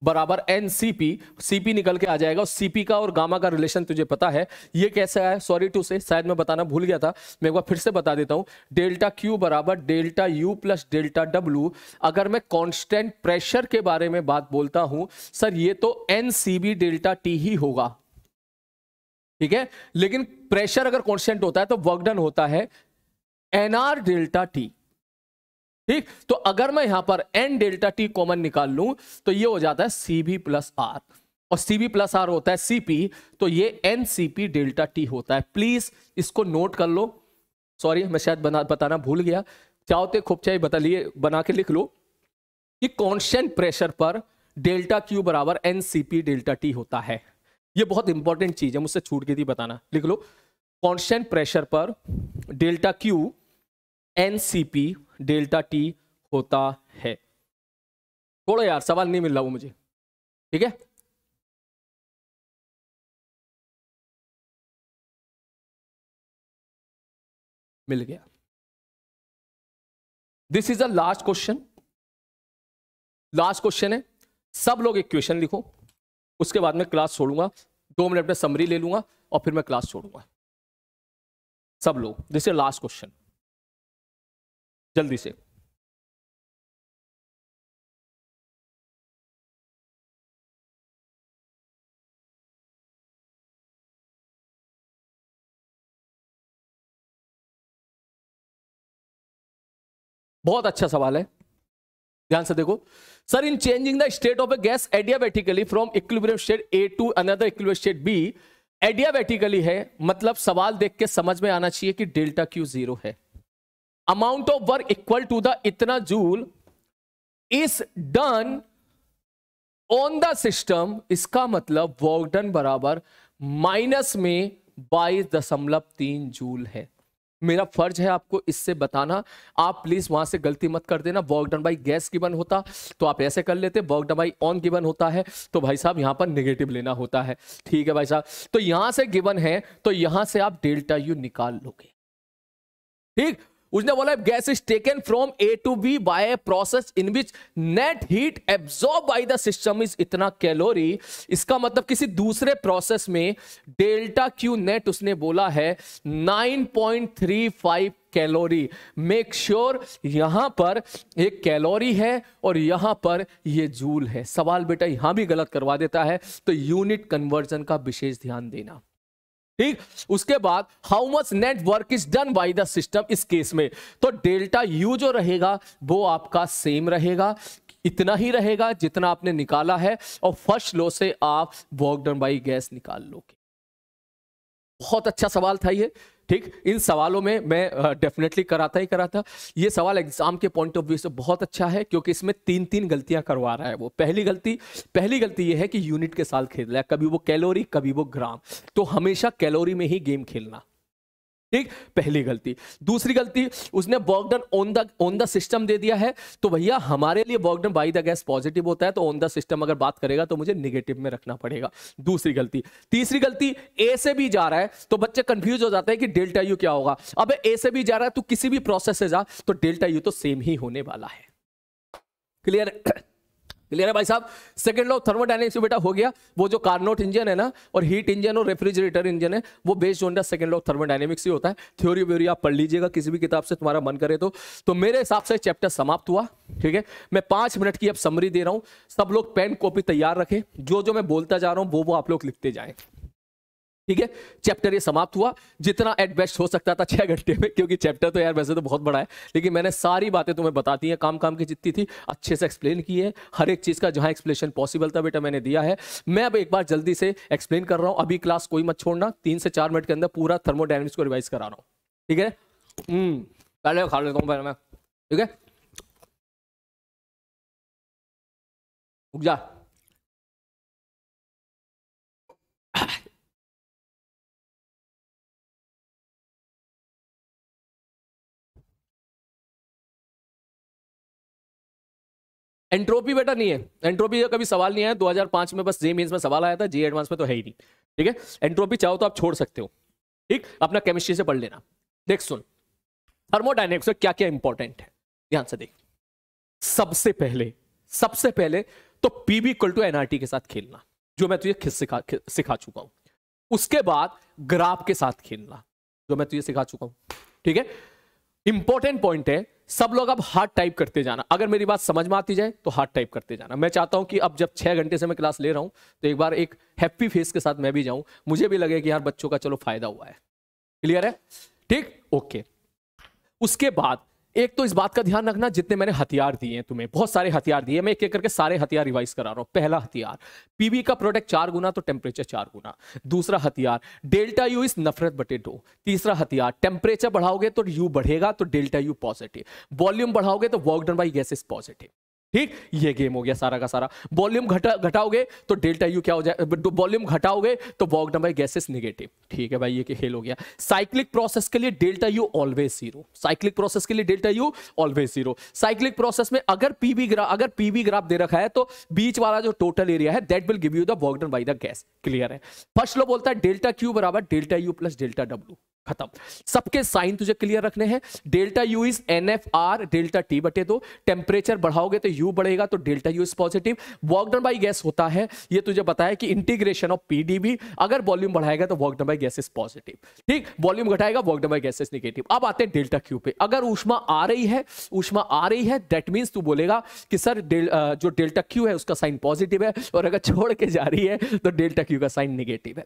बराबर N C P C P निकल के आ जाएगा और सी पी का और गामा का रिलेशन तुझे पता है ये कैसे आया सॉरी टू से शायद मैं बताना भूल गया था मैं एक बार फिर से बता देता हूँ डेल्टा क्यू बराबर delta U plus delta W अगर मैं कांस्टेंट प्रेशर के बारे में बात बोलता हूँ सर ये तो N C B delta T ही होगा ठीक है लेकिन प्रेशर अगर कॉन्स्टेंट होता है तो वर्कडन होता है एनआर डेल्टा टी ठीक तो अगर मैं यहां पर एन डेल्टा टी कॉमन निकाल लू तो ये हो जाता है सी बी प्लस आर और सी बी प्लस आर होता है सीपी तो ये N C P delta T होता है प्लीज इसको नोट कर लो सॉरी मैं शायद बना बताना भूल गया चाहोते खूब चाहिए बता लिए बना के लिख लो कि कॉन्स्टेंट प्रेशर पर डेल्टा क्यू बराबर N C P delta T होता है ये बहुत इंपॉर्टेंट चीज है मुझसे छूट गई थी बताना लिख लो कॉन्स्टेंट प्रेशर पर delta Q N C P delta T होता है छोड़ो यार सवाल नहीं मिल रहा वो मुझे ठीक है मिल गया this is a last question last question है सब लोग एक क्वेश्चन लिखो उसके बाद मैं क्लास छोड़ूंगा दो मिनट में समरी ले लूंगा और फिर मैं क्लास छोड़ूंगा सब लोग दिस इज लास्ट क्वेश्चन जल्दी से बहुत अच्छा सवाल है ध्यान से देखो sir in changing the state of a gas adiabatically from equilibrium state A to another equilibrium state B adiabatically है मतलब सवाल देख के समझ में आना चाहिए कि डेल्टा क्यू जीरो है amount of work equal to the इतना joule is done on the system इसका मतलब वर्क डन बराबर माइनस में बाईस दशमलव तीन जूल है मेरा फर्ज है आपको इससे बताना आप प्लीज वहां से गलती मत कर देना work done by gas given होता तो आप ऐसे कर लेते work done by on given होता है तो भाई साहब यहां पर निगेटिव लेना होता है ठीक है भाई साहब तो यहां से गिवन है तो यहां से आप डेल्टा यू निकाल लोगे ठीक उसने बोला gas is taken from A to B by process in which net heat absorb by the system is इतना कैलोरी इसका मतलब किसी दूसरे प्रोसेस में डेल्टा क्यू नेट उसने बोला है 9.35 कैलोरी मेक श्योर यहां पर एक कैलोरी है और यहां पर ये जूल है सवाल बेटा यहां भी गलत करवा देता है तो यूनिट कन्वर्जन का विशेष ध्यान देना ठीक उसके बाद how much net work is done by the system इस केस में तो डेल्टा यू जो रहेगा वो आपका सेम रहेगा इतना ही रहेगा जितना आपने निकाला है और फर्स्ट लो से आप वर्क डन बाई गैस निकाल लोगे बहुत अच्छा सवाल था ये ठीक इन सवालों में मैं डेफिनेटली कराता ही कराता ये सवाल एग्जाम के पॉइंट ऑफ व्यू से बहुत अच्छा है क्योंकि इसमें तीन तीन गलतियां करवा रहा है वो पहली गलती पहली गलती ये है कि यूनिट के साथ खेल रहा है कभी वो कैलोरी कभी वो ग्राम तो हमेशा कैलोरी में ही गेम खेलना ठीक पहली गलती दूसरी गलती उसने work done on the on the system दे दिया है तो भैया हमारे लिए work done by the gas positive होता है तो ऑन द सिस्टम अगर बात करेगा तो मुझे निगेटिव में रखना पड़ेगा दूसरी गलती तीसरी गलती ए से भी जा रहा है तो बच्चे कंफ्यूज हो जाते हैं कि डेल्टा यू क्या होगा अब ए से भी जा रहा है तो किसी भी प्रोसेस से जा तो डेल्टा यू तो सेम ही होने वाला है क्लियर क्लियर है भाई साहब सेकंड लॉ थर्मोडाइनमिक्स बेटा हो गया वो जो कार्नोट इंजन है ना और हीट इंजन और रेफ्रिजरेटर इंजन है वो based on the second law thermodynamics ही होता है थ्योरी व्योरी आप पढ़ लीजिएगा किसी भी किताब से तुम्हारा मन करे तो तो मेरे हिसाब से चैप्टर समाप्त हुआ ठीक है मैं पांच मिनट की अब समरी दे रहा हूँ सब लोग पेन कॉपी तैयार रखें जो जो मैं बोलता जा रहा हूँ वो वो आप लोग लिखते जाए ठीक है चैप्टर ये समाप्त हुआ जितना एट बेस्ट हो सकता था छह घंटे में क्योंकि चैप्टर तो यार वैसे तो बहुत बड़ा है लेकिन मैंने सारी बातें तुम्हें बताती हैं काम काम की जितनी थी अच्छे से एक्सप्लेन की है हर एक चीज़ का जहां एक्सप्लेनेशन पॉसिबल था बेटा मैंने दिया है मैं अब एक बार जल्दी से एक्सप्लेन कर रहा हूं अभी क्लास कोई मत छोड़ना तीन से चार मिनट के अंदर पूरा थर्मोडाइनमिक्स को रिवाइज करा रहा हूँ ठीक है हम्म। पहले खा लेता हूँ पहले मैं ठीक है जा एंट्रोपी बेटा नहीं है एंट्रोपी का कभी सवाल नहीं आया 2005 में बस जे मीन में सवाल आया था जे एडवांस में तो है ही नहीं ठीक है एंट्रोपी चाहो तो आप छोड़ सकते हो ठीक अपना केमिस्ट्री से पढ़ लेना देख सुन थर्मोडाइनेमिक्स क्या क्या इंपॉर्टेंट है ध्यान से देख सबसे पहले सबसे पहले तो पीबी इक्वल टू एनआरटी के साथ खेलना जो मैं तुझे सिखा सिखा चुका हूं उसके बाद ग्राफ के साथ खेलना जो मैं तुझे सिखा चुका हूं ठीक है इंपॉर्टेंट पॉइंट है सब लोग अब हार्ड टाइप करते जाना अगर मेरी बात समझ में आती जाए तो हार्ड टाइप करते जाना मैं चाहता हूं कि अब जब छह घंटे से मैं क्लास ले रहा हूं तो एक बार एक हैप्पी फेस के साथ मैं भी जाऊं मुझे भी लगे कि यार बच्चों का चलो फायदा हुआ है क्लियर है ठीक ओके उसके बाद एक तो इस बात का ध्यान रखना जितने मैंने हथियार दिए हैं तुम्हें बहुत सारे हथियार दिए मैं एक एक करके सारे हथियार रिवाइज करा रहा हूं पहला हथियार पीवी का प्रोडक्ट चार गुना तो टेम्परेचर चार गुना दूसरा हथियार डेल्टा यू इस नफरत बटे दो तीसरा हथियार टेम्परेचर बढ़ाओगे तो यू बढ़ेगा तो डेल्टा यू पॉजिटिव वॉल्यूम बढ़ाओगे तो work done by gas is positive ठीक ये गेम हो गया सारा का सारा वॉल्यूम घटा घटाओगे तो डेल्टा यू क्या हो जाए वॉल्यूम घटाओगे तो वॉक बाई गैसेस निगेटिव ठीक है भाई ये खेल हो गया साइक्लिक प्रोसेस के लिए delta U always zero cyclic process के लिए delta U always zero cyclic process में अगर पीवी ग्राफ अगर पीवी ग्राफ दे रखा है तो बीच वाला जो टोटल एरिया है that will give you the work done by the gas clear है फर्स्ट लो बोलता है डेल्टा क्यू बराबर delta U plus delta W खत्म सबके साइन तुझे क्लियर रखने हैं delta U is N F R delta T बटे दो टेम्परेचर बढ़ाओगे तो यू बढ़ेगा तो delta U is positive work by gas होता है ये तुझे बताया कि इंटीग्रेशन ऑफ पीडीबी अगर वॉल्यूम बढ़ाएगा तो work by gas is positive ठीक वॉल्यूम घटाएगा work by gas is negative अब आते हैं डेल्टा क्यू पे अगर ऊष्मा आ रही है ऊष्मा आ रही है दैट मीन्स तू बोलेगा कि सर डेल, जो डेल्टा क्यू है उसका साइन पॉजिटिव है और अगर छोड़ के जा रही है तो डेल्टा क्यू का साइन निगेटिव है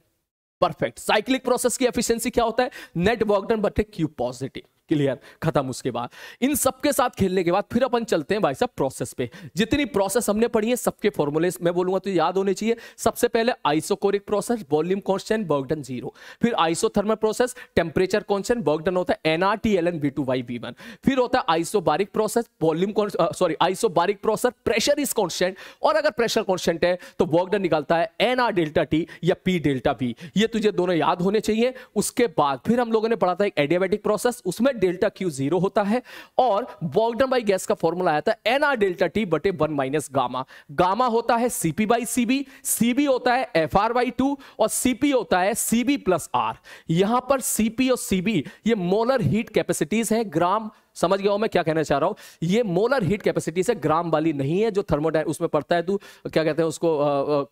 परफेक्ट साइक्लिक प्रोसेस की एफिशिएंसी क्या होता है नेट वर्क डन बटे क्यू पॉजिटिव क्लियर खत्म उसके बाद इन सबके साथ खेलने के बाद फिर अपन चलते हैं भाई साहब प्रोसेस पे जितनी प्रोसेस हमने पढ़ी है सबके फॉर्मुले मैं बोलूंगा तो याद होने चाहिए सबसे पहले isochoric process volume constant work done zero फिर isothermal process temperature constant work done होता है L N B two by B one फिर होता है isobaric process volume sorry isobaric process pressure is constant और अगर प्रेशर कॉन्स्टेंट है तो बर्गडन निकलता है एन आर डेल्टा टी या पी डेल्टा बी ये तुझे दोनों याद होने चाहिए उसके बाद फिर हम लोगों ने पढ़ा था एडियाबेटिक प्रोसेस उसमें डेल्टा क्यू जीरो होता है और बॉगडन बाई गैस का फॉर्मूला आया था एन आर डेल्टा टी बटे वन माइनस गामा गामा होता है सीपी बाई सीबी सीबी होता है एफ आर बाई टू और सीपी होता है सीबी प्लस आर यहां पर सीपी और सीबी ये मोलर हीट कैपेसिटीज है ग्राम समझ गया हूं मैं क्या कहना चाह रहा हूं ये मोलर हीट कैपेसिटी से ग्राम वाली नहीं है जो थर्मोडाइन उसमें पड़ता है तू क्या कहते हैं उसको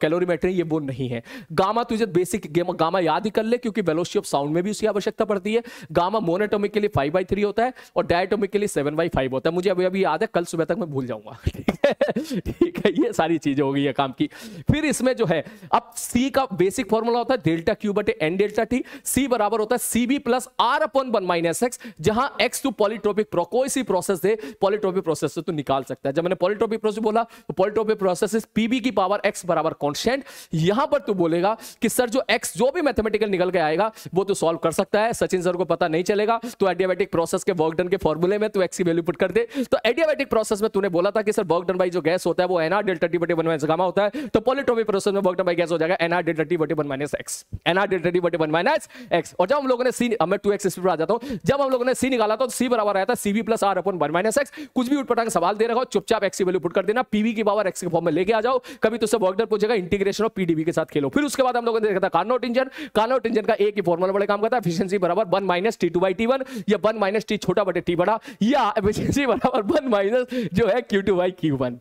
कैलोरीमेट्री ये वो नहीं है गामा तुझे बेसिक गामा याद ही कर ले क्योंकि वेलोसिटी ऑफ साउंड में भी उसकी आवश्यकता पड़ती है गामा मोनेटोमिक के लिए फाइव बाई थ्री होता है और डायटोमिक के लिए सेवन बाई फाइव होता है मुझे अभी अभी याद है कल सुबह तक मैं भूल जाऊंगा [LAUGHS] ठीक है ये सारी चीजें हो गई है काम की फिर इसमें जो है अब सी का बेसिक फॉर्मूला होता है डेल्टा क्यू बटे एन डेल्टा टी सी बराबर होता है C B plus R upon one minus X जहां एक्स टू पॉलिट्रोपिक कोई सी प्रोसेस दे पॉलिट्रोपी प्रोसेस से तो निकाल सकता है जब मैंने पॉलिट्रोपी प्रोसेस बोला तो पॉलिट्रोपी प्रोसेस इज पीबी की पावर एक्स बराबर कॉन्स्टेंट यहां पर तू बोलेगा कि सर जो एक्स जो भी मैथमेटिकल निकल के आएगा वो तो सॉल्व कर सकता है सचिन सर को पता नहीं चलेगा तो एडियाबेटिक प्रोसेस के वर्क डन के फॉर्मूले में तू एक्स की वैल्यू पुट कर दे तो एडियाबेटिक प्रोसेस में तूने बोला था कि सर वर्क डन बाई जो गैस होता है वो एनआर डेल्टा टी बटे वन माइनस गामा होता है तो पॉलिट्रोपी प्रोसेस में वर्क डन बाई गैस हो जाएगा एनआर डेल्टा टी बटे one minus X NR delta T बटे वन माइनस एक्स और जब हम लोगों ने सी मैं टू एक्स पर आ जाता हूं जब हम लोगों ने सी निकाला तो सी बराबर आया था सीवी प्लस आर अपन वन माइनस एक्स कुछ भी उठपटा के सवाल दे रहा हो चुपचाप एक्स की वैल्यू पुट कर देना पीवी की पावर एक्स के फॉर्म में लेके आ जाओ कभी तो सब वर्कडर पूछेगा इंटीग्रेशन ऑफ पीडीबी के साथ खेलो फिर उसके बाद हम लोगों ने देखा था कार्नोट इंजन कार्नोट इंजन का एक ही फॉर्मुला बड़े काम करता है एफिशिएंसी बराबर one minus T two by T one या वन माइनस टी छोटा बटे टी बड़ा या एफिशिएंसी बराबर वन माइनस जो है Q two by Q one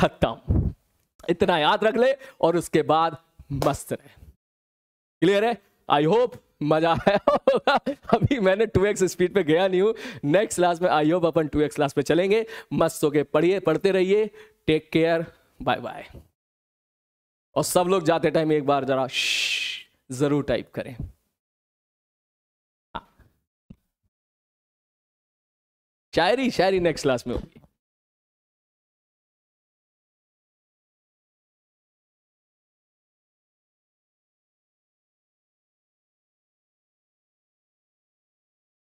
खत्म इतना याद रख ले और उसके बाद मस्त रहे क्लियर है आई होप मजा आया होगा अभी मैंने टू एक्स स्पीड पे गया नहीं हूँ नेक्स्ट क्लास में आई होप अपन टू एक्स क्लास पे चलेंगे मस्त होके पढ़िए पढ़ते रहिए टेक केयर बाय बाय और सब लोग जाते टाइम एक बार जरा जरूर टाइप करें हाँ। शायरी शायरी नेक्स्ट क्लास में होगी